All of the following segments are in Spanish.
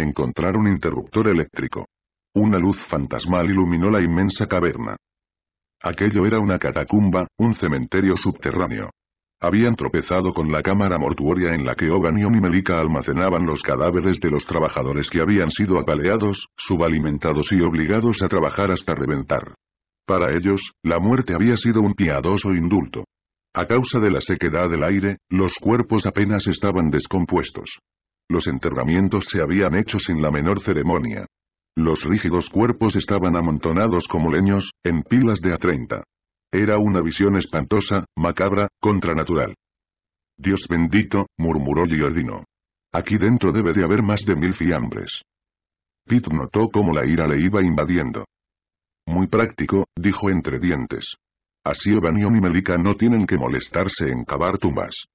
encontrar un interruptor eléctrico. Una luz fantasmal iluminó la inmensa caverna. Aquello era una catacumba, un cementerio subterráneo. Habían tropezado con la cámara mortuoria en la que Ogan y Melika almacenaban los cadáveres de los trabajadores que habían sido apaleados, subalimentados y obligados a trabajar hasta reventar. Para ellos, la muerte había sido un piadoso indulto. A causa de la sequedad del aire, los cuerpos apenas estaban descompuestos. Los enterramientos se habían hecho sin la menor ceremonia. Los rígidos cuerpos estaban amontonados como leños, en pilas de a 30. Era una visión espantosa, macabra, contranatural. Dios bendito, murmuró Giordino. Aquí dentro debe de haber más de mil fiambres. Pete notó cómo la ira le iba invadiendo. Muy práctico, dijo entre dientes. Así Obanio y Melica no tienen que molestarse en cavar tumbas.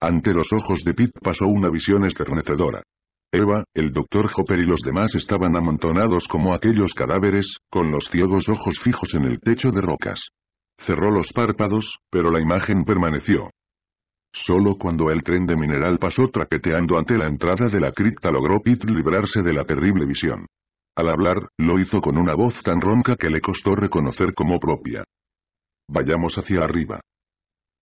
Ante los ojos de Pete pasó una visión esternecedora. Eva, el doctor Hopper y los demás estaban amontonados como aquellos cadáveres, con los ciegos ojos fijos en el techo de rocas. Cerró los párpados, pero la imagen permaneció. Solo cuando el tren de mineral pasó traqueteando ante la entrada de la cripta logró Pete librarse de la terrible visión. Al hablar, lo hizo con una voz tan ronca que le costó reconocer como propia. Vayamos hacia arriba.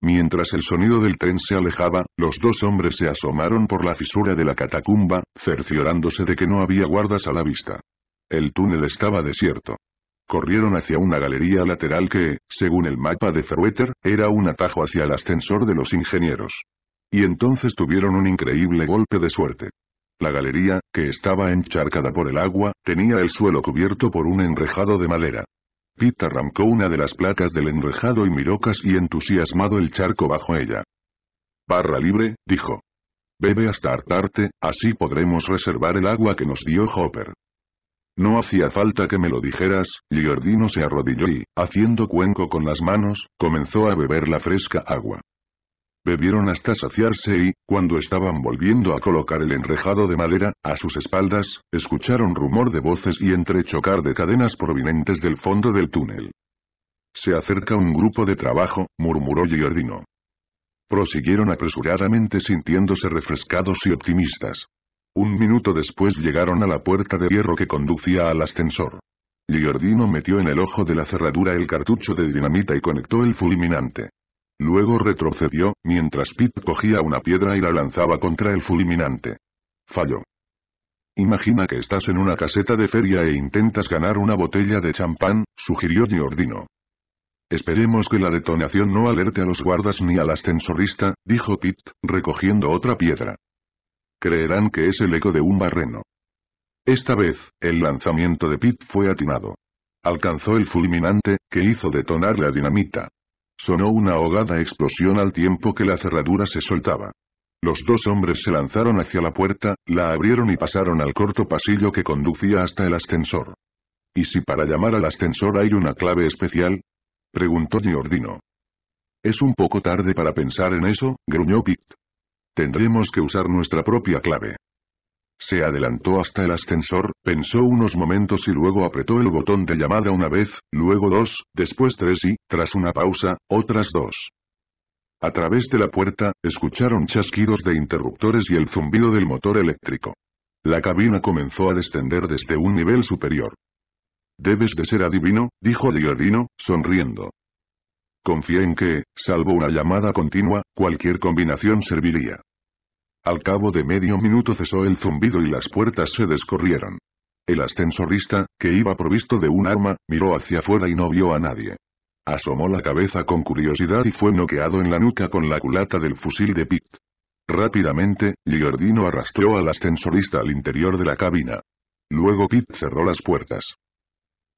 Mientras el sonido del tren se alejaba, los dos hombres se asomaron por la fisura de la catacumba, cerciorándose de que no había guardas a la vista. El túnel estaba desierto. Corrieron hacia una galería lateral que, según el mapa de Ferweter, era un atajo hacia el ascensor de los ingenieros. Y entonces tuvieron un increíble golpe de suerte. La galería, que estaba encharcada por el agua, tenía el suelo cubierto por un enrejado de madera. Pete arrancó una de las placas del enrejado y mirocas y entusiasmado el charco bajo ella. Barra libre, dijo. Bebe hasta hartarte, así podremos reservar el agua que nos dio Hopper. No hacía falta que me lo dijeras, Giordino se arrodilló y, haciendo cuenco con las manos, comenzó a beber la fresca agua. Bebieron hasta saciarse y, cuando estaban volviendo a colocar el enrejado de madera, a sus espaldas, escucharon rumor de voces y entrechocar de cadenas provenientes del fondo del túnel. Se acerca un grupo de trabajo, murmuró Giordino. Prosiguieron apresuradamente sintiéndose refrescados y optimistas. Un minuto después llegaron a la puerta de hierro que conducía al ascensor. Giordino metió en el ojo de la cerradura el cartucho de dinamita y conectó el fulminante. Luego retrocedió, mientras Pitt cogía una piedra y la lanzaba contra el fulminante. Falló. Imagina que estás en una caseta de feria e intentas ganar una botella de champán, sugirió Giordino. Esperemos que la detonación no alerte a los guardas ni al ascensorista, dijo Pitt, recogiendo otra piedra. Creerán que es el eco de un barreno. Esta vez, el lanzamiento de Pitt fue atinado. Alcanzó el fulminante, que hizo detonar la dinamita. Sonó una ahogada explosión al tiempo que la cerradura se soltaba. Los dos hombres se lanzaron hacia la puerta, la abrieron y pasaron al corto pasillo que conducía hasta el ascensor. ¿Y si para llamar al ascensor hay una clave especial? Preguntó Giordino. Es un poco tarde para pensar en eso, gruñó Pitt. Tendremos que usar nuestra propia clave. Se adelantó hasta el ascensor, pensó unos momentos y luego apretó el botón de llamada una vez, luego dos, después tres y, tras una pausa, otras dos. A través de la puerta, escucharon chasquidos de interruptores y el zumbido del motor eléctrico. La cabina comenzó a descender desde un nivel superior. Debes de ser adivino, dijo Diodino, sonriendo. «Confía en que, salvo una llamada continua, cualquier combinación serviría. Al cabo de medio minuto cesó el zumbido y las puertas se descorrieron. El ascensorista, que iba provisto de un arma, miró hacia afuera y no vio a nadie. Asomó la cabeza con curiosidad y fue noqueado en la nuca con la culata del fusil de Pitt. Rápidamente, Giordino arrastró al ascensorista al interior de la cabina. Luego Pitt cerró las puertas.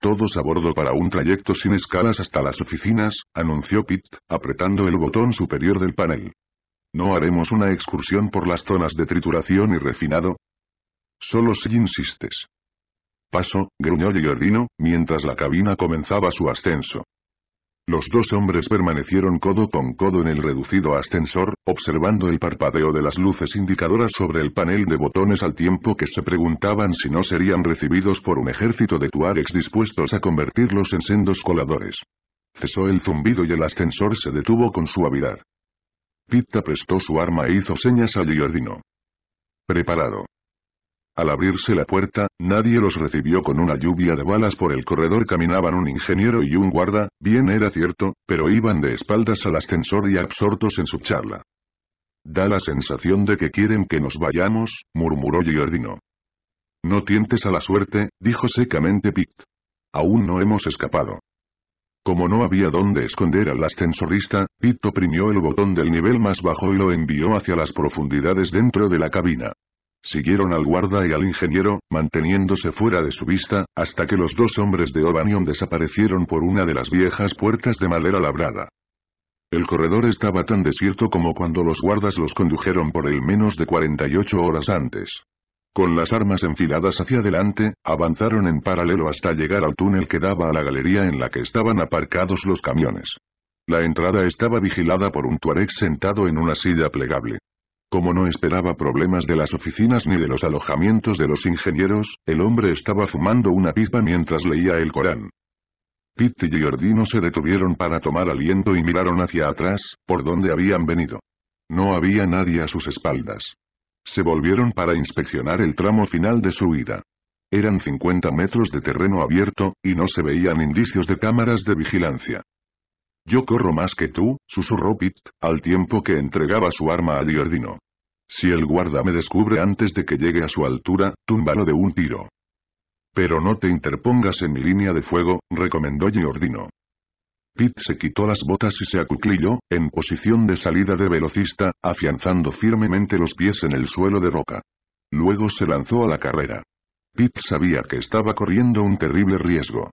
Todos a bordo para un trayecto sin escalas hasta las oficinas, anunció Pitt, apretando el botón superior del panel. ¿No haremos una excursión por las zonas de trituración y refinado? Solo si insistes. Paso, gruñó Giordino, mientras la cabina comenzaba su ascenso. Los dos hombres permanecieron codo con codo en el reducido ascensor, observando el parpadeo de las luces indicadoras sobre el panel de botones al tiempo que se preguntaban si no serían recibidos por un ejército de tuaregs dispuestos a convertirlos en sendos coladores. Cesó el zumbido y el ascensor se detuvo con suavidad. Pitt prestó su arma e hizo señas a Giordino. Preparado. Al abrirse la puerta, nadie los recibió con una lluvia de balas por el corredor caminaban un ingeniero y un guarda, bien era cierto, pero iban de espaldas al ascensor y absortos en su charla. Da la sensación de que quieren que nos vayamos, murmuró Giordino. No tientes a la suerte, dijo secamente Pitt. Aún no hemos escapado. Como no había dónde esconder al ascensorista, Pete oprimió el botón del nivel más bajo y lo envió hacia las profundidades dentro de la cabina. Siguieron al guarda y al ingeniero, manteniéndose fuera de su vista, hasta que los dos hombres de O'Banion desaparecieron por una de las viejas puertas de madera labrada. El corredor estaba tan desierto como cuando los guardas los condujeron por el menos de 48 horas antes. Con las armas enfiladas hacia adelante, avanzaron en paralelo hasta llegar al túnel que daba a la galería en la que estaban aparcados los camiones. La entrada estaba vigilada por un tuareg sentado en una silla plegable. Como no esperaba problemas de las oficinas ni de los alojamientos de los ingenieros, el hombre estaba fumando una pipa mientras leía el Corán. Pitti y Ordino se detuvieron para tomar aliento y miraron hacia atrás, por donde habían venido. No había nadie a sus espaldas. Se volvieron para inspeccionar el tramo final de su huida. Eran 50 metros de terreno abierto, y no se veían indicios de cámaras de vigilancia. Yo corro más que tú, susurró Pitt, al tiempo que entregaba su arma a Giordino. Si el guarda me descubre antes de que llegue a su altura, túmbalo de un tiro. Pero no te interpongas en mi línea de fuego, recomendó Giordino. Pete se quitó las botas y se acuclilló, en posición de salida de velocista, afianzando firmemente los pies en el suelo de roca. Luego se lanzó a la carrera. Pitt sabía que estaba corriendo un terrible riesgo.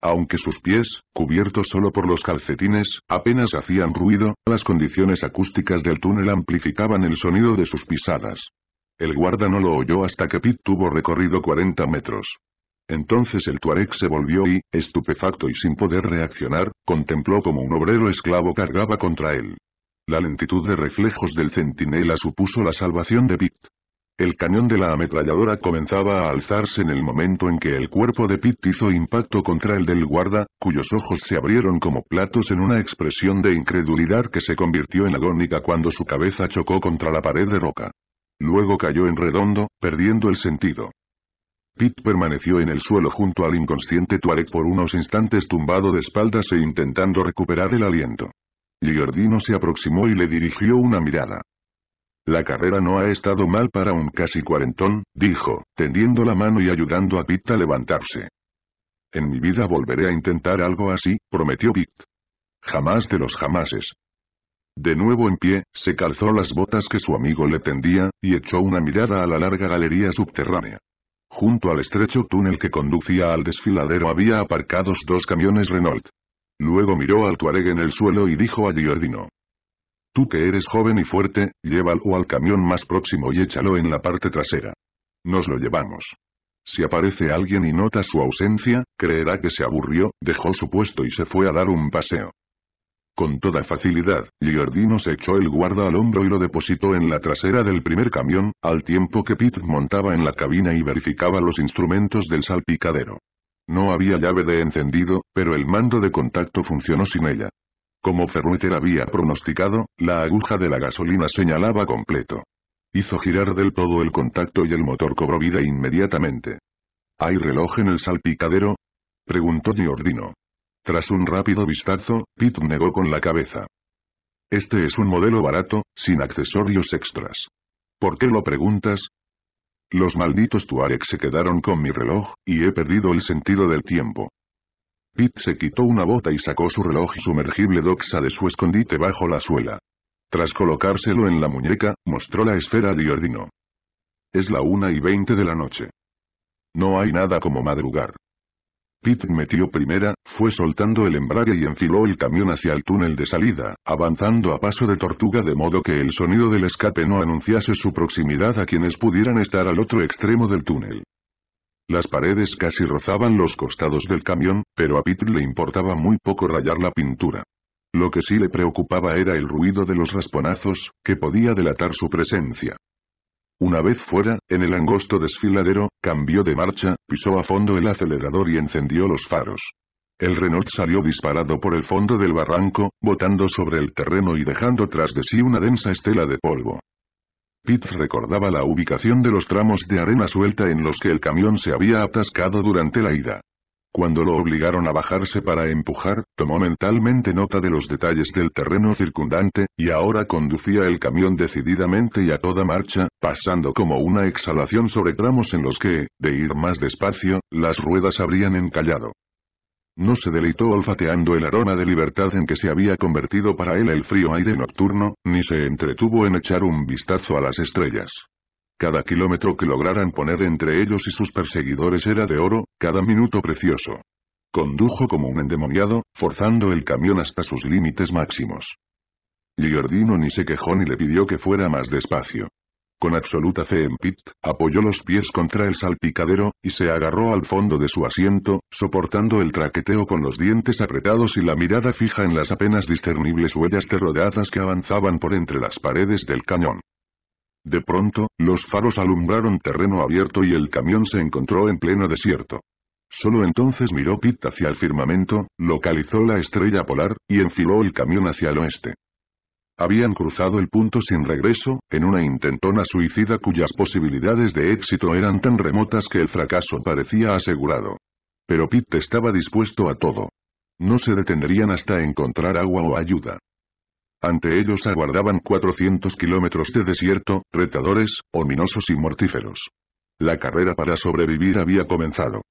Aunque sus pies, cubiertos solo por los calcetines, apenas hacían ruido, las condiciones acústicas del túnel amplificaban el sonido de sus pisadas. El guarda no lo oyó hasta que Pitt tuvo recorrido 40 metros. Entonces el Tuareg se volvió y, estupefacto y sin poder reaccionar, contempló como un obrero esclavo cargaba contra él. La lentitud de reflejos del centinela supuso la salvación de Pitt. El cañón de la ametralladora comenzaba a alzarse en el momento en que el cuerpo de Pitt hizo impacto contra el del guarda, cuyos ojos se abrieron como platos en una expresión de incredulidad que se convirtió en agónica cuando su cabeza chocó contra la pared de roca. Luego cayó en redondo, perdiendo el sentido. Pitt permaneció en el suelo junto al inconsciente Tuareg por unos instantes tumbado de espaldas e intentando recuperar el aliento. Giordino se aproximó y le dirigió una mirada. La carrera no ha estado mal para un casi cuarentón, dijo, tendiendo la mano y ayudando a Pitt a levantarse. En mi vida volveré a intentar algo así, prometió Pitt. Jamás de los jamases. De nuevo en pie, se calzó las botas que su amigo le tendía, y echó una mirada a la larga galería subterránea. Junto al estrecho túnel que conducía al desfiladero había aparcados dos camiones Renault. Luego miró al Tuareg en el suelo y dijo a Giordino. Tú que eres joven y fuerte, llévalo al camión más próximo y échalo en la parte trasera. Nos lo llevamos. Si aparece alguien y nota su ausencia, creerá que se aburrió, dejó su puesto y se fue a dar un paseo. Con toda facilidad, Giordino se echó el guarda al hombro y lo depositó en la trasera del primer camión, al tiempo que Pitt montaba en la cabina y verificaba los instrumentos del salpicadero. No había llave de encendido, pero el mando de contacto funcionó sin ella. Como Ferruiter había pronosticado, la aguja de la gasolina señalaba completo. Hizo girar del todo el contacto y el motor cobró vida inmediatamente. ¿Hay reloj en el salpicadero? Preguntó Giordino. Tras un rápido vistazo, Pete negó con la cabeza. Este es un modelo barato, sin accesorios extras. ¿Por qué lo preguntas? Los malditos Tuareg se quedaron con mi reloj, y he perdido el sentido del tiempo. Pete se quitó una bota y sacó su reloj sumergible Doxa de su escondite bajo la suela. Tras colocárselo en la muñeca, mostró la esfera y ordenó: Es la una y veinte de la noche. No hay nada como madrugar. Pitt metió primera, fue soltando el embrague y enfiló el camión hacia el túnel de salida, avanzando a paso de tortuga de modo que el sonido del escape no anunciase su proximidad a quienes pudieran estar al otro extremo del túnel. Las paredes casi rozaban los costados del camión, pero a Pitt le importaba muy poco rayar la pintura. Lo que sí le preocupaba era el ruido de los rasponazos, que podía delatar su presencia. Una vez fuera, en el angosto desfiladero, cambió de marcha, pisó a fondo el acelerador y encendió los faros. El Renault salió disparado por el fondo del barranco, botando sobre el terreno y dejando tras de sí una densa estela de polvo. Pitt recordaba la ubicación de los tramos de arena suelta en los que el camión se había atascado durante la ida. Cuando lo obligaron a bajarse para empujar, tomó mentalmente nota de los detalles del terreno circundante, y ahora conducía el camión decididamente y a toda marcha, pasando como una exhalación sobre tramos en los que, de ir más despacio, las ruedas habrían encallado. No se deleitó olfateando el aroma de libertad en que se había convertido para él el frío aire nocturno, ni se entretuvo en echar un vistazo a las estrellas. Cada kilómetro que lograran poner entre ellos y sus perseguidores era de oro, cada minuto precioso. Condujo como un endemoniado, forzando el camión hasta sus límites máximos. Giordino ni se quejó ni le pidió que fuera más despacio. Con absoluta fe en Pitt, apoyó los pies contra el salpicadero, y se agarró al fondo de su asiento, soportando el traqueteo con los dientes apretados y la mirada fija en las apenas discernibles huellas rodeadas que avanzaban por entre las paredes del cañón. De pronto, los faros alumbraron terreno abierto y el camión se encontró en pleno desierto. Solo entonces miró Pitt hacia el firmamento, localizó la estrella polar, y enfiló el camión hacia el oeste. Habían cruzado el punto sin regreso, en una intentona suicida cuyas posibilidades de éxito eran tan remotas que el fracaso parecía asegurado. Pero Pitt estaba dispuesto a todo. No se detendrían hasta encontrar agua o ayuda. Ante ellos aguardaban 400 kilómetros de desierto, retadores, ominosos y mortíferos. La carrera para sobrevivir había comenzado.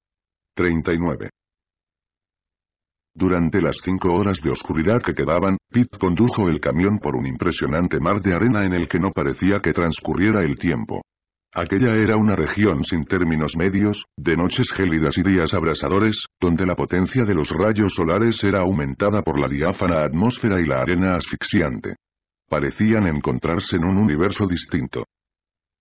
39. Durante las cinco horas de oscuridad que quedaban, Pete condujo el camión por un impresionante mar de arena en el que no parecía que transcurriera el tiempo. Aquella era una región sin términos medios, de noches gélidas y días abrasadores, donde la potencia de los rayos solares era aumentada por la diáfana atmósfera y la arena asfixiante. Parecían encontrarse en un universo distinto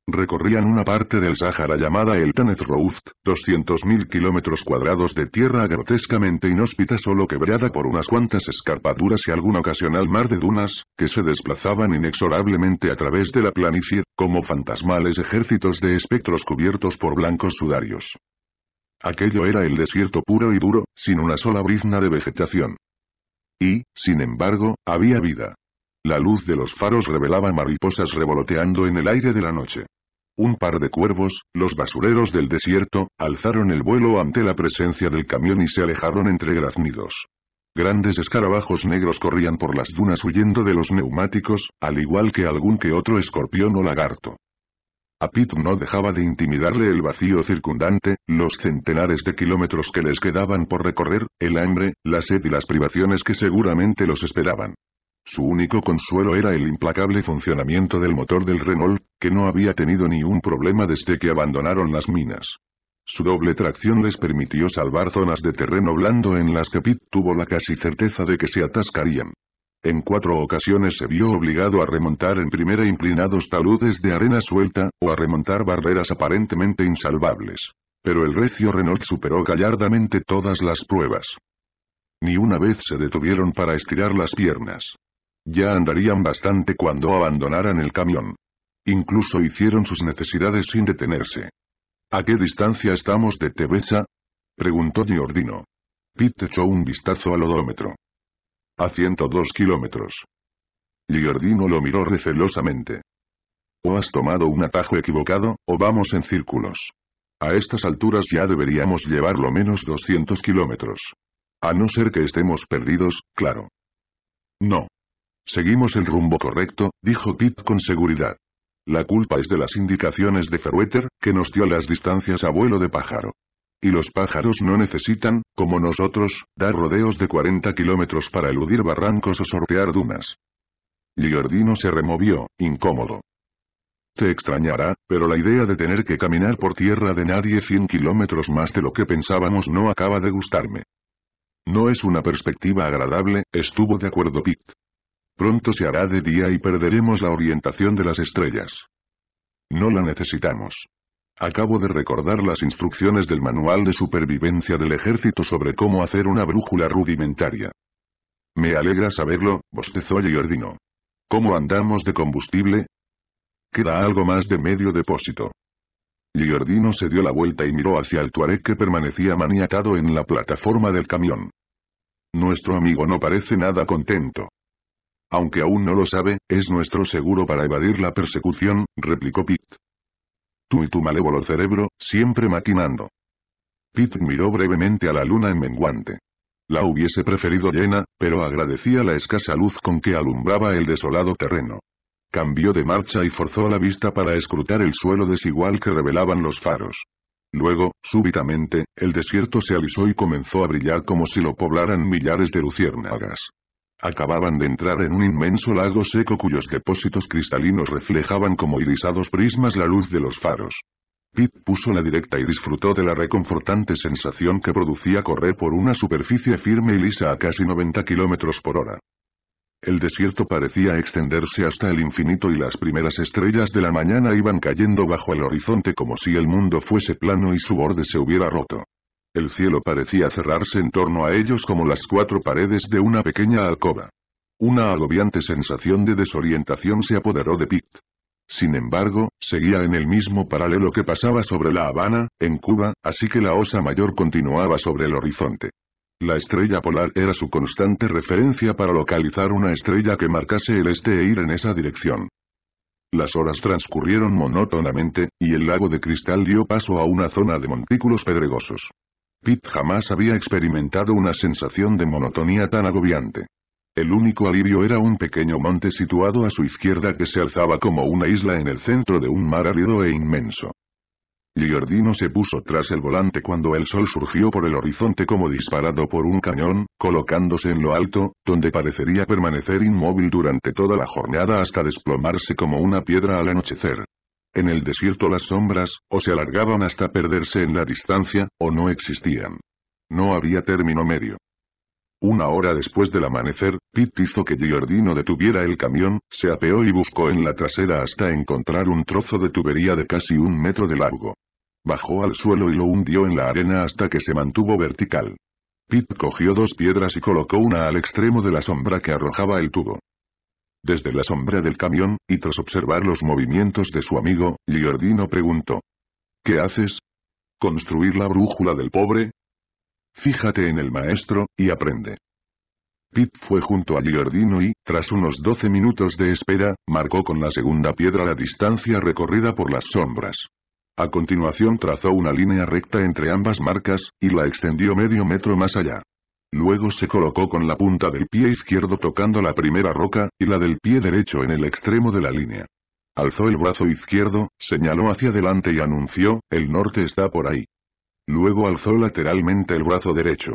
recorrían una parte del Sahara llamada el Tanet Rouft, 200.000 kilómetros cuadrados de tierra grotescamente inhóspita solo quebrada por unas cuantas escarpaduras y algún ocasional mar de dunas, que se desplazaban inexorablemente a través de la planicie, como fantasmales ejércitos de espectros cubiertos por blancos sudarios. Aquello era el desierto puro y duro, sin una sola brizna de vegetación. Y, sin embargo, había vida. La luz de los faros revelaba mariposas revoloteando en el aire de la noche. Un par de cuervos, los basureros del desierto, alzaron el vuelo ante la presencia del camión y se alejaron entre graznidos. Grandes escarabajos negros corrían por las dunas huyendo de los neumáticos, al igual que algún que otro escorpión o lagarto. A Pit no dejaba de intimidarle el vacío circundante, los centenares de kilómetros que les quedaban por recorrer, el hambre, la sed y las privaciones que seguramente los esperaban. Su único consuelo era el implacable funcionamiento del motor del Renault, que no había tenido ni un problema desde que abandonaron las minas. Su doble tracción les permitió salvar zonas de terreno blando en las que Pitt tuvo la casi certeza de que se atascarían. En cuatro ocasiones se vio obligado a remontar en primera inclinados taludes de arena suelta, o a remontar barreras aparentemente insalvables. Pero el recio Renault superó gallardamente todas las pruebas. Ni una vez se detuvieron para estirar las piernas. Ya andarían bastante cuando abandonaran el camión. Incluso hicieron sus necesidades sin detenerse. ¿A qué distancia estamos de Tebesa? Preguntó Giordino. Pete echó un vistazo al odómetro. A 102 kilómetros. Giordino lo miró recelosamente. O has tomado un atajo equivocado, o vamos en círculos. A estas alturas ya deberíamos llevar lo menos 200 kilómetros. A no ser que estemos perdidos, claro. No. Seguimos el rumbo correcto, dijo Pitt con seguridad. La culpa es de las indicaciones de Ferweter, que nos dio las distancias a vuelo de pájaro. Y los pájaros no necesitan, como nosotros, dar rodeos de 40 kilómetros para eludir barrancos o sortear dunas. Giordino se removió, incómodo. Te extrañará, pero la idea de tener que caminar por tierra de nadie 100 kilómetros más de lo que pensábamos no acaba de gustarme. No es una perspectiva agradable, estuvo de acuerdo Pitt. Pronto se hará de día y perderemos la orientación de las estrellas. No la necesitamos. Acabo de recordar las instrucciones del manual de supervivencia del ejército sobre cómo hacer una brújula rudimentaria. Me alegra saberlo, bostezó y ¿Cómo andamos de combustible? Queda algo más de medio depósito. Giordino se dio la vuelta y miró hacia el Tuareg que permanecía maniatado en la plataforma del camión. Nuestro amigo no parece nada contento. Aunque aún no lo sabe, es nuestro seguro para evadir la persecución, replicó Pitt. Tú y tu malévolo cerebro, siempre maquinando. Pitt miró brevemente a la luna en menguante. La hubiese preferido llena, pero agradecía la escasa luz con que alumbraba el desolado terreno. Cambió de marcha y forzó la vista para escrutar el suelo desigual que revelaban los faros. Luego, súbitamente, el desierto se alisó y comenzó a brillar como si lo poblaran millares de luciérnagas. Acababan de entrar en un inmenso lago seco cuyos depósitos cristalinos reflejaban como irisados prismas la luz de los faros. Pete puso la directa y disfrutó de la reconfortante sensación que producía correr por una superficie firme y lisa a casi 90 kilómetros por hora. El desierto parecía extenderse hasta el infinito y las primeras estrellas de la mañana iban cayendo bajo el horizonte como si el mundo fuese plano y su borde se hubiera roto. El cielo parecía cerrarse en torno a ellos como las cuatro paredes de una pequeña alcoba. Una agobiante sensación de desorientación se apoderó de Pitt. Sin embargo, seguía en el mismo paralelo que pasaba sobre La Habana, en Cuba, así que la osa mayor continuaba sobre el horizonte. La estrella polar era su constante referencia para localizar una estrella que marcase el este e ir en esa dirección. Las horas transcurrieron monótonamente, y el lago de cristal dio paso a una zona de montículos pedregosos. Pitt jamás había experimentado una sensación de monotonía tan agobiante. El único alivio era un pequeño monte situado a su izquierda que se alzaba como una isla en el centro de un mar árido e inmenso. Giordino se puso tras el volante cuando el sol surgió por el horizonte como disparado por un cañón, colocándose en lo alto, donde parecería permanecer inmóvil durante toda la jornada hasta desplomarse como una piedra al anochecer en el desierto las sombras, o se alargaban hasta perderse en la distancia, o no existían. No había término medio. Una hora después del amanecer, Pitt hizo que Giordino detuviera el camión, se apeó y buscó en la trasera hasta encontrar un trozo de tubería de casi un metro de largo. Bajó al suelo y lo hundió en la arena hasta que se mantuvo vertical. Pitt cogió dos piedras y colocó una al extremo de la sombra que arrojaba el tubo desde la sombra del camión, y tras observar los movimientos de su amigo, Giordino preguntó. ¿Qué haces? ¿Construir la brújula del pobre? Fíjate en el maestro, y aprende. Pip fue junto a Giordino y, tras unos 12 minutos de espera, marcó con la segunda piedra la distancia recorrida por las sombras. A continuación trazó una línea recta entre ambas marcas, y la extendió medio metro más allá. Luego se colocó con la punta del pie izquierdo tocando la primera roca, y la del pie derecho en el extremo de la línea. Alzó el brazo izquierdo, señaló hacia adelante y anunció, el norte está por ahí. Luego alzó lateralmente el brazo derecho.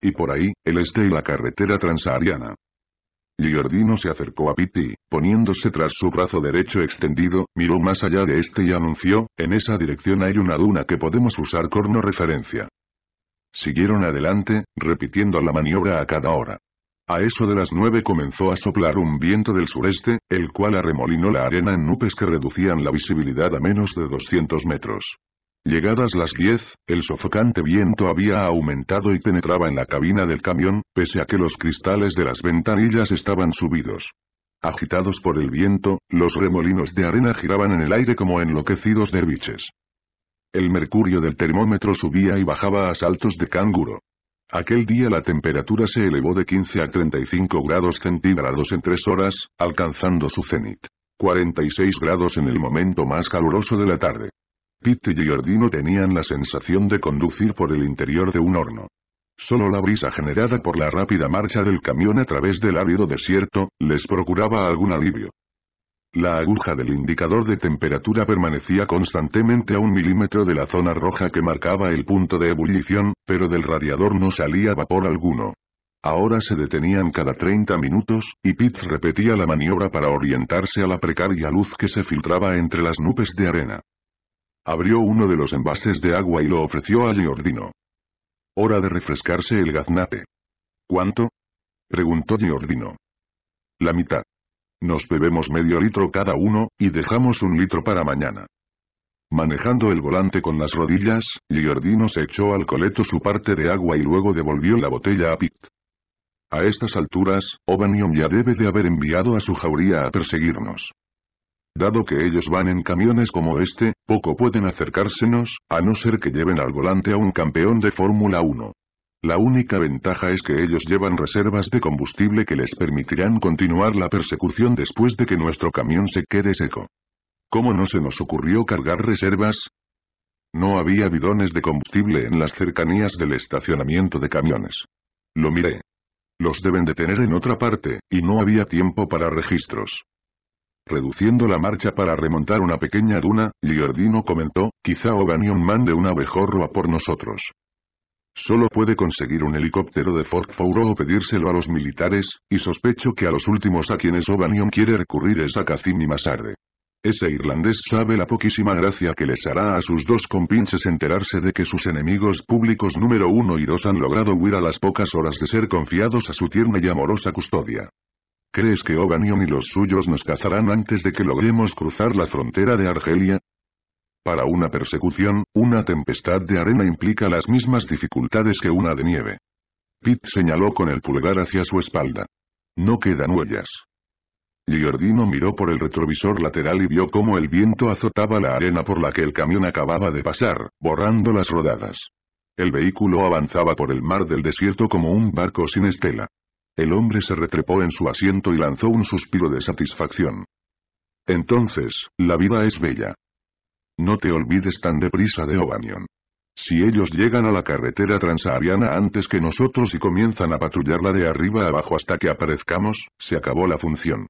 Y por ahí, el este y la carretera transahariana. Giordino se acercó a Pitti, poniéndose tras su brazo derecho extendido, miró más allá de este y anunció, en esa dirección hay una duna que podemos usar como referencia. Siguieron adelante, repitiendo la maniobra a cada hora. A eso de las nueve comenzó a soplar un viento del sureste, el cual arremolinó la arena en nubes que reducían la visibilidad a menos de 200 metros. Llegadas las 10, el sofocante viento había aumentado y penetraba en la cabina del camión, pese a que los cristales de las ventanillas estaban subidos. Agitados por el viento, los remolinos de arena giraban en el aire como enloquecidos derviches. El mercurio del termómetro subía y bajaba a saltos de canguro. Aquel día la temperatura se elevó de 15 a 35 grados centígrados en tres horas, alcanzando su cenit. 46 grados en el momento más caluroso de la tarde. Pitt y Giordino tenían la sensación de conducir por el interior de un horno. Solo la brisa generada por la rápida marcha del camión a través del árido desierto, les procuraba algún alivio. La aguja del indicador de temperatura permanecía constantemente a un milímetro de la zona roja que marcaba el punto de ebullición, pero del radiador no salía vapor alguno. Ahora se detenían cada 30 minutos, y Pitts repetía la maniobra para orientarse a la precaria luz que se filtraba entre las nubes de arena. Abrió uno de los envases de agua y lo ofreció a Giordino. Hora de refrescarse el gaznate. ¿Cuánto? preguntó Giordino. La mitad. Nos bebemos medio litro cada uno, y dejamos un litro para mañana. Manejando el volante con las rodillas, Giordino se echó al coleto su parte de agua y luego devolvió la botella a Pitt. A estas alturas, O'Banion ya debe de haber enviado a su jauría a perseguirnos. Dado que ellos van en camiones como este, poco pueden acercársenos, a no ser que lleven al volante a un campeón de Fórmula 1. La única ventaja es que ellos llevan reservas de combustible que les permitirán continuar la persecución después de que nuestro camión se quede seco. ¿Cómo no se nos ocurrió cargar reservas? No había bidones de combustible en las cercanías del estacionamiento de camiones. Lo miré. Los deben de tener en otra parte, y no había tiempo para registros. Reduciendo la marcha para remontar una pequeña duna, Giordino comentó, quizá Oganion mande un abejorro a por nosotros. Solo puede conseguir un helicóptero de Fort Fouro o pedírselo a los militares, y sospecho que a los últimos a quienes O'Banion quiere recurrir es a y más tarde. Ese irlandés sabe la poquísima gracia que les hará a sus dos compinches enterarse de que sus enemigos públicos número uno y dos han logrado huir a las pocas horas de ser confiados a su tierna y amorosa custodia. ¿Crees que O'Banion y los suyos nos cazarán antes de que logremos cruzar la frontera de Argelia? Para una persecución, una tempestad de arena implica las mismas dificultades que una de nieve. Pitt señaló con el pulgar hacia su espalda. No quedan huellas. Giordino miró por el retrovisor lateral y vio cómo el viento azotaba la arena por la que el camión acababa de pasar, borrando las rodadas. El vehículo avanzaba por el mar del desierto como un barco sin estela. El hombre se retrepó en su asiento y lanzó un suspiro de satisfacción. Entonces, la vida es bella. No te olvides tan deprisa de O'Banion. Si ellos llegan a la carretera transahariana antes que nosotros y comienzan a patrullarla de arriba abajo hasta que aparezcamos, se acabó la función.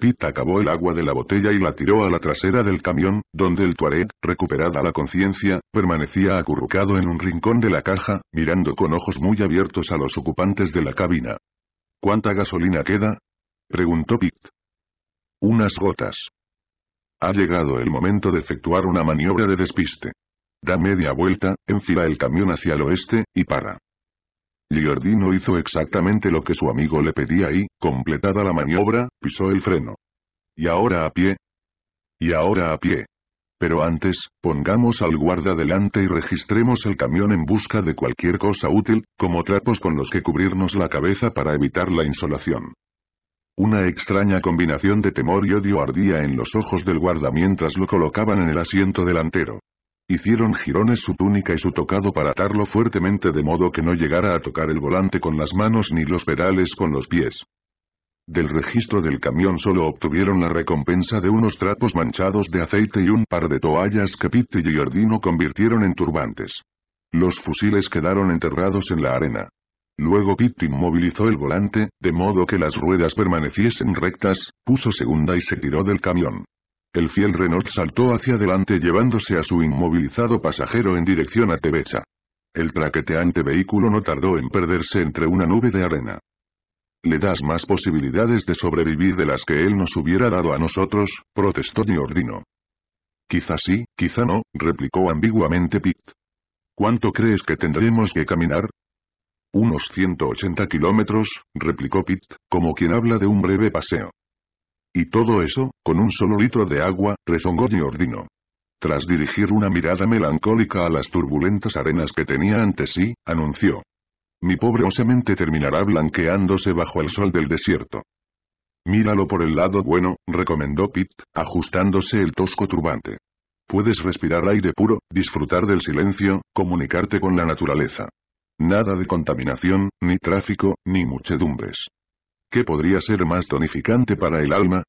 Pitt acabó el agua de la botella y la tiró a la trasera del camión, donde el Tuareg, recuperada la conciencia, permanecía acurrucado en un rincón de la caja, mirando con ojos muy abiertos a los ocupantes de la cabina. ¿Cuánta gasolina queda? preguntó Pitt. Unas gotas. Ha llegado el momento de efectuar una maniobra de despiste. Da media vuelta, enfila el camión hacia el oeste, y para. Giordino hizo exactamente lo que su amigo le pedía y, completada la maniobra, pisó el freno. Y ahora a pie. Y ahora a pie. Pero antes, pongamos al guarda delante y registremos el camión en busca de cualquier cosa útil, como trapos con los que cubrirnos la cabeza para evitar la insolación. Una extraña combinación de temor y odio ardía en los ojos del guarda mientras lo colocaban en el asiento delantero. Hicieron jirones su túnica y su tocado para atarlo fuertemente de modo que no llegara a tocar el volante con las manos ni los pedales con los pies. Del registro del camión solo obtuvieron la recompensa de unos trapos manchados de aceite y un par de toallas que Pitti y Ordino convirtieron en turbantes. Los fusiles quedaron enterrados en la arena. Luego Pitt inmovilizó el volante, de modo que las ruedas permaneciesen rectas, puso segunda y se tiró del camión. El fiel Renault saltó hacia adelante llevándose a su inmovilizado pasajero en dirección a Tebecha. El traqueteante vehículo no tardó en perderse entre una nube de arena. Le das más posibilidades de sobrevivir de las que él nos hubiera dado a nosotros, protestó Diordino. Quizá sí, quizá no, replicó ambiguamente Pitt. ¿Cuánto crees que tendremos que caminar? Unos 180 kilómetros, replicó Pitt, como quien habla de un breve paseo. Y todo eso, con un solo litro de agua, rezongó Giordino. Tras dirigir una mirada melancólica a las turbulentas arenas que tenía ante sí, anunció. Mi pobre osemente terminará blanqueándose bajo el sol del desierto. Míralo por el lado bueno, recomendó Pitt, ajustándose el tosco turbante. Puedes respirar aire puro, disfrutar del silencio, comunicarte con la naturaleza. Nada de contaminación, ni tráfico, ni muchedumbres. ¿Qué podría ser más tonificante para el alma?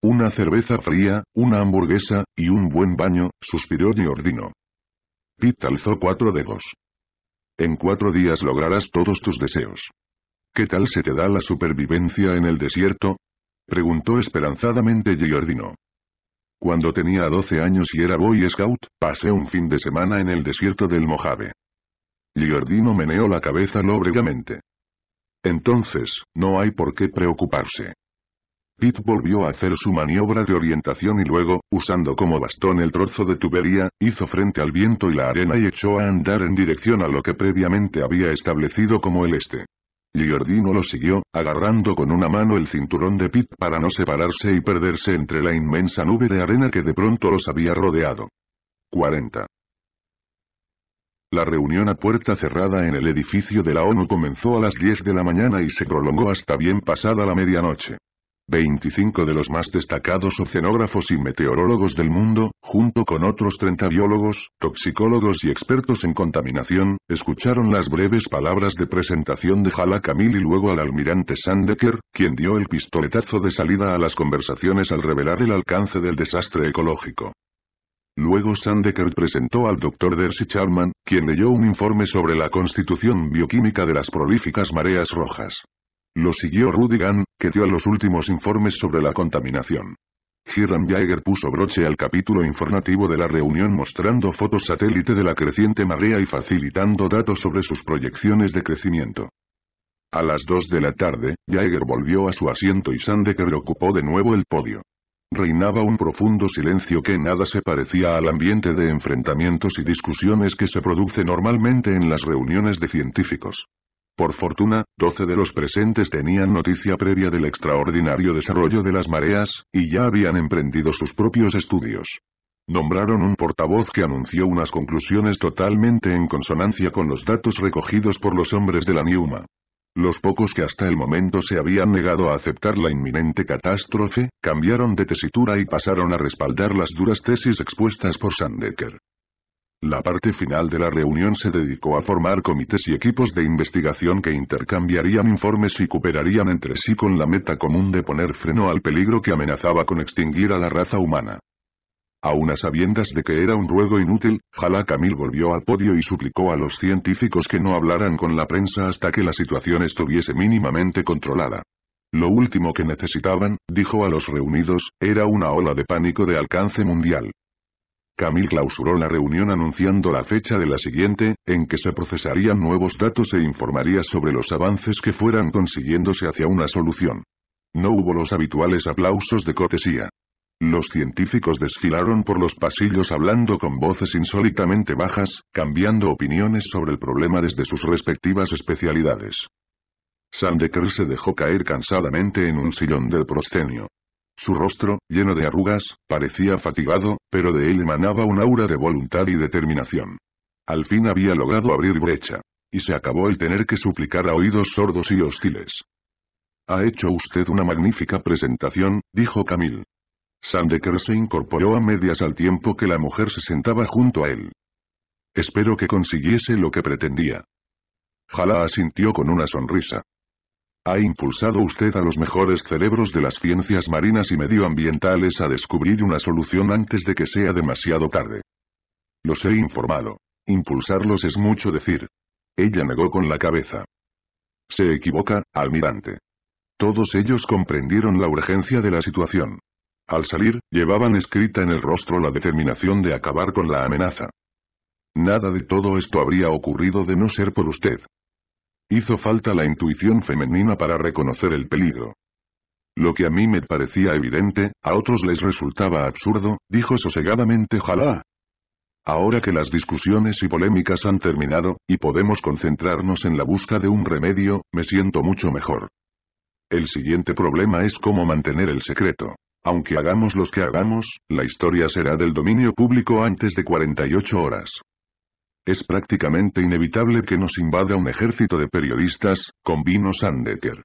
Una cerveza fría, una hamburguesa, y un buen baño, suspiró Giordino. Pete alzó cuatro dedos. En cuatro días lograrás todos tus deseos. ¿Qué tal se te da la supervivencia en el desierto? Preguntó esperanzadamente Giordino. Cuando tenía 12 años y era Boy Scout, pasé un fin de semana en el desierto del Mojave. Giordino meneó la cabeza lóbregamente. Entonces, no hay por qué preocuparse. Pitt volvió a hacer su maniobra de orientación y luego, usando como bastón el trozo de tubería, hizo frente al viento y la arena y echó a andar en dirección a lo que previamente había establecido como el este. Giordino lo siguió, agarrando con una mano el cinturón de Pitt para no separarse y perderse entre la inmensa nube de arena que de pronto los había rodeado. 40. La reunión a puerta cerrada en el edificio de la ONU comenzó a las 10 de la mañana y se prolongó hasta bien pasada la medianoche. 25 de los más destacados oceanógrafos y meteorólogos del mundo, junto con otros 30 biólogos, toxicólogos y expertos en contaminación, escucharon las breves palabras de presentación de Jala Camil y luego al almirante Sandeker, quien dio el pistoletazo de salida a las conversaciones al revelar el alcance del desastre ecológico. Luego Sandecker presentó al Dr. Dersi Charman, quien leyó un informe sobre la constitución bioquímica de las prolíficas mareas rojas. Lo siguió Rudigan, que dio los últimos informes sobre la contaminación. Hiram Jaeger puso broche al capítulo informativo de la reunión mostrando fotos satélite de la creciente marea y facilitando datos sobre sus proyecciones de crecimiento. A las 2 de la tarde, Jaeger volvió a su asiento y Sandecker ocupó de nuevo el podio. Reinaba un profundo silencio que nada se parecía al ambiente de enfrentamientos y discusiones que se produce normalmente en las reuniones de científicos. Por fortuna, doce de los presentes tenían noticia previa del extraordinario desarrollo de las mareas, y ya habían emprendido sus propios estudios. Nombraron un portavoz que anunció unas conclusiones totalmente en consonancia con los datos recogidos por los hombres de la Niuma. Los pocos que hasta el momento se habían negado a aceptar la inminente catástrofe, cambiaron de tesitura y pasaron a respaldar las duras tesis expuestas por Sandecker. La parte final de la reunión se dedicó a formar comités y equipos de investigación que intercambiarían informes y cooperarían entre sí con la meta común de poner freno al peligro que amenazaba con extinguir a la raza humana. Aun a sabiendas de que era un ruego inútil, Jalá Camil volvió al podio y suplicó a los científicos que no hablaran con la prensa hasta que la situación estuviese mínimamente controlada. Lo último que necesitaban, dijo a los reunidos, era una ola de pánico de alcance mundial. Camil clausuró la reunión anunciando la fecha de la siguiente, en que se procesarían nuevos datos e informaría sobre los avances que fueran consiguiéndose hacia una solución. No hubo los habituales aplausos de cortesía. Los científicos desfilaron por los pasillos hablando con voces insólitamente bajas, cambiando opiniones sobre el problema desde sus respectivas especialidades. Sandeker se dejó caer cansadamente en un sillón del proscenio. Su rostro, lleno de arrugas, parecía fatigado, pero de él emanaba un aura de voluntad y determinación. Al fin había logrado abrir brecha. Y se acabó el tener que suplicar a oídos sordos y hostiles. Ha hecho usted una magnífica presentación, dijo Camille. Sandeker se incorporó a medias al tiempo que la mujer se sentaba junto a él. Espero que consiguiese lo que pretendía. Jala asintió con una sonrisa. Ha impulsado usted a los mejores cerebros de las ciencias marinas y medioambientales a descubrir una solución antes de que sea demasiado tarde. Los he informado. Impulsarlos es mucho decir. Ella negó con la cabeza. Se equivoca, almirante. Todos ellos comprendieron la urgencia de la situación. Al salir, llevaban escrita en el rostro la determinación de acabar con la amenaza. Nada de todo esto habría ocurrido de no ser por usted. Hizo falta la intuición femenina para reconocer el peligro. Lo que a mí me parecía evidente, a otros les resultaba absurdo, dijo sosegadamente Jalá. Ahora que las discusiones y polémicas han terminado, y podemos concentrarnos en la busca de un remedio, me siento mucho mejor. El siguiente problema es cómo mantener el secreto. Aunque hagamos los que hagamos, la historia será del dominio público antes de 48 horas. Es prácticamente inevitable que nos invada un ejército de periodistas, convino Sandeker.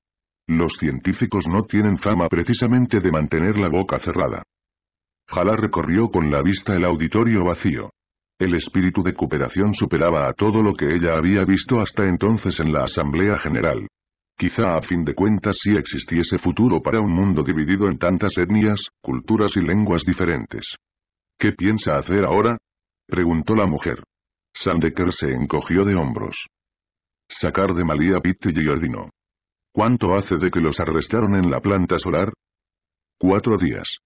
Los científicos no tienen fama precisamente de mantener la boca cerrada. Jala recorrió con la vista el auditorio vacío. El espíritu de cooperación superaba a todo lo que ella había visto hasta entonces en la Asamblea General. Quizá a fin de cuentas sí existiese futuro para un mundo dividido en tantas etnias, culturas y lenguas diferentes. ¿Qué piensa hacer ahora? preguntó la mujer. Sandeker se encogió de hombros. Sacar de Malía a y Jordino. ¿Cuánto hace de que los arrestaron en la planta solar? Cuatro días.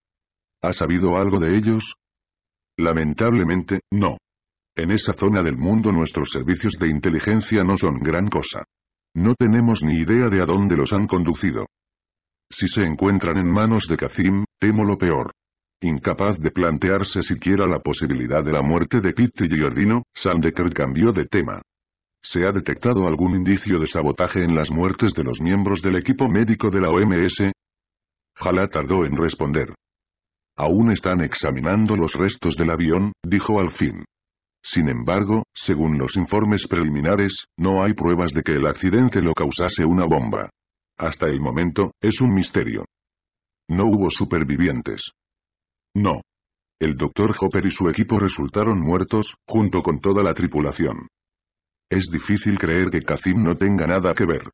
¿Ha sabido algo de ellos? Lamentablemente, no. En esa zona del mundo nuestros servicios de inteligencia no son gran cosa. No tenemos ni idea de a dónde los han conducido. Si se encuentran en manos de Kazim, temo lo peor. Incapaz de plantearse siquiera la posibilidad de la muerte de Pete y Giordino, Sandeker cambió de tema. ¿Se ha detectado algún indicio de sabotaje en las muertes de los miembros del equipo médico de la OMS? Jalá tardó en responder. Aún están examinando los restos del avión, dijo al fin. Sin embargo, según los informes preliminares, no hay pruebas de que el accidente lo causase una bomba. Hasta el momento, es un misterio. No hubo supervivientes. No. El doctor Hopper y su equipo resultaron muertos, junto con toda la tripulación. Es difícil creer que Kazim no tenga nada que ver.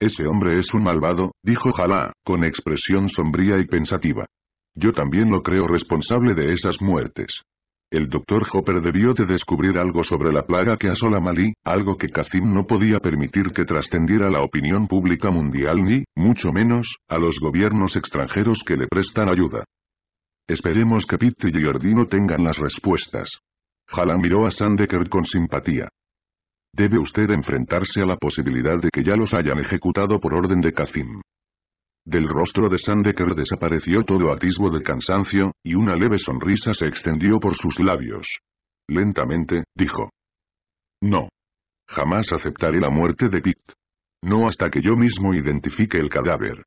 Ese hombre es un malvado, dijo Jalá, con expresión sombría y pensativa. Yo también lo creo responsable de esas muertes. El doctor Hopper debió de descubrir algo sobre la plaga que asola Malí, algo que Kazim no podía permitir que trascendiera la opinión pública mundial ni, mucho menos, a los gobiernos extranjeros que le prestan ayuda. Esperemos que Pete y Giordino tengan las respuestas. Jalan miró a Sandeker con simpatía. Debe usted enfrentarse a la posibilidad de que ya los hayan ejecutado por orden de Kazim. Del rostro de Sandecker desapareció todo atisbo de cansancio, y una leve sonrisa se extendió por sus labios. Lentamente, dijo. No. Jamás aceptaré la muerte de Pitt. No hasta que yo mismo identifique el cadáver.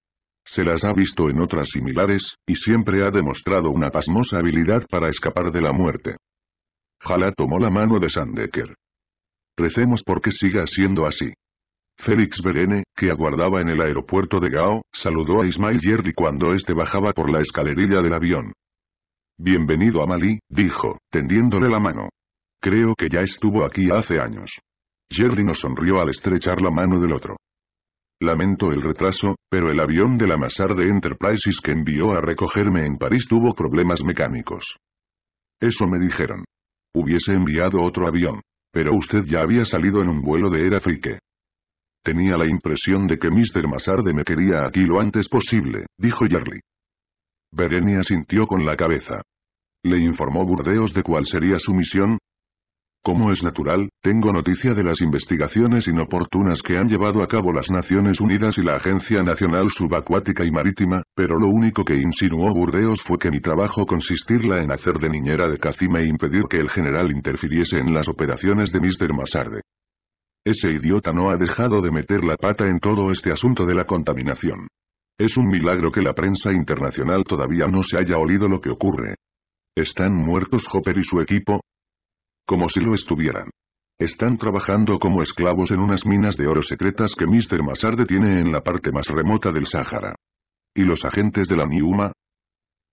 Se las ha visto en otras similares, y siempre ha demostrado una pasmosa habilidad para escapar de la muerte. Jala tomó la mano de Sandecker. Recemos porque siga siendo así. Félix Berene, que aguardaba en el aeropuerto de Gao, saludó a Ismail Jerry cuando éste bajaba por la escalerilla del avión. Bienvenido a Malí, dijo, tendiéndole la mano. Creo que ya estuvo aquí hace años. Jerry nos sonrió al estrechar la mano del otro. Lamento el retraso, pero el avión de la de Enterprises que envió a recogerme en París tuvo problemas mecánicos. Eso me dijeron. Hubiese enviado otro avión. Pero usted ya había salido en un vuelo de Erafrique. Tenía la impresión de que Mr. Masarde me quería aquí lo antes posible, dijo Yerli. Berenia sintió con la cabeza. Le informó Burdeos de cuál sería su misión, como es natural, tengo noticia de las investigaciones inoportunas que han llevado a cabo las Naciones Unidas y la Agencia Nacional Subacuática y Marítima, pero lo único que insinuó Burdeos fue que mi trabajo consistirla en hacer de niñera de Cacima e impedir que el general interfiriese en las operaciones de Mr. Masarde. Ese idiota no ha dejado de meter la pata en todo este asunto de la contaminación. Es un milagro que la prensa internacional todavía no se haya olido lo que ocurre. ¿Están muertos Hopper y su equipo? Como si lo estuvieran. Están trabajando como esclavos en unas minas de oro secretas que Mr. Massard tiene en la parte más remota del Sáhara. ¿Y los agentes de la Niuma?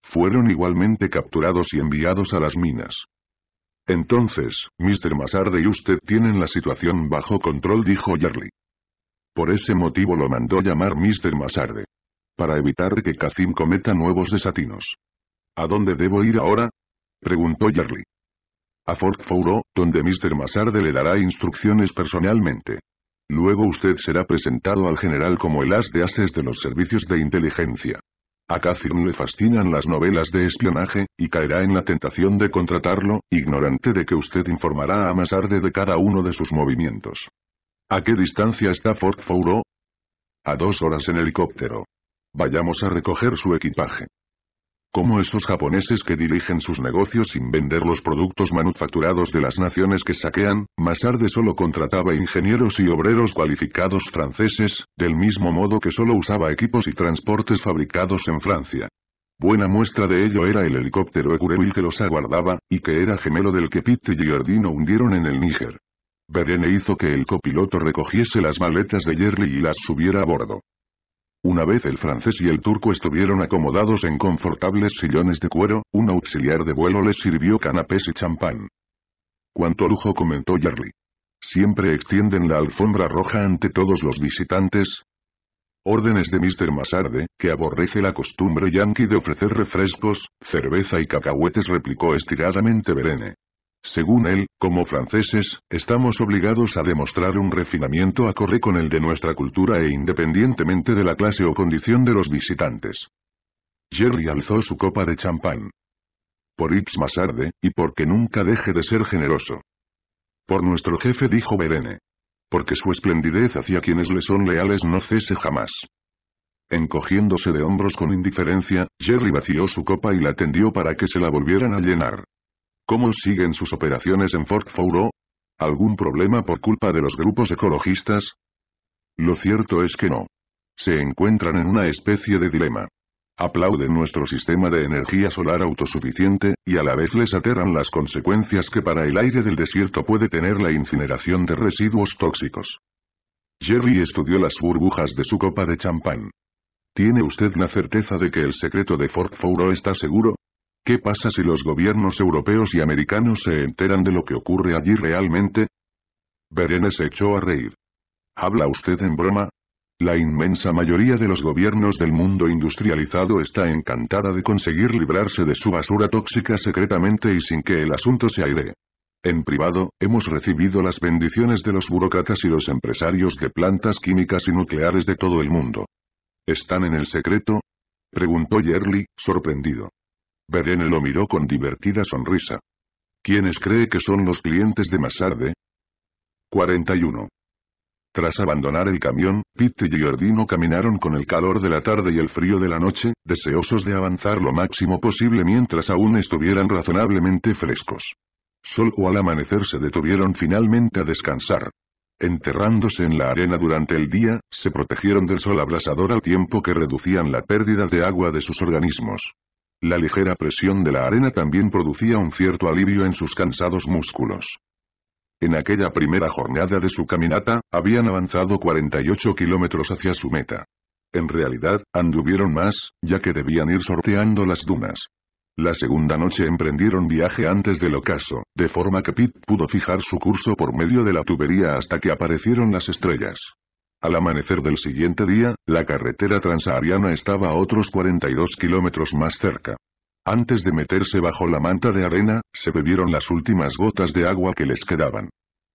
Fueron igualmente capturados y enviados a las minas. Entonces, Mr. Masarde y usted tienen la situación bajo control dijo Yerly. Por ese motivo lo mandó llamar Mr. Masarde, Para evitar que Kacim cometa nuevos desatinos. ¿A dónde debo ir ahora? Preguntó Yerly. A Fort Fouro, donde Mr. Masarde le dará instrucciones personalmente. Luego usted será presentado al general como el as de ases de los servicios de inteligencia. A Catherine le fascinan las novelas de espionaje, y caerá en la tentación de contratarlo, ignorante de que usted informará a Masarde de cada uno de sus movimientos. ¿A qué distancia está Fort Fouro? A dos horas en helicóptero. Vayamos a recoger su equipaje. Como esos japoneses que dirigen sus negocios sin vender los productos manufacturados de las naciones que saquean, Masarde solo contrataba ingenieros y obreros cualificados franceses, del mismo modo que solo usaba equipos y transportes fabricados en Francia. Buena muestra de ello era el helicóptero Ecureville que los aguardaba, y que era gemelo del que Pitt y Giordino hundieron en el Níger. Berene hizo que el copiloto recogiese las maletas de Jerry y las subiera a bordo. Una vez el francés y el turco estuvieron acomodados en confortables sillones de cuero, un auxiliar de vuelo les sirvió canapés y champán. «¡Cuánto lujo!» comentó Jerry. «Siempre extienden la alfombra roja ante todos los visitantes». Órdenes de Mr. Masarde, que aborrece la costumbre yanqui de ofrecer refrescos, cerveza y cacahuetes replicó estiradamente Berene. Según él, como franceses, estamos obligados a demostrar un refinamiento acorde con el de nuestra cultura e independientemente de la clase o condición de los visitantes. Jerry alzó su copa de champán. Por Ips más tarde, y porque nunca deje de ser generoso. Por nuestro jefe dijo Berene. Porque su esplendidez hacia quienes le son leales no cese jamás. Encogiéndose de hombros con indiferencia, Jerry vació su copa y la tendió para que se la volvieran a llenar. ¿Cómo siguen sus operaciones en Fort Foro? ¿Algún problema por culpa de los grupos ecologistas? Lo cierto es que no. Se encuentran en una especie de dilema. Aplauden nuestro sistema de energía solar autosuficiente, y a la vez les aterran las consecuencias que para el aire del desierto puede tener la incineración de residuos tóxicos. Jerry estudió las burbujas de su copa de champán. ¿Tiene usted la certeza de que el secreto de Fort Foro está seguro? ¿Qué pasa si los gobiernos europeos y americanos se enteran de lo que ocurre allí realmente? Berene se echó a reír. ¿Habla usted en broma? La inmensa mayoría de los gobiernos del mundo industrializado está encantada de conseguir librarse de su basura tóxica secretamente y sin que el asunto se aire. En privado, hemos recibido las bendiciones de los burócratas y los empresarios de plantas químicas y nucleares de todo el mundo. ¿Están en el secreto? Preguntó Yerli, sorprendido. Verene lo miró con divertida sonrisa. ¿Quiénes cree que son los clientes de Masarde? 41. Tras abandonar el camión, Pete y Giordino caminaron con el calor de la tarde y el frío de la noche, deseosos de avanzar lo máximo posible mientras aún estuvieran razonablemente frescos. Sol o al amanecer se detuvieron finalmente a descansar. Enterrándose en la arena durante el día, se protegieron del sol abrasador al tiempo que reducían la pérdida de agua de sus organismos. La ligera presión de la arena también producía un cierto alivio en sus cansados músculos. En aquella primera jornada de su caminata, habían avanzado 48 kilómetros hacia su meta. En realidad, anduvieron más, ya que debían ir sorteando las dunas. La segunda noche emprendieron viaje antes del ocaso, de forma que Pete pudo fijar su curso por medio de la tubería hasta que aparecieron las estrellas. Al amanecer del siguiente día, la carretera transahariana estaba a otros 42 kilómetros más cerca. Antes de meterse bajo la manta de arena, se bebieron las últimas gotas de agua que les quedaban.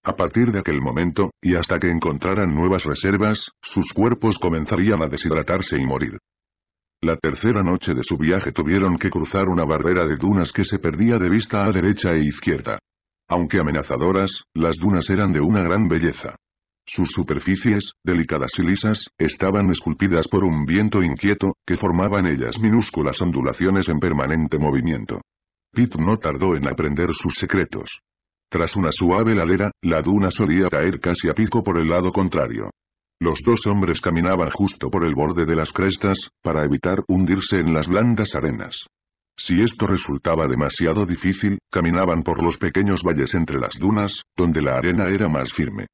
A partir de aquel momento, y hasta que encontraran nuevas reservas, sus cuerpos comenzarían a deshidratarse y morir. La tercera noche de su viaje tuvieron que cruzar una barrera de dunas que se perdía de vista a derecha e izquierda. Aunque amenazadoras, las dunas eran de una gran belleza. Sus superficies, delicadas y lisas, estaban esculpidas por un viento inquieto, que formaba en ellas minúsculas ondulaciones en permanente movimiento. Pitt no tardó en aprender sus secretos. Tras una suave ladera, la duna solía caer casi a pico por el lado contrario. Los dos hombres caminaban justo por el borde de las crestas, para evitar hundirse en las blandas arenas. Si esto resultaba demasiado difícil, caminaban por los pequeños valles entre las dunas, donde la arena era más firme.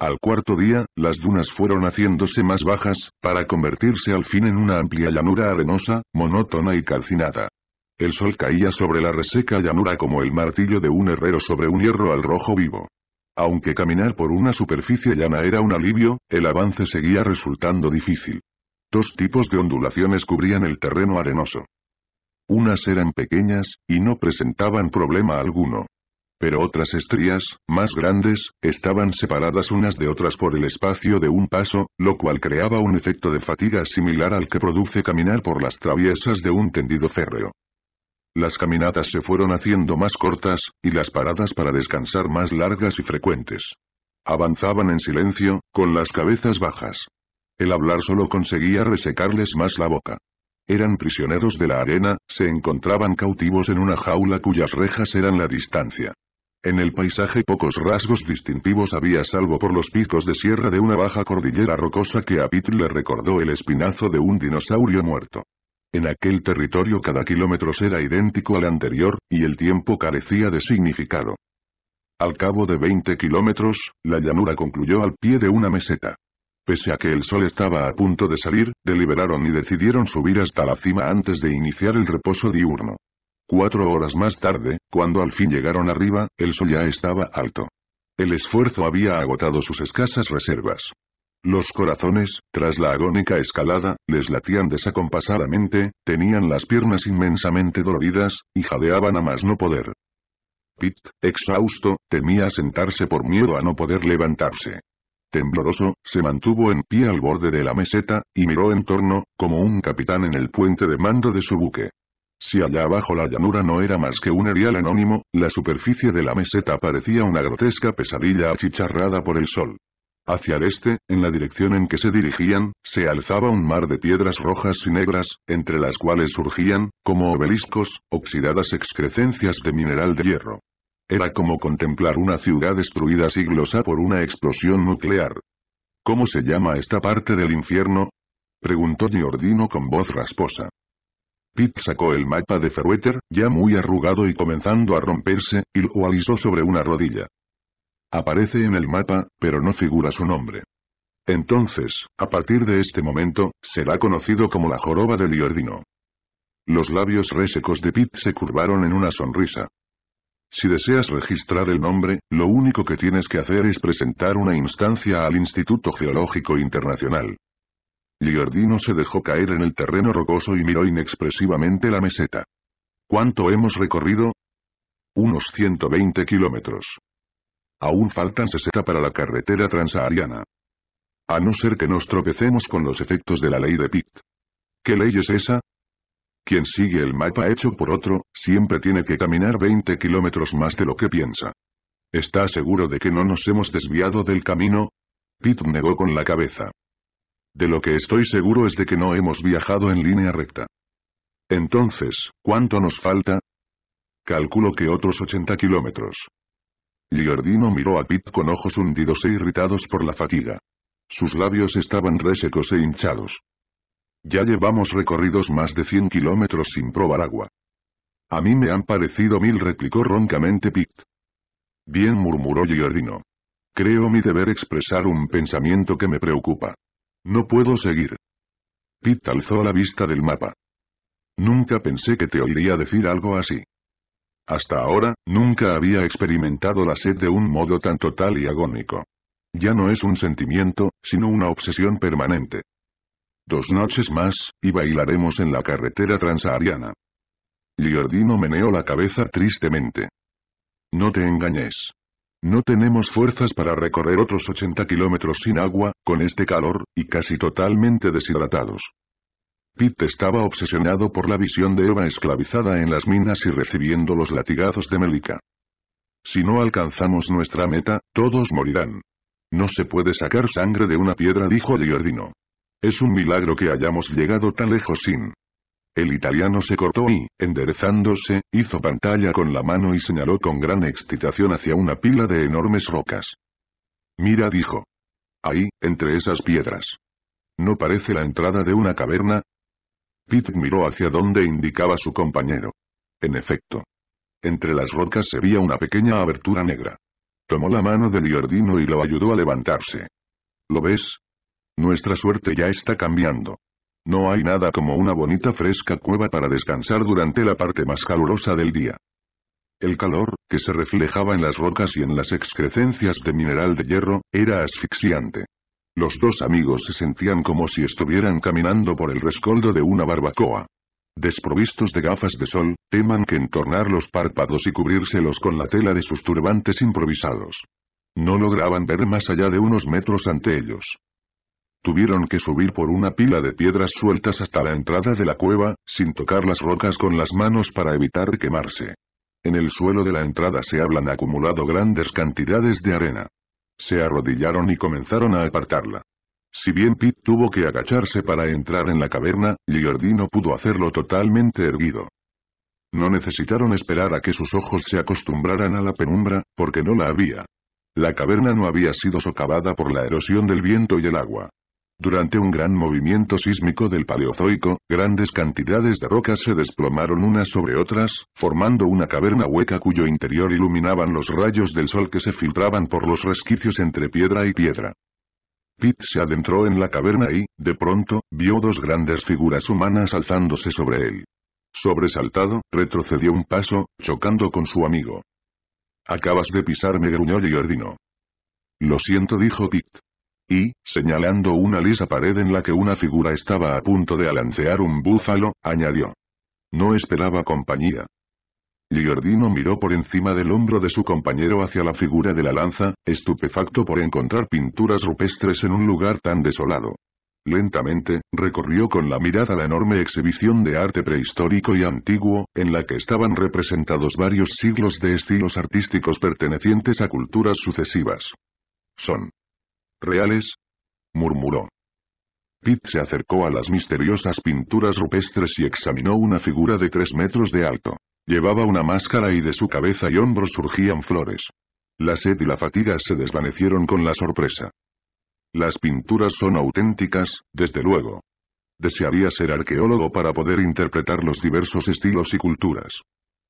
Al cuarto día, las dunas fueron haciéndose más bajas, para convertirse al fin en una amplia llanura arenosa, monótona y calcinada. El sol caía sobre la reseca llanura como el martillo de un herrero sobre un hierro al rojo vivo. Aunque caminar por una superficie llana era un alivio, el avance seguía resultando difícil. Dos tipos de ondulaciones cubrían el terreno arenoso. Unas eran pequeñas, y no presentaban problema alguno pero otras estrías, más grandes, estaban separadas unas de otras por el espacio de un paso, lo cual creaba un efecto de fatiga similar al que produce caminar por las traviesas de un tendido férreo. Las caminatas se fueron haciendo más cortas, y las paradas para descansar más largas y frecuentes. Avanzaban en silencio, con las cabezas bajas. El hablar solo conseguía resecarles más la boca. Eran prisioneros de la arena, se encontraban cautivos en una jaula cuyas rejas eran la distancia. En el paisaje pocos rasgos distintivos había salvo por los picos de sierra de una baja cordillera rocosa que a Pitt le recordó el espinazo de un dinosaurio muerto. En aquel territorio cada kilómetro era idéntico al anterior, y el tiempo carecía de significado. Al cabo de 20 kilómetros, la llanura concluyó al pie de una meseta. Pese a que el sol estaba a punto de salir, deliberaron y decidieron subir hasta la cima antes de iniciar el reposo diurno. Cuatro horas más tarde, cuando al fin llegaron arriba, el sol ya estaba alto. El esfuerzo había agotado sus escasas reservas. Los corazones, tras la agónica escalada, les latían desacompasadamente, tenían las piernas inmensamente doloridas, y jadeaban a más no poder. Pitt, exhausto, temía sentarse por miedo a no poder levantarse. Tembloroso, se mantuvo en pie al borde de la meseta, y miró en torno, como un capitán en el puente de mando de su buque. Si allá abajo la llanura no era más que un erial anónimo, la superficie de la meseta parecía una grotesca pesadilla achicharrada por el sol. Hacia el este, en la dirección en que se dirigían, se alzaba un mar de piedras rojas y negras, entre las cuales surgían, como obeliscos, oxidadas excrecencias de mineral de hierro. Era como contemplar una ciudad destruida siglos A por una explosión nuclear. ¿Cómo se llama esta parte del infierno? preguntó Giordino con voz rasposa. Pitt sacó el mapa de Ferweter, ya muy arrugado y comenzando a romperse, y lo alisó sobre una rodilla. Aparece en el mapa, pero no figura su nombre. Entonces, a partir de este momento, será conocido como la joroba de Liordino. Los labios resecos de Pitt se curvaron en una sonrisa. Si deseas registrar el nombre, lo único que tienes que hacer es presentar una instancia al Instituto Geológico Internacional. Giordino se dejó caer en el terreno rocoso y miró inexpresivamente la meseta. ¿Cuánto hemos recorrido? Unos 120 kilómetros. Aún faltan 60 para la carretera transahariana. A no ser que nos tropecemos con los efectos de la ley de Pitt. ¿Qué ley es esa? Quien sigue el mapa hecho por otro, siempre tiene que caminar 20 kilómetros más de lo que piensa. ¿Está seguro de que no nos hemos desviado del camino? Pitt negó con la cabeza. De lo que estoy seguro es de que no hemos viajado en línea recta. Entonces, ¿cuánto nos falta? Calculo que otros 80 kilómetros. Giordino miró a Pitt con ojos hundidos e irritados por la fatiga. Sus labios estaban resecos e hinchados. Ya llevamos recorridos más de 100 kilómetros sin probar agua. A mí me han parecido mil, replicó roncamente Pete. Bien murmuró Giordino. Creo mi deber expresar un pensamiento que me preocupa. No puedo seguir. Pete alzó la vista del mapa. Nunca pensé que te oiría decir algo así. Hasta ahora, nunca había experimentado la sed de un modo tan total y agónico. Ya no es un sentimiento, sino una obsesión permanente. Dos noches más, y bailaremos en la carretera transahariana. Liordino meneó la cabeza tristemente. No te engañes. No tenemos fuerzas para recorrer otros 80 kilómetros sin agua, con este calor, y casi totalmente deshidratados. Pete estaba obsesionado por la visión de Eva esclavizada en las minas y recibiendo los latigazos de Melica. Si no alcanzamos nuestra meta, todos morirán. No se puede sacar sangre de una piedra dijo Giordino. Es un milagro que hayamos llegado tan lejos sin el italiano se cortó y, enderezándose, hizo pantalla con la mano y señaló con gran excitación hacia una pila de enormes rocas. Mira dijo. Ahí, entre esas piedras. ¿No parece la entrada de una caverna? Pitt miró hacia donde indicaba su compañero. En efecto. Entre las rocas se veía una pequeña abertura negra. Tomó la mano de Liordino y lo ayudó a levantarse. ¿Lo ves? Nuestra suerte ya está cambiando. No hay nada como una bonita fresca cueva para descansar durante la parte más calurosa del día. El calor, que se reflejaba en las rocas y en las excrecencias de mineral de hierro, era asfixiante. Los dos amigos se sentían como si estuvieran caminando por el rescoldo de una barbacoa. Desprovistos de gafas de sol, teman que entornar los párpados y cubrírselos con la tela de sus turbantes improvisados. No lograban ver más allá de unos metros ante ellos. Tuvieron que subir por una pila de piedras sueltas hasta la entrada de la cueva, sin tocar las rocas con las manos para evitar quemarse. En el suelo de la entrada se hablan acumulado grandes cantidades de arena. Se arrodillaron y comenzaron a apartarla. Si bien Pete tuvo que agacharse para entrar en la caverna, Jordi pudo hacerlo totalmente erguido. No necesitaron esperar a que sus ojos se acostumbraran a la penumbra, porque no la había. La caverna no había sido socavada por la erosión del viento y el agua. Durante un gran movimiento sísmico del Paleozoico, grandes cantidades de rocas se desplomaron unas sobre otras, formando una caverna hueca cuyo interior iluminaban los rayos del sol que se filtraban por los resquicios entre piedra y piedra. Pitt se adentró en la caverna y, de pronto, vio dos grandes figuras humanas alzándose sobre él. Sobresaltado, retrocedió un paso, chocando con su amigo. Acabas de pisarme, gruñó y ordinó. Lo siento, dijo Pitt. Y, señalando una lisa pared en la que una figura estaba a punto de alancear un búfalo, añadió. No esperaba compañía. Giordino miró por encima del hombro de su compañero hacia la figura de la lanza, estupefacto por encontrar pinturas rupestres en un lugar tan desolado. Lentamente, recorrió con la mirada la enorme exhibición de arte prehistórico y antiguo, en la que estaban representados varios siglos de estilos artísticos pertenecientes a culturas sucesivas. Son reales? murmuró. Pete se acercó a las misteriosas pinturas rupestres y examinó una figura de tres metros de alto. Llevaba una máscara y de su cabeza y hombros surgían flores. La sed y la fatiga se desvanecieron con la sorpresa. Las pinturas son auténticas, desde luego. Desearía ser arqueólogo para poder interpretar los diversos estilos y culturas.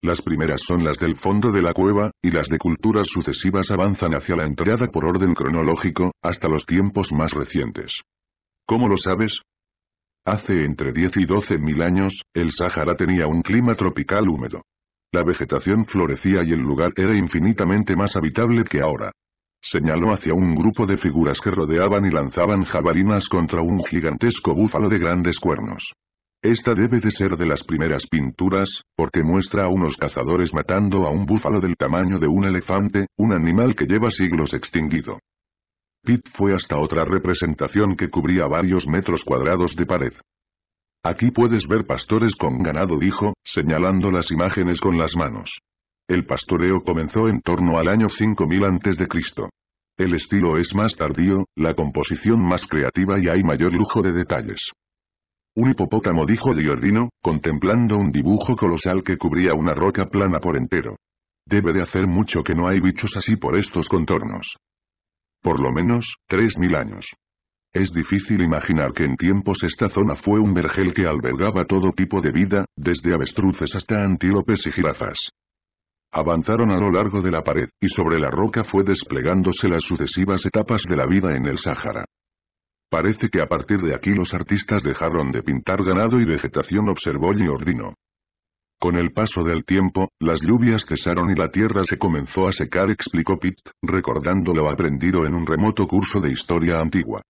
Las primeras son las del fondo de la cueva, y las de culturas sucesivas avanzan hacia la entrada por orden cronológico, hasta los tiempos más recientes. ¿Cómo lo sabes? Hace entre 10 y 12 mil años, el Sahara tenía un clima tropical húmedo. La vegetación florecía y el lugar era infinitamente más habitable que ahora. Señaló hacia un grupo de figuras que rodeaban y lanzaban jabalinas contra un gigantesco búfalo de grandes cuernos. Esta debe de ser de las primeras pinturas, porque muestra a unos cazadores matando a un búfalo del tamaño de un elefante, un animal que lleva siglos extinguido. Pitt fue hasta otra representación que cubría varios metros cuadrados de pared. Aquí puedes ver pastores con ganado dijo, señalando las imágenes con las manos. El pastoreo comenzó en torno al año 5000 a.C. El estilo es más tardío, la composición más creativa y hay mayor lujo de detalles. Un hipopótamo dijo Diordino, contemplando un dibujo colosal que cubría una roca plana por entero. Debe de hacer mucho que no hay bichos así por estos contornos. Por lo menos, tres mil años. Es difícil imaginar que en tiempos esta zona fue un vergel que albergaba todo tipo de vida, desde avestruces hasta antílopes y jirafas. Avanzaron a lo largo de la pared, y sobre la roca fue desplegándose las sucesivas etapas de la vida en el Sáhara. Parece que a partir de aquí los artistas dejaron de pintar ganado y vegetación observó Giordino. Con el paso del tiempo, las lluvias cesaron y la tierra se comenzó a secar explicó Pitt, recordando lo aprendido en un remoto curso de historia antigua.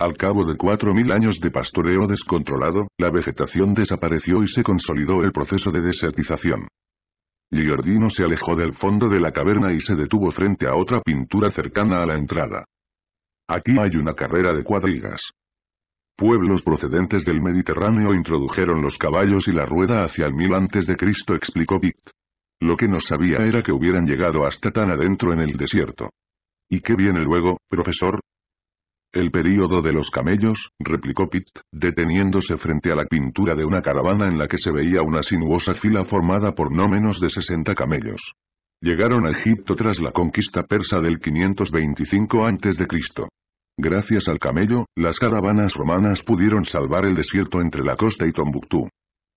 Al cabo de cuatro 4.000 años de pastoreo descontrolado, la vegetación desapareció y se consolidó el proceso de desertización. Giordino se alejó del fondo de la caverna y se detuvo frente a otra pintura cercana a la entrada. Aquí hay una carrera de cuadrigas. Pueblos procedentes del Mediterráneo introdujeron los caballos y la rueda hacia el mil antes de Cristo» explicó Pitt. Lo que no sabía era que hubieran llegado hasta tan adentro en el desierto. ¿Y qué viene luego, profesor? El período de los camellos, replicó Pitt, deteniéndose frente a la pintura de una caravana en la que se veía una sinuosa fila formada por no menos de 60 camellos. Llegaron a Egipto tras la conquista persa del 525 a.C. Gracias al camello, las caravanas romanas pudieron salvar el desierto entre la costa y Tombuctú.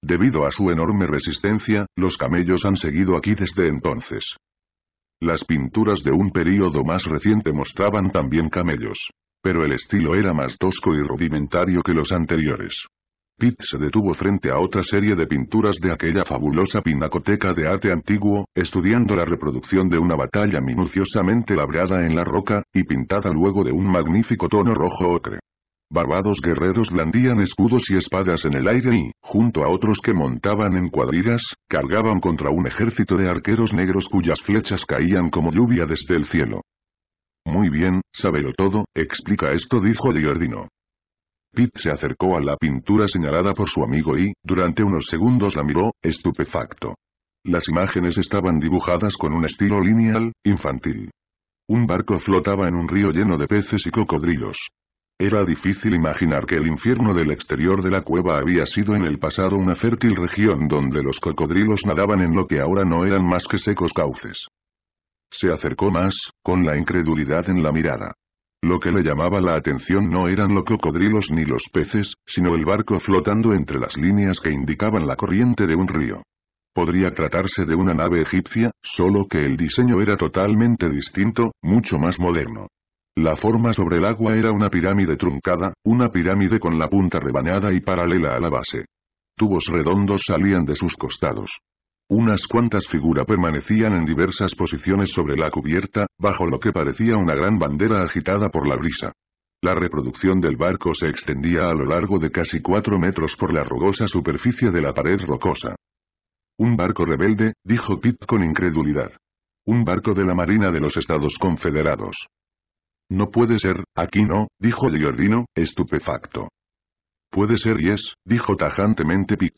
Debido a su enorme resistencia, los camellos han seguido aquí desde entonces. Las pinturas de un período más reciente mostraban también camellos. Pero el estilo era más tosco y rudimentario que los anteriores. Pitt se detuvo frente a otra serie de pinturas de aquella fabulosa pinacoteca de arte antiguo, estudiando la reproducción de una batalla minuciosamente labrada en la roca, y pintada luego de un magnífico tono rojo ocre. Barbados guerreros blandían escudos y espadas en el aire y, junto a otros que montaban en cuadrigas, cargaban contra un ejército de arqueros negros cuyas flechas caían como lluvia desde el cielo. Muy bien, sábelo todo, explica esto dijo Diordino. Pitt se acercó a la pintura señalada por su amigo y, durante unos segundos la miró, estupefacto. Las imágenes estaban dibujadas con un estilo lineal, infantil. Un barco flotaba en un río lleno de peces y cocodrilos. Era difícil imaginar que el infierno del exterior de la cueva había sido en el pasado una fértil región donde los cocodrilos nadaban en lo que ahora no eran más que secos cauces. Se acercó más, con la incredulidad en la mirada. Lo que le llamaba la atención no eran los cocodrilos ni los peces, sino el barco flotando entre las líneas que indicaban la corriente de un río. Podría tratarse de una nave egipcia, solo que el diseño era totalmente distinto, mucho más moderno. La forma sobre el agua era una pirámide truncada, una pirámide con la punta rebanada y paralela a la base. Tubos redondos salían de sus costados. Unas cuantas figuras permanecían en diversas posiciones sobre la cubierta, bajo lo que parecía una gran bandera agitada por la brisa. La reproducción del barco se extendía a lo largo de casi cuatro metros por la rugosa superficie de la pared rocosa. Un barco rebelde, dijo Pitt con incredulidad. Un barco de la Marina de los Estados Confederados. No puede ser, aquí no, dijo Giordino, estupefacto. Puede ser y es, dijo tajantemente Pitt.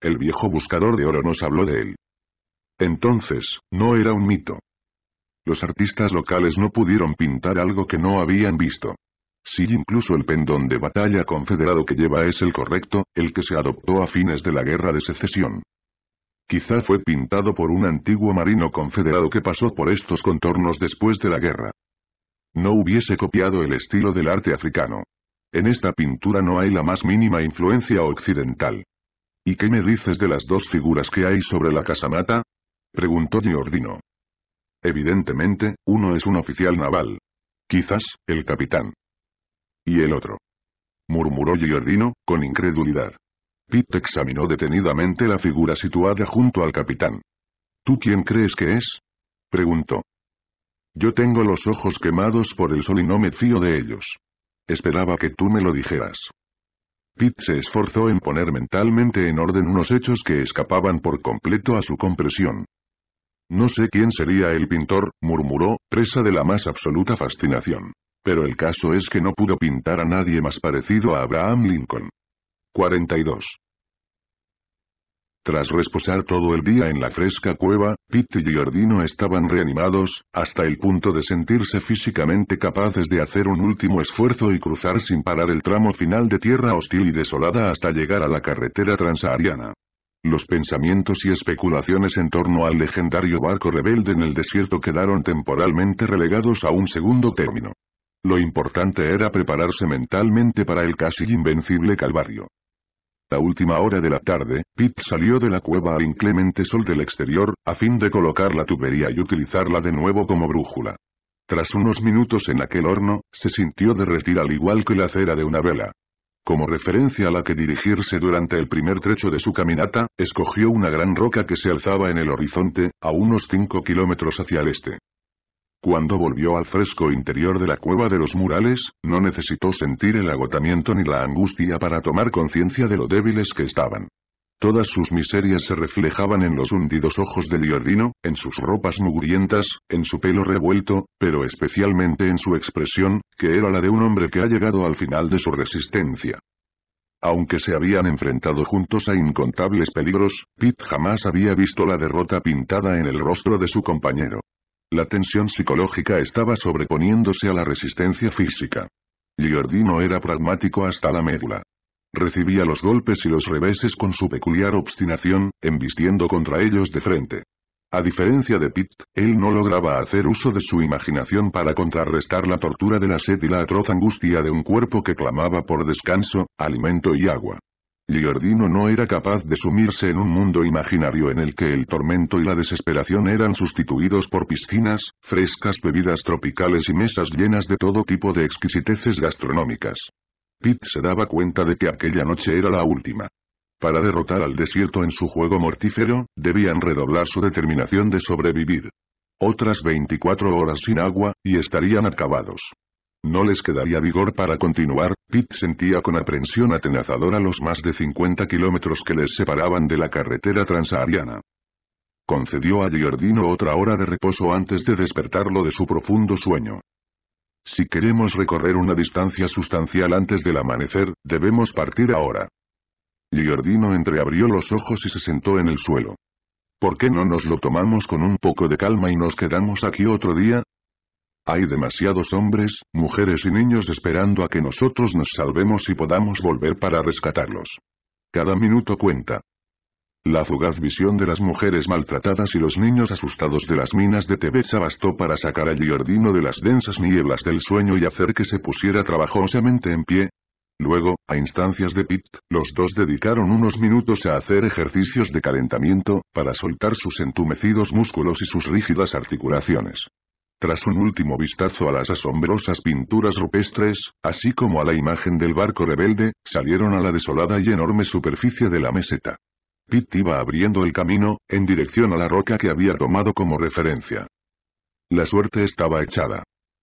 El viejo buscador de oro nos habló de él. Entonces, no era un mito. Los artistas locales no pudieron pintar algo que no habían visto. Si incluso el pendón de batalla confederado que lleva es el correcto, el que se adoptó a fines de la Guerra de Secesión. Quizá fue pintado por un antiguo marino confederado que pasó por estos contornos después de la guerra. No hubiese copiado el estilo del arte africano. En esta pintura no hay la más mínima influencia occidental. ¿Y qué me dices de las dos figuras que hay sobre la casamata? Preguntó Giordino. Evidentemente, uno es un oficial naval. Quizás, el capitán. ¿Y el otro? Murmuró Giordino, con incredulidad. Pete examinó detenidamente la figura situada junto al capitán. ¿Tú quién crees que es? Preguntó. Yo tengo los ojos quemados por el sol y no me fío de ellos. Esperaba que tú me lo dijeras. Pitt se esforzó en poner mentalmente en orden unos hechos que escapaban por completo a su compresión. No sé quién sería el pintor, murmuró, presa de la más absoluta fascinación. Pero el caso es que no pudo pintar a nadie más parecido a Abraham Lincoln. 42. Tras reposar todo el día en la fresca cueva, Pete y Giordino estaban reanimados, hasta el punto de sentirse físicamente capaces de hacer un último esfuerzo y cruzar sin parar el tramo final de tierra hostil y desolada hasta llegar a la carretera transahariana. Los pensamientos y especulaciones en torno al legendario barco rebelde en el desierto quedaron temporalmente relegados a un segundo término. Lo importante era prepararse mentalmente para el casi invencible calvario. La última hora de la tarde, Pete salió de la cueva al inclemente sol del exterior, a fin de colocar la tubería y utilizarla de nuevo como brújula. Tras unos minutos en aquel horno, se sintió derretir al igual que la cera de una vela. Como referencia a la que dirigirse durante el primer trecho de su caminata, escogió una gran roca que se alzaba en el horizonte, a unos 5 kilómetros hacia el este. Cuando volvió al fresco interior de la cueva de los murales, no necesitó sentir el agotamiento ni la angustia para tomar conciencia de lo débiles que estaban. Todas sus miserias se reflejaban en los hundidos ojos de Liordino, en sus ropas mugrientas, en su pelo revuelto, pero especialmente en su expresión, que era la de un hombre que ha llegado al final de su resistencia. Aunque se habían enfrentado juntos a incontables peligros, Pitt jamás había visto la derrota pintada en el rostro de su compañero. La tensión psicológica estaba sobreponiéndose a la resistencia física. Giordino era pragmático hasta la médula. Recibía los golpes y los reveses con su peculiar obstinación, embistiendo contra ellos de frente. A diferencia de Pitt, él no lograba hacer uso de su imaginación para contrarrestar la tortura de la sed y la atroz angustia de un cuerpo que clamaba por descanso, alimento y agua. Giordino no era capaz de sumirse en un mundo imaginario en el que el tormento y la desesperación eran sustituidos por piscinas, frescas bebidas tropicales y mesas llenas de todo tipo de exquisiteces gastronómicas. Pete se daba cuenta de que aquella noche era la última. Para derrotar al desierto en su juego mortífero, debían redoblar su determinación de sobrevivir. Otras 24 horas sin agua, y estarían acabados. No les quedaría vigor para continuar, Pitt sentía con aprensión atenazadora los más de 50 kilómetros que les separaban de la carretera transahariana. Concedió a Giordino otra hora de reposo antes de despertarlo de su profundo sueño. Si queremos recorrer una distancia sustancial antes del amanecer, debemos partir ahora. Giordino entreabrió los ojos y se sentó en el suelo. ¿Por qué no nos lo tomamos con un poco de calma y nos quedamos aquí otro día? Hay demasiados hombres, mujeres y niños esperando a que nosotros nos salvemos y podamos volver para rescatarlos. Cada minuto cuenta. La fugaz visión de las mujeres maltratadas y los niños asustados de las minas de Tebesa bastó para sacar a Giordino de las densas nieblas del sueño y hacer que se pusiera trabajosamente en pie. Luego, a instancias de Pitt, los dos dedicaron unos minutos a hacer ejercicios de calentamiento, para soltar sus entumecidos músculos y sus rígidas articulaciones. Tras un último vistazo a las asombrosas pinturas rupestres, así como a la imagen del barco rebelde, salieron a la desolada y enorme superficie de la meseta. Pitt iba abriendo el camino, en dirección a la roca que había tomado como referencia. La suerte estaba echada.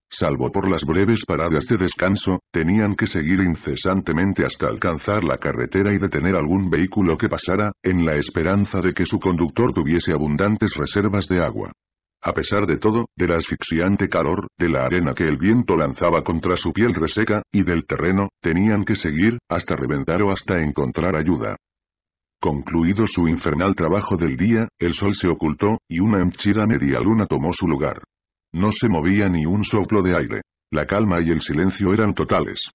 Salvo por las breves paradas de descanso, tenían que seguir incesantemente hasta alcanzar la carretera y detener algún vehículo que pasara, en la esperanza de que su conductor tuviese abundantes reservas de agua a pesar de todo, del asfixiante calor, de la arena que el viento lanzaba contra su piel reseca, y del terreno, tenían que seguir, hasta reventar o hasta encontrar ayuda. Concluido su infernal trabajo del día, el sol se ocultó, y una enchida media luna tomó su lugar. No se movía ni un soplo de aire. La calma y el silencio eran totales.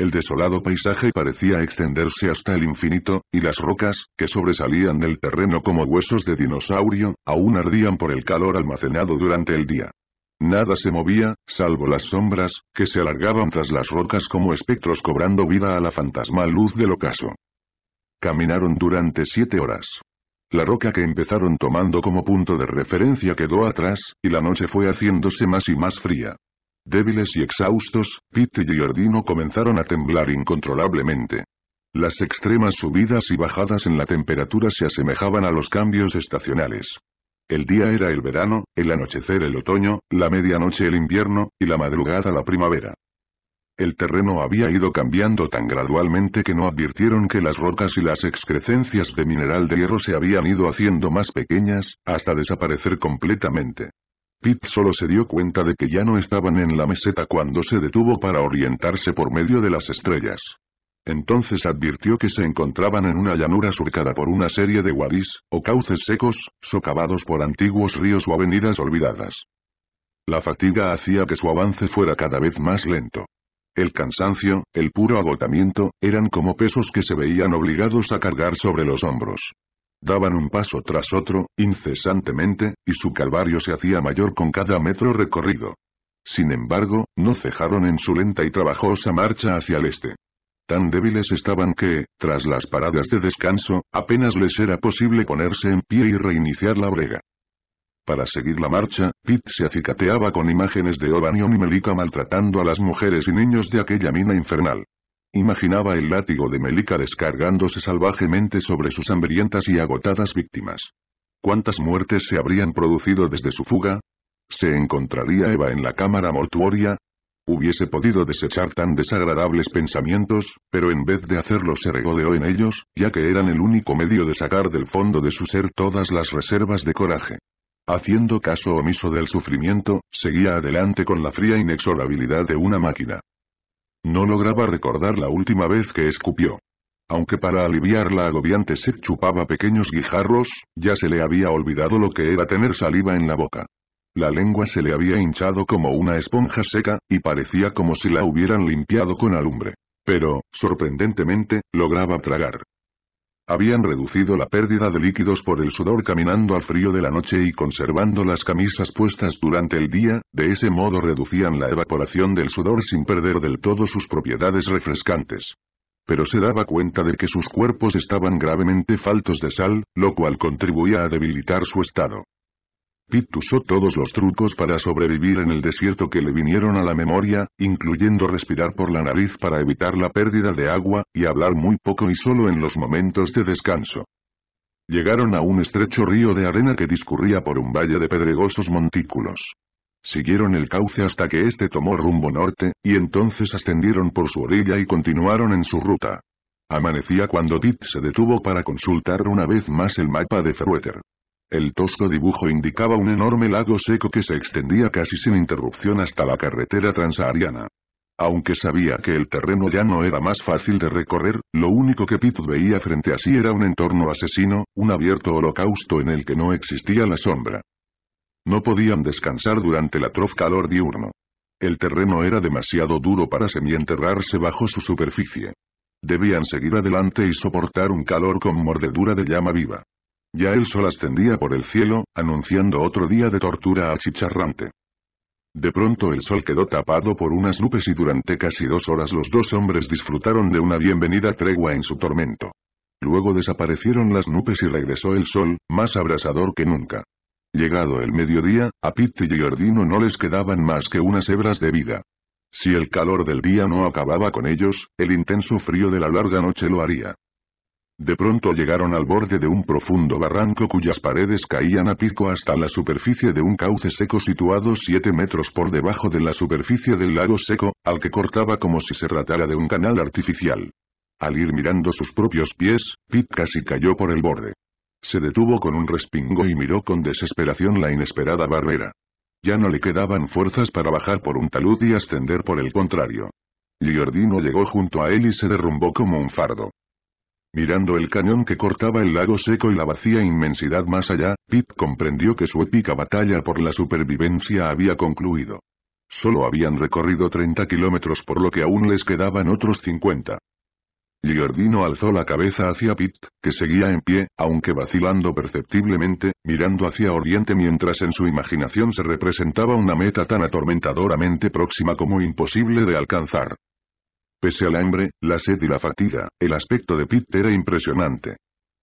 El desolado paisaje parecía extenderse hasta el infinito, y las rocas, que sobresalían del terreno como huesos de dinosaurio, aún ardían por el calor almacenado durante el día. Nada se movía, salvo las sombras, que se alargaban tras las rocas como espectros cobrando vida a la fantasmal luz del ocaso. Caminaron durante siete horas. La roca que empezaron tomando como punto de referencia quedó atrás, y la noche fue haciéndose más y más fría. Débiles y exhaustos, Pete y Giordino comenzaron a temblar incontrolablemente. Las extremas subidas y bajadas en la temperatura se asemejaban a los cambios estacionales. El día era el verano, el anochecer el otoño, la medianoche el invierno, y la madrugada la primavera. El terreno había ido cambiando tan gradualmente que no advirtieron que las rocas y las excrecencias de mineral de hierro se habían ido haciendo más pequeñas, hasta desaparecer completamente. Pitt solo se dio cuenta de que ya no estaban en la meseta cuando se detuvo para orientarse por medio de las estrellas. Entonces advirtió que se encontraban en una llanura surcada por una serie de wadis, o cauces secos, socavados por antiguos ríos o avenidas olvidadas. La fatiga hacía que su avance fuera cada vez más lento. El cansancio, el puro agotamiento, eran como pesos que se veían obligados a cargar sobre los hombros. Daban un paso tras otro, incesantemente, y su calvario se hacía mayor con cada metro recorrido. Sin embargo, no cejaron en su lenta y trabajosa marcha hacia el este. Tan débiles estaban que, tras las paradas de descanso, apenas les era posible ponerse en pie y reiniciar la brega. Para seguir la marcha, Pitt se acicateaba con imágenes de O'Banion y Melica maltratando a las mujeres y niños de aquella mina infernal. Imaginaba el látigo de melica descargándose salvajemente sobre sus hambrientas y agotadas víctimas. ¿Cuántas muertes se habrían producido desde su fuga? ¿Se encontraría Eva en la cámara mortuoria? Hubiese podido desechar tan desagradables pensamientos, pero en vez de hacerlo se regodeó en ellos, ya que eran el único medio de sacar del fondo de su ser todas las reservas de coraje. Haciendo caso omiso del sufrimiento, seguía adelante con la fría inexorabilidad de una máquina. No lograba recordar la última vez que escupió. Aunque para aliviar la agobiante se chupaba pequeños guijarros, ya se le había olvidado lo que era tener saliva en la boca. La lengua se le había hinchado como una esponja seca, y parecía como si la hubieran limpiado con alumbre. Pero, sorprendentemente, lograba tragar. Habían reducido la pérdida de líquidos por el sudor caminando al frío de la noche y conservando las camisas puestas durante el día, de ese modo reducían la evaporación del sudor sin perder del todo sus propiedades refrescantes. Pero se daba cuenta de que sus cuerpos estaban gravemente faltos de sal, lo cual contribuía a debilitar su estado. Pitt usó todos los trucos para sobrevivir en el desierto que le vinieron a la memoria, incluyendo respirar por la nariz para evitar la pérdida de agua, y hablar muy poco y solo en los momentos de descanso. Llegaron a un estrecho río de arena que discurría por un valle de pedregosos montículos. Siguieron el cauce hasta que éste tomó rumbo norte, y entonces ascendieron por su orilla y continuaron en su ruta. Amanecía cuando Pitt se detuvo para consultar una vez más el mapa de Ferrueter. El tosco dibujo indicaba un enorme lago seco que se extendía casi sin interrupción hasta la carretera transahariana. Aunque sabía que el terreno ya no era más fácil de recorrer, lo único que Pitt veía frente a sí era un entorno asesino, un abierto holocausto en el que no existía la sombra. No podían descansar durante el atroz calor diurno. El terreno era demasiado duro para semienterrarse bajo su superficie. Debían seguir adelante y soportar un calor con mordedura de llama viva. Ya el sol ascendía por el cielo, anunciando otro día de tortura achicharrante. De pronto el sol quedó tapado por unas nubes y durante casi dos horas los dos hombres disfrutaron de una bienvenida tregua en su tormento. Luego desaparecieron las nubes y regresó el sol, más abrasador que nunca. Llegado el mediodía, a Pitti y Giordino no les quedaban más que unas hebras de vida. Si el calor del día no acababa con ellos, el intenso frío de la larga noche lo haría. De pronto llegaron al borde de un profundo barranco cuyas paredes caían a pico hasta la superficie de un cauce seco situado siete metros por debajo de la superficie del lago seco, al que cortaba como si se tratara de un canal artificial. Al ir mirando sus propios pies, Pete casi cayó por el borde. Se detuvo con un respingo y miró con desesperación la inesperada barrera. Ya no le quedaban fuerzas para bajar por un talud y ascender por el contrario. Giordino llegó junto a él y se derrumbó como un fardo. Mirando el cañón que cortaba el lago seco y la vacía inmensidad más allá, Pitt comprendió que su épica batalla por la supervivencia había concluido. Solo habían recorrido 30 kilómetros por lo que aún les quedaban otros 50. Giordino alzó la cabeza hacia Pitt, que seguía en pie, aunque vacilando perceptiblemente, mirando hacia oriente mientras en su imaginación se representaba una meta tan atormentadoramente próxima como imposible de alcanzar. Pese al hambre, la sed y la fatiga, el aspecto de Pitt era impresionante.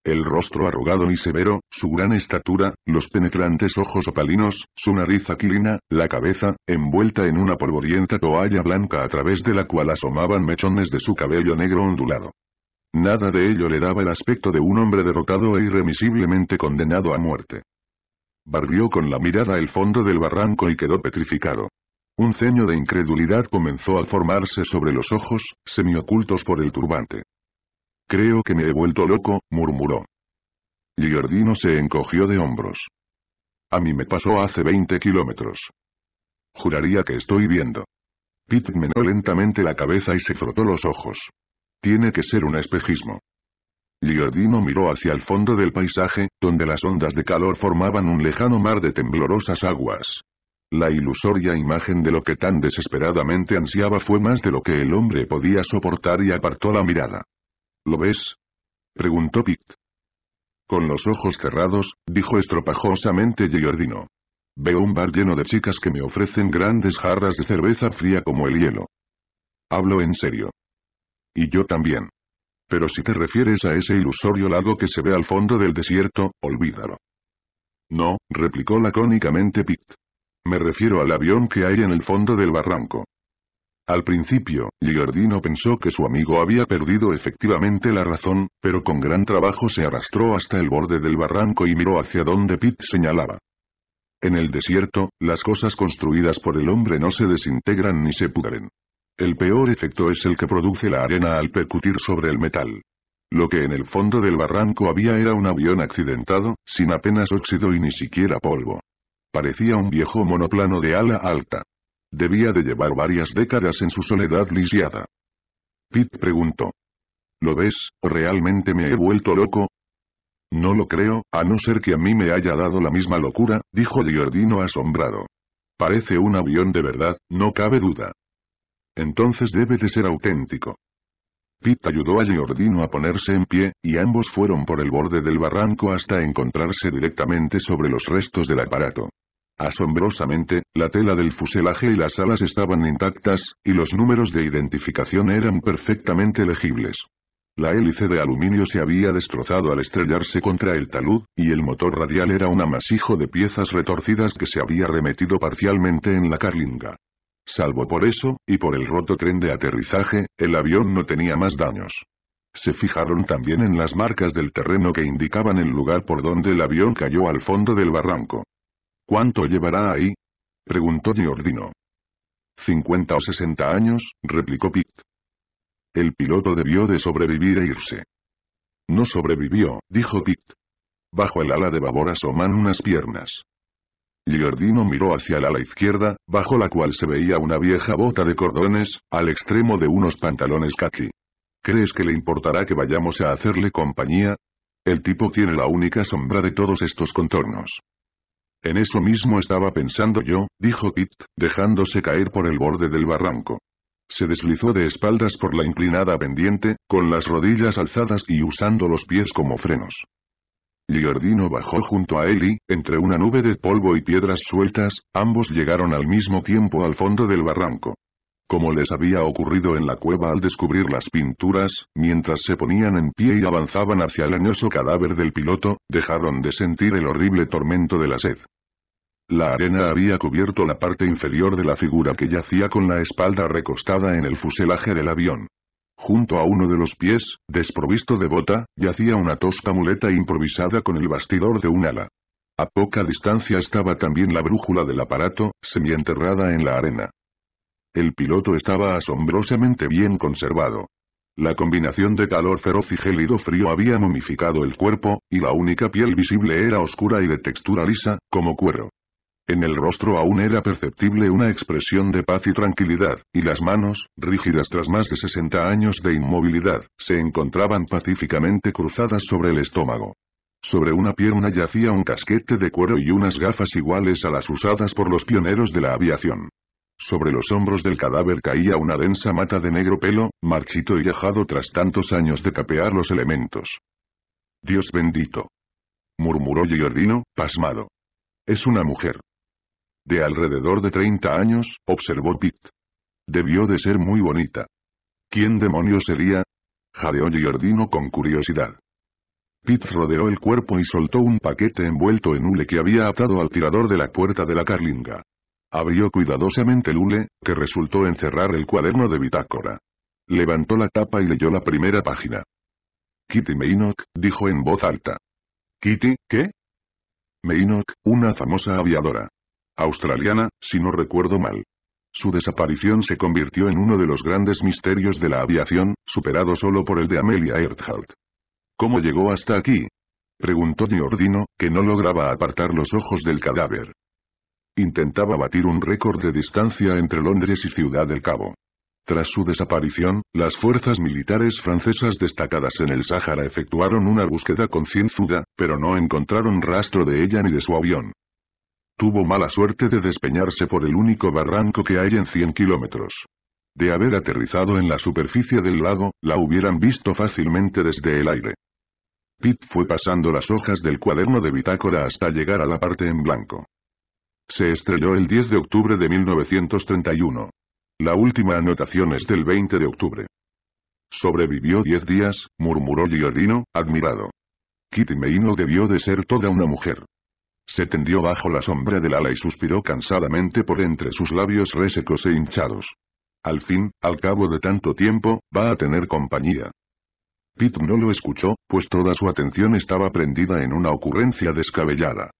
El rostro arrugado y severo, su gran estatura, los penetrantes ojos opalinos, su nariz aquilina, la cabeza, envuelta en una polvorienta toalla blanca a través de la cual asomaban mechones de su cabello negro ondulado. Nada de ello le daba el aspecto de un hombre derrotado e irremisiblemente condenado a muerte. Barbió con la mirada el fondo del barranco y quedó petrificado. Un ceño de incredulidad comenzó a formarse sobre los ojos, semiocultos por el turbante. Creo que me he vuelto loco, murmuró. Giordino se encogió de hombros. A mí me pasó hace 20 kilómetros. Juraría que estoy viendo. Pitt menó lentamente la cabeza y se frotó los ojos. Tiene que ser un espejismo. Giordino miró hacia el fondo del paisaje, donde las ondas de calor formaban un lejano mar de temblorosas aguas. La ilusoria imagen de lo que tan desesperadamente ansiaba fue más de lo que el hombre podía soportar y apartó la mirada. ¿Lo ves? preguntó Pitt. Con los ojos cerrados, dijo estropajosamente Giordino. Veo un bar lleno de chicas que me ofrecen grandes jarras de cerveza fría como el hielo. Hablo en serio. Y yo también. Pero si te refieres a ese ilusorio lago que se ve al fondo del desierto, olvídalo. No, replicó lacónicamente Pitt. Me refiero al avión que hay en el fondo del barranco. Al principio, Gigardino pensó que su amigo había perdido efectivamente la razón, pero con gran trabajo se arrastró hasta el borde del barranco y miró hacia donde Pitt señalaba. En el desierto, las cosas construidas por el hombre no se desintegran ni se pudren. El peor efecto es el que produce la arena al percutir sobre el metal. Lo que en el fondo del barranco había era un avión accidentado, sin apenas óxido y ni siquiera polvo. Parecía un viejo monoplano de ala alta. Debía de llevar varias décadas en su soledad lisiada. Pete preguntó. ¿Lo ves, realmente me he vuelto loco? No lo creo, a no ser que a mí me haya dado la misma locura, dijo Giordino asombrado. Parece un avión de verdad, no cabe duda. Entonces debe de ser auténtico. Pitt ayudó a Giordino a ponerse en pie, y ambos fueron por el borde del barranco hasta encontrarse directamente sobre los restos del aparato. Asombrosamente, la tela del fuselaje y las alas estaban intactas, y los números de identificación eran perfectamente legibles. La hélice de aluminio se había destrozado al estrellarse contra el talud, y el motor radial era un amasijo de piezas retorcidas que se había remetido parcialmente en la carlinga. Salvo por eso, y por el roto tren de aterrizaje, el avión no tenía más daños. Se fijaron también en las marcas del terreno que indicaban el lugar por donde el avión cayó al fondo del barranco. ¿Cuánto llevará ahí? preguntó Giordino. 50 o 60 años, replicó Pitt. El piloto debió de sobrevivir e irse. No sobrevivió, dijo Pitt. Bajo el ala de babor asoman unas piernas. Giordino miró hacia la ala izquierda, bajo la cual se veía una vieja bota de cordones, al extremo de unos pantalones khaki. ¿Crees que le importará que vayamos a hacerle compañía? El tipo tiene la única sombra de todos estos contornos. En eso mismo estaba pensando yo, dijo Kit, dejándose caer por el borde del barranco. Se deslizó de espaldas por la inclinada pendiente, con las rodillas alzadas y usando los pies como frenos. Giordino bajó junto a él y, entre una nube de polvo y piedras sueltas, ambos llegaron al mismo tiempo al fondo del barranco. Como les había ocurrido en la cueva al descubrir las pinturas, mientras se ponían en pie y avanzaban hacia el añoso cadáver del piloto, dejaron de sentir el horrible tormento de la sed. La arena había cubierto la parte inferior de la figura que yacía con la espalda recostada en el fuselaje del avión. Junto a uno de los pies, desprovisto de bota, yacía una tosca muleta improvisada con el bastidor de un ala. A poca distancia estaba también la brújula del aparato, semienterrada en la arena. El piloto estaba asombrosamente bien conservado. La combinación de calor feroz y gélido frío había momificado el cuerpo, y la única piel visible era oscura y de textura lisa, como cuero. En el rostro aún era perceptible una expresión de paz y tranquilidad, y las manos, rígidas tras más de 60 años de inmovilidad, se encontraban pacíficamente cruzadas sobre el estómago. Sobre una pierna yacía un casquete de cuero y unas gafas iguales a las usadas por los pioneros de la aviación. Sobre los hombros del cadáver caía una densa mata de negro pelo, marchito y ajado tras tantos años de capear los elementos. Dios bendito. murmuró Giordino, pasmado. Es una mujer de alrededor de 30 años, observó Pitt. Debió de ser muy bonita. ¿Quién demonios sería? Jadeó Giordino con curiosidad. Pitt rodeó el cuerpo y soltó un paquete envuelto en hule que había atado al tirador de la puerta de la carlinga. Abrió cuidadosamente el hule, que resultó encerrar el cuaderno de bitácora. Levantó la tapa y leyó la primera página. Kitty Maynock, dijo en voz alta. ¿Kitty, qué? Maynock, una famosa aviadora australiana, si no recuerdo mal. Su desaparición se convirtió en uno de los grandes misterios de la aviación, superado solo por el de Amelia Earhart. ¿Cómo llegó hasta aquí? Preguntó Diordino, que no lograba apartar los ojos del cadáver. Intentaba batir un récord de distancia entre Londres y Ciudad del Cabo. Tras su desaparición, las fuerzas militares francesas destacadas en el Sáhara efectuaron una búsqueda concienzuda, pero no encontraron rastro de ella ni de su avión. Tuvo mala suerte de despeñarse por el único barranco que hay en 100 kilómetros. De haber aterrizado en la superficie del lago, la hubieran visto fácilmente desde el aire. Pitt fue pasando las hojas del cuaderno de bitácora hasta llegar a la parte en blanco. Se estrelló el 10 de octubre de 1931. La última anotación es del 20 de octubre. Sobrevivió 10 días, murmuró Giordino, admirado. Kitty no debió de ser toda una mujer. Se tendió bajo la sombra del ala y suspiró cansadamente por entre sus labios resecos e hinchados. Al fin, al cabo de tanto tiempo, va a tener compañía. Pitt no lo escuchó, pues toda su atención estaba prendida en una ocurrencia descabellada.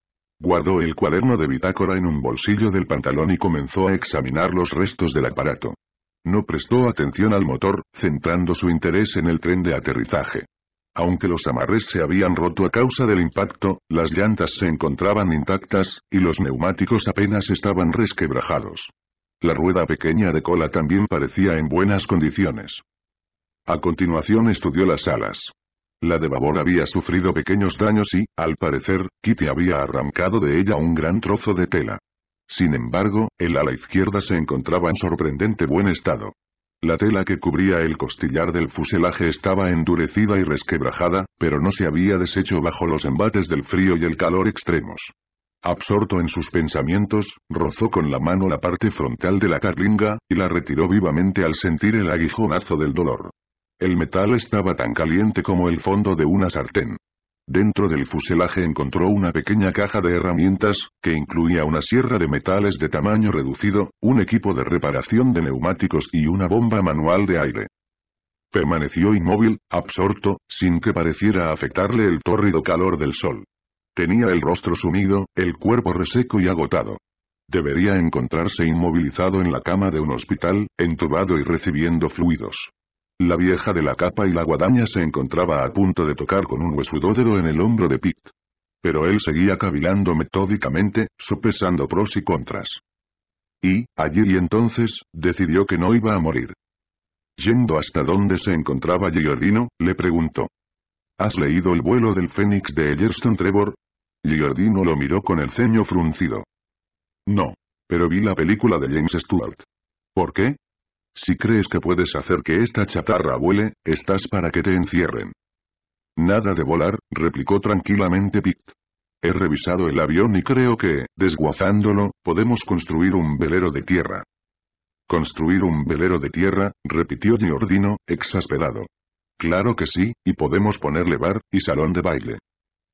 Guardó el cuaderno de bitácora en un bolsillo del pantalón y comenzó a examinar los restos del aparato. No prestó atención al motor, centrando su interés en el tren de aterrizaje. Aunque los amarres se habían roto a causa del impacto, las llantas se encontraban intactas, y los neumáticos apenas estaban resquebrajados. La rueda pequeña de cola también parecía en buenas condiciones. A continuación estudió las alas. La de babor había sufrido pequeños daños y, al parecer, Kitty había arrancado de ella un gran trozo de tela. Sin embargo, el ala izquierda se encontraba en sorprendente buen estado. La tela que cubría el costillar del fuselaje estaba endurecida y resquebrajada, pero no se había deshecho bajo los embates del frío y el calor extremos. Absorto en sus pensamientos, rozó con la mano la parte frontal de la carlinga, y la retiró vivamente al sentir el aguijonazo del dolor. El metal estaba tan caliente como el fondo de una sartén. Dentro del fuselaje encontró una pequeña caja de herramientas, que incluía una sierra de metales de tamaño reducido, un equipo de reparación de neumáticos y una bomba manual de aire. Permaneció inmóvil, absorto, sin que pareciera afectarle el tórrido calor del sol. Tenía el rostro sumido, el cuerpo reseco y agotado. Debería encontrarse inmovilizado en la cama de un hospital, entubado y recibiendo fluidos. La vieja de la capa y la guadaña se encontraba a punto de tocar con un huesudo en el hombro de Pitt. Pero él seguía cavilando metódicamente, sopesando pros y contras. Y, allí y entonces, decidió que no iba a morir. Yendo hasta donde se encontraba Giordino, le preguntó. ¿Has leído El vuelo del Fénix de Ellerston Trevor? Giordino lo miró con el ceño fruncido. No. Pero vi la película de James Stewart. ¿Por qué? Si crees que puedes hacer que esta chatarra vuele, estás para que te encierren. Nada de volar, replicó tranquilamente Pitt. He revisado el avión y creo que, desguazándolo, podemos construir un velero de tierra. Construir un velero de tierra, repitió Giordino, exasperado. Claro que sí, y podemos ponerle bar y salón de baile.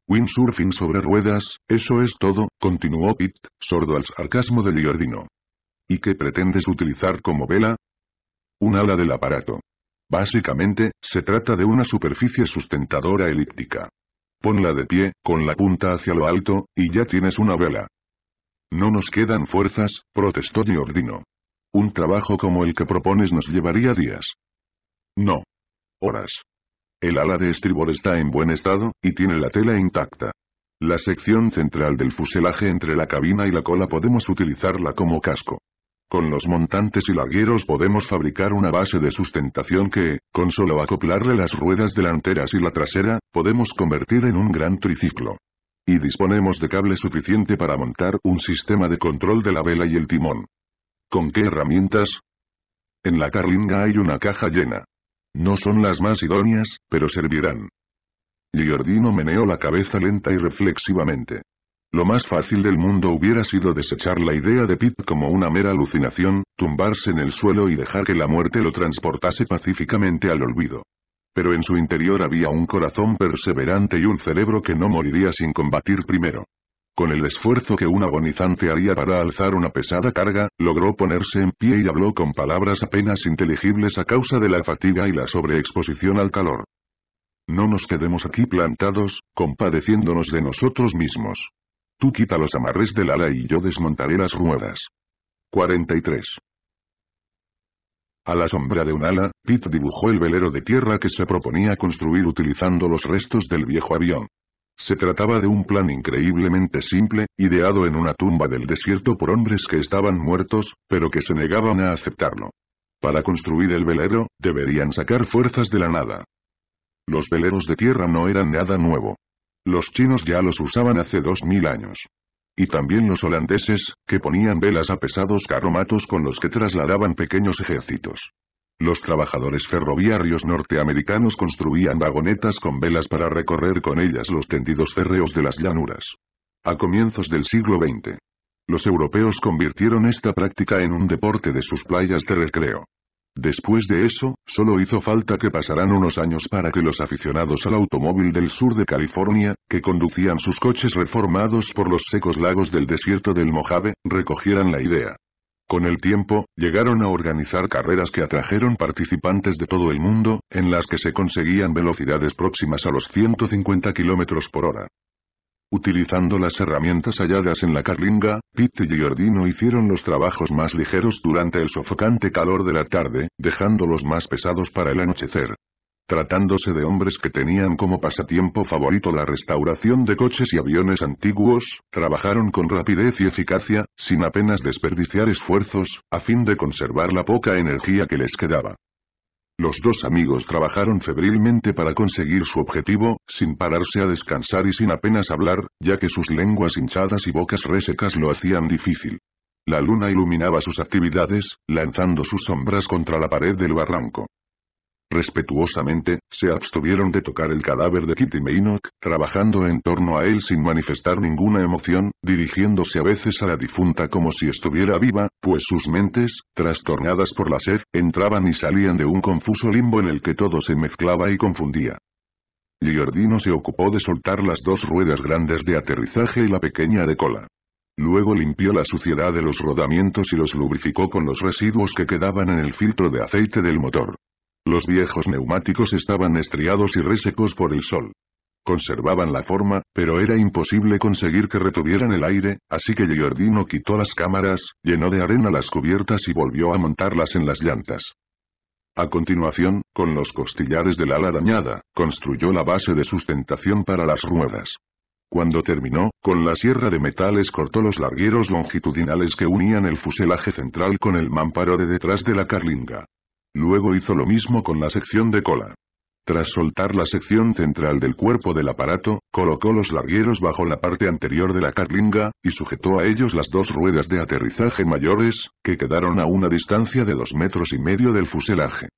Windsurfing sobre ruedas, eso es todo, continuó Pitt, sordo al sarcasmo de Giordino. ¿Y qué pretendes utilizar como vela? Un ala del aparato. Básicamente, se trata de una superficie sustentadora elíptica. Ponla de pie, con la punta hacia lo alto, y ya tienes una vela. No nos quedan fuerzas, protestó Giordino. Un trabajo como el que propones nos llevaría días. No. Horas. El ala de estribor está en buen estado, y tiene la tela intacta. La sección central del fuselaje entre la cabina y la cola podemos utilizarla como casco. Con los montantes y lagueros podemos fabricar una base de sustentación que, con solo acoplarle las ruedas delanteras y la trasera, podemos convertir en un gran triciclo. Y disponemos de cable suficiente para montar un sistema de control de la vela y el timón. ¿Con qué herramientas? En la carlinga hay una caja llena. No son las más idóneas, pero servirán. Giordino meneó la cabeza lenta y reflexivamente. Lo más fácil del mundo hubiera sido desechar la idea de Pitt como una mera alucinación, tumbarse en el suelo y dejar que la muerte lo transportase pacíficamente al olvido. Pero en su interior había un corazón perseverante y un cerebro que no moriría sin combatir primero. Con el esfuerzo que un agonizante haría para alzar una pesada carga, logró ponerse en pie y habló con palabras apenas inteligibles a causa de la fatiga y la sobreexposición al calor. No nos quedemos aquí plantados, compadeciéndonos de nosotros mismos. Tú quita los amarres del ala y yo desmontaré las ruedas. 43. A la sombra de un ala, Pete dibujó el velero de tierra que se proponía construir utilizando los restos del viejo avión. Se trataba de un plan increíblemente simple, ideado en una tumba del desierto por hombres que estaban muertos, pero que se negaban a aceptarlo. Para construir el velero, deberían sacar fuerzas de la nada. Los veleros de tierra no eran nada nuevo. Los chinos ya los usaban hace 2000 años. Y también los holandeses, que ponían velas a pesados carromatos con los que trasladaban pequeños ejércitos. Los trabajadores ferroviarios norteamericanos construían vagonetas con velas para recorrer con ellas los tendidos férreos de las llanuras. A comienzos del siglo XX, los europeos convirtieron esta práctica en un deporte de sus playas de recreo. Después de eso, solo hizo falta que pasaran unos años para que los aficionados al automóvil del sur de California, que conducían sus coches reformados por los secos lagos del desierto del Mojave, recogieran la idea. Con el tiempo, llegaron a organizar carreras que atrajeron participantes de todo el mundo, en las que se conseguían velocidades próximas a los 150 km por hora. Utilizando las herramientas halladas en la carlinga, Pete y Giordino hicieron los trabajos más ligeros durante el sofocante calor de la tarde, dejando los más pesados para el anochecer. Tratándose de hombres que tenían como pasatiempo favorito la restauración de coches y aviones antiguos, trabajaron con rapidez y eficacia, sin apenas desperdiciar esfuerzos, a fin de conservar la poca energía que les quedaba. Los dos amigos trabajaron febrilmente para conseguir su objetivo, sin pararse a descansar y sin apenas hablar, ya que sus lenguas hinchadas y bocas resecas lo hacían difícil. La luna iluminaba sus actividades, lanzando sus sombras contra la pared del barranco. Respetuosamente, se abstuvieron de tocar el cadáver de Kitty Maynock, trabajando en torno a él sin manifestar ninguna emoción, dirigiéndose a veces a la difunta como si estuviera viva, pues sus mentes, trastornadas por la sed, entraban y salían de un confuso limbo en el que todo se mezclaba y confundía. Giordino se ocupó de soltar las dos ruedas grandes de aterrizaje y la pequeña de cola. Luego limpió la suciedad de los rodamientos y los lubrificó con los residuos que quedaban en el filtro de aceite del motor. Los viejos neumáticos estaban estriados y resecos por el sol. Conservaban la forma, pero era imposible conseguir que retuvieran el aire, así que Giordino quitó las cámaras, llenó de arena las cubiertas y volvió a montarlas en las llantas. A continuación, con los costillares del ala dañada, construyó la base de sustentación para las ruedas. Cuando terminó, con la sierra de metales cortó los largueros longitudinales que unían el fuselaje central con el mámparo de detrás de la carlinga. Luego hizo lo mismo con la sección de cola. Tras soltar la sección central del cuerpo del aparato, colocó los largueros bajo la parte anterior de la carlinga, y sujetó a ellos las dos ruedas de aterrizaje mayores, que quedaron a una distancia de dos metros y medio del fuselaje.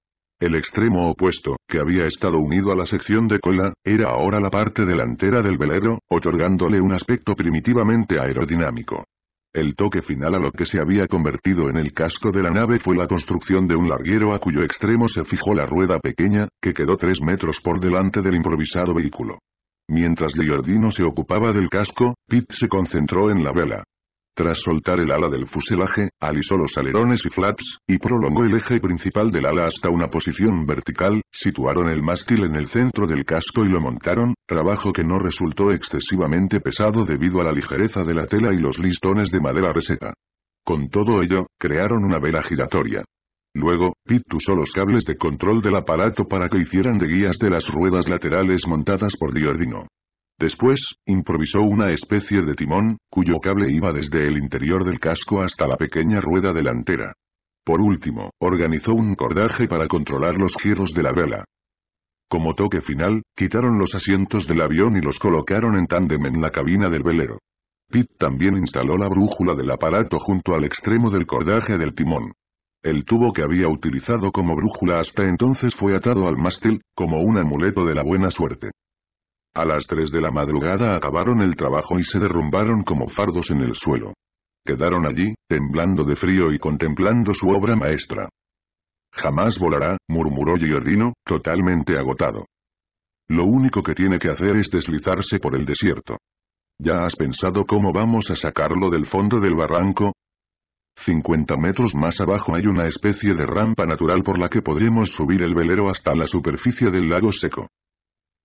El extremo opuesto, que había estado unido a la sección de cola, era ahora la parte delantera del velero, otorgándole un aspecto primitivamente aerodinámico. El toque final a lo que se había convertido en el casco de la nave fue la construcción de un larguero a cuyo extremo se fijó la rueda pequeña, que quedó tres metros por delante del improvisado vehículo. Mientras Giordino se ocupaba del casco, Pitt se concentró en la vela. Tras soltar el ala del fuselaje, alisó los alerones y flaps, y prolongó el eje principal del ala hasta una posición vertical, situaron el mástil en el centro del casco y lo montaron, trabajo que no resultó excesivamente pesado debido a la ligereza de la tela y los listones de madera reseta. Con todo ello, crearon una vela giratoria. Luego, Pitt usó los cables de control del aparato para que hicieran de guías de las ruedas laterales montadas por Diordino. Después, improvisó una especie de timón, cuyo cable iba desde el interior del casco hasta la pequeña rueda delantera. Por último, organizó un cordaje para controlar los giros de la vela. Como toque final, quitaron los asientos del avión y los colocaron en tándem en la cabina del velero. Pitt también instaló la brújula del aparato junto al extremo del cordaje del timón. El tubo que había utilizado como brújula hasta entonces fue atado al mástil, como un amuleto de la buena suerte. A las 3 de la madrugada acabaron el trabajo y se derrumbaron como fardos en el suelo. Quedaron allí, temblando de frío y contemplando su obra maestra. Jamás volará, murmuró Giordino, totalmente agotado. Lo único que tiene que hacer es deslizarse por el desierto. ¿Ya has pensado cómo vamos a sacarlo del fondo del barranco? 50 metros más abajo hay una especie de rampa natural por la que podremos subir el velero hasta la superficie del lago seco.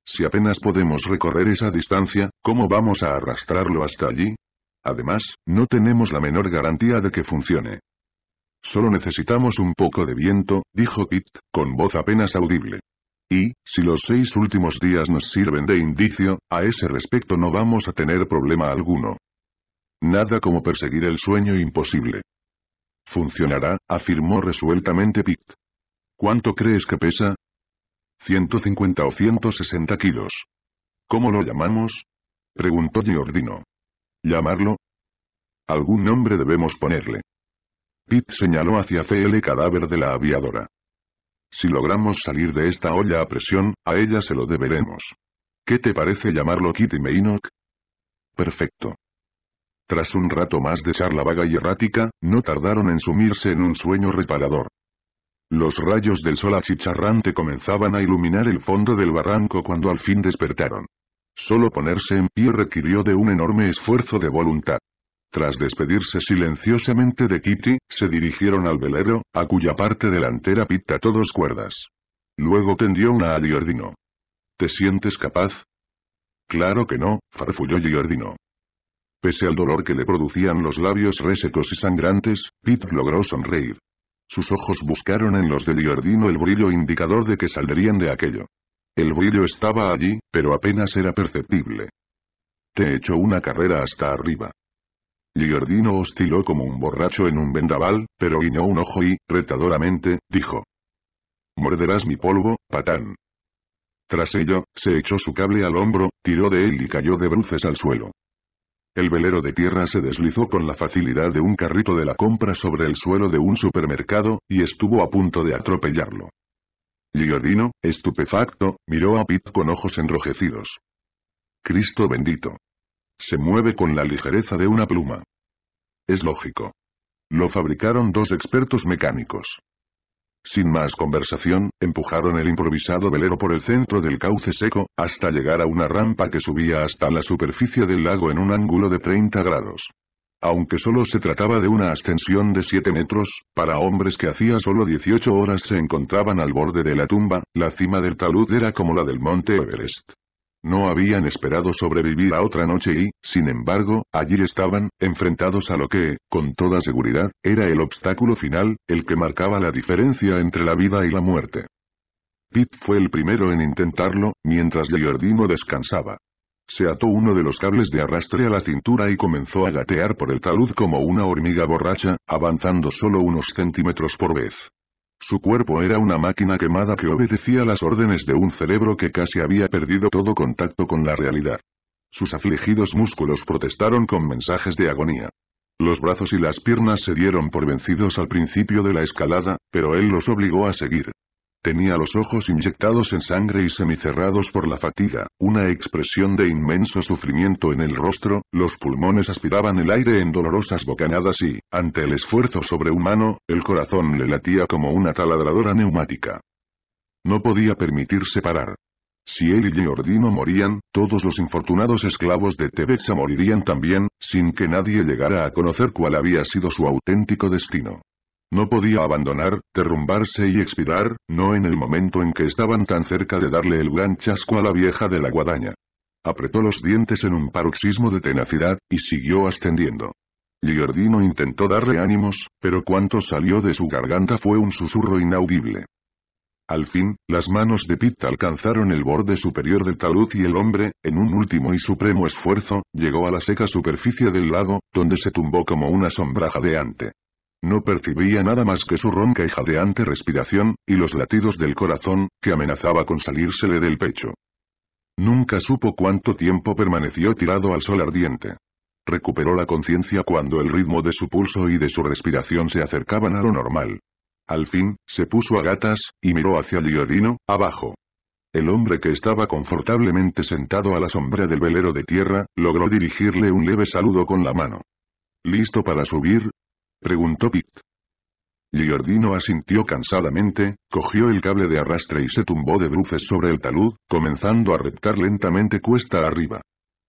Si apenas podemos recorrer esa distancia, ¿cómo vamos a arrastrarlo hasta allí? Además, no tenemos la menor garantía de que funcione. Solo necesitamos un poco de viento, dijo Pitt, con voz apenas audible. Y, si los seis últimos días nos sirven de indicio, a ese respecto no vamos a tener problema alguno. Nada como perseguir el sueño imposible. Funcionará, afirmó resueltamente Pitt. ¿Cuánto crees que pesa? 150 o 160 kilos. ¿Cómo lo llamamos? Preguntó Giordino. ¿Llamarlo? Algún nombre debemos ponerle. Pitt señaló hacia CL cadáver de la aviadora. Si logramos salir de esta olla a presión, a ella se lo deberemos. ¿Qué te parece llamarlo Kitty Maynock? Perfecto. Tras un rato más de charla vaga y errática, no tardaron en sumirse en un sueño reparador. Los rayos del sol achicharrante comenzaban a iluminar el fondo del barranco cuando al fin despertaron. Solo ponerse en pie requirió de un enorme esfuerzo de voluntad. Tras despedirse silenciosamente de Kitty, se dirigieron al velero, a cuya parte delantera pita todos cuerdas. Luego tendió una y Giordino. ¿Te sientes capaz? Claro que no, farfulló Giordino. Pese al dolor que le producían los labios resecos y sangrantes, Pitt logró sonreír. Sus ojos buscaron en los de Giordino el brillo indicador de que saldrían de aquello. El brillo estaba allí, pero apenas era perceptible. Te echó una carrera hasta arriba. Giordino osciló como un borracho en un vendaval, pero guiñó un ojo y, retadoramente, dijo. Morderás mi polvo, patán. Tras ello, se echó su cable al hombro, tiró de él y cayó de bruces al suelo. El velero de tierra se deslizó con la facilidad de un carrito de la compra sobre el suelo de un supermercado, y estuvo a punto de atropellarlo. Giordino, estupefacto, miró a Pete con ojos enrojecidos. Cristo bendito. Se mueve con la ligereza de una pluma. Es lógico. Lo fabricaron dos expertos mecánicos. Sin más conversación, empujaron el improvisado velero por el centro del cauce seco, hasta llegar a una rampa que subía hasta la superficie del lago en un ángulo de 30 grados. Aunque solo se trataba de una ascensión de 7 metros, para hombres que hacía solo 18 horas se encontraban al borde de la tumba, la cima del talud era como la del monte Everest. No habían esperado sobrevivir a otra noche y, sin embargo, allí estaban, enfrentados a lo que, con toda seguridad, era el obstáculo final, el que marcaba la diferencia entre la vida y la muerte. Pete fue el primero en intentarlo, mientras Giordino descansaba. Se ató uno de los cables de arrastre a la cintura y comenzó a gatear por el talud como una hormiga borracha, avanzando solo unos centímetros por vez. Su cuerpo era una máquina quemada que obedecía las órdenes de un cerebro que casi había perdido todo contacto con la realidad. Sus afligidos músculos protestaron con mensajes de agonía. Los brazos y las piernas se dieron por vencidos al principio de la escalada, pero él los obligó a seguir. Tenía los ojos inyectados en sangre y semicerrados por la fatiga, una expresión de inmenso sufrimiento en el rostro, los pulmones aspiraban el aire en dolorosas bocanadas y, ante el esfuerzo sobrehumano, el corazón le latía como una taladradora neumática. No podía permitirse parar. Si él y Giordino morían, todos los infortunados esclavos de Tebexa morirían también, sin que nadie llegara a conocer cuál había sido su auténtico destino. No podía abandonar, derrumbarse y expirar, no en el momento en que estaban tan cerca de darle el gran chasco a la vieja de la guadaña. Apretó los dientes en un paroxismo de tenacidad, y siguió ascendiendo. Giordino intentó darle ánimos, pero cuanto salió de su garganta fue un susurro inaudible. Al fin, las manos de Pitt alcanzaron el borde superior del talud y el hombre, en un último y supremo esfuerzo, llegó a la seca superficie del lago, donde se tumbó como una sombra jadeante. No percibía nada más que su ronca y jadeante respiración, y los latidos del corazón, que amenazaba con salírsele del pecho. Nunca supo cuánto tiempo permaneció tirado al sol ardiente. Recuperó la conciencia cuando el ritmo de su pulso y de su respiración se acercaban a lo normal. Al fin, se puso a gatas, y miró hacia el diodino, abajo. El hombre que estaba confortablemente sentado a la sombra del velero de tierra, logró dirigirle un leve saludo con la mano. ¿Listo para subir? Preguntó Pit. Giordino asintió cansadamente, cogió el cable de arrastre y se tumbó de bruces sobre el talud, comenzando a reptar lentamente cuesta arriba.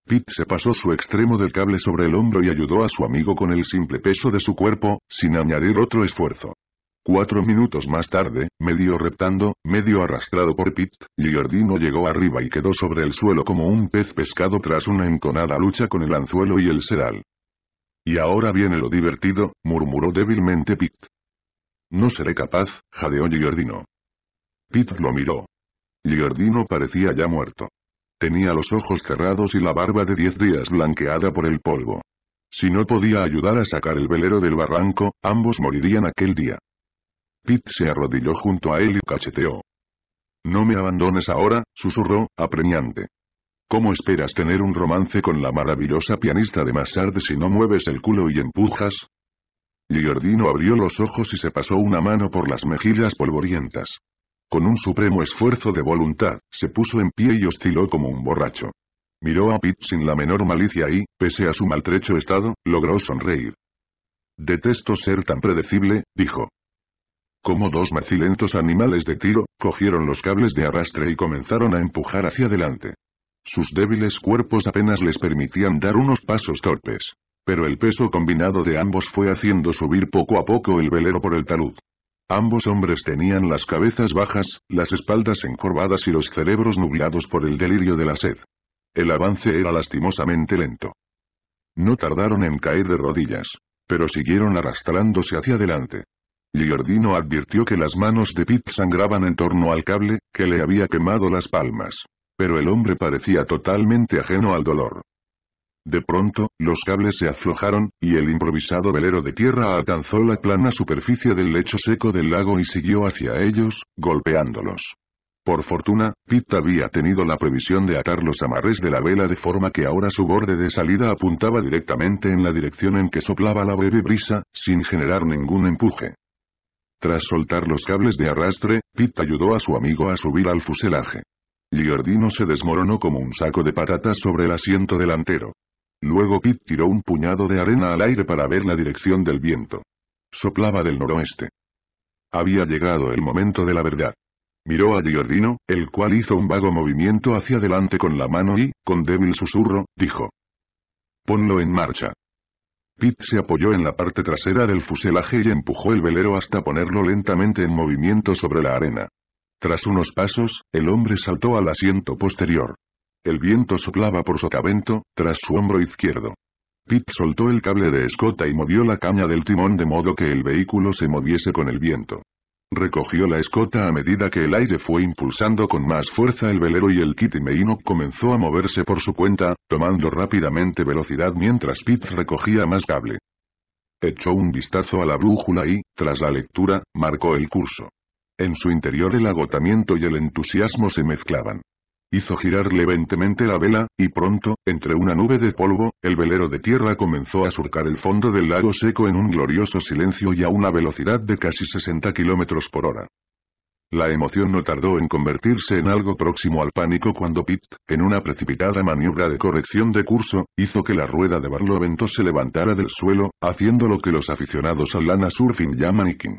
Pitt se pasó su extremo del cable sobre el hombro y ayudó a su amigo con el simple peso de su cuerpo, sin añadir otro esfuerzo. Cuatro minutos más tarde, medio reptando, medio arrastrado por Pitt, Giordino llegó arriba y quedó sobre el suelo como un pez pescado tras una enconada lucha con el anzuelo y el seral. Y ahora viene lo divertido, murmuró débilmente Pitt. No seré capaz, jadeó Giordino. Pitt lo miró. Giordino parecía ya muerto. Tenía los ojos cerrados y la barba de diez días blanqueada por el polvo. Si no podía ayudar a sacar el velero del barranco, ambos morirían aquel día. Pitt se arrodilló junto a él y cacheteó. No me abandones ahora, susurró, apremiante. ¿Cómo esperas tener un romance con la maravillosa pianista de Massard si no mueves el culo y empujas? Giordino abrió los ojos y se pasó una mano por las mejillas polvorientas. Con un supremo esfuerzo de voluntad, se puso en pie y osciló como un borracho. Miró a Pitt sin la menor malicia y, pese a su maltrecho estado, logró sonreír. Detesto ser tan predecible, dijo. Como dos macilentos animales de tiro, cogieron los cables de arrastre y comenzaron a empujar hacia adelante. Sus débiles cuerpos apenas les permitían dar unos pasos torpes. Pero el peso combinado de ambos fue haciendo subir poco a poco el velero por el talud. Ambos hombres tenían las cabezas bajas, las espaldas encorvadas y los cerebros nublados por el delirio de la sed. El avance era lastimosamente lento. No tardaron en caer de rodillas, pero siguieron arrastrándose hacia adelante. Giordino advirtió que las manos de Pete sangraban en torno al cable, que le había quemado las palmas. Pero el hombre parecía totalmente ajeno al dolor. De pronto, los cables se aflojaron, y el improvisado velero de tierra alcanzó la plana superficie del lecho seco del lago y siguió hacia ellos, golpeándolos. Por fortuna, Pitt había tenido la previsión de atar los amarres de la vela de forma que ahora su borde de salida apuntaba directamente en la dirección en que soplaba la breve brisa, sin generar ningún empuje. Tras soltar los cables de arrastre, Pitt ayudó a su amigo a subir al fuselaje. Giordino se desmoronó como un saco de patatas sobre el asiento delantero. Luego Pitt tiró un puñado de arena al aire para ver la dirección del viento. Soplaba del noroeste. Había llegado el momento de la verdad. Miró a Giordino, el cual hizo un vago movimiento hacia adelante con la mano y, con débil susurro, dijo. Ponlo en marcha. Pitt se apoyó en la parte trasera del fuselaje y empujó el velero hasta ponerlo lentamente en movimiento sobre la arena. Tras unos pasos, el hombre saltó al asiento posterior. El viento soplaba por sotavento, tras su hombro izquierdo. Pitt soltó el cable de escota y movió la caña del timón de modo que el vehículo se moviese con el viento. Recogió la escota a medida que el aire fue impulsando con más fuerza el velero y el kitimeino comenzó a moverse por su cuenta, tomando rápidamente velocidad mientras Pitt recogía más cable. Echó un vistazo a la brújula y, tras la lectura, marcó el curso. En su interior el agotamiento y el entusiasmo se mezclaban. Hizo girar leventemente la vela, y pronto, entre una nube de polvo, el velero de tierra comenzó a surcar el fondo del lago seco en un glorioso silencio y a una velocidad de casi 60 kilómetros por hora. La emoción no tardó en convertirse en algo próximo al pánico cuando Pitt, en una precipitada maniobra de corrección de curso, hizo que la rueda de Barlovento se levantara del suelo, haciendo lo que los aficionados al lana surfing llaman iking.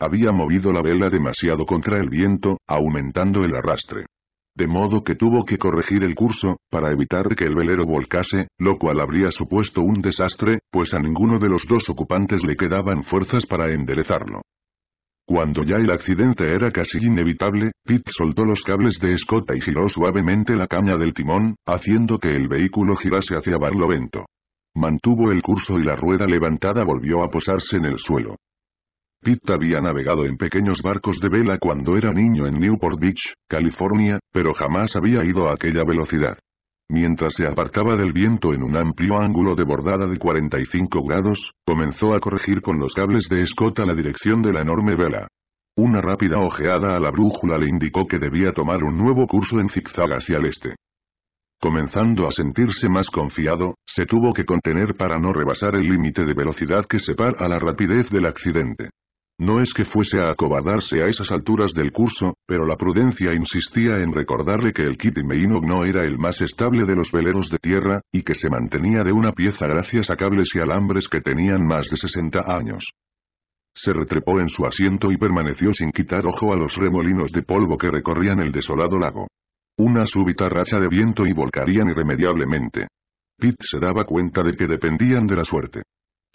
Había movido la vela demasiado contra el viento, aumentando el arrastre. De modo que tuvo que corregir el curso, para evitar que el velero volcase, lo cual habría supuesto un desastre, pues a ninguno de los dos ocupantes le quedaban fuerzas para enderezarlo. Cuando ya el accidente era casi inevitable, Pitt soltó los cables de escota y giró suavemente la caña del timón, haciendo que el vehículo girase hacia Barlovento. Mantuvo el curso y la rueda levantada volvió a posarse en el suelo. Pitt había navegado en pequeños barcos de vela cuando era niño en Newport Beach, California, pero jamás había ido a aquella velocidad. Mientras se apartaba del viento en un amplio ángulo de bordada de 45 grados, comenzó a corregir con los cables de escota la dirección de la enorme vela. Una rápida ojeada a la brújula le indicó que debía tomar un nuevo curso en zigzag hacia el este. Comenzando a sentirse más confiado, se tuvo que contener para no rebasar el límite de velocidad que separa la rapidez del accidente. No es que fuese a acobardarse a esas alturas del curso, pero la prudencia insistía en recordarle que el Kitty Meinog no era el más estable de los veleros de tierra, y que se mantenía de una pieza gracias a cables y alambres que tenían más de 60 años. Se retrepó en su asiento y permaneció sin quitar ojo a los remolinos de polvo que recorrían el desolado lago. Una súbita racha de viento y volcarían irremediablemente. Pitt se daba cuenta de que dependían de la suerte.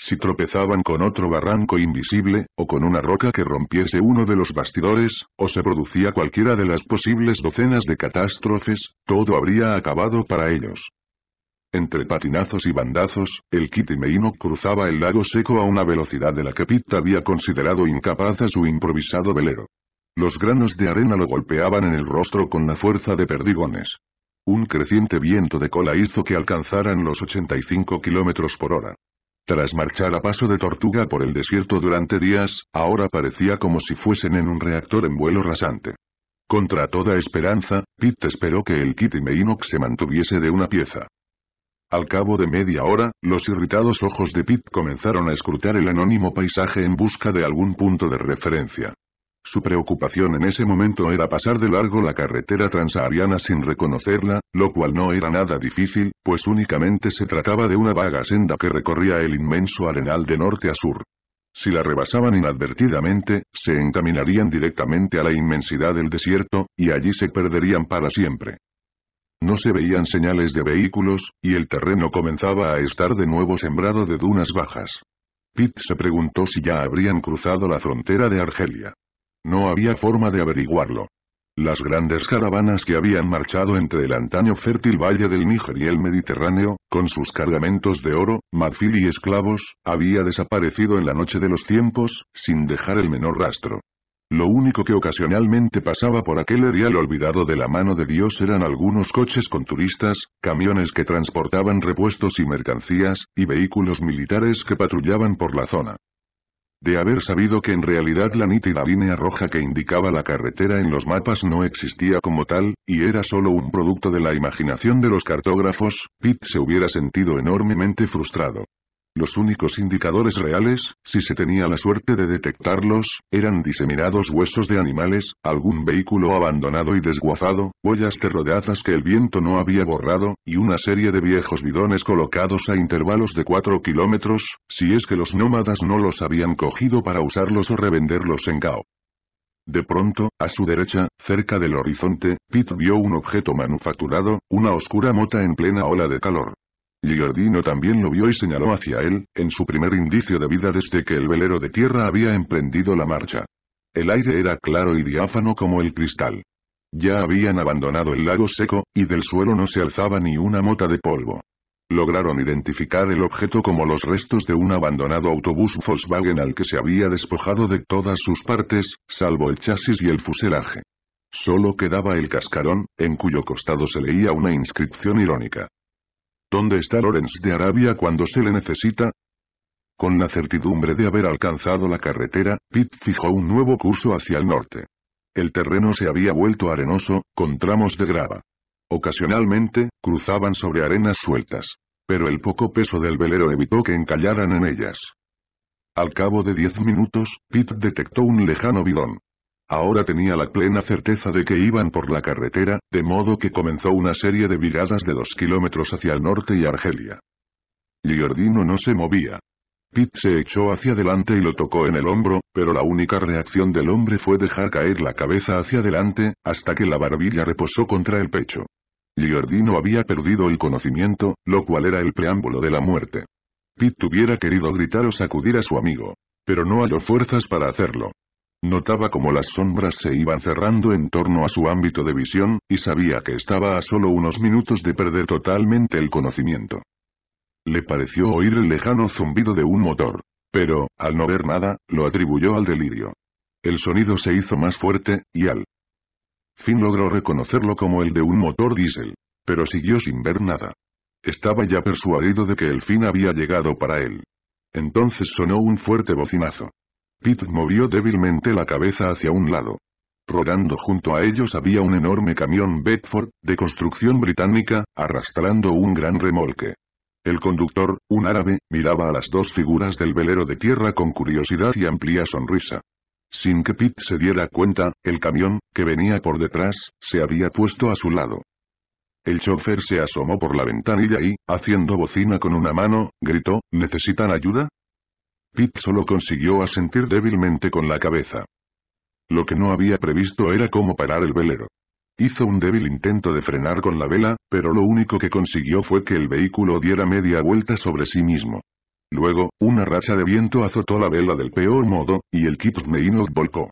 Si tropezaban con otro barranco invisible, o con una roca que rompiese uno de los bastidores, o se producía cualquiera de las posibles docenas de catástrofes, todo habría acabado para ellos. Entre patinazos y bandazos, el Kitimeino cruzaba el lago seco a una velocidad de la que Pitt había considerado incapaz a su improvisado velero. Los granos de arena lo golpeaban en el rostro con la fuerza de perdigones. Un creciente viento de cola hizo que alcanzaran los 85 kilómetros por hora. Tras marchar a paso de tortuga por el desierto durante días, ahora parecía como si fuesen en un reactor en vuelo rasante. Contra toda esperanza, Pitt esperó que el kit y se mantuviese de una pieza. Al cabo de media hora, los irritados ojos de Pitt comenzaron a escrutar el anónimo paisaje en busca de algún punto de referencia. Su preocupación en ese momento era pasar de largo la carretera transahariana sin reconocerla, lo cual no era nada difícil, pues únicamente se trataba de una vaga senda que recorría el inmenso arenal de norte a sur. Si la rebasaban inadvertidamente, se encaminarían directamente a la inmensidad del desierto, y allí se perderían para siempre. No se veían señales de vehículos, y el terreno comenzaba a estar de nuevo sembrado de dunas bajas. Pitt se preguntó si ya habrían cruzado la frontera de Argelia. No había forma de averiguarlo. Las grandes caravanas que habían marchado entre el antaño fértil valle del Níger y el Mediterráneo, con sus cargamentos de oro, marfil y esclavos, había desaparecido en la noche de los tiempos, sin dejar el menor rastro. Lo único que ocasionalmente pasaba por aquel erial olvidado de la mano de Dios eran algunos coches con turistas, camiones que transportaban repuestos y mercancías, y vehículos militares que patrullaban por la zona. De haber sabido que en realidad la nítida línea roja que indicaba la carretera en los mapas no existía como tal, y era solo un producto de la imaginación de los cartógrafos, Pete se hubiera sentido enormemente frustrado. Los únicos indicadores reales, si se tenía la suerte de detectarlos, eran diseminados huesos de animales, algún vehículo abandonado y desguazado, huellas terrodeadas que el viento no había borrado, y una serie de viejos bidones colocados a intervalos de 4 kilómetros, si es que los nómadas no los habían cogido para usarlos o revenderlos en Gao. De pronto, a su derecha, cerca del horizonte, Pete vio un objeto manufacturado, una oscura mota en plena ola de calor. Giordino también lo vio y señaló hacia él, en su primer indicio de vida desde que el velero de tierra había emprendido la marcha. El aire era claro y diáfano como el cristal. Ya habían abandonado el lago seco, y del suelo no se alzaba ni una mota de polvo. Lograron identificar el objeto como los restos de un abandonado autobús Volkswagen al que se había despojado de todas sus partes, salvo el chasis y el fuselaje. Solo quedaba el cascarón, en cuyo costado se leía una inscripción irónica. ¿Dónde está Lorenz de Arabia cuando se le necesita? Con la certidumbre de haber alcanzado la carretera, Pitt fijó un nuevo curso hacia el norte. El terreno se había vuelto arenoso, con tramos de grava. Ocasionalmente, cruzaban sobre arenas sueltas. Pero el poco peso del velero evitó que encallaran en ellas. Al cabo de diez minutos, Pitt detectó un lejano bidón. Ahora tenía la plena certeza de que iban por la carretera, de modo que comenzó una serie de viradas de dos kilómetros hacia el norte y Argelia. Giordino no se movía. Pitt se echó hacia adelante y lo tocó en el hombro, pero la única reacción del hombre fue dejar caer la cabeza hacia adelante, hasta que la barbilla reposó contra el pecho. Giordino había perdido el conocimiento, lo cual era el preámbulo de la muerte. Pitt hubiera querido gritar o sacudir a su amigo. Pero no halló fuerzas para hacerlo. Notaba como las sombras se iban cerrando en torno a su ámbito de visión, y sabía que estaba a solo unos minutos de perder totalmente el conocimiento. Le pareció oír el lejano zumbido de un motor. Pero, al no ver nada, lo atribuyó al delirio. El sonido se hizo más fuerte, y al fin logró reconocerlo como el de un motor diésel. Pero siguió sin ver nada. Estaba ya persuadido de que el fin había llegado para él. Entonces sonó un fuerte bocinazo. Pitt movió débilmente la cabeza hacia un lado. Rodando junto a ellos había un enorme camión Bedford, de construcción británica, arrastrando un gran remolque. El conductor, un árabe, miraba a las dos figuras del velero de tierra con curiosidad y amplia sonrisa. Sin que Pitt se diera cuenta, el camión, que venía por detrás, se había puesto a su lado. El chofer se asomó por la ventanilla y, haciendo bocina con una mano, gritó, ¿Necesitan ayuda? Pitt solo consiguió asentir débilmente con la cabeza. Lo que no había previsto era cómo parar el velero. Hizo un débil intento de frenar con la vela, pero lo único que consiguió fue que el vehículo diera media vuelta sobre sí mismo. Luego, una racha de viento azotó la vela del peor modo, y el Kipzmeinot volcó.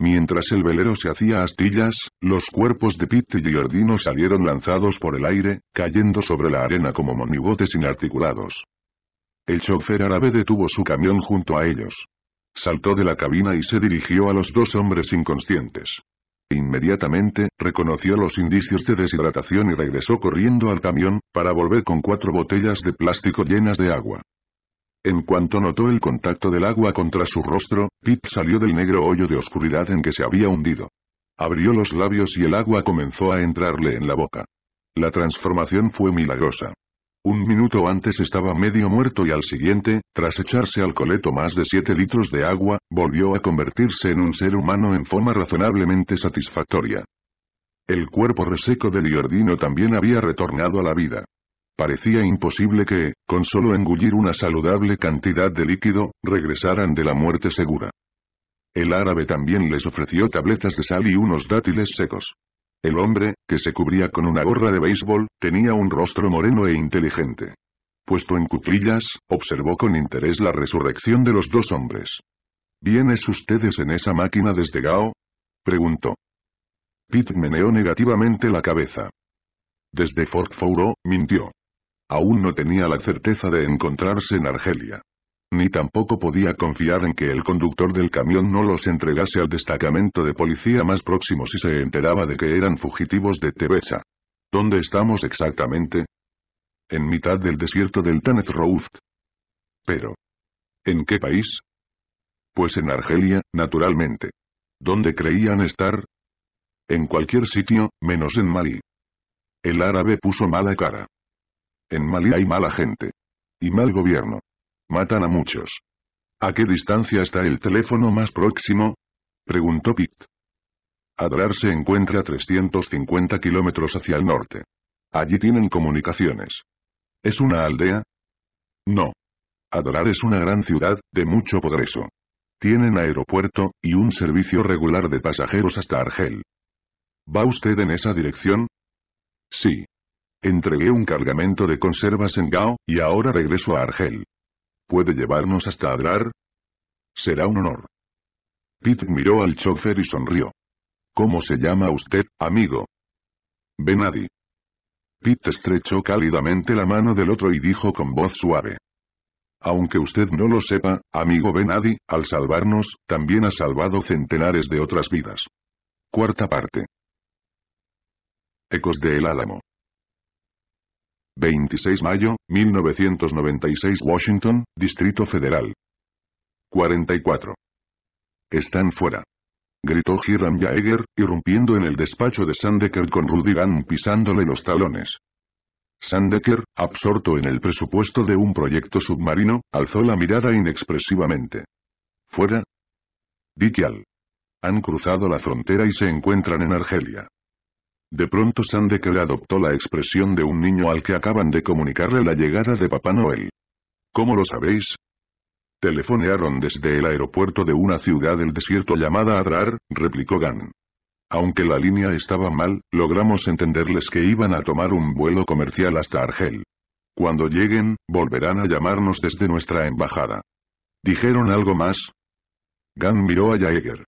Mientras el velero se hacía astillas, los cuerpos de Pitt y Giordino salieron lanzados por el aire, cayendo sobre la arena como monigotes inarticulados. El chofer árabe detuvo su camión junto a ellos. Saltó de la cabina y se dirigió a los dos hombres inconscientes. Inmediatamente, reconoció los indicios de deshidratación y regresó corriendo al camión, para volver con cuatro botellas de plástico llenas de agua. En cuanto notó el contacto del agua contra su rostro, Pip salió del negro hoyo de oscuridad en que se había hundido. Abrió los labios y el agua comenzó a entrarle en la boca. La transformación fue milagrosa. Un minuto antes estaba medio muerto y al siguiente, tras echarse al coleto más de 7 litros de agua, volvió a convertirse en un ser humano en forma razonablemente satisfactoria. El cuerpo reseco de Liordino también había retornado a la vida. Parecía imposible que, con solo engullir una saludable cantidad de líquido, regresaran de la muerte segura. El árabe también les ofreció tabletas de sal y unos dátiles secos. El hombre, que se cubría con una gorra de béisbol, tenía un rostro moreno e inteligente. Puesto en cuclillas, observó con interés la resurrección de los dos hombres. ¿Vienes ustedes en esa máquina desde Gao? preguntó. Pitt meneó negativamente la cabeza. Desde Fort Fouro, mintió. Aún no tenía la certeza de encontrarse en Argelia. Ni tampoco podía confiar en que el conductor del camión no los entregase al destacamento de policía más próximo si se enteraba de que eran fugitivos de Tebesa. ¿Dónde estamos exactamente? En mitad del desierto del Tanet Rouft. Pero. ¿En qué país? Pues en Argelia, naturalmente. ¿Dónde creían estar? En cualquier sitio, menos en Malí. El árabe puso mala cara. En Malí hay mala gente. Y mal gobierno. Matan a muchos. ¿A qué distancia está el teléfono más próximo? Preguntó Pitt. Adrar se encuentra a 350 kilómetros hacia el norte. Allí tienen comunicaciones. ¿Es una aldea? No. Adrar es una gran ciudad, de mucho progreso. Tienen aeropuerto, y un servicio regular de pasajeros hasta Argel. ¿Va usted en esa dirección? Sí. Entregué un cargamento de conservas en Gao, y ahora regreso a Argel. ¿Puede llevarnos hasta Adrar? Será un honor. Pitt miró al chofer y sonrió. ¿Cómo se llama usted, amigo? Benadi. Pitt estrechó cálidamente la mano del otro y dijo con voz suave. Aunque usted no lo sepa, amigo Benadi, al salvarnos, también ha salvado centenares de otras vidas. Cuarta parte. Ecos del El Álamo. 26 mayo, 1996 Washington, Distrito Federal. 44. Están fuera. Gritó Hiram Jaeger, irrumpiendo en el despacho de Sandecker con Rudy pisándole los talones. Sandecker, absorto en el presupuesto de un proyecto submarino, alzó la mirada inexpresivamente. ¿Fuera? Dikial. Han cruzado la frontera y se encuentran en Argelia. De pronto Sandeker adoptó la expresión de un niño al que acaban de comunicarle la llegada de Papá Noel. ¿Cómo lo sabéis? Telefonearon desde el aeropuerto de una ciudad del desierto llamada Adrar, replicó Gan. Aunque la línea estaba mal, logramos entenderles que iban a tomar un vuelo comercial hasta Argel. Cuando lleguen, volverán a llamarnos desde nuestra embajada. ¿Dijeron algo más? Gan miró a Jaeger.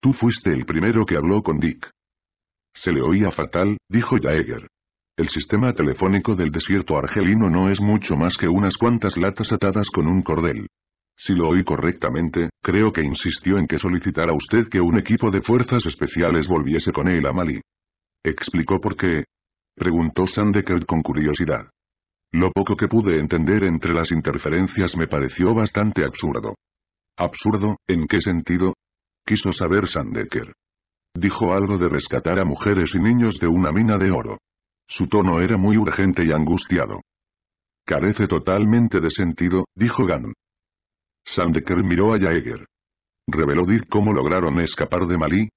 Tú fuiste el primero que habló con Dick. Se le oía fatal, dijo Jaeger. El sistema telefónico del desierto argelino no es mucho más que unas cuantas latas atadas con un cordel. Si lo oí correctamente, creo que insistió en que solicitara usted que un equipo de fuerzas especiales volviese con él a Mali. ¿Explicó por qué? Preguntó Sandeker con curiosidad. Lo poco que pude entender entre las interferencias me pareció bastante absurdo. ¿Absurdo? ¿En qué sentido? Quiso saber Sandeker. Dijo algo de rescatar a mujeres y niños de una mina de oro. Su tono era muy urgente y angustiado. Carece totalmente de sentido, dijo Gunn. Sandeker miró a Jaeger. ¿Reveló Dick cómo lograron escapar de Malí?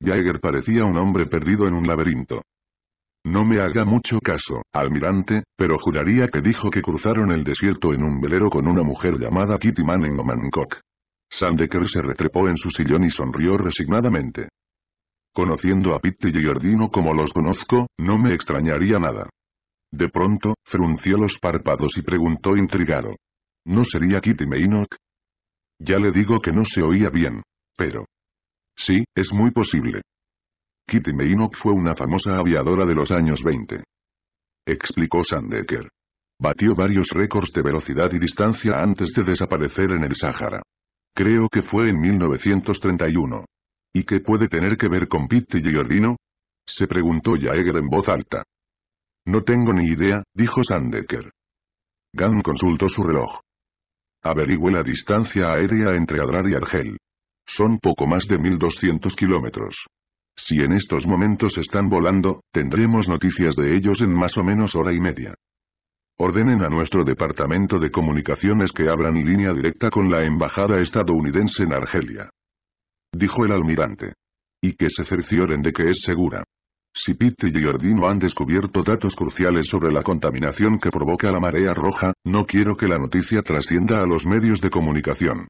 Jaeger parecía un hombre perdido en un laberinto. No me haga mucho caso, almirante, pero juraría que dijo que cruzaron el desierto en un velero con una mujer llamada Kitty Manning o Mancock. Sandeker se retrepó en su sillón y sonrió resignadamente. Conociendo a Pitti y Giordino como los conozco, no me extrañaría nada. De pronto, frunció los párpados y preguntó intrigado. ¿No sería Kitty Maynock? Ya le digo que no se oía bien. Pero... Sí, es muy posible. Kitty Maynock fue una famosa aviadora de los años 20. Explicó Sandecker. Batió varios récords de velocidad y distancia antes de desaparecer en el Sáhara. Creo que fue en 1931. ¿Y qué puede tener que ver con y Giordino? Se preguntó Jaeger en voz alta. No tengo ni idea, dijo Sandecker. Gunn consultó su reloj. Averigüe la distancia aérea entre Adrar y Argel. Son poco más de 1200 kilómetros. Si en estos momentos están volando, tendremos noticias de ellos en más o menos hora y media. Ordenen a nuestro departamento de comunicaciones que abran línea directa con la embajada estadounidense en Argelia dijo el almirante. Y que se cercioren de que es segura. Si Pitt y Giordino han descubierto datos cruciales sobre la contaminación que provoca la marea roja, no quiero que la noticia trascienda a los medios de comunicación.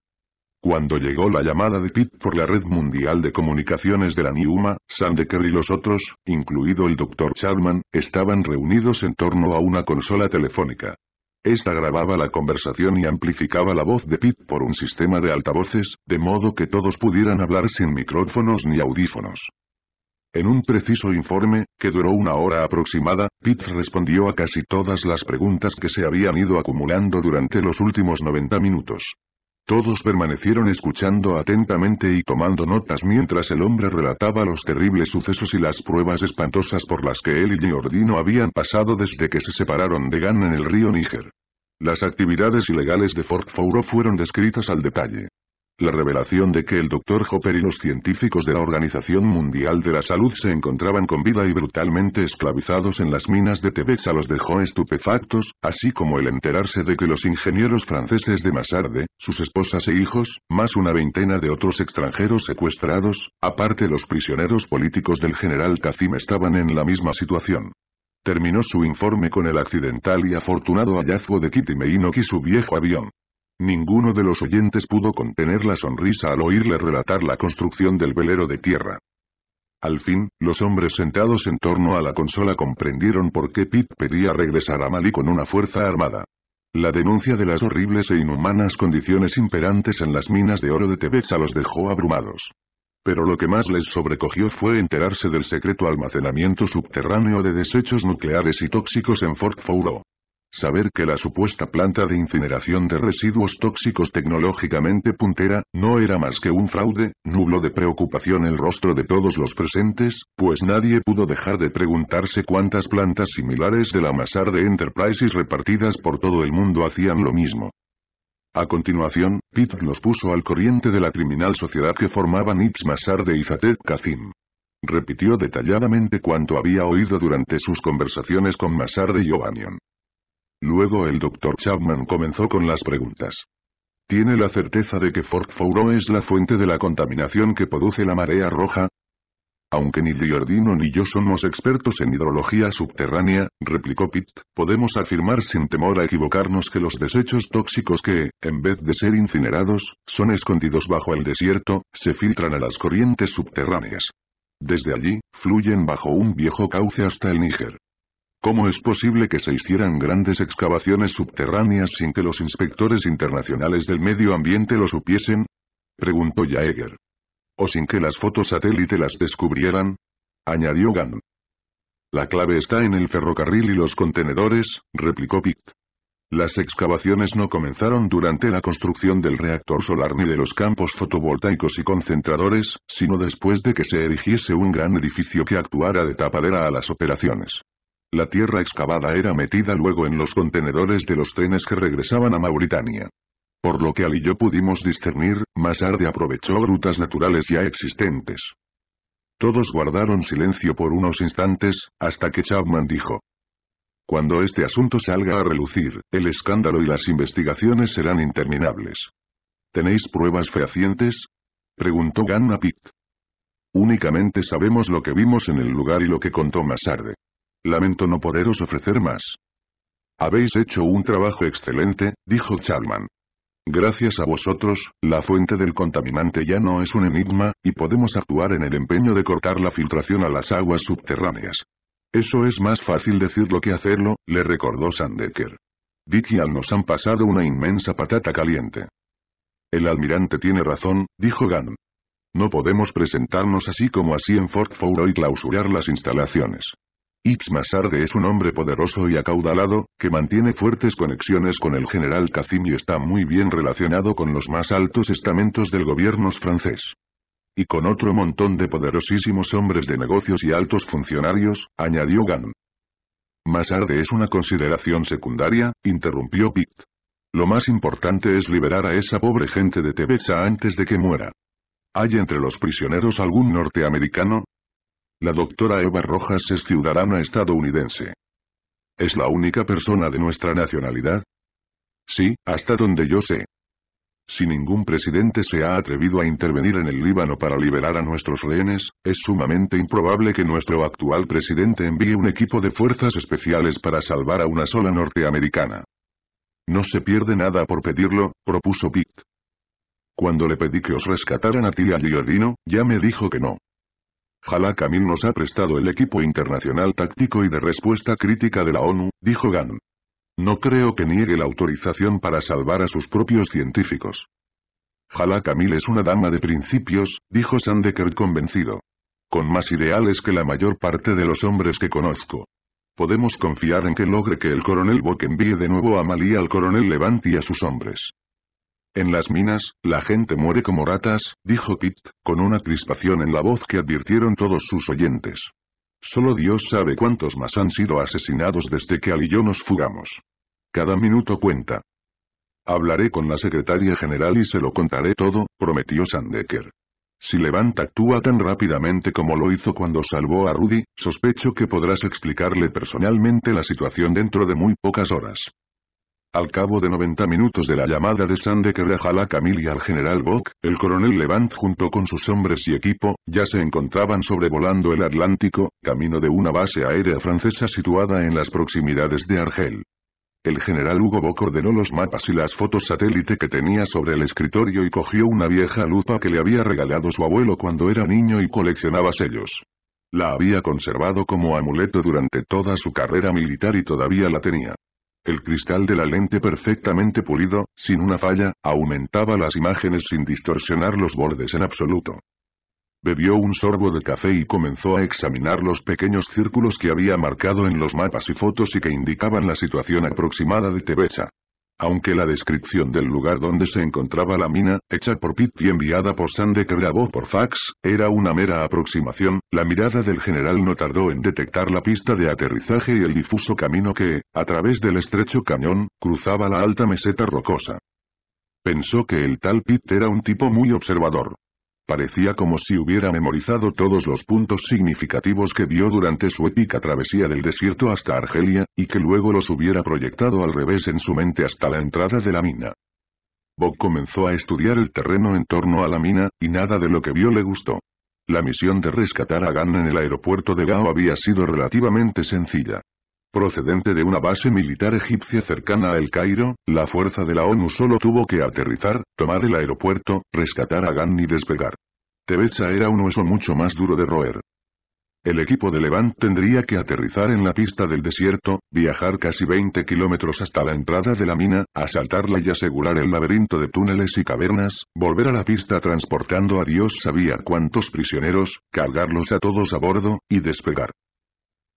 Cuando llegó la llamada de Pitt por la red mundial de comunicaciones de la Niuma, Sandeker y los otros, incluido el Dr. Chapman, estaban reunidos en torno a una consola telefónica. Esta grababa la conversación y amplificaba la voz de Pitt por un sistema de altavoces, de modo que todos pudieran hablar sin micrófonos ni audífonos. En un preciso informe, que duró una hora aproximada, Pitt respondió a casi todas las preguntas que se habían ido acumulando durante los últimos 90 minutos. Todos permanecieron escuchando atentamente y tomando notas mientras el hombre relataba los terribles sucesos y las pruebas espantosas por las que él y Giordino habían pasado desde que se separaron de Gan en el río Níger. Las actividades ilegales de Fort Fouro fueron descritas al detalle. La revelación de que el doctor Hopper y los científicos de la Organización Mundial de la Salud se encontraban con vida y brutalmente esclavizados en las minas de Tebeza los dejó estupefactos, así como el enterarse de que los ingenieros franceses de Massarde, sus esposas e hijos, más una veintena de otros extranjeros secuestrados, aparte los prisioneros políticos del general Kazim estaban en la misma situación. Terminó su informe con el accidental y afortunado hallazgo de Kitty Meinok y su viejo avión. Ninguno de los oyentes pudo contener la sonrisa al oírle relatar la construcción del velero de tierra. Al fin, los hombres sentados en torno a la consola comprendieron por qué Pitt pedía regresar a Mali con una fuerza armada. La denuncia de las horribles e inhumanas condiciones imperantes en las minas de oro de Tebeza los dejó abrumados. Pero lo que más les sobrecogió fue enterarse del secreto almacenamiento subterráneo de desechos nucleares y tóxicos en Fort Fouro. Saber que la supuesta planta de incineración de residuos tóxicos tecnológicamente puntera, no era más que un fraude, nubló de preocupación el rostro de todos los presentes, pues nadie pudo dejar de preguntarse cuántas plantas similares la masar de Enterprises repartidas por todo el mundo hacían lo mismo. A continuación, Pitt los puso al corriente de la criminal sociedad que formaban Ips Masarde y Zatet Kazim. Repitió detalladamente cuanto había oído durante sus conversaciones con Masarde y O'Banion. Luego el Dr. Chapman comenzó con las preguntas. ¿Tiene la certeza de que Fort Fouro es la fuente de la contaminación que produce la marea roja? Aunque ni Diordino ni yo somos expertos en hidrología subterránea, replicó Pitt, podemos afirmar sin temor a equivocarnos que los desechos tóxicos que, en vez de ser incinerados, son escondidos bajo el desierto, se filtran a las corrientes subterráneas. Desde allí, fluyen bajo un viejo cauce hasta el Níger. ¿Cómo es posible que se hicieran grandes excavaciones subterráneas sin que los inspectores internacionales del medio ambiente lo supiesen? Preguntó Jaeger. ¿O sin que las fotos satélite las descubrieran? Añadió Gann. La clave está en el ferrocarril y los contenedores, replicó Pitt. Las excavaciones no comenzaron durante la construcción del reactor solar ni de los campos fotovoltaicos y concentradores, sino después de que se erigiese un gran edificio que actuara de tapadera a las operaciones. La tierra excavada era metida luego en los contenedores de los trenes que regresaban a Mauritania. Por lo que Al y yo pudimos discernir, Masarde aprovechó rutas naturales ya existentes. Todos guardaron silencio por unos instantes, hasta que Chapman dijo. Cuando este asunto salga a relucir, el escándalo y las investigaciones serán interminables. ¿Tenéis pruebas fehacientes? Preguntó Ganna Pitt. Únicamente sabemos lo que vimos en el lugar y lo que contó Masarde. Lamento no poderos ofrecer más. Habéis hecho un trabajo excelente, dijo Chalman. Gracias a vosotros, la fuente del contaminante ya no es un enigma, y podemos actuar en el empeño de cortar la filtración a las aguas subterráneas. Eso es más fácil decirlo que hacerlo, le recordó Sandecker. Dick nos han pasado una inmensa patata caliente. El almirante tiene razón, dijo Gann. No podemos presentarnos así como así en Fort Foro y clausurar las instalaciones. Masarde es un hombre poderoso y acaudalado, que mantiene fuertes conexiones con el general Kazim y está muy bien relacionado con los más altos estamentos del gobierno francés. Y con otro montón de poderosísimos hombres de negocios y altos funcionarios, añadió Gann. Masarde es una consideración secundaria, interrumpió Pitt. Lo más importante es liberar a esa pobre gente de Tebeza antes de que muera. ¿Hay entre los prisioneros algún norteamericano? La doctora Eva Rojas es ciudadana estadounidense. ¿Es la única persona de nuestra nacionalidad? Sí, hasta donde yo sé. Si ningún presidente se ha atrevido a intervenir en el Líbano para liberar a nuestros rehenes, es sumamente improbable que nuestro actual presidente envíe un equipo de fuerzas especiales para salvar a una sola norteamericana. No se pierde nada por pedirlo, propuso Pitt. Cuando le pedí que os rescataran a ti y a ya me dijo que no. Camil nos ha prestado el equipo internacional táctico y de respuesta crítica de la ONU, dijo Gan. No creo que niegue la autorización para salvar a sus propios científicos. Camil es una dama de principios, dijo Sandeker convencido. Con más ideales que la mayor parte de los hombres que conozco. Podemos confiar en que logre que el coronel Bock envíe de nuevo a Malí al coronel Levant y a sus hombres. En las minas, la gente muere como ratas, dijo Pitt, con una crispación en la voz que advirtieron todos sus oyentes. Solo Dios sabe cuántos más han sido asesinados desde que Al y yo nos fugamos. Cada minuto cuenta. Hablaré con la secretaria general y se lo contaré todo, prometió Sandecker. Si levanta, actúa tan rápidamente como lo hizo cuando salvó a Rudy, sospecho que podrás explicarle personalmente la situación dentro de muy pocas horas. Al cabo de 90 minutos de la llamada de que a Camille y al general Bock, el coronel Levant junto con sus hombres y equipo, ya se encontraban sobrevolando el Atlántico, camino de una base aérea francesa situada en las proximidades de Argel. El general Hugo Bock ordenó los mapas y las fotos satélite que tenía sobre el escritorio y cogió una vieja lupa que le había regalado su abuelo cuando era niño y coleccionaba sellos. La había conservado como amuleto durante toda su carrera militar y todavía la tenía. El cristal de la lente perfectamente pulido, sin una falla, aumentaba las imágenes sin distorsionar los bordes en absoluto. Bebió un sorbo de café y comenzó a examinar los pequeños círculos que había marcado en los mapas y fotos y que indicaban la situación aproximada de Tebecha aunque la descripción del lugar donde se encontraba la mina, hecha por Pitt y enviada por Sande que grabó por fax, era una mera aproximación, la mirada del general no tardó en detectar la pista de aterrizaje y el difuso camino que, a través del estrecho cañón, cruzaba la alta meseta rocosa. Pensó que el tal Pitt era un tipo muy observador. Parecía como si hubiera memorizado todos los puntos significativos que vio durante su épica travesía del desierto hasta Argelia, y que luego los hubiera proyectado al revés en su mente hasta la entrada de la mina. Bob comenzó a estudiar el terreno en torno a la mina, y nada de lo que vio le gustó. La misión de rescatar a Gunn en el aeropuerto de Gao había sido relativamente sencilla. Procedente de una base militar egipcia cercana a El Cairo, la fuerza de la ONU solo tuvo que aterrizar, tomar el aeropuerto, rescatar a Gann y despegar. Tebecha era un hueso mucho más duro de roer. El equipo de Levant tendría que aterrizar en la pista del desierto, viajar casi 20 kilómetros hasta la entrada de la mina, asaltarla y asegurar el laberinto de túneles y cavernas, volver a la pista transportando a Dios sabía cuántos prisioneros, cargarlos a todos a bordo, y despegar.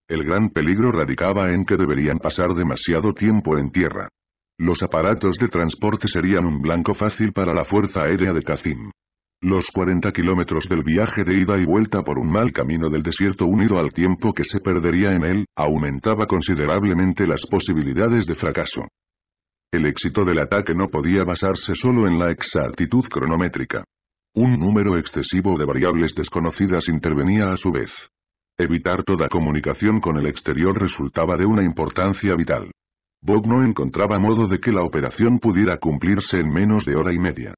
El gran peligro radicaba en que deberían pasar demasiado tiempo en tierra. Los aparatos de transporte serían un blanco fácil para la Fuerza Aérea de Kazim. Los 40 kilómetros del viaje de ida y vuelta por un mal camino del desierto unido al tiempo que se perdería en él, aumentaba considerablemente las posibilidades de fracaso. El éxito del ataque no podía basarse solo en la exactitud cronométrica. Un número excesivo de variables desconocidas intervenía a su vez. Evitar toda comunicación con el exterior resultaba de una importancia vital. Bob no encontraba modo de que la operación pudiera cumplirse en menos de hora y media.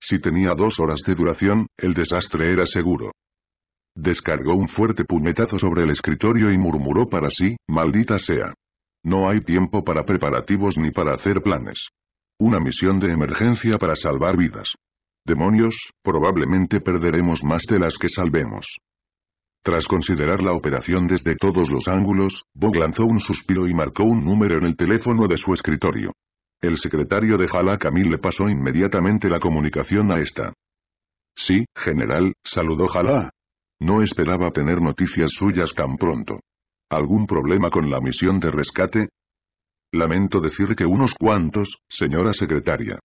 Si tenía dos horas de duración, el desastre era seguro. Descargó un fuerte puñetazo sobre el escritorio y murmuró para sí, maldita sea. No hay tiempo para preparativos ni para hacer planes. Una misión de emergencia para salvar vidas. Demonios, probablemente perderemos más de las que salvemos. Tras considerar la operación desde todos los ángulos, Bog lanzó un suspiro y marcó un número en el teléfono de su escritorio. El secretario de Jalá Camille le pasó inmediatamente la comunicación a esta. Sí, general, saludó Jalá. No esperaba tener noticias suyas tan pronto. ¿Algún problema con la misión de rescate? Lamento decir que unos cuantos, señora secretaria.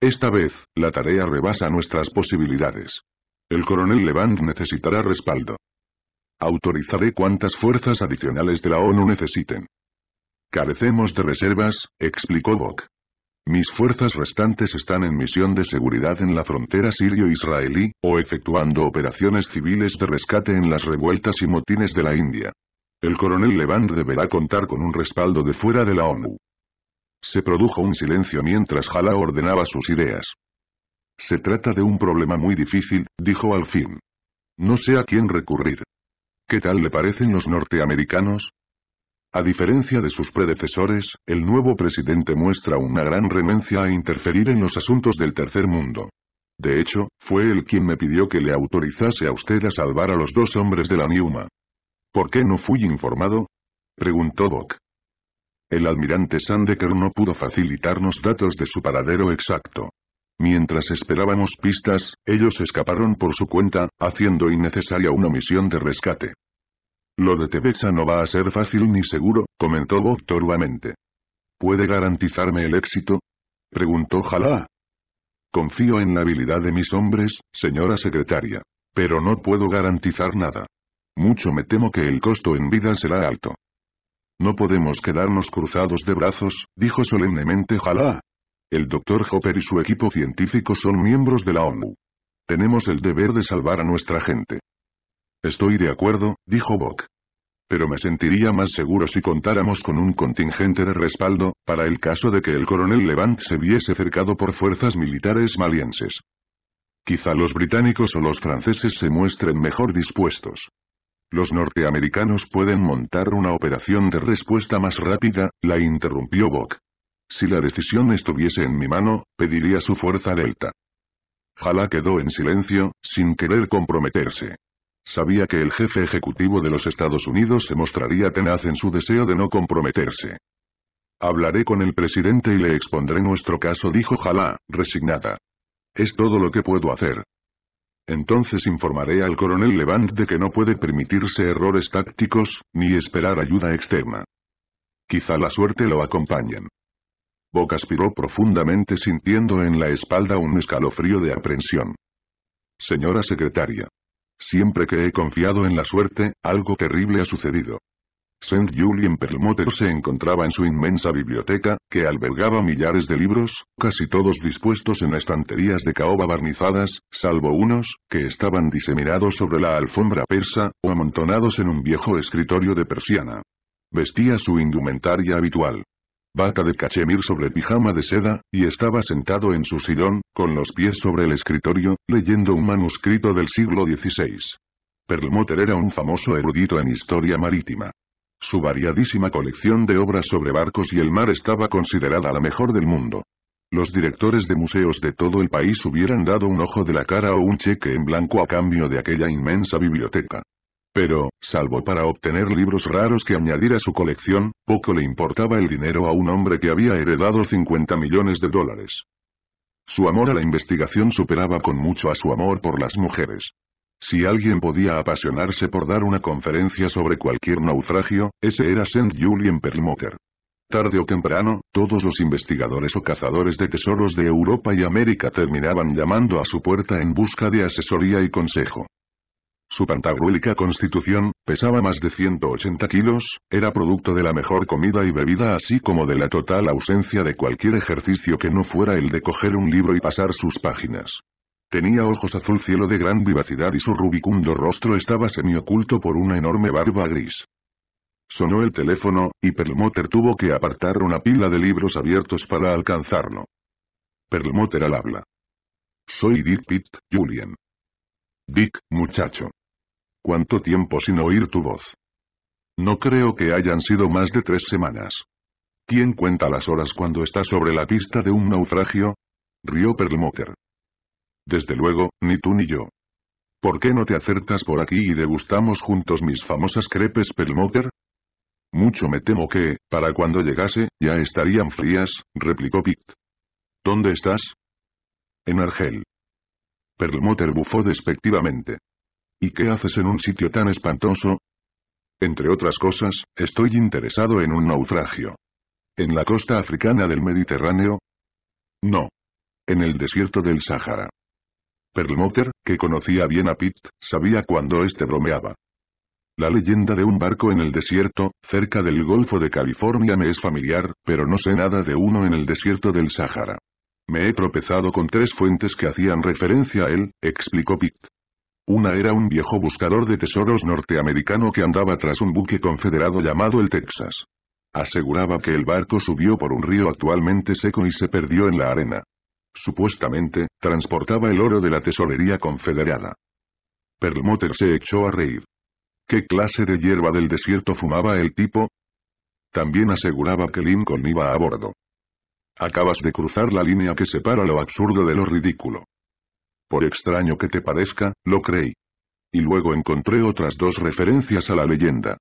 Esta vez, la tarea rebasa nuestras posibilidades. El coronel Levant necesitará respaldo. Autorizaré cuantas fuerzas adicionales de la ONU necesiten. Carecemos de reservas, explicó Bok. Mis fuerzas restantes están en misión de seguridad en la frontera sirio-israelí, o efectuando operaciones civiles de rescate en las revueltas y motines de la India. El coronel Levant deberá contar con un respaldo de fuera de la ONU. Se produjo un silencio mientras Jala ordenaba sus ideas. Se trata de un problema muy difícil, dijo al fin. No sé a quién recurrir. ¿Qué tal le parecen los norteamericanos? A diferencia de sus predecesores, el nuevo presidente muestra una gran renuencia a interferir en los asuntos del tercer mundo. De hecho, fue él quien me pidió que le autorizase a usted a salvar a los dos hombres de la Niuma. ¿Por qué no fui informado? preguntó Doc. El almirante Sandeker no pudo facilitarnos datos de su paradero exacto. Mientras esperábamos pistas, ellos escaparon por su cuenta, haciendo innecesaria una misión de rescate. Lo de Tebeza no va a ser fácil ni seguro, comentó Bob torvamente. ¿Puede garantizarme el éxito? Preguntó Jalá. Confío en la habilidad de mis hombres, señora secretaria. Pero no puedo garantizar nada. Mucho me temo que el costo en vida será alto. No podemos quedarnos cruzados de brazos, dijo solemnemente Jalá. El doctor Hopper y su equipo científico son miembros de la ONU. Tenemos el deber de salvar a nuestra gente. Estoy de acuerdo, dijo Bock. Pero me sentiría más seguro si contáramos con un contingente de respaldo, para el caso de que el coronel Levant se viese cercado por fuerzas militares malienses. Quizá los británicos o los franceses se muestren mejor dispuestos. Los norteamericanos pueden montar una operación de respuesta más rápida, la interrumpió Bock. Si la decisión estuviese en mi mano, pediría su fuerza delta. Jalá quedó en silencio, sin querer comprometerse. Sabía que el jefe ejecutivo de los Estados Unidos se mostraría tenaz en su deseo de no comprometerse. Hablaré con el presidente y le expondré nuestro caso, dijo Jalá, resignada. Es todo lo que puedo hacer. Entonces informaré al coronel Levant de que no puede permitirse errores tácticos, ni esperar ayuda externa. Quizá la suerte lo acompañen. Boca aspiró profundamente sintiendo en la espalda un escalofrío de aprensión. Señora secretaria. Siempre que he confiado en la suerte, algo terrible ha sucedido. St. Julian Perlmutter se encontraba en su inmensa biblioteca, que albergaba millares de libros, casi todos dispuestos en estanterías de caoba barnizadas, salvo unos, que estaban diseminados sobre la alfombra persa, o amontonados en un viejo escritorio de persiana. Vestía su indumentaria habitual, bata de cachemir sobre pijama de seda, y estaba sentado en su sillón, con los pies sobre el escritorio, leyendo un manuscrito del siglo XVI. Perlmutter era un famoso erudito en historia marítima. Su variadísima colección de obras sobre barcos y el mar estaba considerada la mejor del mundo. Los directores de museos de todo el país hubieran dado un ojo de la cara o un cheque en blanco a cambio de aquella inmensa biblioteca. Pero, salvo para obtener libros raros que añadir a su colección, poco le importaba el dinero a un hombre que había heredado 50 millones de dólares. Su amor a la investigación superaba con mucho a su amor por las mujeres. Si alguien podía apasionarse por dar una conferencia sobre cualquier naufragio, ese era St. Julian Perlmutter. Tarde o temprano, todos los investigadores o cazadores de tesoros de Europa y América terminaban llamando a su puerta en busca de asesoría y consejo. Su pantagruélica constitución, pesaba más de 180 kilos, era producto de la mejor comida y bebida así como de la total ausencia de cualquier ejercicio que no fuera el de coger un libro y pasar sus páginas. Tenía ojos azul cielo de gran vivacidad y su rubicundo rostro estaba semioculto por una enorme barba gris. Sonó el teléfono, y Perlmutter tuvo que apartar una pila de libros abiertos para alcanzarlo. Perlmutter al habla. Soy Dick Pitt, Julian. Dick, muchacho. ¿Cuánto tiempo sin oír tu voz? No creo que hayan sido más de tres semanas. ¿Quién cuenta las horas cuando está sobre la pista de un naufragio? Rió Perlmutter. Desde luego, ni tú ni yo. ¿Por qué no te acercas por aquí y degustamos juntos mis famosas crepes Perlmutter? Mucho me temo que, para cuando llegase, ya estarían frías, replicó Pict. ¿Dónde estás? En Argel. Perlmutter bufó despectivamente. ¿Y qué haces en un sitio tan espantoso? Entre otras cosas, estoy interesado en un naufragio. ¿En la costa africana del Mediterráneo? No. En el desierto del Sáhara. Perlmutter, que conocía bien a Pitt, sabía cuando éste bromeaba. La leyenda de un barco en el desierto, cerca del Golfo de California me es familiar, pero no sé nada de uno en el desierto del Sáhara. Me he tropezado con tres fuentes que hacían referencia a él, explicó Pitt. Una era un viejo buscador de tesoros norteamericano que andaba tras un buque confederado llamado el Texas. Aseguraba que el barco subió por un río actualmente seco y se perdió en la arena. Supuestamente, transportaba el oro de la tesorería confederada. Perlmutter se echó a reír. ¿Qué clase de hierba del desierto fumaba el tipo? También aseguraba que Lincoln iba a bordo. Acabas de cruzar la línea que separa lo absurdo de lo ridículo. Por extraño que te parezca, lo creí. Y luego encontré otras dos referencias a la leyenda.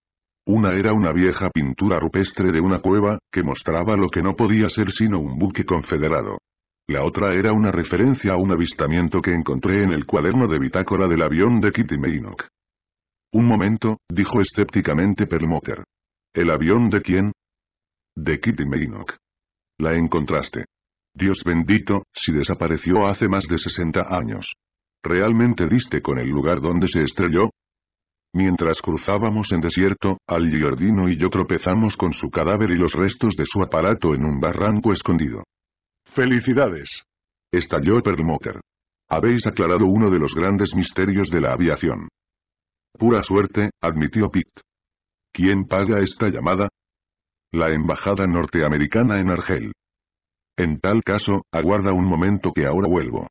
Una era una vieja pintura rupestre de una cueva, que mostraba lo que no podía ser sino un buque confederado. La otra era una referencia a un avistamiento que encontré en el cuaderno de bitácora del avión de Kitty Maynock. Un momento, dijo escépticamente Perlmutter. ¿El avión de quién? De Kitty Maynock. La encontraste. Dios bendito, si desapareció hace más de 60 años. ¿Realmente diste con el lugar donde se estrelló? Mientras cruzábamos en desierto, Al Giordino y yo tropezamos con su cadáver y los restos de su aparato en un barranco escondido. ¡Felicidades! Estalló Perlmutter. Habéis aclarado uno de los grandes misterios de la aviación. Pura suerte, admitió Pitt. ¿Quién paga esta llamada? La embajada norteamericana en Argel. En tal caso, aguarda un momento que ahora vuelvo.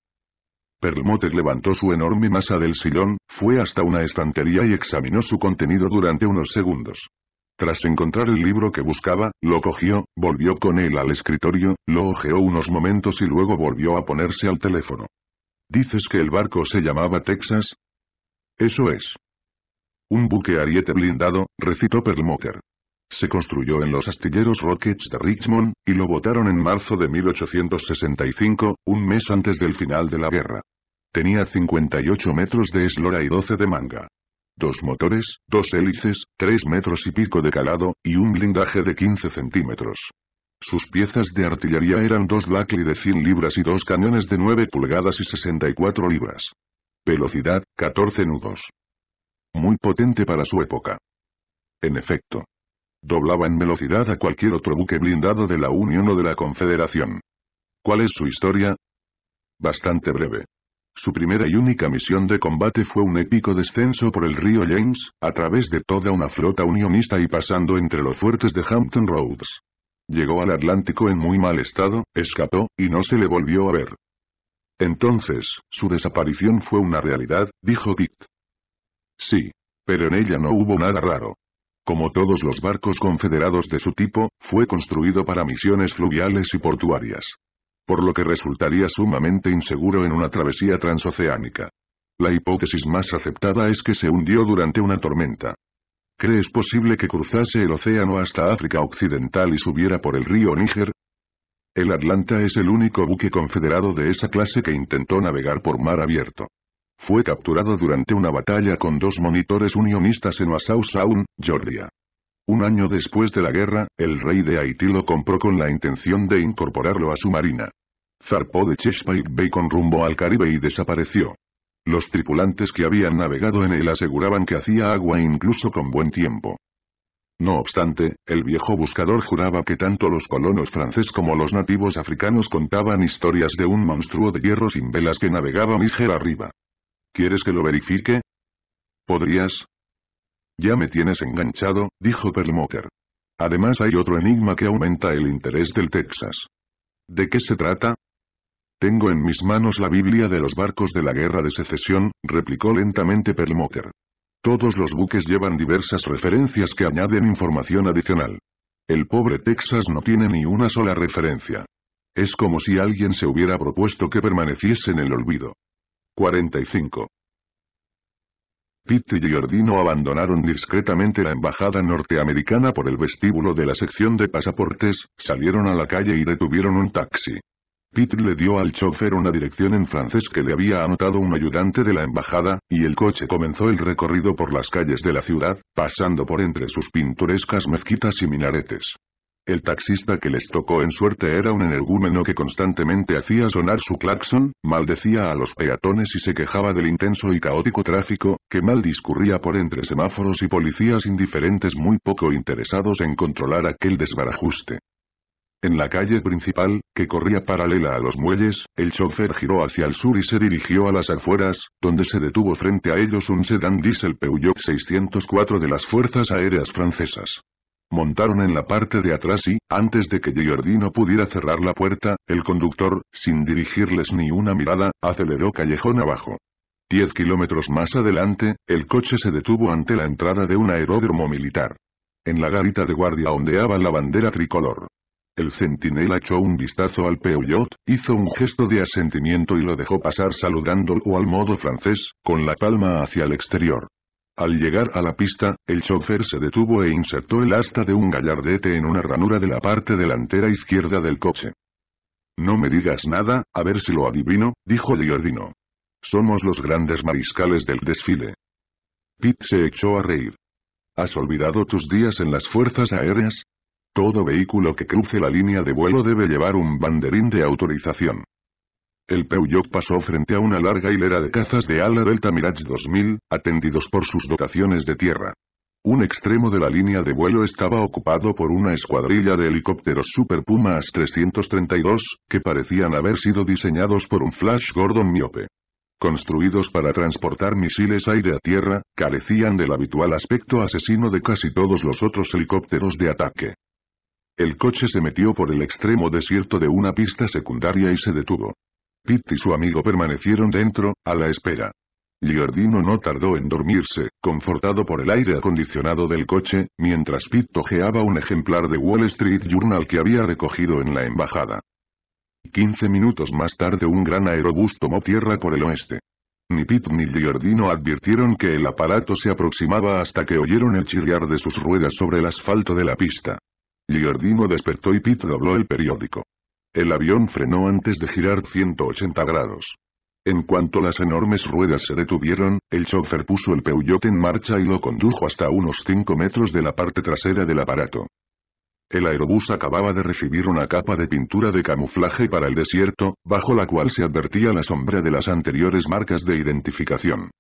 Perlmutter levantó su enorme masa del sillón, fue hasta una estantería y examinó su contenido durante unos segundos. Tras encontrar el libro que buscaba, lo cogió, volvió con él al escritorio, lo hojeó unos momentos y luego volvió a ponerse al teléfono. ¿Dices que el barco se llamaba Texas? Eso es. Un buque ariete blindado, recitó Perlmutter. Se construyó en los astilleros Rockets de Richmond, y lo votaron en marzo de 1865, un mes antes del final de la guerra. Tenía 58 metros de eslora y 12 de manga. Dos motores, dos hélices, tres metros y pico de calado, y un blindaje de 15 centímetros. Sus piezas de artillería eran dos Blackley de 100 libras y dos cañones de 9 pulgadas y 64 libras. Velocidad, 14 nudos. Muy potente para su época. En efecto, Doblaba en velocidad a cualquier otro buque blindado de la Unión o de la Confederación. ¿Cuál es su historia? Bastante breve. Su primera y única misión de combate fue un épico descenso por el río James, a través de toda una flota unionista y pasando entre los fuertes de Hampton Roads. Llegó al Atlántico en muy mal estado, escapó, y no se le volvió a ver. Entonces, su desaparición fue una realidad, dijo Pitt. Sí. Pero en ella no hubo nada raro. Como todos los barcos confederados de su tipo, fue construido para misiones fluviales y portuarias. Por lo que resultaría sumamente inseguro en una travesía transoceánica. La hipótesis más aceptada es que se hundió durante una tormenta. ¿Crees posible que cruzase el océano hasta África Occidental y subiera por el río Níger? El Atlanta es el único buque confederado de esa clase que intentó navegar por mar abierto. Fue capturado durante una batalla con dos monitores unionistas en Nassau Sound, Georgia. Un año después de la guerra, el rey de Haití lo compró con la intención de incorporarlo a su marina. Zarpó de Chesapeake Bay con rumbo al Caribe y desapareció. Los tripulantes que habían navegado en él aseguraban que hacía agua incluso con buen tiempo. No obstante, el viejo buscador juraba que tanto los colonos franceses como los nativos africanos contaban historias de un monstruo de hierro sin velas que navegaba Níger arriba. ¿Quieres que lo verifique? ¿Podrías? Ya me tienes enganchado, dijo Perlmutter. Además hay otro enigma que aumenta el interés del Texas. ¿De qué se trata? Tengo en mis manos la Biblia de los barcos de la Guerra de Secesión, replicó lentamente Perlmutter. Todos los buques llevan diversas referencias que añaden información adicional. El pobre Texas no tiene ni una sola referencia. Es como si alguien se hubiera propuesto que permaneciese en el olvido. 45. Pitt y Giordino abandonaron discretamente la embajada norteamericana por el vestíbulo de la sección de pasaportes, salieron a la calle y detuvieron un taxi. Pitt le dio al chofer una dirección en francés que le había anotado un ayudante de la embajada, y el coche comenzó el recorrido por las calles de la ciudad, pasando por entre sus pintorescas mezquitas y minaretes. El taxista que les tocó en suerte era un energúmeno que constantemente hacía sonar su claxon, maldecía a los peatones y se quejaba del intenso y caótico tráfico, que mal discurría por entre semáforos y policías indiferentes muy poco interesados en controlar aquel desbarajuste. En la calle principal, que corría paralela a los muelles, el chofer giró hacia el sur y se dirigió a las afueras, donde se detuvo frente a ellos un sedán diesel Peugeot 604 de las Fuerzas Aéreas Francesas. Montaron en la parte de atrás y, antes de que Giordino pudiera cerrar la puerta, el conductor, sin dirigirles ni una mirada, aceleró callejón abajo. Diez kilómetros más adelante, el coche se detuvo ante la entrada de un aeródromo militar. En la garita de guardia ondeaba la bandera tricolor. El centinela echó un vistazo al Peugeot, hizo un gesto de asentimiento y lo dejó pasar saludándolo al modo francés, con la palma hacia el exterior. Al llegar a la pista, el chofer se detuvo e insertó el asta de un gallardete en una ranura de la parte delantera izquierda del coche. No me digas nada, a ver si lo adivino, dijo Giordino. Somos los grandes mariscales del desfile. Pitt se echó a reír. ¿Has olvidado tus días en las fuerzas aéreas? Todo vehículo que cruce la línea de vuelo debe llevar un banderín de autorización. El Peugeot pasó frente a una larga hilera de cazas de ala Delta Mirage 2000, atendidos por sus dotaciones de tierra. Un extremo de la línea de vuelo estaba ocupado por una escuadrilla de helicópteros Super Pumas 332, que parecían haber sido diseñados por un Flash Gordon miope. Construidos para transportar misiles aire a tierra, carecían del habitual aspecto asesino de casi todos los otros helicópteros de ataque. El coche se metió por el extremo desierto de una pista secundaria y se detuvo. Pitt y su amigo permanecieron dentro, a la espera. Giordino no tardó en dormirse, confortado por el aire acondicionado del coche, mientras Pitt tojeaba un ejemplar de Wall Street Journal que había recogido en la embajada. Quince minutos más tarde un gran aerobús tomó tierra por el oeste. Ni Pitt ni Giordino advirtieron que el aparato se aproximaba hasta que oyeron el chirriar de sus ruedas sobre el asfalto de la pista. Giordino despertó y Pitt dobló el periódico. El avión frenó antes de girar 180 grados. En cuanto las enormes ruedas se detuvieron, el chofer puso el Peugeot en marcha y lo condujo hasta unos 5 metros de la parte trasera del aparato. El aerobús acababa de recibir una capa de pintura de camuflaje para el desierto, bajo la cual se advertía la sombra de las anteriores marcas de identificación.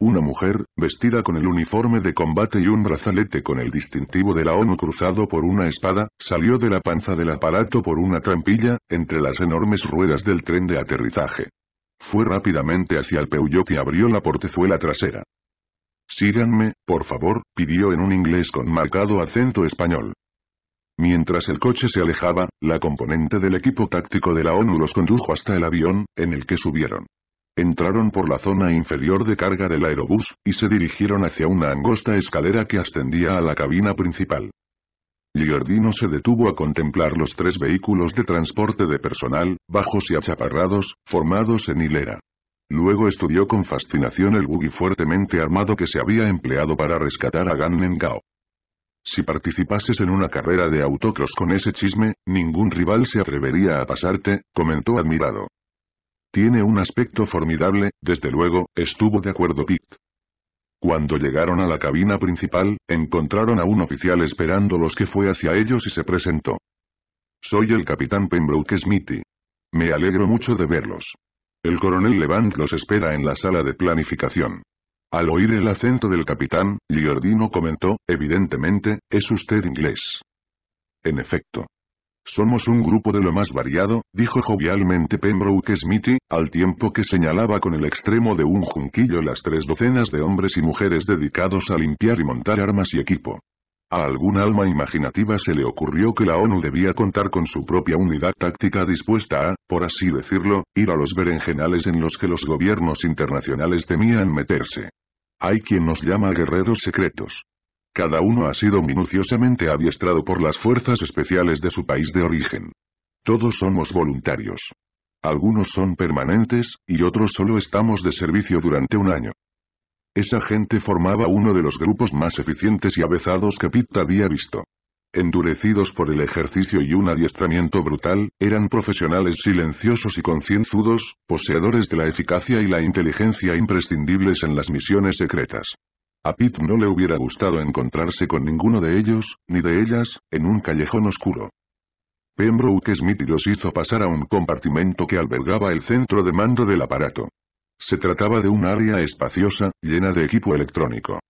Una mujer, vestida con el uniforme de combate y un brazalete con el distintivo de la ONU cruzado por una espada, salió de la panza del aparato por una trampilla, entre las enormes ruedas del tren de aterrizaje. Fue rápidamente hacia el Peugeot que abrió la portezuela trasera. Síganme, por favor, pidió en un inglés con marcado acento español. Mientras el coche se alejaba, la componente del equipo táctico de la ONU los condujo hasta el avión, en el que subieron. Entraron por la zona inferior de carga del aerobús, y se dirigieron hacia una angosta escalera que ascendía a la cabina principal. Giordino se detuvo a contemplar los tres vehículos de transporte de personal, bajos y achaparrados, formados en hilera. Luego estudió con fascinación el buggy fuertemente armado que se había empleado para rescatar a Gan Gao. Si participases en una carrera de autocross con ese chisme, ningún rival se atrevería a pasarte, comentó admirado. Tiene un aspecto formidable, desde luego, estuvo de acuerdo Pitt. Cuando llegaron a la cabina principal, encontraron a un oficial esperándolos que fue hacia ellos y se presentó. Soy el capitán Pembroke Smithy. Me alegro mucho de verlos. El coronel Levant los espera en la sala de planificación. Al oír el acento del capitán, Giordino comentó, evidentemente, es usted inglés. En efecto. Somos un grupo de lo más variado, dijo jovialmente Pembroke Smithy, al tiempo que señalaba con el extremo de un junquillo las tres docenas de hombres y mujeres dedicados a limpiar y montar armas y equipo. A algún alma imaginativa se le ocurrió que la ONU debía contar con su propia unidad táctica dispuesta a, por así decirlo, ir a los berenjenales en los que los gobiernos internacionales temían meterse. Hay quien nos llama guerreros secretos. Cada uno ha sido minuciosamente adiestrado por las fuerzas especiales de su país de origen. Todos somos voluntarios. Algunos son permanentes, y otros solo estamos de servicio durante un año. Esa gente formaba uno de los grupos más eficientes y avezados que Pitt había visto. Endurecidos por el ejercicio y un adiestramiento brutal, eran profesionales silenciosos y concienzudos, poseedores de la eficacia y la inteligencia imprescindibles en las misiones secretas. A Pitt no le hubiera gustado encontrarse con ninguno de ellos, ni de ellas, en un callejón oscuro. Pembroke Smith los hizo pasar a un compartimento que albergaba el centro de mando del aparato. Se trataba de un área espaciosa, llena de equipo electrónico.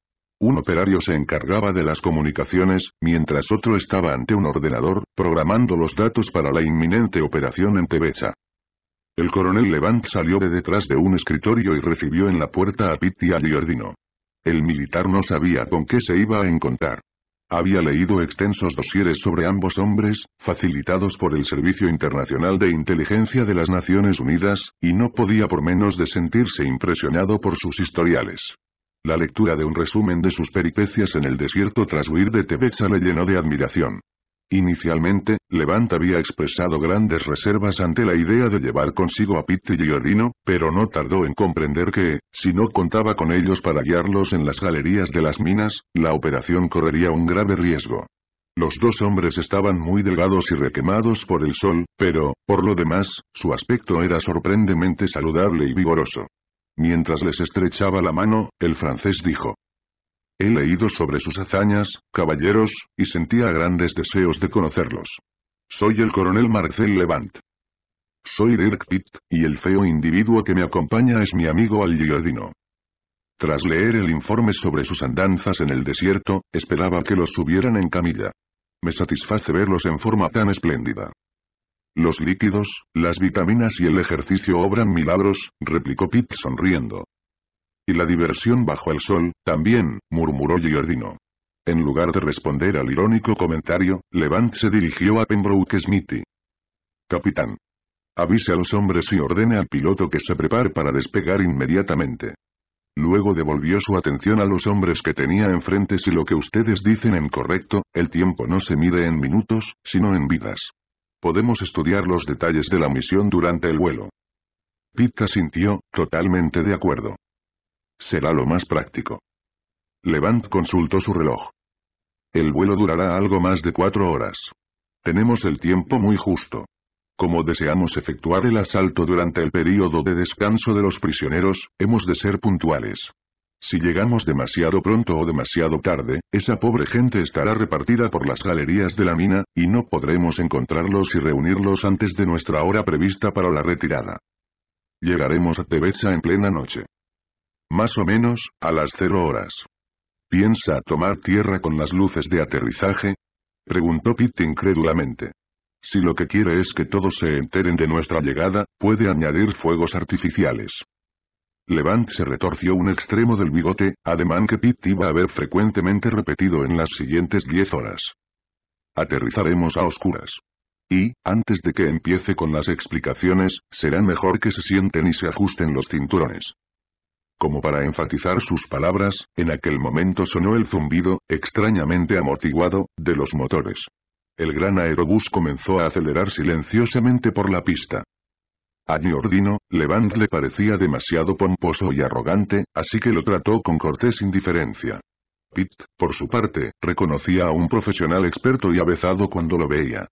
Un operario se encargaba de las comunicaciones, mientras otro estaba ante un ordenador, programando los datos para la inminente operación en Tebecha. El coronel Levant salió de detrás de un escritorio y recibió en la puerta a Pitt y a Giordino. El militar no sabía con qué se iba a encontrar. Había leído extensos dosieres sobre ambos hombres, facilitados por el Servicio Internacional de Inteligencia de las Naciones Unidas, y no podía por menos de sentirse impresionado por sus historiales. La lectura de un resumen de sus peripecias en el desierto tras huir de Tebexa le llenó de admiración. Inicialmente, Levant había expresado grandes reservas ante la idea de llevar consigo a Pitt y Giordino, pero no tardó en comprender que, si no contaba con ellos para guiarlos en las galerías de las minas, la operación correría un grave riesgo. Los dos hombres estaban muy delgados y requemados por el sol, pero, por lo demás, su aspecto era sorprendentemente saludable y vigoroso. Mientras les estrechaba la mano, el francés dijo, He leído sobre sus hazañas, caballeros, y sentía grandes deseos de conocerlos. Soy el coronel Marcel Levant. Soy Dirk Pitt, y el feo individuo que me acompaña es mi amigo Al Tras leer el informe sobre sus andanzas en el desierto, esperaba que los subieran en camilla. Me satisface verlos en forma tan espléndida. Los líquidos, las vitaminas y el ejercicio obran milagros, replicó Pitt sonriendo. Y la diversión bajo el sol, también, murmuró Giordino. En lugar de responder al irónico comentario, Levant se dirigió a Pembroke Smithy. Capitán. Avise a los hombres y ordene al piloto que se prepare para despegar inmediatamente. Luego devolvió su atención a los hombres que tenía enfrente si lo que ustedes dicen en correcto, el tiempo no se mide en minutos, sino en vidas. Podemos estudiar los detalles de la misión durante el vuelo. Pitka sintió, totalmente de acuerdo. Será lo más práctico. Levant consultó su reloj. El vuelo durará algo más de cuatro horas. Tenemos el tiempo muy justo. Como deseamos efectuar el asalto durante el período de descanso de los prisioneros, hemos de ser puntuales. Si llegamos demasiado pronto o demasiado tarde, esa pobre gente estará repartida por las galerías de la mina, y no podremos encontrarlos y reunirlos antes de nuestra hora prevista para la retirada. Llegaremos a Tebeza en plena noche. Más o menos, a las cero horas. ¿Piensa tomar tierra con las luces de aterrizaje? Preguntó Pitt incrédulamente. Si lo que quiere es que todos se enteren de nuestra llegada, puede añadir fuegos artificiales. Levant se retorció un extremo del bigote, ademán que Pitt iba a ver frecuentemente repetido en las siguientes diez horas. Aterrizaremos a oscuras. Y, antes de que empiece con las explicaciones, será mejor que se sienten y se ajusten los cinturones. Como para enfatizar sus palabras, en aquel momento sonó el zumbido, extrañamente amortiguado, de los motores. El gran aerobús comenzó a acelerar silenciosamente por la pista. A Giordino, Levant le parecía demasiado pomposo y arrogante, así que lo trató con cortés indiferencia. Pitt, por su parte, reconocía a un profesional experto y avezado cuando lo veía.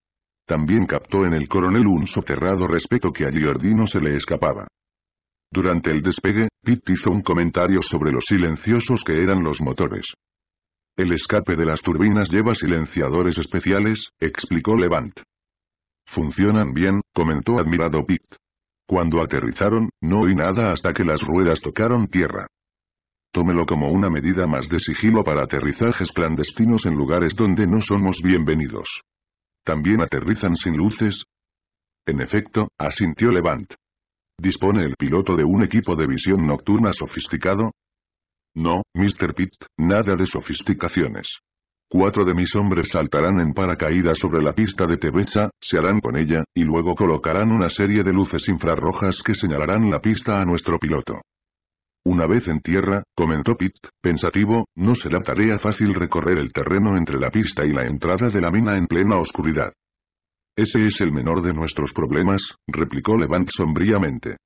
También captó en el coronel un soterrado respeto que a Giordino se le escapaba. Durante el despegue, Pitt hizo un comentario sobre los silenciosos que eran los motores. El escape de las turbinas lleva silenciadores especiales, explicó Levant. Funcionan bien, comentó admirado Pitt. Cuando aterrizaron, no oí nada hasta que las ruedas tocaron tierra. Tómelo como una medida más de sigilo para aterrizajes clandestinos en lugares donde no somos bienvenidos. ¿También aterrizan sin luces? En efecto, asintió Levant. ¿Dispone el piloto de un equipo de visión nocturna sofisticado? No, Mr. Pitt, nada de sofisticaciones. Cuatro de mis hombres saltarán en paracaídas sobre la pista de Tebecha, se harán con ella, y luego colocarán una serie de luces infrarrojas que señalarán la pista a nuestro piloto. Una vez en tierra, comentó Pitt, pensativo, no será tarea fácil recorrer el terreno entre la pista y la entrada de la mina en plena oscuridad. Ese es el menor de nuestros problemas, replicó Levant sombríamente.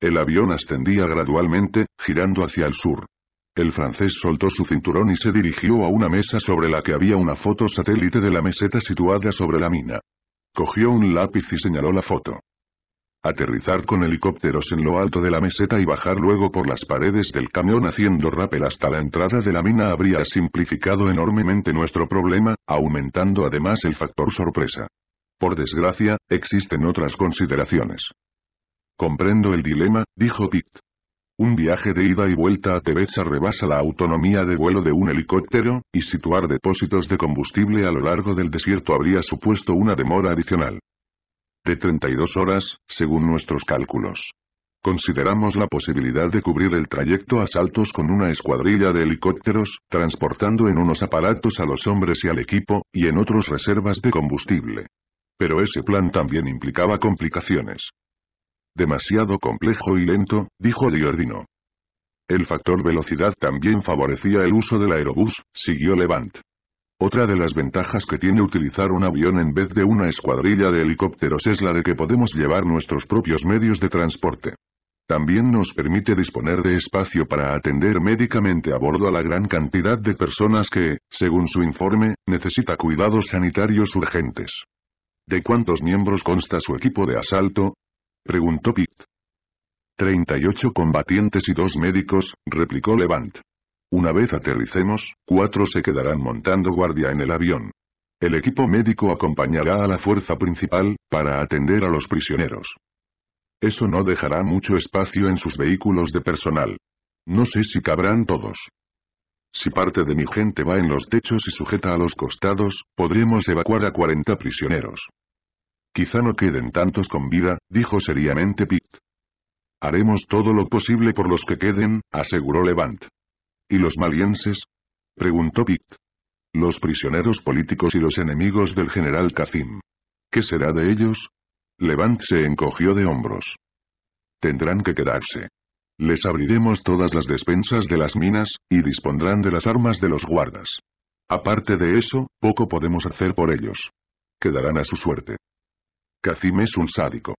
El avión ascendía gradualmente, girando hacia el sur. El francés soltó su cinturón y se dirigió a una mesa sobre la que había una foto satélite de la meseta situada sobre la mina. Cogió un lápiz y señaló la foto. Aterrizar con helicópteros en lo alto de la meseta y bajar luego por las paredes del camión haciendo rappel hasta la entrada de la mina habría simplificado enormemente nuestro problema, aumentando además el factor sorpresa. Por desgracia, existen otras consideraciones. Comprendo el dilema, dijo Pitt. Un viaje de ida y vuelta a Tebesa rebasa la autonomía de vuelo de un helicóptero, y situar depósitos de combustible a lo largo del desierto habría supuesto una demora adicional. De 32 horas, según nuestros cálculos. Consideramos la posibilidad de cubrir el trayecto a saltos con una escuadrilla de helicópteros, transportando en unos aparatos a los hombres y al equipo, y en otros reservas de combustible. Pero ese plan también implicaba complicaciones. Demasiado complejo y lento, dijo Diordino. El factor velocidad también favorecía el uso del aerobús, siguió Levant. Otra de las ventajas que tiene utilizar un avión en vez de una escuadrilla de helicópteros es la de que podemos llevar nuestros propios medios de transporte. También nos permite disponer de espacio para atender médicamente a bordo a la gran cantidad de personas que, según su informe, necesita cuidados sanitarios urgentes. ¿De cuántos miembros consta su equipo de asalto? Preguntó Pitt. ocho combatientes y dos médicos, replicó Levant. Una vez aterricemos, cuatro se quedarán montando guardia en el avión. El equipo médico acompañará a la fuerza principal, para atender a los prisioneros. Eso no dejará mucho espacio en sus vehículos de personal. No sé si cabrán todos. Si parte de mi gente va en los techos y sujeta a los costados, podremos evacuar a 40 prisioneros. Quizá no queden tantos con vida, dijo seriamente Pitt. Haremos todo lo posible por los que queden, aseguró Levant. ¿Y los malienses? preguntó Pitt. Los prisioneros políticos y los enemigos del general Kazim. ¿Qué será de ellos? Levant se encogió de hombros. Tendrán que quedarse. Les abriremos todas las despensas de las minas, y dispondrán de las armas de los guardas. Aparte de eso, poco podemos hacer por ellos. Quedarán a su suerte. Kazim es un sádico.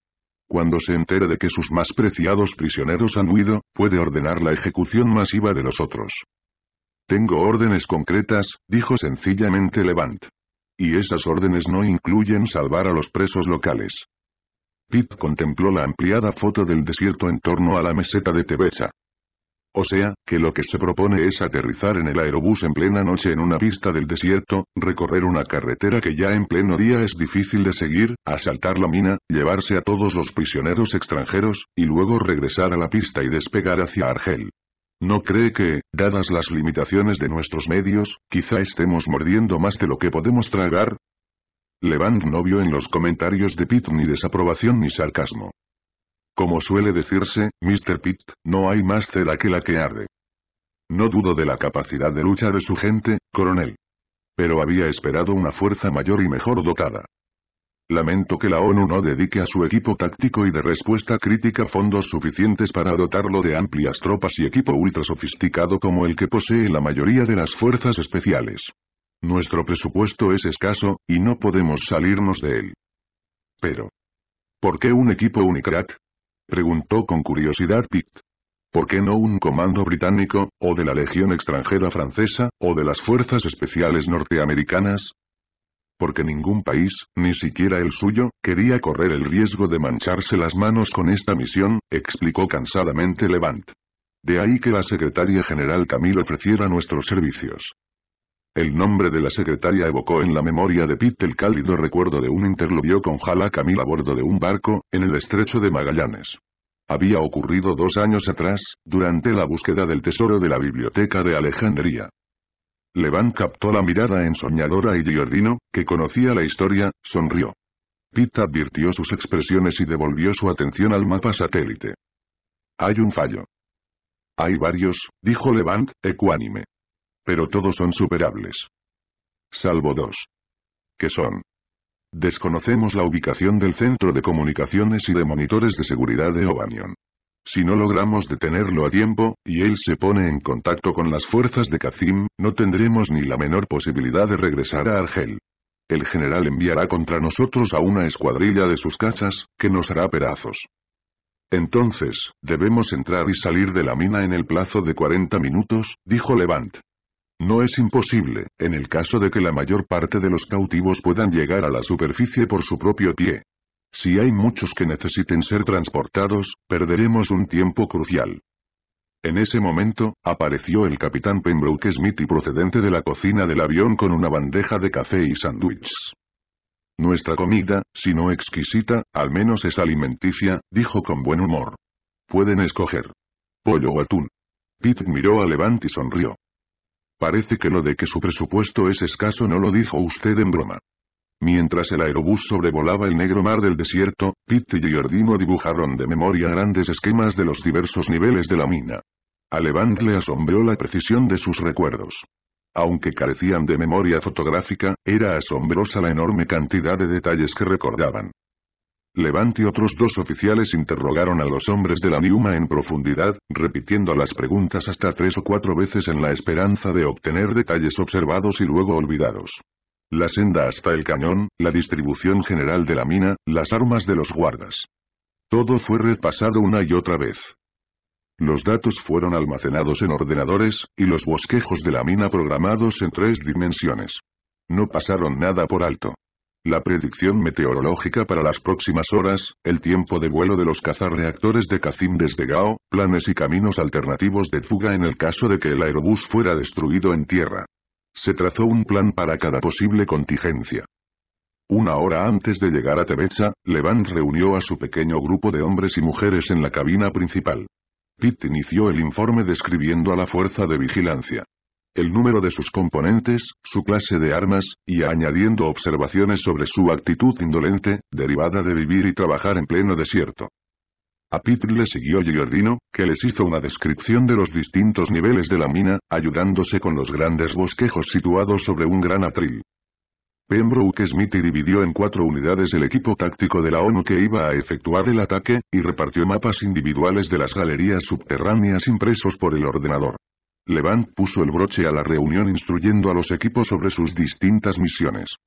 Cuando se entere de que sus más preciados prisioneros han huido, puede ordenar la ejecución masiva de los otros. Tengo órdenes concretas, dijo sencillamente Levant. Y esas órdenes no incluyen salvar a los presos locales. Pitt contempló la ampliada foto del desierto en torno a la meseta de Tebesa. O sea, que lo que se propone es aterrizar en el aerobús en plena noche en una pista del desierto, recorrer una carretera que ya en pleno día es difícil de seguir, asaltar la mina, llevarse a todos los prisioneros extranjeros, y luego regresar a la pista y despegar hacia Argel. ¿No cree que, dadas las limitaciones de nuestros medios, quizá estemos mordiendo más de lo que podemos tragar? Levant no vio en los comentarios de Pitt ni desaprobación ni sarcasmo. Como suele decirse, Mr. Pitt, no hay más cera que la que arde. No dudo de la capacidad de lucha de su gente, coronel. Pero había esperado una fuerza mayor y mejor dotada. Lamento que la ONU no dedique a su equipo táctico y de respuesta crítica fondos suficientes para dotarlo de amplias tropas y equipo ultra sofisticado como el que posee la mayoría de las fuerzas especiales. Nuestro presupuesto es escaso, y no podemos salirnos de él. Pero. ¿Por qué un equipo Unicrat? Preguntó con curiosidad Pitt. ¿Por qué no un comando británico, o de la Legión extranjera francesa, o de las Fuerzas Especiales norteamericanas? Porque ningún país, ni siquiera el suyo, quería correr el riesgo de mancharse las manos con esta misión, explicó cansadamente Levant. De ahí que la secretaria general Camille ofreciera nuestros servicios. El nombre de la secretaria evocó en la memoria de Pitt el cálido recuerdo de un interludio con Jala Camil a bordo de un barco, en el estrecho de Magallanes. Había ocurrido dos años atrás, durante la búsqueda del tesoro de la biblioteca de Alejandría. Levant captó la mirada ensoñadora y Giordino, que conocía la historia, sonrió. Pitt advirtió sus expresiones y devolvió su atención al mapa satélite. Hay un fallo. Hay varios, dijo Levant, ecuánime pero todos son superables. Salvo dos. Que son. Desconocemos la ubicación del centro de comunicaciones y de monitores de seguridad de O'Banion. Si no logramos detenerlo a tiempo, y él se pone en contacto con las fuerzas de Kazim, no tendremos ni la menor posibilidad de regresar a Argel. El general enviará contra nosotros a una escuadrilla de sus casas, que nos hará pedazos. Entonces, debemos entrar y salir de la mina en el plazo de 40 minutos, dijo Levant. No es imposible, en el caso de que la mayor parte de los cautivos puedan llegar a la superficie por su propio pie. Si hay muchos que necesiten ser transportados, perderemos un tiempo crucial. En ese momento, apareció el capitán Pembroke Smith y procedente de la cocina del avión con una bandeja de café y sándwiches. Nuestra comida, si no exquisita, al menos es alimenticia, dijo con buen humor. Pueden escoger. Pollo o atún. Pitt miró a Levant y sonrió. Parece que lo de que su presupuesto es escaso no lo dijo usted en broma. Mientras el aerobús sobrevolaba el negro mar del desierto, Pitt y Giordino dibujaron de memoria grandes esquemas de los diversos niveles de la mina. A Levant le asombró la precisión de sus recuerdos. Aunque carecían de memoria fotográfica, era asombrosa la enorme cantidad de detalles que recordaban. Levante y otros dos oficiales interrogaron a los hombres de la Niuma en profundidad, repitiendo las preguntas hasta tres o cuatro veces en la esperanza de obtener detalles observados y luego olvidados. La senda hasta el cañón, la distribución general de la mina, las armas de los guardas. Todo fue repasado una y otra vez. Los datos fueron almacenados en ordenadores, y los bosquejos de la mina programados en tres dimensiones. No pasaron nada por alto. La predicción meteorológica para las próximas horas, el tiempo de vuelo de los cazarreactores de Kazim desde Gao, planes y caminos alternativos de fuga en el caso de que el aerobús fuera destruido en tierra. Se trazó un plan para cada posible contingencia. Una hora antes de llegar a Tebecha, Levant reunió a su pequeño grupo de hombres y mujeres en la cabina principal. Pitt inició el informe describiendo a la fuerza de vigilancia el número de sus componentes, su clase de armas, y añadiendo observaciones sobre su actitud indolente, derivada de vivir y trabajar en pleno desierto. A Pit le siguió Giordino, que les hizo una descripción de los distintos niveles de la mina, ayudándose con los grandes bosquejos situados sobre un gran atril. Pembroke Smith dividió en cuatro unidades el equipo táctico de la ONU que iba a efectuar el ataque, y repartió mapas individuales de las galerías subterráneas impresos por el ordenador. Levant puso el broche a la reunión instruyendo a los equipos sobre sus distintas misiones.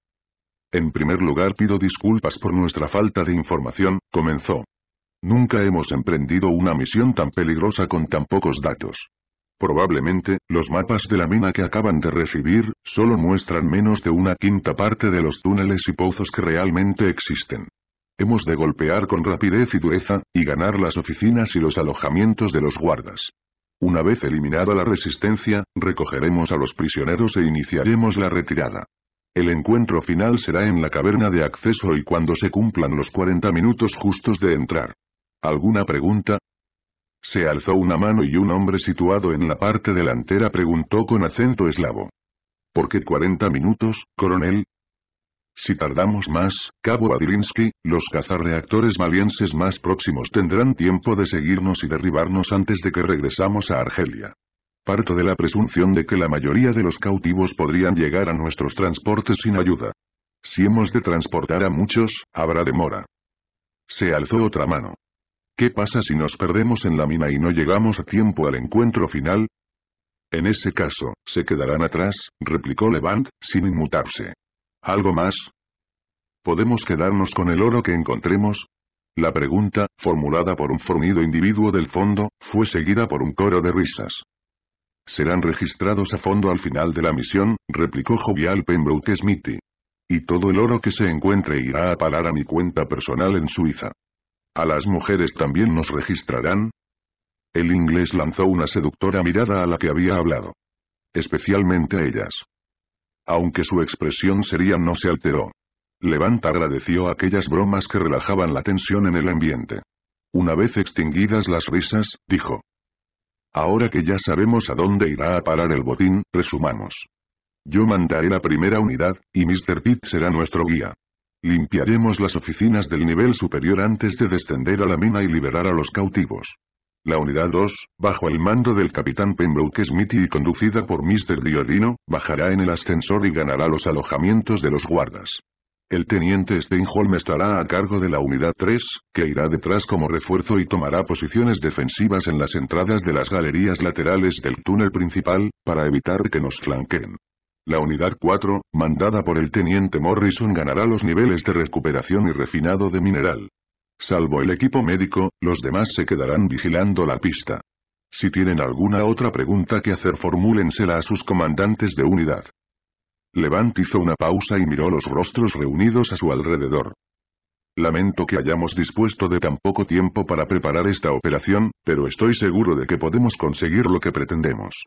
En primer lugar pido disculpas por nuestra falta de información, comenzó. Nunca hemos emprendido una misión tan peligrosa con tan pocos datos. Probablemente, los mapas de la mina que acaban de recibir, solo muestran menos de una quinta parte de los túneles y pozos que realmente existen. Hemos de golpear con rapidez y dureza, y ganar las oficinas y los alojamientos de los guardas. Una vez eliminada la resistencia, recogeremos a los prisioneros e iniciaremos la retirada. El encuentro final será en la caverna de acceso y cuando se cumplan los 40 minutos justos de entrar. ¿Alguna pregunta? Se alzó una mano y un hombre situado en la parte delantera preguntó con acento eslavo. ¿Por qué 40 minutos, coronel? Si tardamos más, Cabo Adlinsky, los cazarreactores malienses más próximos tendrán tiempo de seguirnos y derribarnos antes de que regresamos a Argelia. Parto de la presunción de que la mayoría de los cautivos podrían llegar a nuestros transportes sin ayuda. Si hemos de transportar a muchos, habrá demora. Se alzó otra mano. ¿Qué pasa si nos perdemos en la mina y no llegamos a tiempo al encuentro final? En ese caso, se quedarán atrás, replicó Levant, sin inmutarse. ¿Algo más? ¿Podemos quedarnos con el oro que encontremos? La pregunta, formulada por un fornido individuo del fondo, fue seguida por un coro de risas. Serán registrados a fondo al final de la misión, replicó jovial Pembroke Smithy. Y todo el oro que se encuentre irá a parar a mi cuenta personal en Suiza. ¿A las mujeres también nos registrarán? El inglés lanzó una seductora mirada a la que había hablado. Especialmente a ellas aunque su expresión seria no se alteró. Levanta agradeció aquellas bromas que relajaban la tensión en el ambiente. Una vez extinguidas las risas, dijo. Ahora que ya sabemos a dónde irá a parar el botín, resumamos. Yo mandaré la primera unidad, y Mr. Pitt será nuestro guía. Limpiaremos las oficinas del nivel superior antes de descender a la mina y liberar a los cautivos. La Unidad 2, bajo el mando del Capitán Pembroke Smith y conducida por Mr. Diodino, bajará en el ascensor y ganará los alojamientos de los guardas. El teniente Steinholm estará a cargo de la Unidad 3, que irá detrás como refuerzo y tomará posiciones defensivas en las entradas de las galerías laterales del túnel principal, para evitar que nos flanqueen. La Unidad 4, mandada por el teniente Morrison ganará los niveles de recuperación y refinado de mineral. Salvo el equipo médico, los demás se quedarán vigilando la pista. Si tienen alguna otra pregunta que hacer formúlensela a sus comandantes de unidad. Levant hizo una pausa y miró los rostros reunidos a su alrededor. Lamento que hayamos dispuesto de tan poco tiempo para preparar esta operación, pero estoy seguro de que podemos conseguir lo que pretendemos.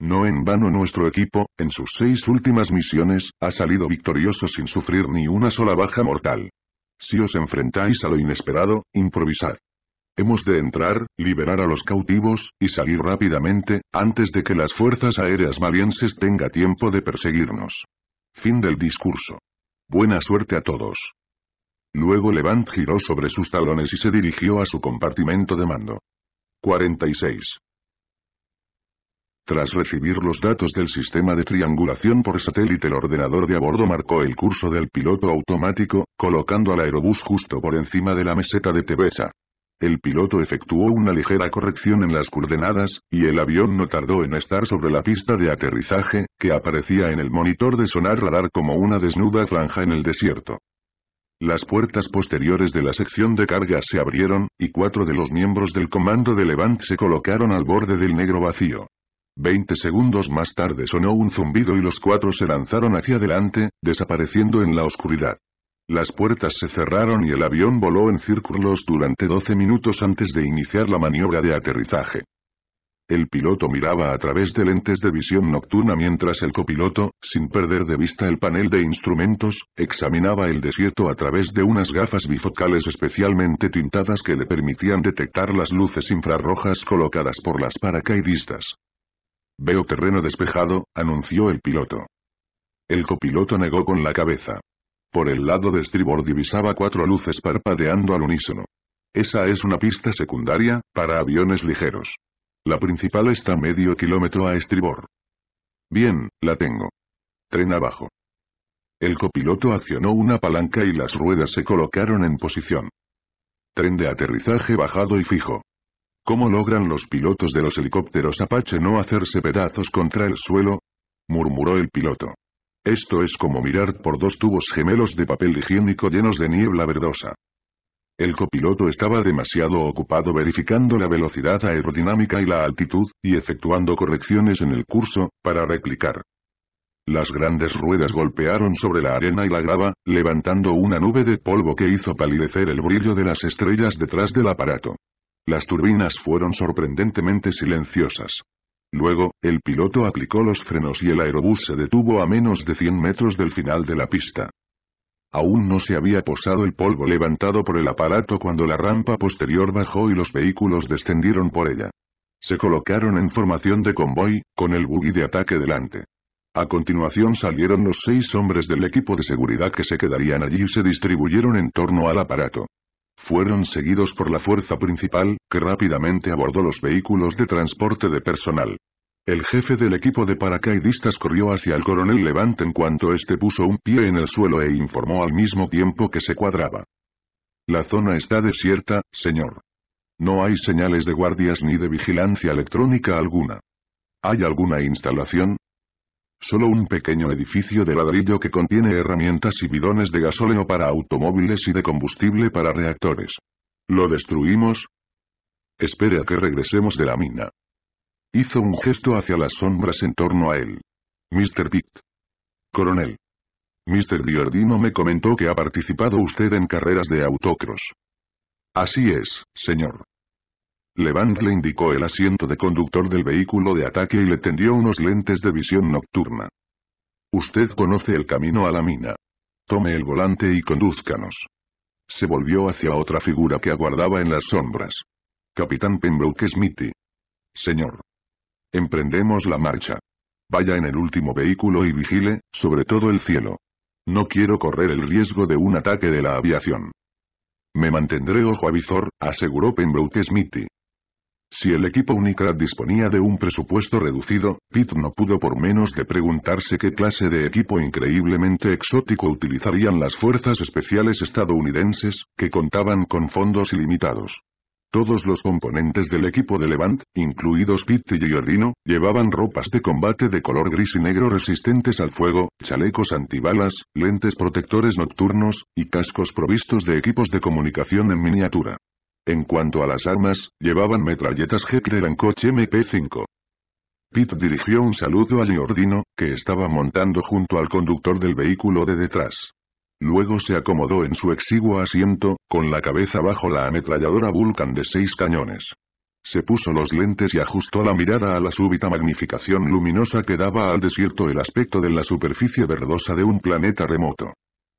No en vano nuestro equipo, en sus seis últimas misiones, ha salido victorioso sin sufrir ni una sola baja mortal. Si os enfrentáis a lo inesperado, improvisad. Hemos de entrar, liberar a los cautivos, y salir rápidamente, antes de que las fuerzas aéreas malienses tenga tiempo de perseguirnos. Fin del discurso. Buena suerte a todos. Luego Levant giró sobre sus talones y se dirigió a su compartimento de mando. 46. Tras recibir los datos del sistema de triangulación por satélite el ordenador de a bordo marcó el curso del piloto automático, colocando al aerobús justo por encima de la meseta de Tebesa. El piloto efectuó una ligera corrección en las coordenadas, y el avión no tardó en estar sobre la pista de aterrizaje, que aparecía en el monitor de sonar radar como una desnuda franja en el desierto. Las puertas posteriores de la sección de carga se abrieron, y cuatro de los miembros del comando de Levant se colocaron al borde del negro vacío. Veinte segundos más tarde sonó un zumbido y los cuatro se lanzaron hacia adelante, desapareciendo en la oscuridad. Las puertas se cerraron y el avión voló en círculos durante 12 minutos antes de iniciar la maniobra de aterrizaje. El piloto miraba a través de lentes de visión nocturna mientras el copiloto, sin perder de vista el panel de instrumentos, examinaba el desierto a través de unas gafas bifocales especialmente tintadas que le permitían detectar las luces infrarrojas colocadas por las paracaidistas. Veo terreno despejado, anunció el piloto. El copiloto negó con la cabeza. Por el lado de estribor divisaba cuatro luces parpadeando al unísono. Esa es una pista secundaria, para aviones ligeros. La principal está medio kilómetro a estribor. Bien, la tengo. Tren abajo. El copiloto accionó una palanca y las ruedas se colocaron en posición. Tren de aterrizaje bajado y fijo. ¿Cómo logran los pilotos de los helicópteros Apache no hacerse pedazos contra el suelo? murmuró el piloto. Esto es como mirar por dos tubos gemelos de papel higiénico llenos de niebla verdosa. El copiloto estaba demasiado ocupado verificando la velocidad aerodinámica y la altitud, y efectuando correcciones en el curso, para replicar. Las grandes ruedas golpearon sobre la arena y la grava, levantando una nube de polvo que hizo palidecer el brillo de las estrellas detrás del aparato. Las turbinas fueron sorprendentemente silenciosas. Luego, el piloto aplicó los frenos y el aerobús se detuvo a menos de 100 metros del final de la pista. Aún no se había posado el polvo levantado por el aparato cuando la rampa posterior bajó y los vehículos descendieron por ella. Se colocaron en formación de convoy, con el buggy de ataque delante. A continuación salieron los seis hombres del equipo de seguridad que se quedarían allí y se distribuyeron en torno al aparato fueron seguidos por la fuerza principal, que rápidamente abordó los vehículos de transporte de personal. El jefe del equipo de paracaidistas corrió hacia el coronel Levant en cuanto éste puso un pie en el suelo e informó al mismo tiempo que se cuadraba. La zona está desierta, señor. No hay señales de guardias ni de vigilancia electrónica alguna. ¿Hay alguna instalación? Solo un pequeño edificio de ladrillo que contiene herramientas y bidones de gasóleo para automóviles y de combustible para reactores. ¿Lo destruimos? Espere a que regresemos de la mina. Hizo un gesto hacia las sombras en torno a él. Mr. Pitt. Coronel. Mr. Diordino me comentó que ha participado usted en carreras de autocross. Así es, señor. Levant le indicó el asiento de conductor del vehículo de ataque y le tendió unos lentes de visión nocturna. Usted conoce el camino a la mina. Tome el volante y condúzcanos. Se volvió hacia otra figura que aguardaba en las sombras. Capitán Pembroke Smithy. Señor. Emprendemos la marcha. Vaya en el último vehículo y vigile, sobre todo el cielo. No quiero correr el riesgo de un ataque de la aviación. Me mantendré ojo a visor, aseguró Pembroke Smithy. Si el equipo Unicrat disponía de un presupuesto reducido, Pitt no pudo por menos de preguntarse qué clase de equipo increíblemente exótico utilizarían las fuerzas especiales estadounidenses, que contaban con fondos ilimitados. Todos los componentes del equipo de Levant, incluidos Pitt y Giordino, llevaban ropas de combate de color gris y negro resistentes al fuego, chalecos antibalas, lentes protectores nocturnos, y cascos provistos de equipos de comunicación en miniatura. En cuanto a las armas, llevaban metralletas en coche MP5. Pitt dirigió un saludo a Giordino, que estaba montando junto al conductor del vehículo de detrás. Luego se acomodó en su exiguo asiento, con la cabeza bajo la ametralladora Vulcan de seis cañones. Se puso los lentes y ajustó la mirada a la súbita magnificación luminosa que daba al desierto el aspecto de la superficie verdosa de un planeta remoto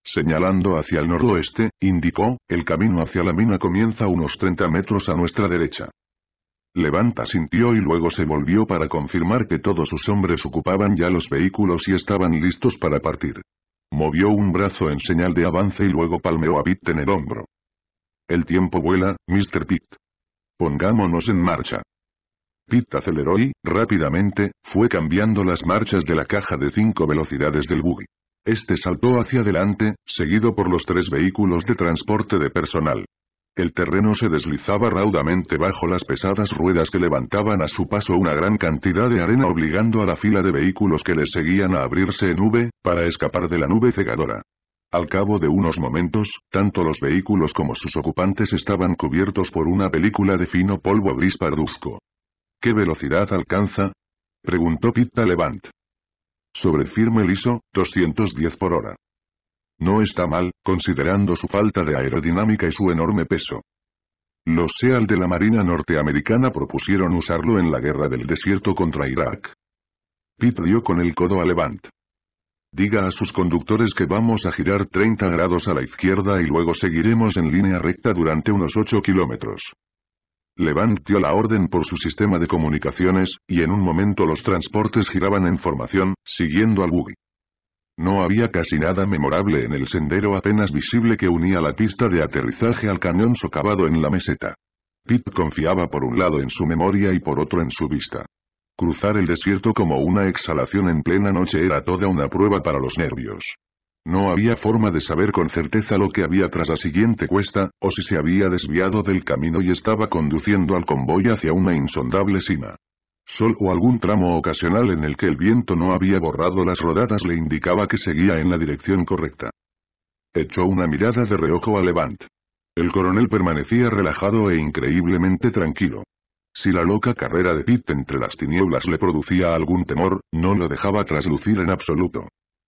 señalando hacia el noroeste, indicó, el camino hacia la mina comienza unos 30 metros a nuestra derecha. Levanta sintió y luego se volvió para confirmar que todos sus hombres ocupaban ya los vehículos y estaban listos para partir. Movió un brazo en señal de avance y luego palmeó a Pitt en el hombro. El tiempo vuela, Mr. Pitt. Pongámonos en marcha. Pitt aceleró y, rápidamente, fue cambiando las marchas de la caja de cinco velocidades del buggy. Este saltó hacia adelante, seguido por los tres vehículos de transporte de personal. El terreno se deslizaba raudamente bajo las pesadas ruedas que levantaban a su paso una gran cantidad de arena obligando a la fila de vehículos que les seguían a abrirse en nube, para escapar de la nube cegadora. Al cabo de unos momentos, tanto los vehículos como sus ocupantes estaban cubiertos por una película de fino polvo gris parduzco. ¿Qué velocidad alcanza? Preguntó Pitta Levant sobre firme liso, 210 por hora. No está mal, considerando su falta de aerodinámica y su enorme peso. Los SEAL de la Marina norteamericana propusieron usarlo en la guerra del desierto contra Irak. Pitt dio con el codo a Levant. Diga a sus conductores que vamos a girar 30 grados a la izquierda y luego seguiremos en línea recta durante unos 8 kilómetros. Levantió la orden por su sistema de comunicaciones, y en un momento los transportes giraban en formación, siguiendo al buggy. No había casi nada memorable en el sendero apenas visible que unía la pista de aterrizaje al cañón socavado en la meseta. Pitt confiaba por un lado en su memoria y por otro en su vista. Cruzar el desierto como una exhalación en plena noche era toda una prueba para los nervios. No había forma de saber con certeza lo que había tras la siguiente cuesta, o si se había desviado del camino y estaba conduciendo al convoy hacia una insondable cima. Sol o algún tramo ocasional en el que el viento no había borrado las rodadas le indicaba que seguía en la dirección correcta. Echó una mirada de reojo a Levant. El coronel permanecía relajado e increíblemente tranquilo. Si la loca carrera de Pitt entre las tinieblas le producía algún temor, no lo dejaba traslucir en absoluto.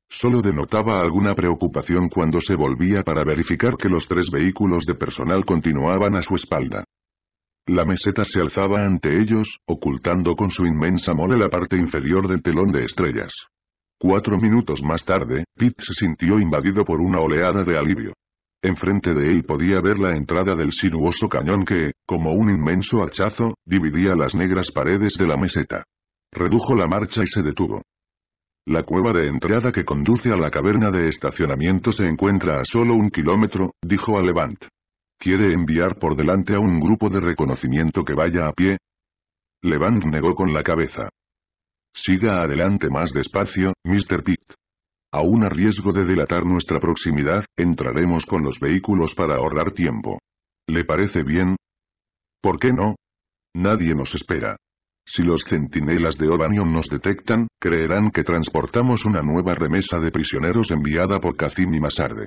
Solo denotaba alguna preocupación cuando se volvía para verificar que los tres vehículos de personal continuaban a su espalda. La meseta se alzaba ante ellos, ocultando con su inmensa mole la parte inferior del telón de estrellas. Cuatro minutos más tarde, Pete se sintió invadido por una oleada de alivio. Enfrente de él podía ver la entrada del sinuoso cañón que, como un inmenso hachazo, dividía las negras paredes de la meseta. Redujo la marcha y se detuvo. La cueva de entrada que conduce a la caverna de estacionamiento se encuentra a solo un kilómetro, dijo a Levant. ¿Quiere enviar por delante a un grupo de reconocimiento que vaya a pie? Levant negó con la cabeza. Siga adelante más despacio, Mr. Pitt. Aún a riesgo de delatar nuestra proximidad, entraremos con los vehículos para ahorrar tiempo. ¿Le parece bien? ¿Por qué no? Nadie nos espera. Si los centinelas de Ovanion nos detectan, creerán que transportamos una nueva remesa de prisioneros enviada por Cassini más tarde.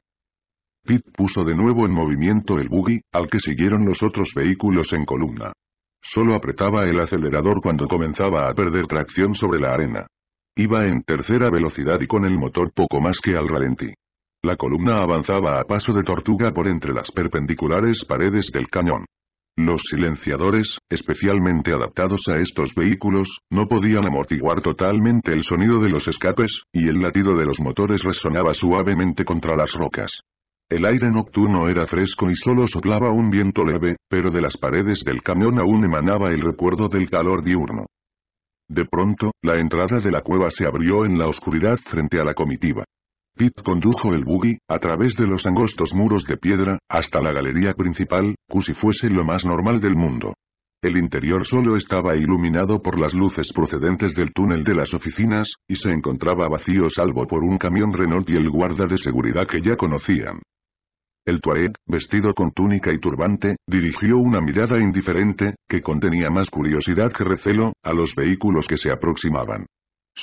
puso de nuevo en movimiento el buggy, al que siguieron los otros vehículos en columna. Solo apretaba el acelerador cuando comenzaba a perder tracción sobre la arena. Iba en tercera velocidad y con el motor poco más que al ralentí. La columna avanzaba a paso de tortuga por entre las perpendiculares paredes del cañón. Los silenciadores, especialmente adaptados a estos vehículos, no podían amortiguar totalmente el sonido de los escapes, y el latido de los motores resonaba suavemente contra las rocas. El aire nocturno era fresco y solo soplaba un viento leve, pero de las paredes del camión aún emanaba el recuerdo del calor diurno. De pronto, la entrada de la cueva se abrió en la oscuridad frente a la comitiva. Pitt condujo el buggy, a través de los angostos muros de piedra, hasta la galería principal, como si fuese lo más normal del mundo. El interior solo estaba iluminado por las luces procedentes del túnel de las oficinas, y se encontraba vacío salvo por un camión Renault y el guarda de seguridad que ya conocían. El Tuareg, vestido con túnica y turbante, dirigió una mirada indiferente, que contenía más curiosidad que recelo, a los vehículos que se aproximaban.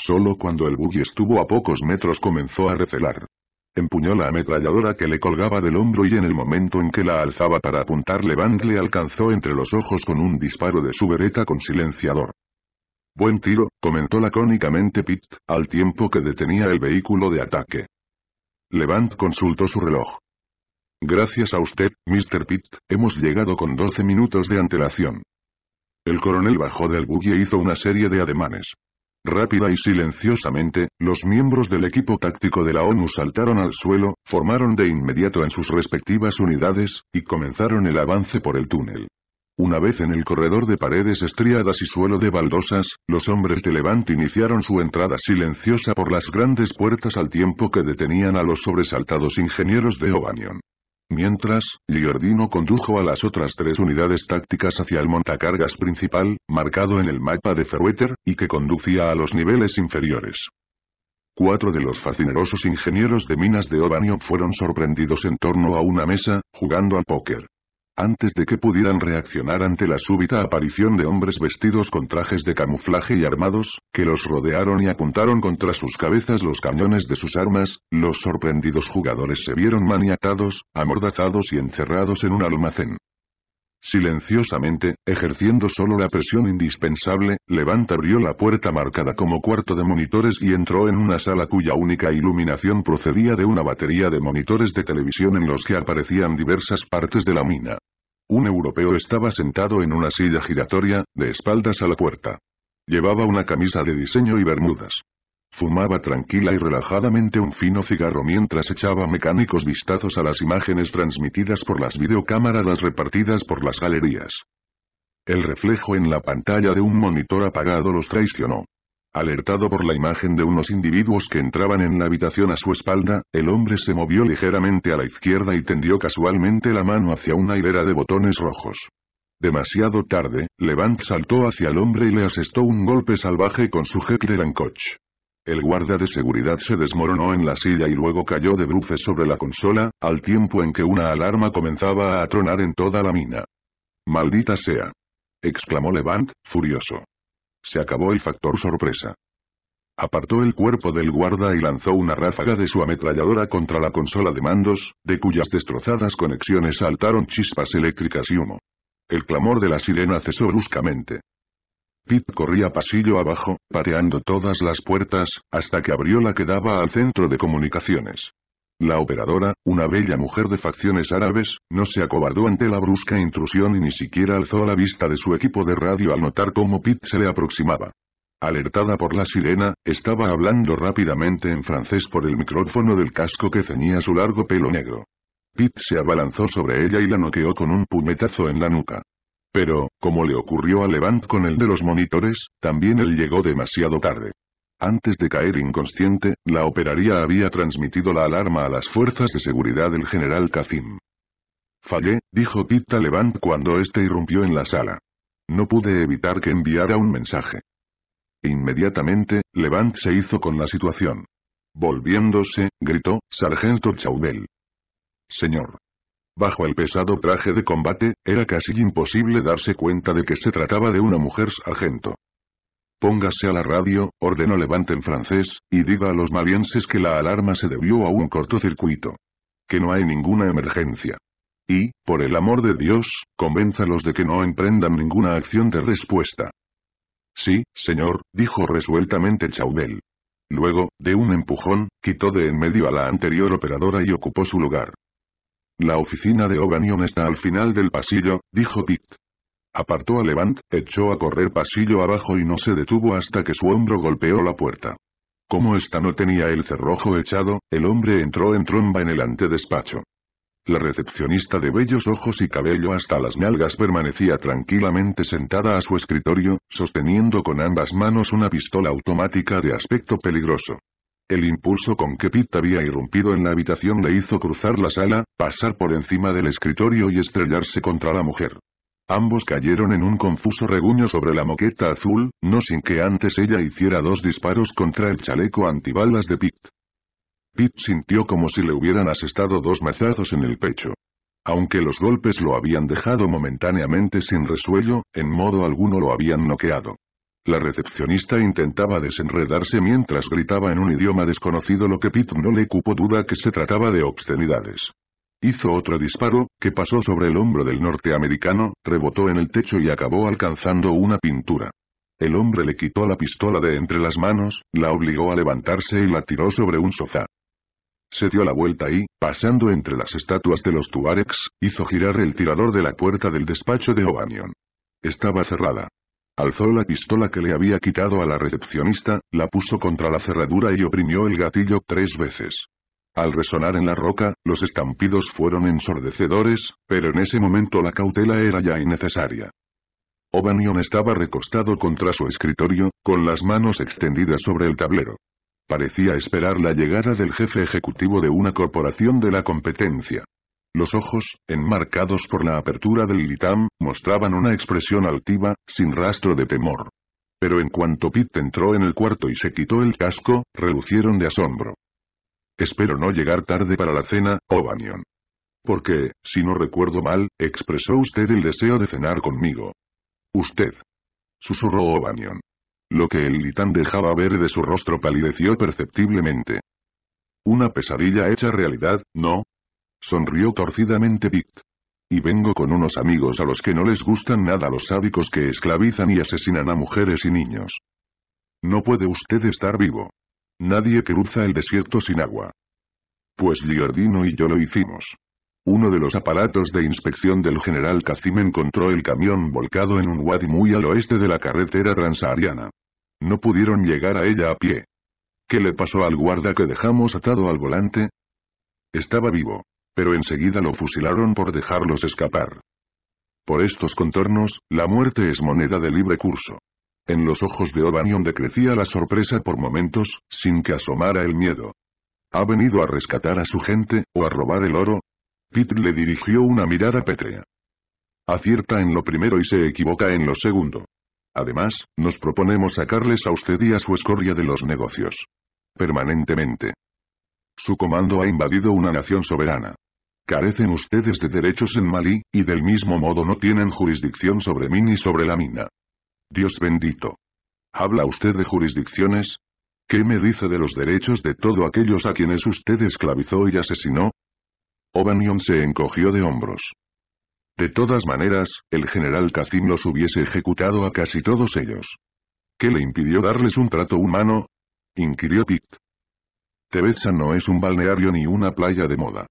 Solo cuando el buggy estuvo a pocos metros comenzó a recelar. Empuñó la ametralladora que le colgaba del hombro y en el momento en que la alzaba para apuntar Levant le alcanzó entre los ojos con un disparo de su bereta con silenciador. Buen tiro, comentó lacónicamente Pitt, al tiempo que detenía el vehículo de ataque. Levant consultó su reloj. Gracias a usted, Mr. Pitt, hemos llegado con 12 minutos de antelación. El coronel bajó del buggy e hizo una serie de ademanes. Rápida y silenciosamente, los miembros del equipo táctico de la ONU saltaron al suelo, formaron de inmediato en sus respectivas unidades, y comenzaron el avance por el túnel. Una vez en el corredor de paredes estriadas y suelo de baldosas, los hombres de Levant iniciaron su entrada silenciosa por las grandes puertas al tiempo que detenían a los sobresaltados ingenieros de Obanion. Mientras, Giordino condujo a las otras tres unidades tácticas hacia el montacargas principal, marcado en el mapa de Ferweter, y que conducía a los niveles inferiores. Cuatro de los fascinerosos ingenieros de minas de Obanio fueron sorprendidos en torno a una mesa, jugando al póker antes de que pudieran reaccionar ante la súbita aparición de hombres vestidos con trajes de camuflaje y armados, que los rodearon y apuntaron contra sus cabezas los cañones de sus armas, los sorprendidos jugadores se vieron maniatados, amordazados y encerrados en un almacén. Silenciosamente, ejerciendo solo la presión indispensable, Levant abrió la puerta marcada como cuarto de monitores y entró en una sala cuya única iluminación procedía de una batería de monitores de televisión en los que aparecían diversas partes de la mina. Un europeo estaba sentado en una silla giratoria, de espaldas a la puerta. Llevaba una camisa de diseño y bermudas. Fumaba tranquila y relajadamente un fino cigarro mientras echaba mecánicos vistazos a las imágenes transmitidas por las videocámaras repartidas por las galerías. El reflejo en la pantalla de un monitor apagado los traicionó. Alertado por la imagen de unos individuos que entraban en la habitación a su espalda, el hombre se movió ligeramente a la izquierda y tendió casualmente la mano hacia una hilera de botones rojos. Demasiado tarde, Levant saltó hacia el hombre y le asestó un golpe salvaje con su jeque de Lancoch. El guarda de seguridad se desmoronó en la silla y luego cayó de bruces sobre la consola, al tiempo en que una alarma comenzaba a tronar en toda la mina. ¡Maldita sea! exclamó Levant, furioso. Se acabó el factor sorpresa. Apartó el cuerpo del guarda y lanzó una ráfaga de su ametralladora contra la consola de mandos, de cuyas destrozadas conexiones saltaron chispas eléctricas y humo. El clamor de la sirena cesó bruscamente. Pitt corría pasillo abajo, pateando todas las puertas, hasta que abrió la que daba al centro de comunicaciones. La operadora, una bella mujer de facciones árabes, no se acobardó ante la brusca intrusión y ni siquiera alzó la vista de su equipo de radio al notar cómo Pitt se le aproximaba. Alertada por la sirena, estaba hablando rápidamente en francés por el micrófono del casco que ceñía su largo pelo negro. Pitt se abalanzó sobre ella y la noqueó con un puñetazo en la nuca. Pero, como le ocurrió a Levant con el de los monitores, también él llegó demasiado tarde. Antes de caer inconsciente, la operaría había transmitido la alarma a las fuerzas de seguridad del general Kazim. Fallé, dijo Pita Levant cuando éste irrumpió en la sala. No pude evitar que enviara un mensaje. Inmediatamente, Levant se hizo con la situación. Volviéndose, gritó, Sargento Chauvel, Señor. Bajo el pesado traje de combate, era casi imposible darse cuenta de que se trataba de una mujer sargento. Póngase a la radio, ordenó Levante en francés, y diga a los malienses que la alarma se debió a un cortocircuito. Que no hay ninguna emergencia. Y, por el amor de Dios, convénzalos de que no emprendan ninguna acción de respuesta. Sí, señor, dijo resueltamente Chaudel. Luego, de un empujón, quitó de en medio a la anterior operadora y ocupó su lugar. La oficina de O'Banion está al final del pasillo, dijo Pitt. Apartó a Levant, echó a correr pasillo abajo y no se detuvo hasta que su hombro golpeó la puerta. Como esta no tenía el cerrojo echado, el hombre entró en tromba en el antedespacho. La recepcionista de bellos ojos y cabello hasta las nalgas permanecía tranquilamente sentada a su escritorio, sosteniendo con ambas manos una pistola automática de aspecto peligroso. El impulso con que Pitt había irrumpido en la habitación le hizo cruzar la sala, pasar por encima del escritorio y estrellarse contra la mujer. Ambos cayeron en un confuso reguño sobre la moqueta azul, no sin que antes ella hiciera dos disparos contra el chaleco antibalas de Pitt. Pitt sintió como si le hubieran asestado dos mazazos en el pecho. Aunque los golpes lo habían dejado momentáneamente sin resuello, en modo alguno lo habían noqueado. La recepcionista intentaba desenredarse mientras gritaba en un idioma desconocido lo que Pitt no le cupo duda que se trataba de obscenidades. Hizo otro disparo, que pasó sobre el hombro del norteamericano, rebotó en el techo y acabó alcanzando una pintura. El hombre le quitó la pistola de entre las manos, la obligó a levantarse y la tiró sobre un sofá. Se dio la vuelta y, pasando entre las estatuas de los Tuaregs, hizo girar el tirador de la puerta del despacho de O'Banion. Estaba cerrada. Alzó la pistola que le había quitado a la recepcionista, la puso contra la cerradura y oprimió el gatillo tres veces. Al resonar en la roca, los estampidos fueron ensordecedores, pero en ese momento la cautela era ya innecesaria. O'Banion estaba recostado contra su escritorio, con las manos extendidas sobre el tablero. Parecía esperar la llegada del jefe ejecutivo de una corporación de la competencia. Los ojos, enmarcados por la apertura del litán, mostraban una expresión altiva, sin rastro de temor. Pero en cuanto Pete entró en el cuarto y se quitó el casco, relucieron de asombro. Espero no llegar tarde para la cena, O'Banion. Porque, si no recuerdo mal, expresó usted el deseo de cenar conmigo. Usted. Susurró O'Banion. Lo que el litán dejaba ver de su rostro palideció perceptiblemente. Una pesadilla hecha realidad, ¿no? sonrió torcidamente Pitt. Y vengo con unos amigos a los que no les gustan nada los sádicos que esclavizan y asesinan a mujeres y niños. No puede usted estar vivo. Nadie cruza el desierto sin agua. Pues Giordino y yo lo hicimos. Uno de los aparatos de inspección del general Kazim encontró el camión volcado en un wadi muy al oeste de la carretera transahariana. No pudieron llegar a ella a pie. ¿Qué le pasó al guarda que dejamos atado al volante? Estaba vivo pero enseguida lo fusilaron por dejarlos escapar. Por estos contornos, la muerte es moneda de libre curso. En los ojos de O'Banion decrecía la sorpresa por momentos, sin que asomara el miedo. ¿Ha venido a rescatar a su gente, o a robar el oro? Pitt le dirigió una mirada pétrea. Acierta en lo primero y se equivoca en lo segundo. Además, nos proponemos sacarles a usted y a su escoria de los negocios. Permanentemente. Su comando ha invadido una nación soberana. Carecen ustedes de derechos en Malí, y del mismo modo no tienen jurisdicción sobre mí ni sobre la mina. Dios bendito. ¿Habla usted de jurisdicciones? ¿Qué me dice de los derechos de todos aquellos a quienes usted esclavizó y asesinó? O'Banion se encogió de hombros. De todas maneras, el general Kacim los hubiese ejecutado a casi todos ellos. ¿Qué le impidió darles un trato humano? inquirió Pitt. Tebetsa no es un balneario ni una playa de moda.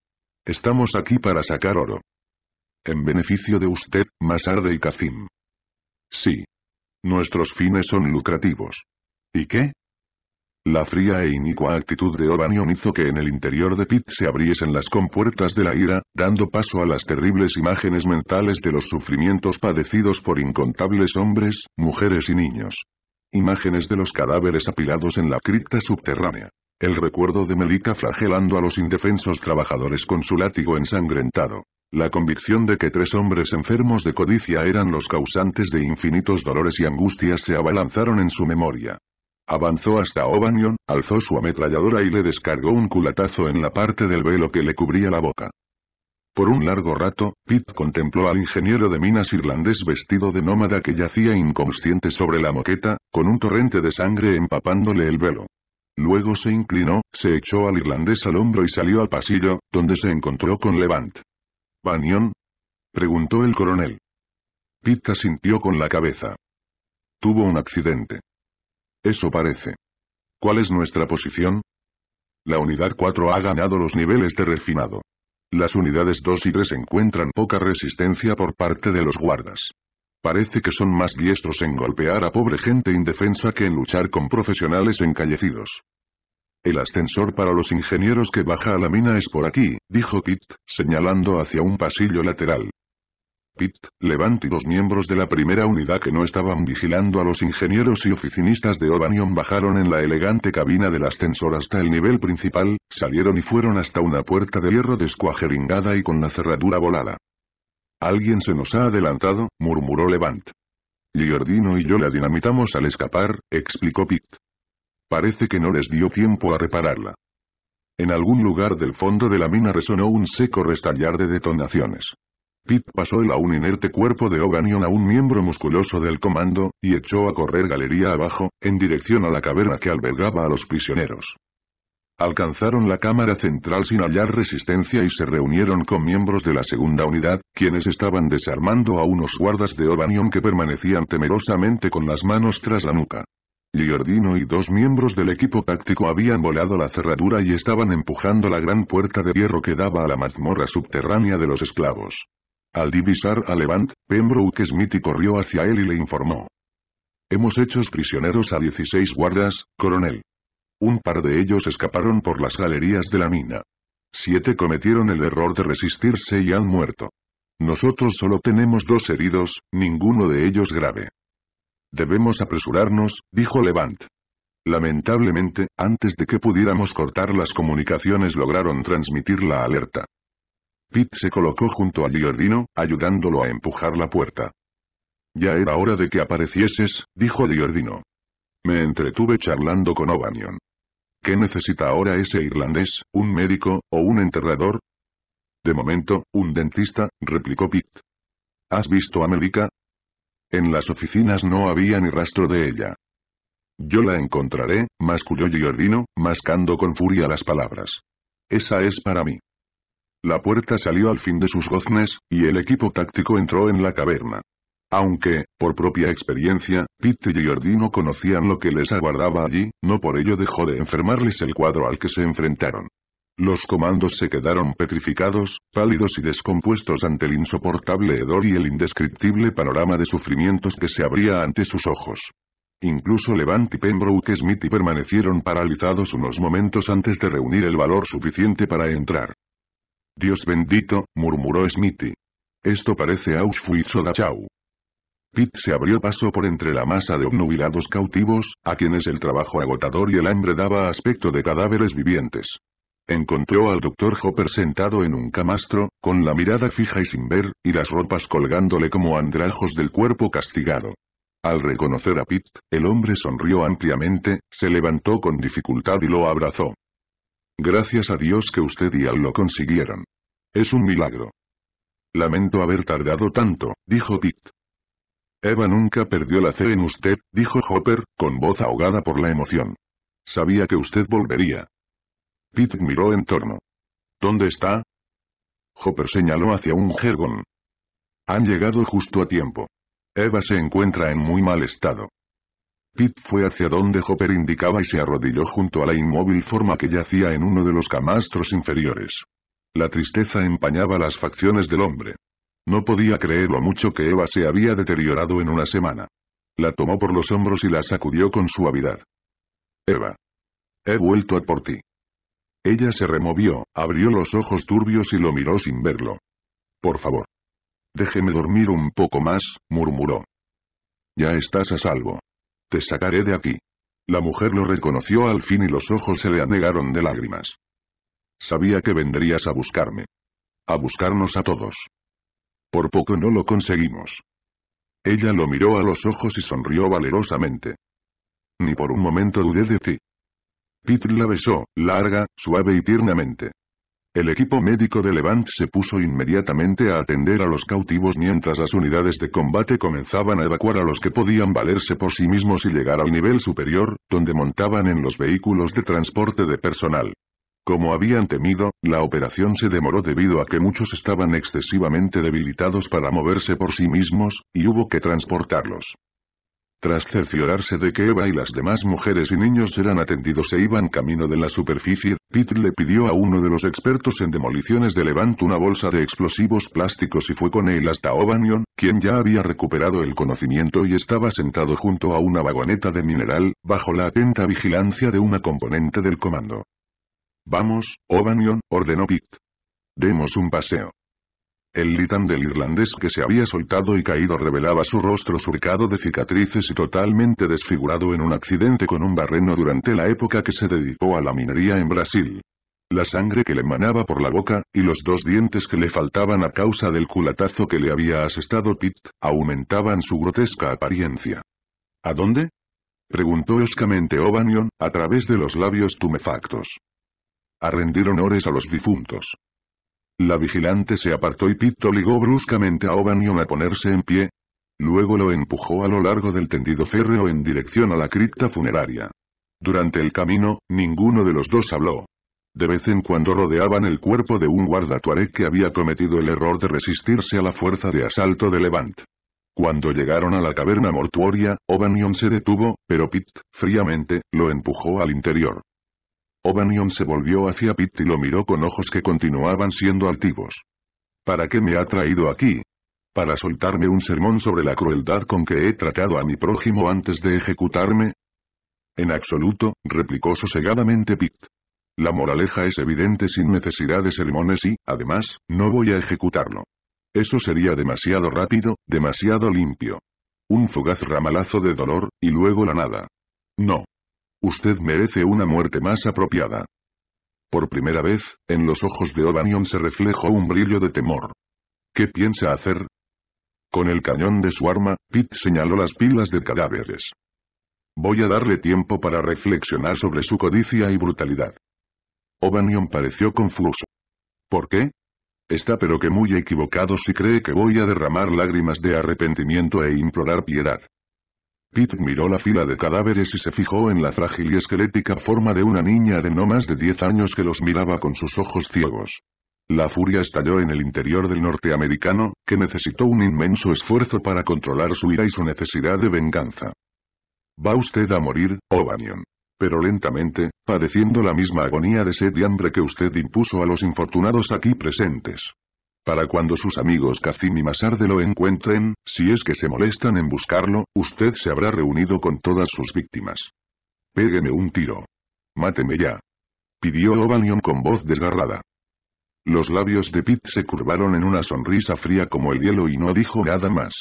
Estamos aquí para sacar oro. En beneficio de usted, Masarde y Kazim. Sí. Nuestros fines son lucrativos. ¿Y qué? La fría e inicua actitud de O'Banion hizo que en el interior de Pitt se abriesen las compuertas de la ira, dando paso a las terribles imágenes mentales de los sufrimientos padecidos por incontables hombres, mujeres y niños. Imágenes de los cadáveres apilados en la cripta subterránea. El recuerdo de Melita flagelando a los indefensos trabajadores con su látigo ensangrentado. La convicción de que tres hombres enfermos de codicia eran los causantes de infinitos dolores y angustias se abalanzaron en su memoria. Avanzó hasta O'Banion, alzó su ametralladora y le descargó un culatazo en la parte del velo que le cubría la boca. Por un largo rato, Pitt contempló al ingeniero de minas irlandés vestido de nómada que yacía inconsciente sobre la moqueta, con un torrente de sangre empapándole el velo. Luego se inclinó, se echó al irlandés al hombro y salió al pasillo, donde se encontró con Levant. ¿Banion? preguntó el coronel. Pita sintió con la cabeza. Tuvo un accidente. Eso parece. ¿Cuál es nuestra posición? La unidad 4 ha ganado los niveles de refinado. Las unidades 2 y 3 encuentran poca resistencia por parte de los guardas. Parece que son más diestros en golpear a pobre gente indefensa que en luchar con profesionales encallecidos. El ascensor para los ingenieros que baja a la mina es por aquí, dijo Pitt, señalando hacia un pasillo lateral. Pitt, Levant y dos miembros de la primera unidad que no estaban vigilando a los ingenieros y oficinistas de O'Banion bajaron en la elegante cabina del ascensor hasta el nivel principal, salieron y fueron hasta una puerta de hierro descuajeringada y con la cerradura volada. Alguien se nos ha adelantado, murmuró Levant. Giordino y yo la dinamitamos al escapar, explicó Pitt. Parece que no les dio tiempo a repararla. En algún lugar del fondo de la mina resonó un seco restallar de detonaciones. Pitt pasó el aún inerte cuerpo de Oganion a un miembro musculoso del comando, y echó a correr galería abajo, en dirección a la caverna que albergaba a los prisioneros. Alcanzaron la cámara central sin hallar resistencia y se reunieron con miembros de la segunda unidad, quienes estaban desarmando a unos guardas de O'Banion que permanecían temerosamente con las manos tras la nuca. Giordino y dos miembros del equipo táctico habían volado la cerradura y estaban empujando la gran puerta de hierro que daba a la mazmorra subterránea de los esclavos. Al divisar a Levant, Pembroke Smithy corrió hacia él y le informó. Hemos hecho prisioneros a 16 guardas, coronel. Un par de ellos escaparon por las galerías de la mina. Siete cometieron el error de resistirse y han muerto. Nosotros solo tenemos dos heridos, ninguno de ellos grave. Debemos apresurarnos, dijo Levant. Lamentablemente, antes de que pudiéramos cortar las comunicaciones lograron transmitir la alerta. Pitt se colocó junto a diordino, ayudándolo a empujar la puerta. Ya era hora de que aparecieses, dijo diordino. Me entretuve charlando con O'Banion. ¿Qué necesita ahora ese irlandés, un médico, o un enterrador? De momento, un dentista, replicó Pitt. ¿Has visto a Melica? En las oficinas no había ni rastro de ella. Yo la encontraré, masculló Giordino, mascando con furia las palabras. Esa es para mí. La puerta salió al fin de sus goznes, y el equipo táctico entró en la caverna. Aunque, por propia experiencia, Pete y no conocían lo que les aguardaba allí, no por ello dejó de enfermarles el cuadro al que se enfrentaron. Los comandos se quedaron petrificados, pálidos y descompuestos ante el insoportable hedor y el indescriptible panorama de sufrimientos que se abría ante sus ojos. Incluso Levant y Pembroke Smithy permanecieron paralizados unos momentos antes de reunir el valor suficiente para entrar. Dios bendito, murmuró Smithy. Esto parece Auschwitz o Dachau. Pitt se abrió paso por entre la masa de obnubilados cautivos, a quienes el trabajo agotador y el hambre daba aspecto de cadáveres vivientes. Encontró al doctor Hopper sentado en un camastro, con la mirada fija y sin ver, y las ropas colgándole como andrajos del cuerpo castigado. Al reconocer a Pitt, el hombre sonrió ampliamente, se levantó con dificultad y lo abrazó. Gracias a Dios que usted y Al lo consiguieron. Es un milagro. Lamento haber tardado tanto, dijo Pitt. Eva nunca perdió la fe en usted, dijo Hopper, con voz ahogada por la emoción. Sabía que usted volvería. Pitt miró en torno. ¿Dónde está? Hopper señaló hacia un jergón. Han llegado justo a tiempo. Eva se encuentra en muy mal estado. Pitt fue hacia donde Hopper indicaba y se arrodilló junto a la inmóvil forma que yacía en uno de los camastros inferiores. La tristeza empañaba las facciones del hombre. No podía creer lo mucho que Eva se había deteriorado en una semana. La tomó por los hombros y la sacudió con suavidad. Eva. He vuelto por ti. Ella se removió, abrió los ojos turbios y lo miró sin verlo. Por favor. Déjeme dormir un poco más, murmuró. Ya estás a salvo. Te sacaré de aquí. La mujer lo reconoció al fin y los ojos se le anegaron de lágrimas. Sabía que vendrías a buscarme. A buscarnos a todos. Por poco no lo conseguimos. Ella lo miró a los ojos y sonrió valerosamente. Ni por un momento dudé de ti. Pete la besó, larga, suave y tiernamente. El equipo médico de Levant se puso inmediatamente a atender a los cautivos mientras las unidades de combate comenzaban a evacuar a los que podían valerse por sí mismos y llegar al nivel superior, donde montaban en los vehículos de transporte de personal. Como habían temido, la operación se demoró debido a que muchos estaban excesivamente debilitados para moverse por sí mismos, y hubo que transportarlos. Tras cerciorarse de que Eva y las demás mujeres y niños eran atendidos e iban camino de la superficie, Pitt le pidió a uno de los expertos en demoliciones de Levant una bolsa de explosivos plásticos y fue con él hasta O'Banion, quien ya había recuperado el conocimiento y estaba sentado junto a una vagoneta de mineral, bajo la atenta vigilancia de una componente del comando. Vamos, O'Banion, ordenó Pitt. Demos un paseo. El litán del irlandés que se había soltado y caído revelaba su rostro surcado de cicatrices y totalmente desfigurado en un accidente con un barreno durante la época que se dedicó a la minería en Brasil. La sangre que le manaba por la boca, y los dos dientes que le faltaban a causa del culatazo que le había asestado Pitt, aumentaban su grotesca apariencia. ¿A dónde? preguntó oscamente O'Banion, a través de los labios tumefactos a rendir honores a los difuntos. La vigilante se apartó y Pitt obligó bruscamente a O'Banion a ponerse en pie. Luego lo empujó a lo largo del tendido férreo en dirección a la cripta funeraria. Durante el camino, ninguno de los dos habló. De vez en cuando rodeaban el cuerpo de un guarda que había cometido el error de resistirse a la fuerza de asalto de Levant. Cuando llegaron a la caverna mortuoria, O'Banion se detuvo, pero Pitt, fríamente, lo empujó al interior. O'Banion se volvió hacia Pitt y lo miró con ojos que continuaban siendo altivos. ¿Para qué me ha traído aquí? ¿Para soltarme un sermón sobre la crueldad con que he tratado a mi prójimo antes de ejecutarme? En absoluto, replicó sosegadamente Pitt. La moraleja es evidente sin necesidad de sermones y, además, no voy a ejecutarlo. Eso sería demasiado rápido, demasiado limpio. Un fugaz ramalazo de dolor, y luego la nada. No. Usted merece una muerte más apropiada. Por primera vez, en los ojos de O'Banion se reflejó un brillo de temor. ¿Qué piensa hacer? Con el cañón de su arma, Pete señaló las pilas de cadáveres. Voy a darle tiempo para reflexionar sobre su codicia y brutalidad. O'Banion pareció confuso. ¿Por qué? Está pero que muy equivocado si cree que voy a derramar lágrimas de arrepentimiento e implorar piedad. Pete miró la fila de cadáveres y se fijó en la frágil y esquelética forma de una niña de no más de 10 años que los miraba con sus ojos ciegos. La furia estalló en el interior del norteamericano, que necesitó un inmenso esfuerzo para controlar su ira y su necesidad de venganza. Va usted a morir, O'Banion. Pero lentamente, padeciendo la misma agonía de sed y hambre que usted impuso a los infortunados aquí presentes. Para cuando sus amigos Kazim y Masarde lo encuentren, si es que se molestan en buscarlo, usted se habrá reunido con todas sus víctimas. Pégueme un tiro. Máteme ya. Pidió Obanion con voz desgarrada. Los labios de Pitt se curvaron en una sonrisa fría como el hielo y no dijo nada más.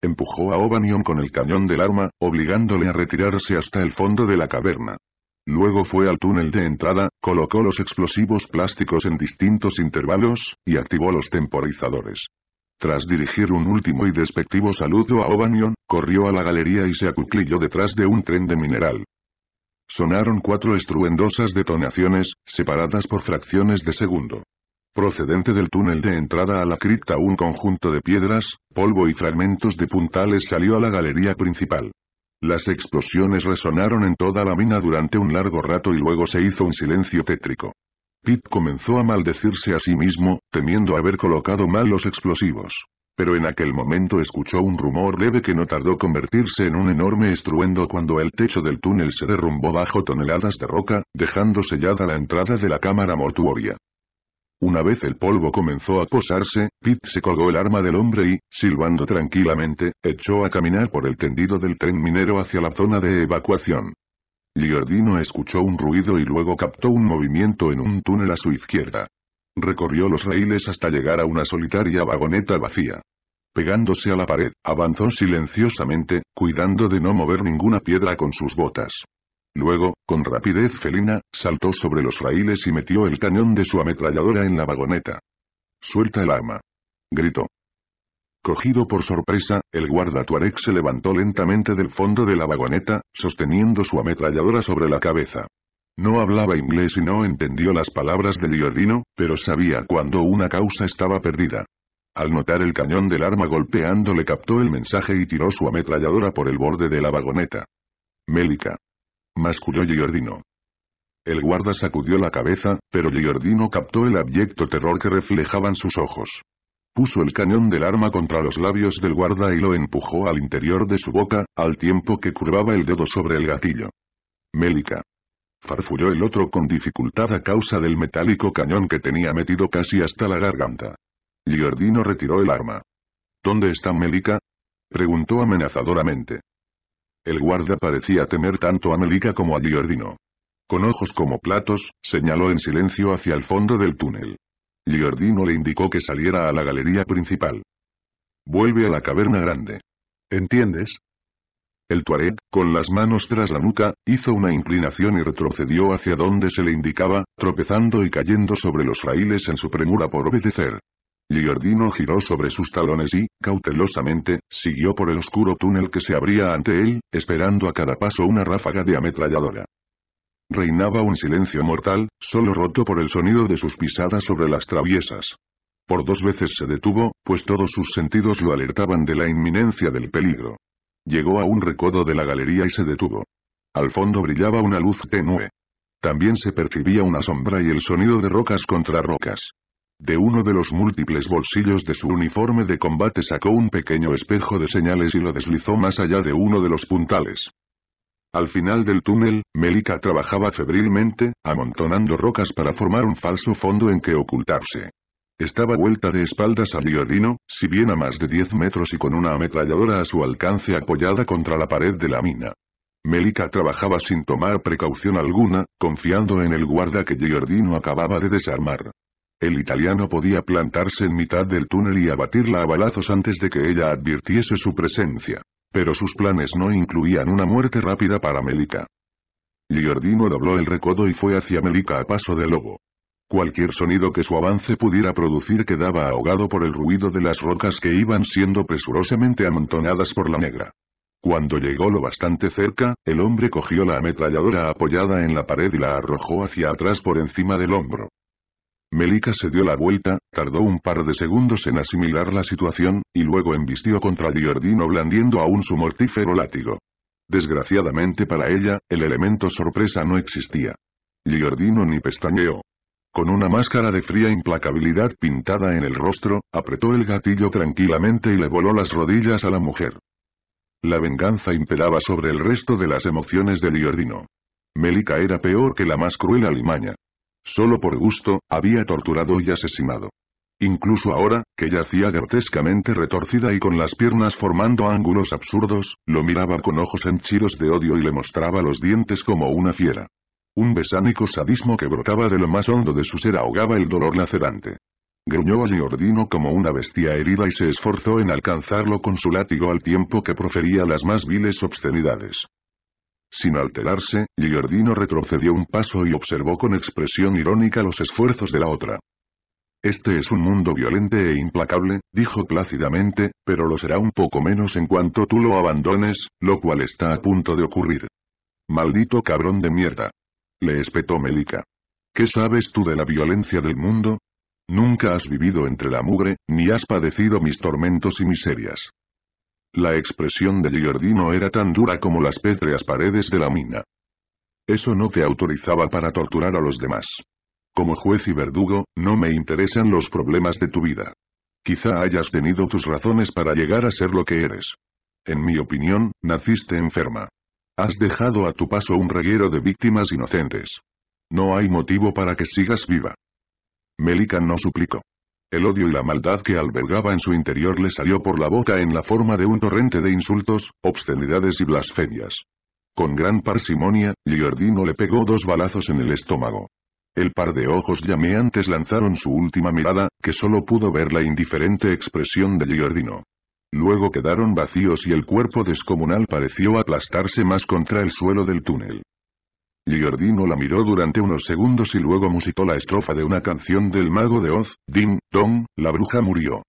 Empujó a Obanion con el cañón del arma, obligándole a retirarse hasta el fondo de la caverna. Luego fue al túnel de entrada, colocó los explosivos plásticos en distintos intervalos, y activó los temporizadores. Tras dirigir un último y despectivo saludo a Obanion, corrió a la galería y se acuclilló detrás de un tren de mineral. Sonaron cuatro estruendosas detonaciones, separadas por fracciones de segundo. Procedente del túnel de entrada a la cripta un conjunto de piedras, polvo y fragmentos de puntales salió a la galería principal. Las explosiones resonaron en toda la mina durante un largo rato y luego se hizo un silencio tétrico. Pete comenzó a maldecirse a sí mismo, temiendo haber colocado mal los explosivos. Pero en aquel momento escuchó un rumor leve que no tardó convertirse en un enorme estruendo cuando el techo del túnel se derrumbó bajo toneladas de roca, dejando sellada la entrada de la cámara mortuoria. Una vez el polvo comenzó a posarse, Pitt se colgó el arma del hombre y, silbando tranquilamente, echó a caminar por el tendido del tren minero hacia la zona de evacuación. Giordino escuchó un ruido y luego captó un movimiento en un túnel a su izquierda. Recorrió los raíles hasta llegar a una solitaria vagoneta vacía. Pegándose a la pared, avanzó silenciosamente, cuidando de no mover ninguna piedra con sus botas. Luego, con rapidez felina, saltó sobre los raíles y metió el cañón de su ametralladora en la vagoneta. «¡Suelta el arma!» gritó. Cogido por sorpresa, el guarda Tuareg se levantó lentamente del fondo de la vagoneta, sosteniendo su ametralladora sobre la cabeza. No hablaba inglés y no entendió las palabras del Iordino, pero sabía cuando una causa estaba perdida. Al notar el cañón del arma golpeando le captó el mensaje y tiró su ametralladora por el borde de la vagoneta. Mélica masculló Giordino. El guarda sacudió la cabeza, pero Giordino captó el abyecto terror que reflejaban sus ojos. Puso el cañón del arma contra los labios del guarda y lo empujó al interior de su boca, al tiempo que curvaba el dedo sobre el gatillo. Mélica. Farfulló el otro con dificultad a causa del metálico cañón que tenía metido casi hasta la garganta. Giordino retiró el arma. ¿Dónde está Mélica? Preguntó amenazadoramente. El guarda parecía temer tanto a Melica como a Giordino. Con ojos como platos, señaló en silencio hacia el fondo del túnel. Giordino le indicó que saliera a la galería principal. Vuelve a la caverna grande. ¿Entiendes? El tuareg, con las manos tras la nuca, hizo una inclinación y retrocedió hacia donde se le indicaba, tropezando y cayendo sobre los raíles en su premura por obedecer. Giordino giró sobre sus talones y, cautelosamente, siguió por el oscuro túnel que se abría ante él, esperando a cada paso una ráfaga de ametralladora. Reinaba un silencio mortal, solo roto por el sonido de sus pisadas sobre las traviesas. Por dos veces se detuvo, pues todos sus sentidos lo alertaban de la inminencia del peligro. Llegó a un recodo de la galería y se detuvo. Al fondo brillaba una luz tenue. También se percibía una sombra y el sonido de rocas contra rocas. De uno de los múltiples bolsillos de su uniforme de combate sacó un pequeño espejo de señales y lo deslizó más allá de uno de los puntales. Al final del túnel, Melica trabajaba febrilmente, amontonando rocas para formar un falso fondo en que ocultarse. Estaba vuelta de espaldas a Giordino, si bien a más de 10 metros y con una ametralladora a su alcance apoyada contra la pared de la mina. Melica trabajaba sin tomar precaución alguna, confiando en el guarda que Giordino acababa de desarmar. El italiano podía plantarse en mitad del túnel y abatirla a balazos antes de que ella advirtiese su presencia. Pero sus planes no incluían una muerte rápida para Melica. Giordino dobló el recodo y fue hacia Melica a paso de lobo. Cualquier sonido que su avance pudiera producir quedaba ahogado por el ruido de las rocas que iban siendo presurosamente amontonadas por la negra. Cuando llegó lo bastante cerca, el hombre cogió la ametralladora apoyada en la pared y la arrojó hacia atrás por encima del hombro. Melica se dio la vuelta, tardó un par de segundos en asimilar la situación, y luego embistió contra Diordino blandiendo aún su mortífero látigo. Desgraciadamente para ella, el elemento sorpresa no existía. Giordino ni pestañeó. Con una máscara de fría implacabilidad pintada en el rostro, apretó el gatillo tranquilamente y le voló las rodillas a la mujer. La venganza imperaba sobre el resto de las emociones de Giordino. Melica era peor que la más cruel alimaña. Solo por gusto, había torturado y asesinado. Incluso ahora, que yacía grotescamente retorcida y con las piernas formando ángulos absurdos, lo miraba con ojos henchidos de odio y le mostraba los dientes como una fiera. Un besánico sadismo que brotaba de lo más hondo de su ser ahogaba el dolor lacerante. Gruñó a Giordino como una bestia herida y se esforzó en alcanzarlo con su látigo al tiempo que profería las más viles obscenidades. Sin alterarse, Giordino retrocedió un paso y observó con expresión irónica los esfuerzos de la otra. Este es un mundo violento e implacable, dijo plácidamente, pero lo será un poco menos en cuanto tú lo abandones, lo cual está a punto de ocurrir. Maldito cabrón de mierda. Le espetó Melica. ¿Qué sabes tú de la violencia del mundo? Nunca has vivido entre la mugre, ni has padecido mis tormentos y miserias. La expresión de Giordino era tan dura como las pétreas paredes de la mina. Eso no te autorizaba para torturar a los demás. Como juez y verdugo, no me interesan los problemas de tu vida. Quizá hayas tenido tus razones para llegar a ser lo que eres. En mi opinión, naciste enferma. Has dejado a tu paso un reguero de víctimas inocentes. No hay motivo para que sigas viva. Melican no suplicó. El odio y la maldad que albergaba en su interior le salió por la boca en la forma de un torrente de insultos, obscenidades y blasfemias. Con gran parsimonia, Giordino le pegó dos balazos en el estómago. El par de ojos llameantes lanzaron su última mirada, que solo pudo ver la indiferente expresión de Giordino. Luego quedaron vacíos y el cuerpo descomunal pareció aplastarse más contra el suelo del túnel. Giordino la miró durante unos segundos y luego musitó la estrofa de una canción del mago de Oz, Dim, dong, la bruja murió.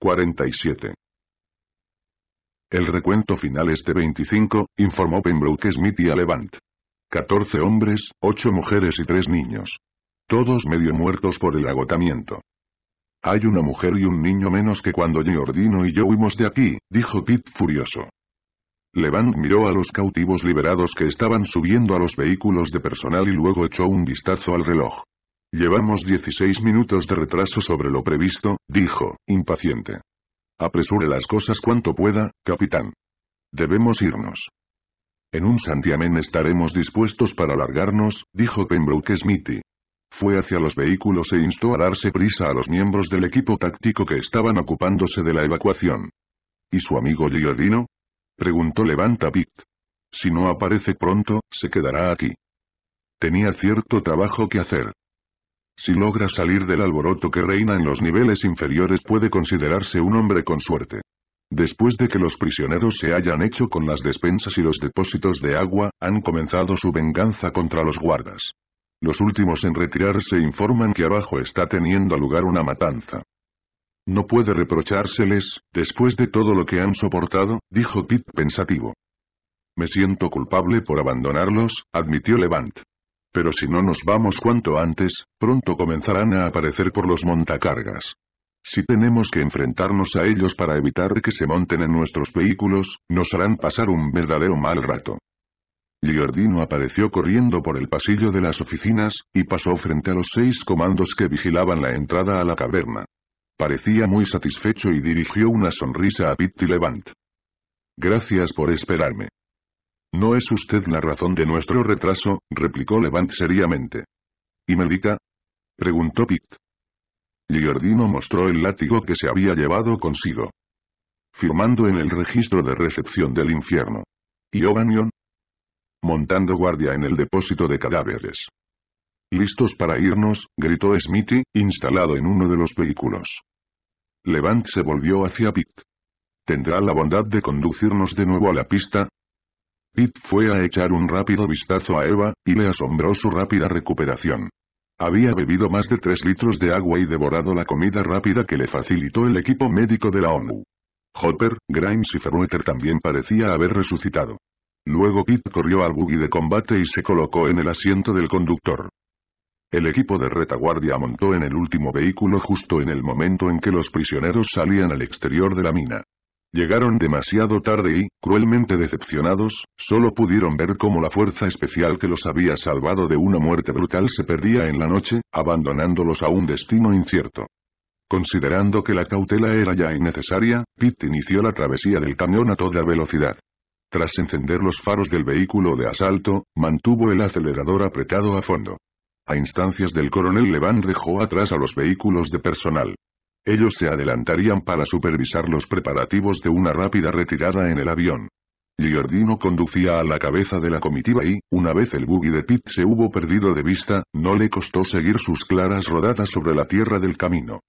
47. El recuento final es de 25, informó Pembroke Smith y a Levant. 14 hombres, 8 mujeres y 3 niños. Todos medio muertos por el agotamiento. Hay una mujer y un niño menos que cuando Giordino y yo huimos de aquí, dijo Pete furioso. Levant miró a los cautivos liberados que estaban subiendo a los vehículos de personal y luego echó un vistazo al reloj. Llevamos 16 minutos de retraso sobre lo previsto, dijo, impaciente. Apresure las cosas cuanto pueda, capitán. Debemos irnos. En un santiamén estaremos dispuestos para alargarnos», dijo Pembroke Smithy. Fue hacia los vehículos e instó a darse prisa a los miembros del equipo táctico que estaban ocupándose de la evacuación. ¿Y su amigo Giordino? Preguntó Levanta Pit. Si no aparece pronto, se quedará aquí. Tenía cierto trabajo que hacer. Si logra salir del alboroto que reina en los niveles inferiores puede considerarse un hombre con suerte. Después de que los prisioneros se hayan hecho con las despensas y los depósitos de agua, han comenzado su venganza contra los guardas. Los últimos en retirarse informan que abajo está teniendo lugar una matanza. No puede reprochárseles, después de todo lo que han soportado, dijo Pitt pensativo. Me siento culpable por abandonarlos, admitió Levant. Pero si no nos vamos cuanto antes, pronto comenzarán a aparecer por los montacargas. Si tenemos que enfrentarnos a ellos para evitar que se monten en nuestros vehículos, nos harán pasar un verdadero mal rato. Giordino apareció corriendo por el pasillo de las oficinas, y pasó frente a los seis comandos que vigilaban la entrada a la caverna. Parecía muy satisfecho y dirigió una sonrisa a Pitt y Levant. Gracias por esperarme. No es usted la razón de nuestro retraso, replicó Levant seriamente. ¿Y Melita?» preguntó Pitt. Giordino mostró el látigo que se había llevado consigo. Firmando en el registro de recepción del infierno. ¿Y O'Banion?» Montando guardia en el depósito de cadáveres. ¿Listos para irnos? gritó Smithy, instalado en uno de los vehículos. Levant se volvió hacia Pitt. ¿Tendrá la bondad de conducirnos de nuevo a la pista? Pitt fue a echar un rápido vistazo a Eva, y le asombró su rápida recuperación. Había bebido más de tres litros de agua y devorado la comida rápida que le facilitó el equipo médico de la ONU. Hopper, Grimes y Ferrueter también parecía haber resucitado. Luego Pitt corrió al buggy de combate y se colocó en el asiento del conductor. El equipo de retaguardia montó en el último vehículo justo en el momento en que los prisioneros salían al exterior de la mina. Llegaron demasiado tarde y, cruelmente decepcionados, solo pudieron ver cómo la fuerza especial que los había salvado de una muerte brutal se perdía en la noche, abandonándolos a un destino incierto. Considerando que la cautela era ya innecesaria, Pitt inició la travesía del camión a toda velocidad. Tras encender los faros del vehículo de asalto, mantuvo el acelerador apretado a fondo. A instancias del coronel Levant dejó atrás a los vehículos de personal. Ellos se adelantarían para supervisar los preparativos de una rápida retirada en el avión. Giordino conducía a la cabeza de la comitiva y, una vez el buggy de Pitt se hubo perdido de vista, no le costó seguir sus claras rodadas sobre la tierra del camino.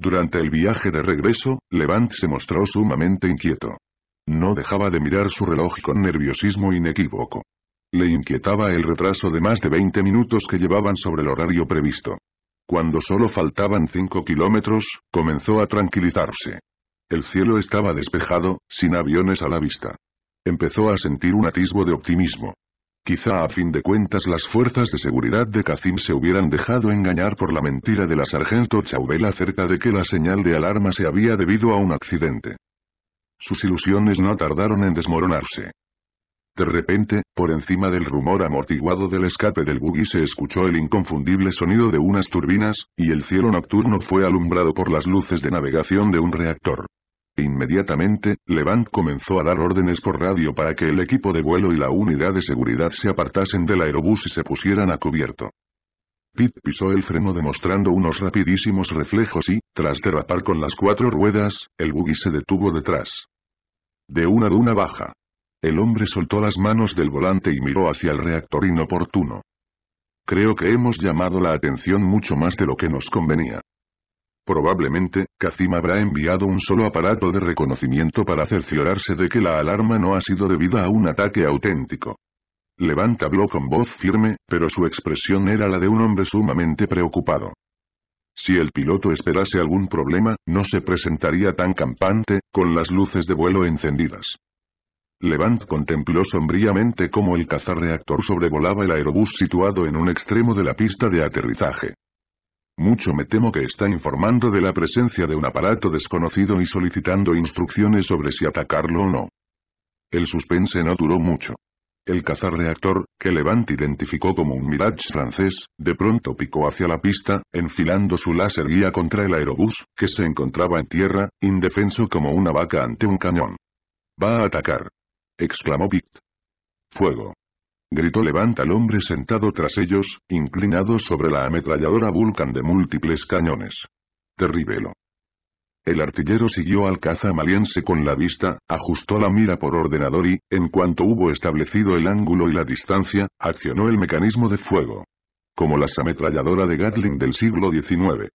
Durante el viaje de regreso, Levant se mostró sumamente inquieto. No dejaba de mirar su reloj con nerviosismo inequívoco. Le inquietaba el retraso de más de 20 minutos que llevaban sobre el horario previsto. Cuando solo faltaban 5 kilómetros, comenzó a tranquilizarse. El cielo estaba despejado, sin aviones a la vista. Empezó a sentir un atisbo de optimismo. Quizá a fin de cuentas las fuerzas de seguridad de Kazim se hubieran dejado engañar por la mentira de la sargento Chauvel acerca de que la señal de alarma se había debido a un accidente. Sus ilusiones no tardaron en desmoronarse. De repente, por encima del rumor amortiguado del escape del buggy se escuchó el inconfundible sonido de unas turbinas, y el cielo nocturno fue alumbrado por las luces de navegación de un reactor. Inmediatamente, Levant comenzó a dar órdenes por radio para que el equipo de vuelo y la unidad de seguridad se apartasen del aerobús y se pusieran a cubierto. Pitt pisó el freno demostrando unos rapidísimos reflejos y, tras derrapar con las cuatro ruedas, el buggy se detuvo detrás. De una duna baja, el hombre soltó las manos del volante y miró hacia el reactor inoportuno. Creo que hemos llamado la atención mucho más de lo que nos convenía. Probablemente, Kazim habrá enviado un solo aparato de reconocimiento para cerciorarse de que la alarma no ha sido debida a un ataque auténtico. Levanta habló con voz firme, pero su expresión era la de un hombre sumamente preocupado. Si el piloto esperase algún problema, no se presentaría tan campante, con las luces de vuelo encendidas. Levant contempló sombríamente cómo el cazarreactor sobrevolaba el aerobús situado en un extremo de la pista de aterrizaje. Mucho me temo que está informando de la presencia de un aparato desconocido y solicitando instrucciones sobre si atacarlo o no. El suspense no duró mucho. El cazarreactor, que Levant identificó como un Mirage francés, de pronto picó hacia la pista, enfilando su láser guía contra el aerobús, que se encontraba en tierra, indefenso como una vaca ante un cañón. Va a atacar exclamó Pict. Fuego. Gritó Levanta al hombre sentado tras ellos, inclinado sobre la ametralladora Vulcan de múltiples cañones. Terribelo. El artillero siguió al caza maliense con la vista, ajustó la mira por ordenador y, en cuanto hubo establecido el ángulo y la distancia, accionó el mecanismo de fuego. Como las ametralladora de Gatling del siglo XIX.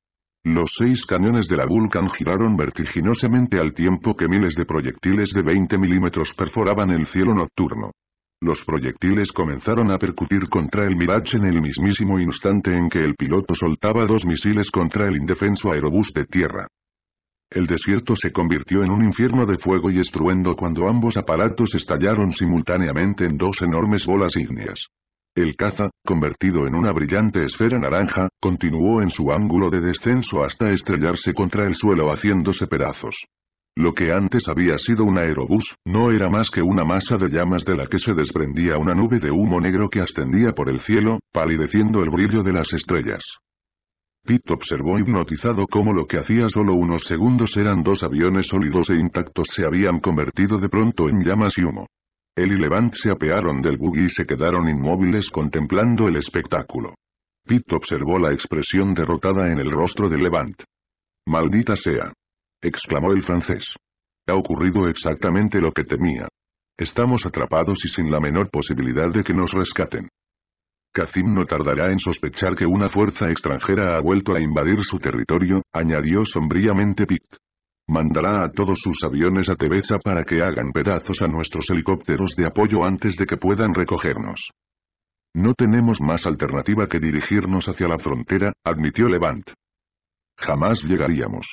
Los seis cañones de la Vulcan giraron vertiginosamente al tiempo que miles de proyectiles de 20 milímetros perforaban el cielo nocturno. Los proyectiles comenzaron a percutir contra el Mirage en el mismísimo instante en que el piloto soltaba dos misiles contra el indefenso aerobús de tierra. El desierto se convirtió en un infierno de fuego y estruendo cuando ambos aparatos estallaron simultáneamente en dos enormes bolas ígneas. El caza, convertido en una brillante esfera naranja, continuó en su ángulo de descenso hasta estrellarse contra el suelo haciéndose pedazos. Lo que antes había sido un aerobús, no era más que una masa de llamas de la que se desprendía una nube de humo negro que ascendía por el cielo, palideciendo el brillo de las estrellas. Pete observó hipnotizado cómo lo que hacía solo unos segundos eran dos aviones sólidos e intactos se habían convertido de pronto en llamas y humo. Él y Levant se apearon del buggy y se quedaron inmóviles contemplando el espectáculo. Pitt observó la expresión derrotada en el rostro de Levant. Maldita sea. exclamó el francés. Ha ocurrido exactamente lo que temía. Estamos atrapados y sin la menor posibilidad de que nos rescaten. Kazim no tardará en sospechar que una fuerza extranjera ha vuelto a invadir su territorio, añadió sombríamente Pitt. Mandará a todos sus aviones a Tebeza para que hagan pedazos a nuestros helicópteros de apoyo antes de que puedan recogernos. No tenemos más alternativa que dirigirnos hacia la frontera, admitió Levant. Jamás llegaríamos.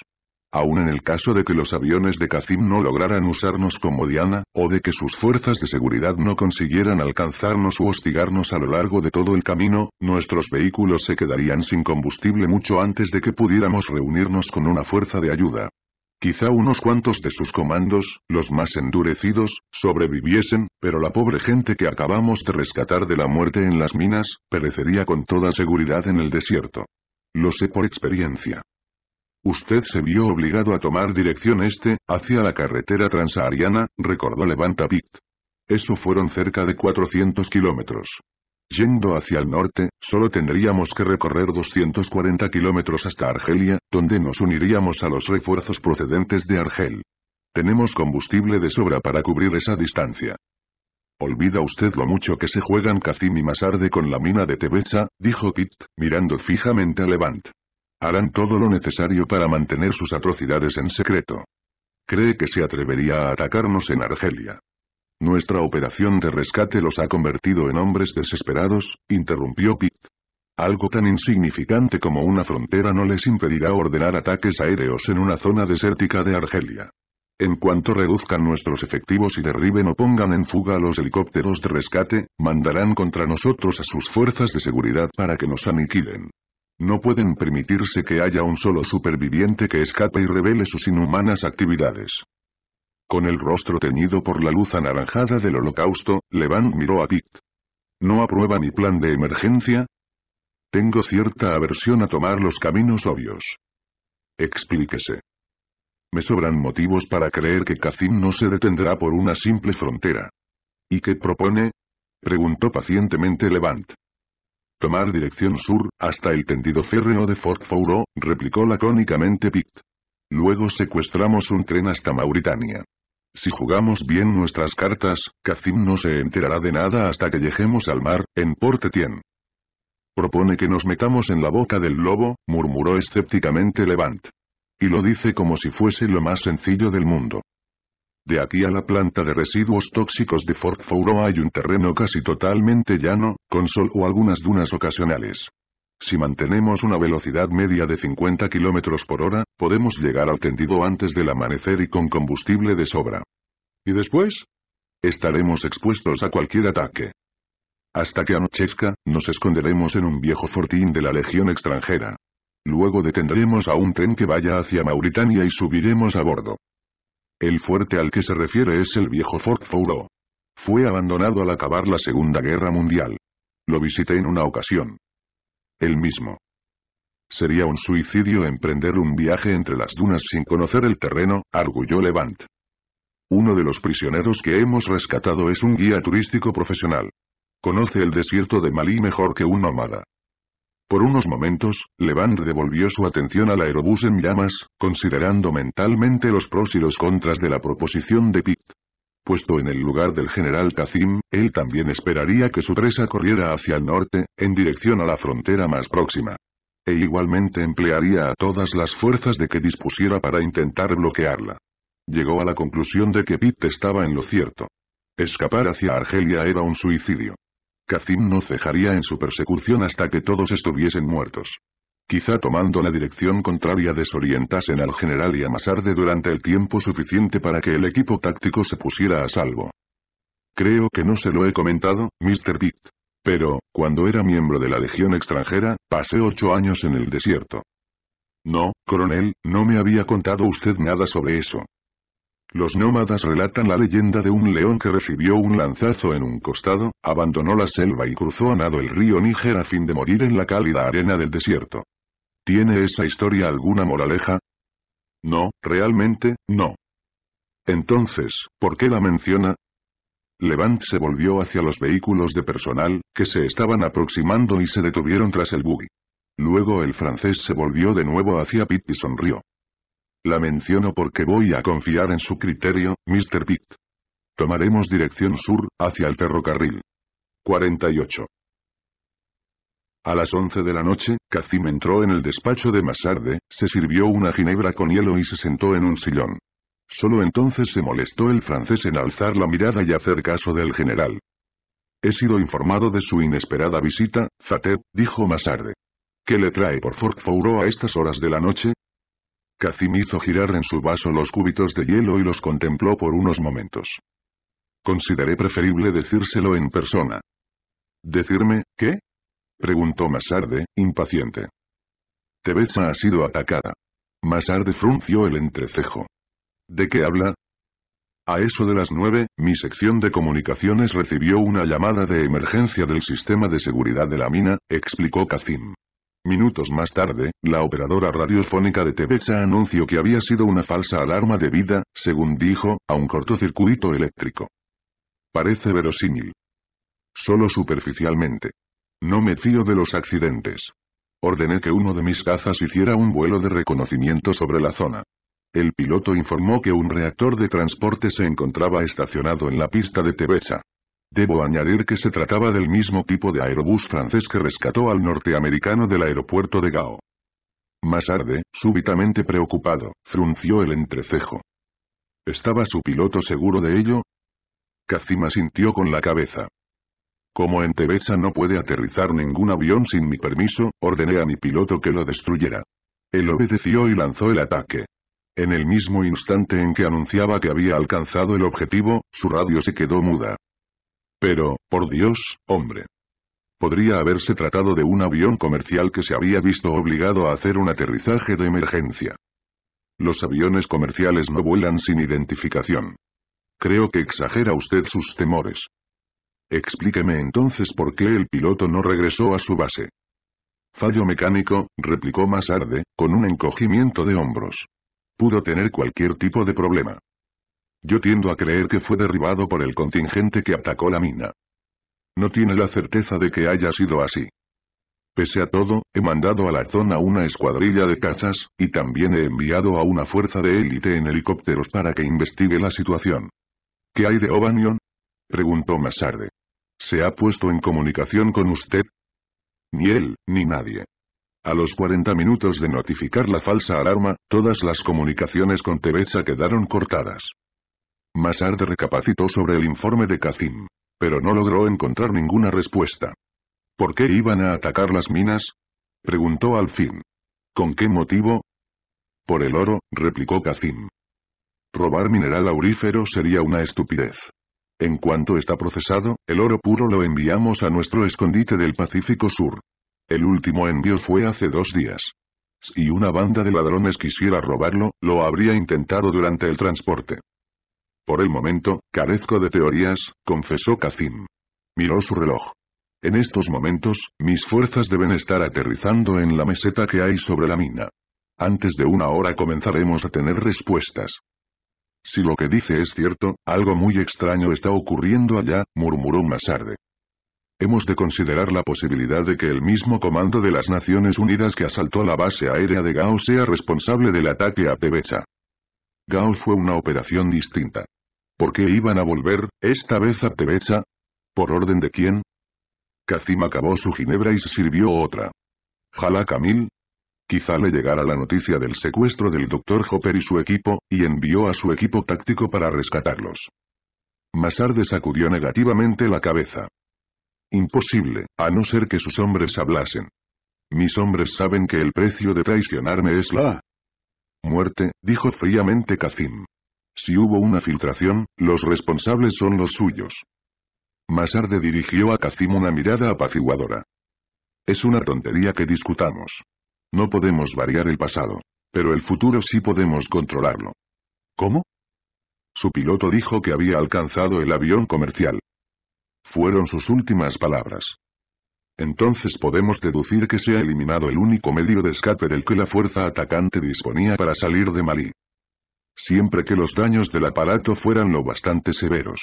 Aún en el caso de que los aviones de Kazim no lograran usarnos como diana, o de que sus fuerzas de seguridad no consiguieran alcanzarnos u hostigarnos a lo largo de todo el camino, nuestros vehículos se quedarían sin combustible mucho antes de que pudiéramos reunirnos con una fuerza de ayuda. Quizá unos cuantos de sus comandos, los más endurecidos, sobreviviesen, pero la pobre gente que acabamos de rescatar de la muerte en las minas, perecería con toda seguridad en el desierto. Lo sé por experiencia. Usted se vio obligado a tomar dirección este, hacia la carretera transahariana, recordó Levanta Pict. Eso fueron cerca de 400 kilómetros. Yendo hacia el norte, solo tendríamos que recorrer 240 kilómetros hasta Argelia, donde nos uniríamos a los refuerzos procedentes de Argel. Tenemos combustible de sobra para cubrir esa distancia. Olvida usted lo mucho que se juegan Kazim y Masarde con la mina de Tebeza, dijo Pitt, mirando fijamente a Levant. Harán todo lo necesario para mantener sus atrocidades en secreto. Cree que se atrevería a atacarnos en Argelia. Nuestra operación de rescate los ha convertido en hombres desesperados, interrumpió Pitt. Algo tan insignificante como una frontera no les impedirá ordenar ataques aéreos en una zona desértica de Argelia. En cuanto reduzcan nuestros efectivos y derriben o pongan en fuga a los helicópteros de rescate, mandarán contra nosotros a sus fuerzas de seguridad para que nos aniquilen. No pueden permitirse que haya un solo superviviente que escape y revele sus inhumanas actividades. Con el rostro teñido por la luz anaranjada del holocausto, Levant miró a Pitt. ¿No aprueba mi plan de emergencia? Tengo cierta aversión a tomar los caminos obvios. Explíquese. Me sobran motivos para creer que Cacín no se detendrá por una simple frontera. ¿Y qué propone? Preguntó pacientemente Levant. Tomar dirección sur, hasta el tendido férreo de Fort Fouro, replicó lacónicamente Pitt. Luego secuestramos un tren hasta Mauritania. Si jugamos bien nuestras cartas, Kazim no se enterará de nada hasta que lleguemos al mar, en Portetien. Propone que nos metamos en la boca del lobo, murmuró escépticamente Levant. Y lo dice como si fuese lo más sencillo del mundo. De aquí a la planta de residuos tóxicos de Fort Fouro hay un terreno casi totalmente llano, con sol o algunas dunas ocasionales. Si mantenemos una velocidad media de 50 km por hora, podemos llegar al tendido antes del amanecer y con combustible de sobra. ¿Y después? Estaremos expuestos a cualquier ataque. Hasta que anochezca, nos esconderemos en un viejo fortín de la Legión extranjera. Luego detendremos a un tren que vaya hacia Mauritania y subiremos a bordo. El fuerte al que se refiere es el viejo Fort Fouro. Fue abandonado al acabar la Segunda Guerra Mundial. Lo visité en una ocasión el mismo. Sería un suicidio emprender un viaje entre las dunas sin conocer el terreno, arguyó Levant. Uno de los prisioneros que hemos rescatado es un guía turístico profesional. Conoce el desierto de Malí mejor que un nómada. Por unos momentos, Levant devolvió su atención al aerobús en llamas, considerando mentalmente los pros y los contras de la proposición de Pitt. Puesto en el lugar del general Kazim, él también esperaría que su presa corriera hacia el norte, en dirección a la frontera más próxima. E igualmente emplearía a todas las fuerzas de que dispusiera para intentar bloquearla. Llegó a la conclusión de que Pitt estaba en lo cierto. Escapar hacia Argelia era un suicidio. Kazim no cejaría en su persecución hasta que todos estuviesen muertos. Quizá tomando la dirección contraria desorientasen al general y a Masarde durante el tiempo suficiente para que el equipo táctico se pusiera a salvo. Creo que no se lo he comentado, Mr. Pitt. Pero, cuando era miembro de la Legión extranjera, pasé ocho años en el desierto. No, coronel, no me había contado usted nada sobre eso. Los nómadas relatan la leyenda de un león que recibió un lanzazo en un costado, abandonó la selva y cruzó a nado el río Níger a fin de morir en la cálida arena del desierto. ¿Tiene esa historia alguna moraleja? No, realmente, no. Entonces, ¿por qué la menciona? Levant se volvió hacia los vehículos de personal, que se estaban aproximando y se detuvieron tras el buggy. Luego el francés se volvió de nuevo hacia Pitt y sonrió. La menciono porque voy a confiar en su criterio, Mr. Pitt. Tomaremos dirección sur, hacia el ferrocarril. 48. A las once de la noche, Kazim entró en el despacho de Masarde, se sirvió una ginebra con hielo y se sentó en un sillón. Solo entonces se molestó el francés en alzar la mirada y hacer caso del general. He sido informado de su inesperada visita, Zatet, dijo Masarde. ¿Qué le trae por Forkfouro a estas horas de la noche? Kazim hizo girar en su vaso los cúbitos de hielo y los contempló por unos momentos. Consideré preferible decírselo en persona. ¿Decirme, qué? Preguntó Masarde, impaciente. Tebesa ha sido atacada. Masarde frunció el entrecejo. ¿De qué habla? A eso de las nueve, mi sección de comunicaciones recibió una llamada de emergencia del sistema de seguridad de la mina, explicó Kazim. Minutos más tarde, la operadora radiofónica de Tebesa anunció que había sido una falsa alarma de vida, según dijo, a un cortocircuito eléctrico. Parece verosímil. Solo superficialmente. No me fío de los accidentes. Ordené que uno de mis cazas hiciera un vuelo de reconocimiento sobre la zona. El piloto informó que un reactor de transporte se encontraba estacionado en la pista de Tebesa. Debo añadir que se trataba del mismo tipo de aerobús francés que rescató al norteamericano del aeropuerto de Gao. Más tarde, súbitamente preocupado, frunció el entrecejo. ¿Estaba su piloto seguro de ello? Kazima sintió con la cabeza. Como en Tevesa no puede aterrizar ningún avión sin mi permiso, ordené a mi piloto que lo destruyera. Él obedeció y lanzó el ataque. En el mismo instante en que anunciaba que había alcanzado el objetivo, su radio se quedó muda. Pero, por Dios, hombre. Podría haberse tratado de un avión comercial que se había visto obligado a hacer un aterrizaje de emergencia. Los aviones comerciales no vuelan sin identificación. Creo que exagera usted sus temores. Explíqueme entonces por qué el piloto no regresó a su base. Fallo mecánico, replicó más tarde, con un encogimiento de hombros. Pudo tener cualquier tipo de problema. Yo tiendo a creer que fue derribado por el contingente que atacó la mina. No tiene la certeza de que haya sido así. Pese a todo, he mandado a la zona una escuadrilla de cazas, y también he enviado a una fuerza de élite en helicópteros para que investigue la situación. ¿Qué hay de Obanion? Preguntó más ¿Se ha puesto en comunicación con usted? Ni él, ni nadie. A los 40 minutos de notificar la falsa alarma, todas las comunicaciones con Tebeza quedaron cortadas. Masarde recapacitó sobre el informe de Kazim. Pero no logró encontrar ninguna respuesta. ¿Por qué iban a atacar las minas? Preguntó al fin. ¿Con qué motivo? Por el oro, replicó Kazim. Robar mineral aurífero sería una estupidez. En cuanto está procesado, el oro puro lo enviamos a nuestro escondite del Pacífico Sur. El último envío fue hace dos días. Si una banda de ladrones quisiera robarlo, lo habría intentado durante el transporte. Por el momento, carezco de teorías, confesó Kazim. Miró su reloj. En estos momentos, mis fuerzas deben estar aterrizando en la meseta que hay sobre la mina. Antes de una hora comenzaremos a tener respuestas. Si lo que dice es cierto, algo muy extraño está ocurriendo allá, murmuró Masarde. Hemos de considerar la posibilidad de que el mismo comando de las Naciones Unidas que asaltó la base aérea de Gao sea responsable del ataque a Pebecha. Gao fue una operación distinta. ¿Por qué iban a volver, esta vez a Tebecha? ¿Por orden de quién? Kazim acabó su ginebra y se sirvió otra. Jalá Camil, Quizá le llegara la noticia del secuestro del Dr. Hopper y su equipo, y envió a su equipo táctico para rescatarlos. Masarde sacudió negativamente la cabeza. Imposible, a no ser que sus hombres hablasen. Mis hombres saben que el precio de traicionarme es la muerte, dijo fríamente Kazim. Si hubo una filtración, los responsables son los suyos. Masarde dirigió a Kazim una mirada apaciguadora. Es una tontería que discutamos. No podemos variar el pasado, pero el futuro sí podemos controlarlo. ¿Cómo? Su piloto dijo que había alcanzado el avión comercial. Fueron sus últimas palabras. Entonces podemos deducir que se ha eliminado el único medio de escape del que la fuerza atacante disponía para salir de Malí. Siempre que los daños del aparato fueran lo bastante severos.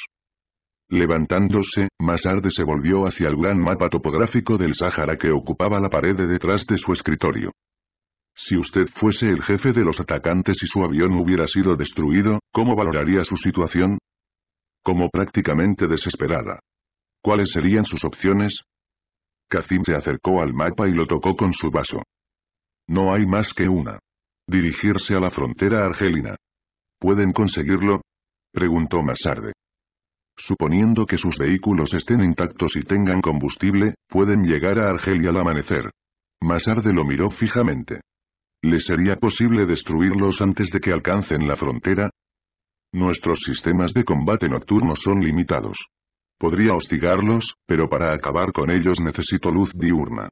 Levantándose, Masarde se volvió hacia el gran mapa topográfico del Sahara que ocupaba la pared detrás de su escritorio. Si usted fuese el jefe de los atacantes y su avión hubiera sido destruido, ¿cómo valoraría su situación? Como prácticamente desesperada. ¿Cuáles serían sus opciones? Kacim se acercó al mapa y lo tocó con su vaso. No hay más que una. Dirigirse a la frontera argelina. ¿Pueden conseguirlo? Preguntó Masarde. Suponiendo que sus vehículos estén intactos y tengan combustible, pueden llegar a Argelia al amanecer. Masarde lo miró fijamente. ¿Le sería posible destruirlos antes de que alcancen la frontera? Nuestros sistemas de combate nocturno son limitados. Podría hostigarlos, pero para acabar con ellos necesito luz diurna.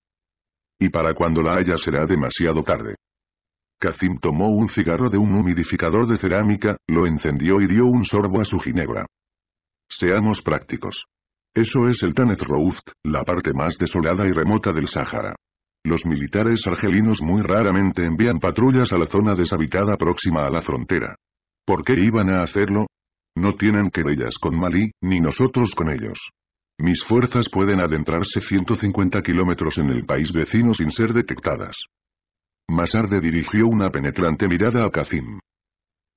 Y para cuando la haya será demasiado tarde. Kazim tomó un cigarro de un humidificador de cerámica, lo encendió y dio un sorbo a su ginebra. Seamos prácticos. Eso es el Tanet Rouft, la parte más desolada y remota del Sáhara. Los militares argelinos muy raramente envían patrullas a la zona deshabitada próxima a la frontera. ¿Por qué iban a hacerlo? No tienen querellas con Malí, ni nosotros con ellos. Mis fuerzas pueden adentrarse 150 kilómetros en el país vecino sin ser detectadas. Masarde dirigió una penetrante mirada a Kazim.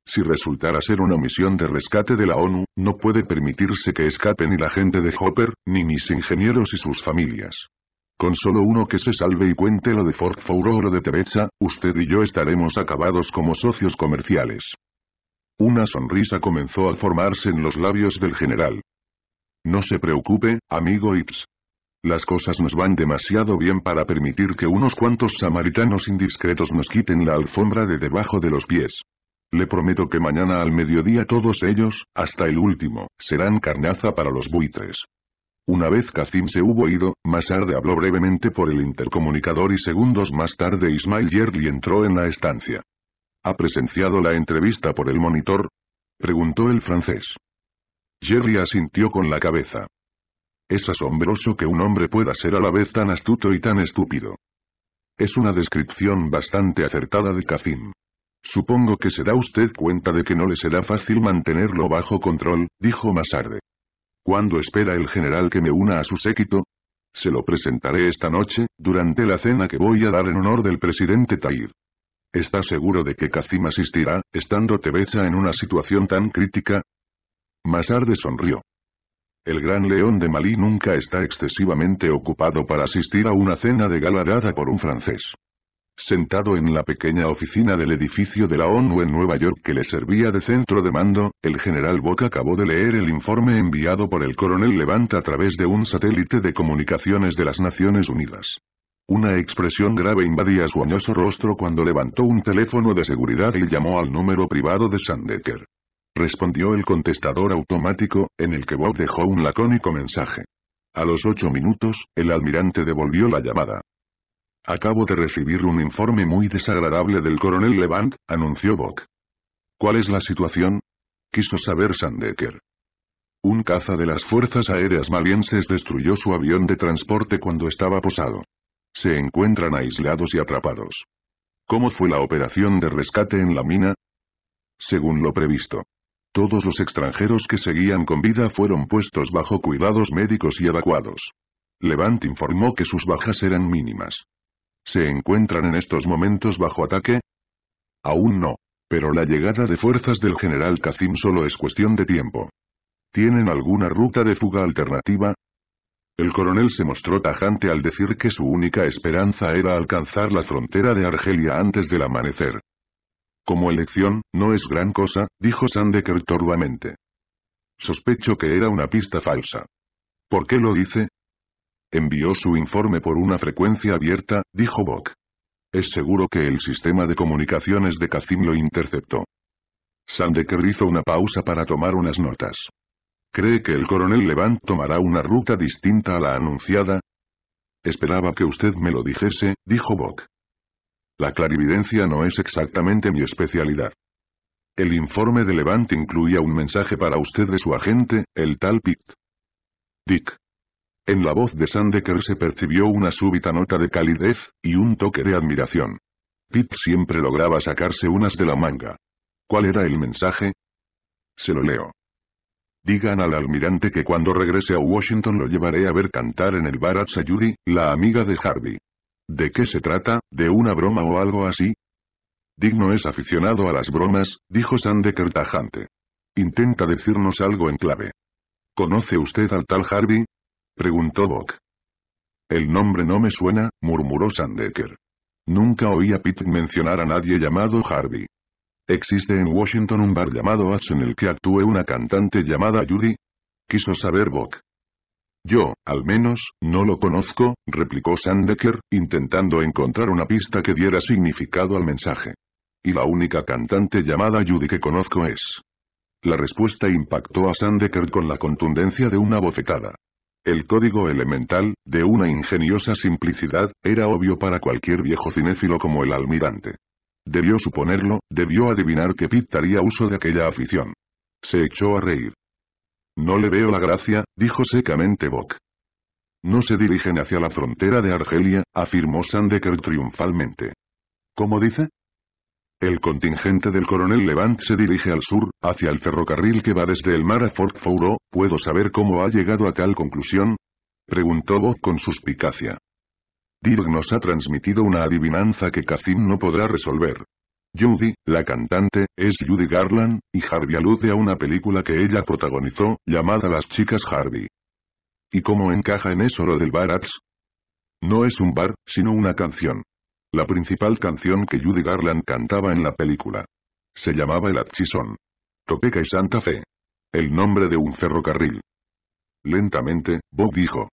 Si resultara ser una misión de rescate de la ONU, no puede permitirse que escape ni la gente de Hopper, ni mis ingenieros y sus familias. Con solo uno que se salve y cuente lo de Fort Furor de Teresa, usted y yo estaremos acabados como socios comerciales. Una sonrisa comenzó a formarse en los labios del general. No se preocupe, amigo Ips. Las cosas nos van demasiado bien para permitir que unos cuantos samaritanos indiscretos nos quiten la alfombra de debajo de los pies. Le prometo que mañana al mediodía todos ellos, hasta el último, serán carnaza para los buitres. Una vez Kacim se hubo ido, más tarde habló brevemente por el intercomunicador y segundos más tarde Ismail Yerli entró en la estancia. ¿Ha presenciado la entrevista por el monitor? Preguntó el francés. Jerry asintió con la cabeza. Es asombroso que un hombre pueda ser a la vez tan astuto y tan estúpido. Es una descripción bastante acertada de kacim Supongo que se da usted cuenta de que no le será fácil mantenerlo bajo control, dijo Masarde. ¿Cuándo espera el general que me una a su séquito? Se lo presentaré esta noche, durante la cena que voy a dar en honor del presidente Tahir. ¿Está seguro de que Kazim asistirá, estando Tebeza en una situación tan crítica? Masarde sonrió. El gran león de Malí nunca está excesivamente ocupado para asistir a una cena de gala dada por un francés. Sentado en la pequeña oficina del edificio de la ONU en Nueva York que le servía de centro de mando, el general Bock acabó de leer el informe enviado por el coronel Levant a través de un satélite de comunicaciones de las Naciones Unidas. Una expresión grave invadía su añoso rostro cuando levantó un teléfono de seguridad y llamó al número privado de Sandecker. Respondió el contestador automático, en el que Bob dejó un lacónico mensaje. A los ocho minutos, el almirante devolvió la llamada. Acabo de recibir un informe muy desagradable del coronel Levant, anunció Bock. ¿Cuál es la situación? Quiso saber Sandecker. Un caza de las fuerzas aéreas malienses destruyó su avión de transporte cuando estaba posado. Se encuentran aislados y atrapados. ¿Cómo fue la operación de rescate en la mina? Según lo previsto. Todos los extranjeros que seguían con vida fueron puestos bajo cuidados médicos y evacuados. Levant informó que sus bajas eran mínimas. ¿Se encuentran en estos momentos bajo ataque? Aún no. Pero la llegada de fuerzas del general Kazim solo es cuestión de tiempo. ¿Tienen alguna ruta de fuga alternativa? El coronel se mostró tajante al decir que su única esperanza era alcanzar la frontera de Argelia antes del amanecer. Como elección, no es gran cosa, dijo Sandeker turbamente. Sospecho que era una pista falsa. ¿Por qué lo dice? Envió su informe por una frecuencia abierta, dijo Bock. Es seguro que el sistema de comunicaciones de Kazim lo interceptó. Sandeker hizo una pausa para tomar unas notas. ¿Cree que el coronel Levant tomará una ruta distinta a la anunciada? Esperaba que usted me lo dijese, dijo Bock. La clarividencia no es exactamente mi especialidad. El informe de Levant incluía un mensaje para usted de su agente, el tal Pitt. Dick. En la voz de Sandecker se percibió una súbita nota de calidez, y un toque de admiración. Pitt siempre lograba sacarse unas de la manga. ¿Cuál era el mensaje? Se lo leo. Digan al almirante que cuando regrese a Washington lo llevaré a ver cantar en el bar a la amiga de Harvey. ¿De qué se trata? ¿De una broma o algo así? Digno es aficionado a las bromas, dijo Sandecker tajante. Intenta decirnos algo en clave. ¿Conoce usted al tal Harvey? preguntó Bock. El nombre no me suena, murmuró Sandecker. Nunca oí a Pitt mencionar a nadie llamado Harvey. ¿Existe en Washington un bar llamado Ash en el que actúe una cantante llamada Judy? Quiso saber Bock. Yo, al menos, no lo conozco, replicó Sandecker, intentando encontrar una pista que diera significado al mensaje. Y la única cantante llamada Judy que conozco es. La respuesta impactó a Sandecker con la contundencia de una bofetada. El código elemental, de una ingeniosa simplicidad, era obvio para cualquier viejo cinéfilo como el almirante. Debió suponerlo, debió adivinar que Pitt haría uso de aquella afición. Se echó a reír. No le veo la gracia, dijo secamente Bock. No se dirigen hacia la frontera de Argelia, afirmó Sandeker triunfalmente. ¿Cómo dice? El contingente del coronel Levant se dirige al sur, hacia el ferrocarril que va desde el mar a Fort Fouro, ¿puedo saber cómo ha llegado a tal conclusión? Preguntó Bob con suspicacia. Dirk nos ha transmitido una adivinanza que Kazim no podrá resolver. Judy, la cantante, es Judy Garland, y Harvey alude a una película que ella protagonizó, llamada Las chicas Harvey. ¿Y cómo encaja en eso lo del bar No es un bar, sino una canción la principal canción que Judy Garland cantaba en la película. Se llamaba El Atchison. Topeka y Santa Fe. El nombre de un ferrocarril. Lentamente, Bob dijo.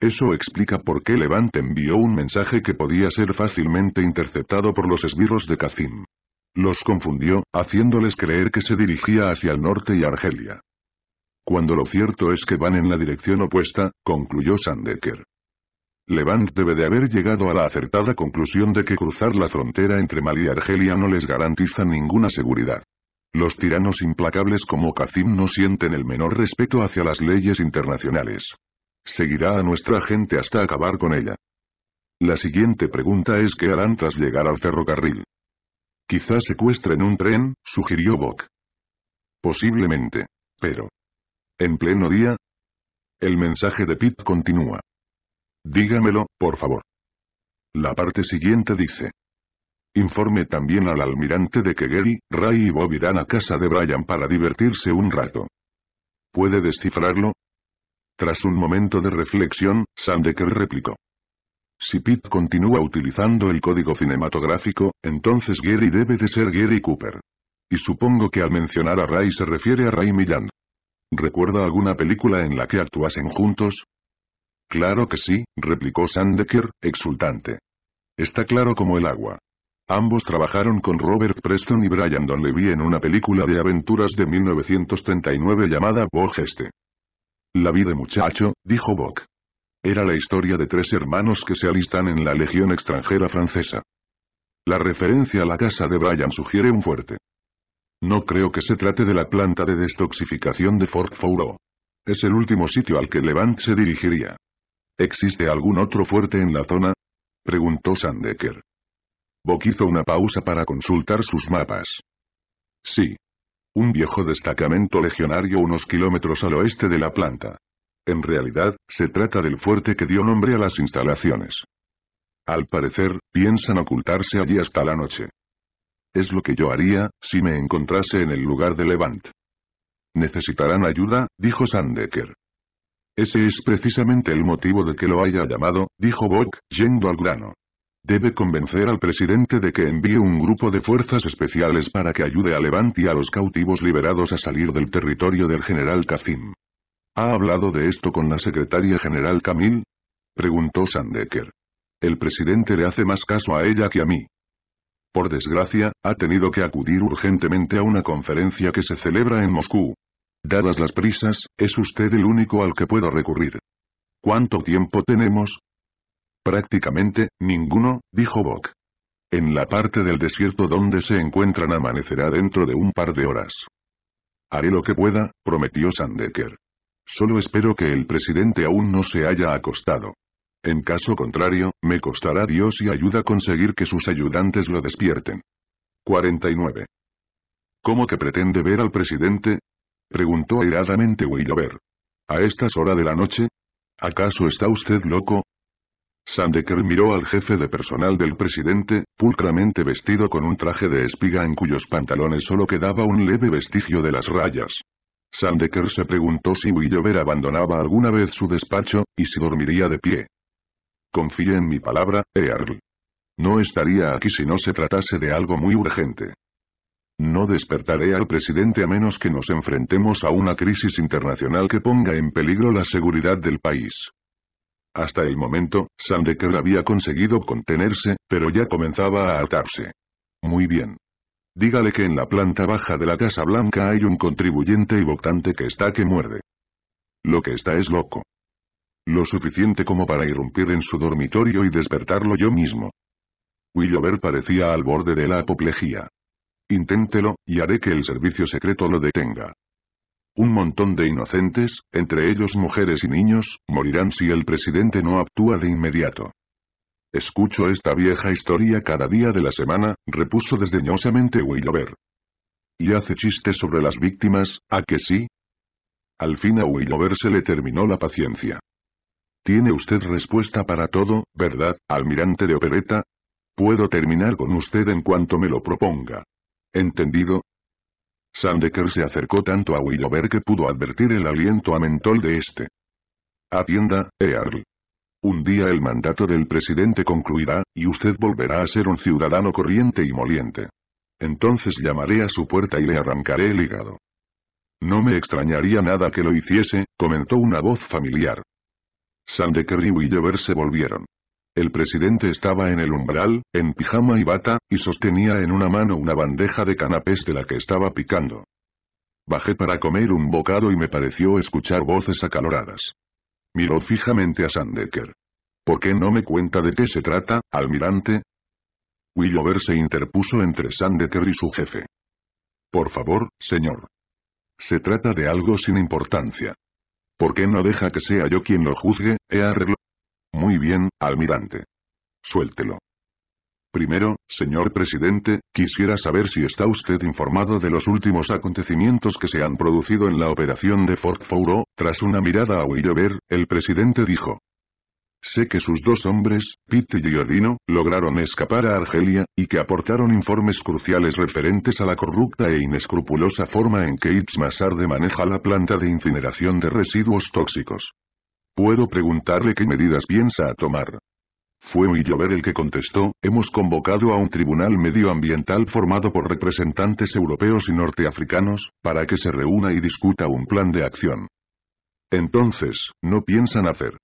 Eso explica por qué Levant envió un mensaje que podía ser fácilmente interceptado por los esbirros de Kazim. Los confundió, haciéndoles creer que se dirigía hacia el norte y Argelia. Cuando lo cierto es que van en la dirección opuesta, concluyó Sandecker. Levant debe de haber llegado a la acertada conclusión de que cruzar la frontera entre Mali y Argelia no les garantiza ninguna seguridad. Los tiranos implacables como Kacim no sienten el menor respeto hacia las leyes internacionales. Seguirá a nuestra gente hasta acabar con ella. La siguiente pregunta es qué harán tras llegar al ferrocarril. Quizás secuestren un tren, sugirió Bock. Posiblemente. Pero. ¿En pleno día? El mensaje de Pitt continúa. Dígamelo, por favor. La parte siguiente dice. Informe también al almirante de que Gary, Ray y Bob irán a casa de Brian para divertirse un rato. ¿Puede descifrarlo? Tras un momento de reflexión, Sandeker replicó. Si Pete continúa utilizando el código cinematográfico, entonces Gary debe de ser Gary Cooper. Y supongo que al mencionar a Ray se refiere a Ray Milland. ¿Recuerda alguna película en la que actuasen juntos? Claro que sí, replicó Sandeker, exultante. Está claro como el agua. Ambos trabajaron con Robert Preston y Brian Donlevy en una película de aventuras de 1939 llamada Bog Este. La vida de muchacho, dijo Bog, Era la historia de tres hermanos que se alistan en la Legión extranjera francesa. La referencia a la casa de Brian sugiere un fuerte. No creo que se trate de la planta de destoxificación de Fort Fouro. Es el último sitio al que Levant se dirigiría. ¿Existe algún otro fuerte en la zona? Preguntó Sandecker. Bok hizo una pausa para consultar sus mapas. Sí. Un viejo destacamento legionario unos kilómetros al oeste de la planta. En realidad, se trata del fuerte que dio nombre a las instalaciones. Al parecer, piensan ocultarse allí hasta la noche. Es lo que yo haría, si me encontrase en el lugar de Levant. Necesitarán ayuda, dijo Sandecker. Ese es precisamente el motivo de que lo haya llamado, dijo Bock, yendo al grano. Debe convencer al presidente de que envíe un grupo de fuerzas especiales para que ayude a Levant y a los cautivos liberados a salir del territorio del general Kazim. ¿Ha hablado de esto con la secretaria general Camille? Preguntó Sandecker. El presidente le hace más caso a ella que a mí. Por desgracia, ha tenido que acudir urgentemente a una conferencia que se celebra en Moscú, Dadas las prisas, es usted el único al que puedo recurrir. ¿Cuánto tiempo tenemos? Prácticamente, ninguno, dijo Bok. En la parte del desierto donde se encuentran amanecerá dentro de un par de horas. Haré lo que pueda, prometió Sandeker. Solo espero que el presidente aún no se haya acostado. En caso contrario, me costará Dios y ayuda a conseguir que sus ayudantes lo despierten. 49. ¿Cómo que pretende ver al presidente? preguntó airadamente Willover. ¿A estas horas de la noche? ¿Acaso está usted loco? Sandeker miró al jefe de personal del presidente, pulcramente vestido con un traje de espiga en cuyos pantalones solo quedaba un leve vestigio de las rayas. Sandeker se preguntó si Willover abandonaba alguna vez su despacho, y si dormiría de pie. Confíe en mi palabra, Earl. No estaría aquí si no se tratase de algo muy urgente. No despertaré al presidente a menos que nos enfrentemos a una crisis internacional que ponga en peligro la seguridad del país. Hasta el momento, Sandeker había conseguido contenerse, pero ya comenzaba a atarse. Muy bien. Dígale que en la planta baja de la Casa Blanca hay un contribuyente y votante que está que muerde. Lo que está es loco. Lo suficiente como para irrumpir en su dormitorio y despertarlo yo mismo. Willover parecía al borde de la apoplejía. Inténtelo, y haré que el servicio secreto lo detenga. Un montón de inocentes, entre ellos mujeres y niños, morirán si el presidente no actúa de inmediato. Escucho esta vieja historia cada día de la semana, repuso desdeñosamente Willover. Y hace chistes sobre las víctimas, ¿a que sí? Al fin a Willover se le terminó la paciencia. Tiene usted respuesta para todo, ¿verdad, almirante de opereta? Puedo terminar con usted en cuanto me lo proponga. ¿Entendido? Sandeker se acercó tanto a Willover que pudo advertir el aliento a mentol de este. Atienda, Earl. Un día el mandato del presidente concluirá, y usted volverá a ser un ciudadano corriente y moliente. Entonces llamaré a su puerta y le arrancaré el hígado. No me extrañaría nada que lo hiciese, comentó una voz familiar. Sandecker y Willover se volvieron. El presidente estaba en el umbral, en pijama y bata, y sostenía en una mano una bandeja de canapés de la que estaba picando. Bajé para comer un bocado y me pareció escuchar voces acaloradas. Miró fijamente a Sandecker. ¿Por qué no me cuenta de qué se trata, almirante? Willover se interpuso entre Sandecker y su jefe. Por favor, señor. Se trata de algo sin importancia. ¿Por qué no deja que sea yo quien lo juzgue, he arreglado. Muy bien, almirante. Suéltelo. Primero, señor presidente, quisiera saber si está usted informado de los últimos acontecimientos que se han producido en la operación de Fort Foro, tras una mirada a Willover, el presidente dijo. Sé que sus dos hombres, Pete y Jordino, lograron escapar a Argelia, y que aportaron informes cruciales referentes a la corrupta e inescrupulosa forma en que Ibs de maneja la planta de incineración de residuos tóxicos. Puedo preguntarle qué medidas piensa tomar. Fue Millover el que contestó, hemos convocado a un tribunal medioambiental formado por representantes europeos y norteafricanos, para que se reúna y discuta un plan de acción. Entonces, no piensan hacer.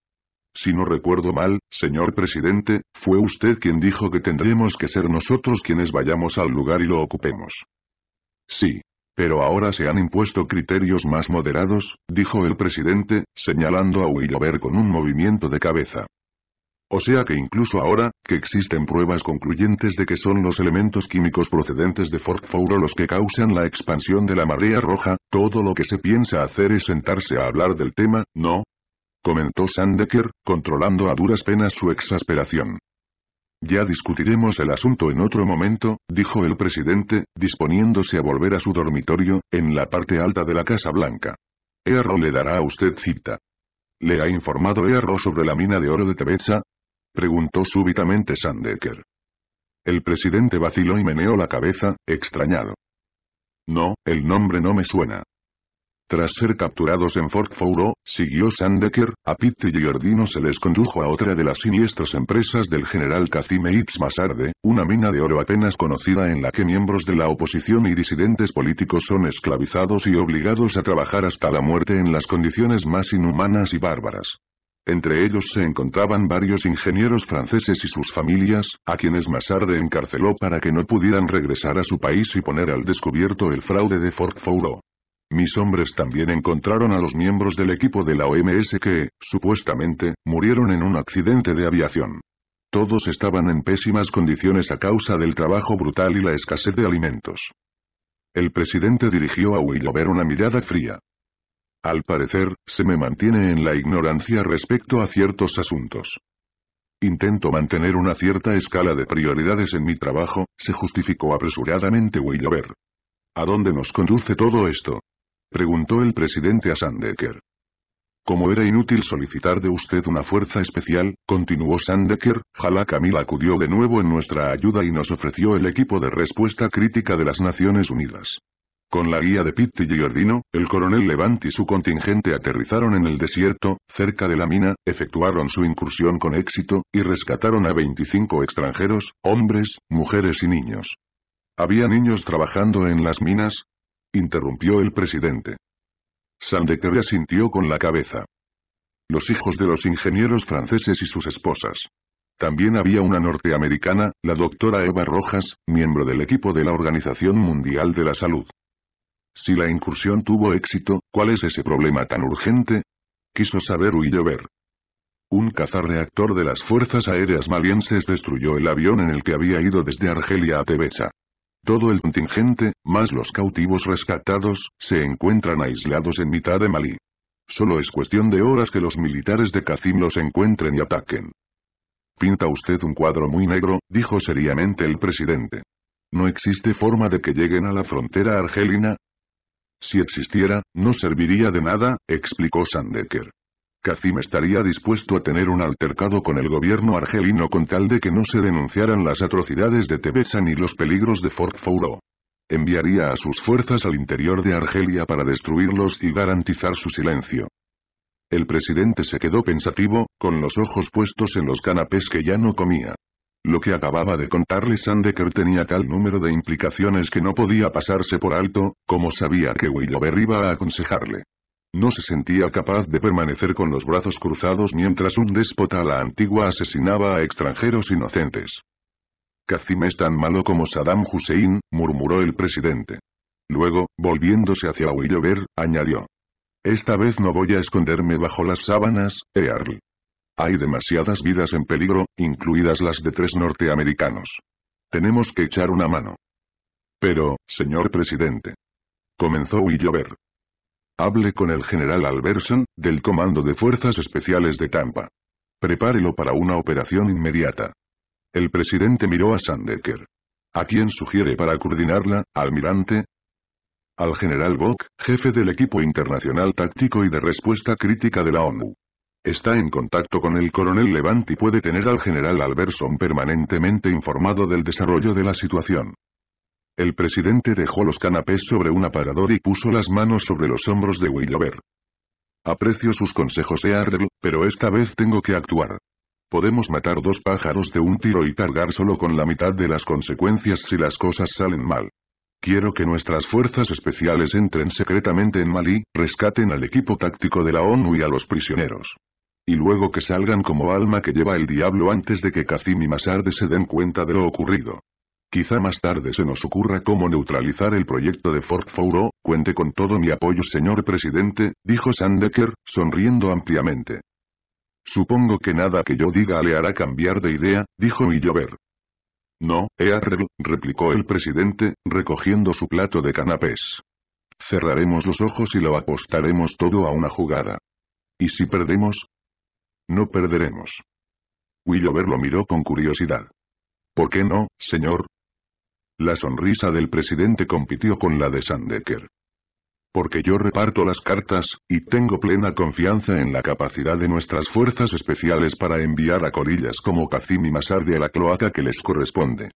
Si no recuerdo mal, señor presidente, fue usted quien dijo que tendremos que ser nosotros quienes vayamos al lugar y lo ocupemos. Sí. Pero ahora se han impuesto criterios más moderados, dijo el presidente, señalando a Willover con un movimiento de cabeza. O sea que incluso ahora, que existen pruebas concluyentes de que son los elementos químicos procedentes de Fort Fouro los que causan la expansión de la marea roja, todo lo que se piensa hacer es sentarse a hablar del tema, ¿no? Comentó Sandeker, controlando a duras penas su exasperación. Ya discutiremos el asunto en otro momento, dijo el presidente, disponiéndose a volver a su dormitorio, en la parte alta de la Casa Blanca. Erro le dará a usted cita. ¿Le ha informado Erro sobre la mina de oro de Tebeza?», Preguntó súbitamente Sandecker. El presidente vaciló y meneó la cabeza, extrañado. No, el nombre no me suena. Tras ser capturados en Fort Fouro, siguió Sandecker, a Pitt y Giordino se les condujo a otra de las siniestras empresas del general Cacime X. más una mina de oro apenas conocida en la que miembros de la oposición y disidentes políticos son esclavizados y obligados a trabajar hasta la muerte en las condiciones más inhumanas y bárbaras. Entre ellos se encontraban varios ingenieros franceses y sus familias, a quienes más encarceló para que no pudieran regresar a su país y poner al descubierto el fraude de Fort Fouro. Mis hombres también encontraron a los miembros del equipo de la OMS que, supuestamente, murieron en un accidente de aviación. Todos estaban en pésimas condiciones a causa del trabajo brutal y la escasez de alimentos. El presidente dirigió a Willover una mirada fría. Al parecer, se me mantiene en la ignorancia respecto a ciertos asuntos. Intento mantener una cierta escala de prioridades en mi trabajo, se justificó apresuradamente Willover. ¿A dónde nos conduce todo esto? Preguntó el presidente a Sandecker. Como era inútil solicitar de usted una fuerza especial, continuó Sandecker, Jalá Camila acudió de nuevo en nuestra ayuda y nos ofreció el equipo de respuesta crítica de las Naciones Unidas. Con la guía de Pitti Giordino, el coronel Levant y su contingente aterrizaron en el desierto, cerca de la mina, efectuaron su incursión con éxito, y rescataron a 25 extranjeros, hombres, mujeres y niños. Había niños trabajando en las minas, interrumpió el presidente. Sandeker asintió con la cabeza. Los hijos de los ingenieros franceses y sus esposas. También había una norteamericana, la doctora Eva Rojas, miembro del equipo de la Organización Mundial de la Salud. Si la incursión tuvo éxito, ¿cuál es ese problema tan urgente? Quiso saber ver Un cazarreactor de las fuerzas aéreas malienses destruyó el avión en el que había ido desde Argelia a Tebesa. Todo el contingente, más los cautivos rescatados, se encuentran aislados en mitad de Malí. Solo es cuestión de horas que los militares de Kacim los encuentren y ataquen. Pinta usted un cuadro muy negro, dijo seriamente el presidente. ¿No existe forma de que lleguen a la frontera argelina? Si existiera, no serviría de nada, explicó Sandecker. Kazim estaría dispuesto a tener un altercado con el gobierno argelino con tal de que no se denunciaran las atrocidades de Tebesan ni los peligros de Fort Fouro. Enviaría a sus fuerzas al interior de Argelia para destruirlos y garantizar su silencio. El presidente se quedó pensativo, con los ojos puestos en los canapés que ya no comía. Lo que acababa de contarle Sandecker tenía tal número de implicaciones que no podía pasarse por alto, como sabía que Willover iba a aconsejarle. No se sentía capaz de permanecer con los brazos cruzados mientras un déspota a la antigua asesinaba a extranjeros inocentes. Kazim es tan malo como Saddam Hussein, murmuró el presidente. Luego, volviéndose hacia Willover, añadió. Esta vez no voy a esconderme bajo las sábanas, Earl. Hay demasiadas vidas en peligro, incluidas las de tres norteamericanos. Tenemos que echar una mano. Pero, señor presidente. Comenzó Willover. Hable con el general Alverson, del Comando de Fuerzas Especiales de Tampa. Prepárelo para una operación inmediata. El presidente miró a Sandecker. ¿A quién sugiere para coordinarla, almirante? Al general Bock, jefe del equipo internacional táctico y de respuesta crítica de la ONU. Está en contacto con el coronel Levant y puede tener al general Alberson permanentemente informado del desarrollo de la situación. El presidente dejó los canapés sobre un aparador y puso las manos sobre los hombros de Willover. Aprecio sus consejos, Earl, pero esta vez tengo que actuar. Podemos matar dos pájaros de un tiro y cargar solo con la mitad de las consecuencias si las cosas salen mal. Quiero que nuestras fuerzas especiales entren secretamente en Malí, rescaten al equipo táctico de la ONU y a los prisioneros. Y luego que salgan como alma que lleva el diablo antes de que Kazim y Masarde se den cuenta de lo ocurrido. Quizá más tarde se nos ocurra cómo neutralizar el proyecto de Fort Fouro, cuente con todo mi apoyo señor presidente, dijo Sandecker, sonriendo ampliamente. Supongo que nada que yo diga le hará cambiar de idea, dijo Willover. No, Earl, replicó el presidente, recogiendo su plato de canapés. Cerraremos los ojos y lo apostaremos todo a una jugada. ¿Y si perdemos? No perderemos. Willover lo miró con curiosidad. ¿Por qué no, señor? La sonrisa del presidente compitió con la de Sandecker. Porque yo reparto las cartas, y tengo plena confianza en la capacidad de nuestras fuerzas especiales para enviar a colillas como Kazim y Masardi a la cloaca que les corresponde.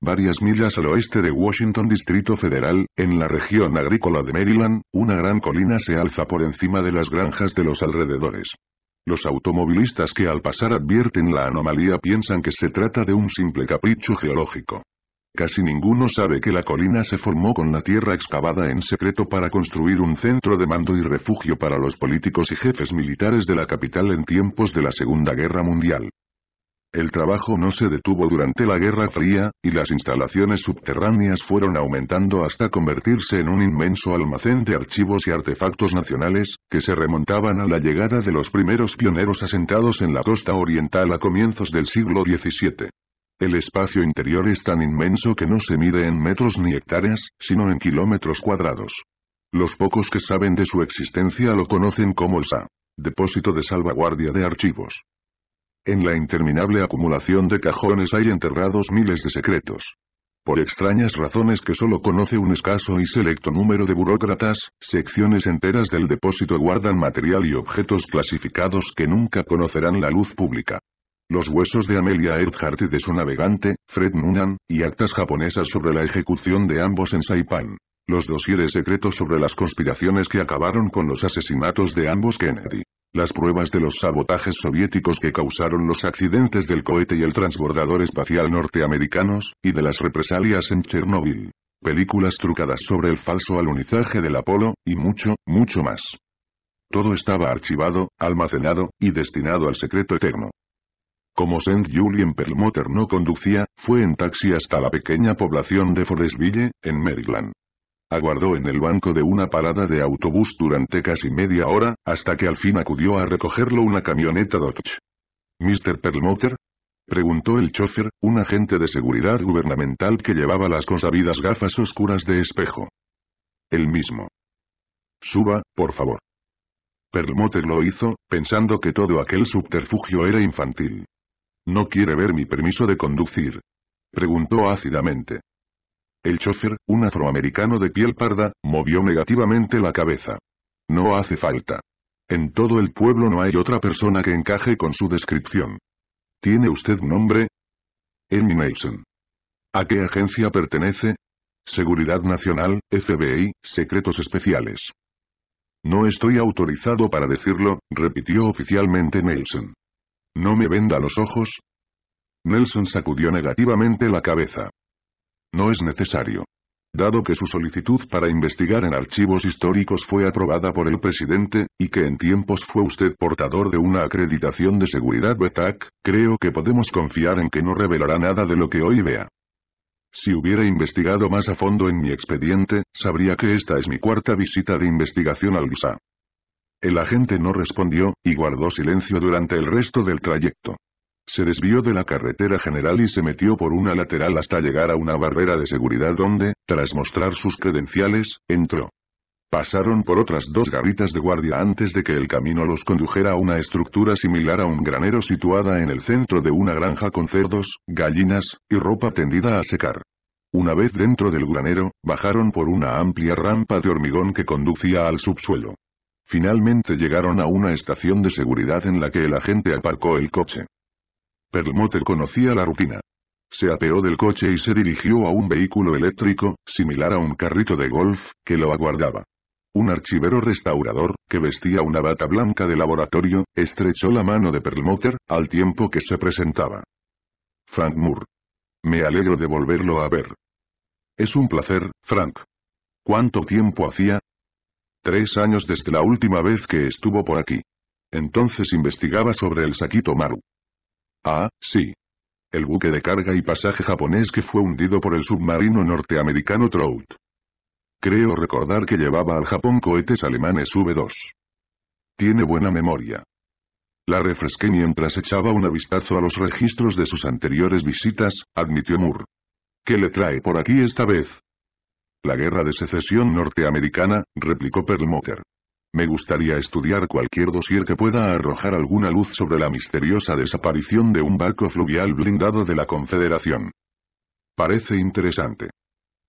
Varias millas al oeste de Washington Distrito Federal, en la región agrícola de Maryland, una gran colina se alza por encima de las granjas de los alrededores. Los automovilistas que al pasar advierten la anomalía piensan que se trata de un simple capricho geológico. Casi ninguno sabe que la colina se formó con la tierra excavada en secreto para construir un centro de mando y refugio para los políticos y jefes militares de la capital en tiempos de la Segunda Guerra Mundial. El trabajo no se detuvo durante la Guerra Fría, y las instalaciones subterráneas fueron aumentando hasta convertirse en un inmenso almacén de archivos y artefactos nacionales, que se remontaban a la llegada de los primeros pioneros asentados en la costa oriental a comienzos del siglo XVII. El espacio interior es tan inmenso que no se mide en metros ni hectáreas, sino en kilómetros cuadrados. Los pocos que saben de su existencia lo conocen como el SA, depósito de salvaguardia de archivos. En la interminable acumulación de cajones hay enterrados miles de secretos. Por extrañas razones que solo conoce un escaso y selecto número de burócratas, secciones enteras del depósito guardan material y objetos clasificados que nunca conocerán la luz pública los huesos de Amelia Earhart y de su navegante, Fred Noonan, y actas japonesas sobre la ejecución de ambos en Saipan. Los dosieres secretos sobre las conspiraciones que acabaron con los asesinatos de ambos Kennedy. Las pruebas de los sabotajes soviéticos que causaron los accidentes del cohete y el transbordador espacial norteamericanos, y de las represalias en Chernóbil. Películas trucadas sobre el falso alunizaje del Apolo, y mucho, mucho más. Todo estaba archivado, almacenado, y destinado al secreto eterno. Como St. Julien Perlmutter no conducía, fue en taxi hasta la pequeña población de Forestville, en Maryland. Aguardó en el banco de una parada de autobús durante casi media hora, hasta que al fin acudió a recogerlo una camioneta Dodge. ¿Mr. Perlmutter? Preguntó el chofer, un agente de seguridad gubernamental que llevaba las consabidas gafas oscuras de espejo. El mismo. Suba, por favor. Perlmutter lo hizo, pensando que todo aquel subterfugio era infantil. ¿No quiere ver mi permiso de conducir? Preguntó ácidamente. El chofer, un afroamericano de piel parda, movió negativamente la cabeza. No hace falta. En todo el pueblo no hay otra persona que encaje con su descripción. ¿Tiene usted nombre? Emmy Nelson. ¿A qué agencia pertenece? Seguridad Nacional, FBI, Secretos Especiales. No estoy autorizado para decirlo, repitió oficialmente Nelson. ¿No me venda los ojos? Nelson sacudió negativamente la cabeza. No es necesario. Dado que su solicitud para investigar en archivos históricos fue aprobada por el presidente, y que en tiempos fue usted portador de una acreditación de seguridad BETAC, creo que podemos confiar en que no revelará nada de lo que hoy vea. Si hubiera investigado más a fondo en mi expediente, sabría que esta es mi cuarta visita de investigación al GISA. El agente no respondió, y guardó silencio durante el resto del trayecto. Se desvió de la carretera general y se metió por una lateral hasta llegar a una barrera de seguridad donde, tras mostrar sus credenciales, entró. Pasaron por otras dos garritas de guardia antes de que el camino los condujera a una estructura similar a un granero situada en el centro de una granja con cerdos, gallinas, y ropa tendida a secar. Una vez dentro del granero, bajaron por una amplia rampa de hormigón que conducía al subsuelo. Finalmente llegaron a una estación de seguridad en la que el agente aparcó el coche. Perlmutter conocía la rutina. Se apeó del coche y se dirigió a un vehículo eléctrico, similar a un carrito de golf, que lo aguardaba. Un archivero restaurador, que vestía una bata blanca de laboratorio, estrechó la mano de Perlmutter, al tiempo que se presentaba. Frank Moore. Me alegro de volverlo a ver. Es un placer, Frank. ¿Cuánto tiempo hacía? Tres años desde la última vez que estuvo por aquí. Entonces investigaba sobre el Sakito Maru. Ah, sí. El buque de carga y pasaje japonés que fue hundido por el submarino norteamericano Trout. Creo recordar que llevaba al Japón cohetes alemanes V2. Tiene buena memoria. La refresqué mientras echaba un vistazo a los registros de sus anteriores visitas, admitió Moore. ¿Qué le trae por aquí esta vez? La guerra de secesión norteamericana, replicó Perlmutter. Me gustaría estudiar cualquier dossier que pueda arrojar alguna luz sobre la misteriosa desaparición de un barco fluvial blindado de la Confederación. Parece interesante.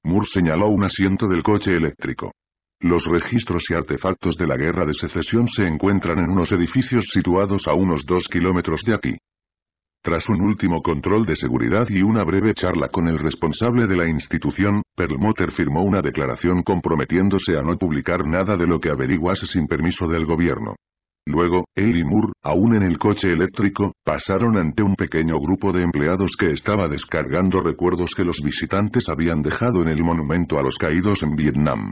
Moore señaló un asiento del coche eléctrico. Los registros y artefactos de la guerra de secesión se encuentran en unos edificios situados a unos dos kilómetros de aquí. Tras un último control de seguridad y una breve charla con el responsable de la institución, Perlmutter firmó una declaración comprometiéndose a no publicar nada de lo que averiguase sin permiso del gobierno. Luego, él y Moore, aún en el coche eléctrico, pasaron ante un pequeño grupo de empleados que estaba descargando recuerdos que los visitantes habían dejado en el monumento a los caídos en Vietnam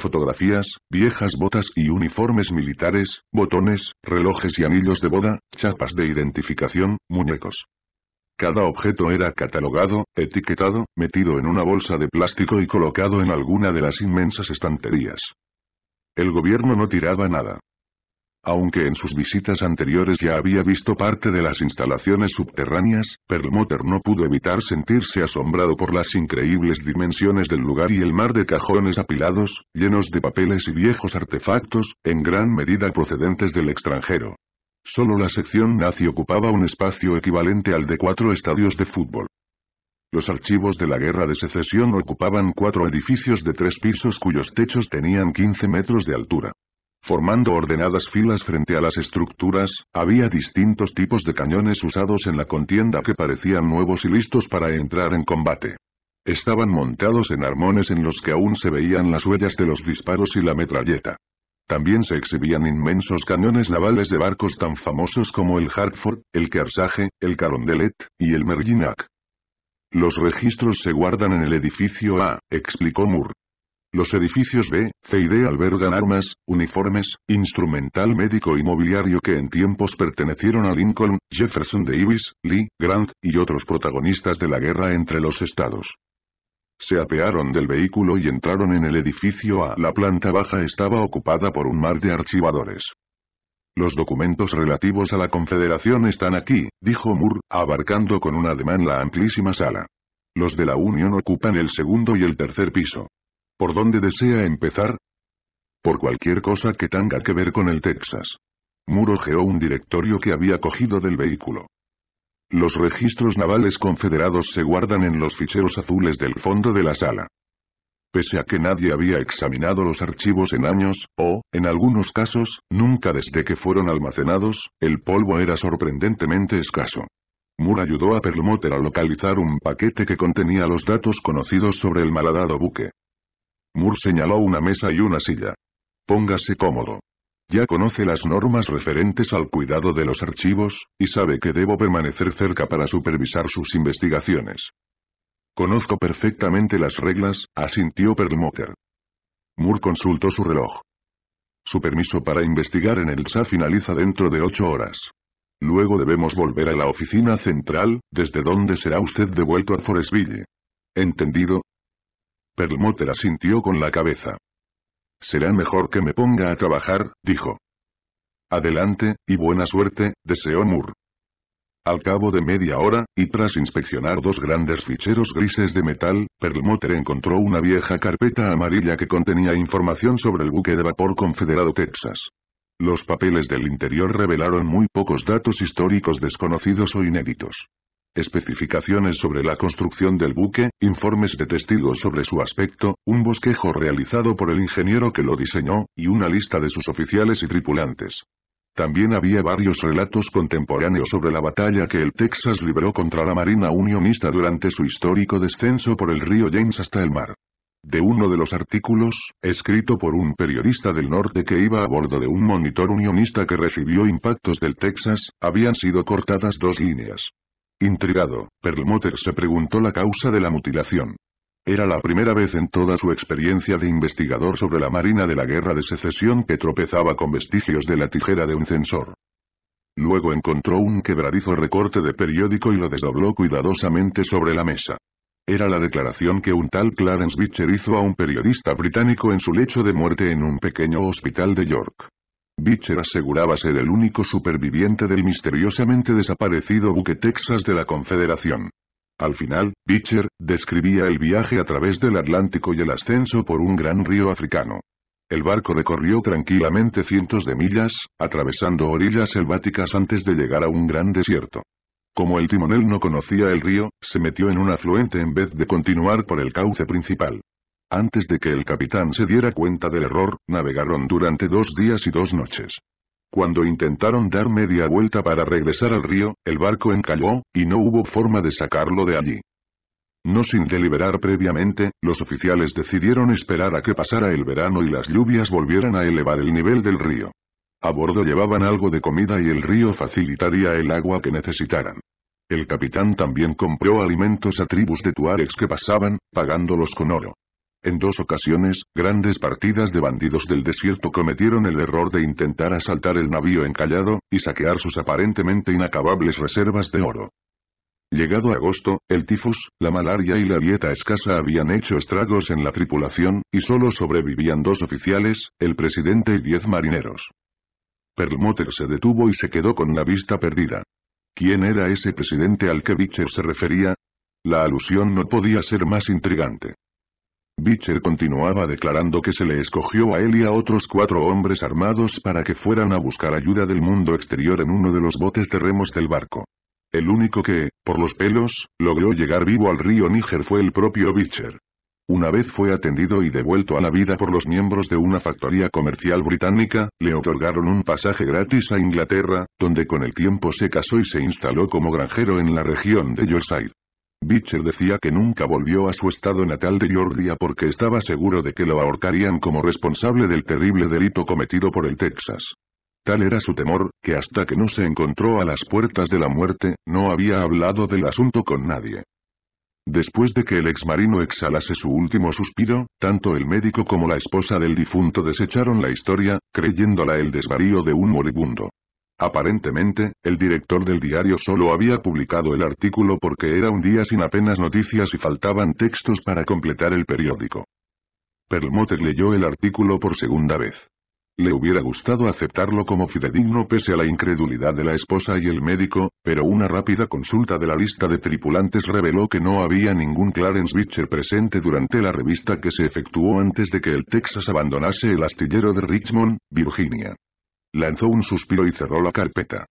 fotografías, viejas botas y uniformes militares, botones, relojes y anillos de boda, chapas de identificación, muñecos. Cada objeto era catalogado, etiquetado, metido en una bolsa de plástico y colocado en alguna de las inmensas estanterías. El gobierno no tiraba nada. Aunque en sus visitas anteriores ya había visto parte de las instalaciones subterráneas, Perlmutter no pudo evitar sentirse asombrado por las increíbles dimensiones del lugar y el mar de cajones apilados, llenos de papeles y viejos artefactos, en gran medida procedentes del extranjero. Solo la sección nazi ocupaba un espacio equivalente al de cuatro estadios de fútbol. Los archivos de la Guerra de Secesión ocupaban cuatro edificios de tres pisos cuyos techos tenían 15 metros de altura. Formando ordenadas filas frente a las estructuras, había distintos tipos de cañones usados en la contienda que parecían nuevos y listos para entrar en combate. Estaban montados en armones en los que aún se veían las huellas de los disparos y la metralleta. También se exhibían inmensos cañones navales de barcos tan famosos como el Hartford, el Kersage, el Carondelet y el Merginac. Los registros se guardan en el edificio A, explicó Moore. Los edificios B, C y D albergan armas, uniformes, instrumental médico y mobiliario que en tiempos pertenecieron a Lincoln, Jefferson Davis, Lee, Grant, y otros protagonistas de la guerra entre los estados. Se apearon del vehículo y entraron en el edificio A. La planta baja estaba ocupada por un mar de archivadores. Los documentos relativos a la Confederación están aquí, dijo Moore, abarcando con un ademán la amplísima sala. Los de la Unión ocupan el segundo y el tercer piso. ¿Por dónde desea empezar? Por cualquier cosa que tenga que ver con el Texas. Muro geó un directorio que había cogido del vehículo. Los registros navales confederados se guardan en los ficheros azules del fondo de la sala. Pese a que nadie había examinado los archivos en años, o, en algunos casos, nunca desde que fueron almacenados, el polvo era sorprendentemente escaso. Moore ayudó a Perlmutter a localizar un paquete que contenía los datos conocidos sobre el malhadado buque. Moore señaló una mesa y una silla. Póngase cómodo. Ya conoce las normas referentes al cuidado de los archivos, y sabe que debo permanecer cerca para supervisar sus investigaciones. Conozco perfectamente las reglas, asintió Perlmutter. Moore consultó su reloj. Su permiso para investigar en el SA finaliza dentro de ocho horas. Luego debemos volver a la oficina central, desde donde será usted devuelto a Forestville. ¿Entendido? Perlmutter asintió con la cabeza. Será mejor que me ponga a trabajar, dijo. Adelante, y buena suerte, deseó Moore. Al cabo de media hora, y tras inspeccionar dos grandes ficheros grises de metal, Perlmutter encontró una vieja carpeta amarilla que contenía información sobre el buque de vapor confederado Texas. Los papeles del interior revelaron muy pocos datos históricos desconocidos o inéditos especificaciones sobre la construcción del buque, informes de testigos sobre su aspecto, un bosquejo realizado por el ingeniero que lo diseñó, y una lista de sus oficiales y tripulantes. También había varios relatos contemporáneos sobre la batalla que el Texas libró contra la Marina Unionista durante su histórico descenso por el río James hasta el mar. De uno de los artículos, escrito por un periodista del norte que iba a bordo de un monitor unionista que recibió impactos del Texas, habían sido cortadas dos líneas. Intrigado, Perlmutter se preguntó la causa de la mutilación. Era la primera vez en toda su experiencia de investigador sobre la Marina de la Guerra de Secesión que tropezaba con vestigios de la tijera de un censor. Luego encontró un quebradizo recorte de periódico y lo desdobló cuidadosamente sobre la mesa. Era la declaración que un tal Clarence Beecher hizo a un periodista británico en su lecho de muerte en un pequeño hospital de York. Beecher aseguraba ser el único superviviente del misteriosamente desaparecido buque Texas de la Confederación. Al final, Beecher describía el viaje a través del Atlántico y el ascenso por un gran río africano. El barco recorrió tranquilamente cientos de millas, atravesando orillas selváticas antes de llegar a un gran desierto. Como el timonel no conocía el río, se metió en un afluente en vez de continuar por el cauce principal. Antes de que el capitán se diera cuenta del error, navegaron durante dos días y dos noches. Cuando intentaron dar media vuelta para regresar al río, el barco encalló, y no hubo forma de sacarlo de allí. No sin deliberar previamente, los oficiales decidieron esperar a que pasara el verano y las lluvias volvieran a elevar el nivel del río. A bordo llevaban algo de comida y el río facilitaría el agua que necesitaran. El capitán también compró alimentos a tribus de Tuaregs que pasaban, pagándolos con oro. En dos ocasiones, grandes partidas de bandidos del desierto cometieron el error de intentar asaltar el navío encallado, y saquear sus aparentemente inacabables reservas de oro. Llegado agosto, el tifus, la malaria y la dieta escasa habían hecho estragos en la tripulación, y solo sobrevivían dos oficiales, el presidente y diez marineros. Perlmutter se detuvo y se quedó con la vista perdida. ¿Quién era ese presidente al que Bicher se refería? La alusión no podía ser más intrigante. Beecher continuaba declarando que se le escogió a él y a otros cuatro hombres armados para que fueran a buscar ayuda del mundo exterior en uno de los botes de remos del barco. El único que, por los pelos, logró llegar vivo al río Níger fue el propio Beecher. Una vez fue atendido y devuelto a la vida por los miembros de una factoría comercial británica, le otorgaron un pasaje gratis a Inglaterra, donde con el tiempo se casó y se instaló como granjero en la región de Yorkshire. Beecher decía que nunca volvió a su estado natal de Georgia porque estaba seguro de que lo ahorcarían como responsable del terrible delito cometido por el Texas. Tal era su temor, que hasta que no se encontró a las puertas de la muerte, no había hablado del asunto con nadie. Después de que el exmarino exhalase su último suspiro, tanto el médico como la esposa del difunto desecharon la historia, creyéndola el desvarío de un moribundo. Aparentemente, el director del diario solo había publicado el artículo porque era un día sin apenas noticias y faltaban textos para completar el periódico. Perlmutter leyó el artículo por segunda vez. Le hubiera gustado aceptarlo como fidedigno pese a la incredulidad de la esposa y el médico, pero una rápida consulta de la lista de tripulantes reveló que no había ningún Clarence Beecher presente durante la revista que se efectuó antes de que el Texas abandonase el astillero de Richmond, Virginia. Lanzó un suspiro y cerró la carpeta.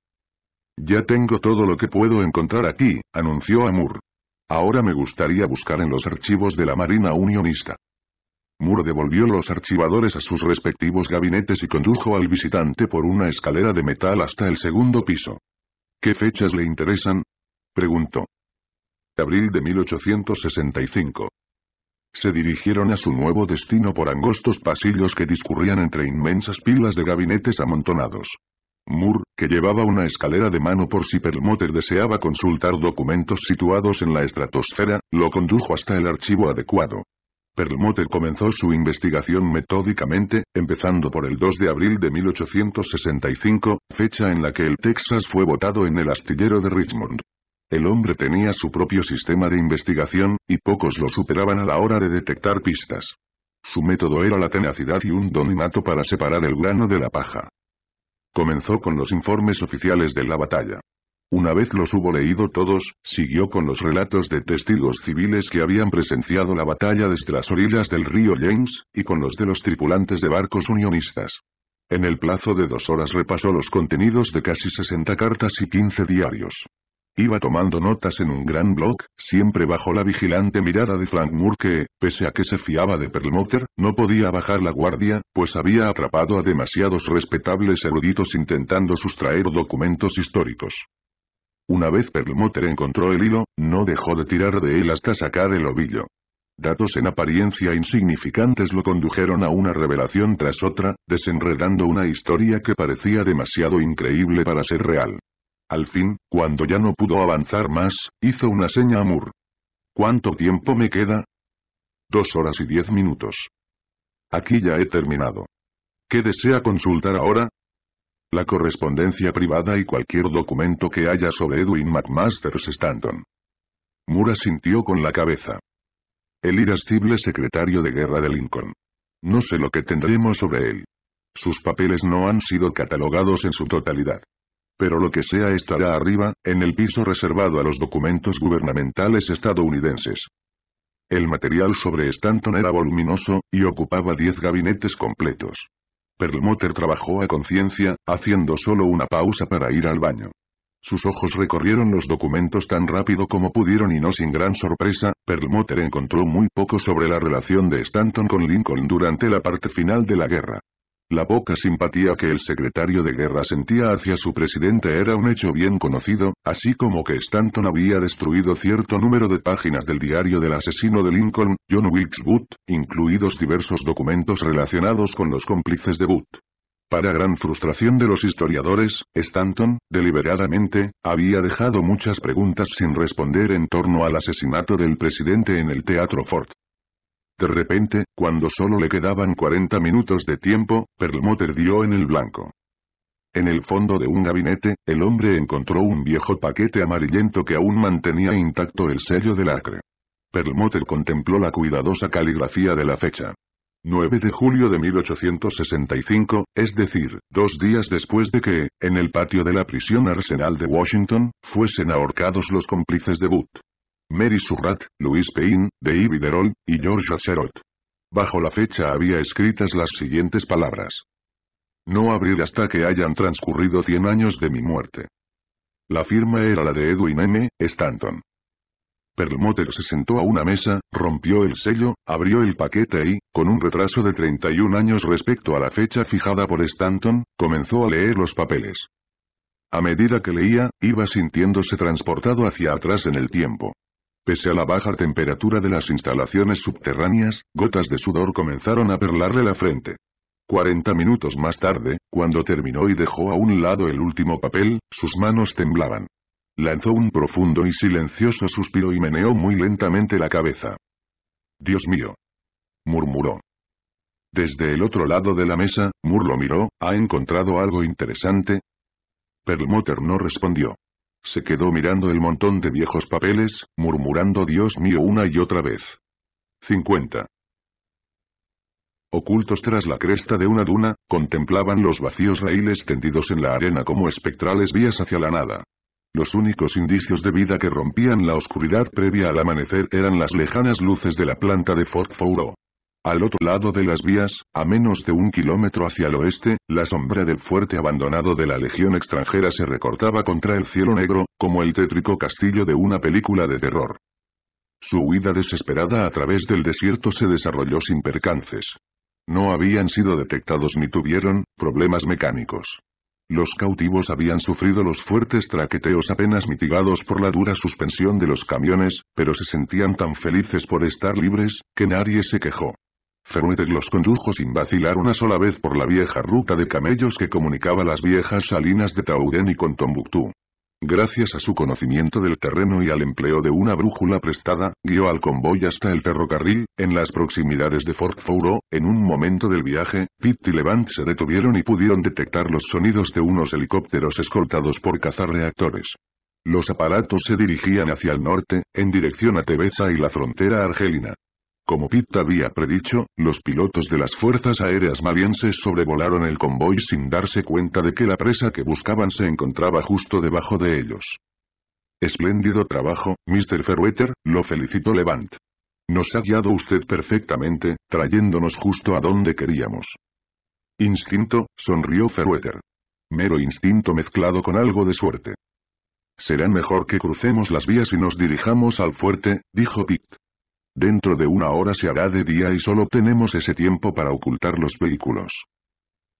Ya tengo todo lo que puedo encontrar aquí, anunció Amur. Ahora me gustaría buscar en los archivos de la Marina Unionista. Moore devolvió los archivadores a sus respectivos gabinetes y condujo al visitante por una escalera de metal hasta el segundo piso. ¿Qué fechas le interesan? preguntó. Abril de 1865. Se dirigieron a su nuevo destino por angostos pasillos que discurrían entre inmensas pilas de gabinetes amontonados. Moore, que llevaba una escalera de mano por si Perlmutter deseaba consultar documentos situados en la estratosfera, lo condujo hasta el archivo adecuado. Perlmutter comenzó su investigación metódicamente, empezando por el 2 de abril de 1865, fecha en la que el Texas fue votado en el astillero de Richmond. El hombre tenía su propio sistema de investigación, y pocos lo superaban a la hora de detectar pistas. Su método era la tenacidad y un don para separar el grano de la paja. Comenzó con los informes oficiales de la batalla. Una vez los hubo leído todos, siguió con los relatos de testigos civiles que habían presenciado la batalla desde las orillas del río James, y con los de los tripulantes de barcos unionistas. En el plazo de dos horas repasó los contenidos de casi 60 cartas y 15 diarios. Iba tomando notas en un gran bloc, siempre bajo la vigilante mirada de Frank Moore que, pese a que se fiaba de Perlmutter, no podía bajar la guardia, pues había atrapado a demasiados respetables eruditos intentando sustraer documentos históricos. Una vez Perlmutter encontró el hilo, no dejó de tirar de él hasta sacar el ovillo. Datos en apariencia insignificantes lo condujeron a una revelación tras otra, desenredando una historia que parecía demasiado increíble para ser real. Al fin, cuando ya no pudo avanzar más, hizo una seña a Moore. ¿Cuánto tiempo me queda? Dos horas y diez minutos. Aquí ya he terminado. ¿Qué desea consultar ahora? La correspondencia privada y cualquier documento que haya sobre Edwin Mcmasters Stanton. Moore asintió con la cabeza. El irascible secretario de guerra de Lincoln. No sé lo que tendremos sobre él. Sus papeles no han sido catalogados en su totalidad. Pero lo que sea estará arriba, en el piso reservado a los documentos gubernamentales estadounidenses. El material sobre Stanton era voluminoso, y ocupaba diez gabinetes completos. Perlmutter trabajó a conciencia, haciendo solo una pausa para ir al baño. Sus ojos recorrieron los documentos tan rápido como pudieron y no sin gran sorpresa, Perlmutter encontró muy poco sobre la relación de Stanton con Lincoln durante la parte final de la guerra. La poca simpatía que el secretario de guerra sentía hacia su presidente era un hecho bien conocido, así como que Stanton había destruido cierto número de páginas del diario del asesino de Lincoln, John Wilkes Booth, incluidos diversos documentos relacionados con los cómplices de Booth. Para gran frustración de los historiadores, Stanton, deliberadamente, había dejado muchas preguntas sin responder en torno al asesinato del presidente en el Teatro Ford. De repente, cuando solo le quedaban 40 minutos de tiempo, Perlmutter dio en el blanco. En el fondo de un gabinete, el hombre encontró un viejo paquete amarillento que aún mantenía intacto el sello de acre. Perlmutter contempló la cuidadosa caligrafía de la fecha. 9 de julio de 1865, es decir, dos días después de que, en el patio de la prisión arsenal de Washington, fuesen ahorcados los cómplices de Booth. Mary Surratt, Louis Payne, David Erol, y George Sherold. Bajo la fecha había escritas las siguientes palabras. No abrir hasta que hayan transcurrido 100 años de mi muerte. La firma era la de Edwin M. Stanton. Perlmutter se sentó a una mesa, rompió el sello, abrió el paquete y, con un retraso de 31 años respecto a la fecha fijada por Stanton, comenzó a leer los papeles. A medida que leía, iba sintiéndose transportado hacia atrás en el tiempo. Pese a la baja temperatura de las instalaciones subterráneas, gotas de sudor comenzaron a perlarle la frente. 40 minutos más tarde, cuando terminó y dejó a un lado el último papel, sus manos temblaban. Lanzó un profundo y silencioso suspiro y meneó muy lentamente la cabeza. Dios mío. murmuró. Desde el otro lado de la mesa, Murlo miró, ¿ha encontrado algo interesante? Perlmutter no respondió. Se quedó mirando el montón de viejos papeles, murmurando Dios mío una y otra vez. 50. Ocultos tras la cresta de una duna, contemplaban los vacíos raíles tendidos en la arena como espectrales vías hacia la nada. Los únicos indicios de vida que rompían la oscuridad previa al amanecer eran las lejanas luces de la planta de Fort Fouro. Al otro lado de las vías, a menos de un kilómetro hacia el oeste, la sombra del fuerte abandonado de la Legión extranjera se recortaba contra el cielo negro, como el tétrico castillo de una película de terror. Su huida desesperada a través del desierto se desarrolló sin percances. No habían sido detectados ni tuvieron problemas mecánicos. Los cautivos habían sufrido los fuertes traqueteos apenas mitigados por la dura suspensión de los camiones, pero se sentían tan felices por estar libres, que nadie se quejó. Feruete los condujo sin vacilar una sola vez por la vieja ruta de camellos que comunicaba las viejas salinas de Taurén y con Tombuctú. Gracias a su conocimiento del terreno y al empleo de una brújula prestada, guió al convoy hasta el ferrocarril, en las proximidades de Fort Fouro, en un momento del viaje, Pitt y Levant se detuvieron y pudieron detectar los sonidos de unos helicópteros escoltados por cazarreactores. Los aparatos se dirigían hacia el norte, en dirección a Tebeza y la frontera argelina. Como Pitt había predicho, los pilotos de las fuerzas aéreas malienses sobrevolaron el convoy sin darse cuenta de que la presa que buscaban se encontraba justo debajo de ellos. Espléndido trabajo, Mr. ferweter lo felicitó Levant. Nos ha guiado usted perfectamente, trayéndonos justo a donde queríamos. Instinto, sonrió ferweter Mero instinto mezclado con algo de suerte. Será mejor que crucemos las vías y nos dirijamos al fuerte, dijo Pitt. Dentro de una hora se hará de día y solo tenemos ese tiempo para ocultar los vehículos.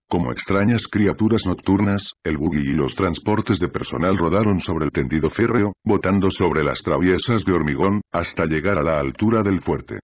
Como extrañas criaturas nocturnas, el buggy y los transportes de personal rodaron sobre el tendido férreo, botando sobre las traviesas de hormigón, hasta llegar a la altura del fuerte.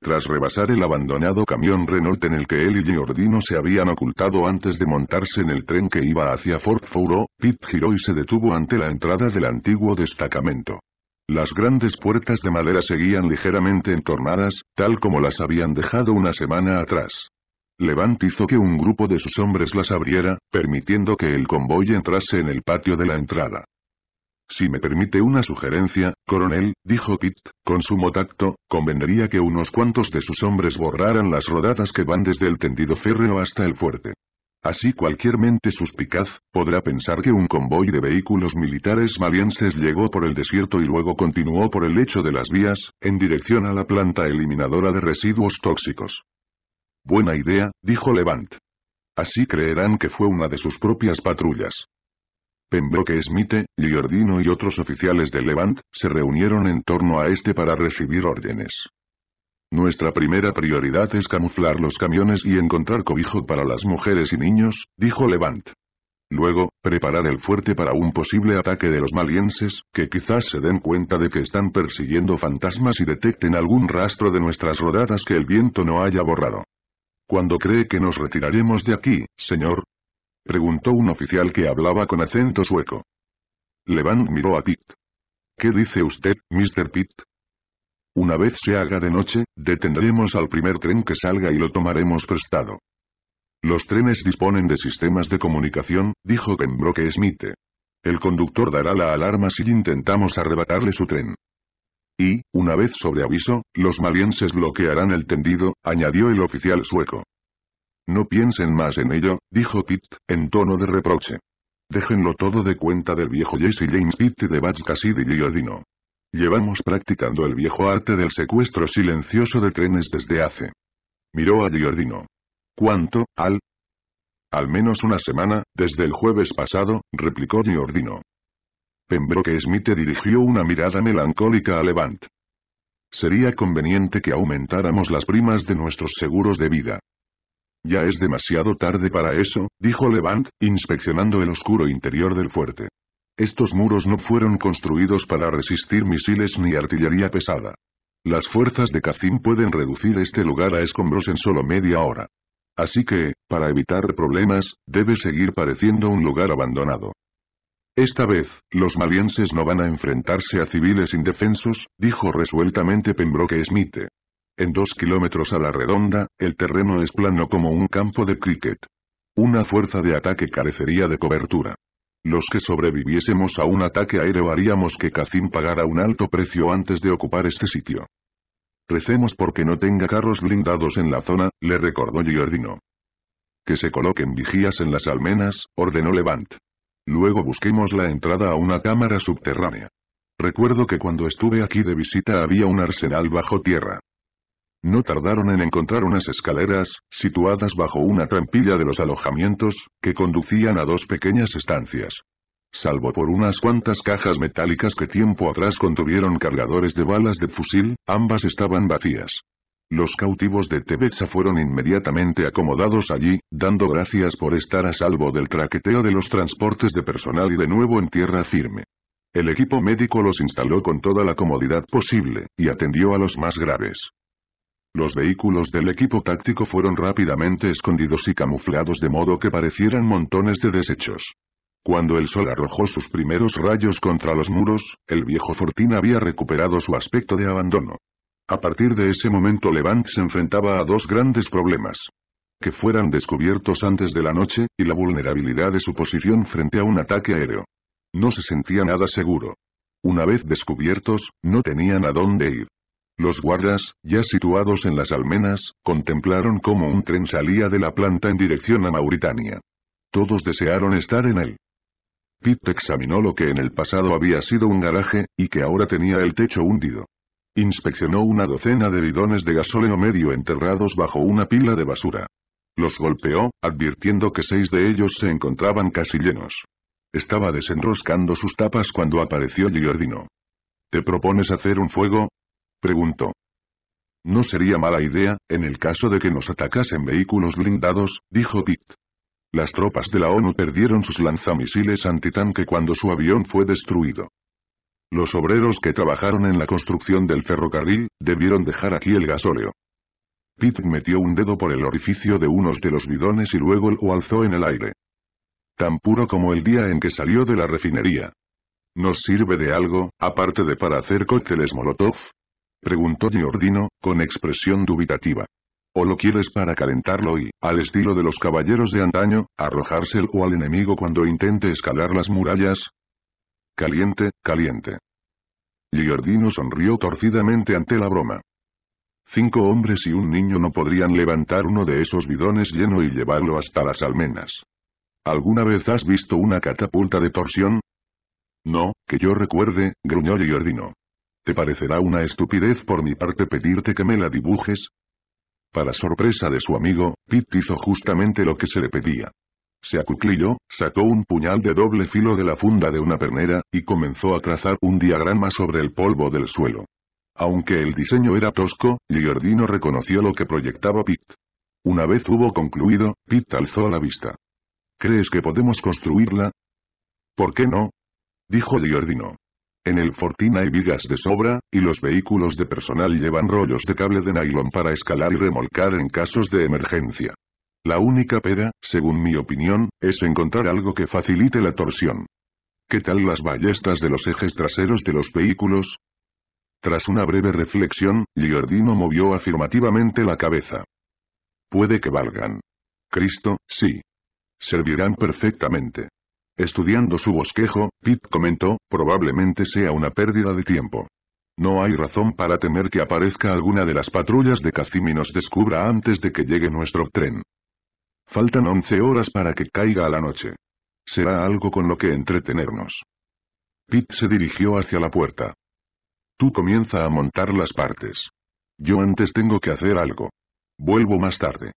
Tras rebasar el abandonado camión Renault en el que él y Giordino se habían ocultado antes de montarse en el tren que iba hacia Fort Fouro, Pete giró y se detuvo ante la entrada del antiguo destacamento. Las grandes puertas de madera seguían ligeramente entornadas, tal como las habían dejado una semana atrás. Levant hizo que un grupo de sus hombres las abriera, permitiendo que el convoy entrase en el patio de la entrada. Si me permite una sugerencia, coronel, dijo Pitt, con sumo tacto, convendría que unos cuantos de sus hombres borraran las rodadas que van desde el tendido férreo hasta el fuerte. Así cualquier mente suspicaz, podrá pensar que un convoy de vehículos militares malienses llegó por el desierto y luego continuó por el lecho de las vías, en dirección a la planta eliminadora de residuos tóxicos. Buena idea, dijo Levant. Así creerán que fue una de sus propias patrullas. Pembroke Smith, Giordino y otros oficiales de Levant, se reunieron en torno a este para recibir órdenes. Nuestra primera prioridad es camuflar los camiones y encontrar cobijo para las mujeres y niños, dijo Levant. Luego, preparar el fuerte para un posible ataque de los malienses, que quizás se den cuenta de que están persiguiendo fantasmas y detecten algún rastro de nuestras rodadas que el viento no haya borrado. ¿Cuándo cree que nos retiraremos de aquí, señor? Preguntó un oficial que hablaba con acento sueco. Levant miró a Pitt. ¿Qué dice usted, Mr. Pitt? Una vez se haga de noche, detendremos al primer tren que salga y lo tomaremos prestado. Los trenes disponen de sistemas de comunicación, dijo Pembroke Smith. El conductor dará la alarma si intentamos arrebatarle su tren. Y, una vez sobre aviso, los malienses bloquearán el tendido, añadió el oficial sueco. No piensen más en ello, dijo Pitt, en tono de reproche. Déjenlo todo de cuenta del viejo Jesse James Pitt de Bats Cassidy Liodino. Llevamos practicando el viejo arte del secuestro silencioso de trenes desde hace. Miró a Giordino. ¿Cuánto, Al? Al menos una semana, desde el jueves pasado, replicó Giordino. Pembroke Smith dirigió una mirada melancólica a Levant. Sería conveniente que aumentáramos las primas de nuestros seguros de vida. Ya es demasiado tarde para eso, dijo Levant, inspeccionando el oscuro interior del fuerte. Estos muros no fueron construidos para resistir misiles ni artillería pesada. Las fuerzas de Kacin pueden reducir este lugar a escombros en solo media hora. Así que, para evitar problemas, debe seguir pareciendo un lugar abandonado. Esta vez, los malienses no van a enfrentarse a civiles indefensos, dijo resueltamente Pembroke Smith. En dos kilómetros a la redonda, el terreno es plano como un campo de cricket. Una fuerza de ataque carecería de cobertura. Los que sobreviviésemos a un ataque aéreo haríamos que Cacín pagara un alto precio antes de ocupar este sitio. Recemos porque no tenga carros blindados en la zona, le recordó Giordino. Que se coloquen vigías en las almenas, ordenó Levant. Luego busquemos la entrada a una cámara subterránea. Recuerdo que cuando estuve aquí de visita había un arsenal bajo tierra. No tardaron en encontrar unas escaleras, situadas bajo una trampilla de los alojamientos, que conducían a dos pequeñas estancias. Salvo por unas cuantas cajas metálicas que tiempo atrás contuvieron cargadores de balas de fusil, ambas estaban vacías. Los cautivos de Tebetsa fueron inmediatamente acomodados allí, dando gracias por estar a salvo del traqueteo de los transportes de personal y de nuevo en tierra firme. El equipo médico los instaló con toda la comodidad posible, y atendió a los más graves. Los vehículos del equipo táctico fueron rápidamente escondidos y camuflados de modo que parecieran montones de desechos. Cuando el sol arrojó sus primeros rayos contra los muros, el viejo Fortín había recuperado su aspecto de abandono. A partir de ese momento Levant se enfrentaba a dos grandes problemas. Que fueran descubiertos antes de la noche, y la vulnerabilidad de su posición frente a un ataque aéreo. No se sentía nada seguro. Una vez descubiertos, no tenían a dónde ir. Los guardas, ya situados en las almenas, contemplaron cómo un tren salía de la planta en dirección a Mauritania. Todos desearon estar en él. Pitt examinó lo que en el pasado había sido un garaje, y que ahora tenía el techo hundido. Inspeccionó una docena de bidones de gasóleo medio enterrados bajo una pila de basura. Los golpeó, advirtiendo que seis de ellos se encontraban casi llenos. Estaba desenroscando sus tapas cuando apareció Giordino. ¿Te propones hacer un fuego? preguntó. No sería mala idea, en el caso de que nos atacasen vehículos blindados, dijo Pitt. Las tropas de la ONU perdieron sus lanzamisiles antitanque cuando su avión fue destruido. Los obreros que trabajaron en la construcción del ferrocarril, debieron dejar aquí el gasóleo. Pitt metió un dedo por el orificio de unos de los bidones y luego lo alzó en el aire. Tan puro como el día en que salió de la refinería. ¿Nos sirve de algo, aparte de para hacer cócteles Molotov? Preguntó Giordino, con expresión dubitativa. ¿O lo quieres para calentarlo y, al estilo de los caballeros de antaño, arrojárselo al enemigo cuando intente escalar las murallas? Caliente, caliente. Giordino sonrió torcidamente ante la broma. Cinco hombres y un niño no podrían levantar uno de esos bidones lleno y llevarlo hasta las almenas. ¿Alguna vez has visto una catapulta de torsión? No, que yo recuerde, gruñó Giordino. ¿Te parecerá una estupidez por mi parte pedirte que me la dibujes? Para sorpresa de su amigo, Pitt hizo justamente lo que se le pedía. Se acuclilló, sacó un puñal de doble filo de la funda de una pernera, y comenzó a trazar un diagrama sobre el polvo del suelo. Aunque el diseño era tosco, Giordino reconoció lo que proyectaba Pitt. Una vez hubo concluido, Pitt alzó la vista. ¿Crees que podemos construirla? ¿Por qué no? Dijo Giordino. En el Fortín hay vigas de sobra, y los vehículos de personal llevan rollos de cable de nylon para escalar y remolcar en casos de emergencia. La única pega, según mi opinión, es encontrar algo que facilite la torsión. ¿Qué tal las ballestas de los ejes traseros de los vehículos? Tras una breve reflexión, Giordino movió afirmativamente la cabeza. Puede que valgan. Cristo, sí. Servirán perfectamente. Estudiando su bosquejo, Pete comentó, probablemente sea una pérdida de tiempo. No hay razón para temer que aparezca alguna de las patrullas de Kazim y nos descubra antes de que llegue nuestro tren. Faltan 11 horas para que caiga a la noche. Será algo con lo que entretenernos. Pete se dirigió hacia la puerta. Tú comienza a montar las partes. Yo antes tengo que hacer algo. Vuelvo más tarde.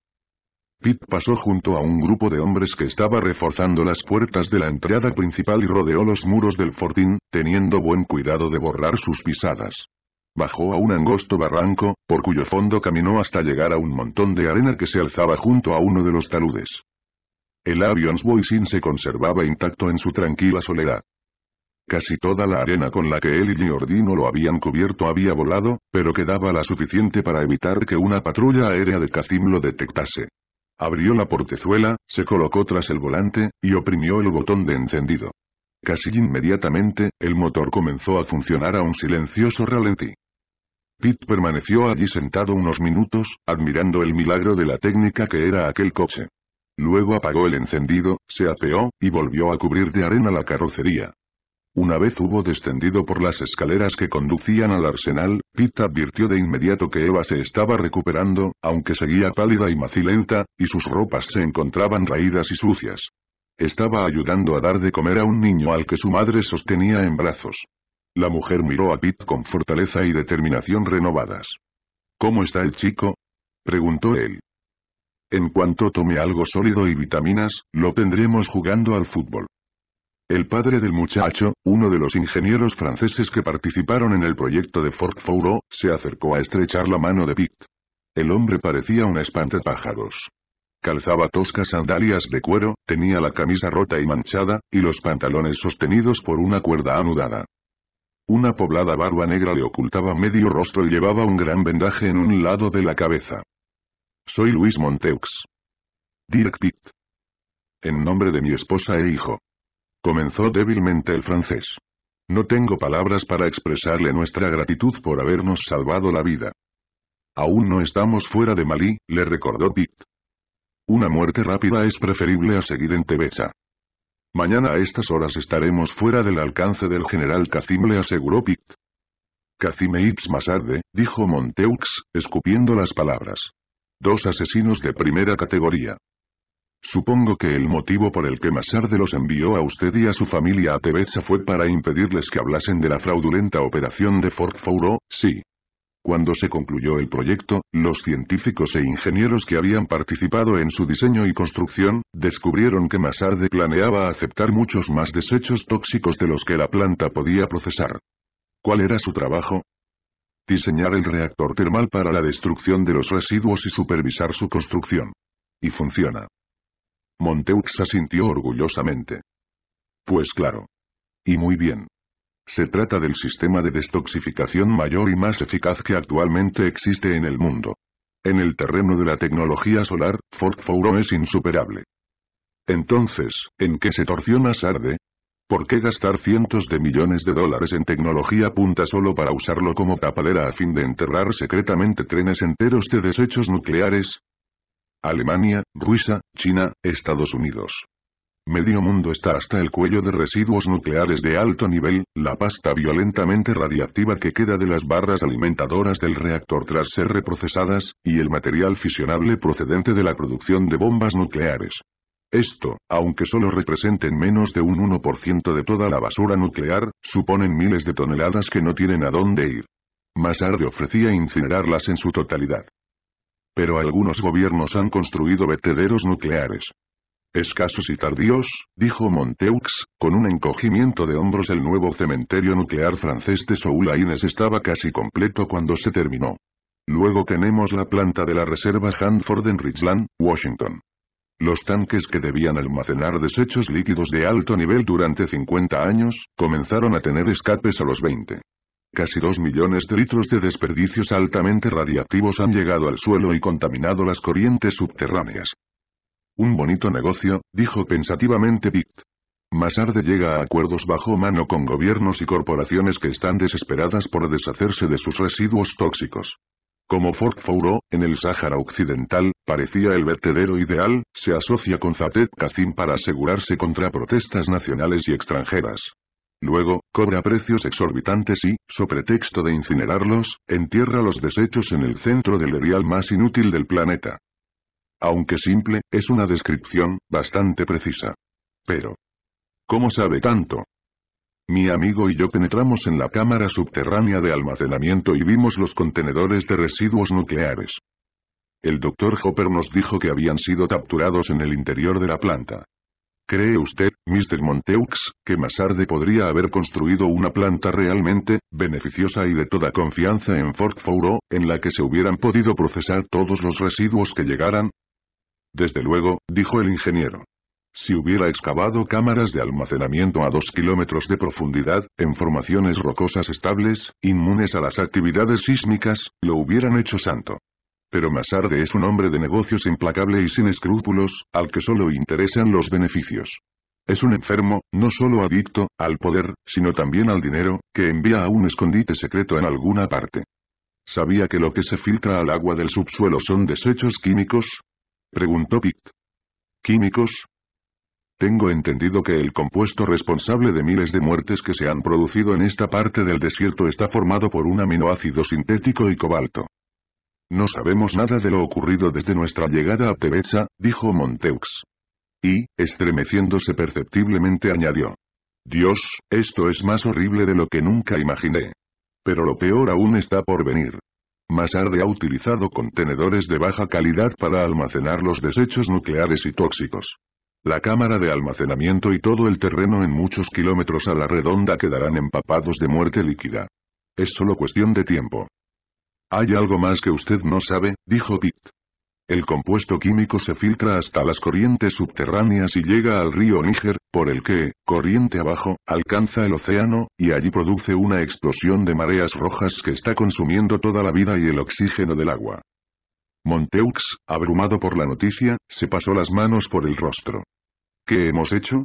Pitt pasó junto a un grupo de hombres que estaba reforzando las puertas de la entrada principal y rodeó los muros del fortín, teniendo buen cuidado de borrar sus pisadas. Bajó a un angosto barranco, por cuyo fondo caminó hasta llegar a un montón de arena que se alzaba junto a uno de los taludes. El avión's Boysin se conservaba intacto en su tranquila soledad. Casi toda la arena con la que él y Giordino lo habían cubierto había volado, pero quedaba la suficiente para evitar que una patrulla aérea de Cacim lo detectase. Abrió la portezuela, se colocó tras el volante, y oprimió el botón de encendido. Casi inmediatamente, el motor comenzó a funcionar a un silencioso ralentí. Pitt permaneció allí sentado unos minutos, admirando el milagro de la técnica que era aquel coche. Luego apagó el encendido, se apeó, y volvió a cubrir de arena la carrocería. Una vez hubo descendido por las escaleras que conducían al arsenal, Pete advirtió de inmediato que Eva se estaba recuperando, aunque seguía pálida y macilenta, y sus ropas se encontraban raídas y sucias. Estaba ayudando a dar de comer a un niño al que su madre sostenía en brazos. La mujer miró a Pete con fortaleza y determinación renovadas. ¿Cómo está el chico? preguntó él. En cuanto tome algo sólido y vitaminas, lo tendremos jugando al fútbol. El padre del muchacho, uno de los ingenieros franceses que participaron en el proyecto de Fort Fouro, se acercó a estrechar la mano de Pitt. El hombre parecía un espantapájaros. Calzaba toscas sandalias de cuero, tenía la camisa rota y manchada, y los pantalones sostenidos por una cuerda anudada. Una poblada barba negra le ocultaba medio rostro y llevaba un gran vendaje en un lado de la cabeza. Soy Luis Monteux. Dirk Pitt. En nombre de mi esposa e hijo. Comenzó débilmente el francés. No tengo palabras para expresarle nuestra gratitud por habernos salvado la vida. Aún no estamos fuera de Malí, le recordó Pitt. Una muerte rápida es preferible a seguir en tebecha Mañana a estas horas estaremos fuera del alcance del general Kacim, le aseguró Pitt. Cacim Ips dijo Monteux, escupiendo las palabras. Dos asesinos de primera categoría. Supongo que el motivo por el que Masarde los envió a usted y a su familia a Tebeza fue para impedirles que hablasen de la fraudulenta operación de Fort Fouro, sí. Cuando se concluyó el proyecto, los científicos e ingenieros que habían participado en su diseño y construcción, descubrieron que Massarde planeaba aceptar muchos más desechos tóxicos de los que la planta podía procesar. ¿Cuál era su trabajo? Diseñar el reactor termal para la destrucción de los residuos y supervisar su construcción. Y funciona. Monteux sintió orgullosamente. Pues claro. Y muy bien. Se trata del sistema de destoxificación mayor y más eficaz que actualmente existe en el mundo. En el terreno de la tecnología solar, Ford Fouro es insuperable. Entonces, ¿en qué se torciona más ¿Por qué gastar cientos de millones de dólares en tecnología punta solo para usarlo como tapadera a fin de enterrar secretamente trenes enteros de desechos nucleares? Alemania, Rusia, China, Estados Unidos. Medio mundo está hasta el cuello de residuos nucleares de alto nivel, la pasta violentamente radiactiva que queda de las barras alimentadoras del reactor tras ser reprocesadas, y el material fisionable procedente de la producción de bombas nucleares. Esto, aunque solo representen menos de un 1% de toda la basura nuclear, suponen miles de toneladas que no tienen a dónde ir. Más tarde ofrecía incinerarlas en su totalidad pero algunos gobiernos han construido vertederos nucleares. Escasos y tardíos, dijo Monteux, con un encogimiento de hombros el nuevo cementerio nuclear francés de Soulaines estaba casi completo cuando se terminó. Luego tenemos la planta de la reserva Hanford en Richland, Washington. Los tanques que debían almacenar desechos líquidos de alto nivel durante 50 años, comenzaron a tener escapes a los 20. Casi dos millones de litros de desperdicios altamente radiactivos han llegado al suelo y contaminado las corrientes subterráneas. Un bonito negocio, dijo pensativamente Pitt. Más tarde llega a acuerdos bajo mano con gobiernos y corporaciones que están desesperadas por deshacerse de sus residuos tóxicos. Como Fort Fouro, en el Sáhara Occidental, parecía el vertedero ideal, se asocia con Zatet Kazim para asegurarse contra protestas nacionales y extranjeras. Luego, cobra precios exorbitantes y, sobre pretexto de incinerarlos, entierra los desechos en el centro del erial más inútil del planeta. Aunque simple, es una descripción, bastante precisa. Pero. ¿Cómo sabe tanto? Mi amigo y yo penetramos en la cámara subterránea de almacenamiento y vimos los contenedores de residuos nucleares. El doctor Hopper nos dijo que habían sido capturados en el interior de la planta. ¿Cree usted, Mr. Monteux, que más tarde podría haber construido una planta realmente, beneficiosa y de toda confianza en Fort Foro, en la que se hubieran podido procesar todos los residuos que llegaran? Desde luego, dijo el ingeniero. Si hubiera excavado cámaras de almacenamiento a dos kilómetros de profundidad, en formaciones rocosas estables, inmunes a las actividades sísmicas, lo hubieran hecho santo pero Masarde es un hombre de negocios implacable y sin escrúpulos, al que solo interesan los beneficios. Es un enfermo, no solo adicto, al poder, sino también al dinero, que envía a un escondite secreto en alguna parte. ¿Sabía que lo que se filtra al agua del subsuelo son desechos químicos? Preguntó Pitt. ¿Químicos? Tengo entendido que el compuesto responsable de miles de muertes que se han producido en esta parte del desierto está formado por un aminoácido sintético y cobalto. No sabemos nada de lo ocurrido desde nuestra llegada a Tebeza», dijo Monteux. Y, estremeciéndose perceptiblemente añadió. Dios, esto es más horrible de lo que nunca imaginé. Pero lo peor aún está por venir. Masarde ha utilizado contenedores de baja calidad para almacenar los desechos nucleares y tóxicos. La cámara de almacenamiento y todo el terreno en muchos kilómetros a la redonda quedarán empapados de muerte líquida. Es solo cuestión de tiempo. Hay algo más que usted no sabe, dijo Pitt. El compuesto químico se filtra hasta las corrientes subterráneas y llega al río Níger, por el que, corriente abajo, alcanza el océano, y allí produce una explosión de mareas rojas que está consumiendo toda la vida y el oxígeno del agua. Monteux, abrumado por la noticia, se pasó las manos por el rostro. ¿Qué hemos hecho?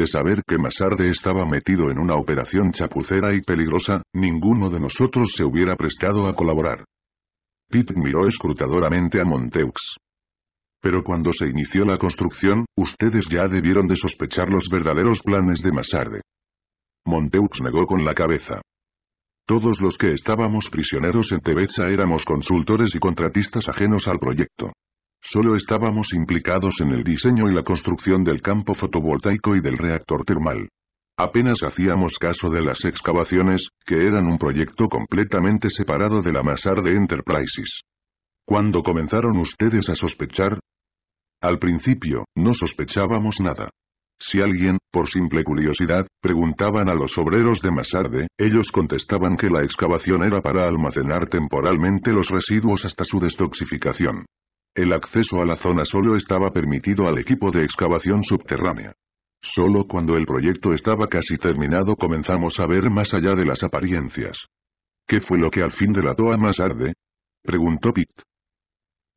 de saber que Masarde estaba metido en una operación chapucera y peligrosa, ninguno de nosotros se hubiera prestado a colaborar. Pitt miró escrutadoramente a Monteux. Pero cuando se inició la construcción, ustedes ya debieron de sospechar los verdaderos planes de Masarde. Monteux negó con la cabeza. Todos los que estábamos prisioneros en Tebeza éramos consultores y contratistas ajenos al proyecto. Solo estábamos implicados en el diseño y la construcción del campo fotovoltaico y del reactor termal. Apenas hacíamos caso de las excavaciones, que eran un proyecto completamente separado de la Masarde de Enterprises. ¿Cuándo comenzaron ustedes a sospechar? Al principio, no sospechábamos nada. Si alguien, por simple curiosidad, preguntaban a los obreros de Masarde, ellos contestaban que la excavación era para almacenar temporalmente los residuos hasta su destoxificación. El acceso a la zona solo estaba permitido al equipo de excavación subterránea. Solo cuando el proyecto estaba casi terminado comenzamos a ver más allá de las apariencias. ¿Qué fue lo que al fin relató a más arde? Preguntó Pitt.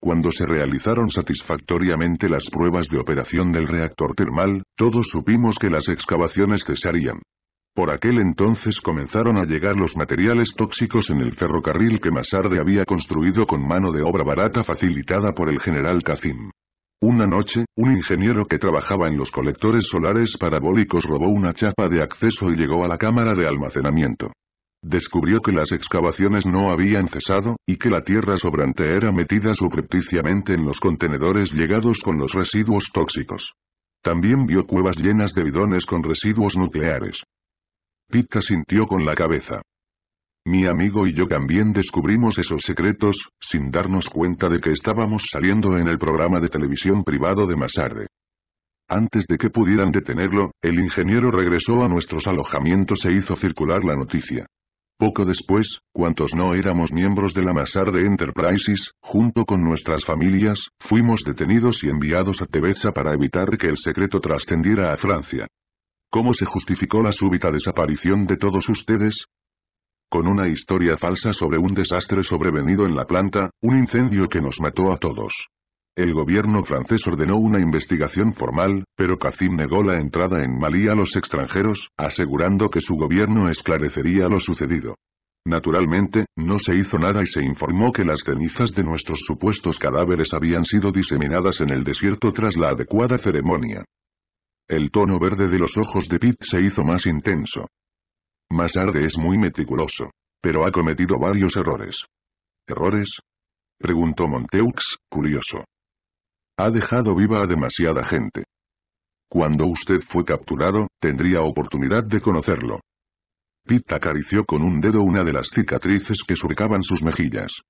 Cuando se realizaron satisfactoriamente las pruebas de operación del reactor termal, todos supimos que las excavaciones cesarían. Por aquel entonces comenzaron a llegar los materiales tóxicos en el ferrocarril que más tarde había construido con mano de obra barata facilitada por el general Kazim. Una noche, un ingeniero que trabajaba en los colectores solares parabólicos robó una chapa de acceso y llegó a la cámara de almacenamiento. Descubrió que las excavaciones no habían cesado, y que la tierra sobrante era metida subrepticiamente en los contenedores llegados con los residuos tóxicos. También vio cuevas llenas de bidones con residuos nucleares. Pitka sintió con la cabeza. Mi amigo y yo también descubrimos esos secretos, sin darnos cuenta de que estábamos saliendo en el programa de televisión privado de Masarde. Antes de que pudieran detenerlo, el ingeniero regresó a nuestros alojamientos e hizo circular la noticia. Poco después, cuantos no éramos miembros de la Masarde Enterprises, junto con nuestras familias, fuimos detenidos y enviados a Tebeza para evitar que el secreto trascendiera a Francia. ¿Cómo se justificó la súbita desaparición de todos ustedes? Con una historia falsa sobre un desastre sobrevenido en la planta, un incendio que nos mató a todos. El gobierno francés ordenó una investigación formal, pero Cacim negó la entrada en Malí a los extranjeros, asegurando que su gobierno esclarecería lo sucedido. Naturalmente, no se hizo nada y se informó que las cenizas de nuestros supuestos cadáveres habían sido diseminadas en el desierto tras la adecuada ceremonia. El tono verde de los ojos de Pitt se hizo más intenso. tarde es muy meticuloso. Pero ha cometido varios errores. ¿Errores? Preguntó Monteux, curioso. Ha dejado viva a demasiada gente. Cuando usted fue capturado, tendría oportunidad de conocerlo. Pitt acarició con un dedo una de las cicatrices que surcaban sus mejillas.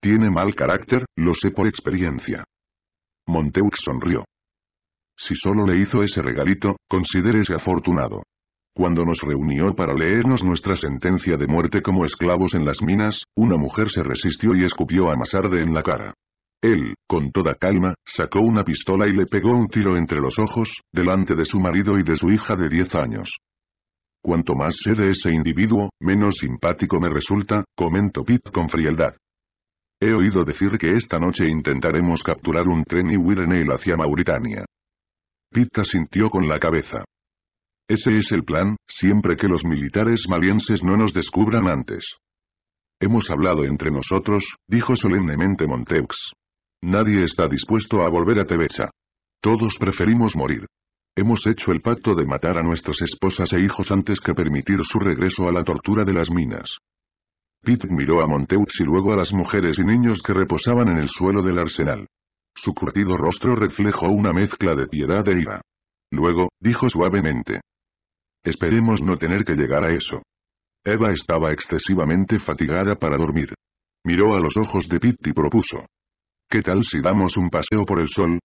Tiene mal carácter, lo sé por experiencia. Monteux sonrió. Si solo le hizo ese regalito, considérese afortunado. Cuando nos reunió para leernos nuestra sentencia de muerte como esclavos en las minas, una mujer se resistió y escupió a Masarde en la cara. Él, con toda calma, sacó una pistola y le pegó un tiro entre los ojos, delante de su marido y de su hija de 10 años. Cuanto más sé de ese individuo, menos simpático me resulta, comentó Pitt con frialdad. He oído decir que esta noche intentaremos capturar un tren y huir hacia Mauritania. Pitta sintió con la cabeza. Ese es el plan, siempre que los militares malienses no nos descubran antes. Hemos hablado entre nosotros, dijo solemnemente Monteux. Nadie está dispuesto a volver a Tebecha. Todos preferimos morir. Hemos hecho el pacto de matar a nuestras esposas e hijos antes que permitir su regreso a la tortura de las minas. Pitt miró a Monteux y luego a las mujeres y niños que reposaban en el suelo del arsenal. Su curtido rostro reflejó una mezcla de piedad e ira. Luego, dijo suavemente. Esperemos no tener que llegar a eso. Eva estaba excesivamente fatigada para dormir. Miró a los ojos de Pitt y propuso. ¿Qué tal si damos un paseo por el sol?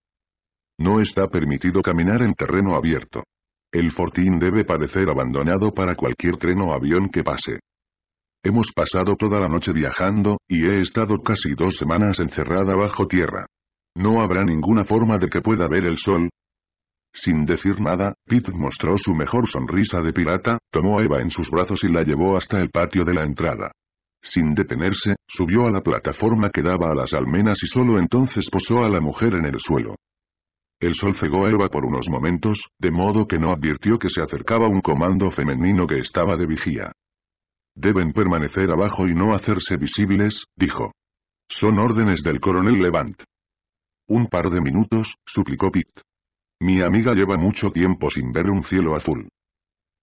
No está permitido caminar en terreno abierto. El fortín debe parecer abandonado para cualquier tren o avión que pase. Hemos pasado toda la noche viajando, y he estado casi dos semanas encerrada bajo tierra. ¿No habrá ninguna forma de que pueda ver el sol? Sin decir nada, Pete mostró su mejor sonrisa de pirata, tomó a Eva en sus brazos y la llevó hasta el patio de la entrada. Sin detenerse, subió a la plataforma que daba a las almenas y solo entonces posó a la mujer en el suelo. El sol cegó a Eva por unos momentos, de modo que no advirtió que se acercaba un comando femenino que estaba de vigía. Deben permanecer abajo y no hacerse visibles, dijo. Son órdenes del coronel Levant. Un par de minutos, suplicó Pitt. Mi amiga lleva mucho tiempo sin ver un cielo azul.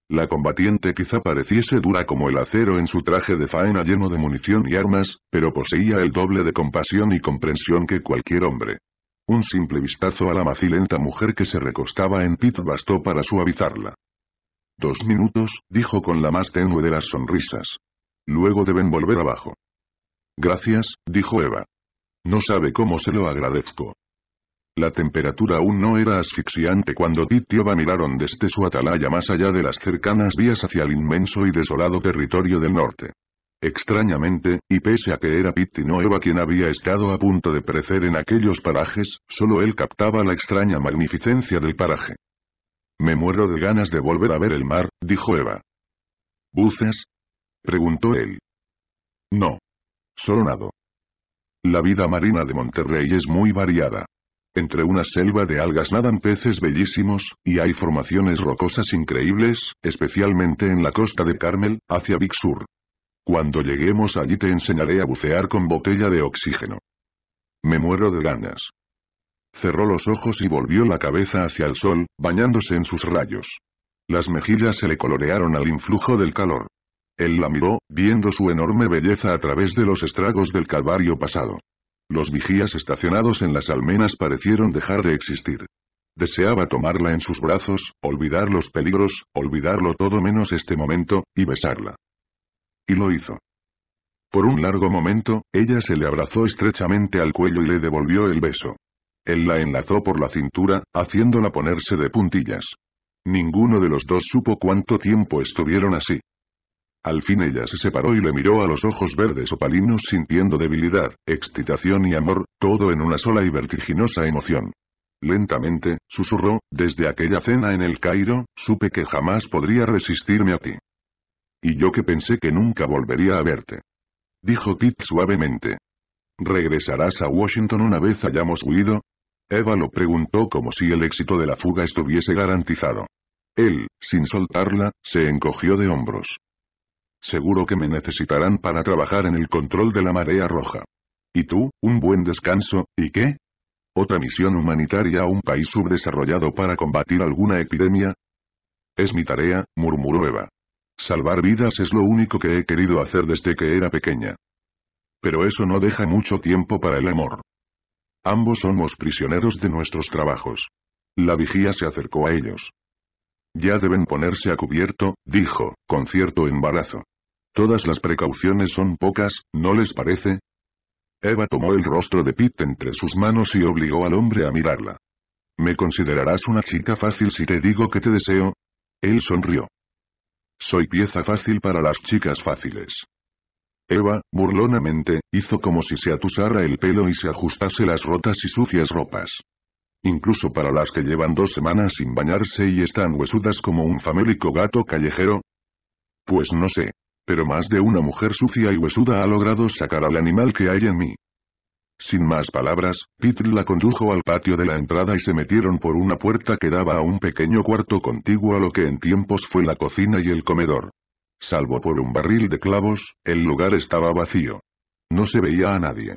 La combatiente quizá pareciese dura como el acero en su traje de faena lleno de munición y armas, pero poseía el doble de compasión y comprensión que cualquier hombre. Un simple vistazo a la macilenta mujer que se recostaba en Pitt bastó para suavizarla. Dos minutos, dijo con la más tenue de las sonrisas. Luego deben volver abajo. Gracias, dijo Eva. No sabe cómo se lo agradezco. La temperatura aún no era asfixiante cuando Tit y Eva miraron desde su atalaya más allá de las cercanas vías hacia el inmenso y desolado territorio del norte. Extrañamente, y pese a que era Pitt y no Eva quien había estado a punto de perecer en aquellos parajes, solo él captaba la extraña magnificencia del paraje. Me muero de ganas de volver a ver el mar, dijo Eva. ¿Buces? preguntó él. No. Solo nado. La vida marina de Monterrey es muy variada. Entre una selva de algas nadan peces bellísimos, y hay formaciones rocosas increíbles, especialmente en la costa de Carmel, hacia Big Sur. Cuando lleguemos allí te enseñaré a bucear con botella de oxígeno. Me muero de ganas. Cerró los ojos y volvió la cabeza hacia el sol, bañándose en sus rayos. Las mejillas se le colorearon al influjo del calor. Él la miró, viendo su enorme belleza a través de los estragos del calvario pasado. Los vigías estacionados en las almenas parecieron dejar de existir. Deseaba tomarla en sus brazos, olvidar los peligros, olvidarlo todo menos este momento, y besarla. Y lo hizo. Por un largo momento, ella se le abrazó estrechamente al cuello y le devolvió el beso. Él la enlazó por la cintura, haciéndola ponerse de puntillas. Ninguno de los dos supo cuánto tiempo estuvieron así. Al fin ella se separó y le miró a los ojos verdes opalinos sintiendo debilidad, excitación y amor, todo en una sola y vertiginosa emoción. Lentamente, susurró, desde aquella cena en el Cairo, supe que jamás podría resistirme a ti. Y yo que pensé que nunca volvería a verte. Dijo Pete suavemente. ¿Regresarás a Washington una vez hayamos huido? Eva lo preguntó como si el éxito de la fuga estuviese garantizado. Él, sin soltarla, se encogió de hombros. Seguro que me necesitarán para trabajar en el control de la marea roja. ¿Y tú, un buen descanso, y qué? ¿Otra misión humanitaria a un país subdesarrollado para combatir alguna epidemia? Es mi tarea, murmuró Eva. Salvar vidas es lo único que he querido hacer desde que era pequeña. Pero eso no deja mucho tiempo para el amor. Ambos somos prisioneros de nuestros trabajos. La vigía se acercó a ellos. Ya deben ponerse a cubierto, dijo, con cierto embarazo. Todas las precauciones son pocas, ¿no les parece? Eva tomó el rostro de Pete entre sus manos y obligó al hombre a mirarla. ¿Me considerarás una chica fácil si te digo que te deseo? Él sonrió. Soy pieza fácil para las chicas fáciles. Eva, burlonamente, hizo como si se atusara el pelo y se ajustase las rotas y sucias ropas. Incluso para las que llevan dos semanas sin bañarse y están huesudas como un famélico gato callejero. Pues no sé. Pero más de una mujer sucia y huesuda ha logrado sacar al animal que hay en mí. Sin más palabras, Pitl la condujo al patio de la entrada y se metieron por una puerta que daba a un pequeño cuarto contiguo a lo que en tiempos fue la cocina y el comedor. Salvo por un barril de clavos, el lugar estaba vacío. No se veía a nadie.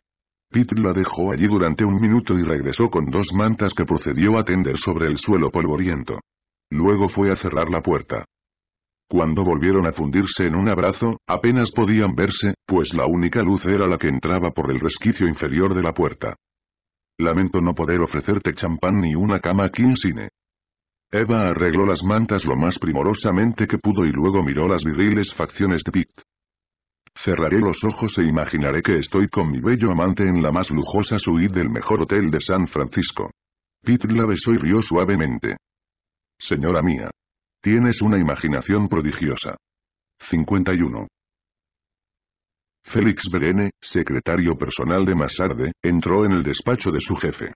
Pitl la dejó allí durante un minuto y regresó con dos mantas que procedió a tender sobre el suelo polvoriento. Luego fue a cerrar la puerta. Cuando volvieron a fundirse en un abrazo, apenas podían verse, pues la única luz era la que entraba por el resquicio inferior de la puerta. Lamento no poder ofrecerte champán ni una cama cine. Eva arregló las mantas lo más primorosamente que pudo y luego miró las viriles facciones de Pete. Cerraré los ojos e imaginaré que estoy con mi bello amante en la más lujosa suite del mejor hotel de San Francisco. Pete la besó y rió suavemente. Señora mía, Tienes una imaginación prodigiosa. 51. Félix Berene, secretario personal de Massarde, entró en el despacho de su jefe.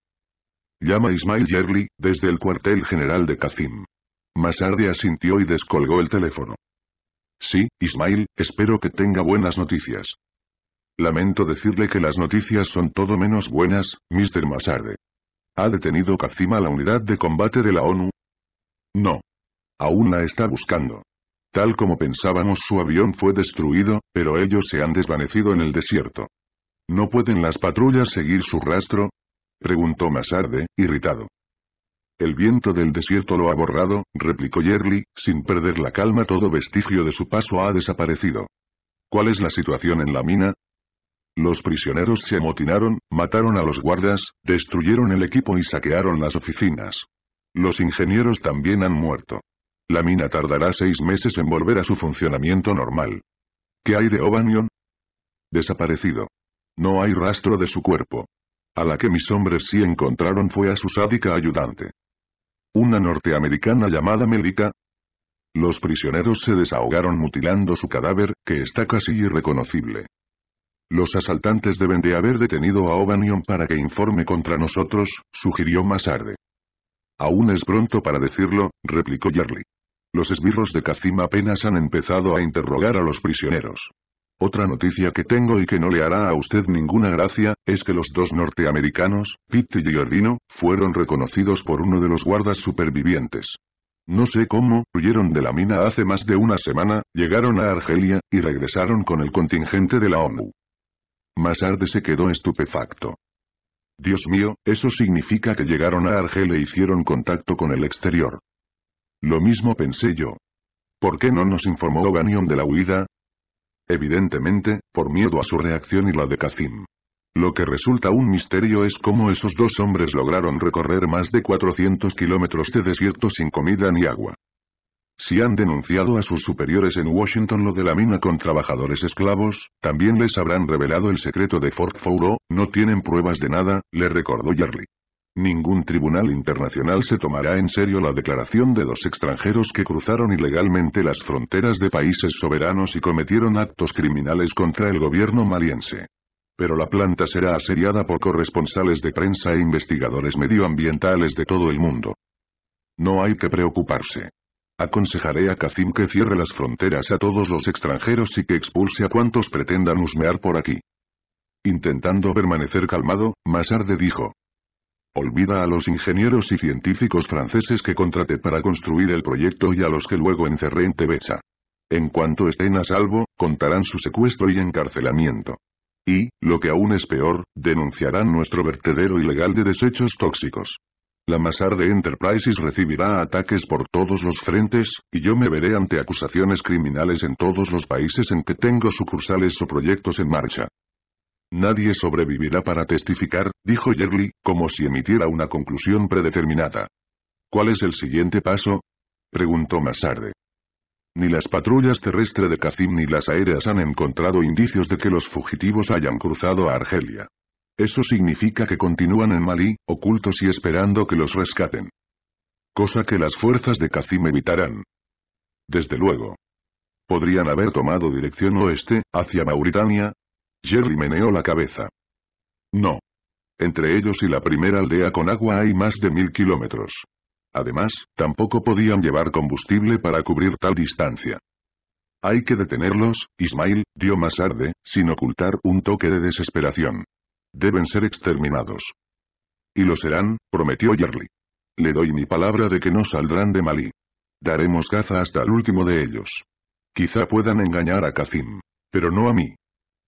Llama a Ismail Yerli, desde el cuartel general de Kazim. Massarde asintió y descolgó el teléfono. Sí, Ismail, espero que tenga buenas noticias. Lamento decirle que las noticias son todo menos buenas, Mr. Massarde. ¿Ha detenido Kazim a la unidad de combate de la ONU? No, Aún la está buscando. Tal como pensábamos su avión fue destruido, pero ellos se han desvanecido en el desierto. ¿No pueden las patrullas seguir su rastro? Preguntó Masarde, irritado. El viento del desierto lo ha borrado, replicó Yerli, sin perder la calma todo vestigio de su paso ha desaparecido. ¿Cuál es la situación en la mina? Los prisioneros se amotinaron, mataron a los guardas, destruyeron el equipo y saquearon las oficinas. Los ingenieros también han muerto. La mina tardará seis meses en volver a su funcionamiento normal. ¿Qué hay de O'Banion? Desaparecido. No hay rastro de su cuerpo. A la que mis hombres sí encontraron fue a su sádica ayudante. Una norteamericana llamada melita. Los prisioneros se desahogaron mutilando su cadáver, que está casi irreconocible. Los asaltantes deben de haber detenido a O'Banion para que informe contra nosotros, sugirió más tarde. Aún es pronto para decirlo, replicó Yerli. Los esbirros de Kazim apenas han empezado a interrogar a los prisioneros. Otra noticia que tengo y que no le hará a usted ninguna gracia, es que los dos norteamericanos, Pitt y Giordino, fueron reconocidos por uno de los guardas supervivientes. No sé cómo, huyeron de la mina hace más de una semana, llegaron a Argelia, y regresaron con el contingente de la ONU. Masarde se quedó estupefacto. Dios mío, eso significa que llegaron a Argelia e hicieron contacto con el exterior. Lo mismo pensé yo. ¿Por qué no nos informó O'Banion de la huida? Evidentemente, por miedo a su reacción y la de Kazim. Lo que resulta un misterio es cómo esos dos hombres lograron recorrer más de 400 kilómetros de desierto sin comida ni agua. Si han denunciado a sus superiores en Washington lo de la mina con trabajadores esclavos, también les habrán revelado el secreto de Fort Fowler, no tienen pruebas de nada, le recordó Jerry. Ningún tribunal internacional se tomará en serio la declaración de dos extranjeros que cruzaron ilegalmente las fronteras de países soberanos y cometieron actos criminales contra el gobierno maliense. Pero la planta será asediada por corresponsales de prensa e investigadores medioambientales de todo el mundo. No hay que preocuparse. Aconsejaré a Kacim que cierre las fronteras a todos los extranjeros y que expulse a cuantos pretendan husmear por aquí. Intentando permanecer calmado, Masarde dijo, Olvida a los ingenieros y científicos franceses que contraté para construir el proyecto y a los que luego encerré en Tebesa. En cuanto estén a salvo, contarán su secuestro y encarcelamiento. Y, lo que aún es peor, denunciarán nuestro vertedero ilegal de desechos tóxicos. La Masar de Enterprises recibirá ataques por todos los frentes, y yo me veré ante acusaciones criminales en todos los países en que tengo sucursales o proyectos en marcha. Nadie sobrevivirá para testificar, dijo Yerli, como si emitiera una conclusión predeterminada. ¿Cuál es el siguiente paso? preguntó más tarde. Ni las patrullas terrestres de Kazim ni las aéreas han encontrado indicios de que los fugitivos hayan cruzado a Argelia. Eso significa que continúan en Malí, ocultos y esperando que los rescaten. Cosa que las fuerzas de Kazim evitarán. Desde luego. Podrían haber tomado dirección oeste, hacia Mauritania, Jerry meneó la cabeza. No. Entre ellos y la primera aldea con agua hay más de mil kilómetros. Además, tampoco podían llevar combustible para cubrir tal distancia. Hay que detenerlos, Ismail, dio más tarde, sin ocultar un toque de desesperación. Deben ser exterminados. Y lo serán, prometió Jerry. Le doy mi palabra de que no saldrán de Malí. Daremos caza hasta el último de ellos. Quizá puedan engañar a Kazim. Pero no a mí.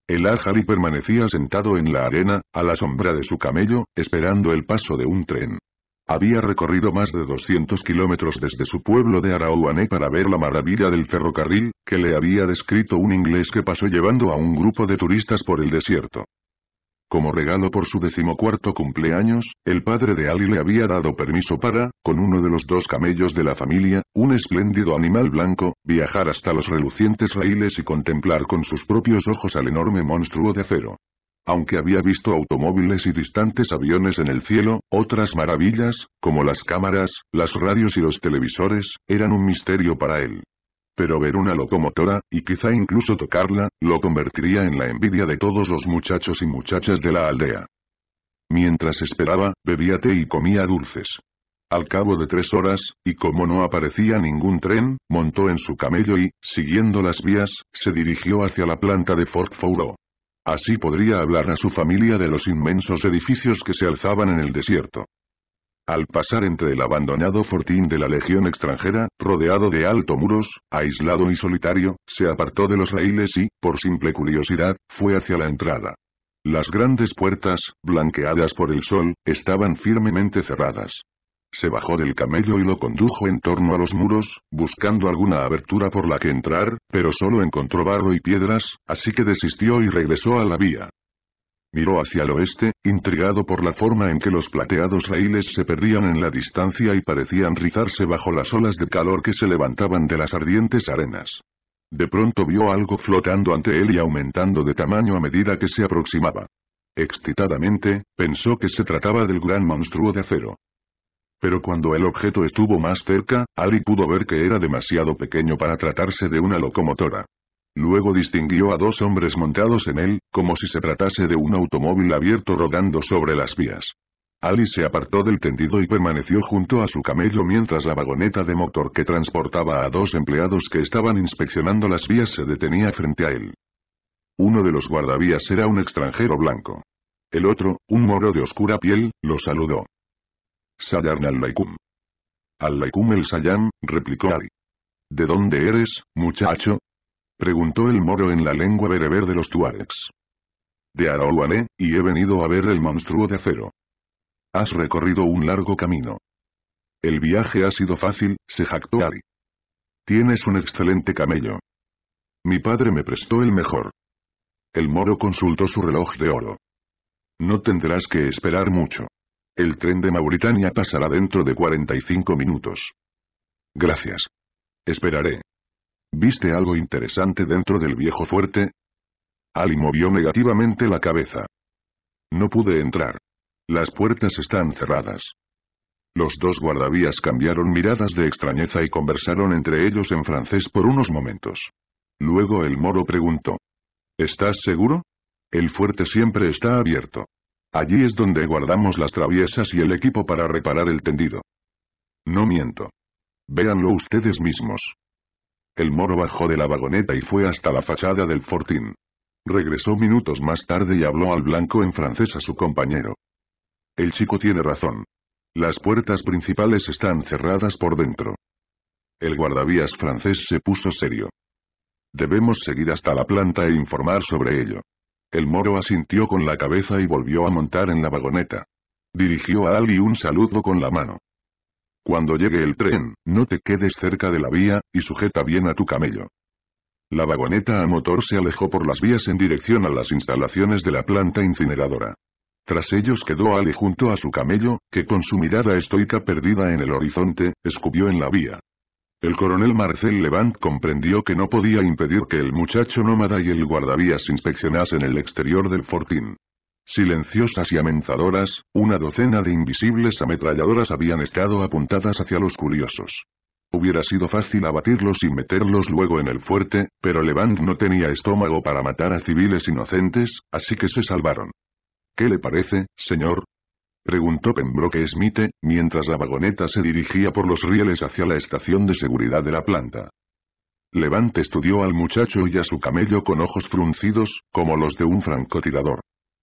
El Ajari permanecía sentado en la arena, a la sombra de su camello, esperando el paso de un tren. Había recorrido más de 200 kilómetros desde su pueblo de Arauané para ver la maravilla del ferrocarril, que le había descrito un inglés que pasó llevando a un grupo de turistas por el desierto. Como regalo por su decimocuarto cumpleaños, el padre de Ali le había dado permiso para, con uno de los dos camellos de la familia, un espléndido animal blanco, viajar hasta los relucientes raíles y contemplar con sus propios ojos al enorme monstruo de acero. Aunque había visto automóviles y distantes aviones en el cielo, otras maravillas, como las cámaras, las radios y los televisores, eran un misterio para él. Pero ver una locomotora, y quizá incluso tocarla, lo convertiría en la envidia de todos los muchachos y muchachas de la aldea. Mientras esperaba, bebía té y comía dulces. Al cabo de tres horas, y como no aparecía ningún tren, montó en su camello y, siguiendo las vías, se dirigió hacia la planta de Fort Fouro. Así podría hablar a su familia de los inmensos edificios que se alzaban en el desierto. Al pasar entre el abandonado fortín de la legión extranjera, rodeado de alto muros, aislado y solitario, se apartó de los raíles y, por simple curiosidad, fue hacia la entrada. Las grandes puertas, blanqueadas por el sol, estaban firmemente cerradas. Se bajó del camello y lo condujo en torno a los muros, buscando alguna abertura por la que entrar, pero solo encontró barro y piedras, así que desistió y regresó a la vía. Miró hacia el oeste, intrigado por la forma en que los plateados raíles se perdían en la distancia y parecían rizarse bajo las olas de calor que se levantaban de las ardientes arenas. De pronto vio algo flotando ante él y aumentando de tamaño a medida que se aproximaba. Excitadamente, pensó que se trataba del gran monstruo de acero. Pero cuando el objeto estuvo más cerca, Ari pudo ver que era demasiado pequeño para tratarse de una locomotora. Luego distinguió a dos hombres montados en él, como si se tratase de un automóvil abierto rodando sobre las vías. Ali se apartó del tendido y permaneció junto a su camello mientras la vagoneta de motor que transportaba a dos empleados que estaban inspeccionando las vías se detenía frente a él. Uno de los guardavías era un extranjero blanco. El otro, un moro de oscura piel, lo saludó. Sayarn al-Laikum. Al-Laikum el Sayam, replicó Ali. ¿De dónde eres, muchacho? Preguntó el moro en la lengua bereber de los tuaregs. De arauané y he venido a ver el monstruo de acero. Has recorrido un largo camino. El viaje ha sido fácil, se jactó Ari. Tienes un excelente camello. Mi padre me prestó el mejor. El moro consultó su reloj de oro. No tendrás que esperar mucho. El tren de Mauritania pasará dentro de 45 minutos. Gracias. Esperaré. ¿Viste algo interesante dentro del viejo fuerte? Ali movió negativamente la cabeza. No pude entrar. Las puertas están cerradas. Los dos guardavías cambiaron miradas de extrañeza y conversaron entre ellos en francés por unos momentos. Luego el moro preguntó. ¿Estás seguro? El fuerte siempre está abierto. Allí es donde guardamos las traviesas y el equipo para reparar el tendido. No miento. Véanlo ustedes mismos. El moro bajó de la vagoneta y fue hasta la fachada del fortín. Regresó minutos más tarde y habló al blanco en francés a su compañero. El chico tiene razón. Las puertas principales están cerradas por dentro. El guardavías francés se puso serio. Debemos seguir hasta la planta e informar sobre ello. El moro asintió con la cabeza y volvió a montar en la vagoneta. Dirigió a Ali un saludo con la mano. Cuando llegue el tren, no te quedes cerca de la vía, y sujeta bien a tu camello. La vagoneta a motor se alejó por las vías en dirección a las instalaciones de la planta incineradora. Tras ellos quedó Ali junto a su camello, que con su mirada estoica perdida en el horizonte, escupió en la vía. El coronel Marcel Levant comprendió que no podía impedir que el muchacho nómada y el guardavías inspeccionasen el exterior del fortín. Silenciosas y amenazadoras, una docena de invisibles ametralladoras habían estado apuntadas hacia los curiosos. Hubiera sido fácil abatirlos y meterlos luego en el fuerte, pero Levant no tenía estómago para matar a civiles inocentes, así que se salvaron. ¿Qué le parece, señor? Preguntó Pembroke Smith, mientras la vagoneta se dirigía por los rieles hacia la estación de seguridad de la planta. Levant estudió al muchacho y a su camello con ojos fruncidos, como los de un francotirador.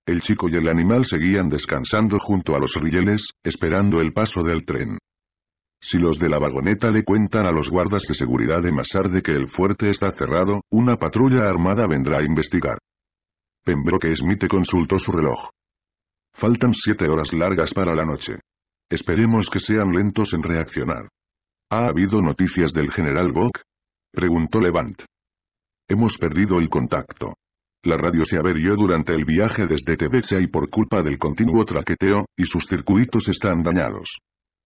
El chico y el animal seguían descansando junto a los rieles, esperando el paso del tren. Si los de la vagoneta le cuentan a los guardas de seguridad de más de que el fuerte está cerrado, una patrulla armada vendrá a investigar. Pembroke Smith consultó su reloj. Faltan siete horas largas para la noche. Esperemos que sean lentos en reaccionar. ¿Ha habido noticias del general Bock? Preguntó Levant. Hemos perdido el contacto. La radio se averió durante el viaje desde Tebexa y por culpa del continuo traqueteo, y sus circuitos están dañados.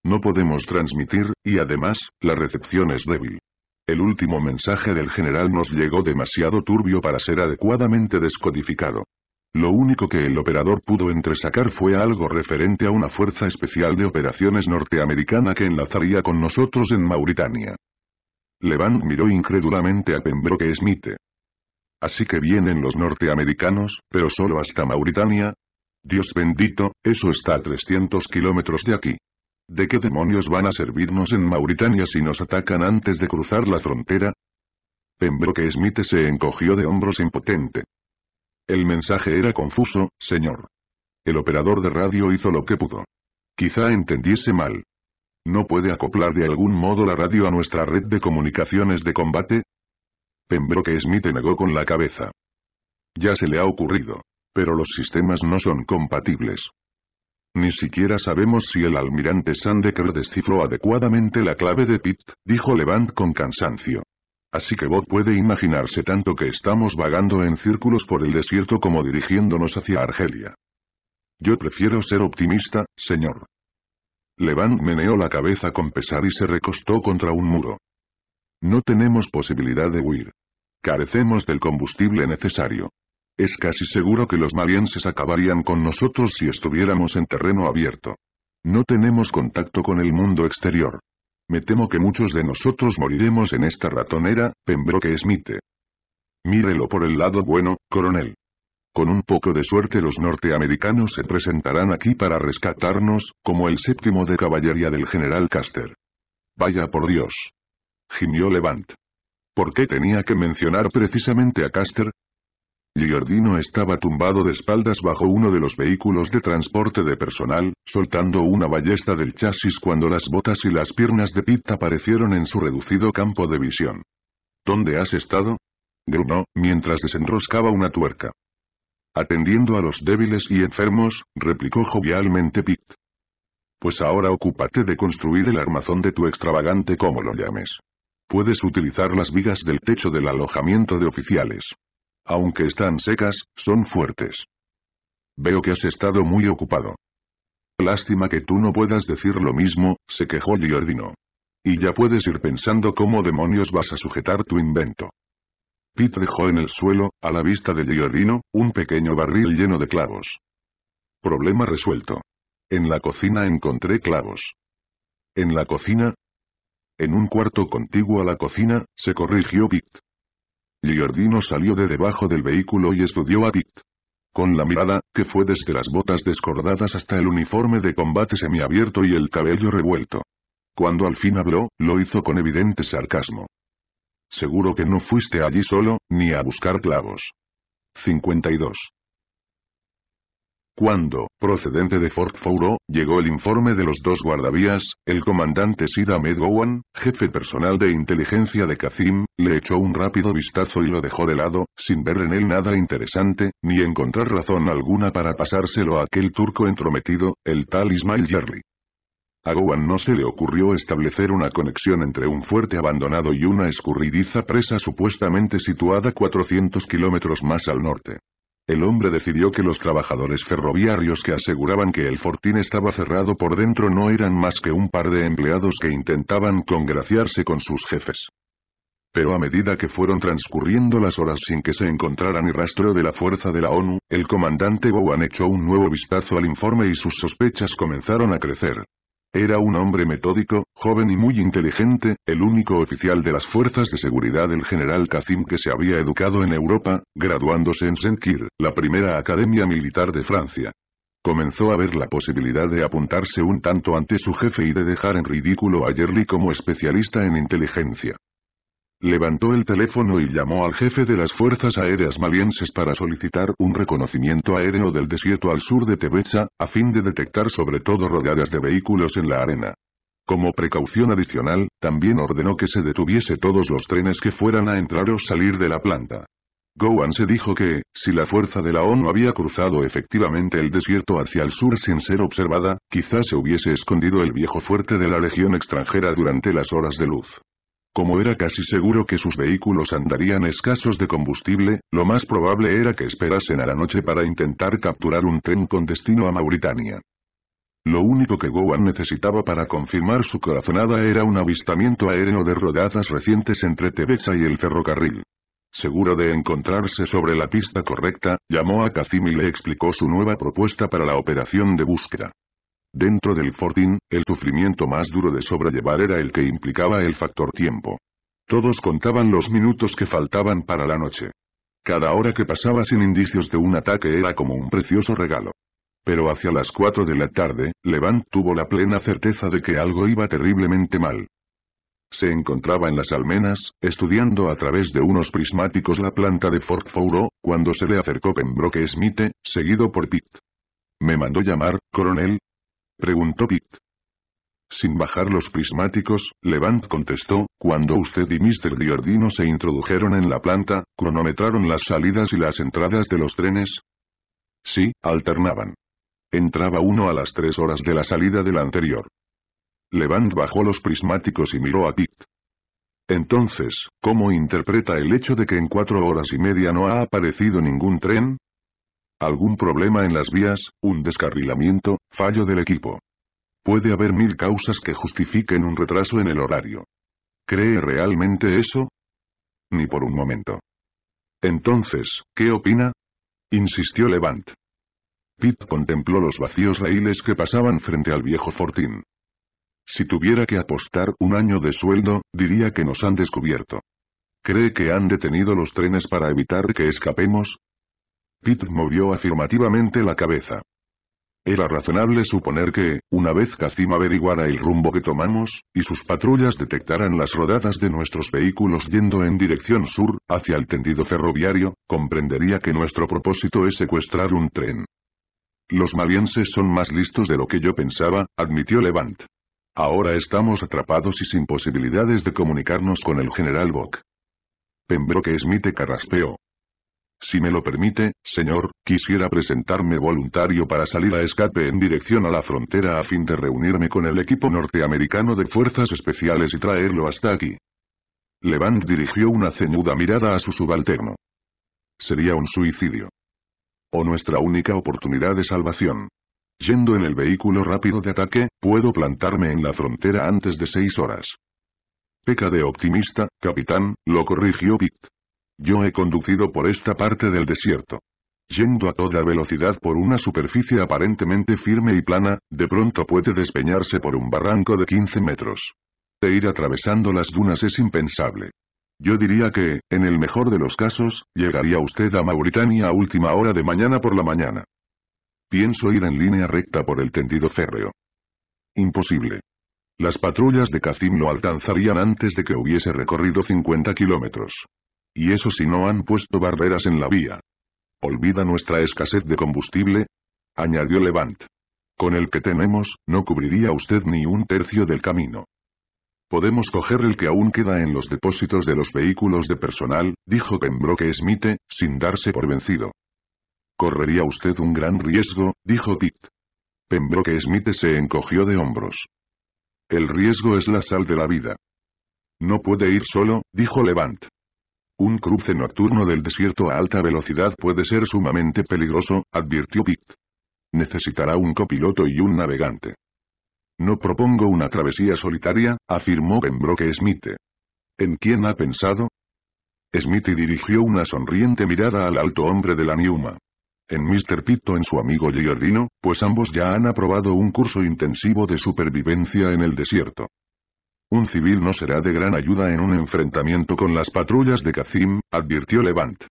No podemos transmitir, y además, la recepción es débil. El último mensaje del general nos llegó demasiado turbio para ser adecuadamente descodificado. Lo único que el operador pudo entresacar fue algo referente a una fuerza especial de operaciones norteamericana que enlazaría con nosotros en Mauritania. Levant miró incrédulamente a Pembroke Smith. Así que vienen los norteamericanos, pero solo hasta Mauritania. Dios bendito, eso está a 300 kilómetros de aquí. ¿De qué demonios van a servirnos en Mauritania si nos atacan antes de cruzar la frontera? Pembroke Smith se encogió de hombros impotente. El mensaje era confuso, señor. El operador de radio hizo lo que pudo. Quizá entendiese mal. ¿No puede acoplar de algún modo la radio a nuestra red de comunicaciones de combate? Pembroke Smith negó con la cabeza. Ya se le ha ocurrido. Pero los sistemas no son compatibles. Ni siquiera sabemos si el almirante Sandecker descifró adecuadamente la clave de Pitt, dijo Levant con cansancio. Así que Bob puede imaginarse tanto que estamos vagando en círculos por el desierto como dirigiéndonos hacia Argelia. Yo prefiero ser optimista, señor. Levant meneó la cabeza con pesar y se recostó contra un muro. No tenemos posibilidad de huir. Carecemos del combustible necesario. Es casi seguro que los malienses acabarían con nosotros si estuviéramos en terreno abierto. No tenemos contacto con el mundo exterior. Me temo que muchos de nosotros moriremos en esta ratonera, Pembroke Smith. Mírelo por el lado bueno, coronel. Con un poco de suerte los norteamericanos se presentarán aquí para rescatarnos, como el séptimo de caballería del general Caster. Vaya por Dios. Gimió Levant. ¿Por qué tenía que mencionar precisamente a Caster? Giordino estaba tumbado de espaldas bajo uno de los vehículos de transporte de personal, soltando una ballesta del chasis cuando las botas y las piernas de Pitt aparecieron en su reducido campo de visión. ¿Dónde has estado? Grunó, mientras desenroscaba una tuerca. Atendiendo a los débiles y enfermos, replicó jovialmente Pitt. Pues ahora ocúpate de construir el armazón de tu extravagante como lo llames. Puedes utilizar las vigas del techo del alojamiento de oficiales. Aunque están secas, son fuertes. Veo que has estado muy ocupado. Lástima que tú no puedas decir lo mismo, se quejó Giordino. Y ya puedes ir pensando cómo demonios vas a sujetar tu invento. Pete dejó en el suelo, a la vista de Giordino, un pequeño barril lleno de clavos. Problema resuelto. En la cocina encontré clavos. En la cocina, en un cuarto contiguo a la cocina, se corrigió Pitt. Giordino salió de debajo del vehículo y estudió a Pitt. Con la mirada, que fue desde las botas descordadas hasta el uniforme de combate semiabierto y el cabello revuelto. Cuando al fin habló, lo hizo con evidente sarcasmo. Seguro que no fuiste allí solo, ni a buscar clavos. 52. Cuando, procedente de Fort Fouro, llegó el informe de los dos guardavías, el comandante Sid Ahmed Gowan, jefe personal de inteligencia de Kazim, le echó un rápido vistazo y lo dejó de lado, sin ver en él nada interesante, ni encontrar razón alguna para pasárselo a aquel turco entrometido, el tal Ismail Yerli. A Gowan no se le ocurrió establecer una conexión entre un fuerte abandonado y una escurridiza presa supuestamente situada 400 kilómetros más al norte el hombre decidió que los trabajadores ferroviarios que aseguraban que el fortín estaba cerrado por dentro no eran más que un par de empleados que intentaban congraciarse con sus jefes. Pero a medida que fueron transcurriendo las horas sin que se encontrara ni rastro de la fuerza de la ONU, el comandante Gowan echó un nuevo vistazo al informe y sus sospechas comenzaron a crecer. Era un hombre metódico, joven y muy inteligente, el único oficial de las fuerzas de seguridad del general Kazim que se había educado en Europa, graduándose en Senkir, la primera academia militar de Francia. Comenzó a ver la posibilidad de apuntarse un tanto ante su jefe y de dejar en ridículo a Jerry como especialista en inteligencia. Levantó el teléfono y llamó al jefe de las fuerzas aéreas malienses para solicitar un reconocimiento aéreo del desierto al sur de Tebecha, a fin de detectar sobre todo rodadas de vehículos en la arena. Como precaución adicional, también ordenó que se detuviese todos los trenes que fueran a entrar o salir de la planta. Gowan se dijo que, si la fuerza de la ONU había cruzado efectivamente el desierto hacia el sur sin ser observada, quizás se hubiese escondido el viejo fuerte de la Legión extranjera durante las horas de luz. Como era casi seguro que sus vehículos andarían escasos de combustible, lo más probable era que esperasen a la noche para intentar capturar un tren con destino a Mauritania. Lo único que Gowan necesitaba para confirmar su corazonada era un avistamiento aéreo de rodadas recientes entre Tebeza y el ferrocarril. Seguro de encontrarse sobre la pista correcta, llamó a Kazim y le explicó su nueva propuesta para la operación de búsqueda. Dentro del fortín, el sufrimiento más duro de sobrellevar era el que implicaba el factor tiempo. Todos contaban los minutos que faltaban para la noche. Cada hora que pasaba sin indicios de un ataque era como un precioso regalo. Pero hacia las 4 de la tarde, Levant tuvo la plena certeza de que algo iba terriblemente mal. Se encontraba en las almenas, estudiando a través de unos prismáticos la planta de Fort Fouro, cuando se le acercó Pembroke Smith, seguido por Pitt. Me mandó llamar, coronel, preguntó Pitt. Sin bajar los prismáticos, Levant contestó, cuando usted y Mr. Diordino se introdujeron en la planta, ¿cronometraron las salidas y las entradas de los trenes? Sí, alternaban. Entraba uno a las tres horas de la salida del anterior. Levant bajó los prismáticos y miró a Pitt. Entonces, ¿cómo interpreta el hecho de que en cuatro horas y media no ha aparecido ningún tren? algún problema en las vías, un descarrilamiento, fallo del equipo. Puede haber mil causas que justifiquen un retraso en el horario. ¿Cree realmente eso? Ni por un momento. Entonces, ¿qué opina? Insistió Levant. Pete contempló los vacíos raíles que pasaban frente al viejo Fortín. Si tuviera que apostar un año de sueldo, diría que nos han descubierto. ¿Cree que han detenido los trenes para evitar que escapemos? Pitt movió afirmativamente la cabeza. Era razonable suponer que, una vez Kazim averiguara el rumbo que tomamos, y sus patrullas detectaran las rodadas de nuestros vehículos yendo en dirección sur, hacia el tendido ferroviario, comprendería que nuestro propósito es secuestrar un tren. Los malienses son más listos de lo que yo pensaba, admitió Levant. Ahora estamos atrapados y sin posibilidades de comunicarnos con el general Bock. Pembroke Smith carraspeó. Si me lo permite, señor, quisiera presentarme voluntario para salir a escape en dirección a la frontera a fin de reunirme con el equipo norteamericano de fuerzas especiales y traerlo hasta aquí. Levant dirigió una ceñuda mirada a su subalterno. Sería un suicidio. O nuestra única oportunidad de salvación. Yendo en el vehículo rápido de ataque, puedo plantarme en la frontera antes de seis horas. Peca de optimista, capitán, lo corrigió Pict. Yo he conducido por esta parte del desierto. Yendo a toda velocidad por una superficie aparentemente firme y plana, de pronto puede despeñarse por un barranco de 15 metros. E ir atravesando las dunas es impensable. Yo diría que, en el mejor de los casos, llegaría usted a Mauritania a última hora de mañana por la mañana. Pienso ir en línea recta por el tendido férreo. Imposible. Las patrullas de Kacim lo alcanzarían antes de que hubiese recorrido 50 kilómetros. Y eso si no han puesto barreras en la vía. Olvida nuestra escasez de combustible, añadió Levant. Con el que tenemos, no cubriría usted ni un tercio del camino. Podemos coger el que aún queda en los depósitos de los vehículos de personal, dijo Pembroke Smith, sin darse por vencido. Correría usted un gran riesgo, dijo Pitt. Pembroke Smith se encogió de hombros. El riesgo es la sal de la vida. No puede ir solo, dijo Levant. Un cruce nocturno del desierto a alta velocidad puede ser sumamente peligroso, advirtió Pitt. Necesitará un copiloto y un navegante. No propongo una travesía solitaria, afirmó Pembroke Smith. ¿En quién ha pensado? Smith dirigió una sonriente mirada al alto hombre de la Niuma. En Mr. Pitt o en su amigo Giordino, pues ambos ya han aprobado un curso intensivo de supervivencia en el desierto. Un civil no será de gran ayuda en un enfrentamiento con las patrullas de Kacim, advirtió Levant.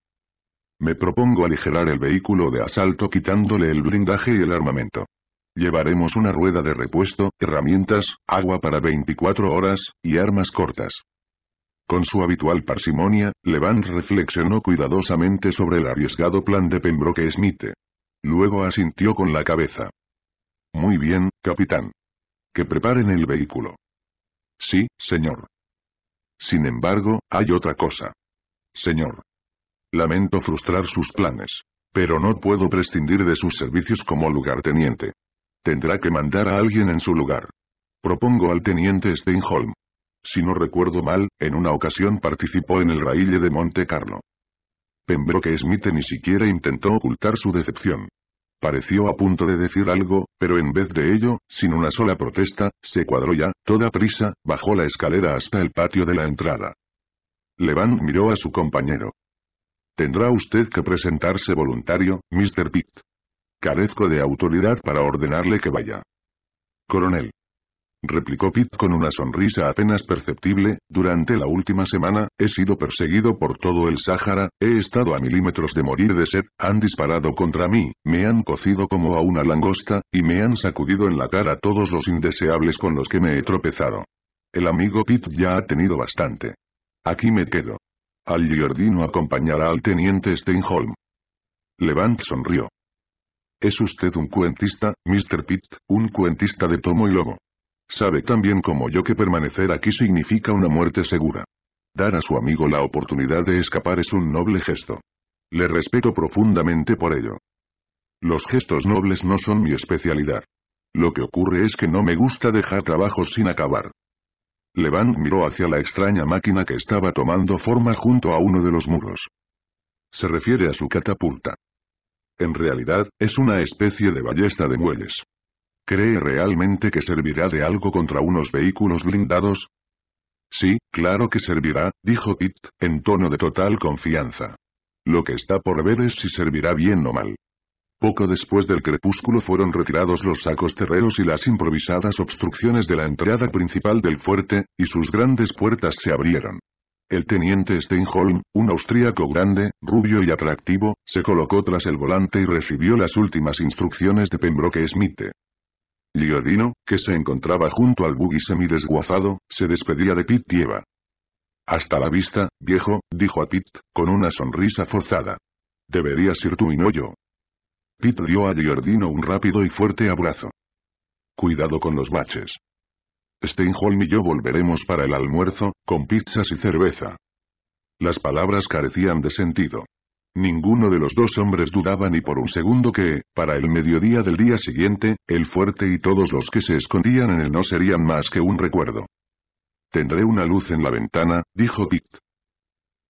Me propongo aligerar el vehículo de asalto quitándole el blindaje y el armamento. Llevaremos una rueda de repuesto, herramientas, agua para 24 horas, y armas cortas. Con su habitual parsimonia, Levant reflexionó cuidadosamente sobre el arriesgado plan de Pembroke Smith. Luego asintió con la cabeza. Muy bien, capitán. Que preparen el vehículo. Sí, señor. Sin embargo, hay otra cosa. Señor. Lamento frustrar sus planes. Pero no puedo prescindir de sus servicios como lugarteniente. Tendrá que mandar a alguien en su lugar. Propongo al teniente Steinholm. Si no recuerdo mal, en una ocasión participó en el raille de Monte Carlo. Pembroke Smith ni siquiera intentó ocultar su decepción. Pareció a punto de decir algo, pero en vez de ello, sin una sola protesta, se cuadró ya, toda prisa, bajó la escalera hasta el patio de la entrada. Levan miró a su compañero. Tendrá usted que presentarse voluntario, Mr. Pitt. Carezco de autoridad para ordenarle que vaya. Coronel replicó Pitt con una sonrisa apenas perceptible, durante la última semana, he sido perseguido por todo el Sáhara, he estado a milímetros de morir de sed, han disparado contra mí, me han cocido como a una langosta, y me han sacudido en la cara todos los indeseables con los que me he tropezado. El amigo Pitt ya ha tenido bastante. Aquí me quedo. Al Giordino acompañará al teniente Steinholm. Levant sonrió. Es usted un cuentista, Mr. Pitt, un cuentista de tomo y lobo. Sabe tan bien como yo que permanecer aquí significa una muerte segura. Dar a su amigo la oportunidad de escapar es un noble gesto. Le respeto profundamente por ello. Los gestos nobles no son mi especialidad. Lo que ocurre es que no me gusta dejar trabajos sin acabar. Levant miró hacia la extraña máquina que estaba tomando forma junto a uno de los muros. Se refiere a su catapulta. En realidad, es una especie de ballesta de muelles. ¿Cree realmente que servirá de algo contra unos vehículos blindados? Sí, claro que servirá, dijo Pitt, en tono de total confianza. Lo que está por ver es si servirá bien o mal. Poco después del crepúsculo fueron retirados los sacos terreros y las improvisadas obstrucciones de la entrada principal del fuerte, y sus grandes puertas se abrieron. El teniente Steinholm, un austríaco grande, rubio y atractivo, se colocó tras el volante y recibió las últimas instrucciones de Pembroke Smith. Giordino, que se encontraba junto al buggy semidesguazado, se despedía de Pitt y Eva. Hasta la vista, viejo, dijo a Pit, con una sonrisa forzada. Deberías ir tú y no yo. Pit dio a Giordino un rápido y fuerte abrazo. Cuidado con los baches. Steinholm y yo volveremos para el almuerzo, con pizzas y cerveza. Las palabras carecían de sentido. Ninguno de los dos hombres dudaba ni por un segundo que, para el mediodía del día siguiente, el fuerte y todos los que se escondían en él no serían más que un recuerdo. Tendré una luz en la ventana, dijo Pitt.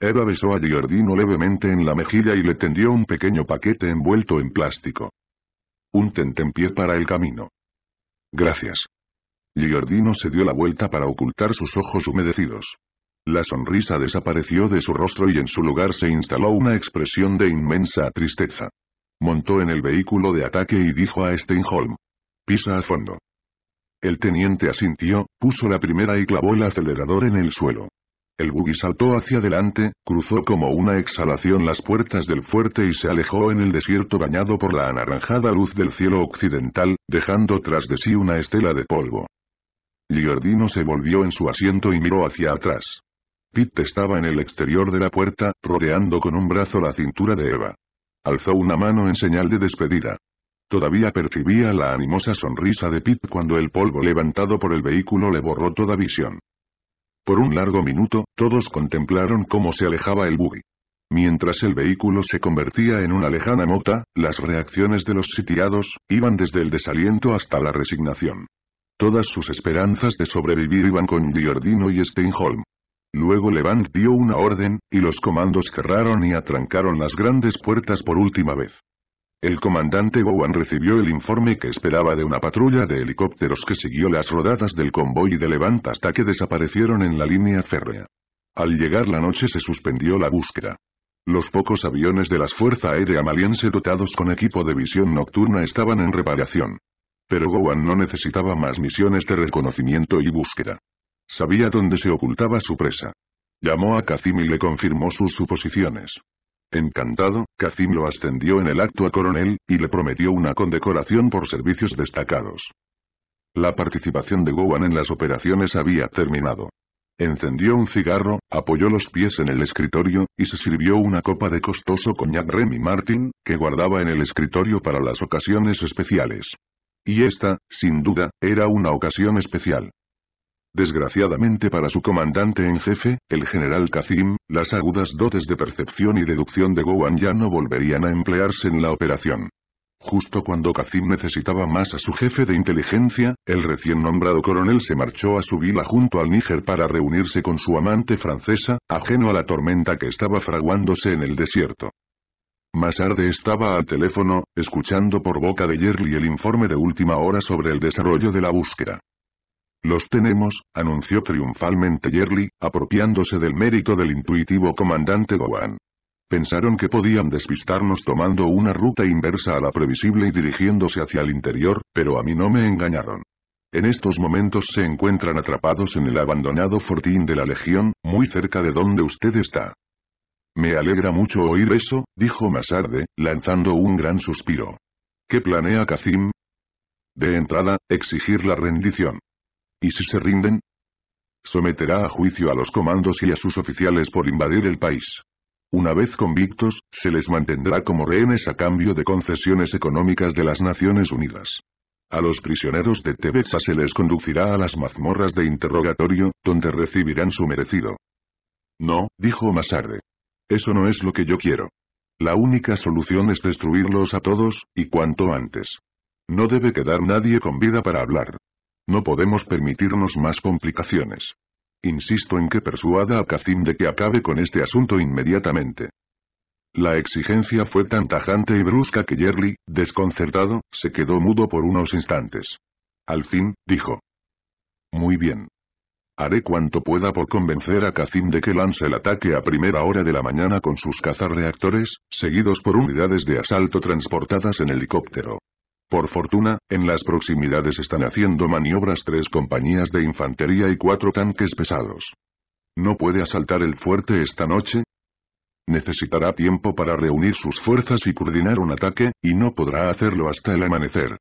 Eva besó a Giordino levemente en la mejilla y le tendió un pequeño paquete envuelto en plástico. Un tentempié para el camino. Gracias. Giordino se dio la vuelta para ocultar sus ojos humedecidos. La sonrisa desapareció de su rostro y en su lugar se instaló una expresión de inmensa tristeza. Montó en el vehículo de ataque y dijo a Steinholm. Pisa a fondo. El teniente asintió, puso la primera y clavó el acelerador en el suelo. El buggy saltó hacia adelante, cruzó como una exhalación las puertas del fuerte y se alejó en el desierto bañado por la anaranjada luz del cielo occidental, dejando tras de sí una estela de polvo. Giordino se volvió en su asiento y miró hacia atrás. Pitt estaba en el exterior de la puerta, rodeando con un brazo la cintura de Eva. Alzó una mano en señal de despedida. Todavía percibía la animosa sonrisa de Pitt cuando el polvo levantado por el vehículo le borró toda visión. Por un largo minuto, todos contemplaron cómo se alejaba el buggy. Mientras el vehículo se convertía en una lejana mota, las reacciones de los sitiados, iban desde el desaliento hasta la resignación. Todas sus esperanzas de sobrevivir iban con Giordino y Steinholm. Luego Levant dio una orden, y los comandos cerraron y atrancaron las grandes puertas por última vez. El comandante Gowan recibió el informe que esperaba de una patrulla de helicópteros que siguió las rodadas del convoy de Levant hasta que desaparecieron en la línea férrea. Al llegar la noche se suspendió la búsqueda. Los pocos aviones de las Fuerza Aérea Maliense dotados con equipo de visión nocturna estaban en reparación. Pero Gowan no necesitaba más misiones de reconocimiento y búsqueda. Sabía dónde se ocultaba su presa. Llamó a Kacim y le confirmó sus suposiciones. Encantado, Kacim lo ascendió en el acto a coronel, y le prometió una condecoración por servicios destacados. La participación de Gowan en las operaciones había terminado. Encendió un cigarro, apoyó los pies en el escritorio, y se sirvió una copa de costoso coñac Remy Martin, que guardaba en el escritorio para las ocasiones especiales. Y esta, sin duda, era una ocasión especial. Desgraciadamente para su comandante en jefe, el general Kazim, las agudas dotes de percepción y deducción de Gowan ya no volverían a emplearse en la operación. Justo cuando Kazim necesitaba más a su jefe de inteligencia, el recién nombrado coronel se marchó a su vila junto al Níger para reunirse con su amante francesa, ajeno a la tormenta que estaba fraguándose en el desierto. Más tarde estaba al teléfono, escuchando por boca de Yerli el informe de última hora sobre el desarrollo de la búsqueda. Los tenemos, anunció triunfalmente Yerli, apropiándose del mérito del intuitivo comandante Gowan. Pensaron que podían despistarnos tomando una ruta inversa a la previsible y dirigiéndose hacia el interior, pero a mí no me engañaron. En estos momentos se encuentran atrapados en el abandonado fortín de la Legión, muy cerca de donde usted está. Me alegra mucho oír eso, dijo Masarde, lanzando un gran suspiro. ¿Qué planea Kazim? De entrada, exigir la rendición. ¿Y si se rinden? Someterá a juicio a los comandos y a sus oficiales por invadir el país. Una vez convictos, se les mantendrá como rehenes a cambio de concesiones económicas de las Naciones Unidas. A los prisioneros de Tebeza se les conducirá a las mazmorras de interrogatorio, donde recibirán su merecido. No, dijo Masarde. Eso no es lo que yo quiero. La única solución es destruirlos a todos, y cuanto antes. No debe quedar nadie con vida para hablar. No podemos permitirnos más complicaciones. Insisto en que persuada a Kacim de que acabe con este asunto inmediatamente. La exigencia fue tan tajante y brusca que Jerry, desconcertado, se quedó mudo por unos instantes. Al fin, dijo. Muy bien. Haré cuanto pueda por convencer a Kacim de que lance el ataque a primera hora de la mañana con sus cazarreactores, seguidos por unidades de asalto transportadas en helicóptero. Por fortuna, en las proximidades están haciendo maniobras tres compañías de infantería y cuatro tanques pesados. ¿No puede asaltar el fuerte esta noche? Necesitará tiempo para reunir sus fuerzas y coordinar un ataque, y no podrá hacerlo hasta el amanecer.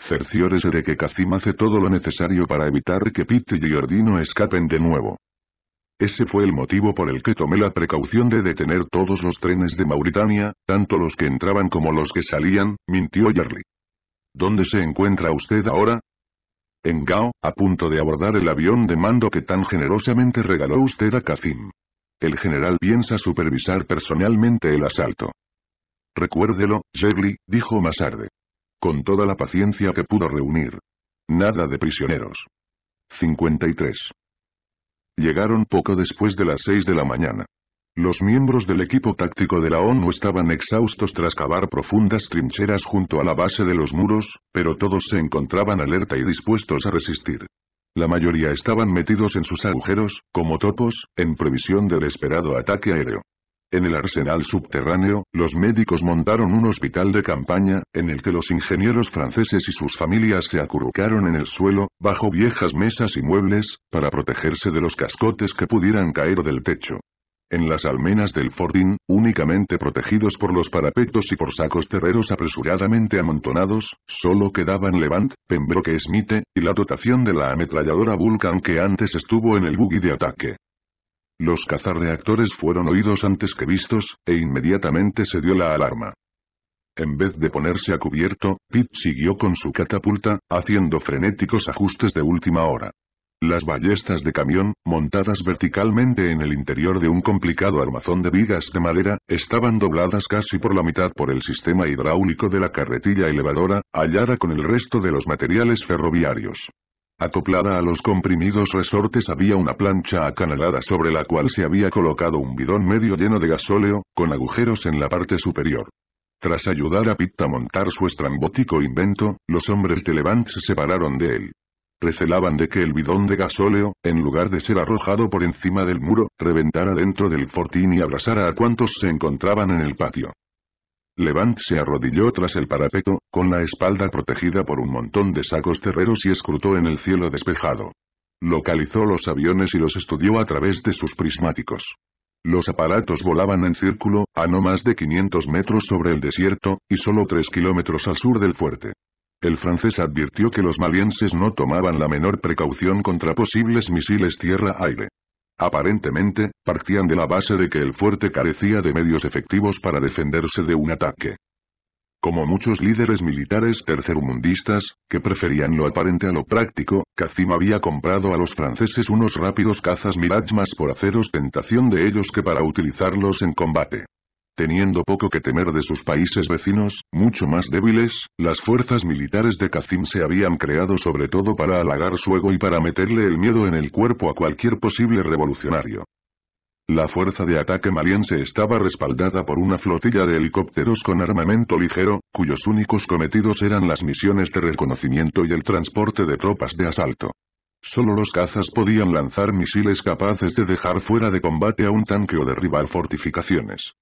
Cerciórese de que Kazim hace todo lo necesario para evitar que Pete y Giordino escapen de nuevo. Ese fue el motivo por el que tomé la precaución de detener todos los trenes de Mauritania, tanto los que entraban como los que salían, mintió Yarly. ¿Dónde se encuentra usted ahora? En Gao, a punto de abordar el avión de mando que tan generosamente regaló usted a Kazim. El general piensa supervisar personalmente el asalto. Recuérdelo, Jegli, dijo más tarde. Con toda la paciencia que pudo reunir. Nada de prisioneros. 53. Llegaron poco después de las 6 de la mañana. Los miembros del equipo táctico de la ONU estaban exhaustos tras cavar profundas trincheras junto a la base de los muros, pero todos se encontraban alerta y dispuestos a resistir. La mayoría estaban metidos en sus agujeros, como topos, en previsión del esperado ataque aéreo. En el arsenal subterráneo, los médicos montaron un hospital de campaña, en el que los ingenieros franceses y sus familias se acurrucaron en el suelo, bajo viejas mesas y muebles, para protegerse de los cascotes que pudieran caer del techo en las almenas del fortín, únicamente protegidos por los parapetos y por sacos terreros apresuradamente amontonados, solo quedaban Levant, Pembroke Smith, y la dotación de la ametralladora Vulcan que antes estuvo en el buggy de ataque. Los cazarreactores fueron oídos antes que vistos, e inmediatamente se dio la alarma. En vez de ponerse a cubierto, Pitt siguió con su catapulta, haciendo frenéticos ajustes de última hora. Las ballestas de camión, montadas verticalmente en el interior de un complicado armazón de vigas de madera, estaban dobladas casi por la mitad por el sistema hidráulico de la carretilla elevadora, hallada con el resto de los materiales ferroviarios. Acoplada a los comprimidos resortes había una plancha acanalada sobre la cual se había colocado un bidón medio lleno de gasóleo, con agujeros en la parte superior. Tras ayudar a Pitt a montar su estrambótico invento, los hombres de Levant se separaron de él. Recelaban de que el bidón de gasóleo, en lugar de ser arrojado por encima del muro, reventara dentro del fortín y abrasara a cuantos se encontraban en el patio. Levant se arrodilló tras el parapeto, con la espalda protegida por un montón de sacos terreros y escrutó en el cielo despejado. Localizó los aviones y los estudió a través de sus prismáticos. Los aparatos volaban en círculo, a no más de 500 metros sobre el desierto, y solo 3 kilómetros al sur del fuerte. El francés advirtió que los malienses no tomaban la menor precaución contra posibles misiles tierra-aire. Aparentemente, partían de la base de que el fuerte carecía de medios efectivos para defenderse de un ataque. Como muchos líderes militares tercermundistas, que preferían lo aparente a lo práctico, Kazim había comprado a los franceses unos rápidos cazas Mirage más por hacer ostentación de ellos que para utilizarlos en combate. Teniendo poco que temer de sus países vecinos, mucho más débiles, las fuerzas militares de Kazim se habían creado sobre todo para halagar su ego y para meterle el miedo en el cuerpo a cualquier posible revolucionario. La fuerza de ataque maliense estaba respaldada por una flotilla de helicópteros con armamento ligero, cuyos únicos cometidos eran las misiones de reconocimiento y el transporte de tropas de asalto. Solo los cazas podían lanzar misiles capaces de dejar fuera de combate a un tanque o derribar fortificaciones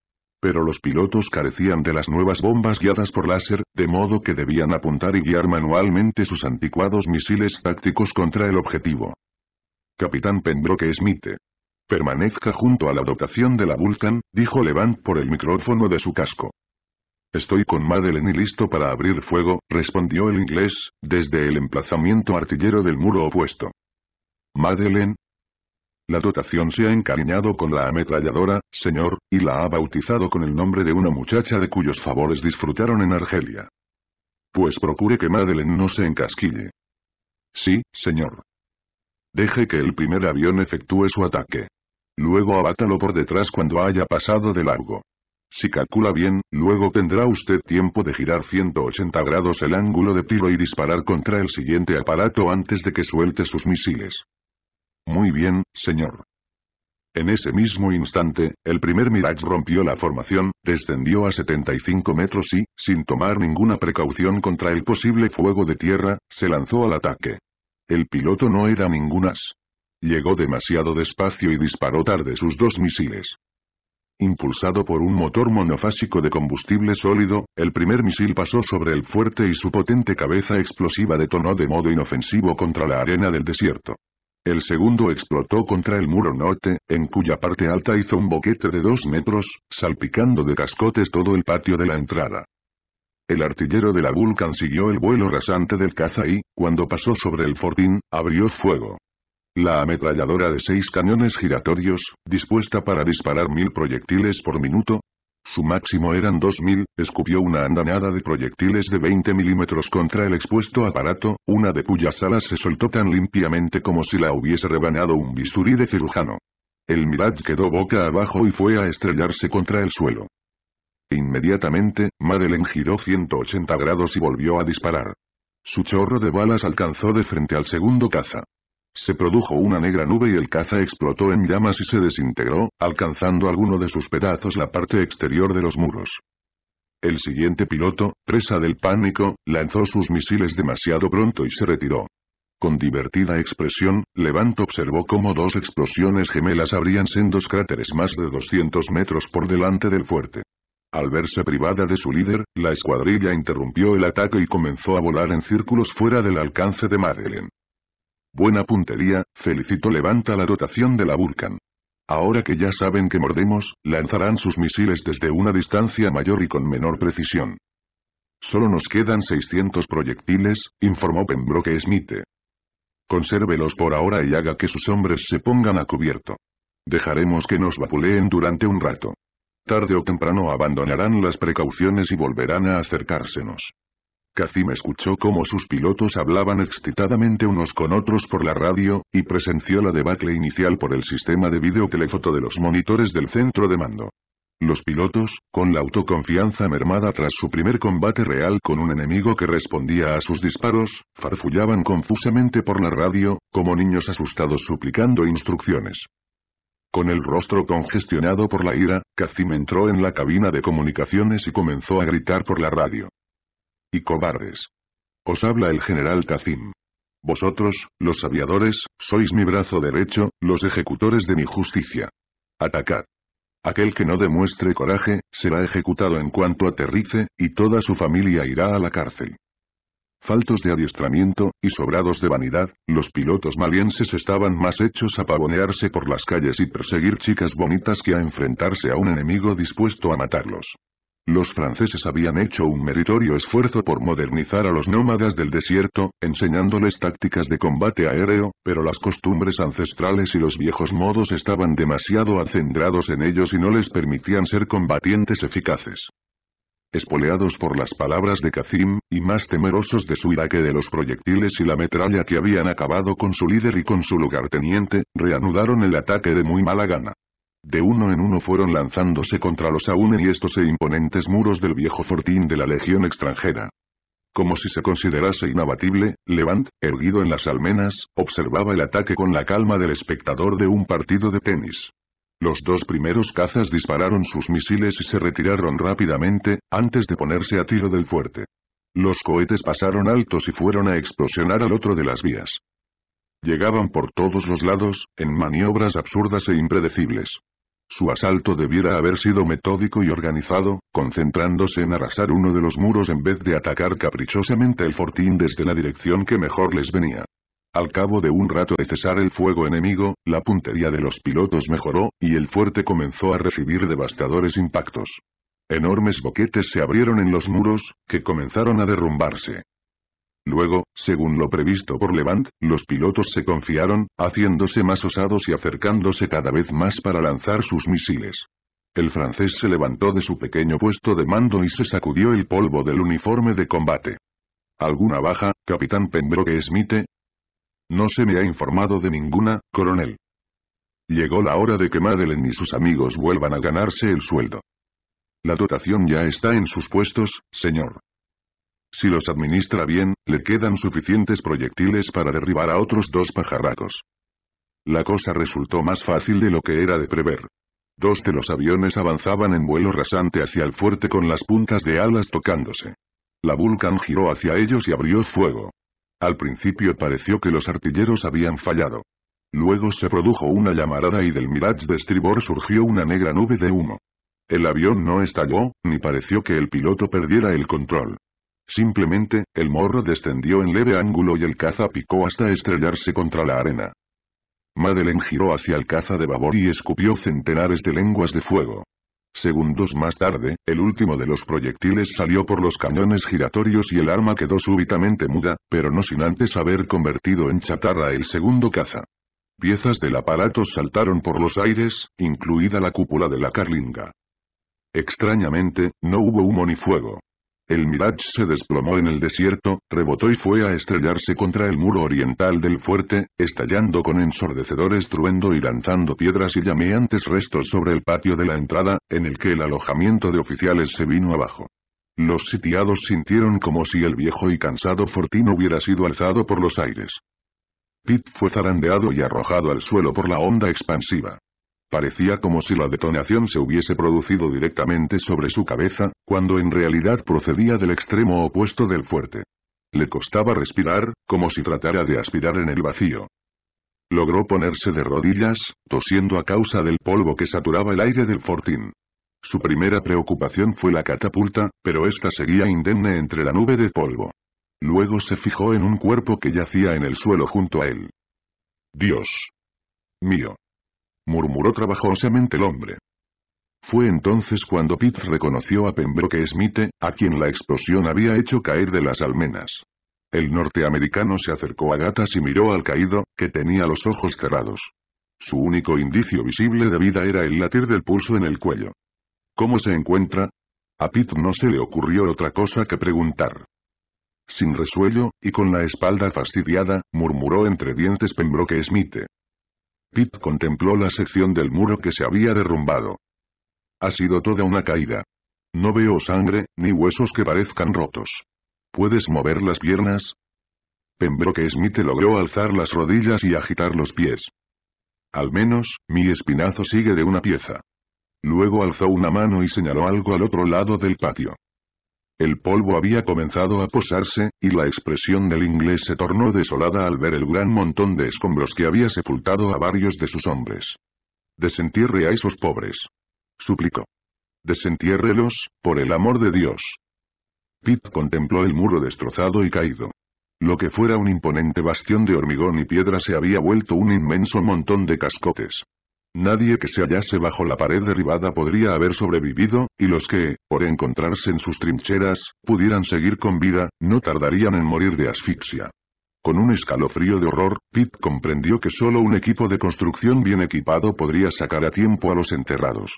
pero los pilotos carecían de las nuevas bombas guiadas por láser, de modo que debían apuntar y guiar manualmente sus anticuados misiles tácticos contra el objetivo. Capitán Pembroke Smith. Permanezca junto a la dotación de la Vulcan, dijo Levant por el micrófono de su casco. Estoy con Madeleine y listo para abrir fuego, respondió el inglés, desde el emplazamiento artillero del muro opuesto. Madeleine, la dotación se ha encariñado con la ametralladora, señor, y la ha bautizado con el nombre de una muchacha de cuyos favores disfrutaron en Argelia. Pues procure que Madeleine no se encasquille. Sí, señor. Deje que el primer avión efectúe su ataque. Luego abátalo por detrás cuando haya pasado de largo. Si calcula bien, luego tendrá usted tiempo de girar 180 grados el ángulo de tiro y disparar contra el siguiente aparato antes de que suelte sus misiles. Muy bien, señor. En ese mismo instante, el primer Mirage rompió la formación, descendió a 75 metros y, sin tomar ninguna precaución contra el posible fuego de tierra, se lanzó al ataque. El piloto no era ningunas. Llegó demasiado despacio y disparó tarde sus dos misiles. Impulsado por un motor monofásico de combustible sólido, el primer misil pasó sobre el fuerte y su potente cabeza explosiva detonó de modo inofensivo contra la arena del desierto. El segundo explotó contra el muro norte, en cuya parte alta hizo un boquete de dos metros, salpicando de cascotes todo el patio de la entrada. El artillero de la Vulcan siguió el vuelo rasante del caza y, cuando pasó sobre el fortín, abrió fuego. La ametralladora de seis cañones giratorios, dispuesta para disparar mil proyectiles por minuto, su máximo eran 2.000, escupió una andanada de proyectiles de 20 milímetros contra el expuesto aparato, una de cuyas alas se soltó tan limpiamente como si la hubiese rebanado un bisturí de cirujano. El Mirage quedó boca abajo y fue a estrellarse contra el suelo. Inmediatamente, Madeleine giró 180 grados y volvió a disparar. Su chorro de balas alcanzó de frente al segundo caza. Se produjo una negra nube y el caza explotó en llamas y se desintegró, alcanzando alguno de sus pedazos la parte exterior de los muros. El siguiente piloto, presa del pánico, lanzó sus misiles demasiado pronto y se retiró. Con divertida expresión, Levant observó cómo dos explosiones gemelas abrían sendos cráteres más de 200 metros por delante del fuerte. Al verse privada de su líder, la escuadrilla interrumpió el ataque y comenzó a volar en círculos fuera del alcance de Madeleine. Buena puntería, Felicito levanta la dotación de la Vulcan. Ahora que ya saben que mordemos, lanzarán sus misiles desde una distancia mayor y con menor precisión. Solo nos quedan 600 proyectiles, informó Pembroke Smith. Consérvelos por ahora y haga que sus hombres se pongan a cubierto. Dejaremos que nos vapuleen durante un rato. Tarde o temprano abandonarán las precauciones y volverán a acercársenos. Kazim escuchó cómo sus pilotos hablaban excitadamente unos con otros por la radio, y presenció la debacle inicial por el sistema de videotelefoto de los monitores del centro de mando. Los pilotos, con la autoconfianza mermada tras su primer combate real con un enemigo que respondía a sus disparos, farfullaban confusamente por la radio, como niños asustados suplicando instrucciones. Con el rostro congestionado por la ira, Kazim entró en la cabina de comunicaciones y comenzó a gritar por la radio y cobardes. Os habla el general Kazim. Vosotros, los aviadores, sois mi brazo derecho, los ejecutores de mi justicia. Atacad. Aquel que no demuestre coraje, será ejecutado en cuanto aterrice, y toda su familia irá a la cárcel. Faltos de adiestramiento, y sobrados de vanidad, los pilotos malienses estaban más hechos a pavonearse por las calles y perseguir chicas bonitas que a enfrentarse a un enemigo dispuesto a matarlos. Los franceses habían hecho un meritorio esfuerzo por modernizar a los nómadas del desierto, enseñándoles tácticas de combate aéreo, pero las costumbres ancestrales y los viejos modos estaban demasiado acendrados en ellos y no les permitían ser combatientes eficaces. Espoleados por las palabras de Kazim, y más temerosos de su ira que de los proyectiles y la metralla que habían acabado con su líder y con su lugarteniente, reanudaron el ataque de muy mala gana. De uno en uno fueron lanzándose contra los aún estos e imponentes muros del viejo fortín de la legión extranjera. Como si se considerase inabatible, Levant, erguido en las almenas, observaba el ataque con la calma del espectador de un partido de tenis. Los dos primeros cazas dispararon sus misiles y se retiraron rápidamente, antes de ponerse a tiro del fuerte. Los cohetes pasaron altos y fueron a explosionar al otro de las vías. Llegaban por todos los lados, en maniobras absurdas e impredecibles. Su asalto debiera haber sido metódico y organizado, concentrándose en arrasar uno de los muros en vez de atacar caprichosamente el fortín desde la dirección que mejor les venía. Al cabo de un rato de cesar el fuego enemigo, la puntería de los pilotos mejoró, y el fuerte comenzó a recibir devastadores impactos. Enormes boquetes se abrieron en los muros, que comenzaron a derrumbarse. Luego, según lo previsto por Levant, los pilotos se confiaron, haciéndose más osados y acercándose cada vez más para lanzar sus misiles. El francés se levantó de su pequeño puesto de mando y se sacudió el polvo del uniforme de combate. ¿Alguna baja, capitán Pembroke Smith? No se me ha informado de ninguna, coronel. Llegó la hora de que Madeleine y sus amigos vuelvan a ganarse el sueldo. La dotación ya está en sus puestos, señor. Si los administra bien, le quedan suficientes proyectiles para derribar a otros dos pajarracos. La cosa resultó más fácil de lo que era de prever. Dos de los aviones avanzaban en vuelo rasante hacia el fuerte con las puntas de alas tocándose. La Vulcan giró hacia ellos y abrió fuego. Al principio pareció que los artilleros habían fallado. Luego se produjo una llamarada y del Mirage de estribor surgió una negra nube de humo. El avión no estalló, ni pareció que el piloto perdiera el control. Simplemente, el morro descendió en leve ángulo y el caza picó hasta estrellarse contra la arena. Madeleine giró hacia el caza de babor y escupió centenares de lenguas de fuego. Segundos más tarde, el último de los proyectiles salió por los cañones giratorios y el arma quedó súbitamente muda, pero no sin antes haber convertido en chatarra el segundo caza. Piezas del aparato saltaron por los aires, incluida la cúpula de la carlinga. Extrañamente, no hubo humo ni fuego. El Mirage se desplomó en el desierto, rebotó y fue a estrellarse contra el muro oriental del fuerte, estallando con ensordecedor estruendo y lanzando piedras y llameantes restos sobre el patio de la entrada, en el que el alojamiento de oficiales se vino abajo. Los sitiados sintieron como si el viejo y cansado fortín hubiera sido alzado por los aires. Pitt fue zarandeado y arrojado al suelo por la onda expansiva. Parecía como si la detonación se hubiese producido directamente sobre su cabeza, cuando en realidad procedía del extremo opuesto del fuerte. Le costaba respirar, como si tratara de aspirar en el vacío. Logró ponerse de rodillas, tosiendo a causa del polvo que saturaba el aire del fortín. Su primera preocupación fue la catapulta, pero esta seguía indemne entre la nube de polvo. Luego se fijó en un cuerpo que yacía en el suelo junto a él. Dios. Mío murmuró trabajosamente el hombre. Fue entonces cuando Pitt reconoció a Pembroke Smith, a quien la explosión había hecho caer de las almenas. El norteamericano se acercó a gatas y miró al caído, que tenía los ojos cerrados. Su único indicio visible de vida era el latir del pulso en el cuello. ¿Cómo se encuentra? A Pitt no se le ocurrió otra cosa que preguntar. Sin resuello, y con la espalda fastidiada, murmuró entre dientes Pembroke Smith. Pitt contempló la sección del muro que se había derrumbado. Ha sido toda una caída. No veo sangre, ni huesos que parezcan rotos. ¿Puedes mover las piernas? Pembroke Smith logró alzar las rodillas y agitar los pies. Al menos, mi espinazo sigue de una pieza. Luego alzó una mano y señaló algo al otro lado del patio. El polvo había comenzado a posarse, y la expresión del inglés se tornó desolada al ver el gran montón de escombros que había sepultado a varios de sus hombres. Desentierre a esos pobres. Suplicó. Desentiérrelos, por el amor de Dios. Pitt contempló el muro destrozado y caído. Lo que fuera un imponente bastión de hormigón y piedra se había vuelto un inmenso montón de cascotes. Nadie que se hallase bajo la pared derribada podría haber sobrevivido, y los que, por encontrarse en sus trincheras, pudieran seguir con vida, no tardarían en morir de asfixia. Con un escalofrío de horror, Pitt comprendió que solo un equipo de construcción bien equipado podría sacar a tiempo a los enterrados.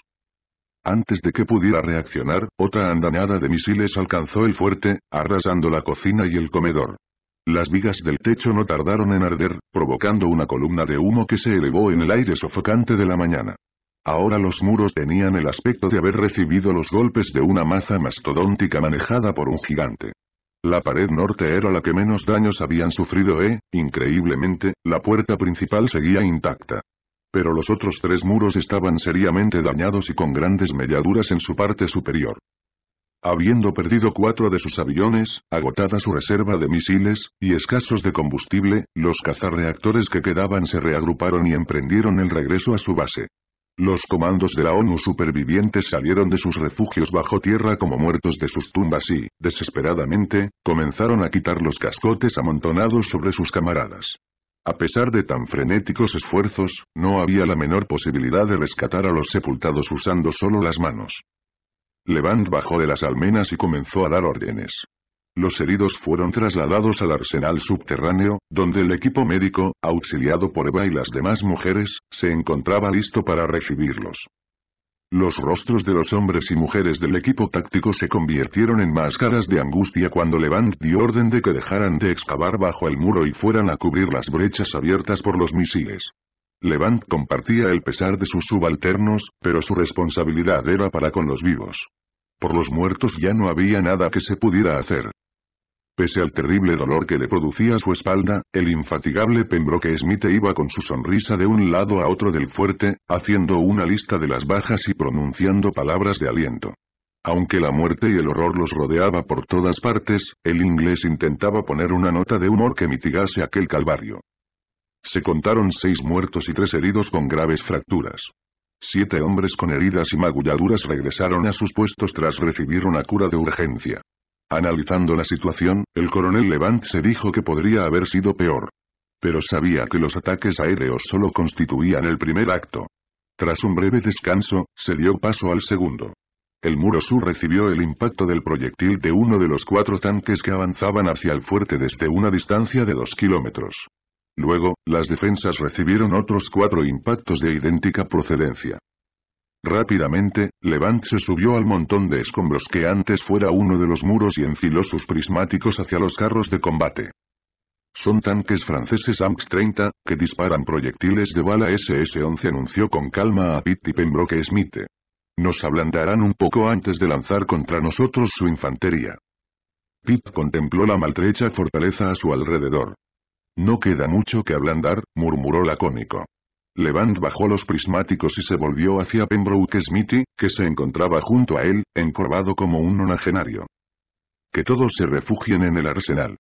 Antes de que pudiera reaccionar, otra andanada de misiles alcanzó el fuerte, arrasando la cocina y el comedor. Las vigas del techo no tardaron en arder, provocando una columna de humo que se elevó en el aire sofocante de la mañana. Ahora los muros tenían el aspecto de haber recibido los golpes de una maza mastodóntica manejada por un gigante. La pared norte era la que menos daños habían sufrido e, increíblemente, la puerta principal seguía intacta. Pero los otros tres muros estaban seriamente dañados y con grandes melladuras en su parte superior. Habiendo perdido cuatro de sus aviones, agotada su reserva de misiles, y escasos de combustible, los cazarreactores que quedaban se reagruparon y emprendieron el regreso a su base. Los comandos de la ONU supervivientes salieron de sus refugios bajo tierra como muertos de sus tumbas y, desesperadamente, comenzaron a quitar los cascotes amontonados sobre sus camaradas. A pesar de tan frenéticos esfuerzos, no había la menor posibilidad de rescatar a los sepultados usando solo las manos. Levant bajó de las almenas y comenzó a dar órdenes. Los heridos fueron trasladados al arsenal subterráneo, donde el equipo médico, auxiliado por Eva y las demás mujeres, se encontraba listo para recibirlos. Los rostros de los hombres y mujeres del equipo táctico se convirtieron en máscaras de angustia cuando Levant dio orden de que dejaran de excavar bajo el muro y fueran a cubrir las brechas abiertas por los misiles. Levant compartía el pesar de sus subalternos, pero su responsabilidad era para con los vivos. Por los muertos ya no había nada que se pudiera hacer. Pese al terrible dolor que le producía su espalda, el infatigable Pembroke Smith iba con su sonrisa de un lado a otro del fuerte, haciendo una lista de las bajas y pronunciando palabras de aliento. Aunque la muerte y el horror los rodeaba por todas partes, el inglés intentaba poner una nota de humor que mitigase aquel calvario. Se contaron seis muertos y tres heridos con graves fracturas. Siete hombres con heridas y magulladuras regresaron a sus puestos tras recibir una cura de urgencia. Analizando la situación, el coronel Levant se dijo que podría haber sido peor. Pero sabía que los ataques aéreos solo constituían el primer acto. Tras un breve descanso, se dio paso al segundo. El muro sur recibió el impacto del proyectil de uno de los cuatro tanques que avanzaban hacia el fuerte desde una distancia de dos kilómetros. Luego, las defensas recibieron otros cuatro impactos de idéntica procedencia. Rápidamente, Levant se subió al montón de escombros que antes fuera uno de los muros y enciló sus prismáticos hacia los carros de combate. Son tanques franceses AMX-30, que disparan proyectiles de bala SS-11 anunció con calma a Pitt y Pembroke Smith. Nos ablandarán un poco antes de lanzar contra nosotros su infantería. Pitt contempló la maltrecha fortaleza a su alrededor. No queda mucho que ablandar, murmuró lacónico. Levant bajó los prismáticos y se volvió hacia Pembroke Smithy, que se encontraba junto a él, encorvado como un nonagenario. Que todos se refugien en el arsenal.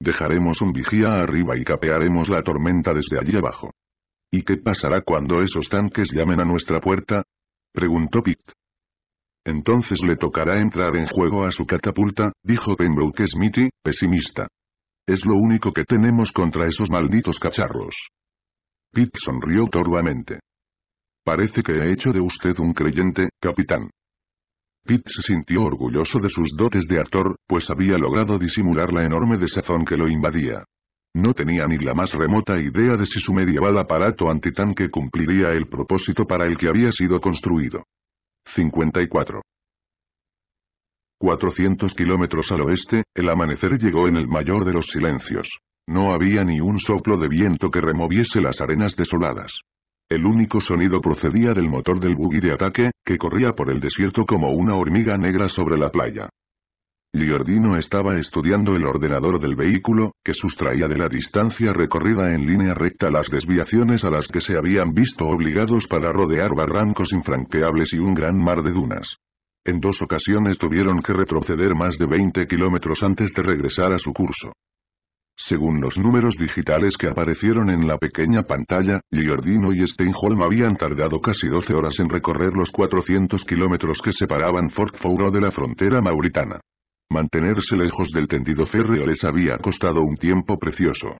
Dejaremos un vigía arriba y capearemos la tormenta desde allí abajo. ¿Y qué pasará cuando esos tanques llamen a nuestra puerta? preguntó Pitt. Entonces le tocará entrar en juego a su catapulta, dijo Pembroke Smithy, pesimista. Es lo único que tenemos contra esos malditos cacharros. Pitt sonrió torvamente. Parece que he hecho de usted un creyente, capitán. Pitt se sintió orgulloso de sus dotes de actor, pues había logrado disimular la enorme desazón que lo invadía. No tenía ni la más remota idea de si su medieval aparato antitanque cumpliría el propósito para el que había sido construido. 54. 400 kilómetros al oeste, el amanecer llegó en el mayor de los silencios. No había ni un soplo de viento que removiese las arenas desoladas. El único sonido procedía del motor del buggy de ataque, que corría por el desierto como una hormiga negra sobre la playa. Giordino estaba estudiando el ordenador del vehículo, que sustraía de la distancia recorrida en línea recta las desviaciones a las que se habían visto obligados para rodear barrancos infranqueables y un gran mar de dunas. En dos ocasiones tuvieron que retroceder más de 20 kilómetros antes de regresar a su curso. Según los números digitales que aparecieron en la pequeña pantalla, Giordino y Steinholm habían tardado casi 12 horas en recorrer los 400 kilómetros que separaban Fort Fouro de la frontera mauritana. Mantenerse lejos del tendido férreo les había costado un tiempo precioso.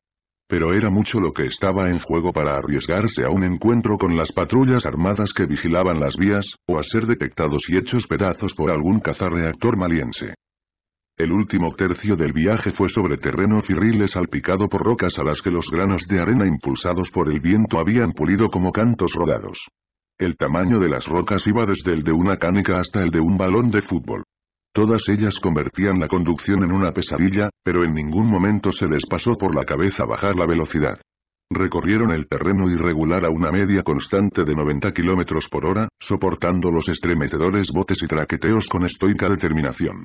Pero era mucho lo que estaba en juego para arriesgarse a un encuentro con las patrullas armadas que vigilaban las vías, o a ser detectados y hechos pedazos por algún cazarreactor maliense. El último tercio del viaje fue sobre terreno cirril salpicado por rocas a las que los granos de arena impulsados por el viento habían pulido como cantos rodados. El tamaño de las rocas iba desde el de una canica hasta el de un balón de fútbol. Todas ellas convertían la conducción en una pesadilla, pero en ningún momento se les pasó por la cabeza bajar la velocidad. Recorrieron el terreno irregular a una media constante de 90 km por hora, soportando los estremecedores botes y traqueteos con estoica determinación.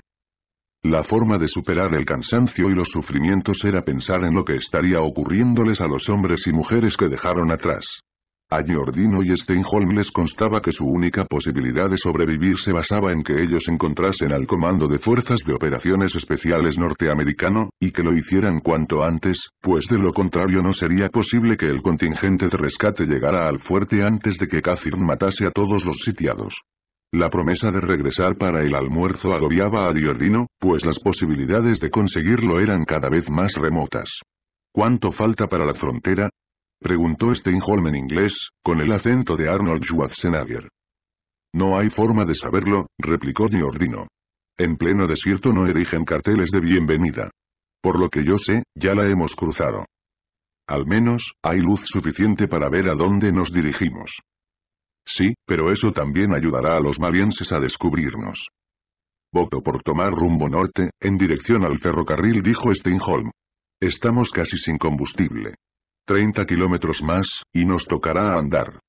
La forma de superar el cansancio y los sufrimientos era pensar en lo que estaría ocurriéndoles a los hombres y mujeres que dejaron atrás. A Giordino y Steinholm les constaba que su única posibilidad de sobrevivir se basaba en que ellos encontrasen al Comando de Fuerzas de Operaciones Especiales norteamericano, y que lo hicieran cuanto antes, pues de lo contrario no sería posible que el contingente de rescate llegara al fuerte antes de que Catherine matase a todos los sitiados. La promesa de regresar para el almuerzo agobiaba a Giordino, pues las posibilidades de conseguirlo eran cada vez más remotas. ¿Cuánto falta para la frontera? Preguntó Steinholm en inglés, con el acento de Arnold Schwarzenegger. No hay forma de saberlo, replicó Diordino. En pleno desierto no erigen carteles de bienvenida. Por lo que yo sé, ya la hemos cruzado. Al menos, hay luz suficiente para ver a dónde nos dirigimos. Sí, pero eso también ayudará a los malienses a descubrirnos. Voto por tomar rumbo norte, en dirección al ferrocarril dijo Steinholm. Estamos casi sin combustible. 30 kilómetros más, y nos tocará andar.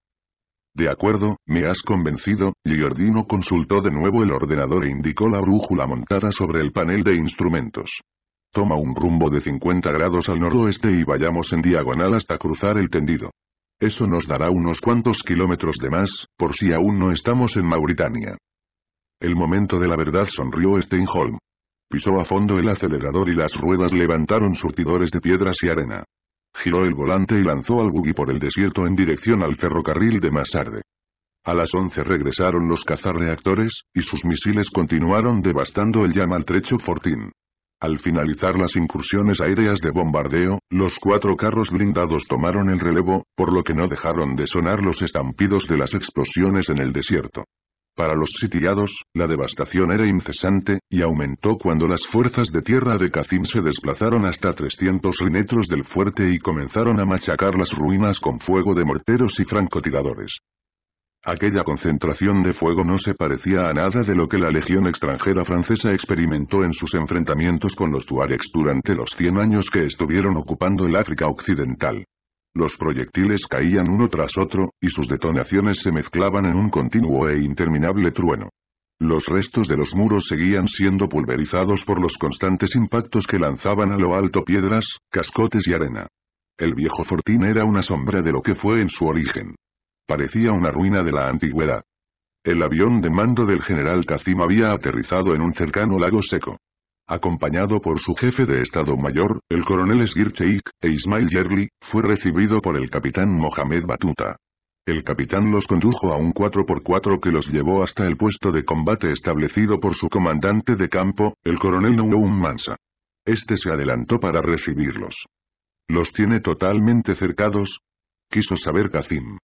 De acuerdo, me has convencido, Giordino consultó de nuevo el ordenador e indicó la brújula montada sobre el panel de instrumentos. Toma un rumbo de 50 grados al noroeste y vayamos en diagonal hasta cruzar el tendido. Eso nos dará unos cuantos kilómetros de más, por si aún no estamos en Mauritania. El momento de la verdad sonrió Steinholm. Pisó a fondo el acelerador y las ruedas levantaron surtidores de piedras y arena giró el volante y lanzó al buggy por el desierto en dirección al ferrocarril de Masarde. A las 11 regresaron los cazarreactores, y sus misiles continuaron devastando el ya maltrecho fortín. Al finalizar las incursiones aéreas de bombardeo, los cuatro carros blindados tomaron el relevo, por lo que no dejaron de sonar los estampidos de las explosiones en el desierto. Para los sitiados, la devastación era incesante, y aumentó cuando las fuerzas de tierra de Cacim se desplazaron hasta 300 metros del fuerte y comenzaron a machacar las ruinas con fuego de morteros y francotiradores. Aquella concentración de fuego no se parecía a nada de lo que la legión extranjera francesa experimentó en sus enfrentamientos con los tuaregs durante los 100 años que estuvieron ocupando el África Occidental. Los proyectiles caían uno tras otro, y sus detonaciones se mezclaban en un continuo e interminable trueno. Los restos de los muros seguían siendo pulverizados por los constantes impactos que lanzaban a lo alto piedras, cascotes y arena. El viejo fortín era una sombra de lo que fue en su origen. Parecía una ruina de la antigüedad. El avión de mando del general Kazim había aterrizado en un cercano lago seco. Acompañado por su jefe de Estado Mayor, el coronel Esgircheik, e Ismail Yerli, fue recibido por el capitán Mohamed Batuta. El capitán los condujo a un 4x4 que los llevó hasta el puesto de combate establecido por su comandante de campo, el coronel Nouum Mansa. Este se adelantó para recibirlos. ¿Los tiene totalmente cercados? Quiso saber Kazim.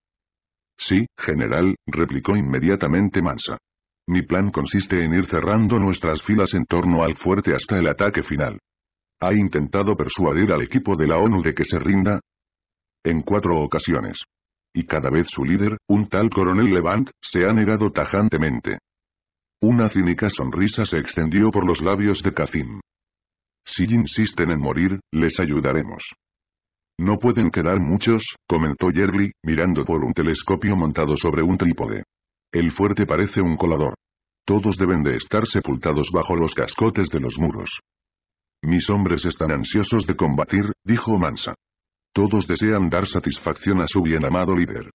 Sí, general, replicó inmediatamente Mansa. Mi plan consiste en ir cerrando nuestras filas en torno al fuerte hasta el ataque final. ¿Ha intentado persuadir al equipo de la ONU de que se rinda? En cuatro ocasiones. Y cada vez su líder, un tal coronel Levant, se ha negado tajantemente. Una cínica sonrisa se extendió por los labios de Kazim. Si insisten en morir, les ayudaremos. No pueden quedar muchos, comentó Yerli, mirando por un telescopio montado sobre un trípode. El fuerte parece un colador. Todos deben de estar sepultados bajo los cascotes de los muros. Mis hombres están ansiosos de combatir, dijo Mansa. Todos desean dar satisfacción a su bien amado líder.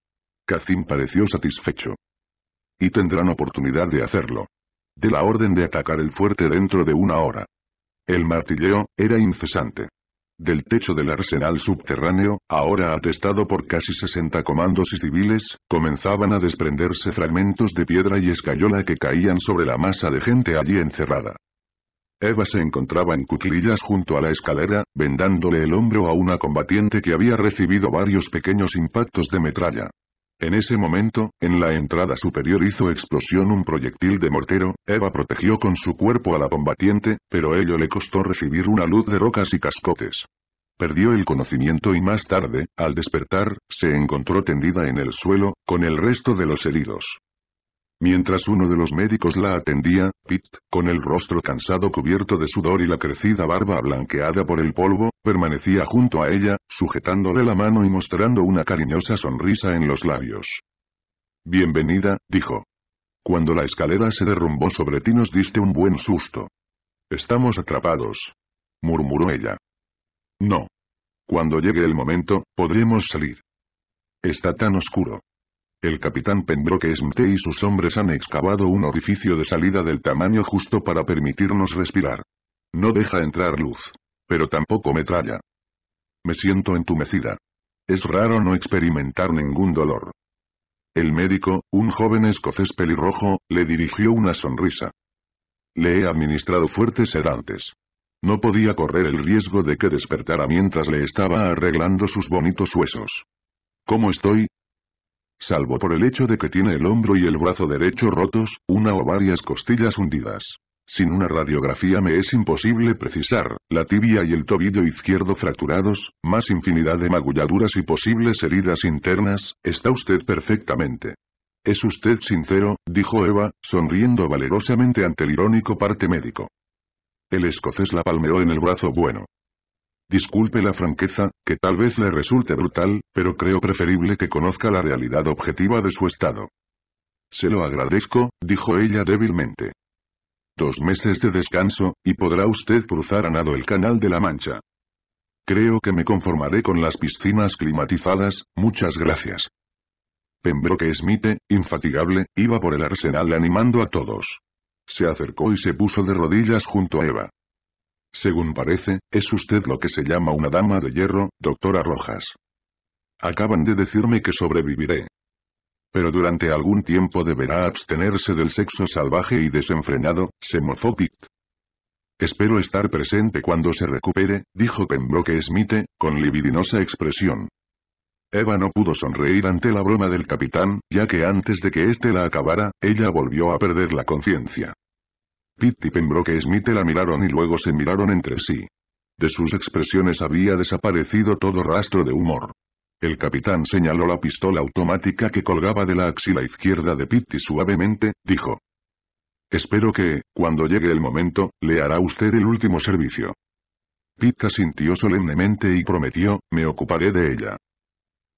Kacim pareció satisfecho. Y tendrán oportunidad de hacerlo. De la orden de atacar el fuerte dentro de una hora. El martilleo, era incesante del techo del arsenal subterráneo, ahora atestado por casi 60 comandos y civiles, comenzaban a desprenderse fragmentos de piedra y escayola que caían sobre la masa de gente allí encerrada. Eva se encontraba en cuclillas junto a la escalera, vendándole el hombro a una combatiente que había recibido varios pequeños impactos de metralla. En ese momento, en la entrada superior hizo explosión un proyectil de mortero, Eva protegió con su cuerpo a la combatiente, pero ello le costó recibir una luz de rocas y cascotes. Perdió el conocimiento y más tarde, al despertar, se encontró tendida en el suelo, con el resto de los heridos. Mientras uno de los médicos la atendía, Pitt, con el rostro cansado cubierto de sudor y la crecida barba blanqueada por el polvo, permanecía junto a ella, sujetándole la mano y mostrando una cariñosa sonrisa en los labios. Bienvenida, dijo. Cuando la escalera se derrumbó sobre ti nos diste un buen susto. Estamos atrapados. murmuró ella. No. Cuando llegue el momento, podremos salir. Está tan oscuro. El capitán Pembroke Smith y sus hombres han excavado un orificio de salida del tamaño justo para permitirnos respirar. No deja entrar luz. Pero tampoco metralla. Me siento entumecida. Es raro no experimentar ningún dolor. El médico, un joven escocés pelirrojo, le dirigió una sonrisa. Le he administrado fuertes sedantes. No podía correr el riesgo de que despertara mientras le estaba arreglando sus bonitos huesos. ¿Cómo estoy? salvo por el hecho de que tiene el hombro y el brazo derecho rotos, una o varias costillas hundidas. Sin una radiografía me es imposible precisar, la tibia y el tobillo izquierdo fracturados, más infinidad de magulladuras y posibles heridas internas, está usted perfectamente. Es usted sincero, dijo Eva, sonriendo valerosamente ante el irónico parte médico. El escocés la palmeó en el brazo bueno. Disculpe la franqueza, que tal vez le resulte brutal, pero creo preferible que conozca la realidad objetiva de su estado. Se lo agradezco, dijo ella débilmente. Dos meses de descanso, y podrá usted cruzar a nado el Canal de la Mancha. Creo que me conformaré con las piscinas climatizadas, muchas gracias. Pembroke Smith, infatigable, iba por el arsenal animando a todos. Se acercó y se puso de rodillas junto a Eva. Según parece, es usted lo que se llama una dama de hierro, doctora Rojas. Acaban de decirme que sobreviviré. Pero durante algún tiempo deberá abstenerse del sexo salvaje y desenfrenado, se Espero estar presente cuando se recupere, dijo Pembroke Smith, con libidinosa expresión. Eva no pudo sonreír ante la broma del capitán, ya que antes de que éste la acabara, ella volvió a perder la conciencia. Pitt y Pembroke Smith la miraron y luego se miraron entre sí. De sus expresiones había desaparecido todo rastro de humor. El capitán señaló la pistola automática que colgaba de la axila izquierda de Pitt y suavemente, dijo. Espero que, cuando llegue el momento, le hará usted el último servicio. Pitt asintió solemnemente y prometió, me ocuparé de ella.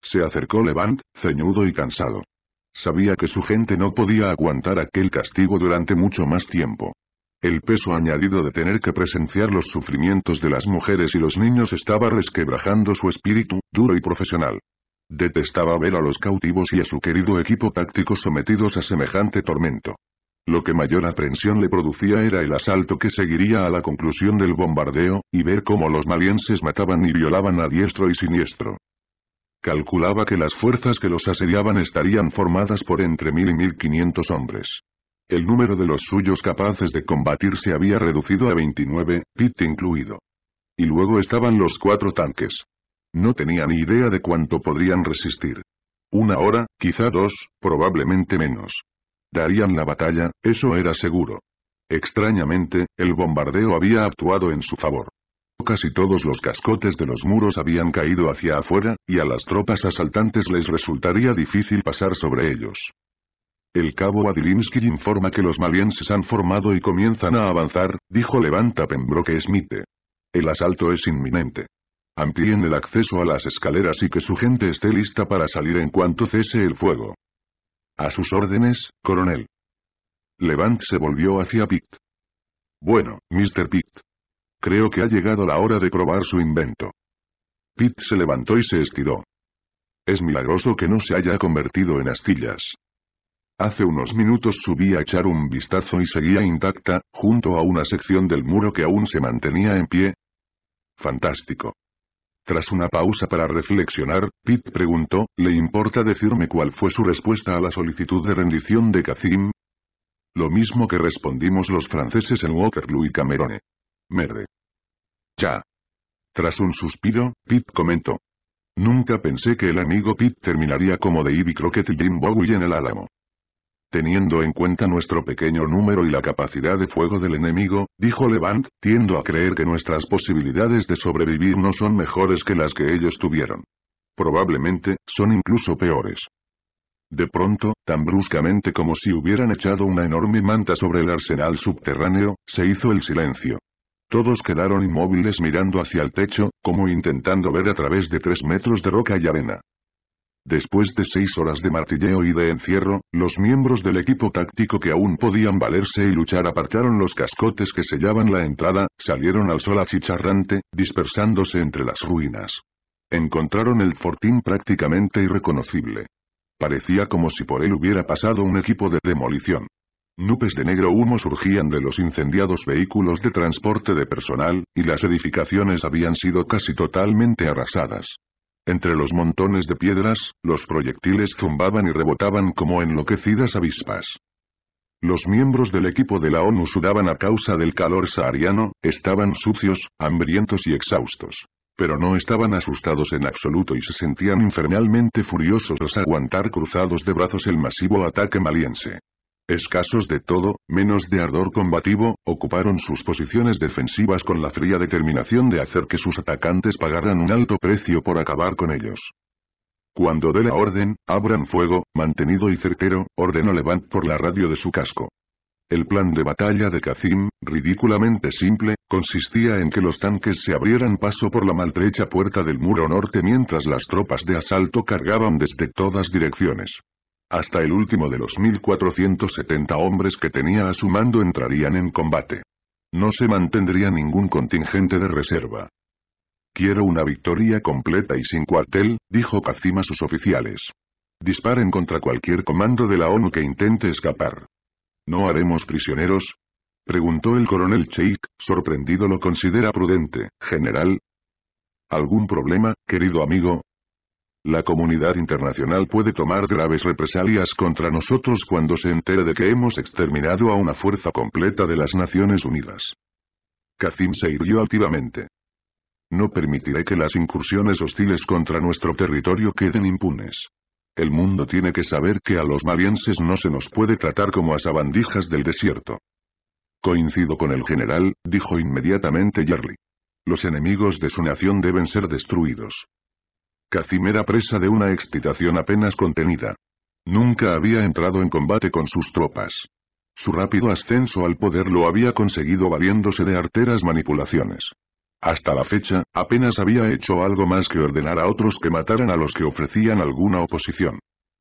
Se acercó Levant, ceñudo y cansado. Sabía que su gente no podía aguantar aquel castigo durante mucho más tiempo. El peso añadido de tener que presenciar los sufrimientos de las mujeres y los niños estaba resquebrajando su espíritu, duro y profesional. Detestaba ver a los cautivos y a su querido equipo táctico sometidos a semejante tormento. Lo que mayor aprensión le producía era el asalto que seguiría a la conclusión del bombardeo, y ver cómo los malienses mataban y violaban a diestro y siniestro. Calculaba que las fuerzas que los asediaban estarían formadas por entre mil y mil quinientos hombres. El número de los suyos capaces de combatir se había reducido a 29, Pitt incluido. Y luego estaban los cuatro tanques. No tenía ni idea de cuánto podrían resistir. Una hora, quizá dos, probablemente menos. Darían la batalla, eso era seguro. Extrañamente, el bombardeo había actuado en su favor. Casi todos los cascotes de los muros habían caído hacia afuera, y a las tropas asaltantes les resultaría difícil pasar sobre ellos. El cabo Adilinsky informa que los malienses han formado y comienzan a avanzar, dijo Levanta Pembroke Smith. El asalto es inminente. Amplíen el acceso a las escaleras y que su gente esté lista para salir en cuanto cese el fuego. A sus órdenes, coronel. Levant se volvió hacia Pitt. Bueno, Mr. Pitt. Creo que ha llegado la hora de probar su invento. Pitt se levantó y se estiró. Es milagroso que no se haya convertido en astillas. Hace unos minutos subí a echar un vistazo y seguía intacta, junto a una sección del muro que aún se mantenía en pie. Fantástico. Tras una pausa para reflexionar, Pitt preguntó, ¿le importa decirme cuál fue su respuesta a la solicitud de rendición de Kazim? Lo mismo que respondimos los franceses en Waterloo y Camerone. Merde. Ya. Tras un suspiro, Pitt comentó. Nunca pensé que el amigo Pitt terminaría como ivy Crockett y Jim Bowie en el Álamo. Teniendo en cuenta nuestro pequeño número y la capacidad de fuego del enemigo, dijo Levant, tiendo a creer que nuestras posibilidades de sobrevivir no son mejores que las que ellos tuvieron. Probablemente, son incluso peores. De pronto, tan bruscamente como si hubieran echado una enorme manta sobre el arsenal subterráneo, se hizo el silencio. Todos quedaron inmóviles mirando hacia el techo, como intentando ver a través de tres metros de roca y arena. Después de seis horas de martilleo y de encierro, los miembros del equipo táctico que aún podían valerse y luchar apartaron los cascotes que sellaban la entrada, salieron al sol achicharrante, dispersándose entre las ruinas. Encontraron el fortín prácticamente irreconocible. Parecía como si por él hubiera pasado un equipo de demolición. Nubes de negro humo surgían de los incendiados vehículos de transporte de personal, y las edificaciones habían sido casi totalmente arrasadas. Entre los montones de piedras, los proyectiles zumbaban y rebotaban como enloquecidas avispas. Los miembros del equipo de la ONU sudaban a causa del calor sahariano, estaban sucios, hambrientos y exhaustos. Pero no estaban asustados en absoluto y se sentían infernalmente furiosos los aguantar cruzados de brazos el masivo ataque maliense escasos de todo, menos de ardor combativo, ocuparon sus posiciones defensivas con la fría determinación de hacer que sus atacantes pagaran un alto precio por acabar con ellos. Cuando dé la orden, abran fuego, mantenido y certero, ordenó Levant por la radio de su casco. El plan de batalla de Kazim, ridículamente simple, consistía en que los tanques se abrieran paso por la maltrecha puerta del muro norte mientras las tropas de asalto cargaban desde todas direcciones. Hasta el último de los 1470 hombres que tenía a su mando entrarían en combate. No se mantendría ningún contingente de reserva. Quiero una victoria completa y sin cuartel, dijo Kazim a sus oficiales. Disparen contra cualquier comando de la ONU que intente escapar. ¿No haremos prisioneros? Preguntó el coronel Cheik, sorprendido lo considera prudente, general. ¿Algún problema, querido amigo? La comunidad internacional puede tomar graves represalias contra nosotros cuando se entere de que hemos exterminado a una fuerza completa de las Naciones Unidas. Kacim se hirió activamente. No permitiré que las incursiones hostiles contra nuestro territorio queden impunes. El mundo tiene que saber que a los malienses no se nos puede tratar como a sabandijas del desierto. Coincido con el general, dijo inmediatamente yerli Los enemigos de su nación deben ser destruidos. Cacimera presa de una excitación apenas contenida. Nunca había entrado en combate con sus tropas. Su rápido ascenso al poder lo había conseguido valiéndose de arteras manipulaciones. Hasta la fecha, apenas había hecho algo más que ordenar a otros que mataran a los que ofrecían alguna oposición.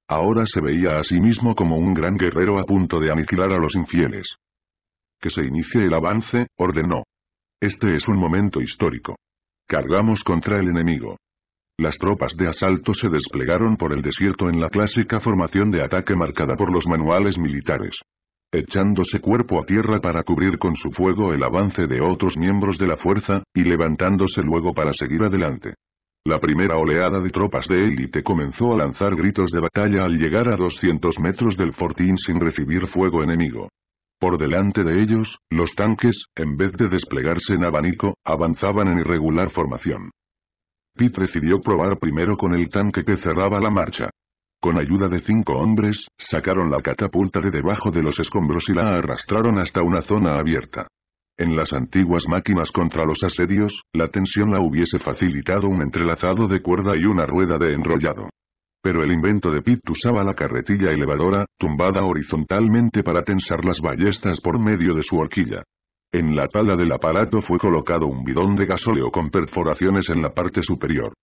Ahora se veía a sí mismo como un gran guerrero a punto de aniquilar a los infieles. Que se inicie el avance, ordenó. Este es un momento histórico. Cargamos contra el enemigo. Las tropas de asalto se desplegaron por el desierto en la clásica formación de ataque marcada por los manuales militares. Echándose cuerpo a tierra para cubrir con su fuego el avance de otros miembros de la fuerza, y levantándose luego para seguir adelante. La primera oleada de tropas de élite comenzó a lanzar gritos de batalla al llegar a 200 metros del fortín sin recibir fuego enemigo. Por delante de ellos, los tanques, en vez de desplegarse en abanico, avanzaban en irregular formación. Pitt decidió probar primero con el tanque que cerraba la marcha. Con ayuda de cinco hombres, sacaron la catapulta de debajo de los escombros y la arrastraron hasta una zona abierta. En las antiguas máquinas contra los asedios, la tensión la hubiese facilitado un entrelazado de cuerda y una rueda de enrollado. Pero el invento de Pitt usaba la carretilla elevadora, tumbada horizontalmente para tensar las ballestas por medio de su horquilla. En la pala del aparato fue colocado un bidón de gasóleo con perforaciones en la parte superior.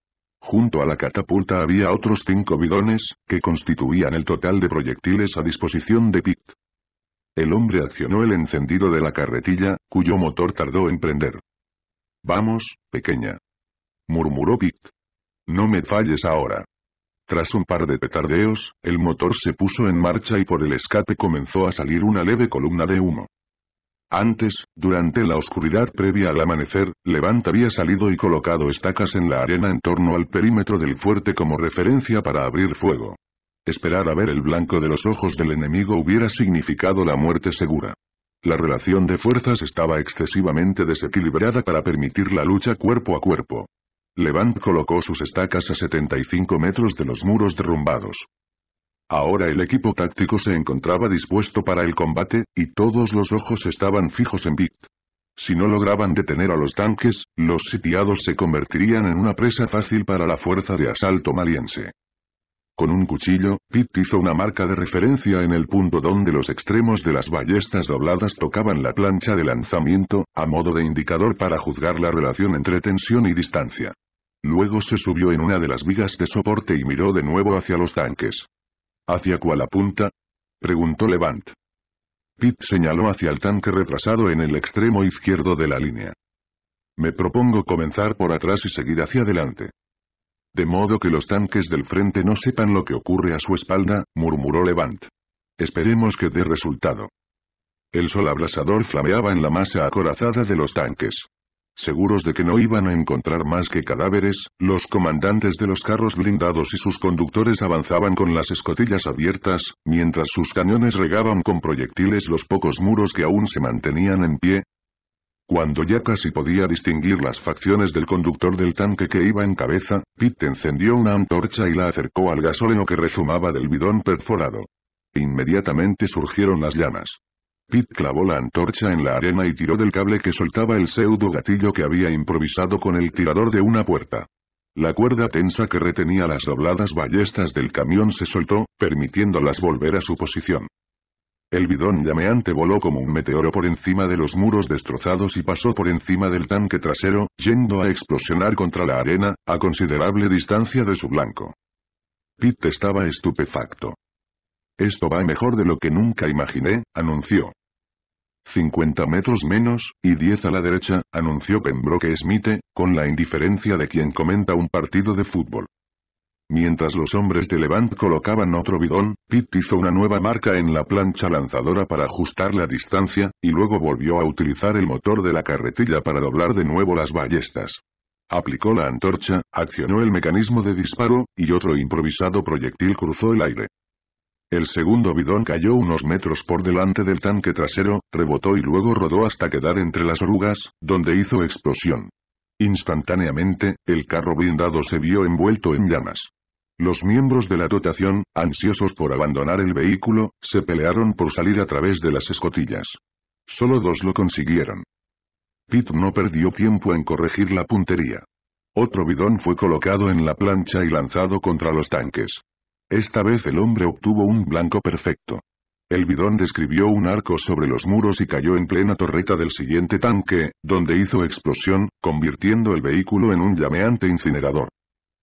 Junto a la catapulta había otros cinco bidones, que constituían el total de proyectiles a disposición de Pitt. El hombre accionó el encendido de la carretilla, cuyo motor tardó en prender. Vamos, pequeña. Murmuró Pitt. No me falles ahora. Tras un par de petardeos, el motor se puso en marcha y por el escape comenzó a salir una leve columna de humo. Antes, durante la oscuridad previa al amanecer, Levant había salido y colocado estacas en la arena en torno al perímetro del fuerte como referencia para abrir fuego. Esperar a ver el blanco de los ojos del enemigo hubiera significado la muerte segura. La relación de fuerzas estaba excesivamente desequilibrada para permitir la lucha cuerpo a cuerpo. Levant colocó sus estacas a 75 metros de los muros derrumbados. Ahora el equipo táctico se encontraba dispuesto para el combate, y todos los ojos estaban fijos en Pitt. Si no lograban detener a los tanques, los sitiados se convertirían en una presa fácil para la fuerza de asalto maliense. Con un cuchillo, Pitt hizo una marca de referencia en el punto donde los extremos de las ballestas dobladas tocaban la plancha de lanzamiento, a modo de indicador para juzgar la relación entre tensión y distancia. Luego se subió en una de las vigas de soporte y miró de nuevo hacia los tanques. ¿Hacia cuál apunta? Preguntó Levant. Pitt señaló hacia el tanque retrasado en el extremo izquierdo de la línea. Me propongo comenzar por atrás y seguir hacia adelante. De modo que los tanques del frente no sepan lo que ocurre a su espalda, murmuró Levant. Esperemos que dé resultado. El sol abrasador flameaba en la masa acorazada de los tanques. Seguros de que no iban a encontrar más que cadáveres, los comandantes de los carros blindados y sus conductores avanzaban con las escotillas abiertas, mientras sus cañones regaban con proyectiles los pocos muros que aún se mantenían en pie. Cuando ya casi podía distinguir las facciones del conductor del tanque que iba en cabeza, Pitt encendió una antorcha y la acercó al gasóleo que rezumaba del bidón perforado. Inmediatamente surgieron las llamas. Pete clavó la antorcha en la arena y tiró del cable que soltaba el pseudo gatillo que había improvisado con el tirador de una puerta. La cuerda tensa que retenía las dobladas ballestas del camión se soltó, permitiéndolas volver a su posición. El bidón llameante voló como un meteoro por encima de los muros destrozados y pasó por encima del tanque trasero, yendo a explosionar contra la arena, a considerable distancia de su blanco. Pete estaba estupefacto. Esto va mejor de lo que nunca imaginé, anunció. 50 metros menos, y 10 a la derecha, anunció Pembroke Smith, con la indiferencia de quien comenta un partido de fútbol. Mientras los hombres de Levant colocaban otro bidón, Pitt hizo una nueva marca en la plancha lanzadora para ajustar la distancia, y luego volvió a utilizar el motor de la carretilla para doblar de nuevo las ballestas. Aplicó la antorcha, accionó el mecanismo de disparo, y otro improvisado proyectil cruzó el aire. El segundo bidón cayó unos metros por delante del tanque trasero, rebotó y luego rodó hasta quedar entre las orugas, donde hizo explosión. Instantáneamente, el carro blindado se vio envuelto en llamas. Los miembros de la dotación, ansiosos por abandonar el vehículo, se pelearon por salir a través de las escotillas. Solo dos lo consiguieron. Pitt no perdió tiempo en corregir la puntería. Otro bidón fue colocado en la plancha y lanzado contra los tanques. Esta vez el hombre obtuvo un blanco perfecto. El bidón describió un arco sobre los muros y cayó en plena torreta del siguiente tanque, donde hizo explosión, convirtiendo el vehículo en un llameante incinerador.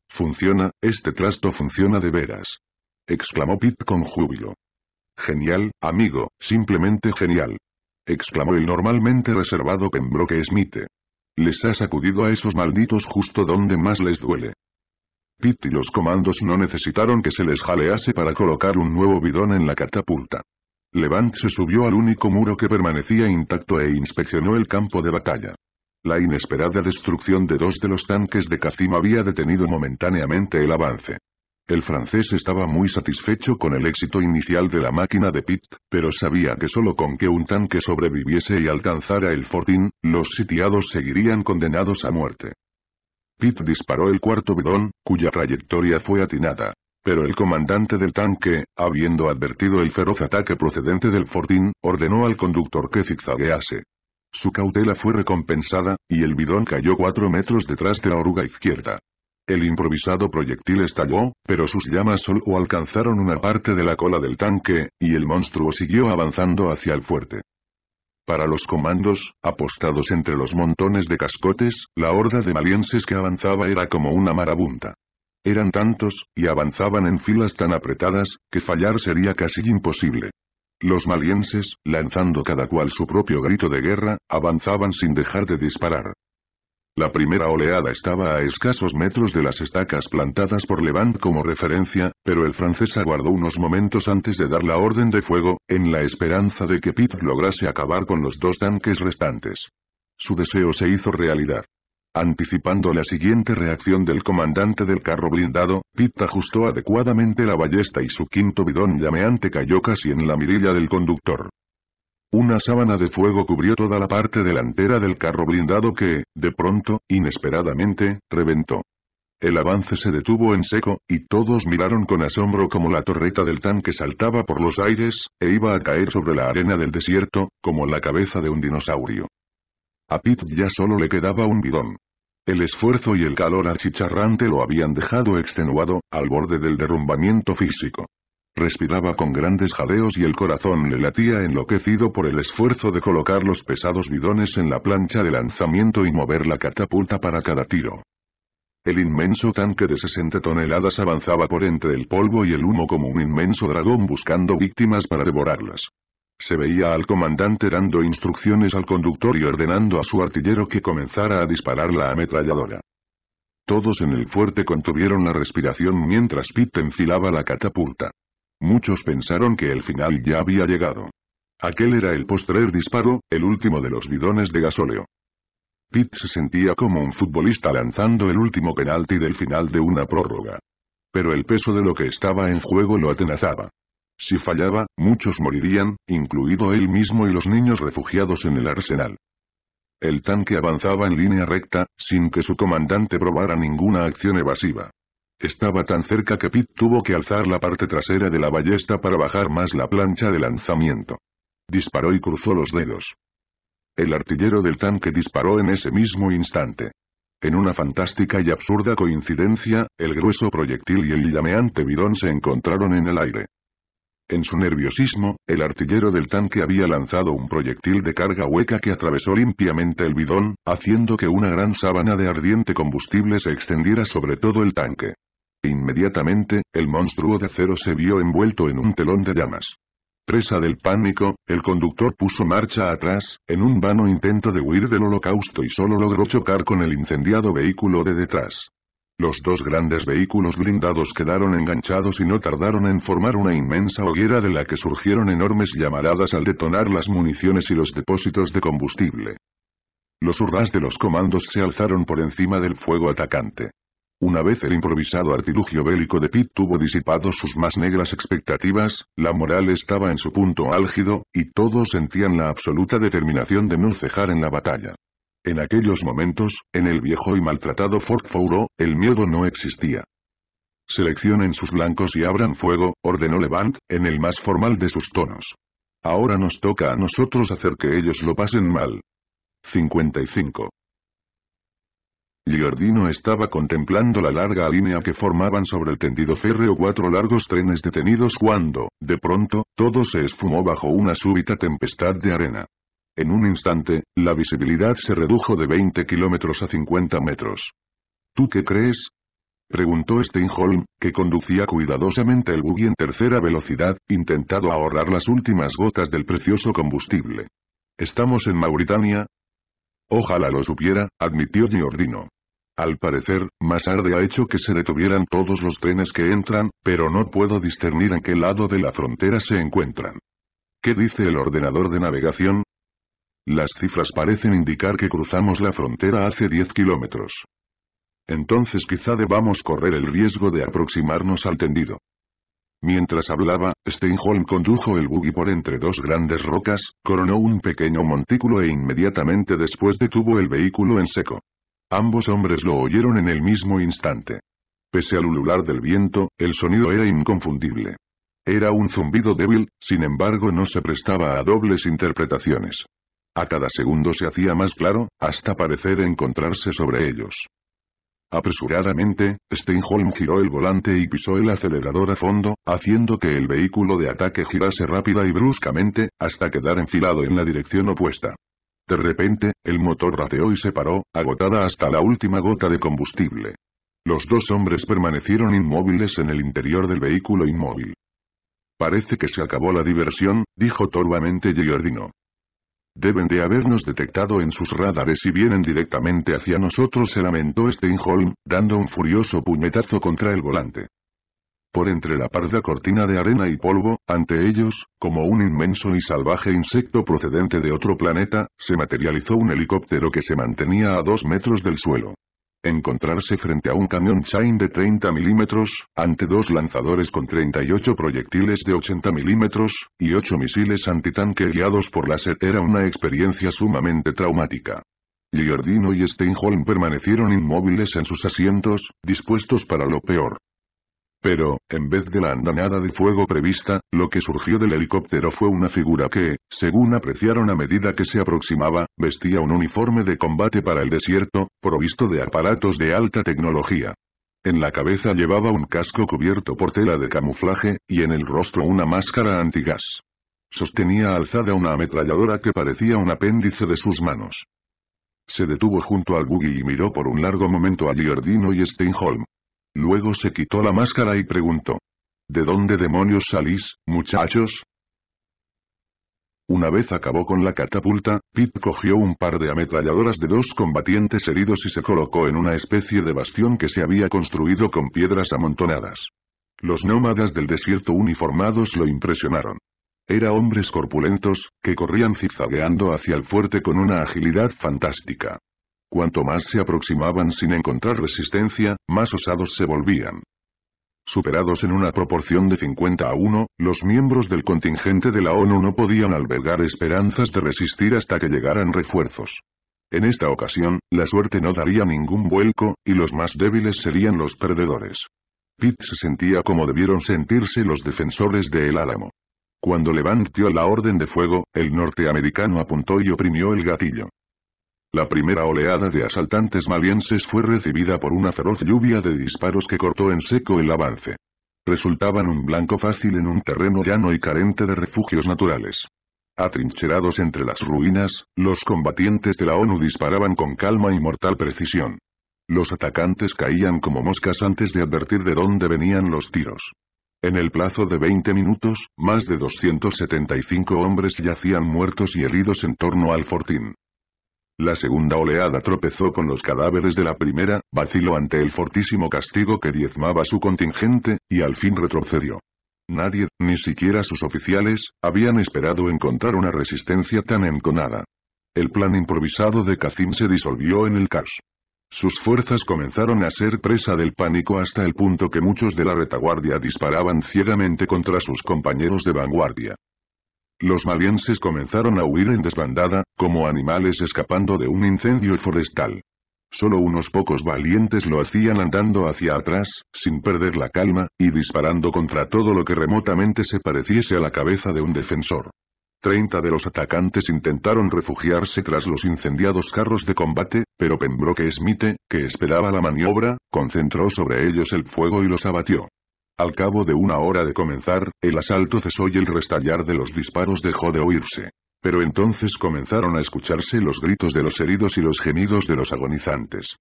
Funciona, este trasto funciona de veras. Exclamó Pete con júbilo. Genial, amigo, simplemente genial. Exclamó el normalmente reservado Pembroke Smith. Les ha sacudido a esos malditos justo donde más les duele. Pitt y los comandos no necesitaron que se les jalease para colocar un nuevo bidón en la catapulta. Levant se subió al único muro que permanecía intacto e inspeccionó el campo de batalla. La inesperada destrucción de dos de los tanques de Kazim había detenido momentáneamente el avance. El francés estaba muy satisfecho con el éxito inicial de la máquina de Pitt, pero sabía que solo con que un tanque sobreviviese y alcanzara el fortín, los sitiados seguirían condenados a muerte. Pitt disparó el cuarto bidón, cuya trayectoria fue atinada. Pero el comandante del tanque, habiendo advertido el feroz ataque procedente del fortín, ordenó al conductor que zigzaguease. Su cautela fue recompensada, y el bidón cayó cuatro metros detrás de la oruga izquierda. El improvisado proyectil estalló, pero sus llamas solo alcanzaron una parte de la cola del tanque, y el monstruo siguió avanzando hacia el fuerte. Para los comandos, apostados entre los montones de cascotes, la horda de malienses que avanzaba era como una marabunta. Eran tantos, y avanzaban en filas tan apretadas, que fallar sería casi imposible. Los malienses, lanzando cada cual su propio grito de guerra, avanzaban sin dejar de disparar. La primera oleada estaba a escasos metros de las estacas plantadas por Levant como referencia, pero el francés aguardó unos momentos antes de dar la orden de fuego, en la esperanza de que Pitt lograse acabar con los dos tanques restantes. Su deseo se hizo realidad. Anticipando la siguiente reacción del comandante del carro blindado, Pitt ajustó adecuadamente la ballesta y su quinto bidón llameante cayó casi en la mirilla del conductor. Una sábana de fuego cubrió toda la parte delantera del carro blindado que, de pronto, inesperadamente, reventó. El avance se detuvo en seco, y todos miraron con asombro como la torreta del tanque saltaba por los aires, e iba a caer sobre la arena del desierto, como la cabeza de un dinosaurio. A Pete ya solo le quedaba un bidón. El esfuerzo y el calor achicharrante lo habían dejado extenuado, al borde del derrumbamiento físico. Respiraba con grandes jadeos y el corazón le latía enloquecido por el esfuerzo de colocar los pesados bidones en la plancha de lanzamiento y mover la catapulta para cada tiro. El inmenso tanque de 60 toneladas avanzaba por entre el polvo y el humo como un inmenso dragón buscando víctimas para devorarlas. Se veía al comandante dando instrucciones al conductor y ordenando a su artillero que comenzara a disparar la ametralladora. Todos en el fuerte contuvieron la respiración mientras Pete enfilaba la catapulta. Muchos pensaron que el final ya había llegado. Aquel era el postrer disparo, el último de los bidones de gasóleo. Pitt se sentía como un futbolista lanzando el último penalti del final de una prórroga. Pero el peso de lo que estaba en juego lo atenazaba. Si fallaba, muchos morirían, incluido él mismo y los niños refugiados en el arsenal. El tanque avanzaba en línea recta, sin que su comandante probara ninguna acción evasiva. Estaba tan cerca que Pitt tuvo que alzar la parte trasera de la ballesta para bajar más la plancha de lanzamiento. Disparó y cruzó los dedos. El artillero del tanque disparó en ese mismo instante. En una fantástica y absurda coincidencia, el grueso proyectil y el llameante bidón se encontraron en el aire. En su nerviosismo, el artillero del tanque había lanzado un proyectil de carga hueca que atravesó limpiamente el bidón, haciendo que una gran sábana de ardiente combustible se extendiera sobre todo el tanque. Inmediatamente, el monstruo de acero se vio envuelto en un telón de llamas. Presa del pánico, el conductor puso marcha atrás, en un vano intento de huir del holocausto y solo logró chocar con el incendiado vehículo de detrás. Los dos grandes vehículos blindados quedaron enganchados y no tardaron en formar una inmensa hoguera de la que surgieron enormes llamaradas al detonar las municiones y los depósitos de combustible. Los hurras de los comandos se alzaron por encima del fuego atacante. Una vez el improvisado artilugio bélico de Pitt tuvo disipado sus más negras expectativas, la moral estaba en su punto álgido, y todos sentían la absoluta determinación de no cejar en la batalla. En aquellos momentos, en el viejo y maltratado Fort Fouro, el miedo no existía. Seleccionen sus blancos y abran fuego, ordenó Levant, en el más formal de sus tonos. Ahora nos toca a nosotros hacer que ellos lo pasen mal. 55. Giordino estaba contemplando la larga línea que formaban sobre el tendido férreo cuatro largos trenes detenidos cuando, de pronto, todo se esfumó bajo una súbita tempestad de arena. En un instante, la visibilidad se redujo de 20 kilómetros a 50 metros. ¿Tú qué crees? Preguntó Steinholm, que conducía cuidadosamente el buggy en tercera velocidad, intentado ahorrar las últimas gotas del precioso combustible. ¿Estamos en Mauritania? Ojalá lo supiera, admitió Giordino. Al parecer, tarde ha hecho que se detuvieran todos los trenes que entran, pero no puedo discernir en qué lado de la frontera se encuentran. ¿Qué dice el ordenador de navegación? Las cifras parecen indicar que cruzamos la frontera hace 10 kilómetros. Entonces quizá debamos correr el riesgo de aproximarnos al tendido. Mientras hablaba, Steinholm condujo el buggy por entre dos grandes rocas, coronó un pequeño montículo e inmediatamente después detuvo el vehículo en seco. Ambos hombres lo oyeron en el mismo instante. Pese al ulular del viento, el sonido era inconfundible. Era un zumbido débil, sin embargo no se prestaba a dobles interpretaciones. A cada segundo se hacía más claro, hasta parecer encontrarse sobre ellos. Apresuradamente, Steinholm giró el volante y pisó el acelerador a fondo, haciendo que el vehículo de ataque girase rápida y bruscamente, hasta quedar enfilado en la dirección opuesta. De repente, el motor rateó y se paró, agotada hasta la última gota de combustible. Los dos hombres permanecieron inmóviles en el interior del vehículo inmóvil. Parece que se acabó la diversión, dijo torvamente Giordino. Deben de habernos detectado en sus radares y vienen directamente hacia nosotros, se lamentó Steinholm, dando un furioso puñetazo contra el volante. Por entre la parda cortina de arena y polvo, ante ellos, como un inmenso y salvaje insecto procedente de otro planeta, se materializó un helicóptero que se mantenía a dos metros del suelo encontrarse frente a un camión Shine de 30 milímetros, ante dos lanzadores con 38 proyectiles de 80 milímetros, y 8 misiles antitanque guiados por láser era una experiencia sumamente traumática. Giordino y Steinholm permanecieron inmóviles en sus asientos, dispuestos para lo peor. Pero, en vez de la andanada de fuego prevista, lo que surgió del helicóptero fue una figura que, según apreciaron a medida que se aproximaba, vestía un uniforme de combate para el desierto, provisto de aparatos de alta tecnología. En la cabeza llevaba un casco cubierto por tela de camuflaje, y en el rostro una máscara antigas. Sostenía alzada una ametralladora que parecía un apéndice de sus manos. Se detuvo junto al buggy y miró por un largo momento a Giordino y Steinholm. Luego se quitó la máscara y preguntó. ¿De dónde demonios salís, muchachos? Una vez acabó con la catapulta, Pete cogió un par de ametralladoras de dos combatientes heridos y se colocó en una especie de bastión que se había construido con piedras amontonadas. Los nómadas del desierto uniformados lo impresionaron. Era hombres corpulentos, que corrían zigzagueando hacia el fuerte con una agilidad fantástica. Cuanto más se aproximaban sin encontrar resistencia, más osados se volvían. Superados en una proporción de 50 a 1, los miembros del contingente de la ONU no podían albergar esperanzas de resistir hasta que llegaran refuerzos. En esta ocasión, la suerte no daría ningún vuelco, y los más débiles serían los perdedores. Pitt se sentía como debieron sentirse los defensores de El Álamo. Cuando levantó la orden de fuego, el norteamericano apuntó y oprimió el gatillo. La primera oleada de asaltantes malienses fue recibida por una feroz lluvia de disparos que cortó en seco el avance. Resultaban un blanco fácil en un terreno llano y carente de refugios naturales. Atrincherados entre las ruinas, los combatientes de la ONU disparaban con calma y mortal precisión. Los atacantes caían como moscas antes de advertir de dónde venían los tiros. En el plazo de 20 minutos, más de 275 hombres yacían muertos y heridos en torno al fortín. La segunda oleada tropezó con los cadáveres de la primera, vaciló ante el fortísimo castigo que diezmaba su contingente, y al fin retrocedió. Nadie, ni siquiera sus oficiales, habían esperado encontrar una resistencia tan enconada. El plan improvisado de Kacim se disolvió en el caos. Sus fuerzas comenzaron a ser presa del pánico hasta el punto que muchos de la retaguardia disparaban ciegamente contra sus compañeros de vanguardia los malienses comenzaron a huir en desbandada, como animales escapando de un incendio forestal. Solo unos pocos valientes lo hacían andando hacia atrás, sin perder la calma, y disparando contra todo lo que remotamente se pareciese a la cabeza de un defensor. Treinta de los atacantes intentaron refugiarse tras los incendiados carros de combate, pero Pembroke Smith, que esperaba la maniobra, concentró sobre ellos el fuego y los abatió. Al cabo de una hora de comenzar, el asalto cesó y el restallar de los disparos dejó de oírse. Pero entonces comenzaron a escucharse los gritos de los heridos y los gemidos de los agonizantes.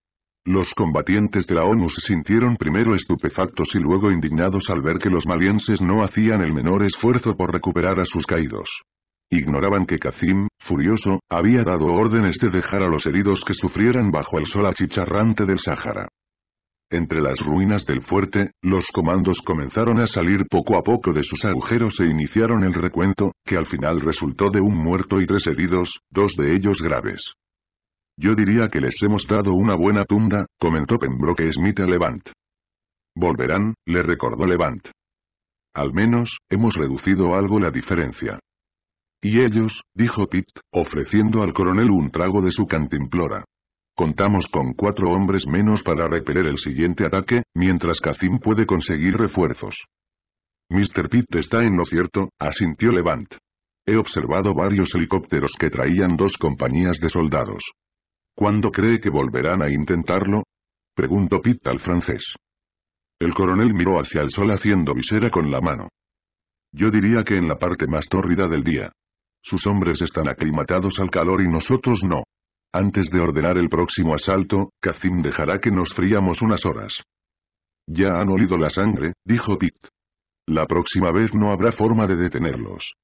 Los combatientes de la ONU se sintieron primero estupefactos y luego indignados al ver que los malienses no hacían el menor esfuerzo por recuperar a sus caídos. Ignoraban que Kacim, furioso, había dado órdenes de dejar a los heridos que sufrieran bajo el sol achicharrante del Sáhara. Entre las ruinas del fuerte, los comandos comenzaron a salir poco a poco de sus agujeros e iniciaron el recuento, que al final resultó de un muerto y tres heridos, dos de ellos graves. Yo diría que les hemos dado una buena tunda, comentó Pembroke Smith a Levant. Volverán, le recordó Levant. Al menos, hemos reducido algo la diferencia. Y ellos, dijo Pitt, ofreciendo al coronel un trago de su cantimplora. Contamos con cuatro hombres menos para repeler el siguiente ataque, mientras Kazim puede conseguir refuerzos. Mr. Pitt está en lo cierto, asintió Levant. He observado varios helicópteros que traían dos compañías de soldados. ¿Cuándo cree que volverán a intentarlo? Preguntó Pitt al francés. El coronel miró hacia el sol haciendo visera con la mano. Yo diría que en la parte más tórrida del día. Sus hombres están aclimatados al calor y nosotros no. Antes de ordenar el próximo asalto, Kacim dejará que nos fríamos unas horas. Ya han olido la sangre, dijo Pitt. La próxima vez no habrá forma de detenerlos.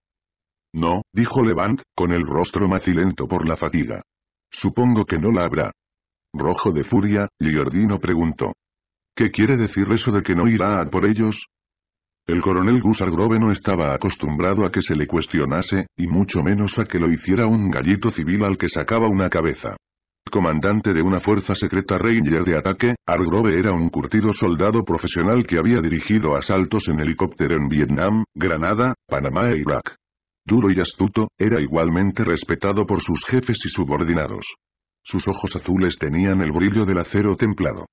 No, dijo Levant, con el rostro macilento por la fatiga. Supongo que no la habrá. Rojo de furia, Giordino preguntó. ¿Qué quiere decir eso de que no irá a por ellos? El coronel Gus Argrove no estaba acostumbrado a que se le cuestionase, y mucho menos a que lo hiciera un gallito civil al que sacaba una cabeza. Comandante de una fuerza secreta Ranger de ataque, Argrove era un curtido soldado profesional que había dirigido asaltos en helicóptero en Vietnam, Granada, Panamá e Irak. Duro y astuto, era igualmente respetado por sus jefes y subordinados. Sus ojos azules tenían el brillo del acero templado.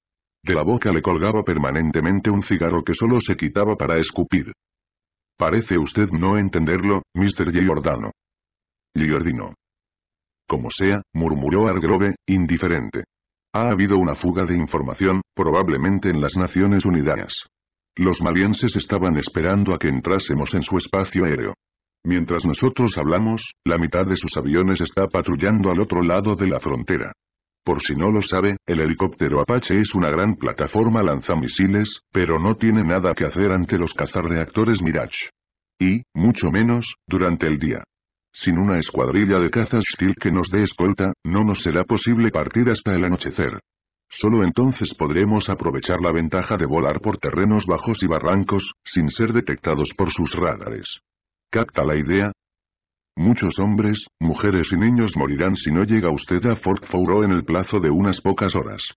De la boca le colgaba permanentemente un cigarro que solo se quitaba para escupir. Parece usted no entenderlo, Mr. Giordano. Giordino. Como sea, murmuró Argrove, indiferente. Ha habido una fuga de información, probablemente en las Naciones Unidas. Los malienses estaban esperando a que entrásemos en su espacio aéreo. Mientras nosotros hablamos, la mitad de sus aviones está patrullando al otro lado de la frontera. Por si no lo sabe, el helicóptero Apache es una gran plataforma lanzamisiles, pero no tiene nada que hacer ante los cazarreactores Mirage. Y, mucho menos, durante el día. Sin una escuadrilla de cazas Steel que nos dé escolta, no nos será posible partir hasta el anochecer. Solo entonces podremos aprovechar la ventaja de volar por terrenos bajos y barrancos, sin ser detectados por sus radares. ¿Capta la idea? Muchos hombres, mujeres y niños morirán si no llega usted a Fort Fourreau en el plazo de unas pocas horas.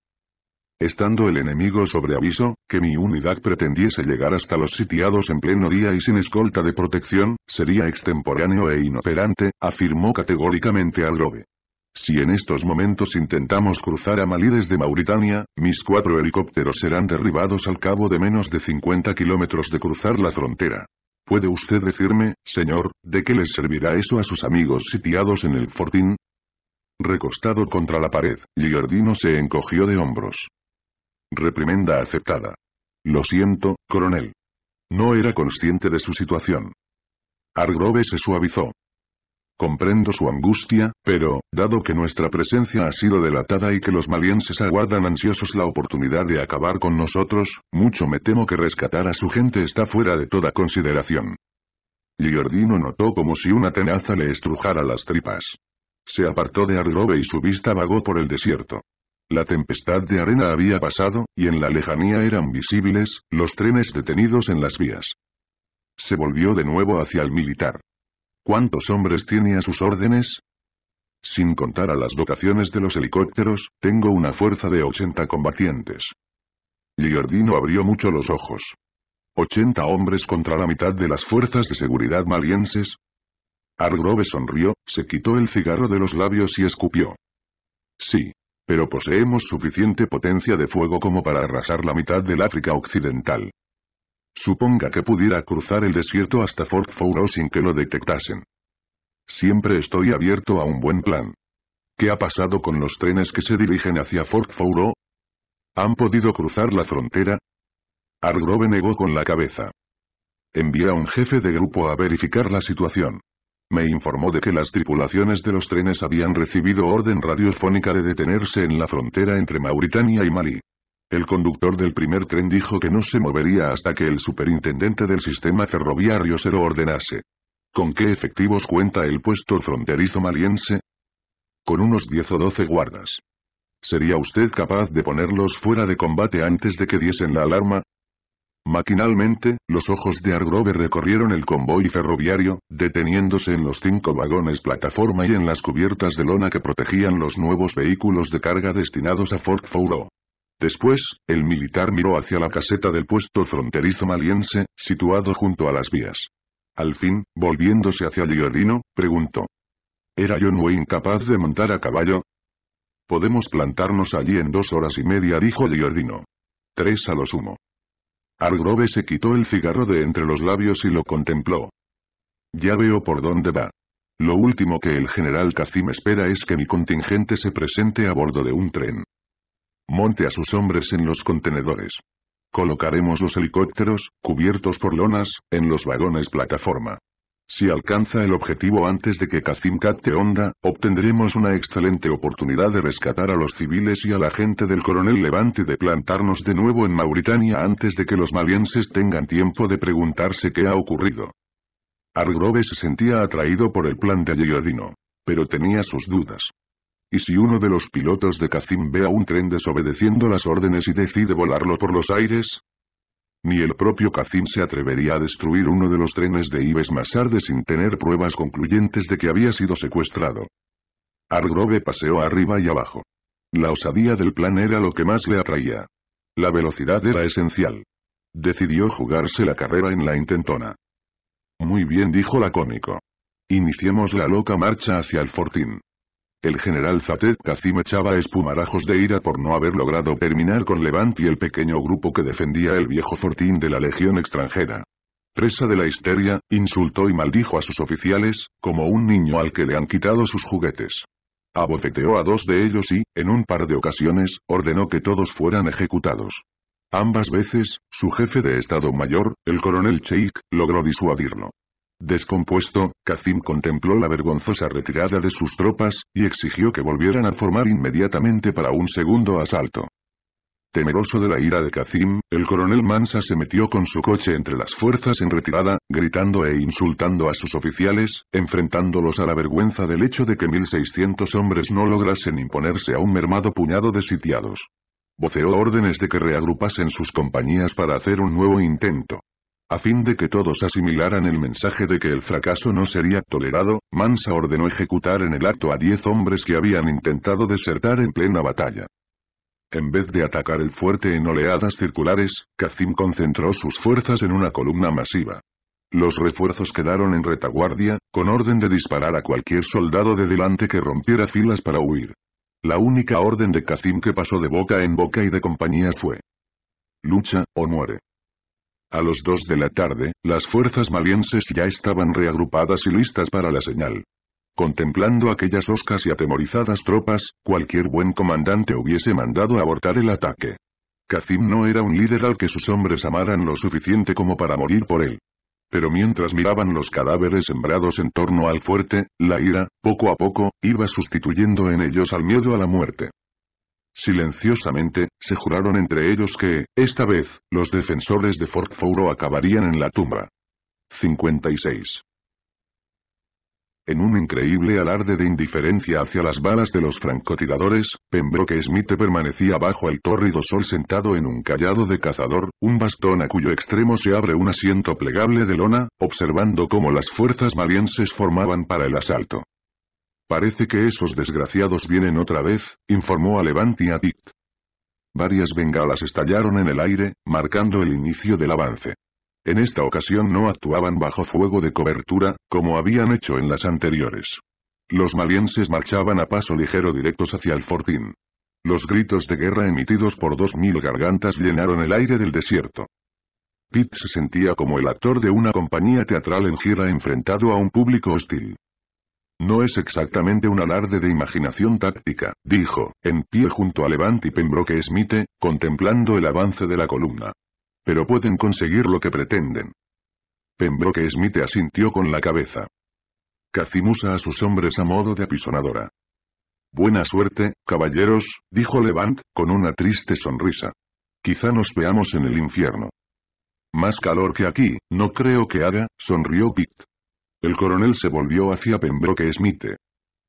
Estando el enemigo sobre aviso, que mi unidad pretendiese llegar hasta los sitiados en pleno día y sin escolta de protección, sería extemporáneo e inoperante, afirmó categóricamente Algrove. Si en estos momentos intentamos cruzar a Malí desde Mauritania, mis cuatro helicópteros serán derribados al cabo de menos de 50 kilómetros de cruzar la frontera. ¿Puede usted decirme, señor, de qué les servirá eso a sus amigos sitiados en el fortín? Recostado contra la pared, Giordino se encogió de hombros. Reprimenda aceptada. Lo siento, coronel. No era consciente de su situación. Argrove se suavizó. Comprendo su angustia, pero, dado que nuestra presencia ha sido delatada y que los malienses aguardan ansiosos la oportunidad de acabar con nosotros, mucho me temo que rescatar a su gente está fuera de toda consideración. Giordino notó como si una tenaza le estrujara las tripas. Se apartó de Arrobe y su vista vagó por el desierto. La tempestad de arena había pasado, y en la lejanía eran visibles, los trenes detenidos en las vías. Se volvió de nuevo hacia el militar. ¿Cuántos hombres tiene a sus órdenes? Sin contar a las dotaciones de los helicópteros, tengo una fuerza de 80 combatientes. Giordino abrió mucho los ojos. ¿80 hombres contra la mitad de las fuerzas de seguridad malienses? Argrove sonrió, se quitó el cigarro de los labios y escupió. Sí. Pero poseemos suficiente potencia de fuego como para arrasar la mitad del África Occidental. Suponga que pudiera cruzar el desierto hasta Fort Foro sin que lo detectasen. Siempre estoy abierto a un buen plan. ¿Qué ha pasado con los trenes que se dirigen hacia Fort Foro? ¿Han podido cruzar la frontera? Argrove negó con la cabeza. Envié a un jefe de grupo a verificar la situación. Me informó de que las tripulaciones de los trenes habían recibido orden radiofónica de detenerse en la frontera entre Mauritania y Mali. El conductor del primer tren dijo que no se movería hasta que el superintendente del sistema ferroviario se lo ordenase. ¿Con qué efectivos cuenta el puesto fronterizo maliense? Con unos 10 o 12 guardas. ¿Sería usted capaz de ponerlos fuera de combate antes de que diesen la alarma? Maquinalmente, los ojos de Argrove recorrieron el convoy ferroviario, deteniéndose en los cinco vagones plataforma y en las cubiertas de lona que protegían los nuevos vehículos de carga destinados a Fort Fouro. Después, el militar miró hacia la caseta del puesto fronterizo maliense, situado junto a las vías. Al fin, volviéndose hacia Giordino, preguntó. ¿Era yo Wayne capaz de montar a caballo? Podemos plantarnos allí en dos horas y media, dijo Giordino. Tres a lo sumo. Argrove se quitó el cigarro de entre los labios y lo contempló. Ya veo por dónde va. Lo último que el general Kazim espera es que mi contingente se presente a bordo de un tren. Monte a sus hombres en los contenedores. Colocaremos los helicópteros, cubiertos por lonas, en los vagones plataforma. Si alcanza el objetivo antes de que Kazim te onda, obtendremos una excelente oportunidad de rescatar a los civiles y a la gente del coronel Levante de plantarnos de nuevo en Mauritania antes de que los malienses tengan tiempo de preguntarse qué ha ocurrido. Argrove se sentía atraído por el plan de Yeyodino. Pero tenía sus dudas. Y si uno de los pilotos de Cacim ve a un tren desobedeciendo las órdenes y decide volarlo por los aires, ni el propio Kazin se atrevería a destruir uno de los trenes de Ives tarde sin tener pruebas concluyentes de que había sido secuestrado. Argrove paseó arriba y abajo. La osadía del plan era lo que más le atraía. La velocidad era esencial. Decidió jugarse la carrera en la intentona. Muy bien dijo la cómico. Iniciemos la loca marcha hacia el fortín. El general Zatet Qasim echaba espumarajos de ira por no haber logrado terminar con Levant y el pequeño grupo que defendía el viejo fortín de la legión extranjera. Presa de la histeria, insultó y maldijo a sus oficiales, como un niño al que le han quitado sus juguetes. Abofeteó a dos de ellos y, en un par de ocasiones, ordenó que todos fueran ejecutados. Ambas veces, su jefe de Estado Mayor, el coronel Cheikh, logró disuadirlo. Descompuesto, Kazim contempló la vergonzosa retirada de sus tropas, y exigió que volvieran a formar inmediatamente para un segundo asalto. Temeroso de la ira de Kazim, el coronel Mansa se metió con su coche entre las fuerzas en retirada, gritando e insultando a sus oficiales, enfrentándolos a la vergüenza del hecho de que 1600 hombres no lograsen imponerse a un mermado puñado de sitiados. Voceó órdenes de que reagrupasen sus compañías para hacer un nuevo intento. A fin de que todos asimilaran el mensaje de que el fracaso no sería tolerado, Mansa ordenó ejecutar en el acto a diez hombres que habían intentado desertar en plena batalla. En vez de atacar el fuerte en oleadas circulares, Kazim concentró sus fuerzas en una columna masiva. Los refuerzos quedaron en retaguardia, con orden de disparar a cualquier soldado de delante que rompiera filas para huir. La única orden de Kacim que pasó de boca en boca y de compañía fue lucha, o muere. A los dos de la tarde, las fuerzas malienses ya estaban reagrupadas y listas para la señal. Contemplando aquellas oscas y atemorizadas tropas, cualquier buen comandante hubiese mandado abortar el ataque. Kacim no era un líder al que sus hombres amaran lo suficiente como para morir por él. Pero mientras miraban los cadáveres sembrados en torno al fuerte, la ira, poco a poco, iba sustituyendo en ellos al miedo a la muerte. Silenciosamente, se juraron entre ellos que, esta vez, los defensores de Fort Fouro acabarían en la tumba. 56. En un increíble alarde de indiferencia hacia las balas de los francotiradores, Pembroke Smith permanecía bajo el tórrido sol sentado en un callado de cazador, un bastón a cuyo extremo se abre un asiento plegable de lona, observando cómo las fuerzas malienses formaban para el asalto. Parece que esos desgraciados vienen otra vez, informó a Levante a Pitt. Varias bengalas estallaron en el aire, marcando el inicio del avance. En esta ocasión no actuaban bajo fuego de cobertura, como habían hecho en las anteriores. Los malienses marchaban a paso ligero directos hacia el fortín. Los gritos de guerra emitidos por dos mil gargantas llenaron el aire del desierto. Pitt se sentía como el actor de una compañía teatral en gira enfrentado a un público hostil. No es exactamente un alarde de imaginación táctica, dijo, en pie junto a Levant y Pembroke Smith, contemplando el avance de la columna. Pero pueden conseguir lo que pretenden. Pembroke Smith asintió con la cabeza. Cacimusa a sus hombres a modo de apisonadora. Buena suerte, caballeros, dijo Levant, con una triste sonrisa. Quizá nos veamos en el infierno. Más calor que aquí, no creo que haga, sonrió Pitt. El coronel se volvió hacia Pembroke Smith.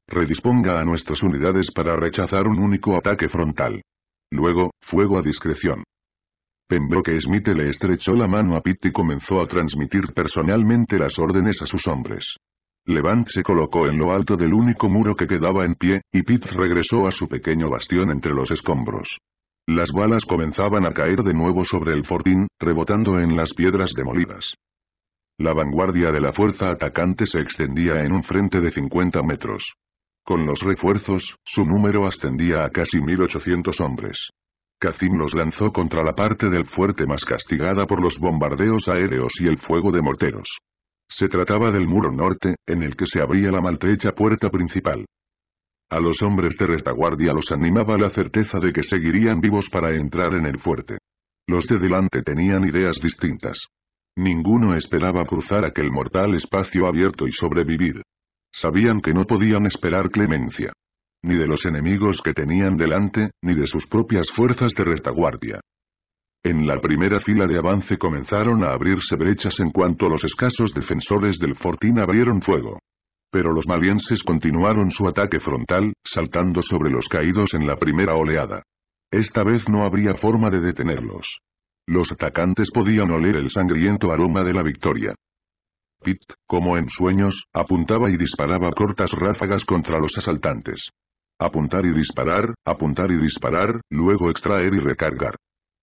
Redisponga a nuestras unidades para rechazar un único ataque frontal. Luego, fuego a discreción. Pembroke Smith le estrechó la mano a Pitt y comenzó a transmitir personalmente las órdenes a sus hombres. Levant se colocó en lo alto del único muro que quedaba en pie, y Pitt regresó a su pequeño bastión entre los escombros. Las balas comenzaban a caer de nuevo sobre el fortín, rebotando en las piedras demolidas. La vanguardia de la fuerza atacante se extendía en un frente de 50 metros. Con los refuerzos, su número ascendía a casi 1.800 hombres. Kacim los lanzó contra la parte del fuerte más castigada por los bombardeos aéreos y el fuego de morteros. Se trataba del muro norte, en el que se abría la maltrecha puerta principal. A los hombres de retaguardia los animaba la certeza de que seguirían vivos para entrar en el fuerte. Los de delante tenían ideas distintas. Ninguno esperaba cruzar aquel mortal espacio abierto y sobrevivir. Sabían que no podían esperar clemencia. Ni de los enemigos que tenían delante, ni de sus propias fuerzas de retaguardia. En la primera fila de avance comenzaron a abrirse brechas en cuanto los escasos defensores del fortín abrieron fuego. Pero los malienses continuaron su ataque frontal, saltando sobre los caídos en la primera oleada. Esta vez no habría forma de detenerlos. Los atacantes podían oler el sangriento aroma de la victoria. Pitt, como en sueños, apuntaba y disparaba cortas ráfagas contra los asaltantes. Apuntar y disparar, apuntar y disparar, luego extraer y recargar.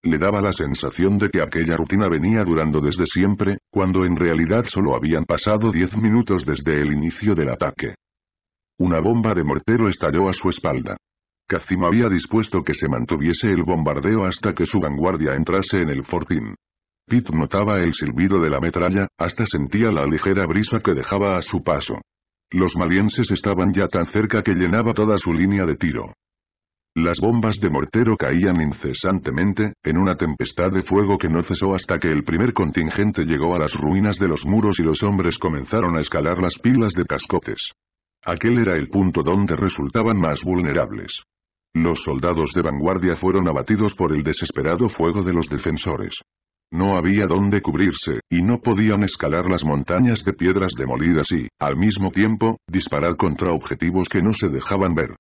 Le daba la sensación de que aquella rutina venía durando desde siempre, cuando en realidad solo habían pasado diez minutos desde el inicio del ataque. Una bomba de mortero estalló a su espalda. Kazim había dispuesto que se mantuviese el bombardeo hasta que su vanguardia entrase en el fortín. Pitt notaba el silbido de la metralla, hasta sentía la ligera brisa que dejaba a su paso. Los malienses estaban ya tan cerca que llenaba toda su línea de tiro. Las bombas de mortero caían incesantemente, en una tempestad de fuego que no cesó hasta que el primer contingente llegó a las ruinas de los muros y los hombres comenzaron a escalar las pilas de cascotes. Aquel era el punto donde resultaban más vulnerables. Los soldados de vanguardia fueron abatidos por el desesperado fuego de los defensores. No había dónde cubrirse, y no podían escalar las montañas de piedras demolidas y, al mismo tiempo, disparar contra objetivos que no se dejaban ver.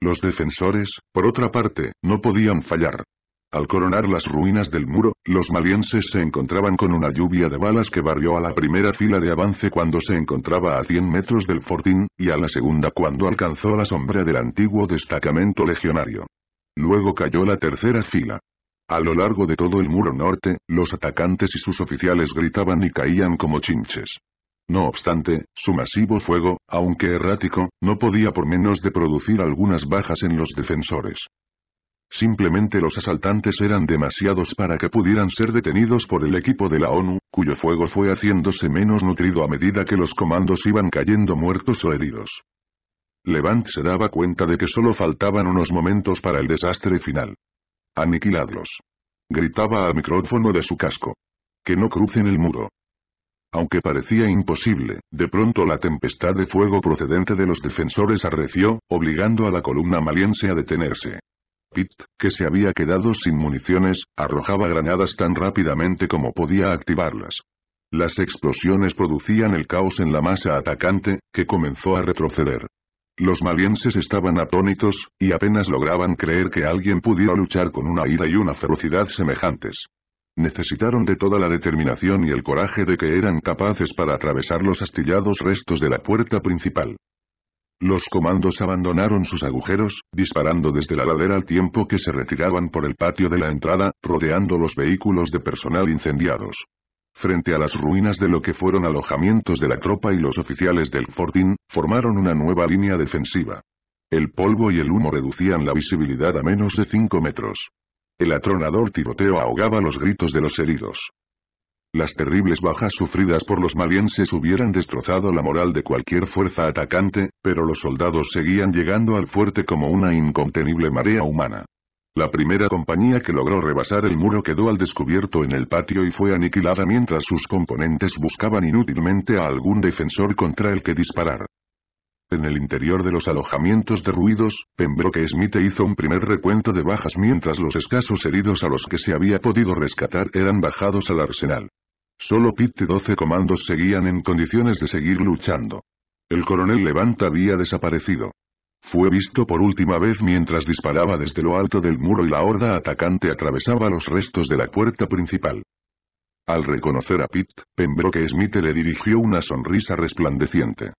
Los defensores, por otra parte, no podían fallar, al coronar las ruinas del muro, los malienses se encontraban con una lluvia de balas que barrió a la primera fila de avance cuando se encontraba a 100 metros del fortín, y a la segunda cuando alcanzó la sombra del antiguo destacamento legionario. Luego cayó la tercera fila. A lo largo de todo el muro norte, los atacantes y sus oficiales gritaban y caían como chinches. No obstante, su masivo fuego, aunque errático, no podía por menos de producir algunas bajas en los defensores. Simplemente los asaltantes eran demasiados para que pudieran ser detenidos por el equipo de la ONU, cuyo fuego fue haciéndose menos nutrido a medida que los comandos iban cayendo muertos o heridos. Levant se daba cuenta de que solo faltaban unos momentos para el desastre final. Aniquiladlos. Gritaba al micrófono de su casco. Que no crucen el muro. Aunque parecía imposible, de pronto la tempestad de fuego procedente de los defensores arreció, obligando a la columna maliense a detenerse. Pitt, que se había quedado sin municiones, arrojaba granadas tan rápidamente como podía activarlas. Las explosiones producían el caos en la masa atacante, que comenzó a retroceder. Los malienses estaban atónitos, y apenas lograban creer que alguien pudiera luchar con una ira y una ferocidad semejantes. Necesitaron de toda la determinación y el coraje de que eran capaces para atravesar los astillados restos de la puerta principal. Los comandos abandonaron sus agujeros, disparando desde la ladera al tiempo que se retiraban por el patio de la entrada, rodeando los vehículos de personal incendiados. Frente a las ruinas de lo que fueron alojamientos de la tropa y los oficiales del fortín, formaron una nueva línea defensiva. El polvo y el humo reducían la visibilidad a menos de 5 metros. El atronador tiroteo ahogaba los gritos de los heridos. Las terribles bajas sufridas por los malienses hubieran destrozado la moral de cualquier fuerza atacante, pero los soldados seguían llegando al fuerte como una incontenible marea humana. La primera compañía que logró rebasar el muro quedó al descubierto en el patio y fue aniquilada mientras sus componentes buscaban inútilmente a algún defensor contra el que disparar. En el interior de los alojamientos derruidos, Pembroke Smith hizo un primer recuento de bajas mientras los escasos heridos a los que se había podido rescatar eran bajados al arsenal. Solo Pitt y 12 comandos seguían en condiciones de seguir luchando. El coronel Levant había desaparecido. Fue visto por última vez mientras disparaba desde lo alto del muro y la horda atacante atravesaba los restos de la puerta principal. Al reconocer a Pitt, Pembroke Smith le dirigió una sonrisa resplandeciente.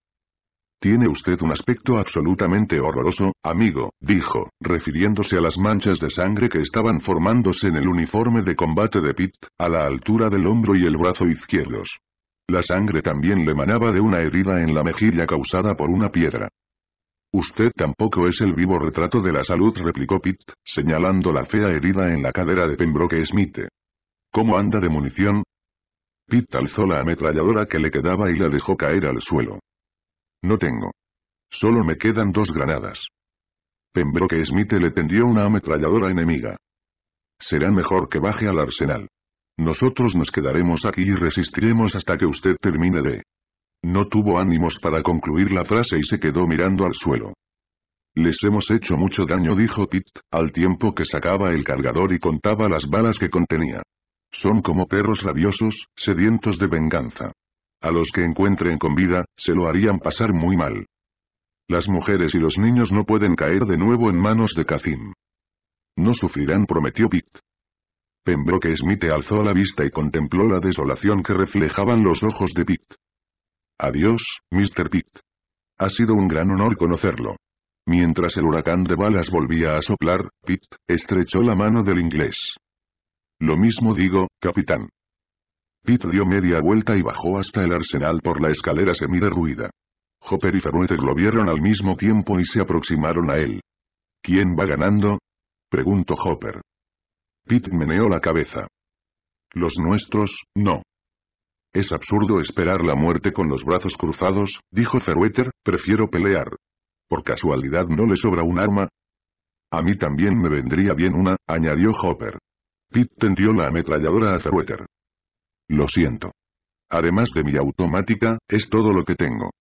Tiene usted un aspecto absolutamente horroroso, amigo, dijo, refiriéndose a las manchas de sangre que estaban formándose en el uniforme de combate de Pitt, a la altura del hombro y el brazo izquierdos. La sangre también le manaba de una herida en la mejilla causada por una piedra. Usted tampoco es el vivo retrato de la salud, replicó Pitt, señalando la fea herida en la cadera de Pembroke Smith. ¿Cómo anda de munición? Pitt alzó la ametralladora que le quedaba y la dejó caer al suelo. No tengo. Solo me quedan dos granadas. Pembroke Smith le tendió una ametralladora enemiga. Será mejor que baje al arsenal. Nosotros nos quedaremos aquí y resistiremos hasta que usted termine de... No tuvo ánimos para concluir la frase y se quedó mirando al suelo. Les hemos hecho mucho daño, dijo Pitt, al tiempo que sacaba el cargador y contaba las balas que contenía. Son como perros rabiosos, sedientos de venganza. A los que encuentren con vida, se lo harían pasar muy mal. Las mujeres y los niños no pueden caer de nuevo en manos de Cacín. No sufrirán, prometió Pitt. Pembroke Smith alzó la vista y contempló la desolación que reflejaban los ojos de Pitt. Adiós, Mr. Pitt. Ha sido un gran honor conocerlo. Mientras el huracán de balas volvía a soplar, Pitt estrechó la mano del inglés. Lo mismo digo, capitán. Pitt dio media vuelta y bajó hasta el arsenal por la escalera semiderruida. Hopper y Ferroeter lo vieron al mismo tiempo y se aproximaron a él. ¿Quién va ganando? Preguntó Hopper. Pitt meneó la cabeza. Los nuestros, no. Es absurdo esperar la muerte con los brazos cruzados, dijo Ferrueter, prefiero pelear. ¿Por casualidad no le sobra un arma? A mí también me vendría bien una, añadió Hopper. Pitt tendió la ametralladora a Ferroeter. Lo siento. Además de mi automática, es todo lo que tengo.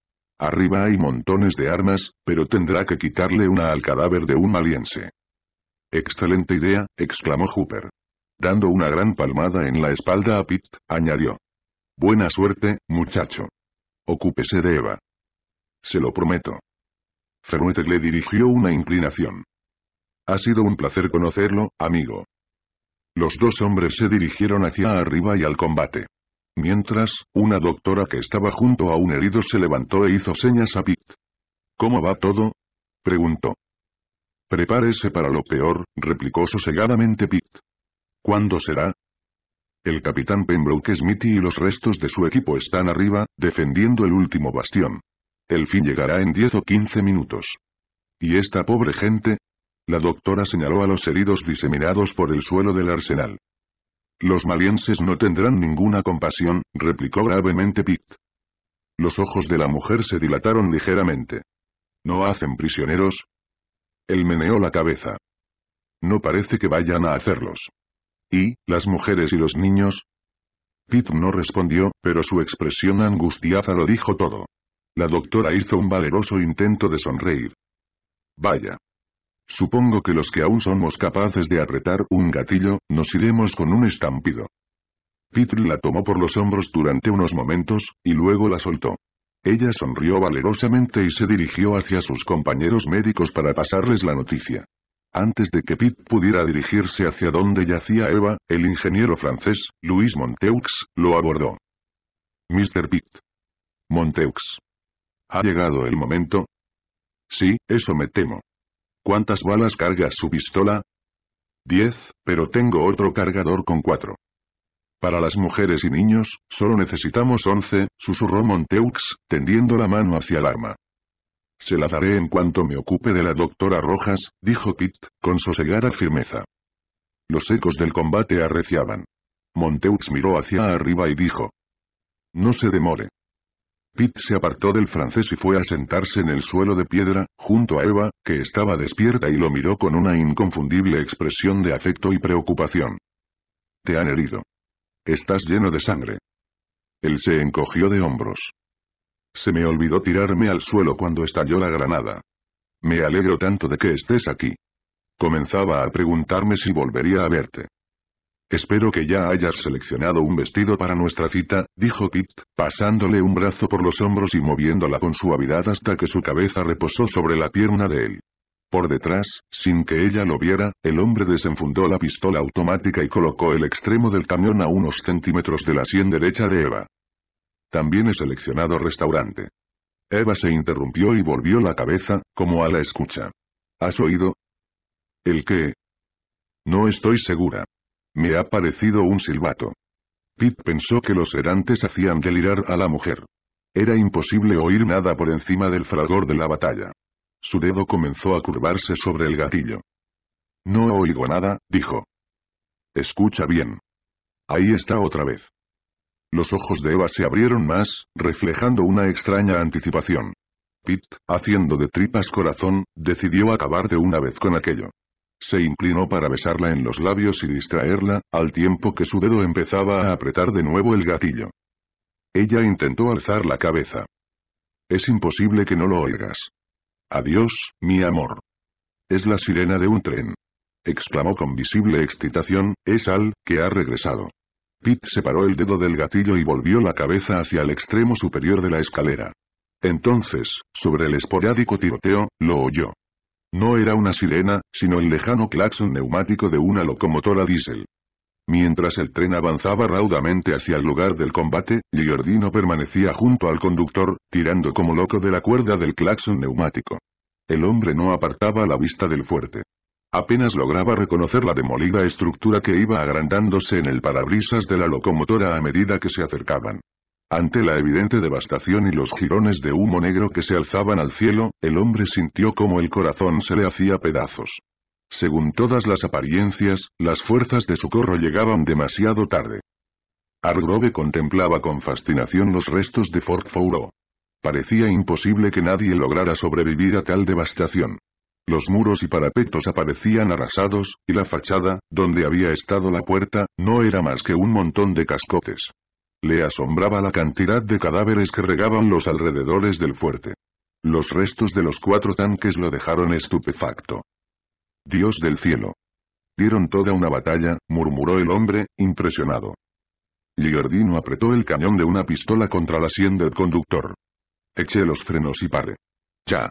Arriba hay montones de armas, pero tendrá que quitarle una al cadáver de un maliense». Excelente idea, exclamó Hooper. Dando una gran palmada en la espalda a Pitt, añadió. Buena suerte, muchacho. Ocúpese de Eva. Se lo prometo. Ferruete le dirigió una inclinación. Ha sido un placer conocerlo, amigo. Los dos hombres se dirigieron hacia arriba y al combate. Mientras, una doctora que estaba junto a un herido se levantó e hizo señas a Pitt. ¿Cómo va todo? preguntó. Prepárese para lo peor, replicó sosegadamente Pitt. ¿Cuándo será? El capitán Pembroke Smithy y los restos de su equipo están arriba, defendiendo el último bastión. El fin llegará en 10 o 15 minutos. ¿Y esta pobre gente? La doctora señaló a los heridos diseminados por el suelo del arsenal. Los malienses no tendrán ninguna compasión, replicó gravemente Pitt. Los ojos de la mujer se dilataron ligeramente. ¿No hacen prisioneros? Él meneó la cabeza. No parece que vayan a hacerlos. ¿Y, las mujeres y los niños? Pitt no respondió, pero su expresión angustiada lo dijo todo. La doctora hizo un valeroso intento de sonreír. Vaya. Supongo que los que aún somos capaces de apretar un gatillo, nos iremos con un estampido. Pitt la tomó por los hombros durante unos momentos, y luego la soltó. Ella sonrió valerosamente y se dirigió hacia sus compañeros médicos para pasarles la noticia. Antes de que Pitt pudiera dirigirse hacia donde yacía Eva, el ingeniero francés, Luis Monteux, lo abordó. Mr. Pitt. Monteux. ¿Ha llegado el momento? Sí, eso me temo. ¿Cuántas balas carga su pistola? «Diez, pero tengo otro cargador con cuatro». Para las mujeres y niños, solo necesitamos once», susurró Monteux, tendiendo la mano hacia el arma. Se la daré en cuanto me ocupe de la doctora Rojas, dijo Pitt, con sosegada firmeza. Los ecos del combate arreciaban. Monteux miró hacia arriba y dijo. No se demore. Pitt se apartó del francés y fue a sentarse en el suelo de piedra, junto a Eva, que estaba despierta y lo miró con una inconfundible expresión de afecto y preocupación. Te han herido. Estás lleno de sangre. Él se encogió de hombros. Se me olvidó tirarme al suelo cuando estalló la granada. Me alegro tanto de que estés aquí. Comenzaba a preguntarme si volvería a verte. Espero que ya hayas seleccionado un vestido para nuestra cita, dijo Kit, pasándole un brazo por los hombros y moviéndola con suavidad hasta que su cabeza reposó sobre la pierna de él. Por detrás, sin que ella lo viera, el hombre desenfundó la pistola automática y colocó el extremo del camión a unos centímetros de la sien derecha de Eva. También he seleccionado restaurante. Eva se interrumpió y volvió la cabeza, como a la escucha. ¿Has oído? ¿El qué? No estoy segura. Me ha parecido un silbato. Pitt pensó que los erantes hacían delirar a la mujer. Era imposible oír nada por encima del fragor de la batalla. Su dedo comenzó a curvarse sobre el gatillo. No oigo nada, dijo. Escucha bien. Ahí está otra vez. Los ojos de Eva se abrieron más, reflejando una extraña anticipación. Pitt, haciendo de tripas corazón, decidió acabar de una vez con aquello. Se inclinó para besarla en los labios y distraerla, al tiempo que su dedo empezaba a apretar de nuevo el gatillo. Ella intentó alzar la cabeza. Es imposible que no lo oigas. Adiós, mi amor. Es la sirena de un tren. Exclamó con visible excitación, es Al, que ha regresado. Pete separó el dedo del gatillo y volvió la cabeza hacia el extremo superior de la escalera. Entonces, sobre el esporádico tiroteo, lo oyó. No era una sirena, sino el lejano claxon neumático de una locomotora diésel. Mientras el tren avanzaba raudamente hacia el lugar del combate, Giordino permanecía junto al conductor, tirando como loco de la cuerda del claxon neumático. El hombre no apartaba la vista del fuerte. Apenas lograba reconocer la demolida estructura que iba agrandándose en el parabrisas de la locomotora a medida que se acercaban. Ante la evidente devastación y los jirones de humo negro que se alzaban al cielo, el hombre sintió como el corazón se le hacía pedazos. Según todas las apariencias, las fuerzas de socorro llegaban demasiado tarde. Argrove contemplaba con fascinación los restos de Fort Fouro. Parecía imposible que nadie lograra sobrevivir a tal devastación. Los muros y parapetos aparecían arrasados, y la fachada, donde había estado la puerta, no era más que un montón de cascotes. Le asombraba la cantidad de cadáveres que regaban los alrededores del fuerte. Los restos de los cuatro tanques lo dejaron estupefacto. Dios del cielo. Dieron toda una batalla, murmuró el hombre, impresionado. Giordino apretó el cañón de una pistola contra la sien del conductor. Eche los frenos y pare. Ya.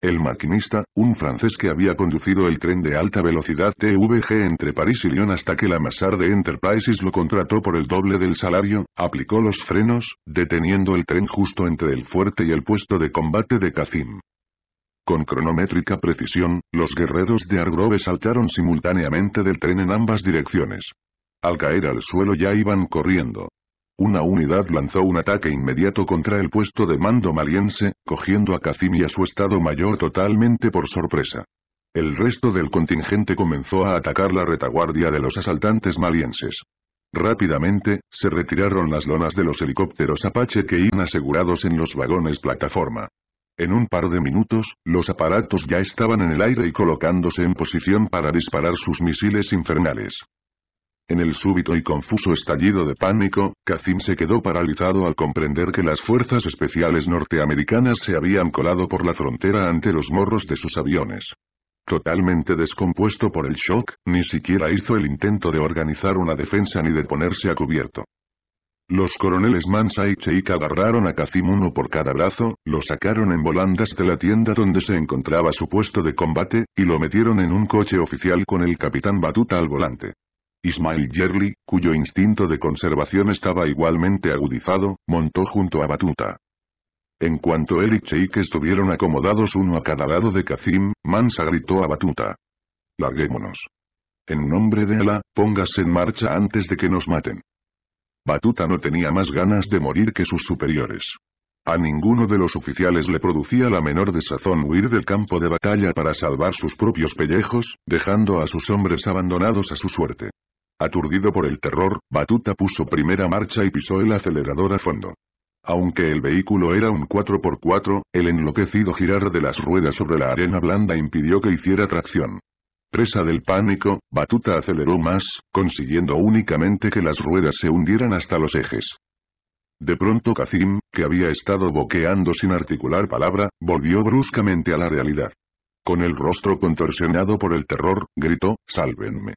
El maquinista, un francés que había conducido el tren de alta velocidad TVG entre París y Lyon hasta que la Masar de Enterprises lo contrató por el doble del salario, aplicó los frenos, deteniendo el tren justo entre el fuerte y el puesto de combate de Cacim. Con cronométrica precisión, los guerreros de Argrove saltaron simultáneamente del tren en ambas direcciones. Al caer al suelo ya iban corriendo. Una unidad lanzó un ataque inmediato contra el puesto de mando maliense, cogiendo a Kazim y a su estado mayor totalmente por sorpresa. El resto del contingente comenzó a atacar la retaguardia de los asaltantes malienses. Rápidamente, se retiraron las lonas de los helicópteros Apache que iban asegurados en los vagones plataforma. En un par de minutos, los aparatos ya estaban en el aire y colocándose en posición para disparar sus misiles infernales. En el súbito y confuso estallido de pánico, Kacim se quedó paralizado al comprender que las fuerzas especiales norteamericanas se habían colado por la frontera ante los morros de sus aviones. Totalmente descompuesto por el shock, ni siquiera hizo el intento de organizar una defensa ni de ponerse a cubierto. Los coroneles Mansa y Cheika agarraron a Kacim uno por cada brazo, lo sacaron en volandas de la tienda donde se encontraba su puesto de combate, y lo metieron en un coche oficial con el capitán Batuta al volante. Ismail Yerli, cuyo instinto de conservación estaba igualmente agudizado, montó junto a Batuta. En cuanto él y Cheik estuvieron acomodados uno a cada lado de Kazim, Mansa gritó a Batuta. Larguémonos. En nombre de Ala, póngase en marcha antes de que nos maten. Batuta no tenía más ganas de morir que sus superiores. A ninguno de los oficiales le producía la menor desazón huir del campo de batalla para salvar sus propios pellejos, dejando a sus hombres abandonados a su suerte. Aturdido por el terror, Batuta puso primera marcha y pisó el acelerador a fondo. Aunque el vehículo era un 4x4, el enloquecido girar de las ruedas sobre la arena blanda impidió que hiciera tracción. Presa del pánico, Batuta aceleró más, consiguiendo únicamente que las ruedas se hundieran hasta los ejes. De pronto Kazim, que había estado boqueando sin articular palabra, volvió bruscamente a la realidad. Con el rostro contorsionado por el terror, gritó, «¡Sálvenme!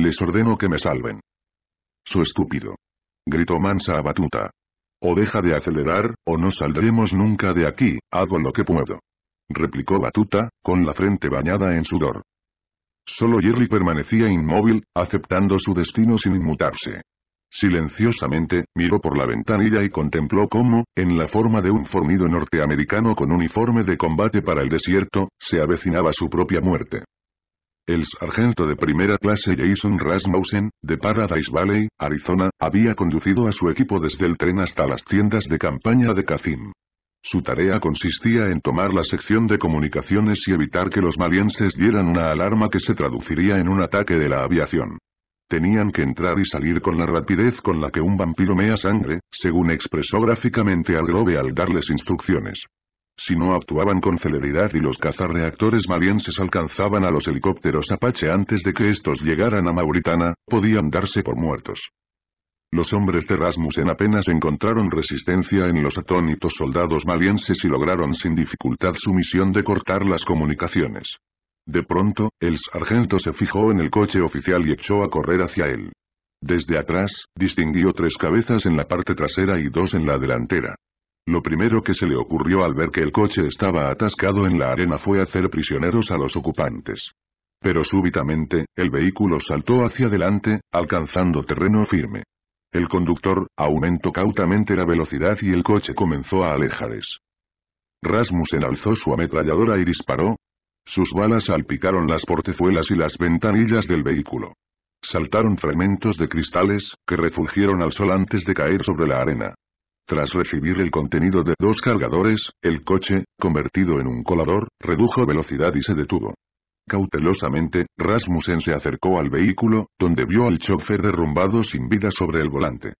Les ordeno que me salven. Su estúpido. Gritó Mansa a Batuta. O deja de acelerar, o no saldremos nunca de aquí, hago lo que puedo. Replicó Batuta, con la frente bañada en sudor. Solo Jerry permanecía inmóvil, aceptando su destino sin inmutarse. Silenciosamente, miró por la ventanilla y contempló cómo, en la forma de un fornido norteamericano con uniforme de combate para el desierto, se avecinaba su propia muerte. El sargento de primera clase Jason Rasmussen, de Paradise Valley, Arizona, había conducido a su equipo desde el tren hasta las tiendas de campaña de Kazim. Su tarea consistía en tomar la sección de comunicaciones y evitar que los malienses dieran una alarma que se traduciría en un ataque de la aviación. Tenían que entrar y salir con la rapidez con la que un vampiro mea sangre, según expresó gráficamente al Grove al darles instrucciones. Si no actuaban con celeridad y los cazarreactores malienses alcanzaban a los helicópteros Apache antes de que estos llegaran a Mauritana, podían darse por muertos. Los hombres de Rasmussen apenas encontraron resistencia en los atónitos soldados malienses y lograron sin dificultad su misión de cortar las comunicaciones. De pronto, el sargento se fijó en el coche oficial y echó a correr hacia él. Desde atrás, distinguió tres cabezas en la parte trasera y dos en la delantera. Lo primero que se le ocurrió al ver que el coche estaba atascado en la arena fue hacer prisioneros a los ocupantes. Pero súbitamente, el vehículo saltó hacia adelante, alcanzando terreno firme. El conductor aumentó cautamente la velocidad y el coche comenzó a alejarse. Rasmus enalzó su ametralladora y disparó. Sus balas salpicaron las portezuelas y las ventanillas del vehículo. Saltaron fragmentos de cristales, que refugieron al sol antes de caer sobre la arena. Tras recibir el contenido de dos cargadores, el coche, convertido en un colador, redujo velocidad y se detuvo. Cautelosamente, Rasmussen se acercó al vehículo, donde vio al chofer derrumbado sin vida sobre el volante.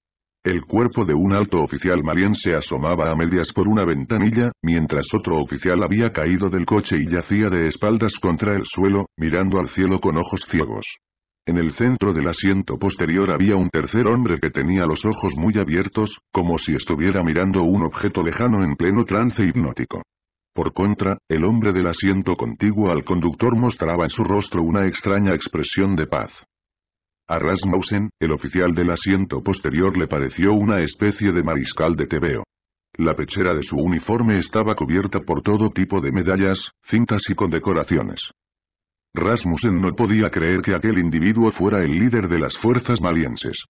El cuerpo de un alto oficial malien se asomaba a medias por una ventanilla, mientras otro oficial había caído del coche y yacía de espaldas contra el suelo, mirando al cielo con ojos ciegos. En el centro del asiento posterior había un tercer hombre que tenía los ojos muy abiertos, como si estuviera mirando un objeto lejano en pleno trance hipnótico. Por contra, el hombre del asiento contiguo al conductor mostraba en su rostro una extraña expresión de paz. A Rasmussen, el oficial del asiento posterior le pareció una especie de mariscal de tebeo. La pechera de su uniforme estaba cubierta por todo tipo de medallas, cintas y condecoraciones. Rasmussen no podía creer que aquel individuo fuera el líder de las fuerzas malienses.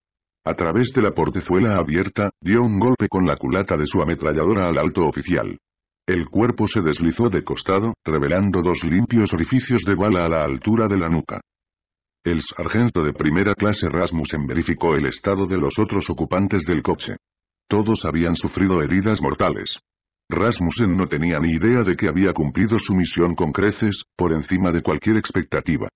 A través de la portezuela abierta, dio un golpe con la culata de su ametralladora al alto oficial. El cuerpo se deslizó de costado, revelando dos limpios orificios de bala a la altura de la nuca. El sargento de primera clase Rasmussen verificó el estado de los otros ocupantes del coche. Todos habían sufrido heridas mortales. Rasmussen no tenía ni idea de que había cumplido su misión con creces, por encima de cualquier expectativa.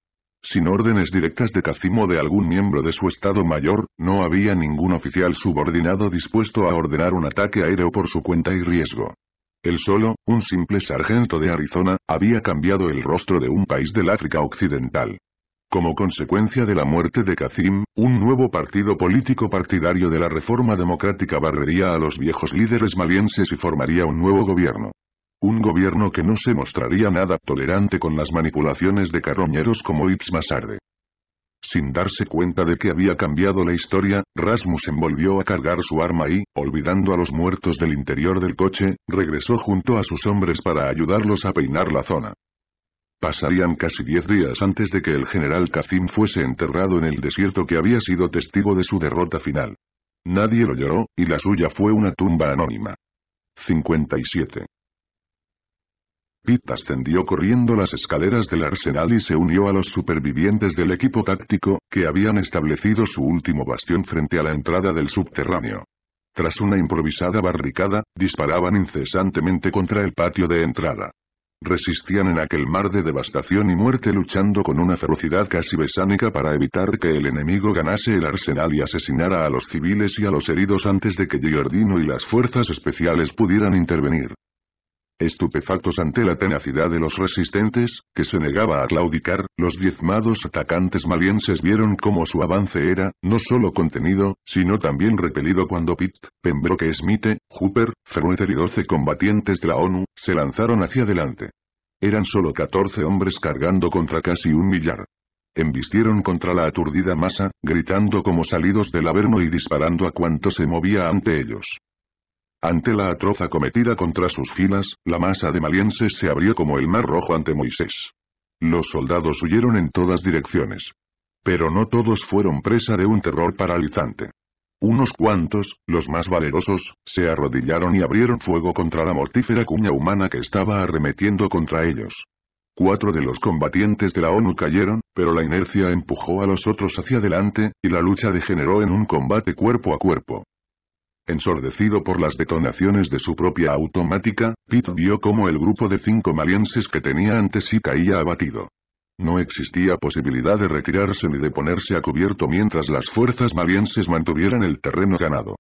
Sin órdenes directas de Cacimo de algún miembro de su Estado Mayor, no había ningún oficial subordinado dispuesto a ordenar un ataque aéreo por su cuenta y riesgo. Él solo, un simple sargento de Arizona, había cambiado el rostro de un país del África Occidental. Como consecuencia de la muerte de Kazim, un nuevo partido político partidario de la reforma democrática barrería a los viejos líderes malienses y formaría un nuevo gobierno. Un gobierno que no se mostraría nada tolerante con las manipulaciones de carroñeros como Ips Masarde. Sin darse cuenta de que había cambiado la historia, Rasmussen volvió a cargar su arma y, olvidando a los muertos del interior del coche, regresó junto a sus hombres para ayudarlos a peinar la zona. Pasarían casi diez días antes de que el general Kacim fuese enterrado en el desierto que había sido testigo de su derrota final. Nadie lo lloró, y la suya fue una tumba anónima. 57. Pitt ascendió corriendo las escaleras del arsenal y se unió a los supervivientes del equipo táctico, que habían establecido su último bastión frente a la entrada del subterráneo. Tras una improvisada barricada, disparaban incesantemente contra el patio de entrada resistían en aquel mar de devastación y muerte luchando con una ferocidad casi besánica para evitar que el enemigo ganase el arsenal y asesinara a los civiles y a los heridos antes de que Giordino y las fuerzas especiales pudieran intervenir. Estupefactos ante la tenacidad de los resistentes, que se negaba a claudicar, los diezmados atacantes malienses vieron cómo su avance era, no solo contenido, sino también repelido cuando Pitt, Pembroke Smith, Hooper, Freuther y doce combatientes de la ONU, se lanzaron hacia adelante. Eran solo 14 hombres cargando contra casi un millar. Embistieron contra la aturdida masa, gritando como salidos del averno y disparando a cuanto se movía ante ellos. Ante la atroza cometida contra sus filas, la masa de malienses se abrió como el mar rojo ante Moisés. Los soldados huyeron en todas direcciones. Pero no todos fueron presa de un terror paralizante. Unos cuantos, los más valerosos, se arrodillaron y abrieron fuego contra la mortífera cuña humana que estaba arremetiendo contra ellos. Cuatro de los combatientes de la ONU cayeron, pero la inercia empujó a los otros hacia adelante, y la lucha degeneró en un combate cuerpo a cuerpo. Ensordecido por las detonaciones de su propia automática, Pitt vio cómo el grupo de cinco malienses que tenía ante sí caía abatido. No existía posibilidad de retirarse ni de ponerse a cubierto mientras las fuerzas malienses mantuvieran el terreno ganado.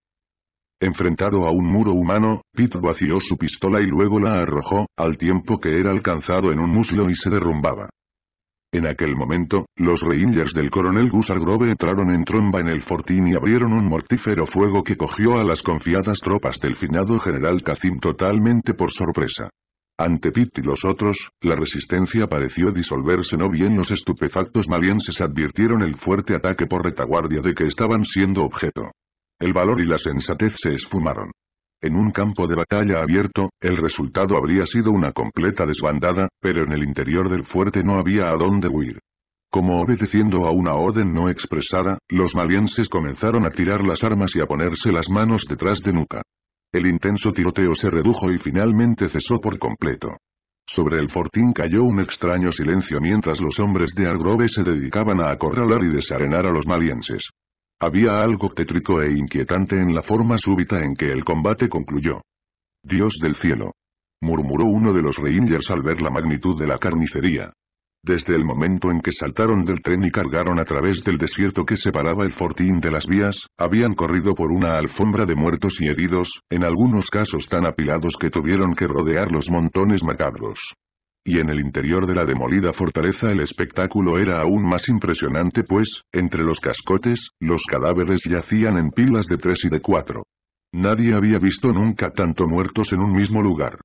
Enfrentado a un muro humano, Pitt vació su pistola y luego la arrojó, al tiempo que era alcanzado en un muslo y se derrumbaba. En aquel momento, los Rangers del coronel Grobe entraron en tromba en el fortín y abrieron un mortífero fuego que cogió a las confiadas tropas del finado general Kacim totalmente por sorpresa. Ante Pitt y los otros, la resistencia pareció disolverse no bien los estupefactos malienses advirtieron el fuerte ataque por retaguardia de que estaban siendo objeto. El valor y la sensatez se esfumaron. En un campo de batalla abierto, el resultado habría sido una completa desbandada, pero en el interior del fuerte no había a dónde huir. Como obedeciendo a una orden no expresada, los malienses comenzaron a tirar las armas y a ponerse las manos detrás de nuca. El intenso tiroteo se redujo y finalmente cesó por completo. Sobre el fortín cayó un extraño silencio mientras los hombres de Argrove se dedicaban a acorralar y desarenar a los malienses. Había algo tétrico e inquietante en la forma súbita en que el combate concluyó. Dios del cielo. Murmuró uno de los Rangers al ver la magnitud de la carnicería. Desde el momento en que saltaron del tren y cargaron a través del desierto que separaba el fortín de las vías, habían corrido por una alfombra de muertos y heridos, en algunos casos tan apilados que tuvieron que rodear los montones macabros. Y en el interior de la demolida fortaleza el espectáculo era aún más impresionante pues, entre los cascotes, los cadáveres yacían en pilas de tres y de cuatro. Nadie había visto nunca tanto muertos en un mismo lugar.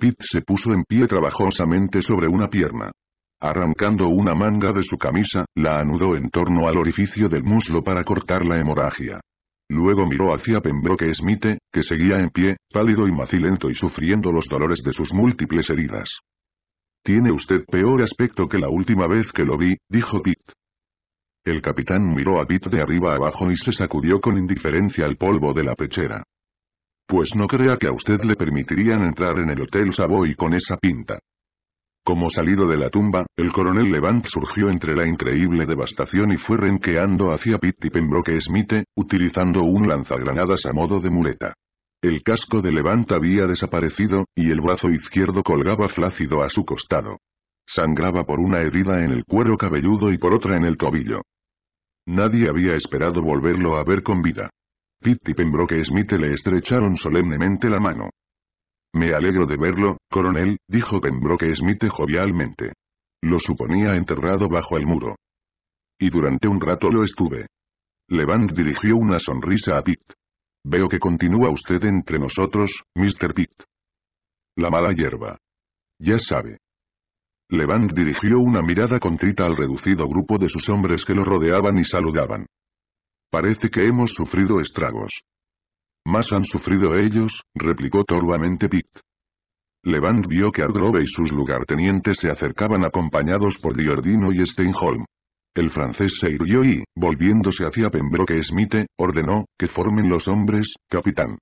Pitt se puso en pie trabajosamente sobre una pierna. Arrancando una manga de su camisa, la anudó en torno al orificio del muslo para cortar la hemorragia. Luego miró hacia Pembroke Smith, que seguía en pie, pálido y macilento y sufriendo los dolores de sus múltiples heridas. Tiene usted peor aspecto que la última vez que lo vi, dijo Pitt. El capitán miró a Pitt de arriba abajo y se sacudió con indiferencia el polvo de la pechera. Pues no crea que a usted le permitirían entrar en el Hotel Savoy con esa pinta. Como salido de la tumba, el coronel Levant surgió entre la increíble devastación y fue renqueando hacia Pitt y Pembroke Smith, utilizando un lanzagranadas a modo de muleta. El casco de Levant había desaparecido, y el brazo izquierdo colgaba flácido a su costado. Sangraba por una herida en el cuero cabelludo y por otra en el tobillo. Nadie había esperado volverlo a ver con vida. Pitt y Pembroke Smith le estrecharon solemnemente la mano. Me alegro de verlo, coronel, dijo Pembroke Smith jovialmente. Lo suponía enterrado bajo el muro. Y durante un rato lo estuve. Levant dirigió una sonrisa a Pitt. Veo que continúa usted entre nosotros, Mr. Pitt. La mala hierba. Ya sabe. Levant dirigió una mirada contrita al reducido grupo de sus hombres que lo rodeaban y saludaban. Parece que hemos sufrido estragos. Más han sufrido ellos, replicó torvamente Pitt. Levant vio que Argrove y sus lugartenientes se acercaban acompañados por Diordino y Steinholm. El francés se irguió y, volviéndose hacia Pembroke Smith, ordenó, que formen los hombres, capitán.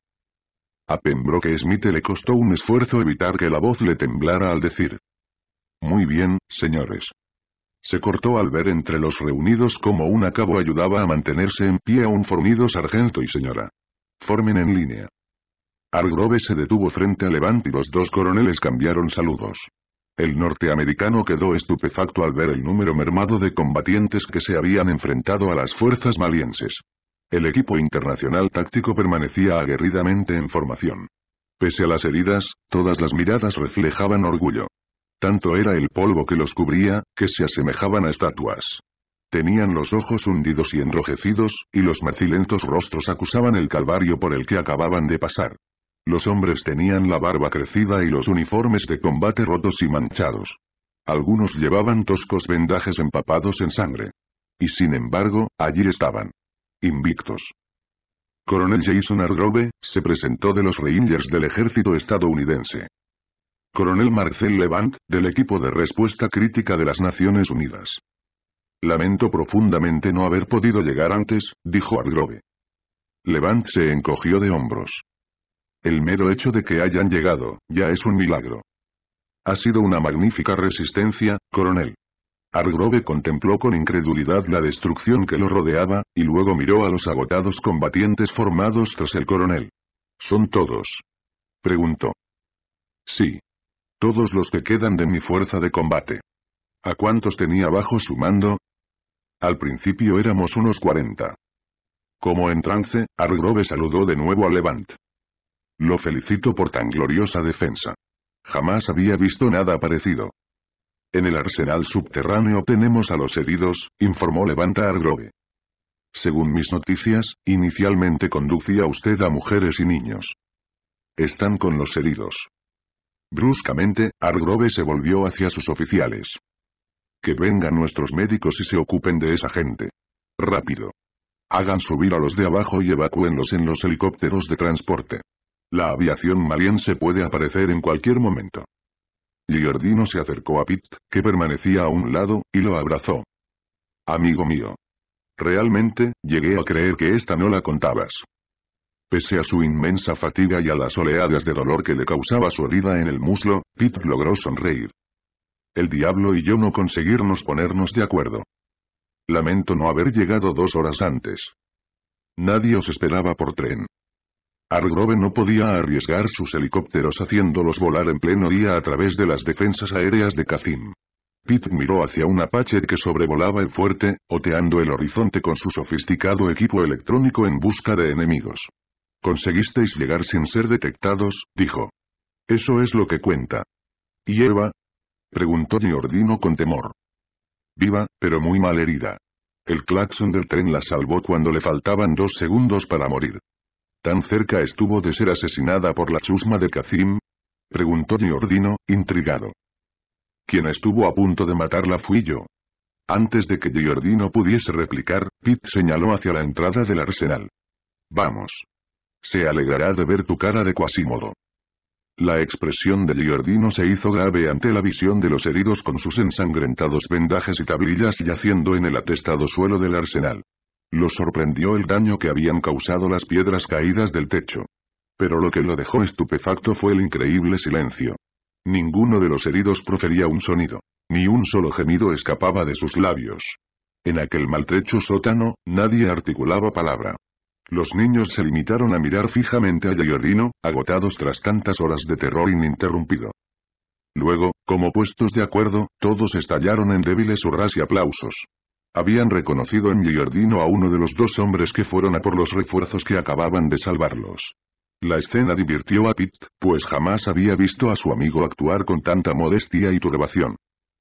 A Pembroke Smith le costó un esfuerzo evitar que la voz le temblara al decir. Muy bien, señores. Se cortó al ver entre los reunidos como un acabo ayudaba a mantenerse en pie a un fornido sargento y señora. Formen en línea. Argrove se detuvo frente a Levant y los dos coroneles cambiaron saludos. El norteamericano quedó estupefacto al ver el número mermado de combatientes que se habían enfrentado a las fuerzas malienses. El equipo internacional táctico permanecía aguerridamente en formación. Pese a las heridas, todas las miradas reflejaban orgullo. Tanto era el polvo que los cubría, que se asemejaban a estatuas. Tenían los ojos hundidos y enrojecidos, y los macilentos rostros acusaban el calvario por el que acababan de pasar. Los hombres tenían la barba crecida y los uniformes de combate rotos y manchados. Algunos llevaban toscos vendajes empapados en sangre. Y sin embargo, allí estaban. Invictos. Coronel Jason Argrove, se presentó de los Rangers del ejército estadounidense. Coronel Marcel Levant, del equipo de respuesta crítica de las Naciones Unidas. Lamento profundamente no haber podido llegar antes, dijo Argrove. Levant se encogió de hombros. El mero hecho de que hayan llegado, ya es un milagro. Ha sido una magnífica resistencia, coronel. Argrove contempló con incredulidad la destrucción que lo rodeaba, y luego miró a los agotados combatientes formados tras el coronel. ¿Son todos? Preguntó. Sí. Todos los que quedan de mi fuerza de combate. ¿A cuántos tenía bajo su mando? Al principio éramos unos 40. Como en trance, Argrove saludó de nuevo a Levant. Lo felicito por tan gloriosa defensa. Jamás había visto nada parecido. En el arsenal subterráneo tenemos a los heridos, informó Levanta Argrove. Según mis noticias, inicialmente conducía usted a mujeres y niños. Están con los heridos. Bruscamente, Argrove se volvió hacia sus oficiales. Que vengan nuestros médicos y se ocupen de esa gente. Rápido. Hagan subir a los de abajo y evacúenlos en los helicópteros de transporte. La aviación maliense puede aparecer en cualquier momento. Giordino se acercó a Pitt, que permanecía a un lado, y lo abrazó. Amigo mío. Realmente, llegué a creer que esta no la contabas. Pese a su inmensa fatiga y a las oleadas de dolor que le causaba su herida en el muslo, Pitt logró sonreír. El diablo y yo no conseguirnos ponernos de acuerdo. Lamento no haber llegado dos horas antes. Nadie os esperaba por tren. Argrove no podía arriesgar sus helicópteros haciéndolos volar en pleno día a través de las defensas aéreas de Kazim. Pitt miró hacia un Apache que sobrevolaba el fuerte, oteando el horizonte con su sofisticado equipo electrónico en busca de enemigos. Conseguisteis llegar sin ser detectados, dijo. Eso es lo que cuenta. ¿Y Eva? preguntó Giordino con temor. Viva, pero muy mal herida. El claxon del tren la salvó cuando le faltaban dos segundos para morir. ¿Tan cerca estuvo de ser asesinada por la chusma de Kazim? Preguntó Giordino, intrigado. Quien estuvo a punto de matarla fui yo. Antes de que Giordino pudiese replicar, Pitt señaló hacia la entrada del arsenal. Vamos. Se alegrará de ver tu cara de Cuasimodo. La expresión de Giordino se hizo grave ante la visión de los heridos con sus ensangrentados vendajes y tablillas yaciendo en el atestado suelo del arsenal lo sorprendió el daño que habían causado las piedras caídas del techo. Pero lo que lo dejó estupefacto fue el increíble silencio. Ninguno de los heridos profería un sonido. Ni un solo gemido escapaba de sus labios. En aquel maltrecho sótano, nadie articulaba palabra. Los niños se limitaron a mirar fijamente a Giordino, agotados tras tantas horas de terror ininterrumpido. Luego, como puestos de acuerdo, todos estallaron en débiles hurras y aplausos. Habían reconocido en Giordino a uno de los dos hombres que fueron a por los refuerzos que acababan de salvarlos. La escena divirtió a Pitt, pues jamás había visto a su amigo actuar con tanta modestia y turbación.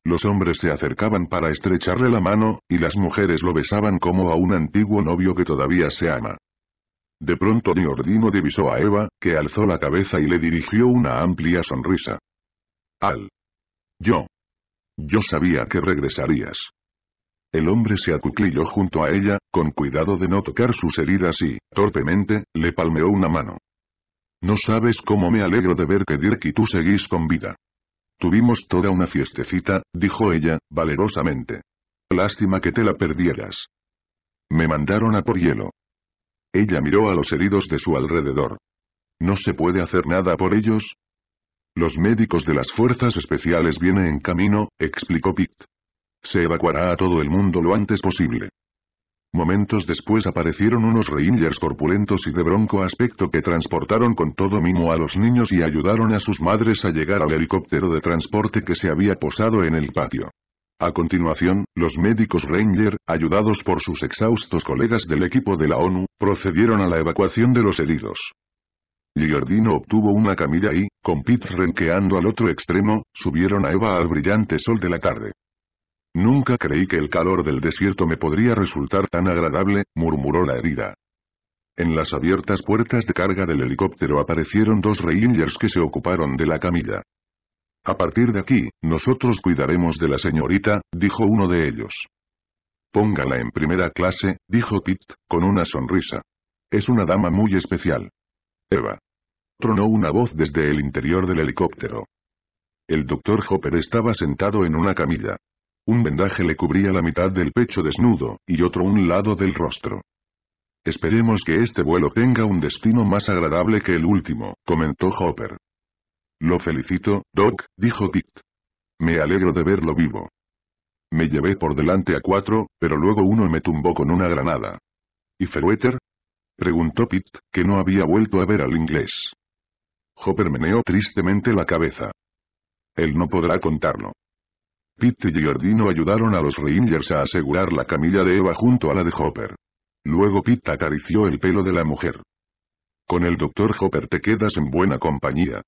Los hombres se acercaban para estrecharle la mano, y las mujeres lo besaban como a un antiguo novio que todavía se ama. De pronto Giordino divisó a Eva, que alzó la cabeza y le dirigió una amplia sonrisa. Al. Yo. Yo sabía que regresarías. El hombre se acuclilló junto a ella, con cuidado de no tocar sus heridas y, torpemente, le palmeó una mano. No sabes cómo me alegro de ver que Dirk y tú seguís con vida. Tuvimos toda una fiestecita, dijo ella, valerosamente. Lástima que te la perdieras. Me mandaron a por hielo. Ella miró a los heridos de su alrededor. ¿No se puede hacer nada por ellos? Los médicos de las fuerzas especiales vienen en camino, explicó Pitt. Se evacuará a todo el mundo lo antes posible. Momentos después aparecieron unos rangers corpulentos y de bronco aspecto que transportaron con todo mimo a los niños y ayudaron a sus madres a llegar al helicóptero de transporte que se había posado en el patio. A continuación, los médicos ranger, ayudados por sus exhaustos colegas del equipo de la ONU, procedieron a la evacuación de los heridos. Giordino obtuvo una camilla y, con Pete renqueando al otro extremo, subieron a Eva al brillante sol de la tarde. Nunca creí que el calor del desierto me podría resultar tan agradable, murmuró la herida. En las abiertas puertas de carga del helicóptero aparecieron dos Rangers que se ocuparon de la camilla. A partir de aquí, nosotros cuidaremos de la señorita, dijo uno de ellos. Póngala en primera clase, dijo Pitt, con una sonrisa. Es una dama muy especial. Eva. Tronó una voz desde el interior del helicóptero. El doctor Hopper estaba sentado en una camilla. Un vendaje le cubría la mitad del pecho desnudo, y otro un lado del rostro. Esperemos que este vuelo tenga un destino más agradable que el último, comentó Hopper. Lo felicito, Doc, dijo Pitt. Me alegro de verlo vivo. Me llevé por delante a cuatro, pero luego uno me tumbó con una granada. ¿Y Ferueter? Preguntó Pitt, que no había vuelto a ver al inglés. Hopper meneó tristemente la cabeza. Él no podrá contarlo. Pitt y Giordino ayudaron a los Rangers a asegurar la camilla de Eva junto a la de Hopper. Luego Pitt acarició el pelo de la mujer. Con el doctor Hopper te quedas en buena compañía.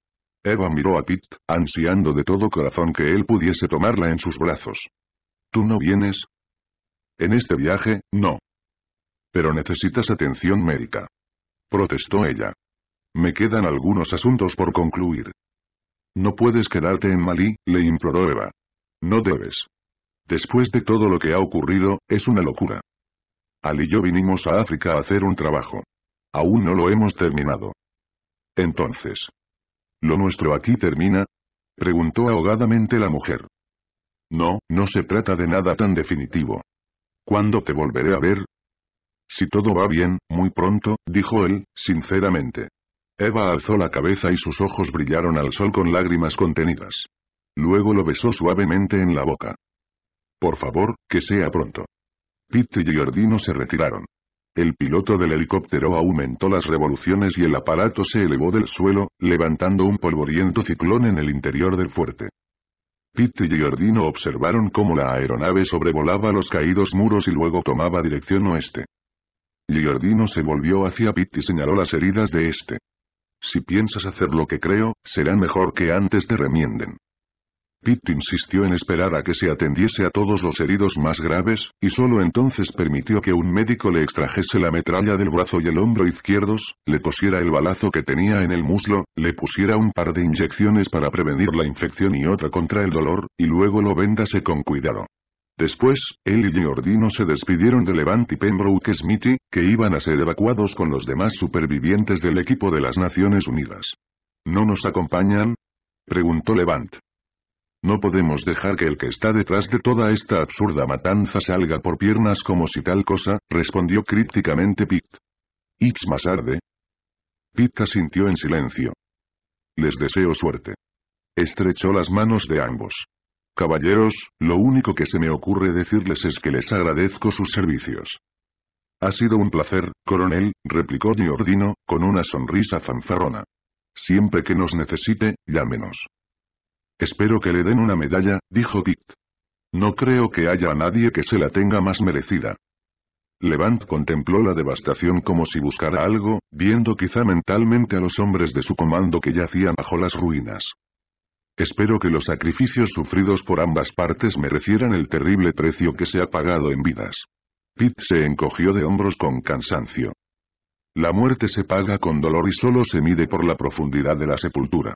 Eva miró a Pitt, ansiando de todo corazón que él pudiese tomarla en sus brazos. ¿Tú no vienes? En este viaje, no. Pero necesitas atención médica. Protestó ella. Me quedan algunos asuntos por concluir. No puedes quedarte en Malí, le imploró Eva. No debes. Después de todo lo que ha ocurrido, es una locura. Al y yo vinimos a África a hacer un trabajo. Aún no lo hemos terminado. Entonces. ¿Lo nuestro aquí termina? Preguntó ahogadamente la mujer. No, no se trata de nada tan definitivo. ¿Cuándo te volveré a ver? Si todo va bien, muy pronto, dijo él, sinceramente. Eva alzó la cabeza y sus ojos brillaron al sol con lágrimas contenidas. Luego lo besó suavemente en la boca. Por favor, que sea pronto. Pete y Giordino se retiraron. El piloto del helicóptero aumentó las revoluciones y el aparato se elevó del suelo, levantando un polvoriento ciclón en el interior del fuerte. Pete y Giordino observaron cómo la aeronave sobrevolaba los caídos muros y luego tomaba dirección oeste. Giordino se volvió hacia Pitt y señaló las heridas de este. Si piensas hacer lo que creo, será mejor que antes te remienden. Pitt insistió en esperar a que se atendiese a todos los heridos más graves, y solo entonces permitió que un médico le extrajese la metralla del brazo y el hombro izquierdos, le pusiera el balazo que tenía en el muslo, le pusiera un par de inyecciones para prevenir la infección y otra contra el dolor, y luego lo vendase con cuidado. Después, él y Giordino se despidieron de Levant y Pembroke Smithy, que iban a ser evacuados con los demás supervivientes del equipo de las Naciones Unidas. ¿No nos acompañan? Preguntó Levant. No podemos dejar que el que está detrás de toda esta absurda matanza salga por piernas como si tal cosa, respondió críticamente Pitt. It's más tarde. Pitt asintió en silencio. Les deseo suerte. Estrechó las manos de ambos. Caballeros, lo único que se me ocurre decirles es que les agradezco sus servicios. Ha sido un placer, coronel, replicó Giordino, con una sonrisa fanfarrona. Siempre que nos necesite, llámenos. Espero que le den una medalla, dijo Pitt. No creo que haya nadie que se la tenga más merecida. Levant contempló la devastación como si buscara algo, viendo quizá mentalmente a los hombres de su comando que yacían bajo las ruinas. Espero que los sacrificios sufridos por ambas partes merecieran el terrible precio que se ha pagado en vidas. Pitt se encogió de hombros con cansancio. La muerte se paga con dolor y solo se mide por la profundidad de la sepultura.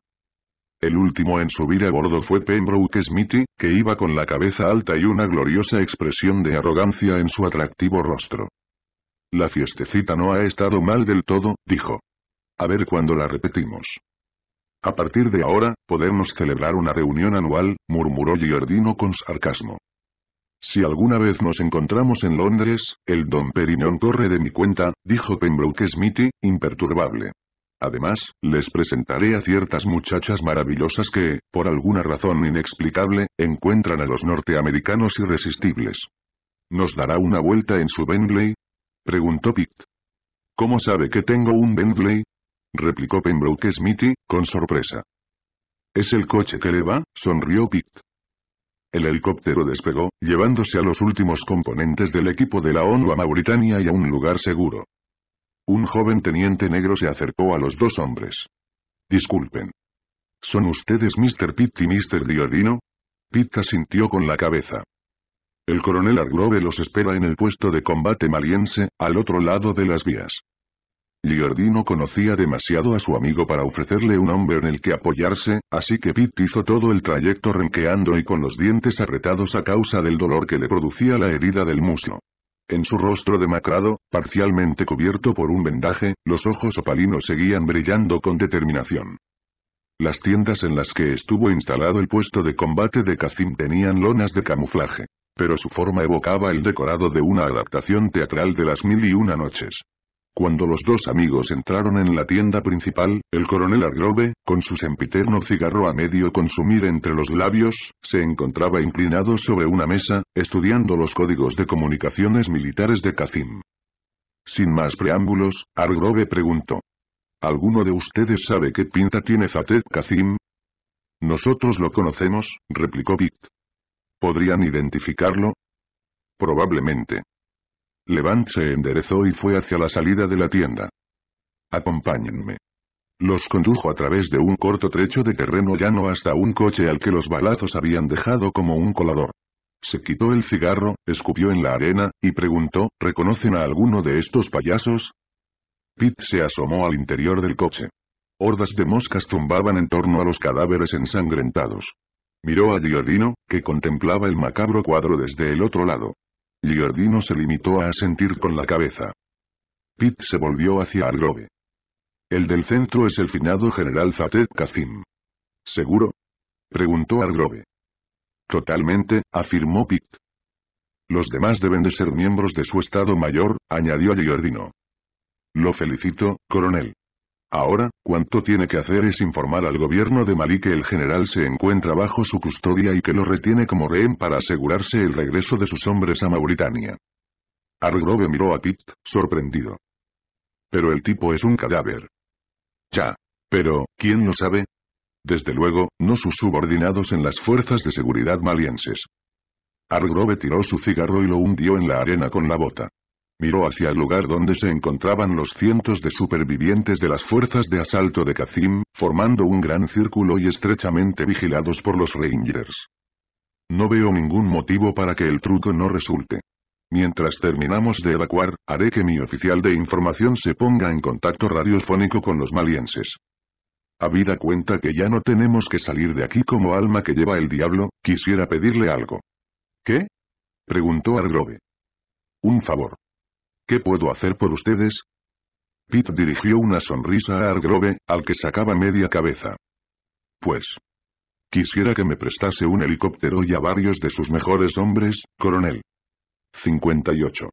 El último en subir a bordo fue Pembroke Smithy, que iba con la cabeza alta y una gloriosa expresión de arrogancia en su atractivo rostro. La fiestecita no ha estado mal del todo, dijo. A ver cuándo la repetimos. A partir de ahora, podemos celebrar una reunión anual, murmuró Giordino con sarcasmo. Si alguna vez nos encontramos en Londres, el don Perignon corre de mi cuenta, dijo Pembroke Smithy, imperturbable. Además, les presentaré a ciertas muchachas maravillosas que, por alguna razón inexplicable, encuentran a los norteamericanos irresistibles. ¿Nos dará una vuelta en su Bentley? Preguntó Pitt. ¿Cómo sabe que tengo un Bentley? Replicó Pembroke Smithy, con sorpresa. ¿Es el coche que le va? Sonrió Pitt. El helicóptero despegó, llevándose a los últimos componentes del equipo de la ONU a Mauritania y a un lugar seguro. Un joven teniente negro se acercó a los dos hombres. Disculpen. ¿Son ustedes Mr. Pitt y Mr. Giordino?» Pitt asintió con la cabeza. El coronel Argrove los espera en el puesto de combate maliense, al otro lado de las vías. Giordino conocía demasiado a su amigo para ofrecerle un hombre en el que apoyarse, así que Pitt hizo todo el trayecto renqueando y con los dientes apretados a causa del dolor que le producía la herida del muslo. En su rostro demacrado, parcialmente cubierto por un vendaje, los ojos opalinos seguían brillando con determinación. Las tiendas en las que estuvo instalado el puesto de combate de Kazim tenían lonas de camuflaje, pero su forma evocaba el decorado de una adaptación teatral de las mil y una noches. Cuando los dos amigos entraron en la tienda principal, el coronel Argrove, con su sempiterno cigarro a medio consumir entre los labios, se encontraba inclinado sobre una mesa, estudiando los códigos de comunicaciones militares de Kazim. Sin más preámbulos, Argrove preguntó. ¿Alguno de ustedes sabe qué pinta tiene Fateh Kazim? Nosotros lo conocemos, replicó Pitt. ¿Podrían identificarlo? Probablemente, Levant se enderezó y fue hacia la salida de la tienda. Acompáñenme. Los condujo a través de un corto trecho de terreno llano hasta un coche al que los balazos habían dejado como un colador. Se quitó el cigarro, escupió en la arena, y preguntó, ¿reconocen a alguno de estos payasos? Pitt se asomó al interior del coche. Hordas de moscas zumbaban en torno a los cadáveres ensangrentados. Miró a Diodino, que contemplaba el macabro cuadro desde el otro lado. Giordino se limitó a asentir con la cabeza. Pitt se volvió hacia Argrove. El del centro es el finado general Zatet Kazim. ¿Seguro? Preguntó Argrove. Totalmente, afirmó Pitt. Los demás deben de ser miembros de su Estado Mayor, añadió Giordino. Lo felicito, coronel. Ahora, cuanto tiene que hacer es informar al gobierno de Malí que el general se encuentra bajo su custodia y que lo retiene como rehén para asegurarse el regreso de sus hombres a Mauritania. Argrove miró a Pitt, sorprendido. Pero el tipo es un cadáver. Ya. Pero, ¿quién lo sabe? Desde luego, no sus subordinados en las fuerzas de seguridad malienses. Argrove tiró su cigarro y lo hundió en la arena con la bota. Miró hacia el lugar donde se encontraban los cientos de supervivientes de las fuerzas de asalto de Kazim, formando un gran círculo y estrechamente vigilados por los Rangers. No veo ningún motivo para que el truco no resulte. Mientras terminamos de evacuar, haré que mi oficial de información se ponga en contacto radiofónico con los malienses. Habida cuenta que ya no tenemos que salir de aquí como alma que lleva el diablo, quisiera pedirle algo. ¿Qué? Preguntó Argrove. Un favor. ¿Qué puedo hacer por ustedes? Pitt dirigió una sonrisa a Argrove, al que sacaba media cabeza. Pues. Quisiera que me prestase un helicóptero y a varios de sus mejores hombres, coronel. 58.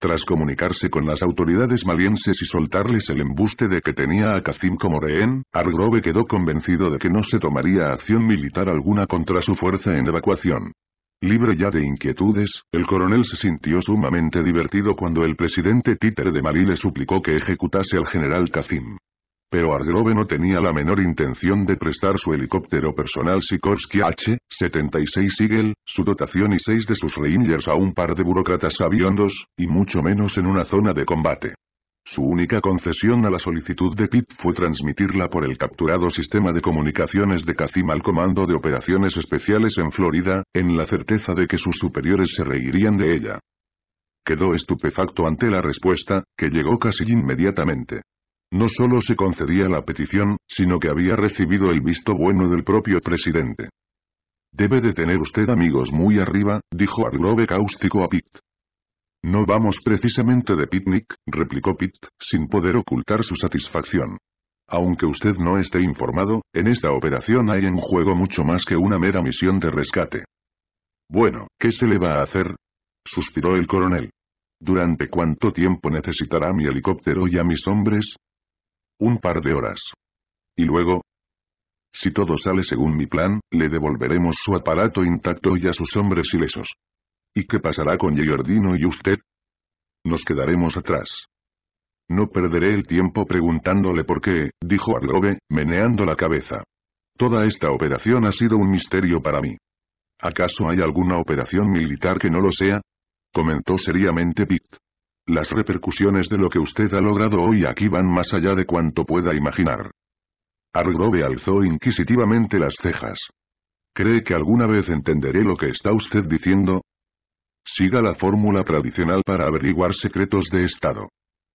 Tras comunicarse con las autoridades malienses y soltarles el embuste de que tenía a Kacim como rehén, Argrove quedó convencido de que no se tomaría acción militar alguna contra su fuerza en evacuación. Libre ya de inquietudes, el coronel se sintió sumamente divertido cuando el presidente Títer de Malí le suplicó que ejecutase al general Kazim. Pero Argrove no tenía la menor intención de prestar su helicóptero personal Sikorsky H-76 Eagle, su dotación y seis de sus Rangers a un par de burócratas aviondos, y mucho menos en una zona de combate. Su única concesión a la solicitud de Pitt fue transmitirla por el capturado sistema de comunicaciones de Cacim al Comando de Operaciones Especiales en Florida, en la certeza de que sus superiores se reirían de ella. Quedó estupefacto ante la respuesta, que llegó casi inmediatamente. No solo se concedía la petición, sino que había recibido el visto bueno del propio presidente. Debe de tener usted amigos muy arriba, dijo Argrove cáustico a Pitt. No vamos precisamente de picnic, replicó Pitt, sin poder ocultar su satisfacción. Aunque usted no esté informado, en esta operación hay en juego mucho más que una mera misión de rescate. Bueno, ¿qué se le va a hacer? suspiró el coronel. ¿Durante cuánto tiempo necesitará mi helicóptero y a mis hombres? Un par de horas. ¿Y luego? Si todo sale según mi plan, le devolveremos su aparato intacto y a sus hombres ilesos. ¿Y qué pasará con Giordino y usted? Nos quedaremos atrás. No perderé el tiempo preguntándole por qué, dijo Arlove, meneando la cabeza. Toda esta operación ha sido un misterio para mí. ¿Acaso hay alguna operación militar que no lo sea? Comentó seriamente Pitt. Las repercusiones de lo que usted ha logrado hoy aquí van más allá de cuanto pueda imaginar. Arlove alzó inquisitivamente las cejas. ¿Cree que alguna vez entenderé lo que está usted diciendo? Siga la fórmula tradicional para averiguar secretos de Estado.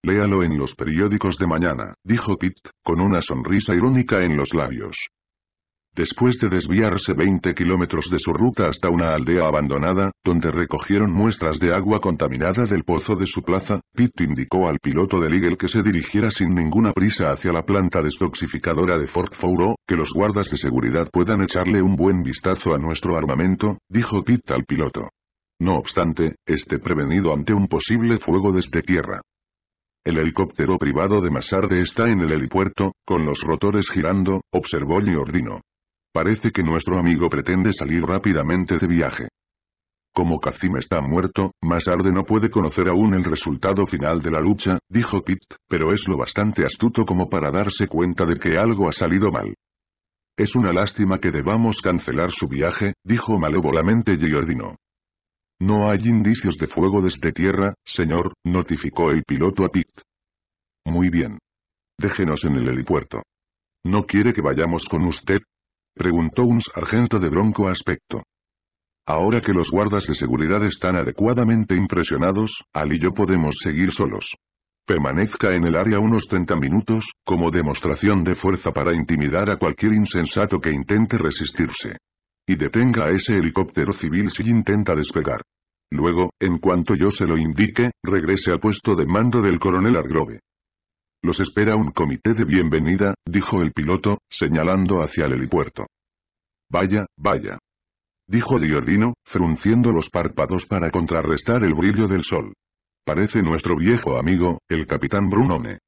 Léalo en los periódicos de mañana, dijo Pitt, con una sonrisa irónica en los labios. Después de desviarse 20 kilómetros de su ruta hasta una aldea abandonada, donde recogieron muestras de agua contaminada del pozo de su plaza, Pitt indicó al piloto del Eagle que se dirigiera sin ninguna prisa hacia la planta destoxificadora de Fort Fouro, que los guardas de seguridad puedan echarle un buen vistazo a nuestro armamento, dijo Pitt al piloto. No obstante, esté prevenido ante un posible fuego desde tierra. El helicóptero privado de Masarde está en el helipuerto, con los rotores girando, observó Giordino. Parece que nuestro amigo pretende salir rápidamente de viaje. Como Kazim está muerto, Masarde no puede conocer aún el resultado final de la lucha, dijo Pitt, pero es lo bastante astuto como para darse cuenta de que algo ha salido mal. Es una lástima que debamos cancelar su viaje, dijo malévolamente Giordino. No hay indicios de fuego desde tierra, señor, notificó el piloto a Pitt. Muy bien. Déjenos en el helipuerto. ¿No quiere que vayamos con usted? Preguntó un sargento de bronco aspecto. Ahora que los guardas de seguridad están adecuadamente impresionados, Al y yo podemos seguir solos. Permanezca en el área unos 30 minutos, como demostración de fuerza para intimidar a cualquier insensato que intente resistirse. Y detenga a ese helicóptero civil si intenta despegar. Luego, en cuanto yo se lo indique, regrese al puesto de mando del coronel Argrove. Los espera un comité de bienvenida, dijo el piloto, señalando hacia el helipuerto. Vaya, vaya. Dijo Diordino, frunciendo los párpados para contrarrestar el brillo del sol. Parece nuestro viejo amigo, el capitán Brunone.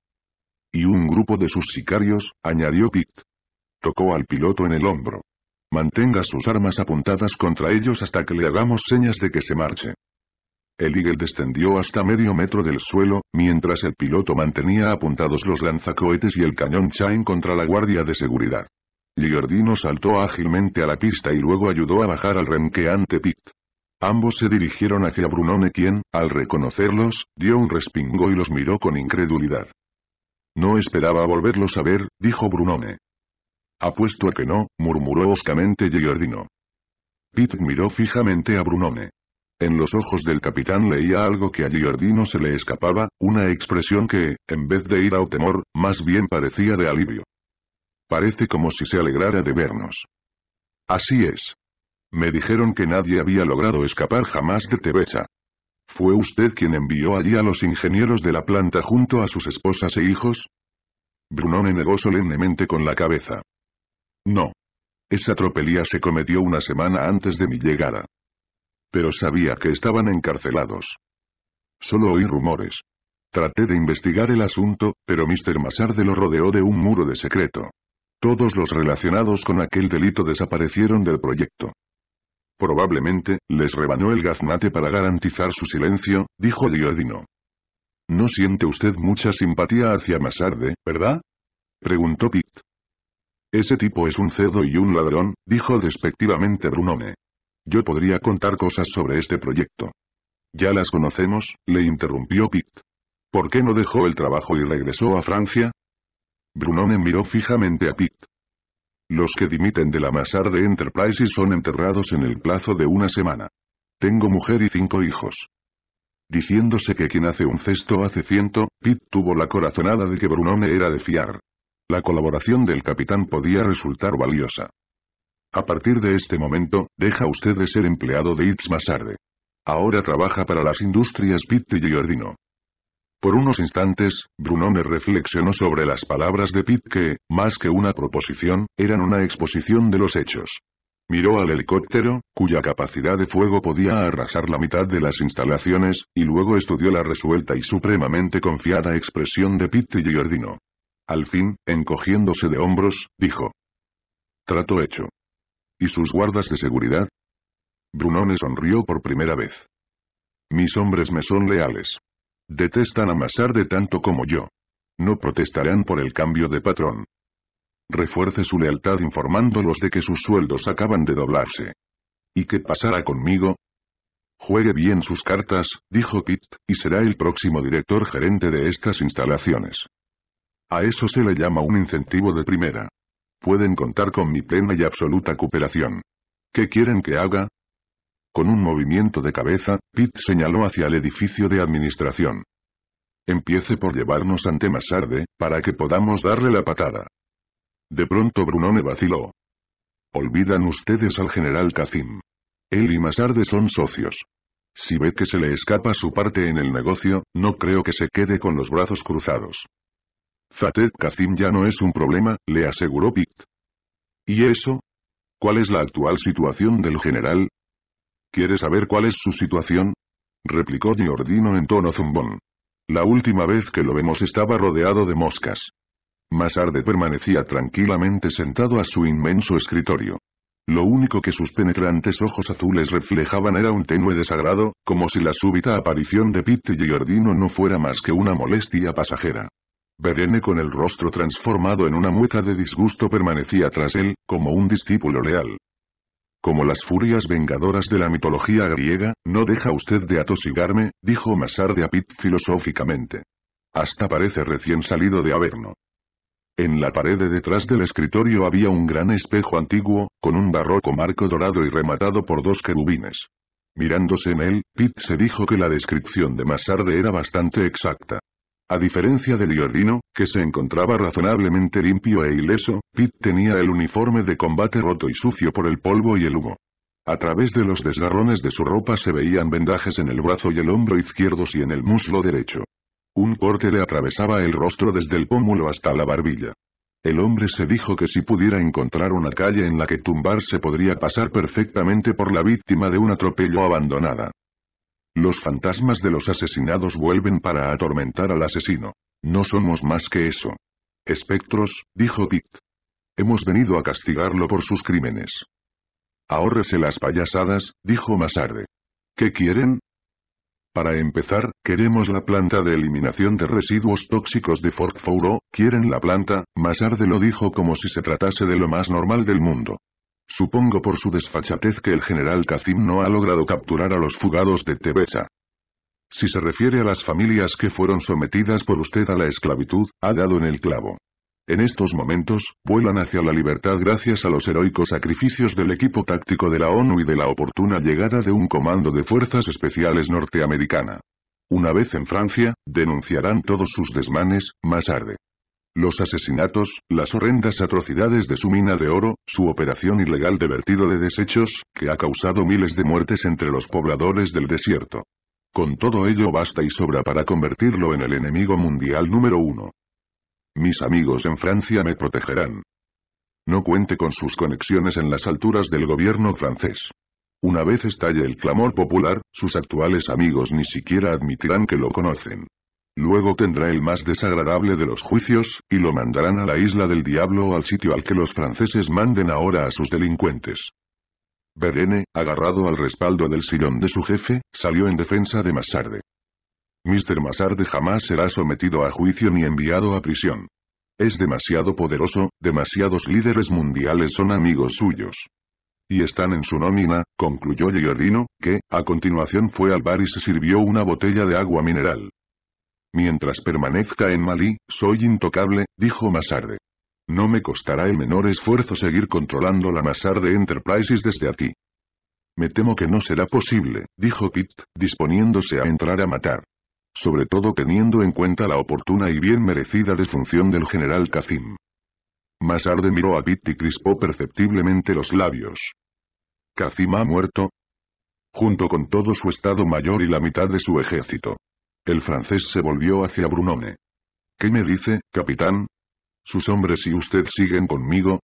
Y un grupo de sus sicarios, añadió Pitt. Tocó al piloto en el hombro. Mantenga sus armas apuntadas contra ellos hasta que le hagamos señas de que se marche. El Eagle descendió hasta medio metro del suelo, mientras el piloto mantenía apuntados los lanzacohetes y el cañón Chain contra la guardia de seguridad. Giordino saltó ágilmente a la pista y luego ayudó a bajar al renqueante Pitt. Ambos se dirigieron hacia Brunone quien, al reconocerlos, dio un respingo y los miró con incredulidad. No esperaba volverlos a ver, dijo Brunone. Apuesto a que no, murmuró hoscamente Giordino. Pitt miró fijamente a Brunone. En los ojos del capitán leía algo que a Giordino se le escapaba, una expresión que, en vez de ira o temor, más bien parecía de alivio. Parece como si se alegrara de vernos. Así es. Me dijeron que nadie había logrado escapar jamás de Tebesa. ¿Fue usted quien envió allí a los ingenieros de la planta junto a sus esposas e hijos? Brunone negó solemnemente con la cabeza. No. Esa tropelía se cometió una semana antes de mi llegada. Pero sabía que estaban encarcelados. Solo oí rumores. Traté de investigar el asunto, pero Mr. Masarde lo rodeó de un muro de secreto. Todos los relacionados con aquel delito desaparecieron del proyecto. Probablemente, les rebanó el gaznate para garantizar su silencio, dijo Diodino. No siente usted mucha simpatía hacia Masarde, eh, ¿verdad? Preguntó Pitt. Ese tipo es un cedo y un ladrón, dijo despectivamente Brunone. Yo podría contar cosas sobre este proyecto. Ya las conocemos, le interrumpió Pitt. ¿Por qué no dejó el trabajo y regresó a Francia? Brunone miró fijamente a Pitt. Los que dimiten de la Masar de Enterprises son enterrados en el plazo de una semana. Tengo mujer y cinco hijos. Diciéndose que quien hace un cesto hace ciento, Pitt tuvo la corazonada de que Brunone era de fiar. La colaboración del capitán podía resultar valiosa. A partir de este momento, deja usted de ser empleado de más tarde. Ahora trabaja para las industrias Pitt y Giordino». Por unos instantes, me reflexionó sobre las palabras de Pitt que, más que una proposición, eran una exposición de los hechos. Miró al helicóptero, cuya capacidad de fuego podía arrasar la mitad de las instalaciones, y luego estudió la resuelta y supremamente confiada expresión de Pitt y Giordino. Al fin, encogiéndose de hombros, dijo. Trato hecho. ¿Y sus guardas de seguridad? Brunone sonrió por primera vez. Mis hombres me son leales. Detestan amasar de tanto como yo. No protestarán por el cambio de patrón. Refuerce su lealtad informándolos de que sus sueldos acaban de doblarse. ¿Y qué pasará conmigo? Juegue bien sus cartas, dijo Pitt, y será el próximo director gerente de estas instalaciones. A eso se le llama un incentivo de primera. Pueden contar con mi plena y absoluta cooperación. ¿Qué quieren que haga? Con un movimiento de cabeza, Pitt señaló hacia el edificio de administración. Empiece por llevarnos ante Masarde, para que podamos darle la patada. De pronto me vaciló. Olvidan ustedes al general Kazim. Él y Masarde son socios. Si ve que se le escapa su parte en el negocio, no creo que se quede con los brazos cruzados. Zatet Kazim ya no es un problema, le aseguró Pitt. ¿Y eso? ¿Cuál es la actual situación del general? ¿Quiere saber cuál es su situación? replicó Giordino en tono zumbón. La última vez que lo vemos estaba rodeado de moscas. Más tarde permanecía tranquilamente sentado a su inmenso escritorio. Lo único que sus penetrantes ojos azules reflejaban era un tenue desagrado, como si la súbita aparición de Pitt y Giordino no fuera más que una molestia pasajera. Berene con el rostro transformado en una mueca de disgusto permanecía tras él, como un discípulo leal. Como las furias vengadoras de la mitología griega, no deja usted de atosigarme, dijo Masarde a Pitt filosóficamente. Hasta parece recién salido de Averno. En la pared detrás del escritorio había un gran espejo antiguo, con un barroco marco dorado y rematado por dos querubines. Mirándose en él, Pitt se dijo que la descripción de Masarde era bastante exacta. A diferencia de iordino, que se encontraba razonablemente limpio e ileso, Pitt tenía el uniforme de combate roto y sucio por el polvo y el humo. A través de los desgarrones de su ropa se veían vendajes en el brazo y el hombro izquierdos y en el muslo derecho. Un corte le atravesaba el rostro desde el pómulo hasta la barbilla. El hombre se dijo que si pudiera encontrar una calle en la que tumbarse podría pasar perfectamente por la víctima de un atropello abandonada. Los fantasmas de los asesinados vuelven para atormentar al asesino. No somos más que eso. Espectros, dijo Dick. Hemos venido a castigarlo por sus crímenes. Ahórrese las payasadas, dijo Masarde. ¿Qué quieren? Para empezar, queremos la planta de eliminación de residuos tóxicos de Fort quieren la planta, Masarde lo dijo como si se tratase de lo más normal del mundo. Supongo por su desfachatez que el general Kazim no ha logrado capturar a los fugados de Tebesa. Si se refiere a las familias que fueron sometidas por usted a la esclavitud, ha dado en el clavo. En estos momentos, vuelan hacia la libertad gracias a los heroicos sacrificios del equipo táctico de la ONU y de la oportuna llegada de un comando de fuerzas especiales norteamericana. Una vez en Francia, denunciarán todos sus desmanes, más tarde. Los asesinatos, las horrendas atrocidades de su mina de oro, su operación ilegal de vertido de desechos, que ha causado miles de muertes entre los pobladores del desierto. Con todo ello basta y sobra para convertirlo en el enemigo mundial número uno. Mis amigos en Francia me protegerán. No cuente con sus conexiones en las alturas del gobierno francés. Una vez estalle el clamor popular, sus actuales amigos ni siquiera admitirán que lo conocen. Luego tendrá el más desagradable de los juicios, y lo mandarán a la isla del diablo o al sitio al que los franceses manden ahora a sus delincuentes. Berene, agarrado al respaldo del sillón de su jefe, salió en defensa de Massarde. Mr. Massarde jamás será sometido a juicio ni enviado a prisión. Es demasiado poderoso, demasiados líderes mundiales son amigos suyos. Y están en su nómina, concluyó Giordino, que, a continuación fue al bar y se sirvió una botella de agua mineral. Mientras permanezca en Malí, soy intocable, dijo Masarde. No me costará el menor esfuerzo seguir controlando la Masarde Enterprises desde aquí. Me temo que no será posible, dijo Pitt, disponiéndose a entrar a matar. Sobre todo teniendo en cuenta la oportuna y bien merecida defunción del general Kazim. Masarde miró a Pitt y crispó perceptiblemente los labios. ¿Kazim ha muerto? Junto con todo su estado mayor y la mitad de su ejército. El francés se volvió hacia Brunone. ¿Qué me dice, capitán? ¿Sus hombres y usted siguen conmigo?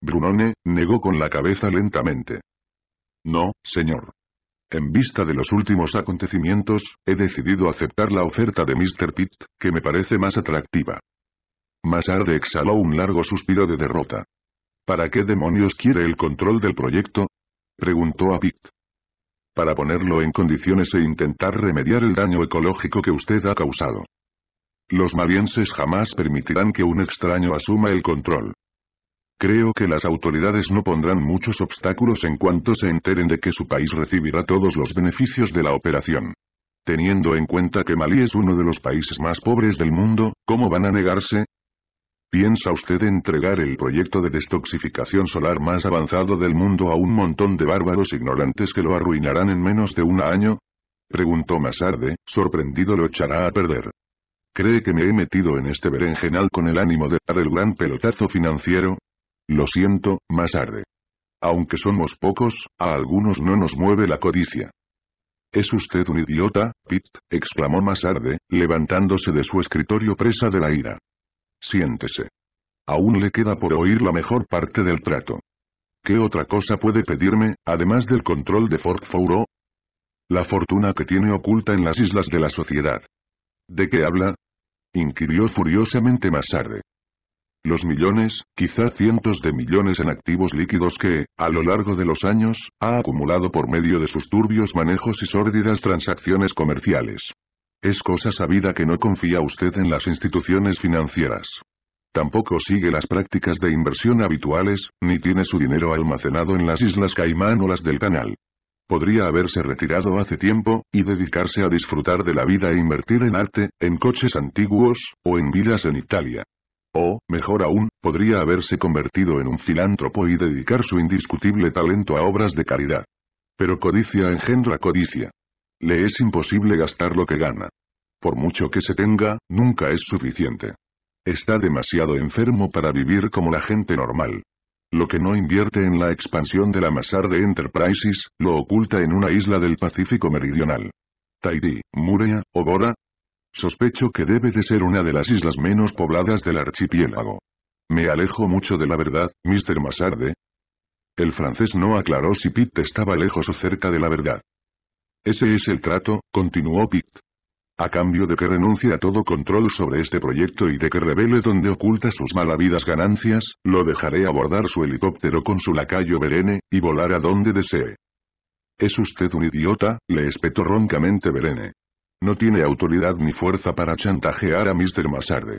Brunone, negó con la cabeza lentamente. No, señor. En vista de los últimos acontecimientos, he decidido aceptar la oferta de Mr. Pitt, que me parece más atractiva. tarde exhaló un largo suspiro de derrota. ¿Para qué demonios quiere el control del proyecto? Preguntó a Pitt para ponerlo en condiciones e intentar remediar el daño ecológico que usted ha causado. Los malienses jamás permitirán que un extraño asuma el control. Creo que las autoridades no pondrán muchos obstáculos en cuanto se enteren de que su país recibirá todos los beneficios de la operación. Teniendo en cuenta que Malí es uno de los países más pobres del mundo, ¿cómo van a negarse? ¿Piensa usted entregar el proyecto de destoxificación solar más avanzado del mundo a un montón de bárbaros ignorantes que lo arruinarán en menos de un año? Preguntó Masarde, sorprendido lo echará a perder. ¿Cree que me he metido en este berenjenal con el ánimo de dar el gran pelotazo financiero? Lo siento, Masarde. Aunque somos pocos, a algunos no nos mueve la codicia. Es usted un idiota, Pitt, exclamó Masarde, levantándose de su escritorio presa de la ira. Siéntese. Aún le queda por oír la mejor parte del trato. ¿Qué otra cosa puede pedirme, además del control de Fort Fouro? La fortuna que tiene oculta en las islas de la sociedad. ¿De qué habla? inquirió furiosamente más tarde. Los millones, quizá cientos de millones en activos líquidos que, a lo largo de los años, ha acumulado por medio de sus turbios manejos y sórdidas transacciones comerciales. Es cosa sabida que no confía usted en las instituciones financieras. Tampoco sigue las prácticas de inversión habituales, ni tiene su dinero almacenado en las Islas Caimán o las del Canal. Podría haberse retirado hace tiempo, y dedicarse a disfrutar de la vida e invertir en arte, en coches antiguos, o en vidas en Italia. O, mejor aún, podría haberse convertido en un filántropo y dedicar su indiscutible talento a obras de caridad. Pero codicia engendra codicia. Le es imposible gastar lo que gana. Por mucho que se tenga, nunca es suficiente. Está demasiado enfermo para vivir como la gente normal. Lo que no invierte en la expansión de la Masarde Enterprises, lo oculta en una isla del Pacífico Meridional. Tahiti, Murea, o Bora. Sospecho que debe de ser una de las islas menos pobladas del archipiélago. Me alejo mucho de la verdad, Mr. Masarde. El francés no aclaró si Pitt estaba lejos o cerca de la verdad. Ese es el trato, continuó Pitt. A cambio de que renuncie a todo control sobre este proyecto y de que revele dónde oculta sus malavidas ganancias, lo dejaré abordar su helicóptero con su lacayo Berene, y volar a donde desee. Es usted un idiota, le espetó roncamente Berene. No tiene autoridad ni fuerza para chantajear a Mr. Masarde.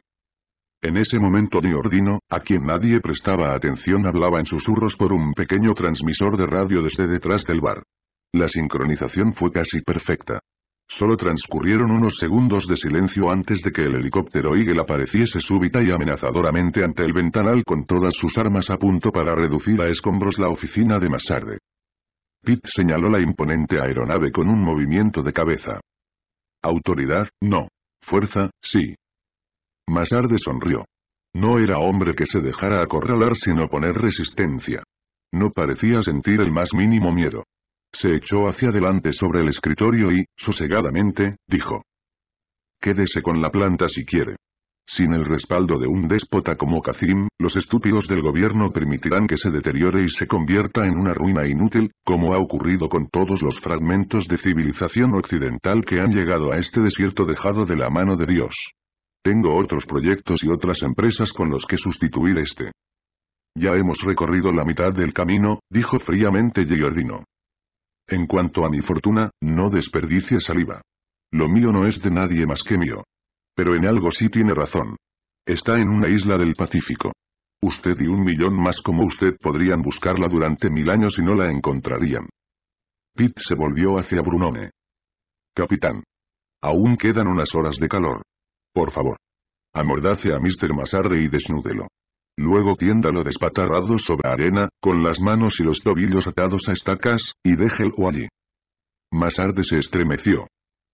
En ese momento Diordino, a quien nadie prestaba atención hablaba en susurros por un pequeño transmisor de radio desde detrás del bar. La sincronización fue casi perfecta. Solo transcurrieron unos segundos de silencio antes de que el helicóptero Eagle apareciese súbita y amenazadoramente ante el ventanal con todas sus armas a punto para reducir a escombros la oficina de Masarde. Pitt señaló la imponente aeronave con un movimiento de cabeza. Autoridad, no. Fuerza, sí. Masarde sonrió. No era hombre que se dejara acorralar sin oponer resistencia. No parecía sentir el más mínimo miedo. Se echó hacia adelante sobre el escritorio y, sosegadamente, dijo. Quédese con la planta si quiere. Sin el respaldo de un déspota como Kazim, los estúpidos del gobierno permitirán que se deteriore y se convierta en una ruina inútil, como ha ocurrido con todos los fragmentos de civilización occidental que han llegado a este desierto dejado de la mano de Dios. Tengo otros proyectos y otras empresas con los que sustituir este. Ya hemos recorrido la mitad del camino, dijo fríamente Georgino. En cuanto a mi fortuna, no desperdicie saliva. Lo mío no es de nadie más que mío. Pero en algo sí tiene razón. Está en una isla del Pacífico. Usted y un millón más como usted podrían buscarla durante mil años y no la encontrarían. Pitt se volvió hacia Brunone. Capitán. Aún quedan unas horas de calor. Por favor. Amordace a Mr. Masarre y desnúdelo. Luego tiéndalo despatarrado sobre arena, con las manos y los tobillos atados a estacas, y déjelo allí. Masarde se estremeció.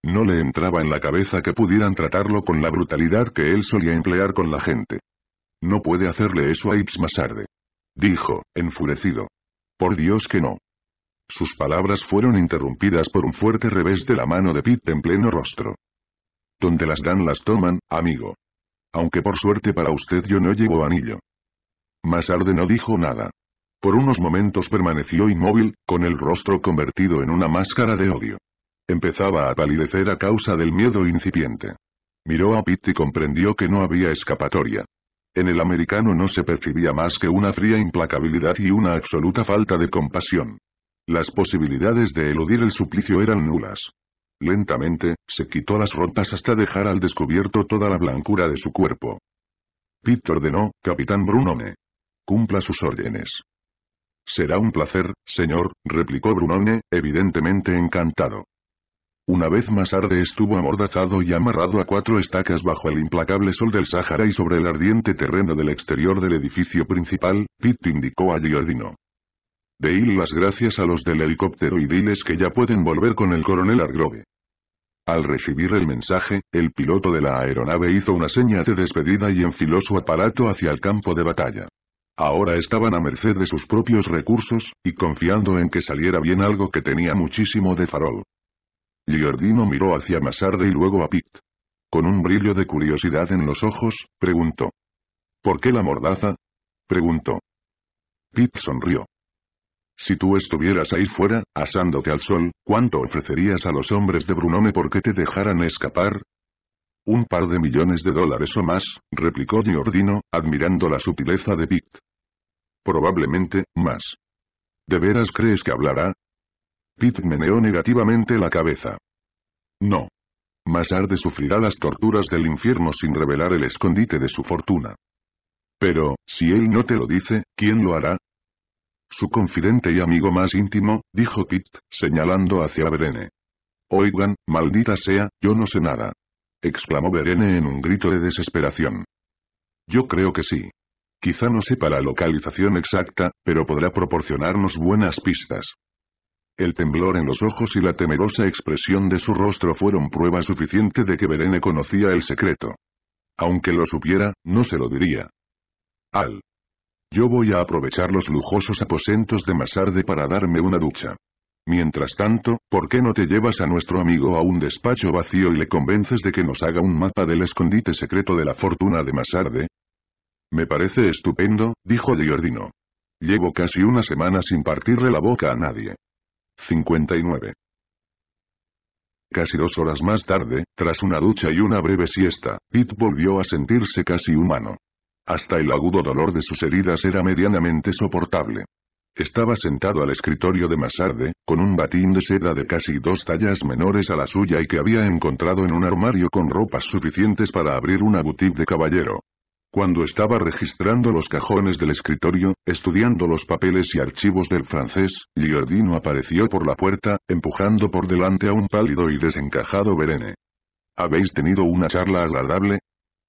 No le entraba en la cabeza que pudieran tratarlo con la brutalidad que él solía emplear con la gente. No puede hacerle eso a Ips Masarde. Dijo, enfurecido. Por Dios que no. Sus palabras fueron interrumpidas por un fuerte revés de la mano de Pete en pleno rostro. Donde las dan las toman, amigo. Aunque por suerte para usted yo no llevo anillo tarde no dijo nada. Por unos momentos permaneció inmóvil, con el rostro convertido en una máscara de odio. Empezaba a palidecer a causa del miedo incipiente. Miró a Pitt y comprendió que no había escapatoria. En el americano no se percibía más que una fría implacabilidad y una absoluta falta de compasión. Las posibilidades de eludir el suplicio eran nulas. Lentamente, se quitó las ropas hasta dejar al descubierto toda la blancura de su cuerpo. Pitt ordenó, Capitán Brunone cumpla sus órdenes. Será un placer, señor, replicó Brunone, evidentemente encantado. Una vez más tarde estuvo amordazado y amarrado a cuatro estacas bajo el implacable sol del Sahara y sobre el ardiente terreno del exterior del edificio principal, Pitt indicó a Giordino. De las gracias a los del helicóptero y diles que ya pueden volver con el coronel Argrove. Al recibir el mensaje, el piloto de la aeronave hizo una seña de despedida y enfiló su aparato hacia el campo de batalla. Ahora estaban a merced de sus propios recursos, y confiando en que saliera bien algo que tenía muchísimo de farol. Giordino miró hacia Masarde y luego a Pitt. Con un brillo de curiosidad en los ojos, preguntó. ¿Por qué la mordaza? Preguntó. Pitt sonrió. Si tú estuvieras ahí fuera, asándote al sol, ¿cuánto ofrecerías a los hombres de Brunome porque te dejaran escapar? Un par de millones de dólares o más, replicó Giordino, admirando la sutileza de Pitt. Probablemente, más. ¿De veras crees que hablará? Pitt meneó negativamente la cabeza. No. Más tarde sufrirá las torturas del infierno sin revelar el escondite de su fortuna. Pero, si él no te lo dice, ¿quién lo hará? Su confidente y amigo más íntimo, dijo Pitt, señalando hacia Brene. Oigan, maldita sea, yo no sé nada exclamó Berene en un grito de desesperación. Yo creo que sí. Quizá no sepa la localización exacta, pero podrá proporcionarnos buenas pistas. El temblor en los ojos y la temerosa expresión de su rostro fueron prueba suficiente de que Berene conocía el secreto. Aunque lo supiera, no se lo diría. Al. Yo voy a aprovechar los lujosos aposentos de Masarde para darme una ducha. Mientras tanto, ¿por qué no te llevas a nuestro amigo a un despacho vacío y le convences de que nos haga un mapa del escondite secreto de la fortuna de Masarde? Me parece estupendo, dijo Giordino. Llevo casi una semana sin partirle la boca a nadie. 59. Casi dos horas más tarde, tras una ducha y una breve siesta, Pete volvió a sentirse casi humano. Hasta el agudo dolor de sus heridas era medianamente soportable. Estaba sentado al escritorio de Masarde, con un batín de seda de casi dos tallas menores a la suya y que había encontrado en un armario con ropas suficientes para abrir una boutique de caballero. Cuando estaba registrando los cajones del escritorio, estudiando los papeles y archivos del francés, Giordino apareció por la puerta, empujando por delante a un pálido y desencajado Berene. ¿Habéis tenido una charla agradable?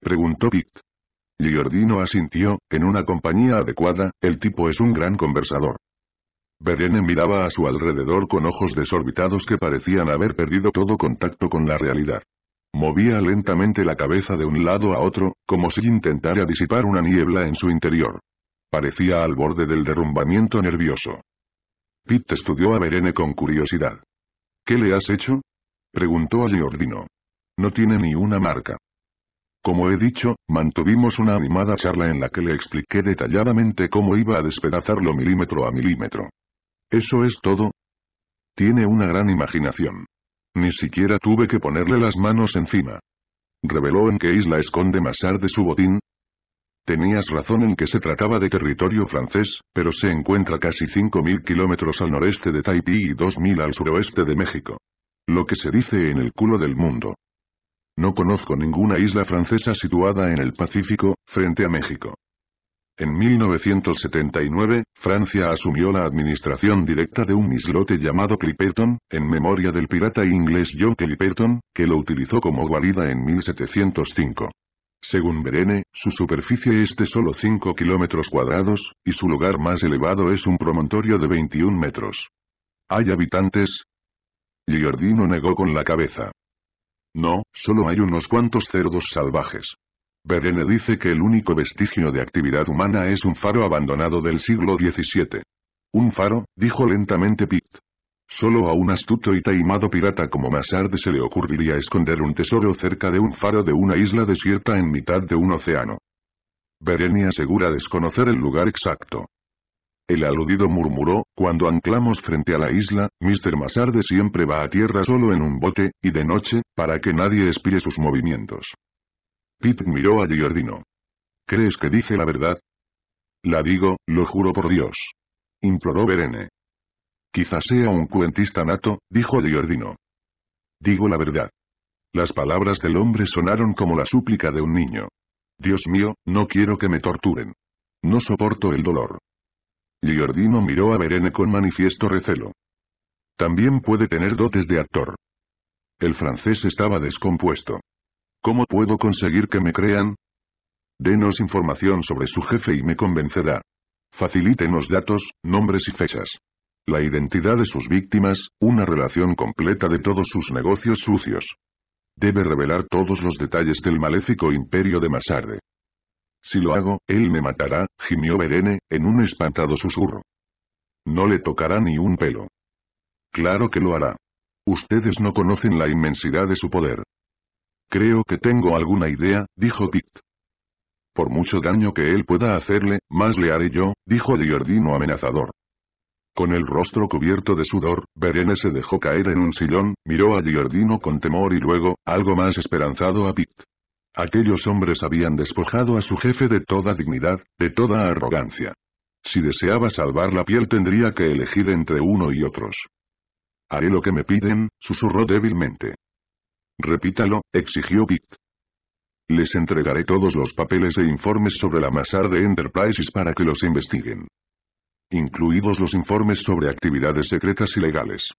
Preguntó Pitt. Giordino asintió, en una compañía adecuada, el tipo es un gran conversador. Berene miraba a su alrededor con ojos desorbitados que parecían haber perdido todo contacto con la realidad. Movía lentamente la cabeza de un lado a otro, como si intentara disipar una niebla en su interior. Parecía al borde del derrumbamiento nervioso. Pitt estudió a Berene con curiosidad. ¿Qué le has hecho? preguntó a Giordino. No tiene ni una marca. Como he dicho, mantuvimos una animada charla en la que le expliqué detalladamente cómo iba a despedazarlo milímetro a milímetro. ¿Eso es todo? Tiene una gran imaginación. Ni siquiera tuve que ponerle las manos encima. ¿Reveló en qué isla esconde Masar de su botín? Tenías razón en que se trataba de territorio francés, pero se encuentra casi 5.000 kilómetros al noreste de Taipei y 2.000 al suroeste de México. Lo que se dice en el culo del mundo. No conozco ninguna isla francesa situada en el Pacífico, frente a México. En 1979, Francia asumió la administración directa de un islote llamado Clipperton, en memoria del pirata inglés John Clipperton, que lo utilizó como guarida en 1705. Según Berene, su superficie es de solo 5 kilómetros cuadrados, y su lugar más elevado es un promontorio de 21 metros. ¿Hay habitantes? Giordino negó con la cabeza. No, solo hay unos cuantos cerdos salvajes. Berene dice que el único vestigio de actividad humana es un faro abandonado del siglo XVII. Un faro, dijo lentamente Pitt. Solo a un astuto y taimado pirata como tarde, se le ocurriría esconder un tesoro cerca de un faro de una isla desierta en mitad de un océano. Berene asegura desconocer el lugar exacto. El aludido murmuró, cuando anclamos frente a la isla, Mr. Masarde siempre va a tierra solo en un bote, y de noche, para que nadie espire sus movimientos. Pete miró a Giordino. ¿Crees que dice la verdad? La digo, lo juro por Dios. Imploró Berene. Quizás sea un cuentista nato, dijo Giordino. Digo la verdad. Las palabras del hombre sonaron como la súplica de un niño. Dios mío, no quiero que me torturen. No soporto el dolor. Giordino miró a Verene con manifiesto recelo. También puede tener dotes de actor. El francés estaba descompuesto. ¿Cómo puedo conseguir que me crean? Denos información sobre su jefe y me convencerá. Facilítenos datos, nombres y fechas. La identidad de sus víctimas, una relación completa de todos sus negocios sucios. Debe revelar todos los detalles del maléfico imperio de Masarde. Si lo hago, él me matará, gimió Berene, en un espantado susurro. No le tocará ni un pelo. Claro que lo hará. Ustedes no conocen la inmensidad de su poder. Creo que tengo alguna idea, dijo Pict. Por mucho daño que él pueda hacerle, más le haré yo, dijo Diordino amenazador. Con el rostro cubierto de sudor, Berene se dejó caer en un sillón, miró a Diordino con temor y luego, algo más esperanzado a Pict. Aquellos hombres habían despojado a su jefe de toda dignidad, de toda arrogancia. Si deseaba salvar la piel tendría que elegir entre uno y otros. Haré lo que me piden, susurró débilmente. Repítalo, exigió Pitt. Les entregaré todos los papeles e informes sobre la Masar de Enterprises para que los investiguen. Incluidos los informes sobre actividades secretas y legales.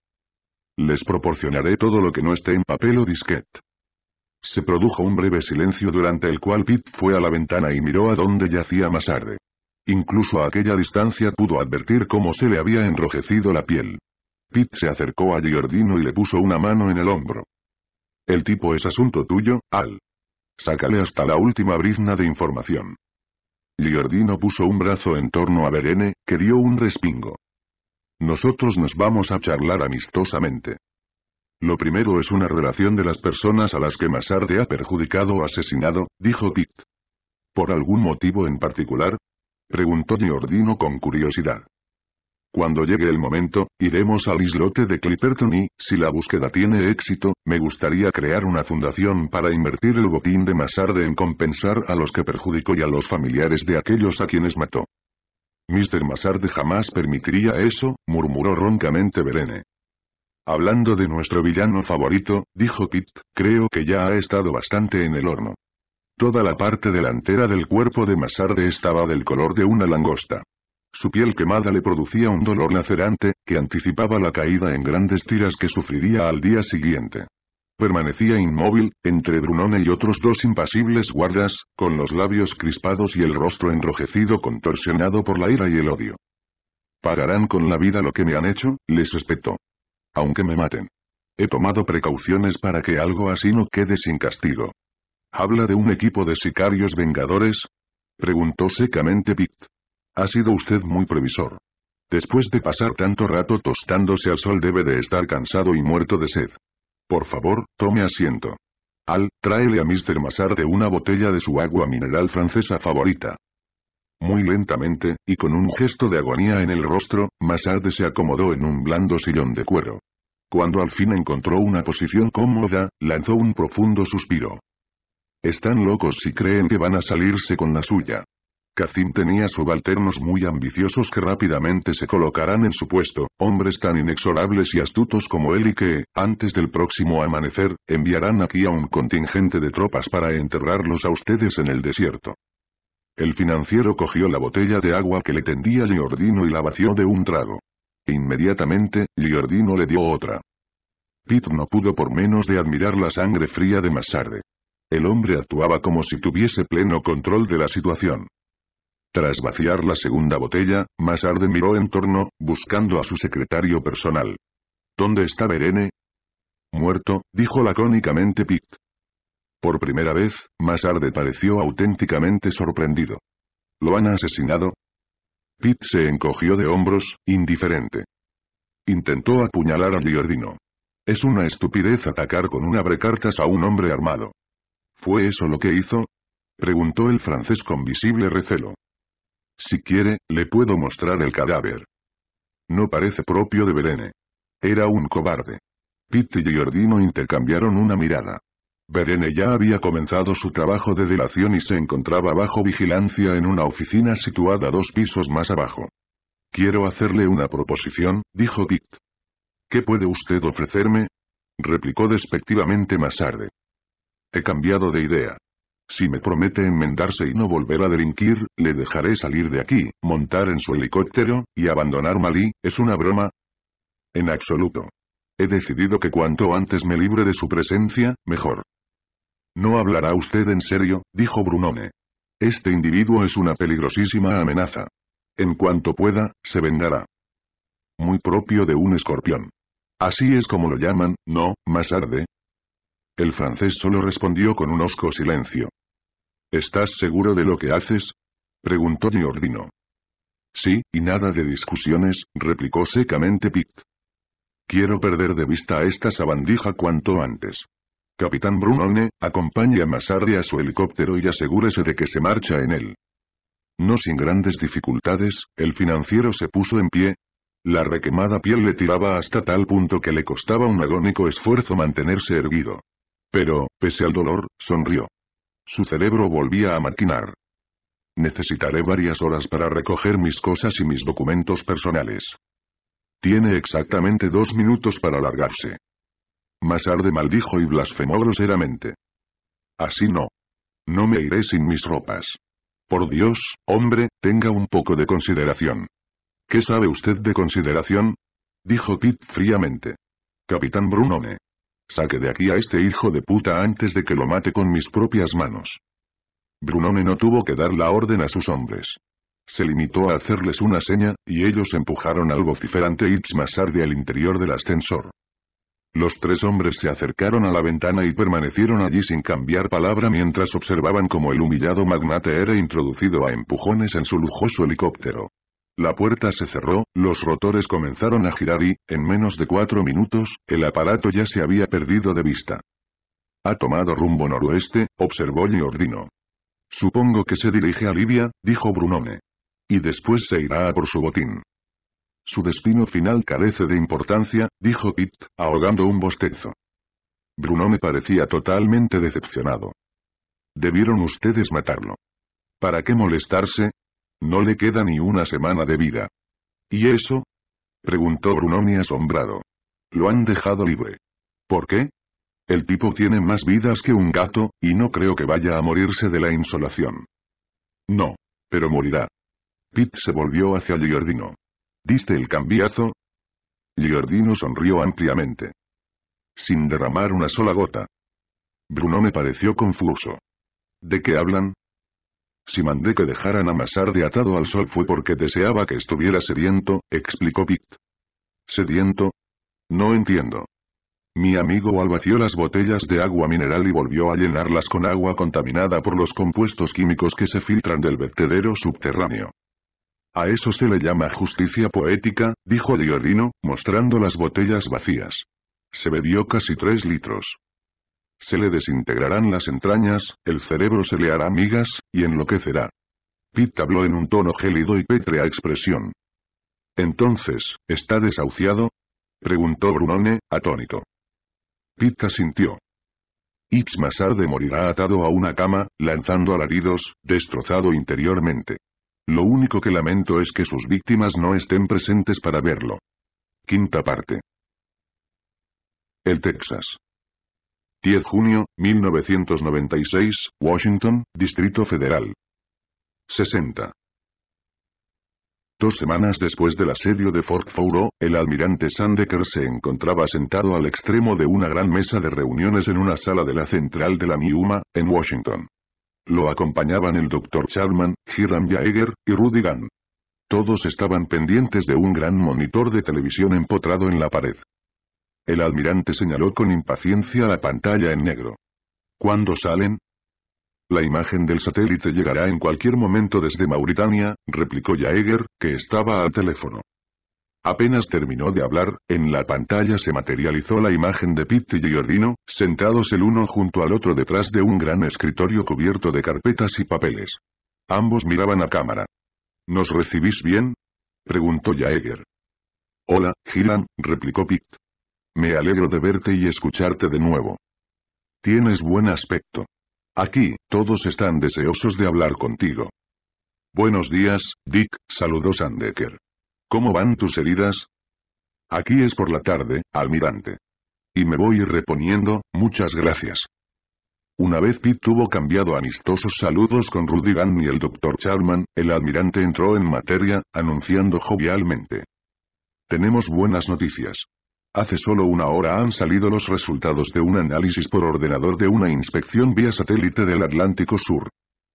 Les proporcionaré todo lo que no esté en papel o disquete. Se produjo un breve silencio durante el cual Pitt fue a la ventana y miró a donde yacía Masarde. Incluso a aquella distancia pudo advertir cómo se le había enrojecido la piel. Pitt se acercó a Giordino y le puso una mano en el hombro. El tipo es asunto tuyo, Al. Sácale hasta la última brizna de información. Giordino puso un brazo en torno a Berene, que dio un respingo. Nosotros nos vamos a charlar amistosamente. Lo primero es una relación de las personas a las que Masarde ha perjudicado o asesinado, dijo Pitt. ¿Por algún motivo en particular? Preguntó Giordino con curiosidad. Cuando llegue el momento, iremos al islote de Clipperton y, si la búsqueda tiene éxito, me gustaría crear una fundación para invertir el botín de Masarde en compensar a los que perjudicó y a los familiares de aquellos a quienes mató. Mr. Masarde jamás permitiría eso, murmuró roncamente Berene. Hablando de nuestro villano favorito, dijo Pitt, creo que ya ha estado bastante en el horno. Toda la parte delantera del cuerpo de Masarde estaba del color de una langosta. Su piel quemada le producía un dolor lacerante, que anticipaba la caída en grandes tiras que sufriría al día siguiente. Permanecía inmóvil, entre Brunone y otros dos impasibles guardas, con los labios crispados y el rostro enrojecido contorsionado por la ira y el odio. ¿Pagarán con la vida lo que me han hecho? les espetó aunque me maten. He tomado precauciones para que algo así no quede sin castigo. ¿Habla de un equipo de sicarios vengadores? Preguntó secamente Pitt. Ha sido usted muy previsor. Después de pasar tanto rato tostándose al sol debe de estar cansado y muerto de sed. Por favor, tome asiento. Al, tráele a Mr. Massard una botella de su agua mineral francesa favorita. Muy lentamente, y con un gesto de agonía en el rostro, tarde se acomodó en un blando sillón de cuero. Cuando al fin encontró una posición cómoda, lanzó un profundo suspiro. Están locos si creen que van a salirse con la suya. Kacim tenía subalternos muy ambiciosos que rápidamente se colocarán en su puesto, hombres tan inexorables y astutos como él y que, antes del próximo amanecer, enviarán aquí a un contingente de tropas para enterrarlos a ustedes en el desierto. El financiero cogió la botella de agua que le tendía Giordino y la vació de un trago. Inmediatamente, Giordino le dio otra. Pitt no pudo por menos de admirar la sangre fría de Massarde. El hombre actuaba como si tuviese pleno control de la situación. Tras vaciar la segunda botella, Massarde miró en torno, buscando a su secretario personal. ¿Dónde está Berene? Muerto, dijo lacónicamente Pitt. Por primera vez, tarde pareció auténticamente sorprendido. ¿Lo han asesinado? Pitt se encogió de hombros, indiferente. Intentó apuñalar a Giordino. Es una estupidez atacar con un abrecartas a un hombre armado. ¿Fue eso lo que hizo? Preguntó el francés con visible recelo. Si quiere, le puedo mostrar el cadáver. No parece propio de Belene. Era un cobarde. Pitt y Giordino intercambiaron una mirada. Berene ya había comenzado su trabajo de delación y se encontraba bajo vigilancia en una oficina situada dos pisos más abajo. Quiero hacerle una proposición, dijo Dick. ¿Qué puede usted ofrecerme? replicó despectivamente más tarde. He cambiado de idea. Si me promete enmendarse y no volver a delinquir, le dejaré salir de aquí, montar en su helicóptero, y abandonar Malí, ¿es una broma? En absoluto. He decidido que cuanto antes me libre de su presencia, mejor. No hablará usted en serio, dijo Brunone. Este individuo es una peligrosísima amenaza. En cuanto pueda, se vengará. Muy propio de un escorpión. Así es como lo llaman, ¿no, más tarde? El francés solo respondió con un hosco silencio. ¿Estás seguro de lo que haces? preguntó Diordino. Sí, y nada de discusiones, replicó secamente Pitt. Quiero perder de vista a esta sabandija cuanto antes. Capitán Brunone, acompañe a Masardi a su helicóptero y asegúrese de que se marcha en él. No sin grandes dificultades, el financiero se puso en pie. La requemada piel le tiraba hasta tal punto que le costaba un agónico esfuerzo mantenerse erguido. Pero, pese al dolor, sonrió. Su cerebro volvía a maquinar. Necesitaré varias horas para recoger mis cosas y mis documentos personales. Tiene exactamente dos minutos para largarse. Masarde maldijo y blasfemó groseramente. Así no. No me iré sin mis ropas. Por Dios, hombre, tenga un poco de consideración. ¿Qué sabe usted de consideración? Dijo Pete fríamente. Capitán Brunone. Saque de aquí a este hijo de puta antes de que lo mate con mis propias manos. Brunone no tuvo que dar la orden a sus hombres. Se limitó a hacerles una seña, y ellos empujaron al vociferante tarde al interior del ascensor. Los tres hombres se acercaron a la ventana y permanecieron allí sin cambiar palabra mientras observaban cómo el humillado magnate era introducido a empujones en su lujoso helicóptero. La puerta se cerró, los rotores comenzaron a girar y, en menos de cuatro minutos, el aparato ya se había perdido de vista. Ha tomado rumbo noroeste, observó Giordino. Supongo que se dirige a Libia, dijo Brunone. Y después se irá a por su botín. Su destino final carece de importancia, dijo Pitt, ahogando un bostezo. Bruno me parecía totalmente decepcionado. Debieron ustedes matarlo. ¿Para qué molestarse? No le queda ni una semana de vida. ¿Y eso? Preguntó Bruno mi asombrado. Lo han dejado libre. ¿Por qué? El tipo tiene más vidas que un gato, y no creo que vaya a morirse de la insolación. No. Pero morirá. Pitt se volvió hacia Giordino. ¿Diste el cambiazo? Giordino sonrió ampliamente. Sin derramar una sola gota. Bruno me pareció confuso. ¿De qué hablan? Si mandé que dejaran amasar de atado al sol fue porque deseaba que estuviera sediento, explicó Pitt. ¿Sediento? No entiendo. Mi amigo albació las botellas de agua mineral y volvió a llenarlas con agua contaminada por los compuestos químicos que se filtran del vertedero subterráneo. A eso se le llama justicia poética, dijo Diodino, mostrando las botellas vacías. Se bebió casi tres litros. Se le desintegrarán las entrañas, el cerebro se le hará migas, y enloquecerá. Pitt habló en un tono gélido y pétrea expresión. Entonces, ¿está desahuciado? Preguntó Brunone, atónito. Pitt asintió. Ixmasarde morirá atado a una cama, lanzando alaridos, destrozado interiormente. Lo único que lamento es que sus víctimas no estén presentes para verlo. Quinta parte. El Texas. 10 junio, 1996, Washington, Distrito Federal. 60. Dos semanas después del asedio de Fort Fouro, el almirante Sandecker se encontraba sentado al extremo de una gran mesa de reuniones en una sala de la central de la Miuma, en Washington. Lo acompañaban el doctor Chapman, Hiram Jaeger, y Rudy Todos estaban pendientes de un gran monitor de televisión empotrado en la pared. El almirante señaló con impaciencia la pantalla en negro. ¿Cuándo salen? La imagen del satélite llegará en cualquier momento desde Mauritania, replicó Jaeger, que estaba al teléfono. Apenas terminó de hablar, en la pantalla se materializó la imagen de Pitt y Giordino, sentados el uno junto al otro detrás de un gran escritorio cubierto de carpetas y papeles. Ambos miraban a cámara. ¿Nos recibís bien? preguntó Jaeger. Hola, Gilan, replicó Pitt. Me alegro de verte y escucharte de nuevo. Tienes buen aspecto. Aquí, todos están deseosos de hablar contigo. Buenos días, Dick, saludó Sandecker. ¿Cómo van tus heridas? Aquí es por la tarde, almirante. Y me voy reponiendo, muchas gracias. Una vez Pete tuvo cambiado amistosos saludos con Rudy Gunn y el doctor Charman, el almirante entró en materia, anunciando jovialmente. Tenemos buenas noticias. Hace solo una hora han salido los resultados de un análisis por ordenador de una inspección vía satélite del Atlántico Sur.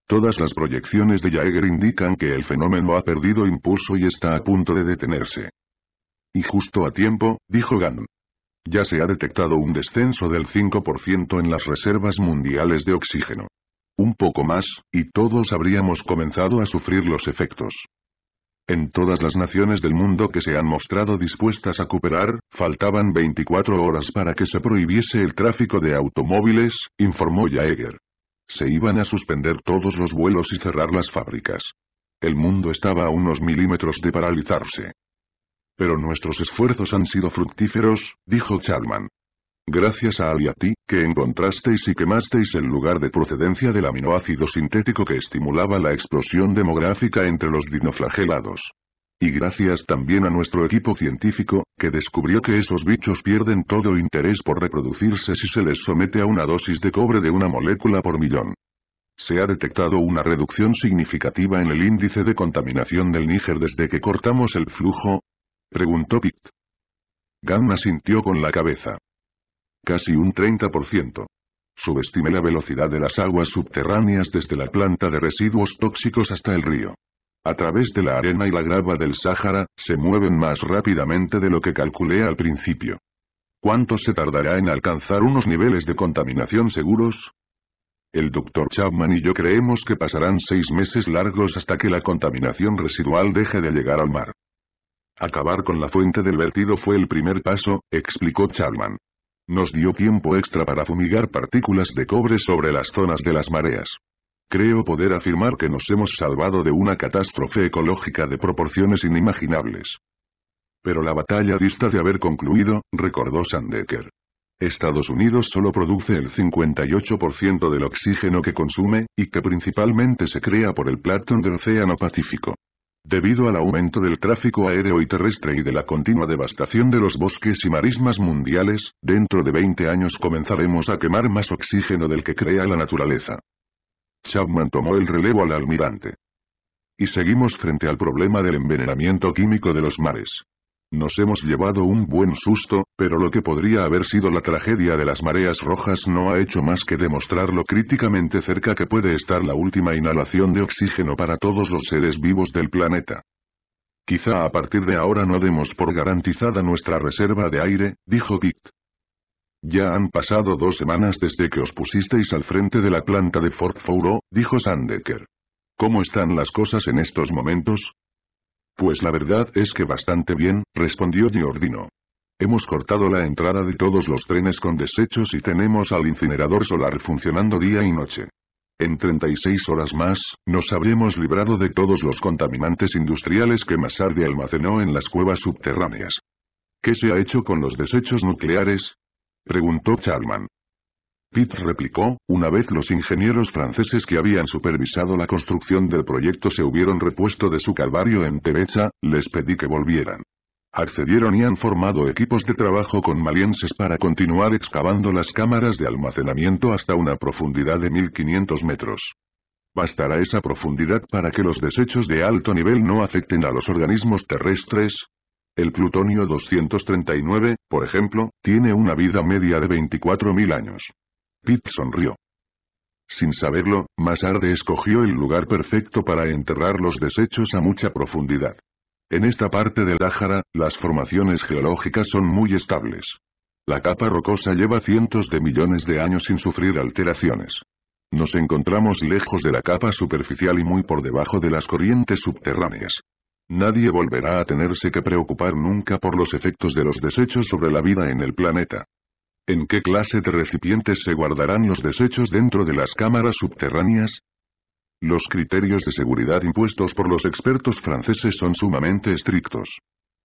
Todas las proyecciones de Jaeger indican que el fenómeno ha perdido impulso y está a punto de detenerse. Y justo a tiempo, dijo Gann. Ya se ha detectado un descenso del 5% en las reservas mundiales de oxígeno. Un poco más, y todos habríamos comenzado a sufrir los efectos. En todas las naciones del mundo que se han mostrado dispuestas a cooperar, faltaban 24 horas para que se prohibiese el tráfico de automóviles, informó Jaeger. Se iban a suspender todos los vuelos y cerrar las fábricas. El mundo estaba a unos milímetros de paralizarse. Pero nuestros esfuerzos han sido fructíferos, dijo Chalman. Gracias a Aliati, que encontrasteis y quemasteis el lugar de procedencia del aminoácido sintético que estimulaba la explosión demográfica entre los dinoflagelados. Y gracias también a nuestro equipo científico, que descubrió que esos bichos pierden todo interés por reproducirse si se les somete a una dosis de cobre de una molécula por millón. Se ha detectado una reducción significativa en el índice de contaminación del Níger desde que cortamos el flujo, preguntó Pitt. Gamma sintió con la cabeza. Casi un 30%. Subestimé la velocidad de las aguas subterráneas desde la planta de residuos tóxicos hasta el río. A través de la arena y la grava del Sáhara, se mueven más rápidamente de lo que calculé al principio. ¿Cuánto se tardará en alcanzar unos niveles de contaminación seguros? El doctor Chapman y yo creemos que pasarán seis meses largos hasta que la contaminación residual deje de llegar al mar. Acabar con la fuente del vertido fue el primer paso, explicó Chapman. Nos dio tiempo extra para fumigar partículas de cobre sobre las zonas de las mareas. Creo poder afirmar que nos hemos salvado de una catástrofe ecológica de proporciones inimaginables. Pero la batalla dista de haber concluido, recordó Sandecker. Estados Unidos solo produce el 58% del oxígeno que consume, y que principalmente se crea por el Platón del Océano Pacífico. Debido al aumento del tráfico aéreo y terrestre y de la continua devastación de los bosques y marismas mundiales, dentro de 20 años comenzaremos a quemar más oxígeno del que crea la naturaleza. Chapman tomó el relevo al almirante. Y seguimos frente al problema del envenenamiento químico de los mares. Nos hemos llevado un buen susto, pero lo que podría haber sido la tragedia de las mareas rojas no ha hecho más que demostrar lo críticamente cerca que puede estar la última inhalación de oxígeno para todos los seres vivos del planeta. Quizá a partir de ahora no demos por garantizada nuestra reserva de aire, dijo Pitt. Ya han pasado dos semanas desde que os pusisteis al frente de la planta de Fort Fouro, dijo Sandecker. ¿Cómo están las cosas en estos momentos? Pues la verdad es que bastante bien, respondió Giordino. Hemos cortado la entrada de todos los trenes con desechos y tenemos al incinerador solar funcionando día y noche. En 36 horas más, nos habremos librado de todos los contaminantes industriales que tarde almacenó en las cuevas subterráneas. ¿Qué se ha hecho con los desechos nucleares? Preguntó Chapman. Pitt replicó, una vez los ingenieros franceses que habían supervisado la construcción del proyecto se hubieron repuesto de su calvario en Tebecha, les pedí que volvieran. Accedieron y han formado equipos de trabajo con malienses para continuar excavando las cámaras de almacenamiento hasta una profundidad de 1500 metros. Bastará esa profundidad para que los desechos de alto nivel no afecten a los organismos terrestres, el plutonio 239, por ejemplo, tiene una vida media de 24.000 años. Pitt sonrió. Sin saberlo, más tarde escogió el lugar perfecto para enterrar los desechos a mucha profundidad. En esta parte del Dájara, las formaciones geológicas son muy estables. La capa rocosa lleva cientos de millones de años sin sufrir alteraciones. Nos encontramos lejos de la capa superficial y muy por debajo de las corrientes subterráneas. Nadie volverá a tenerse que preocupar nunca por los efectos de los desechos sobre la vida en el planeta. ¿En qué clase de recipientes se guardarán los desechos dentro de las cámaras subterráneas? Los criterios de seguridad impuestos por los expertos franceses son sumamente estrictos.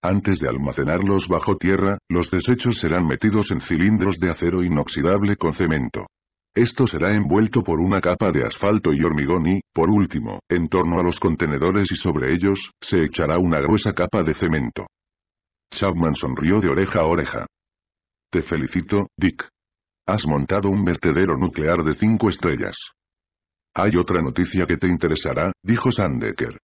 Antes de almacenarlos bajo tierra, los desechos serán metidos en cilindros de acero inoxidable con cemento. Esto será envuelto por una capa de asfalto y hormigón y, por último, en torno a los contenedores y sobre ellos, se echará una gruesa capa de cemento. Chapman sonrió de oreja a oreja. Te felicito, Dick. Has montado un vertedero nuclear de cinco estrellas. Hay otra noticia que te interesará, dijo Sandecker.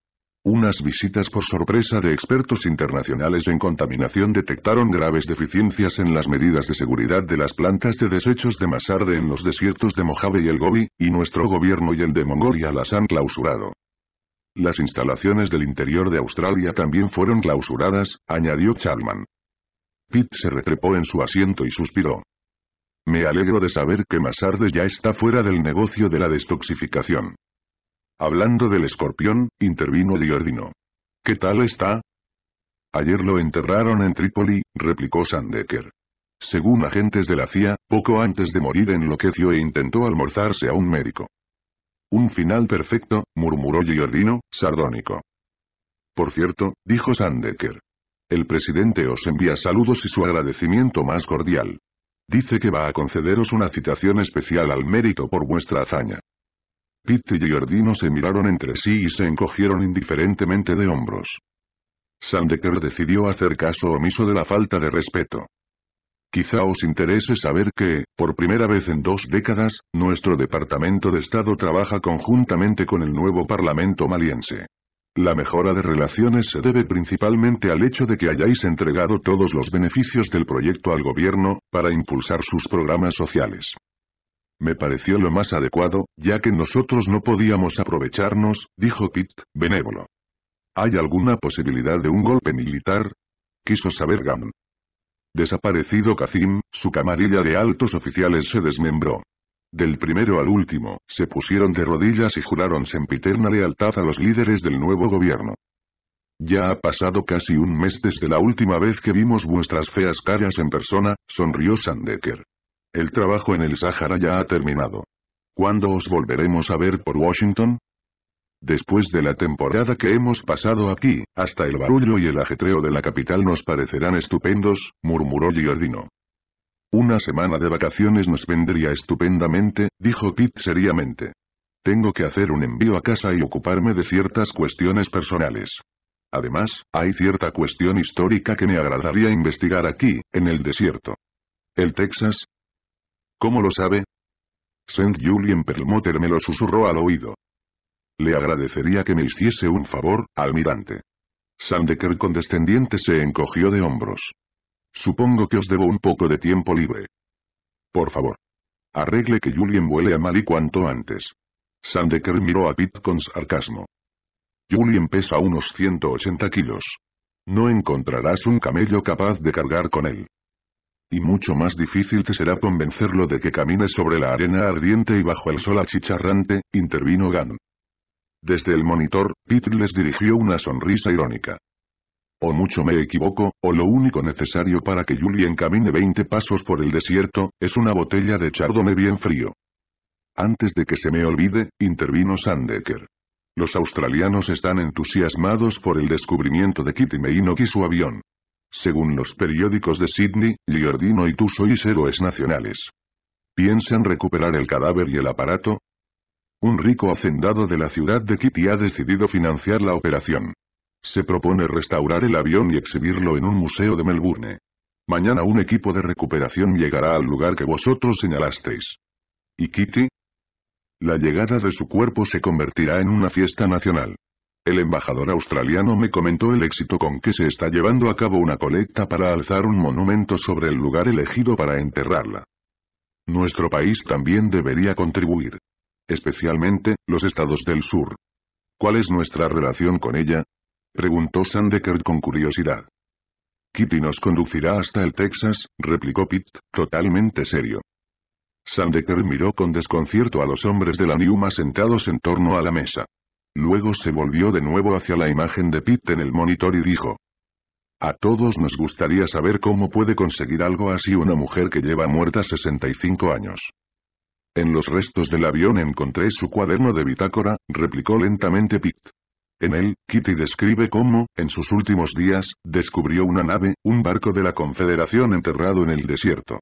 Unas visitas por sorpresa de expertos internacionales en contaminación detectaron graves deficiencias en las medidas de seguridad de las plantas de desechos de Masarde en los desiertos de Mojave y el Gobi, y nuestro gobierno y el de Mongolia las han clausurado. Las instalaciones del interior de Australia también fueron clausuradas, añadió Chalman. Pitt se retrepó en su asiento y suspiró. Me alegro de saber que Masarde ya está fuera del negocio de la destoxificación. Hablando del escorpión, intervino Giordino. ¿Qué tal está? Ayer lo enterraron en Trípoli, replicó Sandecker. Según agentes de la CIA, poco antes de morir enloqueció e intentó almorzarse a un médico. Un final perfecto, murmuró Giordino, sardónico. Por cierto, dijo Sandecker. El presidente os envía saludos y su agradecimiento más cordial. Dice que va a concederos una citación especial al mérito por vuestra hazaña. Pitt y Giordino se miraron entre sí y se encogieron indiferentemente de hombros. Sandeker decidió hacer caso omiso de la falta de respeto. Quizá os interese saber que, por primera vez en dos décadas, nuestro Departamento de Estado trabaja conjuntamente con el nuevo Parlamento maliense. La mejora de relaciones se debe principalmente al hecho de que hayáis entregado todos los beneficios del proyecto al gobierno, para impulsar sus programas sociales. Me pareció lo más adecuado, ya que nosotros no podíamos aprovecharnos, dijo Pitt, benévolo. ¿Hay alguna posibilidad de un golpe militar? Quiso saber Gam. Desaparecido Kacim, su camarilla de altos oficiales se desmembró. Del primero al último, se pusieron de rodillas y juraron sempiterna lealtad a los líderes del nuevo gobierno. Ya ha pasado casi un mes desde la última vez que vimos vuestras feas caras en persona, sonrió Sandecker. El trabajo en el Sahara ya ha terminado. ¿Cuándo os volveremos a ver por Washington? Después de la temporada que hemos pasado aquí, hasta el barullo y el ajetreo de la capital nos parecerán estupendos, murmuró Giordino. Una semana de vacaciones nos vendría estupendamente, dijo Pete seriamente. Tengo que hacer un envío a casa y ocuparme de ciertas cuestiones personales. Además, hay cierta cuestión histórica que me agradaría investigar aquí, en el desierto. El Texas, ¿Cómo lo sabe? Saint Julien Perlmutter me lo susurró al oído. Le agradecería que me hiciese un favor, almirante. Sandeker condescendiente se encogió de hombros. Supongo que os debo un poco de tiempo libre. Por favor. Arregle que Julien vuele a Mali cuanto antes. Sandeker miró a Pitt con sarcasmo. Julien pesa unos 180 kilos. No encontrarás un camello capaz de cargar con él y mucho más difícil te será convencerlo de que camines sobre la arena ardiente y bajo el sol achicharrante, intervino Gan. Desde el monitor, Pete les dirigió una sonrisa irónica. O mucho me equivoco, o lo único necesario para que Julien camine 20 pasos por el desierto, es una botella de chardome bien frío. Antes de que se me olvide, intervino Sandecker. Los australianos están entusiasmados por el descubrimiento de Kitty Meino y su avión. Según los periódicos de Sydney, Giordino y tú sois héroes nacionales. ¿Piensan recuperar el cadáver y el aparato? Un rico hacendado de la ciudad de Kitty ha decidido financiar la operación. Se propone restaurar el avión y exhibirlo en un museo de Melbourne. Mañana un equipo de recuperación llegará al lugar que vosotros señalasteis. ¿Y Kitty? La llegada de su cuerpo se convertirá en una fiesta nacional. El embajador australiano me comentó el éxito con que se está llevando a cabo una colecta para alzar un monumento sobre el lugar elegido para enterrarla. Nuestro país también debería contribuir. Especialmente, los estados del sur. ¿Cuál es nuestra relación con ella? Preguntó Sandeker con curiosidad. Kitty nos conducirá hasta el Texas, replicó Pitt, totalmente serio. Sandeker miró con desconcierto a los hombres de la Niuma sentados en torno a la mesa. Luego se volvió de nuevo hacia la imagen de Pitt en el monitor y dijo. A todos nos gustaría saber cómo puede conseguir algo así una mujer que lleva muerta 65 años. En los restos del avión encontré su cuaderno de bitácora, replicó lentamente Pitt. En él, Kitty describe cómo, en sus últimos días, descubrió una nave, un barco de la Confederación enterrado en el desierto.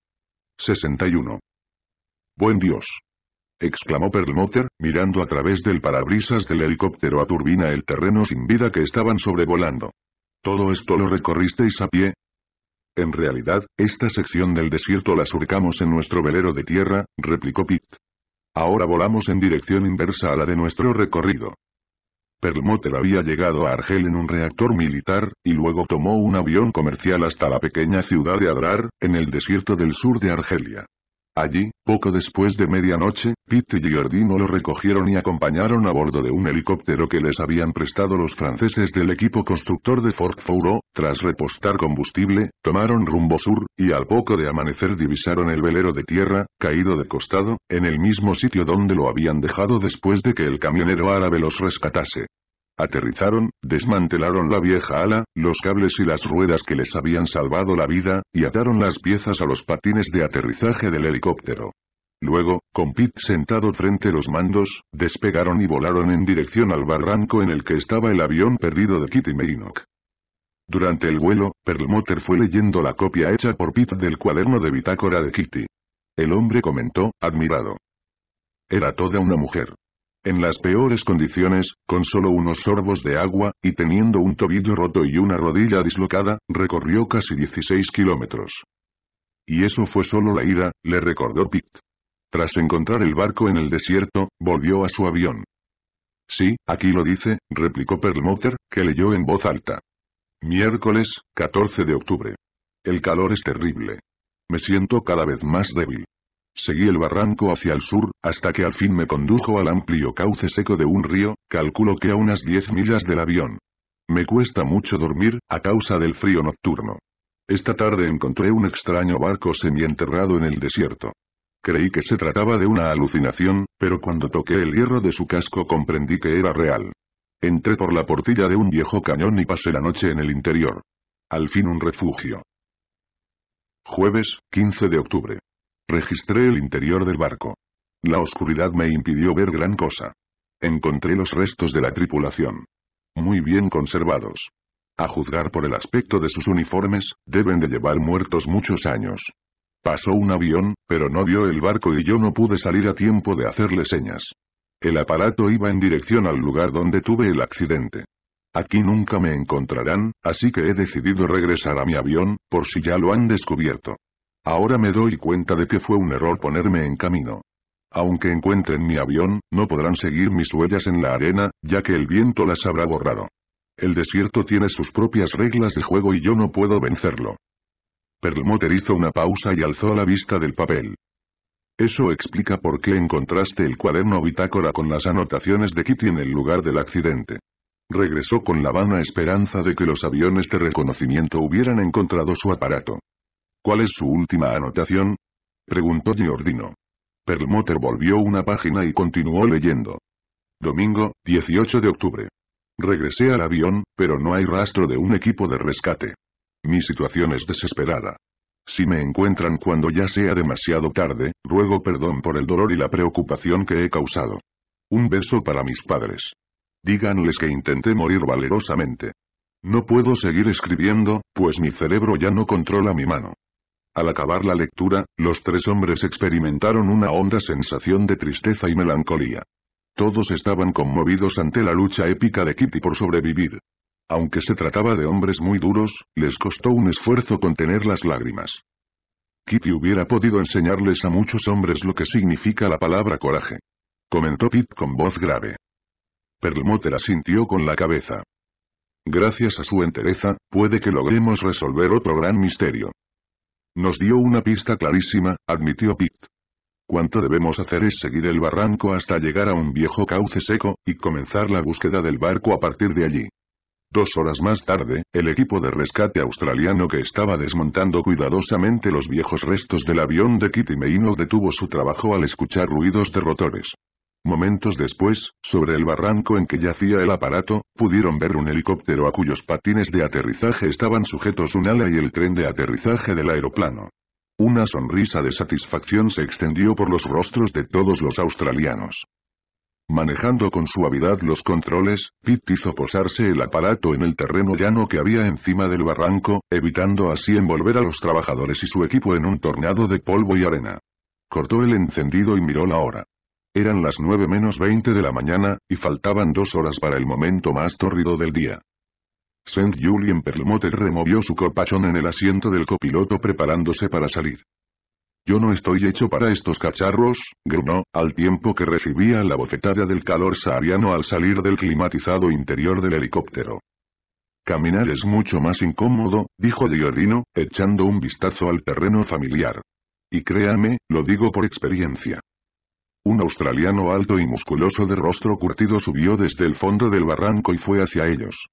61. Buen Dios exclamó Perlmutter, mirando a través del parabrisas del helicóptero a turbina el terreno sin vida que estaban sobrevolando. ¿Todo esto lo recorristeis a pie? En realidad, esta sección del desierto la surcamos en nuestro velero de tierra, replicó Pitt. Ahora volamos en dirección inversa a la de nuestro recorrido. Perlmutter había llegado a Argel en un reactor militar, y luego tomó un avión comercial hasta la pequeña ciudad de Adrar, en el desierto del sur de Argelia. Allí, poco después de medianoche, Pitt y Giordino lo recogieron y acompañaron a bordo de un helicóptero que les habían prestado los franceses del equipo constructor de Fort Fouro, tras repostar combustible, tomaron rumbo sur, y al poco de amanecer divisaron el velero de tierra, caído de costado, en el mismo sitio donde lo habían dejado después de que el camionero árabe los rescatase. Aterrizaron, desmantelaron la vieja ala, los cables y las ruedas que les habían salvado la vida, y ataron las piezas a los patines de aterrizaje del helicóptero. Luego, con Pete sentado frente a los mandos, despegaron y volaron en dirección al barranco en el que estaba el avión perdido de Kitty Maynock. Durante el vuelo, Perlmutter fue leyendo la copia hecha por Pete del cuaderno de bitácora de Kitty. El hombre comentó, admirado. Era toda una mujer. En las peores condiciones, con solo unos sorbos de agua, y teniendo un tobillo roto y una rodilla dislocada, recorrió casi 16 kilómetros. Y eso fue solo la ira, le recordó Pitt. Tras encontrar el barco en el desierto, volvió a su avión. Sí, aquí lo dice, replicó Perlmutter, que leyó en voz alta. Miércoles, 14 de octubre. El calor es terrible. Me siento cada vez más débil. Seguí el barranco hacia el sur, hasta que al fin me condujo al amplio cauce seco de un río, calculo que a unas 10 millas del avión. Me cuesta mucho dormir, a causa del frío nocturno. Esta tarde encontré un extraño barco semienterrado en el desierto. Creí que se trataba de una alucinación, pero cuando toqué el hierro de su casco comprendí que era real. Entré por la portilla de un viejo cañón y pasé la noche en el interior. Al fin un refugio. Jueves, 15 de octubre. Registré el interior del barco. La oscuridad me impidió ver gran cosa. Encontré los restos de la tripulación. Muy bien conservados. A juzgar por el aspecto de sus uniformes, deben de llevar muertos muchos años. Pasó un avión, pero no vio el barco y yo no pude salir a tiempo de hacerle señas. El aparato iba en dirección al lugar donde tuve el accidente. Aquí nunca me encontrarán, así que he decidido regresar a mi avión, por si ya lo han descubierto. Ahora me doy cuenta de que fue un error ponerme en camino. Aunque encuentren mi avión, no podrán seguir mis huellas en la arena, ya que el viento las habrá borrado. El desierto tiene sus propias reglas de juego y yo no puedo vencerlo. Perlmutter hizo una pausa y alzó la vista del papel. Eso explica por qué encontraste el cuaderno bitácora con las anotaciones de Kitty en el lugar del accidente. Regresó con la vana esperanza de que los aviones de reconocimiento hubieran encontrado su aparato. ¿Cuál es su última anotación? Preguntó Giordino. Perlmutter volvió una página y continuó leyendo. Domingo, 18 de octubre. Regresé al avión, pero no hay rastro de un equipo de rescate. Mi situación es desesperada. Si me encuentran cuando ya sea demasiado tarde, ruego perdón por el dolor y la preocupación que he causado. Un beso para mis padres. Díganles que intenté morir valerosamente. No puedo seguir escribiendo, pues mi cerebro ya no controla mi mano. Al acabar la lectura, los tres hombres experimentaron una honda sensación de tristeza y melancolía. Todos estaban conmovidos ante la lucha épica de Kitty por sobrevivir. Aunque se trataba de hombres muy duros, les costó un esfuerzo contener las lágrimas. Kitty hubiera podido enseñarles a muchos hombres lo que significa la palabra coraje. Comentó Pete con voz grave. Perlmutter asintió con la cabeza. Gracias a su entereza, puede que logremos resolver otro gran misterio. Nos dio una pista clarísima, admitió Pitt. Cuanto debemos hacer es seguir el barranco hasta llegar a un viejo cauce seco, y comenzar la búsqueda del barco a partir de allí. Dos horas más tarde, el equipo de rescate australiano que estaba desmontando cuidadosamente los viejos restos del avión de Kitty Meino detuvo su trabajo al escuchar ruidos de rotores. Momentos después, sobre el barranco en que yacía el aparato, pudieron ver un helicóptero a cuyos patines de aterrizaje estaban sujetos un ala y el tren de aterrizaje del aeroplano. Una sonrisa de satisfacción se extendió por los rostros de todos los australianos. Manejando con suavidad los controles, Pitt hizo posarse el aparato en el terreno llano que había encima del barranco, evitando así envolver a los trabajadores y su equipo en un tornado de polvo y arena. Cortó el encendido y miró la hora. Eran las nueve menos veinte de la mañana, y faltaban dos horas para el momento más tórrido del día. Saint Julien Perlmutter removió su copachón en el asiento del copiloto preparándose para salir. Yo no estoy hecho para estos cacharros, grunó, al tiempo que recibía la bofetada del calor sahariano al salir del climatizado interior del helicóptero. Caminar es mucho más incómodo, dijo Giordino, echando un vistazo al terreno familiar. Y créame, lo digo por experiencia. Un australiano alto y musculoso de rostro curtido subió desde el fondo del barranco y fue hacia ellos.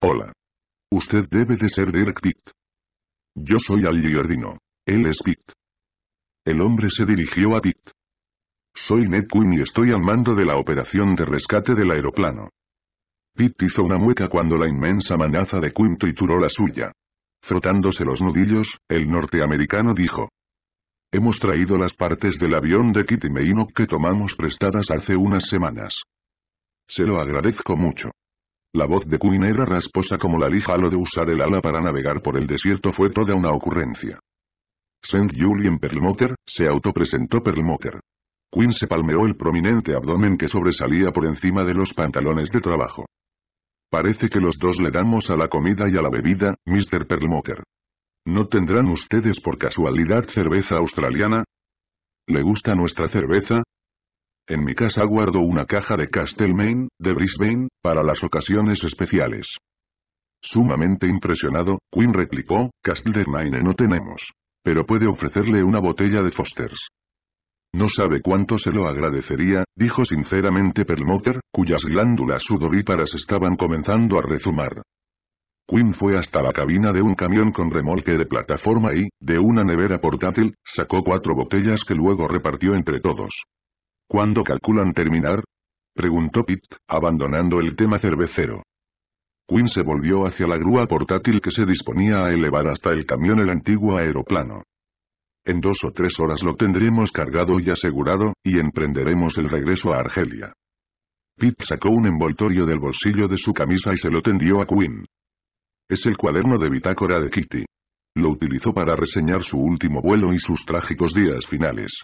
Hola. Usted debe de ser Dirk Pitt. Yo soy Al Giordino. Él es Pitt. El hombre se dirigió a Pitt. Soy Ned Quinn y estoy al mando de la operación de rescate del aeroplano. Pitt hizo una mueca cuando la inmensa manaza de Quinn trituró la suya. Frotándose los nudillos, el norteamericano dijo. Hemos traído las partes del avión de Kitty Meino que tomamos prestadas hace unas semanas. Se lo agradezco mucho. La voz de Quinn era rasposa como la lija. Lo de usar el ala para navegar por el desierto fue toda una ocurrencia. St. Julian Perlmutter, se autopresentó Perlmutter. Quinn se palmeó el prominente abdomen que sobresalía por encima de los pantalones de trabajo. Parece que los dos le damos a la comida y a la bebida, Mr. Perlmutter. ¿No tendrán ustedes por casualidad cerveza australiana? ¿Le gusta nuestra cerveza? En mi casa guardo una caja de Castlemaine, de Brisbane, para las ocasiones especiales. Sumamente impresionado, Quinn replicó, Castlemaine no tenemos. Pero puede ofrecerle una botella de Fosters. No sabe cuánto se lo agradecería, dijo sinceramente Perlmutter, cuyas glándulas sudoríparas estaban comenzando a rezumar. Quinn fue hasta la cabina de un camión con remolque de plataforma y, de una nevera portátil, sacó cuatro botellas que luego repartió entre todos. ¿Cuándo calculan terminar? Preguntó Pitt, abandonando el tema cervecero. Quinn se volvió hacia la grúa portátil que se disponía a elevar hasta el camión el antiguo aeroplano. En dos o tres horas lo tendremos cargado y asegurado, y emprenderemos el regreso a Argelia. Pitt sacó un envoltorio del bolsillo de su camisa y se lo tendió a Quinn. Es el cuaderno de bitácora de Kitty. Lo utilizó para reseñar su último vuelo y sus trágicos días finales.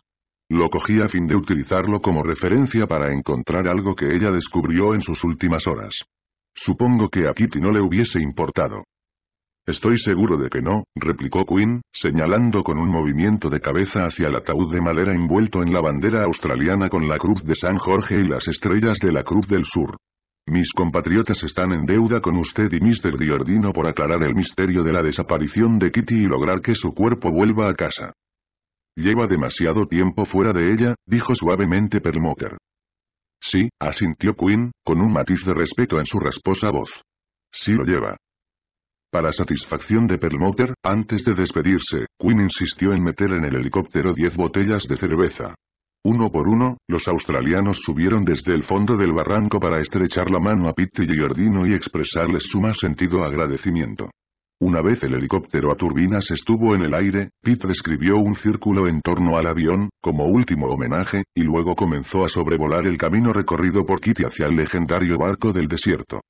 Lo cogí a fin de utilizarlo como referencia para encontrar algo que ella descubrió en sus últimas horas. Supongo que a Kitty no le hubiese importado. Estoy seguro de que no, replicó Quinn, señalando con un movimiento de cabeza hacia el ataúd de madera envuelto en la bandera australiana con la cruz de San Jorge y las estrellas de la Cruz del Sur. Mis compatriotas están en deuda con usted y Mr. Diordino por aclarar el misterio de la desaparición de Kitty y lograr que su cuerpo vuelva a casa. Lleva demasiado tiempo fuera de ella, dijo suavemente Perlmutter. Sí, asintió Quinn, con un matiz de respeto en su rasposa voz. Sí lo lleva. Para satisfacción de Perlmutter, antes de despedirse, Quinn insistió en meter en el helicóptero 10 botellas de cerveza. Uno por uno, los australianos subieron desde el fondo del barranco para estrechar la mano a Pete y Giordino y expresarles su más sentido agradecimiento. Una vez el helicóptero a turbinas estuvo en el aire, Pitt describió un círculo en torno al avión, como último homenaje, y luego comenzó a sobrevolar el camino recorrido por Kitty hacia el legendario barco del desierto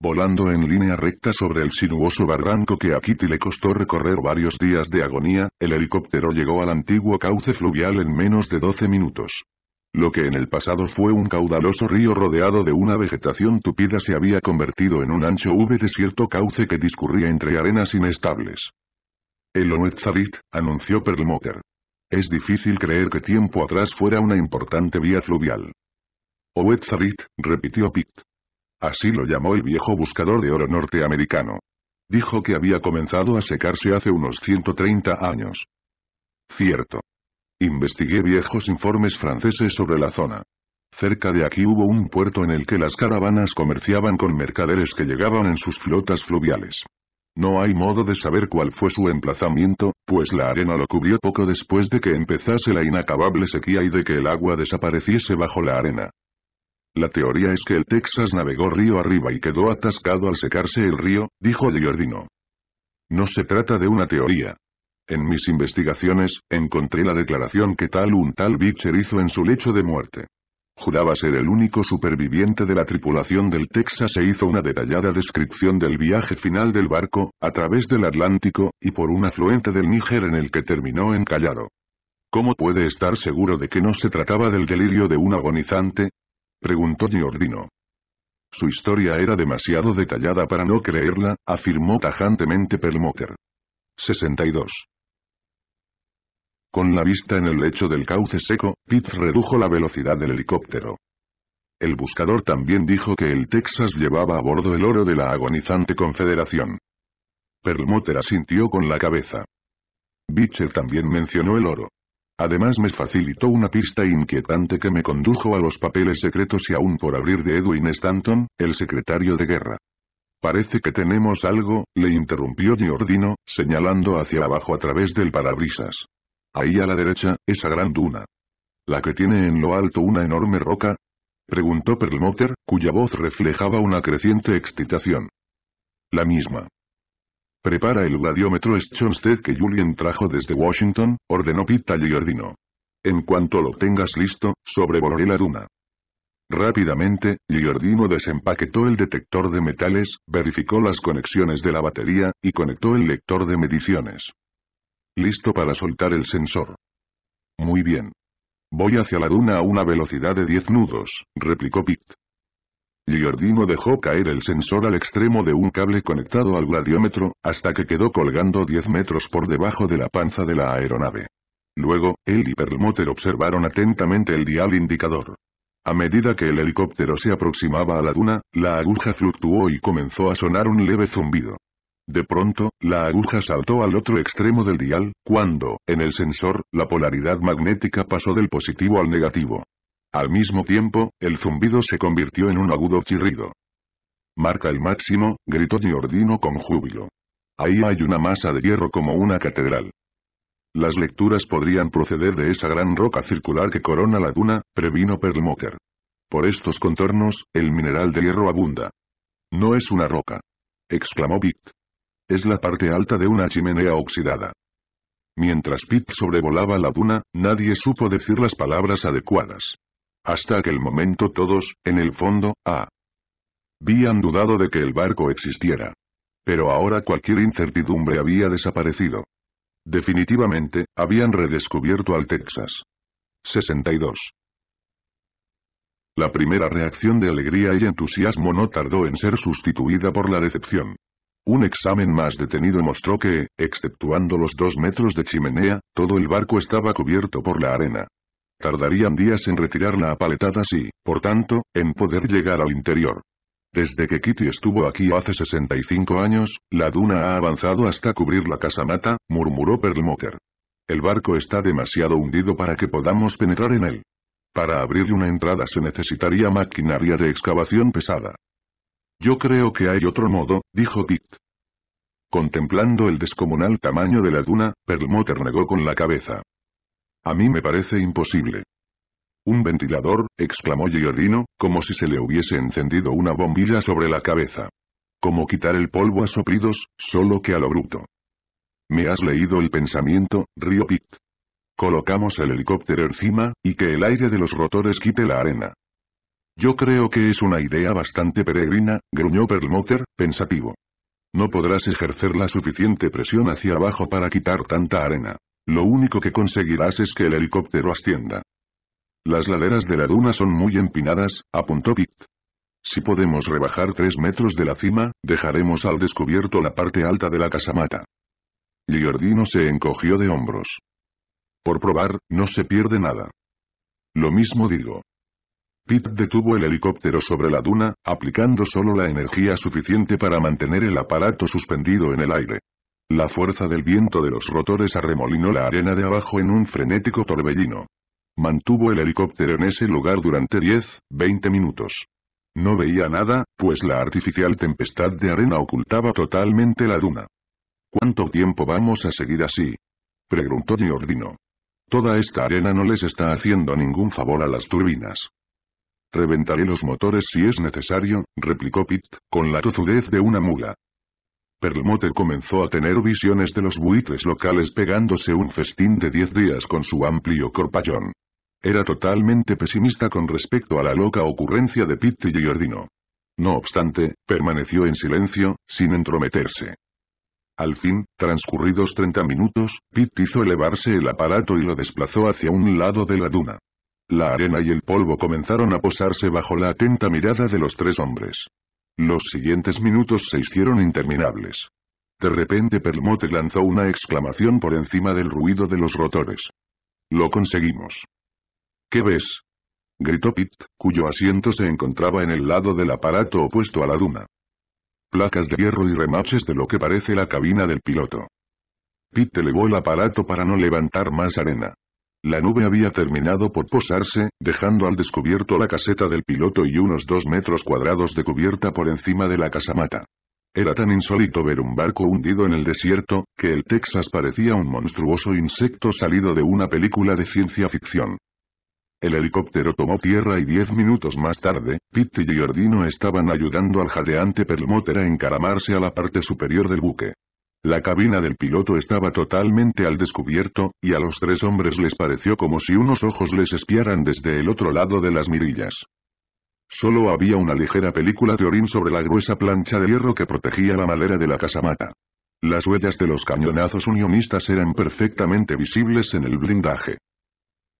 volando en línea recta sobre el sinuoso barranco que a Kitty le costó recorrer varios días de agonía, el helicóptero llegó al antiguo cauce fluvial en menos de 12 minutos. Lo que en el pasado fue un caudaloso río rodeado de una vegetación tupida se había convertido en un ancho V desierto cauce que discurría entre arenas inestables. El anunció anunció Perlmutter. Es difícil creer que tiempo atrás fuera una importante vía fluvial. Oetzavit, repitió Pitt. Así lo llamó el viejo buscador de oro norteamericano. Dijo que había comenzado a secarse hace unos 130 años. Cierto. Investigué viejos informes franceses sobre la zona. Cerca de aquí hubo un puerto en el que las caravanas comerciaban con mercaderes que llegaban en sus flotas fluviales. No hay modo de saber cuál fue su emplazamiento, pues la arena lo cubrió poco después de que empezase la inacabable sequía y de que el agua desapareciese bajo la arena. La teoría es que el Texas navegó río arriba y quedó atascado al secarse el río, dijo Giordino. No se trata de una teoría. En mis investigaciones, encontré la declaración que tal un tal Beecher hizo en su lecho de muerte. Juraba ser el único superviviente de la tripulación del Texas e hizo una detallada descripción del viaje final del barco, a través del Atlántico, y por un afluente del Níger en el que terminó encallado. ¿Cómo puede estar seguro de que no se trataba del delirio de un agonizante? preguntó Giordino. Su historia era demasiado detallada para no creerla, afirmó tajantemente Perlmutter. 62. Con la vista en el lecho del cauce seco, Pitt redujo la velocidad del helicóptero. El buscador también dijo que el Texas llevaba a bordo el oro de la agonizante confederación. Perlmutter asintió con la cabeza. Beecher también mencionó el oro. Además me facilitó una pista inquietante que me condujo a los papeles secretos y aún por abrir de Edwin Stanton, el secretario de guerra. Parece que tenemos algo, le interrumpió Giordino, señalando hacia abajo a través del parabrisas. Ahí a la derecha, esa gran duna. ¿La que tiene en lo alto una enorme roca? Preguntó Perlmutter, cuya voz reflejaba una creciente excitación. La misma. Prepara el gladiómetro Schoenstedt que Julien trajo desde Washington, ordenó Pitt y Giordino. En cuanto lo tengas listo, sobrevolaré la duna. Rápidamente, Giordino desempaquetó el detector de metales, verificó las conexiones de la batería, y conectó el lector de mediciones. Listo para soltar el sensor. Muy bien. Voy hacia la duna a una velocidad de 10 nudos, replicó Pitt. Giordino dejó caer el sensor al extremo de un cable conectado al radiómetro, hasta que quedó colgando 10 metros por debajo de la panza de la aeronave. Luego, él y Perlmutter observaron atentamente el dial indicador. A medida que el helicóptero se aproximaba a la duna, la aguja fluctuó y comenzó a sonar un leve zumbido. De pronto, la aguja saltó al otro extremo del dial, cuando, en el sensor, la polaridad magnética pasó del positivo al negativo. Al mismo tiempo, el zumbido se convirtió en un agudo chirrido. Marca el máximo, gritó Giordino con júbilo. Ahí hay una masa de hierro como una catedral. Las lecturas podrían proceder de esa gran roca circular que corona la duna, previno Perlmutter. Por estos contornos, el mineral de hierro abunda. No es una roca. Exclamó Pitt. Es la parte alta de una chimenea oxidada. Mientras Pitt sobrevolaba la duna, nadie supo decir las palabras adecuadas. Hasta aquel momento todos, en el fondo, habían dudado de que el barco existiera. Pero ahora cualquier incertidumbre había desaparecido. Definitivamente, habían redescubierto al Texas. 62. La primera reacción de alegría y entusiasmo no tardó en ser sustituida por la decepción. Un examen más detenido mostró que, exceptuando los dos metros de chimenea, todo el barco estaba cubierto por la arena. Tardarían días en retirar la paletadas y, por tanto, en poder llegar al interior. Desde que Kitty estuvo aquí hace 65 años, la duna ha avanzado hasta cubrir la casamata, murmuró Perlmutter. El barco está demasiado hundido para que podamos penetrar en él. Para abrir una entrada se necesitaría maquinaria de excavación pesada. Yo creo que hay otro modo, dijo Dick. Contemplando el descomunal tamaño de la duna, Perlmutter negó con la cabeza. A mí me parece imposible. Un ventilador, exclamó Giordino, como si se le hubiese encendido una bombilla sobre la cabeza. Como quitar el polvo a soplidos, solo que a lo bruto. Me has leído el pensamiento, Río Pitt. Colocamos el helicóptero encima, y que el aire de los rotores quite la arena. Yo creo que es una idea bastante peregrina, gruñó Perlmutter, pensativo. No podrás ejercer la suficiente presión hacia abajo para quitar tanta arena. Lo único que conseguirás es que el helicóptero ascienda. Las laderas de la duna son muy empinadas, apuntó Pitt. Si podemos rebajar tres metros de la cima, dejaremos al descubierto la parte alta de la casamata. Giordino se encogió de hombros. Por probar, no se pierde nada. Lo mismo digo. Pitt detuvo el helicóptero sobre la duna, aplicando solo la energía suficiente para mantener el aparato suspendido en el aire. La fuerza del viento de los rotores arremolinó la arena de abajo en un frenético torbellino. Mantuvo el helicóptero en ese lugar durante 10, 20 minutos. No veía nada, pues la artificial tempestad de arena ocultaba totalmente la duna. ¿Cuánto tiempo vamos a seguir así? Preguntó Giordino. Toda esta arena no les está haciendo ningún favor a las turbinas. Reventaré los motores si es necesario, replicó Pitt, con la tozudez de una mula. Perlmutter comenzó a tener visiones de los buitres locales pegándose un festín de 10 días con su amplio corpallón. Era totalmente pesimista con respecto a la loca ocurrencia de Pitt y Giordino. No obstante, permaneció en silencio, sin entrometerse. Al fin, transcurridos 30 minutos, Pitt hizo elevarse el aparato y lo desplazó hacia un lado de la duna. La arena y el polvo comenzaron a posarse bajo la atenta mirada de los tres hombres. Los siguientes minutos se hicieron interminables. De repente Permote lanzó una exclamación por encima del ruido de los rotores. Lo conseguimos. ¿Qué ves? gritó Pitt, cuyo asiento se encontraba en el lado del aparato opuesto a la duna. Placas de hierro y remaches de lo que parece la cabina del piloto. Pitt elevó el aparato para no levantar más arena. La nube había terminado por posarse, dejando al descubierto la caseta del piloto y unos dos metros cuadrados de cubierta por encima de la casamata. Era tan insólito ver un barco hundido en el desierto, que el Texas parecía un monstruoso insecto salido de una película de ciencia ficción. El helicóptero tomó tierra y diez minutos más tarde, Pete y Giordino estaban ayudando al jadeante Perlmuttera a encaramarse a la parte superior del buque. La cabina del piloto estaba totalmente al descubierto, y a los tres hombres les pareció como si unos ojos les espiaran desde el otro lado de las mirillas. Solo había una ligera película de orín sobre la gruesa plancha de hierro que protegía la madera de la casamata. Las huellas de los cañonazos unionistas eran perfectamente visibles en el blindaje.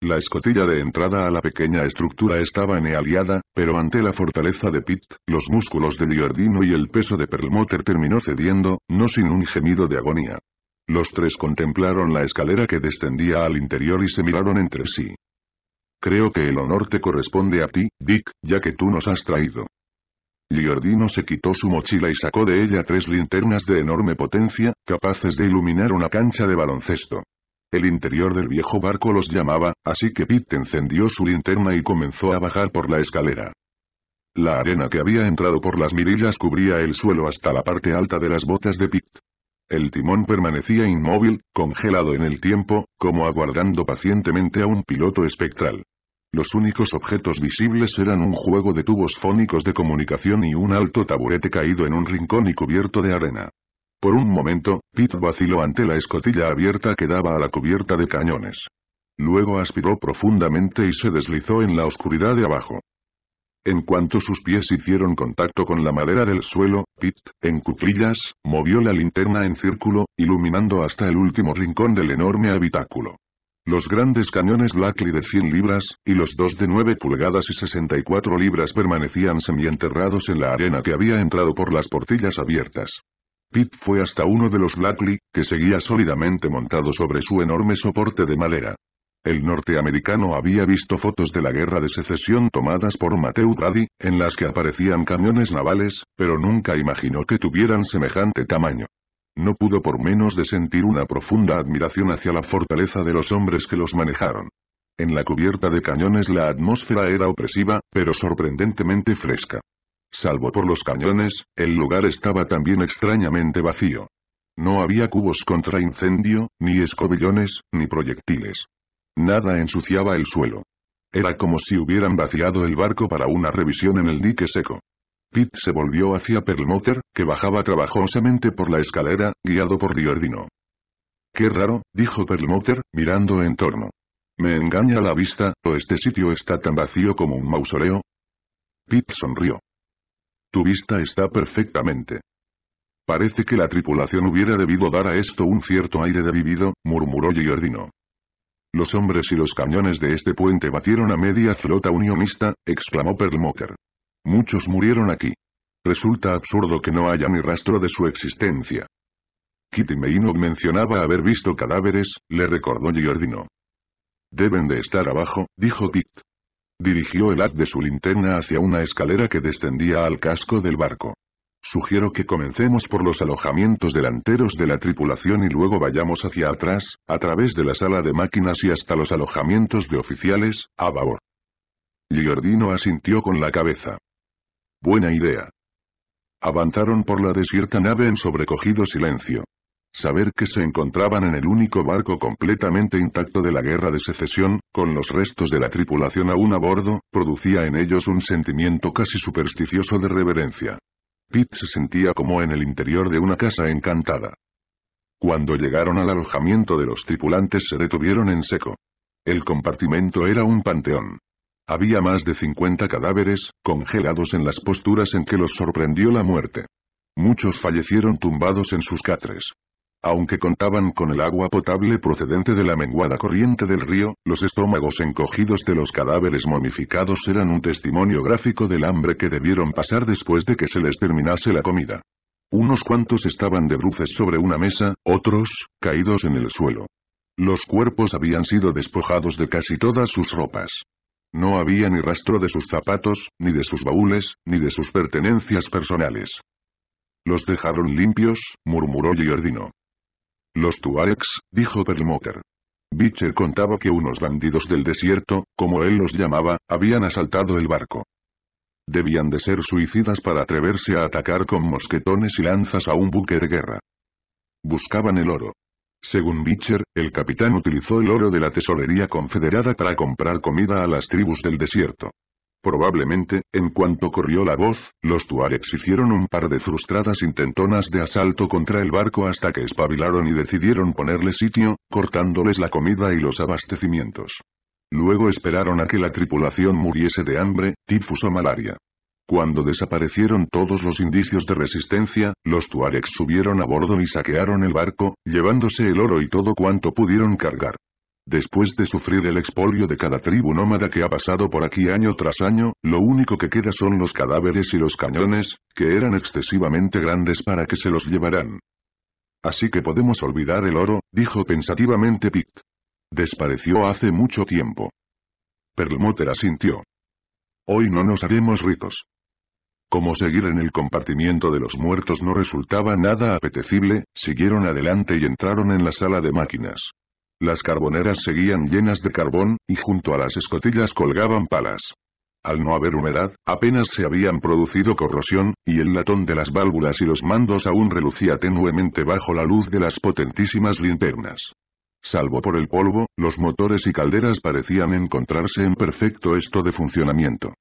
La escotilla de entrada a la pequeña estructura estaba enealiada, pero ante la fortaleza de Pitt, los músculos de Liordino y el peso de Perlmutter terminó cediendo, no sin un gemido de agonía. Los tres contemplaron la escalera que descendía al interior y se miraron entre sí. Creo que el honor te corresponde a ti, Dick, ya que tú nos has traído. Liordino se quitó su mochila y sacó de ella tres linternas de enorme potencia, capaces de iluminar una cancha de baloncesto. El interior del viejo barco los llamaba, así que Pitt encendió su linterna y comenzó a bajar por la escalera. La arena que había entrado por las mirillas cubría el suelo hasta la parte alta de las botas de Pitt. El timón permanecía inmóvil, congelado en el tiempo, como aguardando pacientemente a un piloto espectral. Los únicos objetos visibles eran un juego de tubos fónicos de comunicación y un alto taburete caído en un rincón y cubierto de arena. Por un momento, Pitt vaciló ante la escotilla abierta que daba a la cubierta de cañones. Luego aspiró profundamente y se deslizó en la oscuridad de abajo. En cuanto sus pies hicieron contacto con la madera del suelo, Pitt, en cuclillas, movió la linterna en círculo, iluminando hasta el último rincón del enorme habitáculo. Los grandes cañones Blackley de 100 libras, y los dos de 9 pulgadas y 64 libras permanecían semienterrados en la arena que había entrado por las portillas abiertas. Pitt fue hasta uno de los Blackley, que seguía sólidamente montado sobre su enorme soporte de madera. El norteamericano había visto fotos de la guerra de secesión tomadas por Mateo Brady, en las que aparecían camiones navales, pero nunca imaginó que tuvieran semejante tamaño. No pudo por menos de sentir una profunda admiración hacia la fortaleza de los hombres que los manejaron. En la cubierta de cañones la atmósfera era opresiva, pero sorprendentemente fresca. Salvo por los cañones, el lugar estaba también extrañamente vacío. No había cubos contra incendio, ni escobillones, ni proyectiles. Nada ensuciaba el suelo. Era como si hubieran vaciado el barco para una revisión en el dique seco. Pitt se volvió hacia Perlmutter, que bajaba trabajosamente por la escalera, guiado por Diordino. «Qué raro», dijo Perlmutter, mirando en torno. «Me engaña la vista, o este sitio está tan vacío como un mausoleo». Pitt sonrió. Tu vista está perfectamente. Parece que la tripulación hubiera debido dar a esto un cierto aire de vivido, murmuró Giordino. Los hombres y los cañones de este puente batieron a media flota unionista, exclamó Perlmutter. Muchos murieron aquí. Resulta absurdo que no haya ni rastro de su existencia. Kitty no mencionaba haber visto cadáveres, le recordó Giordino. Deben de estar abajo, dijo Dick. Dirigió el haz de su linterna hacia una escalera que descendía al casco del barco. Sugiero que comencemos por los alojamientos delanteros de la tripulación y luego vayamos hacia atrás, a través de la sala de máquinas y hasta los alojamientos de oficiales, a babor. Giordino asintió con la cabeza. Buena idea. Avanzaron por la desierta nave en sobrecogido silencio saber que se encontraban en el único barco completamente intacto de la guerra de secesión, con los restos de la tripulación aún a bordo, producía en ellos un sentimiento casi supersticioso de reverencia. Pitt se sentía como en el interior de una casa encantada. Cuando llegaron al alojamiento de los tripulantes se detuvieron en seco. El compartimento era un panteón. Había más de 50 cadáveres, congelados en las posturas en que los sorprendió la muerte. Muchos fallecieron tumbados en sus catres. Aunque contaban con el agua potable procedente de la menguada corriente del río, los estómagos encogidos de los cadáveres momificados eran un testimonio gráfico del hambre que debieron pasar después de que se les terminase la comida. Unos cuantos estaban de bruces sobre una mesa, otros, caídos en el suelo. Los cuerpos habían sido despojados de casi todas sus ropas. No había ni rastro de sus zapatos, ni de sus baúles, ni de sus pertenencias personales. Los dejaron limpios, murmuró Giordino. Los Tuaregs, dijo Perlmutter. Bicher contaba que unos bandidos del desierto, como él los llamaba, habían asaltado el barco. Debían de ser suicidas para atreverse a atacar con mosquetones y lanzas a un buque de guerra. Buscaban el oro. Según Bicher, el capitán utilizó el oro de la tesorería confederada para comprar comida a las tribus del desierto. Probablemente, en cuanto corrió la voz, los tuaregs hicieron un par de frustradas intentonas de asalto contra el barco hasta que espabilaron y decidieron ponerle sitio, cortándoles la comida y los abastecimientos. Luego esperaron a que la tripulación muriese de hambre, tifus o malaria. Cuando desaparecieron todos los indicios de resistencia, los tuaregs subieron a bordo y saquearon el barco, llevándose el oro y todo cuanto pudieron cargar. Después de sufrir el expolio de cada tribu nómada que ha pasado por aquí año tras año, lo único que queda son los cadáveres y los cañones, que eran excesivamente grandes para que se los llevaran. Así que podemos olvidar el oro, dijo pensativamente Pict. Despareció hace mucho tiempo. Perlmutter asintió. Hoy no nos haremos ritos. Como seguir en el compartimiento de los muertos no resultaba nada apetecible, siguieron adelante y entraron en la sala de máquinas. Las carboneras seguían llenas de carbón, y junto a las escotillas colgaban palas. Al no haber humedad, apenas se habían producido corrosión, y el latón de las válvulas y los mandos aún relucía tenuemente bajo la luz de las potentísimas linternas. Salvo por el polvo, los motores y calderas parecían encontrarse en perfecto esto de funcionamiento.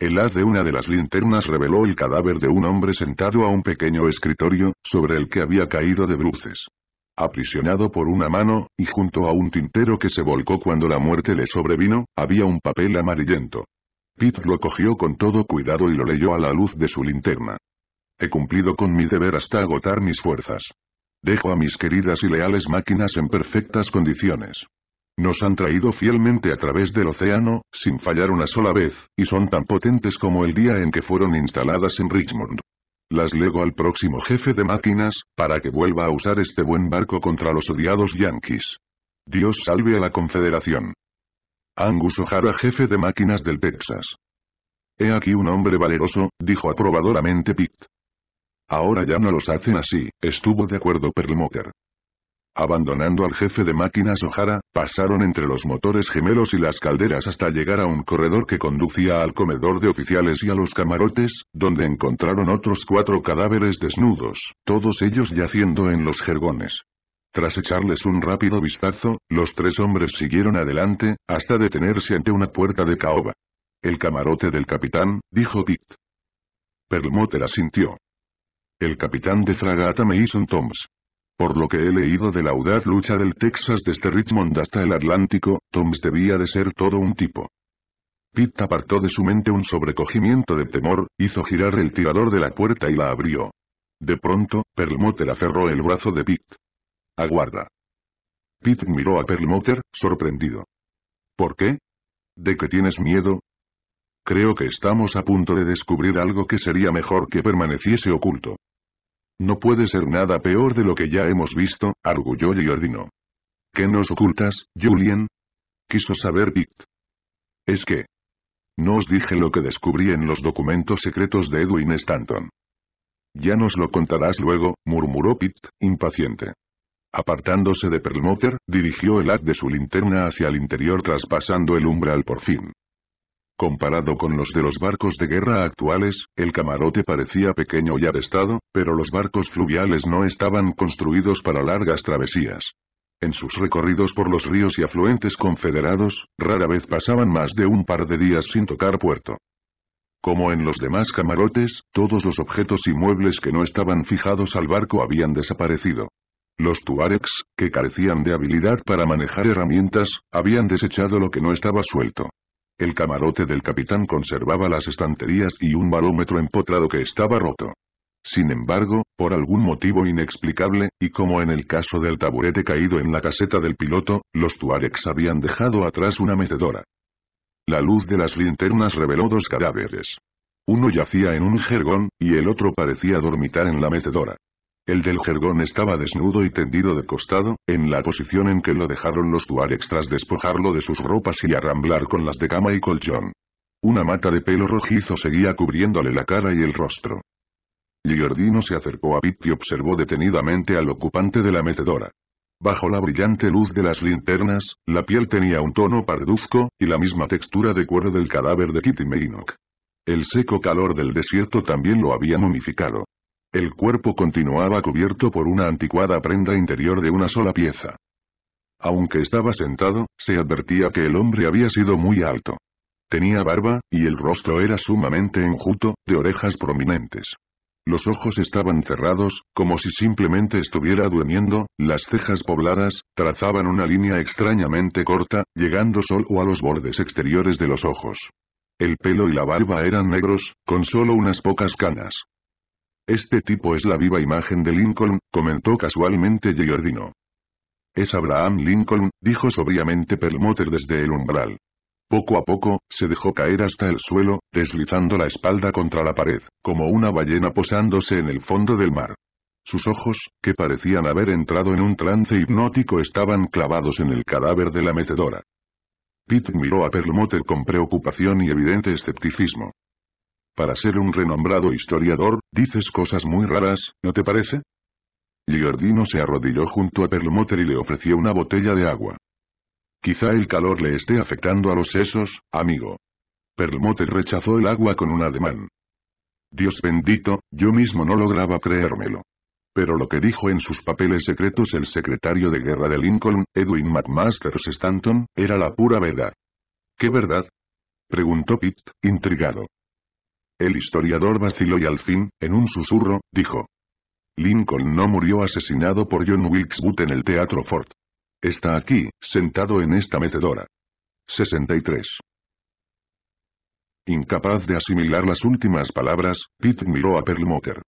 El haz de una de las linternas reveló el cadáver de un hombre sentado a un pequeño escritorio, sobre el que había caído de bruces aprisionado por una mano, y junto a un tintero que se volcó cuando la muerte le sobrevino, había un papel amarillento. Pitt lo cogió con todo cuidado y lo leyó a la luz de su linterna. He cumplido con mi deber hasta agotar mis fuerzas. Dejo a mis queridas y leales máquinas en perfectas condiciones. Nos han traído fielmente a través del océano, sin fallar una sola vez, y son tan potentes como el día en que fueron instaladas en Richmond. Las lego al próximo jefe de máquinas, para que vuelva a usar este buen barco contra los odiados yankees. Dios salve a la Confederación. Angus O'Hara jefe de máquinas del Texas. He aquí un hombre valeroso, dijo aprobadoramente Pitt. Ahora ya no los hacen así, estuvo de acuerdo Perlmutter. Abandonando al jefe de máquinas Ojara, pasaron entre los motores gemelos y las calderas hasta llegar a un corredor que conducía al comedor de oficiales y a los camarotes, donde encontraron otros cuatro cadáveres desnudos, todos ellos yaciendo en los jergones. Tras echarles un rápido vistazo, los tres hombres siguieron adelante, hasta detenerse ante una puerta de caoba. El camarote del capitán, dijo Pitt. Perlmutter asintió. El capitán de fragata me un Toms, por lo que he leído de la audaz lucha del Texas desde este Richmond hasta el Atlántico, Toms debía de ser todo un tipo. Pitt apartó de su mente un sobrecogimiento de temor, hizo girar el tirador de la puerta y la abrió. De pronto, Perlmutter aferró el brazo de Pitt. Aguarda. Pitt miró a Perlmutter, sorprendido. ¿Por qué? ¿De qué tienes miedo? Creo que estamos a punto de descubrir algo que sería mejor que permaneciese oculto. No puede ser nada peor de lo que ya hemos visto, arguyó y ordenó. ¿Qué nos ocultas, Julian?» Quiso saber Pitt. Es que... No os dije lo que descubrí en los documentos secretos de Edwin Stanton. Ya nos lo contarás luego, murmuró Pitt, impaciente. Apartándose de Perlmutter, dirigió el haz de su linterna hacia el interior traspasando el umbral por fin. Comparado con los de los barcos de guerra actuales, el camarote parecía pequeño y avestado, pero los barcos fluviales no estaban construidos para largas travesías. En sus recorridos por los ríos y afluentes confederados, rara vez pasaban más de un par de días sin tocar puerto. Como en los demás camarotes, todos los objetos y muebles que no estaban fijados al barco habían desaparecido. Los tuaregs, que carecían de habilidad para manejar herramientas, habían desechado lo que no estaba suelto. El camarote del capitán conservaba las estanterías y un barómetro empotrado que estaba roto. Sin embargo, por algún motivo inexplicable, y como en el caso del taburete caído en la caseta del piloto, los tuaregs habían dejado atrás una mecedora. La luz de las linternas reveló dos cadáveres. Uno yacía en un jergón, y el otro parecía dormitar en la mecedora. El del jergón estaba desnudo y tendido de costado, en la posición en que lo dejaron los tuaregs tras despojarlo de sus ropas y arramblar con las de cama y colchón. Una mata de pelo rojizo seguía cubriéndole la cara y el rostro. Giordino se acercó a Pitt y observó detenidamente al ocupante de la metedora. Bajo la brillante luz de las linternas, la piel tenía un tono parduzco, y la misma textura de cuero del cadáver de Kitty Maynock. El seco calor del desierto también lo había momificado. El cuerpo continuaba cubierto por una anticuada prenda interior de una sola pieza. Aunque estaba sentado, se advertía que el hombre había sido muy alto. Tenía barba, y el rostro era sumamente enjuto, de orejas prominentes. Los ojos estaban cerrados, como si simplemente estuviera durmiendo, las cejas pobladas, trazaban una línea extrañamente corta, llegando solo a los bordes exteriores de los ojos. El pelo y la barba eran negros, con solo unas pocas canas. Este tipo es la viva imagen de Lincoln, comentó casualmente Giordino. Es Abraham Lincoln, dijo sobriamente Perlmutter desde el umbral. Poco a poco, se dejó caer hasta el suelo, deslizando la espalda contra la pared, como una ballena posándose en el fondo del mar. Sus ojos, que parecían haber entrado en un trance hipnótico, estaban clavados en el cadáver de la metedora. Pitt miró a Perlmutter con preocupación y evidente escepticismo. Para ser un renombrado historiador, dices cosas muy raras, ¿no te parece? Giordino se arrodilló junto a Perlmutter y le ofreció una botella de agua. Quizá el calor le esté afectando a los sesos, amigo. Perlmutter rechazó el agua con un ademán. Dios bendito, yo mismo no lograba creérmelo. Pero lo que dijo en sus papeles secretos el secretario de guerra de Lincoln, Edwin Mcmasters Stanton, era la pura verdad. ¿Qué verdad? Preguntó Pitt, intrigado. El historiador vaciló y al fin, en un susurro, dijo. Lincoln no murió asesinado por John Wilkes Booth en el Teatro Ford. Está aquí, sentado en esta metedora. 63. Incapaz de asimilar las últimas palabras, Pitt miró a Perlmutter.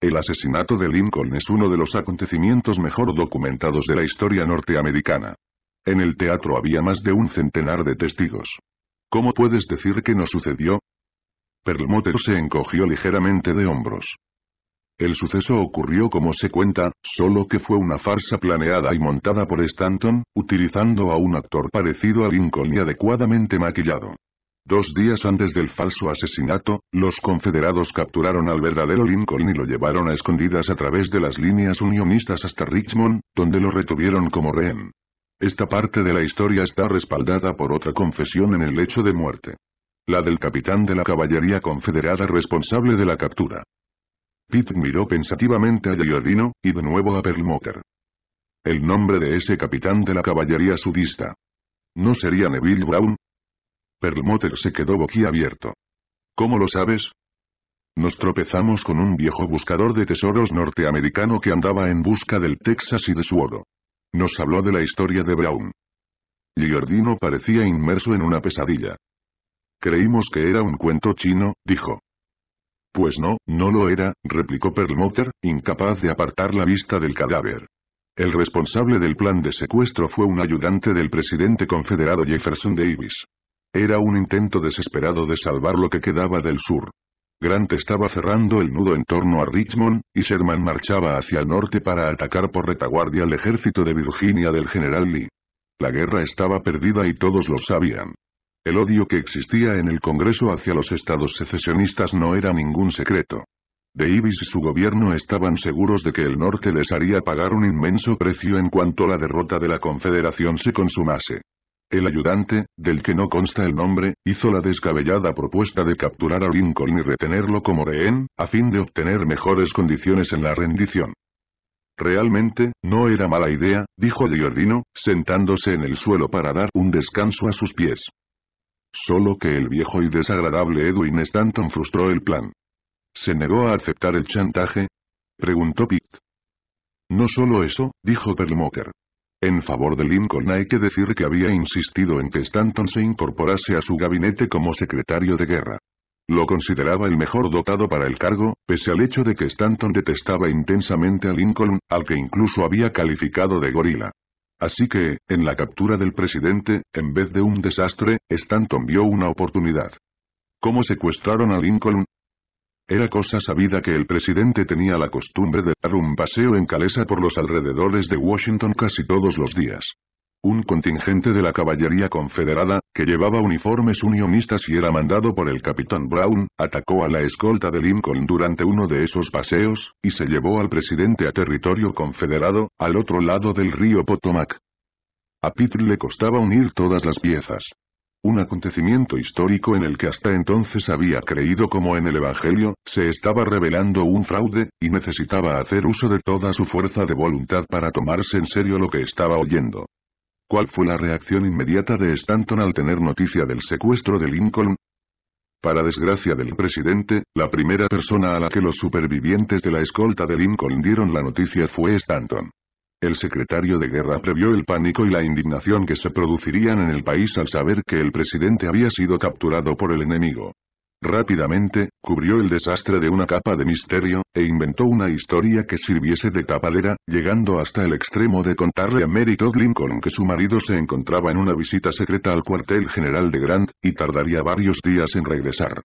El asesinato de Lincoln es uno de los acontecimientos mejor documentados de la historia norteamericana. En el teatro había más de un centenar de testigos. ¿Cómo puedes decir que no sucedió? Perlmutter se encogió ligeramente de hombros. El suceso ocurrió como se cuenta, solo que fue una farsa planeada y montada por Stanton, utilizando a un actor parecido a Lincoln y adecuadamente maquillado. Dos días antes del falso asesinato, los confederados capturaron al verdadero Lincoln y lo llevaron a escondidas a través de las líneas unionistas hasta Richmond, donde lo retuvieron como rehén. Esta parte de la historia está respaldada por otra confesión en el hecho de muerte. La del capitán de la caballería confederada responsable de la captura. Pitt miró pensativamente a Giordino, y de nuevo a Perlmutter. El nombre de ese capitán de la caballería sudista. ¿No sería Neville Brown? Perlmutter se quedó boquiabierto. ¿Cómo lo sabes? Nos tropezamos con un viejo buscador de tesoros norteamericano que andaba en busca del Texas y de su oro. Nos habló de la historia de Brown. Giordino parecía inmerso en una pesadilla. Creímos que era un cuento chino, dijo. Pues no, no lo era, replicó Perlmutter, incapaz de apartar la vista del cadáver. El responsable del plan de secuestro fue un ayudante del presidente confederado Jefferson Davis. Era un intento desesperado de salvar lo que quedaba del sur. Grant estaba cerrando el nudo en torno a Richmond, y Sherman marchaba hacia el norte para atacar por retaguardia al ejército de Virginia del general Lee. La guerra estaba perdida y todos lo sabían. El odio que existía en el Congreso hacia los estados secesionistas no era ningún secreto. Davis y su gobierno estaban seguros de que el norte les haría pagar un inmenso precio en cuanto la derrota de la Confederación se consumase. El ayudante, del que no consta el nombre, hizo la descabellada propuesta de capturar a Lincoln y retenerlo como rehén, a fin de obtener mejores condiciones en la rendición. Realmente, no era mala idea, dijo Giordino, sentándose en el suelo para dar un descanso a sus pies. Solo que el viejo y desagradable Edwin Stanton frustró el plan. ¿Se negó a aceptar el chantaje? Preguntó Pitt. No solo eso, dijo Perlmutter. En favor de Lincoln hay que decir que había insistido en que Stanton se incorporase a su gabinete como secretario de guerra. Lo consideraba el mejor dotado para el cargo, pese al hecho de que Stanton detestaba intensamente a Lincoln, al que incluso había calificado de gorila. Así que, en la captura del presidente, en vez de un desastre, Stanton vio una oportunidad. ¿Cómo secuestraron a Lincoln? Era cosa sabida que el presidente tenía la costumbre de dar un paseo en calesa por los alrededores de Washington casi todos los días un contingente de la caballería confederada, que llevaba uniformes unionistas y era mandado por el capitán Brown, atacó a la escolta de Lincoln durante uno de esos paseos, y se llevó al presidente a territorio confederado, al otro lado del río Potomac. A Pitt le costaba unir todas las piezas. Un acontecimiento histórico en el que hasta entonces había creído como en el Evangelio, se estaba revelando un fraude, y necesitaba hacer uso de toda su fuerza de voluntad para tomarse en serio lo que estaba oyendo. ¿Cuál fue la reacción inmediata de Stanton al tener noticia del secuestro de Lincoln? Para desgracia del presidente, la primera persona a la que los supervivientes de la escolta de Lincoln dieron la noticia fue Stanton. El secretario de guerra previó el pánico y la indignación que se producirían en el país al saber que el presidente había sido capturado por el enemigo. Rápidamente, cubrió el desastre de una capa de misterio, e inventó una historia que sirviese de tapadera, llegando hasta el extremo de contarle a Mary Todd Lincoln que su marido se encontraba en una visita secreta al cuartel general de Grant, y tardaría varios días en regresar.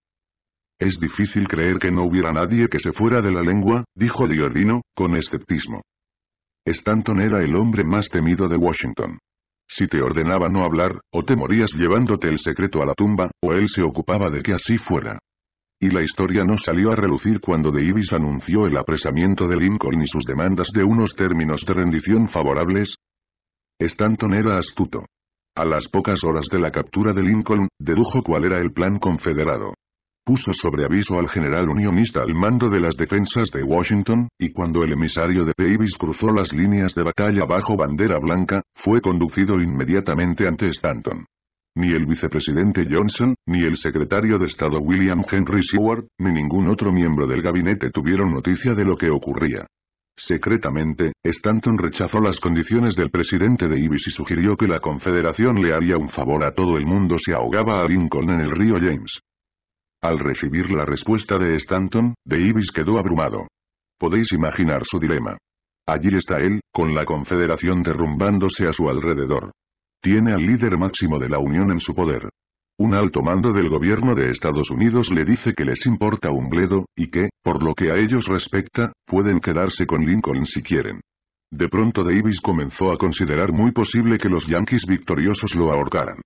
Es difícil creer que no hubiera nadie que se fuera de la lengua, dijo Diordino con escepticismo. Stanton era el hombre más temido de Washington. Si te ordenaba no hablar, o te morías llevándote el secreto a la tumba, o él se ocupaba de que así fuera. Y la historia no salió a relucir cuando de Ibis anunció el apresamiento de Lincoln y sus demandas de unos términos de rendición favorables. Stanton era astuto. A las pocas horas de la captura de Lincoln, dedujo cuál era el plan confederado puso sobre aviso al general unionista al mando de las defensas de Washington, y cuando el emisario de Davis cruzó las líneas de batalla bajo bandera blanca, fue conducido inmediatamente ante Stanton. Ni el vicepresidente Johnson, ni el secretario de Estado William Henry Seward, ni ningún otro miembro del gabinete tuvieron noticia de lo que ocurría. Secretamente, Stanton rechazó las condiciones del presidente Davis y sugirió que la Confederación le haría un favor a todo el mundo si ahogaba a Lincoln en el río James. Al recibir la respuesta de Stanton, Davis quedó abrumado. Podéis imaginar su dilema. Allí está él, con la confederación derrumbándose a su alrededor. Tiene al líder máximo de la Unión en su poder. Un alto mando del gobierno de Estados Unidos le dice que les importa un bledo, y que, por lo que a ellos respecta, pueden quedarse con Lincoln si quieren. De pronto Davis comenzó a considerar muy posible que los Yankees victoriosos lo ahorcaran.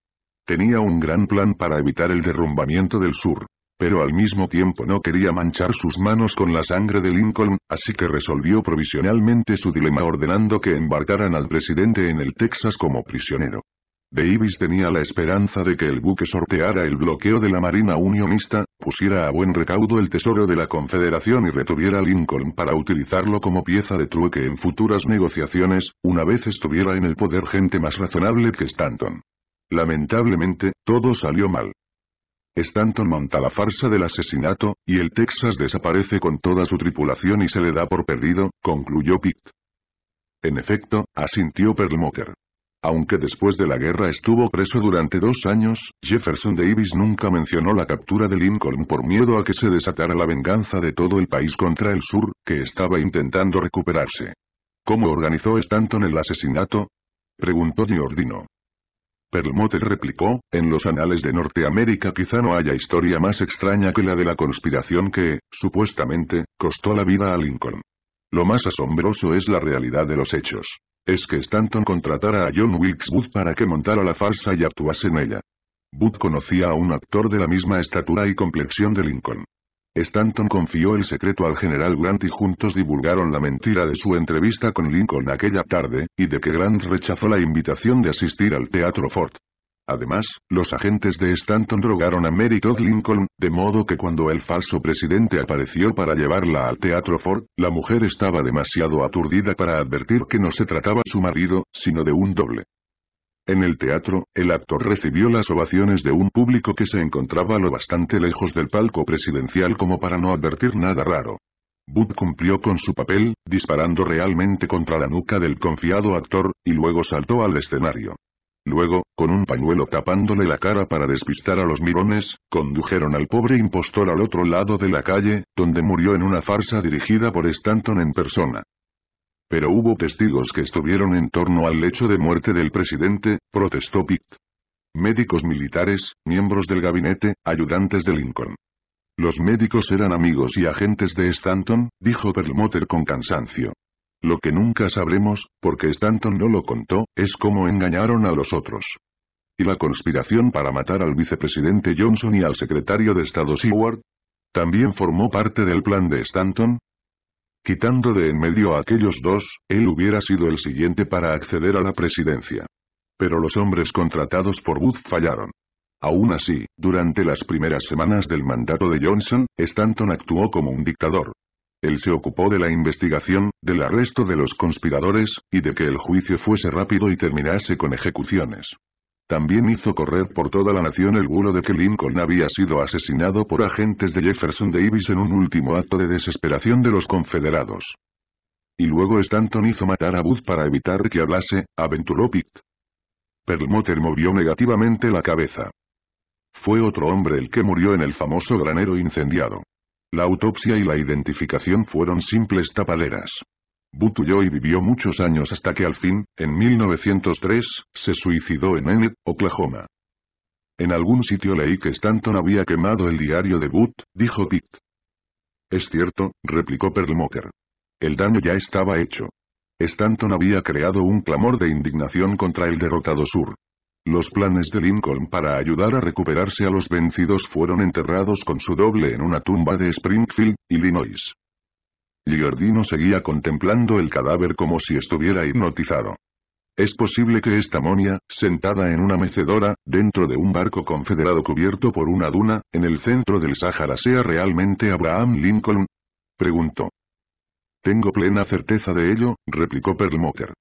Tenía un gran plan para evitar el derrumbamiento del sur pero al mismo tiempo no quería manchar sus manos con la sangre de Lincoln, así que resolvió provisionalmente su dilema ordenando que embarcaran al presidente en el Texas como prisionero. Davis tenía la esperanza de que el buque sorteara el bloqueo de la Marina Unionista, pusiera a buen recaudo el tesoro de la Confederación y retuviera Lincoln para utilizarlo como pieza de trueque en futuras negociaciones, una vez estuviera en el poder gente más razonable que Stanton. Lamentablemente, todo salió mal. Stanton monta la farsa del asesinato, y el Texas desaparece con toda su tripulación y se le da por perdido, concluyó Pitt. En efecto, asintió Perlmutter. Aunque después de la guerra estuvo preso durante dos años, Jefferson Davis nunca mencionó la captura de Lincoln por miedo a que se desatara la venganza de todo el país contra el sur, que estaba intentando recuperarse. ¿Cómo organizó Stanton el asesinato? Preguntó Giordino. Perlmutter replicó, en los anales de Norteamérica quizá no haya historia más extraña que la de la conspiración que, supuestamente, costó la vida a Lincoln. Lo más asombroso es la realidad de los hechos. Es que Stanton contratara a John Wilkes Booth para que montara la farsa y actuase en ella. Booth conocía a un actor de la misma estatura y complexión de Lincoln. Stanton confió el secreto al general Grant y juntos divulgaron la mentira de su entrevista con Lincoln aquella tarde, y de que Grant rechazó la invitación de asistir al Teatro Ford. Además, los agentes de Stanton drogaron a Mary Todd Lincoln, de modo que cuando el falso presidente apareció para llevarla al Teatro Ford, la mujer estaba demasiado aturdida para advertir que no se trataba su marido, sino de un doble. En el teatro, el actor recibió las ovaciones de un público que se encontraba lo bastante lejos del palco presidencial como para no advertir nada raro. Bud cumplió con su papel, disparando realmente contra la nuca del confiado actor, y luego saltó al escenario. Luego, con un pañuelo tapándole la cara para despistar a los mirones, condujeron al pobre impostor al otro lado de la calle, donde murió en una farsa dirigida por Stanton en persona. Pero hubo testigos que estuvieron en torno al lecho de muerte del presidente, protestó Pitt. Médicos militares, miembros del gabinete, ayudantes de Lincoln. Los médicos eran amigos y agentes de Stanton, dijo Perlmutter con cansancio. Lo que nunca sabremos, porque Stanton no lo contó, es cómo engañaron a los otros. ¿Y la conspiración para matar al vicepresidente Johnson y al secretario de Estado Seward? ¿También formó parte del plan de Stanton? Quitando de en medio a aquellos dos, él hubiera sido el siguiente para acceder a la presidencia. Pero los hombres contratados por Wood fallaron. Aún así, durante las primeras semanas del mandato de Johnson, Stanton actuó como un dictador. Él se ocupó de la investigación, del arresto de los conspiradores, y de que el juicio fuese rápido y terminase con ejecuciones. También hizo correr por toda la nación el bulo de que Lincoln había sido asesinado por agentes de Jefferson Davis en un último acto de desesperación de los confederados. Y luego Stanton hizo matar a Booth para evitar que hablase, aventuró Pitt. Perlmutter movió negativamente la cabeza. Fue otro hombre el que murió en el famoso granero incendiado. La autopsia y la identificación fueron simples tapaderas huyó y vivió muchos años hasta que al fin, en 1903, se suicidó en Enid, Oklahoma. En algún sitio leí que Stanton había quemado el diario de But, dijo Pitt. Es cierto, replicó Perlmutter. El daño ya estaba hecho. Stanton había creado un clamor de indignación contra el derrotado sur. Los planes de Lincoln para ayudar a recuperarse a los vencidos fueron enterrados con su doble en una tumba de Springfield, Illinois. Giordino seguía contemplando el cadáver como si estuviera hipnotizado. Es posible que esta monia, sentada en una mecedora, dentro de un barco confederado cubierto por una duna, en el centro del Sáhara sea realmente Abraham Lincoln? Preguntó. Tengo plena certeza de ello, replicó Perlmutter.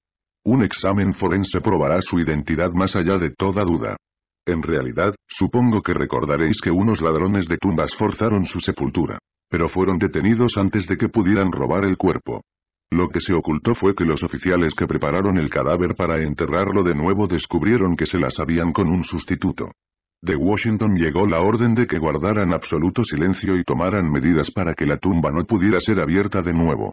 Un examen forense probará su identidad más allá de toda duda. En realidad, supongo que recordaréis que unos ladrones de tumbas forzaron su sepultura. Pero fueron detenidos antes de que pudieran robar el cuerpo. Lo que se ocultó fue que los oficiales que prepararon el cadáver para enterrarlo de nuevo descubrieron que se las habían con un sustituto. De Washington llegó la orden de que guardaran absoluto silencio y tomaran medidas para que la tumba no pudiera ser abierta de nuevo.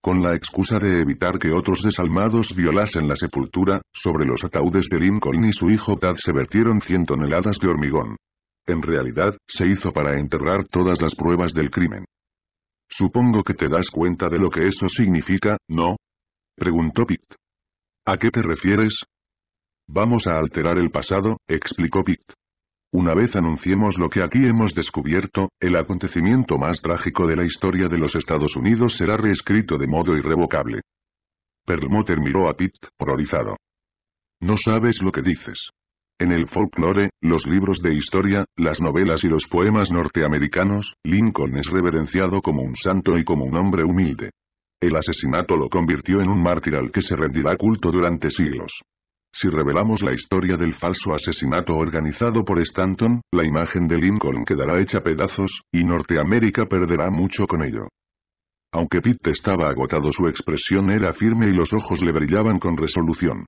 Con la excusa de evitar que otros desalmados violasen la sepultura, sobre los ataúdes de Lincoln y su hijo Tad se vertieron 100 toneladas de hormigón. En realidad, se hizo para enterrar todas las pruebas del crimen. Supongo que te das cuenta de lo que eso significa, ¿no? Preguntó Pitt. ¿A qué te refieres? Vamos a alterar el pasado, explicó Pitt. Una vez anunciemos lo que aquí hemos descubierto, el acontecimiento más trágico de la historia de los Estados Unidos será reescrito de modo irrevocable. Perlmutter miró a Pitt, horrorizado. No sabes lo que dices. En el folclore, los libros de historia, las novelas y los poemas norteamericanos, Lincoln es reverenciado como un santo y como un hombre humilde. El asesinato lo convirtió en un mártir al que se rendirá culto durante siglos. Si revelamos la historia del falso asesinato organizado por Stanton, la imagen de Lincoln quedará hecha pedazos, y Norteamérica perderá mucho con ello. Aunque Pitt estaba agotado su expresión era firme y los ojos le brillaban con resolución.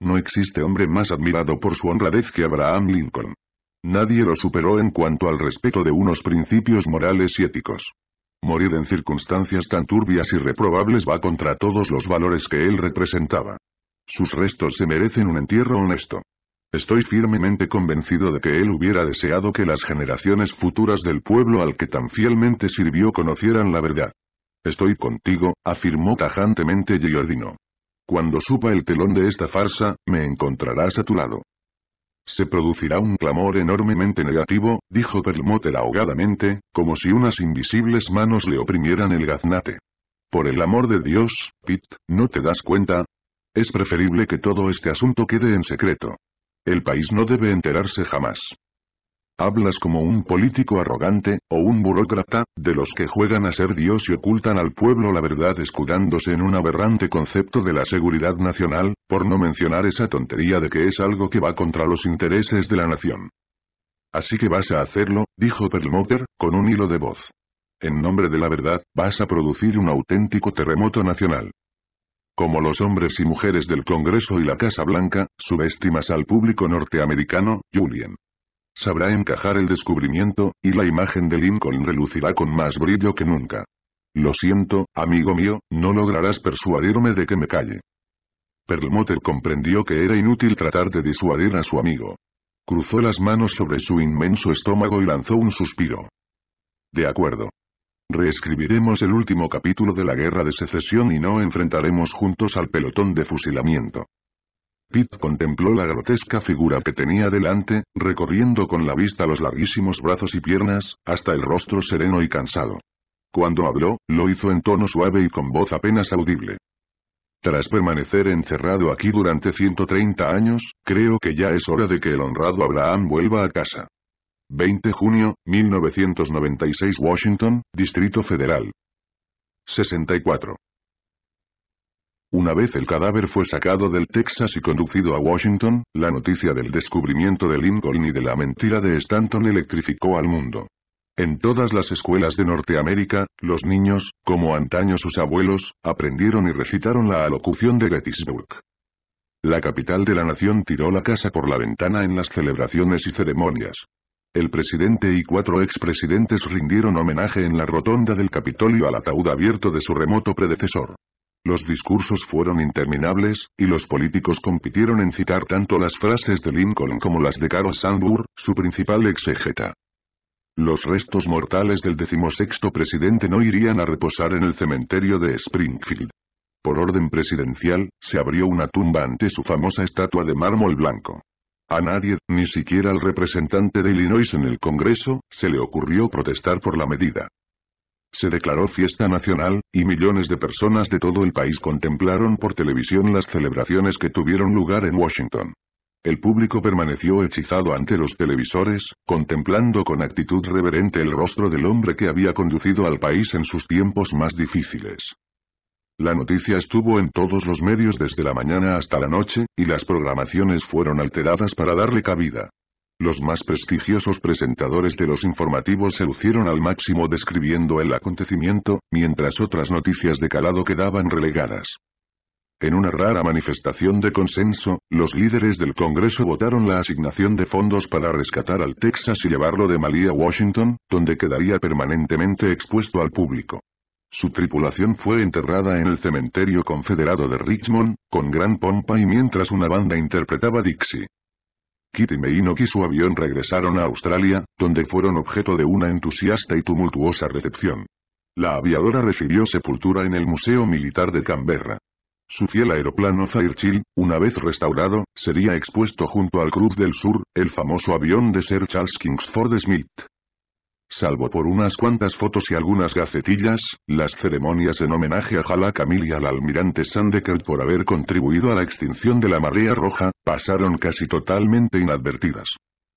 No existe hombre más admirado por su honradez que Abraham Lincoln. Nadie lo superó en cuanto al respeto de unos principios morales y éticos. Morir en circunstancias tan turbias y reprobables va contra todos los valores que él representaba. Sus restos se merecen un entierro honesto. Estoy firmemente convencido de que él hubiera deseado que las generaciones futuras del pueblo al que tan fielmente sirvió conocieran la verdad. Estoy contigo, afirmó tajantemente Giordino. Cuando suba el telón de esta farsa, me encontrarás a tu lado. Se producirá un clamor enormemente negativo, dijo Perlmutter ahogadamente, como si unas invisibles manos le oprimieran el gaznate. Por el amor de Dios, Pitt, ¿no te das cuenta? Es preferible que todo este asunto quede en secreto. El país no debe enterarse jamás. Hablas como un político arrogante, o un burócrata, de los que juegan a ser Dios y ocultan al pueblo la verdad escudándose en un aberrante concepto de la seguridad nacional, por no mencionar esa tontería de que es algo que va contra los intereses de la nación. Así que vas a hacerlo, dijo Perlmutter, con un hilo de voz. En nombre de la verdad, vas a producir un auténtico terremoto nacional. Como los hombres y mujeres del Congreso y la Casa Blanca, subestimas al público norteamericano, Julien. Sabrá encajar el descubrimiento, y la imagen de Lincoln relucirá con más brillo que nunca. Lo siento, amigo mío, no lograrás persuadirme de que me calle. Perlmutter comprendió que era inútil tratar de disuadir a su amigo. Cruzó las manos sobre su inmenso estómago y lanzó un suspiro. De acuerdo. Reescribiremos el último capítulo de la Guerra de Secesión y no enfrentaremos juntos al pelotón de fusilamiento. Pitt contempló la grotesca figura que tenía delante, recorriendo con la vista los larguísimos brazos y piernas, hasta el rostro sereno y cansado. Cuando habló, lo hizo en tono suave y con voz apenas audible. Tras permanecer encerrado aquí durante 130 años, creo que ya es hora de que el honrado Abraham vuelva a casa. 20 junio, 1996 Washington, Distrito Federal. 64. Una vez el cadáver fue sacado del Texas y conducido a Washington, la noticia del descubrimiento de Lincoln y de la mentira de Stanton electrificó al mundo. En todas las escuelas de Norteamérica, los niños, como antaño sus abuelos, aprendieron y recitaron la alocución de Gettysburg. La capital de la nación tiró la casa por la ventana en las celebraciones y ceremonias. El presidente y cuatro expresidentes rindieron homenaje en la rotonda del Capitolio al ataúd abierto de su remoto predecesor. Los discursos fueron interminables, y los políticos compitieron en citar tanto las frases de Lincoln como las de Carol Sandburg, su principal exegeta. Los restos mortales del decimosexto presidente no irían a reposar en el cementerio de Springfield. Por orden presidencial, se abrió una tumba ante su famosa estatua de mármol blanco. A nadie, ni siquiera al representante de Illinois en el Congreso, se le ocurrió protestar por la medida. Se declaró fiesta nacional, y millones de personas de todo el país contemplaron por televisión las celebraciones que tuvieron lugar en Washington. El público permaneció hechizado ante los televisores, contemplando con actitud reverente el rostro del hombre que había conducido al país en sus tiempos más difíciles. La noticia estuvo en todos los medios desde la mañana hasta la noche, y las programaciones fueron alteradas para darle cabida. Los más prestigiosos presentadores de los informativos se lucieron al máximo describiendo el acontecimiento, mientras otras noticias de calado quedaban relegadas. En una rara manifestación de consenso, los líderes del Congreso votaron la asignación de fondos para rescatar al Texas y llevarlo de Malí a Washington, donde quedaría permanentemente expuesto al público. Su tripulación fue enterrada en el cementerio confederado de Richmond, con gran pompa y mientras una banda interpretaba Dixie. Kitty y su avión regresaron a Australia, donde fueron objeto de una entusiasta y tumultuosa recepción. La aviadora recibió sepultura en el Museo Militar de Canberra. Su fiel aeroplano Fairchild, una vez restaurado, sería expuesto junto al Cruz del Sur, el famoso avión de Sir Charles Kingsford Smith. Salvo por unas cuantas fotos y algunas gacetillas, las ceremonias en homenaje a Jala Camil y al almirante Sandekert por haber contribuido a la extinción de la marea roja, pasaron casi totalmente inadvertidas.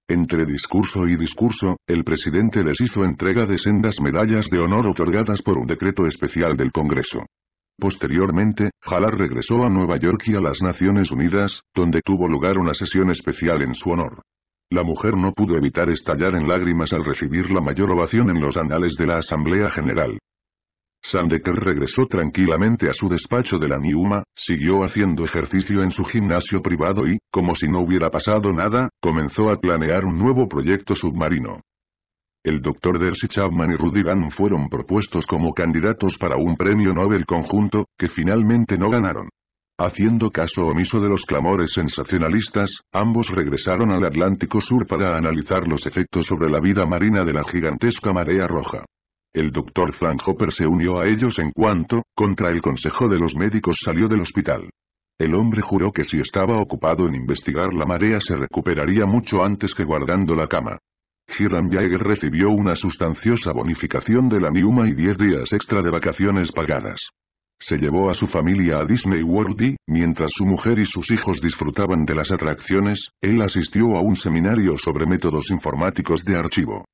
Entre discurso y discurso, el presidente les hizo entrega de sendas medallas de honor otorgadas por un decreto especial del Congreso. Posteriormente, Jalá regresó a Nueva York y a las Naciones Unidas, donde tuvo lugar una sesión especial en su honor. La mujer no pudo evitar estallar en lágrimas al recibir la mayor ovación en los anales de la Asamblea General. Sandecker regresó tranquilamente a su despacho de la Niuma, siguió haciendo ejercicio en su gimnasio privado y, como si no hubiera pasado nada, comenzó a planear un nuevo proyecto submarino. El doctor Dersi Chapman y Rudy fueron propuestos como candidatos para un premio Nobel conjunto, que finalmente no ganaron. Haciendo caso omiso de los clamores sensacionalistas, ambos regresaron al Atlántico Sur para analizar los efectos sobre la vida marina de la gigantesca marea roja. El doctor Frank Hopper se unió a ellos en cuanto, contra el consejo de los médicos salió del hospital. El hombre juró que si estaba ocupado en investigar la marea se recuperaría mucho antes que guardando la cama. Hiram Jaeger recibió una sustanciosa bonificación de la Miuma y 10 días extra de vacaciones pagadas. Se llevó a su familia a Disney World y, mientras su mujer y sus hijos disfrutaban de las atracciones, él asistió a un seminario sobre métodos informáticos de archivo.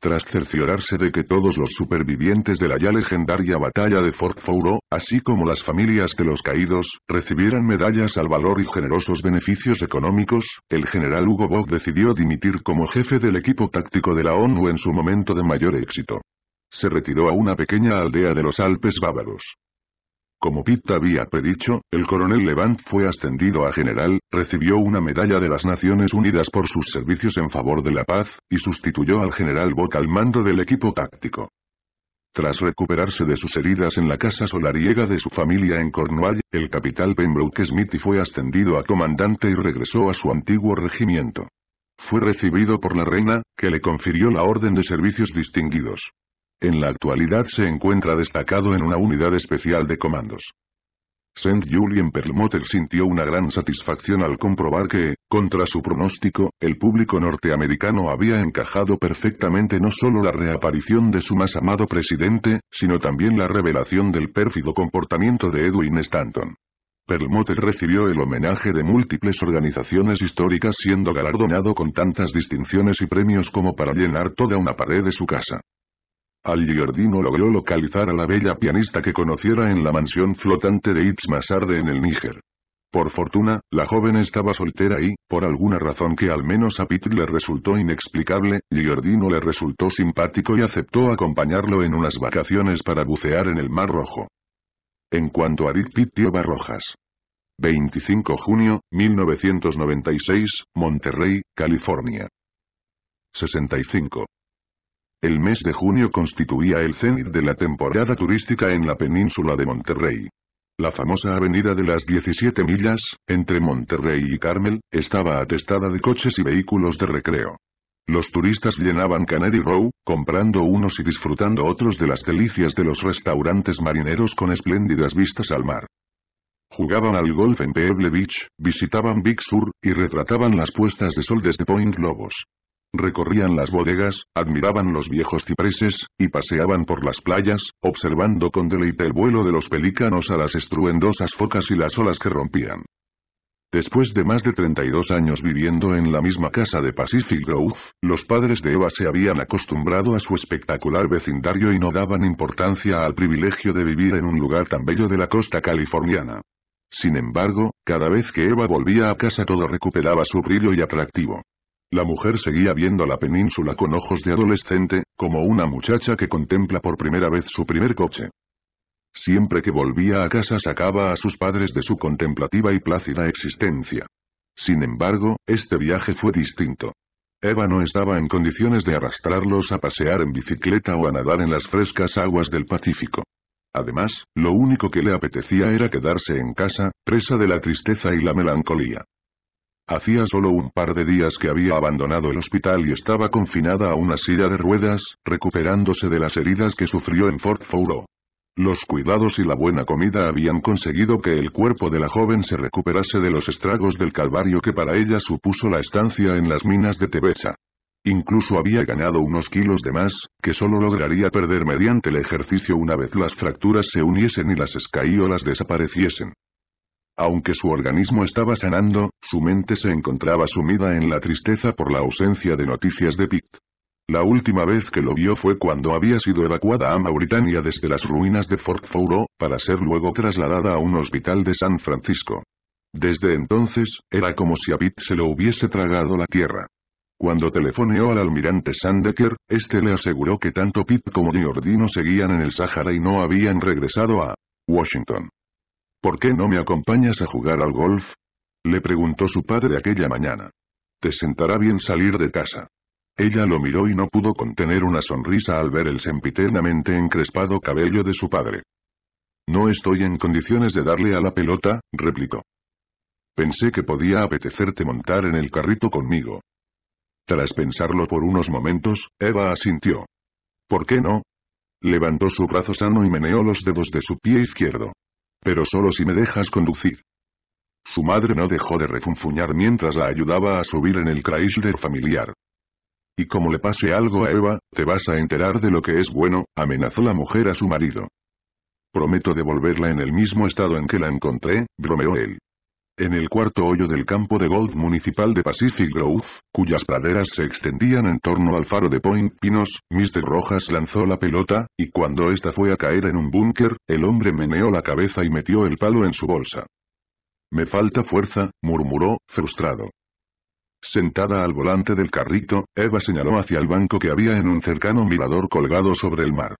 Tras cerciorarse de que todos los supervivientes de la ya legendaria batalla de Fort Fouro, así como las familias de los caídos, recibieran medallas al valor y generosos beneficios económicos, el general Hugo Bock decidió dimitir como jefe del equipo táctico de la ONU en su momento de mayor éxito. Se retiró a una pequeña aldea de los Alpes Bávaros. Como Pitt había predicho, el coronel Levant fue ascendido a general, recibió una medalla de las Naciones Unidas por sus servicios en favor de la paz, y sustituyó al general Boca al mando del equipo táctico. Tras recuperarse de sus heridas en la casa solariega de su familia en Cornwall, el capital Pembroke Smithy fue ascendido a comandante y regresó a su antiguo regimiento. Fue recibido por la reina, que le confirió la Orden de Servicios Distinguidos. En la actualidad se encuentra destacado en una unidad especial de comandos. St. Julian Perlmutter sintió una gran satisfacción al comprobar que, contra su pronóstico, el público norteamericano había encajado perfectamente no solo la reaparición de su más amado presidente, sino también la revelación del pérfido comportamiento de Edwin Stanton. Perlmutter recibió el homenaje de múltiples organizaciones históricas siendo galardonado con tantas distinciones y premios como para llenar toda una pared de su casa al Giordino logró localizar a la bella pianista que conociera en la mansión flotante de Itz en el Níger. Por fortuna, la joven estaba soltera y, por alguna razón que al menos a Pitt le resultó inexplicable, Giordino le resultó simpático y aceptó acompañarlo en unas vacaciones para bucear en el Mar Rojo. En cuanto a Dick Pittio Barrojas. 25 junio, 1996, Monterrey, California. 65. El mes de junio constituía el cenit de la temporada turística en la península de Monterrey. La famosa avenida de las 17 millas, entre Monterrey y Carmel, estaba atestada de coches y vehículos de recreo. Los turistas llenaban Canary Row, comprando unos y disfrutando otros de las delicias de los restaurantes marineros con espléndidas vistas al mar. Jugaban al golf en Pebble Beach, visitaban Big Sur, y retrataban las puestas de sol desde Point Lobos. Recorrían las bodegas, admiraban los viejos cipreses, y paseaban por las playas, observando con deleite el vuelo de los pelícanos a las estruendosas focas y las olas que rompían. Después de más de 32 años viviendo en la misma casa de Pacific Grove, los padres de Eva se habían acostumbrado a su espectacular vecindario y no daban importancia al privilegio de vivir en un lugar tan bello de la costa californiana. Sin embargo, cada vez que Eva volvía a casa todo recuperaba su brillo y atractivo. La mujer seguía viendo la península con ojos de adolescente, como una muchacha que contempla por primera vez su primer coche. Siempre que volvía a casa sacaba a sus padres de su contemplativa y plácida existencia. Sin embargo, este viaje fue distinto. Eva no estaba en condiciones de arrastrarlos a pasear en bicicleta o a nadar en las frescas aguas del Pacífico. Además, lo único que le apetecía era quedarse en casa, presa de la tristeza y la melancolía. Hacía solo un par de días que había abandonado el hospital y estaba confinada a una silla de ruedas, recuperándose de las heridas que sufrió en Fort Fouro. Los cuidados y la buena comida habían conseguido que el cuerpo de la joven se recuperase de los estragos del calvario que para ella supuso la estancia en las minas de Tebesa. Incluso había ganado unos kilos de más, que solo lograría perder mediante el ejercicio una vez las fracturas se uniesen y las escaíolas desapareciesen. Aunque su organismo estaba sanando, su mente se encontraba sumida en la tristeza por la ausencia de noticias de Pitt. La última vez que lo vio fue cuando había sido evacuada a Mauritania desde las ruinas de Fort Fouro, para ser luego trasladada a un hospital de San Francisco. Desde entonces, era como si a Pitt se lo hubiese tragado la tierra. Cuando telefoneó al almirante Sandecker, este le aseguró que tanto Pitt como Diordino seguían en el Sáhara y no habían regresado a Washington. ¿Por qué no me acompañas a jugar al golf? Le preguntó su padre aquella mañana. Te sentará bien salir de casa. Ella lo miró y no pudo contener una sonrisa al ver el sempiternamente encrespado cabello de su padre. No estoy en condiciones de darle a la pelota, replicó. Pensé que podía apetecerte montar en el carrito conmigo. Tras pensarlo por unos momentos, Eva asintió. ¿Por qué no? Levantó su brazo sano y meneó los dedos de su pie izquierdo. Pero solo si me dejas conducir. Su madre no dejó de refunfuñar mientras la ayudaba a subir en el Chrysler familiar. Y como le pase algo a Eva, te vas a enterar de lo que es bueno, amenazó la mujer a su marido. Prometo devolverla en el mismo estado en que la encontré, bromeó él en el cuarto hoyo del campo de golf municipal de Pacific Grove, cuyas praderas se extendían en torno al faro de Point Pinos, Mr. Rojas lanzó la pelota, y cuando ésta fue a caer en un búnker, el hombre meneó la cabeza y metió el palo en su bolsa. Me falta fuerza, murmuró, frustrado. Sentada al volante del carrito, Eva señaló hacia el banco que había en un cercano mirador colgado sobre el mar.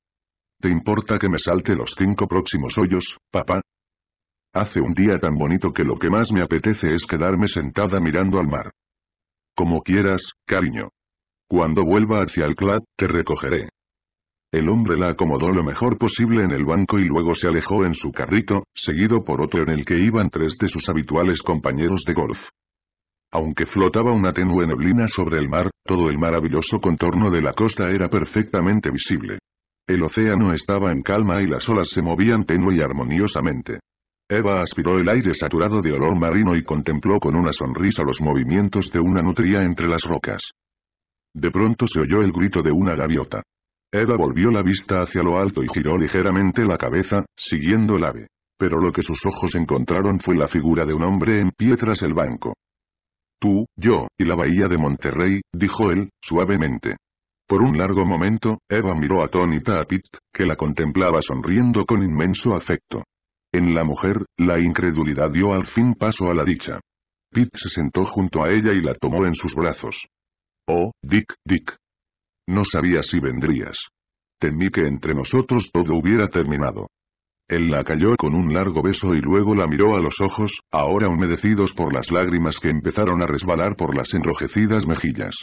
¿Te importa que me salte los cinco próximos hoyos, papá? Hace un día tan bonito que lo que más me apetece es quedarme sentada mirando al mar. Como quieras, cariño. Cuando vuelva hacia el clad, te recogeré. El hombre la acomodó lo mejor posible en el banco y luego se alejó en su carrito, seguido por otro en el que iban tres de sus habituales compañeros de golf. Aunque flotaba una tenue neblina sobre el mar, todo el maravilloso contorno de la costa era perfectamente visible. El océano estaba en calma y las olas se movían tenue y armoniosamente. Eva aspiró el aire saturado de olor marino y contempló con una sonrisa los movimientos de una nutria entre las rocas. De pronto se oyó el grito de una gaviota. Eva volvió la vista hacia lo alto y giró ligeramente la cabeza, siguiendo el ave. Pero lo que sus ojos encontraron fue la figura de un hombre en pie tras el banco. Tú, yo, y la bahía de Monterrey, dijo él, suavemente. Por un largo momento, Eva miró atónita a Pitt, que la contemplaba sonriendo con inmenso afecto. En la mujer, la incredulidad dio al fin paso a la dicha. Pete se sentó junto a ella y la tomó en sus brazos. Oh, Dick, Dick. No sabía si vendrías. Temí que entre nosotros todo hubiera terminado. Él la calló con un largo beso y luego la miró a los ojos, ahora humedecidos por las lágrimas que empezaron a resbalar por las enrojecidas mejillas.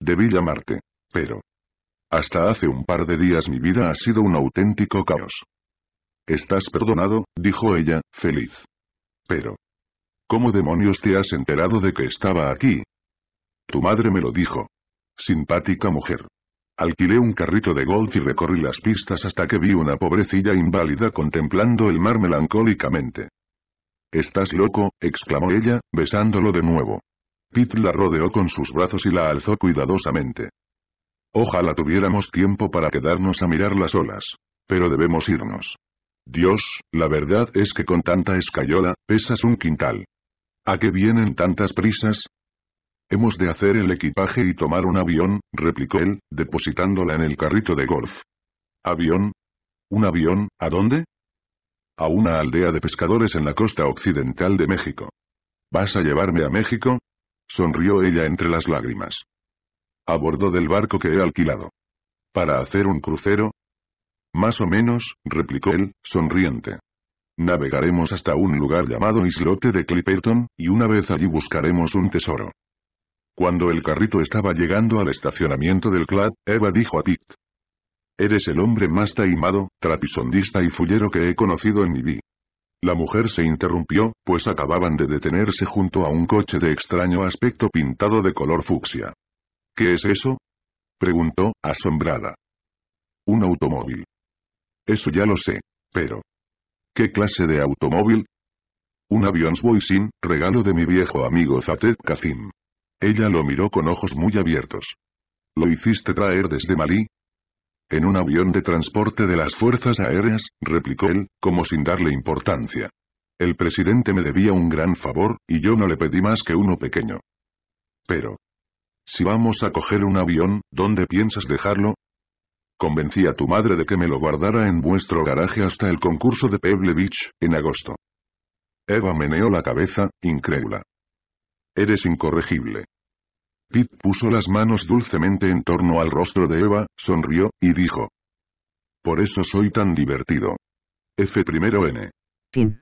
Debí llamarte. Pero. Hasta hace un par de días mi vida ha sido un auténtico caos. Estás perdonado, dijo ella, feliz. Pero... ¿Cómo demonios te has enterado de que estaba aquí? Tu madre me lo dijo. Simpática mujer. Alquilé un carrito de golf y recorrí las pistas hasta que vi una pobrecilla inválida contemplando el mar melancólicamente. Estás loco, exclamó ella, besándolo de nuevo. Pete la rodeó con sus brazos y la alzó cuidadosamente. Ojalá tuviéramos tiempo para quedarnos a mirar las olas. Pero debemos irnos. Dios, la verdad es que con tanta escayola, pesas un quintal. ¿A qué vienen tantas prisas? Hemos de hacer el equipaje y tomar un avión, replicó él, depositándola en el carrito de golf. ¿Avión? ¿Un avión, a dónde? A una aldea de pescadores en la costa occidental de México. ¿Vas a llevarme a México? Sonrió ella entre las lágrimas. A bordo del barco que he alquilado. Para hacer un crucero, más o menos, replicó él, sonriente. Navegaremos hasta un lugar llamado Islote de Clipperton, y una vez allí buscaremos un tesoro. Cuando el carrito estaba llegando al estacionamiento del club, Eva dijo a Pitt. Eres el hombre más taimado, trapisondista y fullero que he conocido en mi vida. La mujer se interrumpió, pues acababan de detenerse junto a un coche de extraño aspecto pintado de color fucsia. ¿Qué es eso? preguntó, asombrada. Un automóvil. Eso ya lo sé. Pero... ¿Qué clase de automóvil? Un avión Swoysin, regalo de mi viejo amigo Zatet Kazim. Ella lo miró con ojos muy abiertos. ¿Lo hiciste traer desde Malí? En un avión de transporte de las fuerzas aéreas, replicó él, como sin darle importancia. El presidente me debía un gran favor, y yo no le pedí más que uno pequeño. Pero... Si vamos a coger un avión, ¿dónde piensas dejarlo? Convencí a tu madre de que me lo guardara en vuestro garaje hasta el concurso de Pebble Beach, en agosto. Eva meneó la cabeza, incrédula. Eres incorregible. Pete puso las manos dulcemente en torno al rostro de Eva, sonrió, y dijo. Por eso soy tan divertido. F primero N. Fin.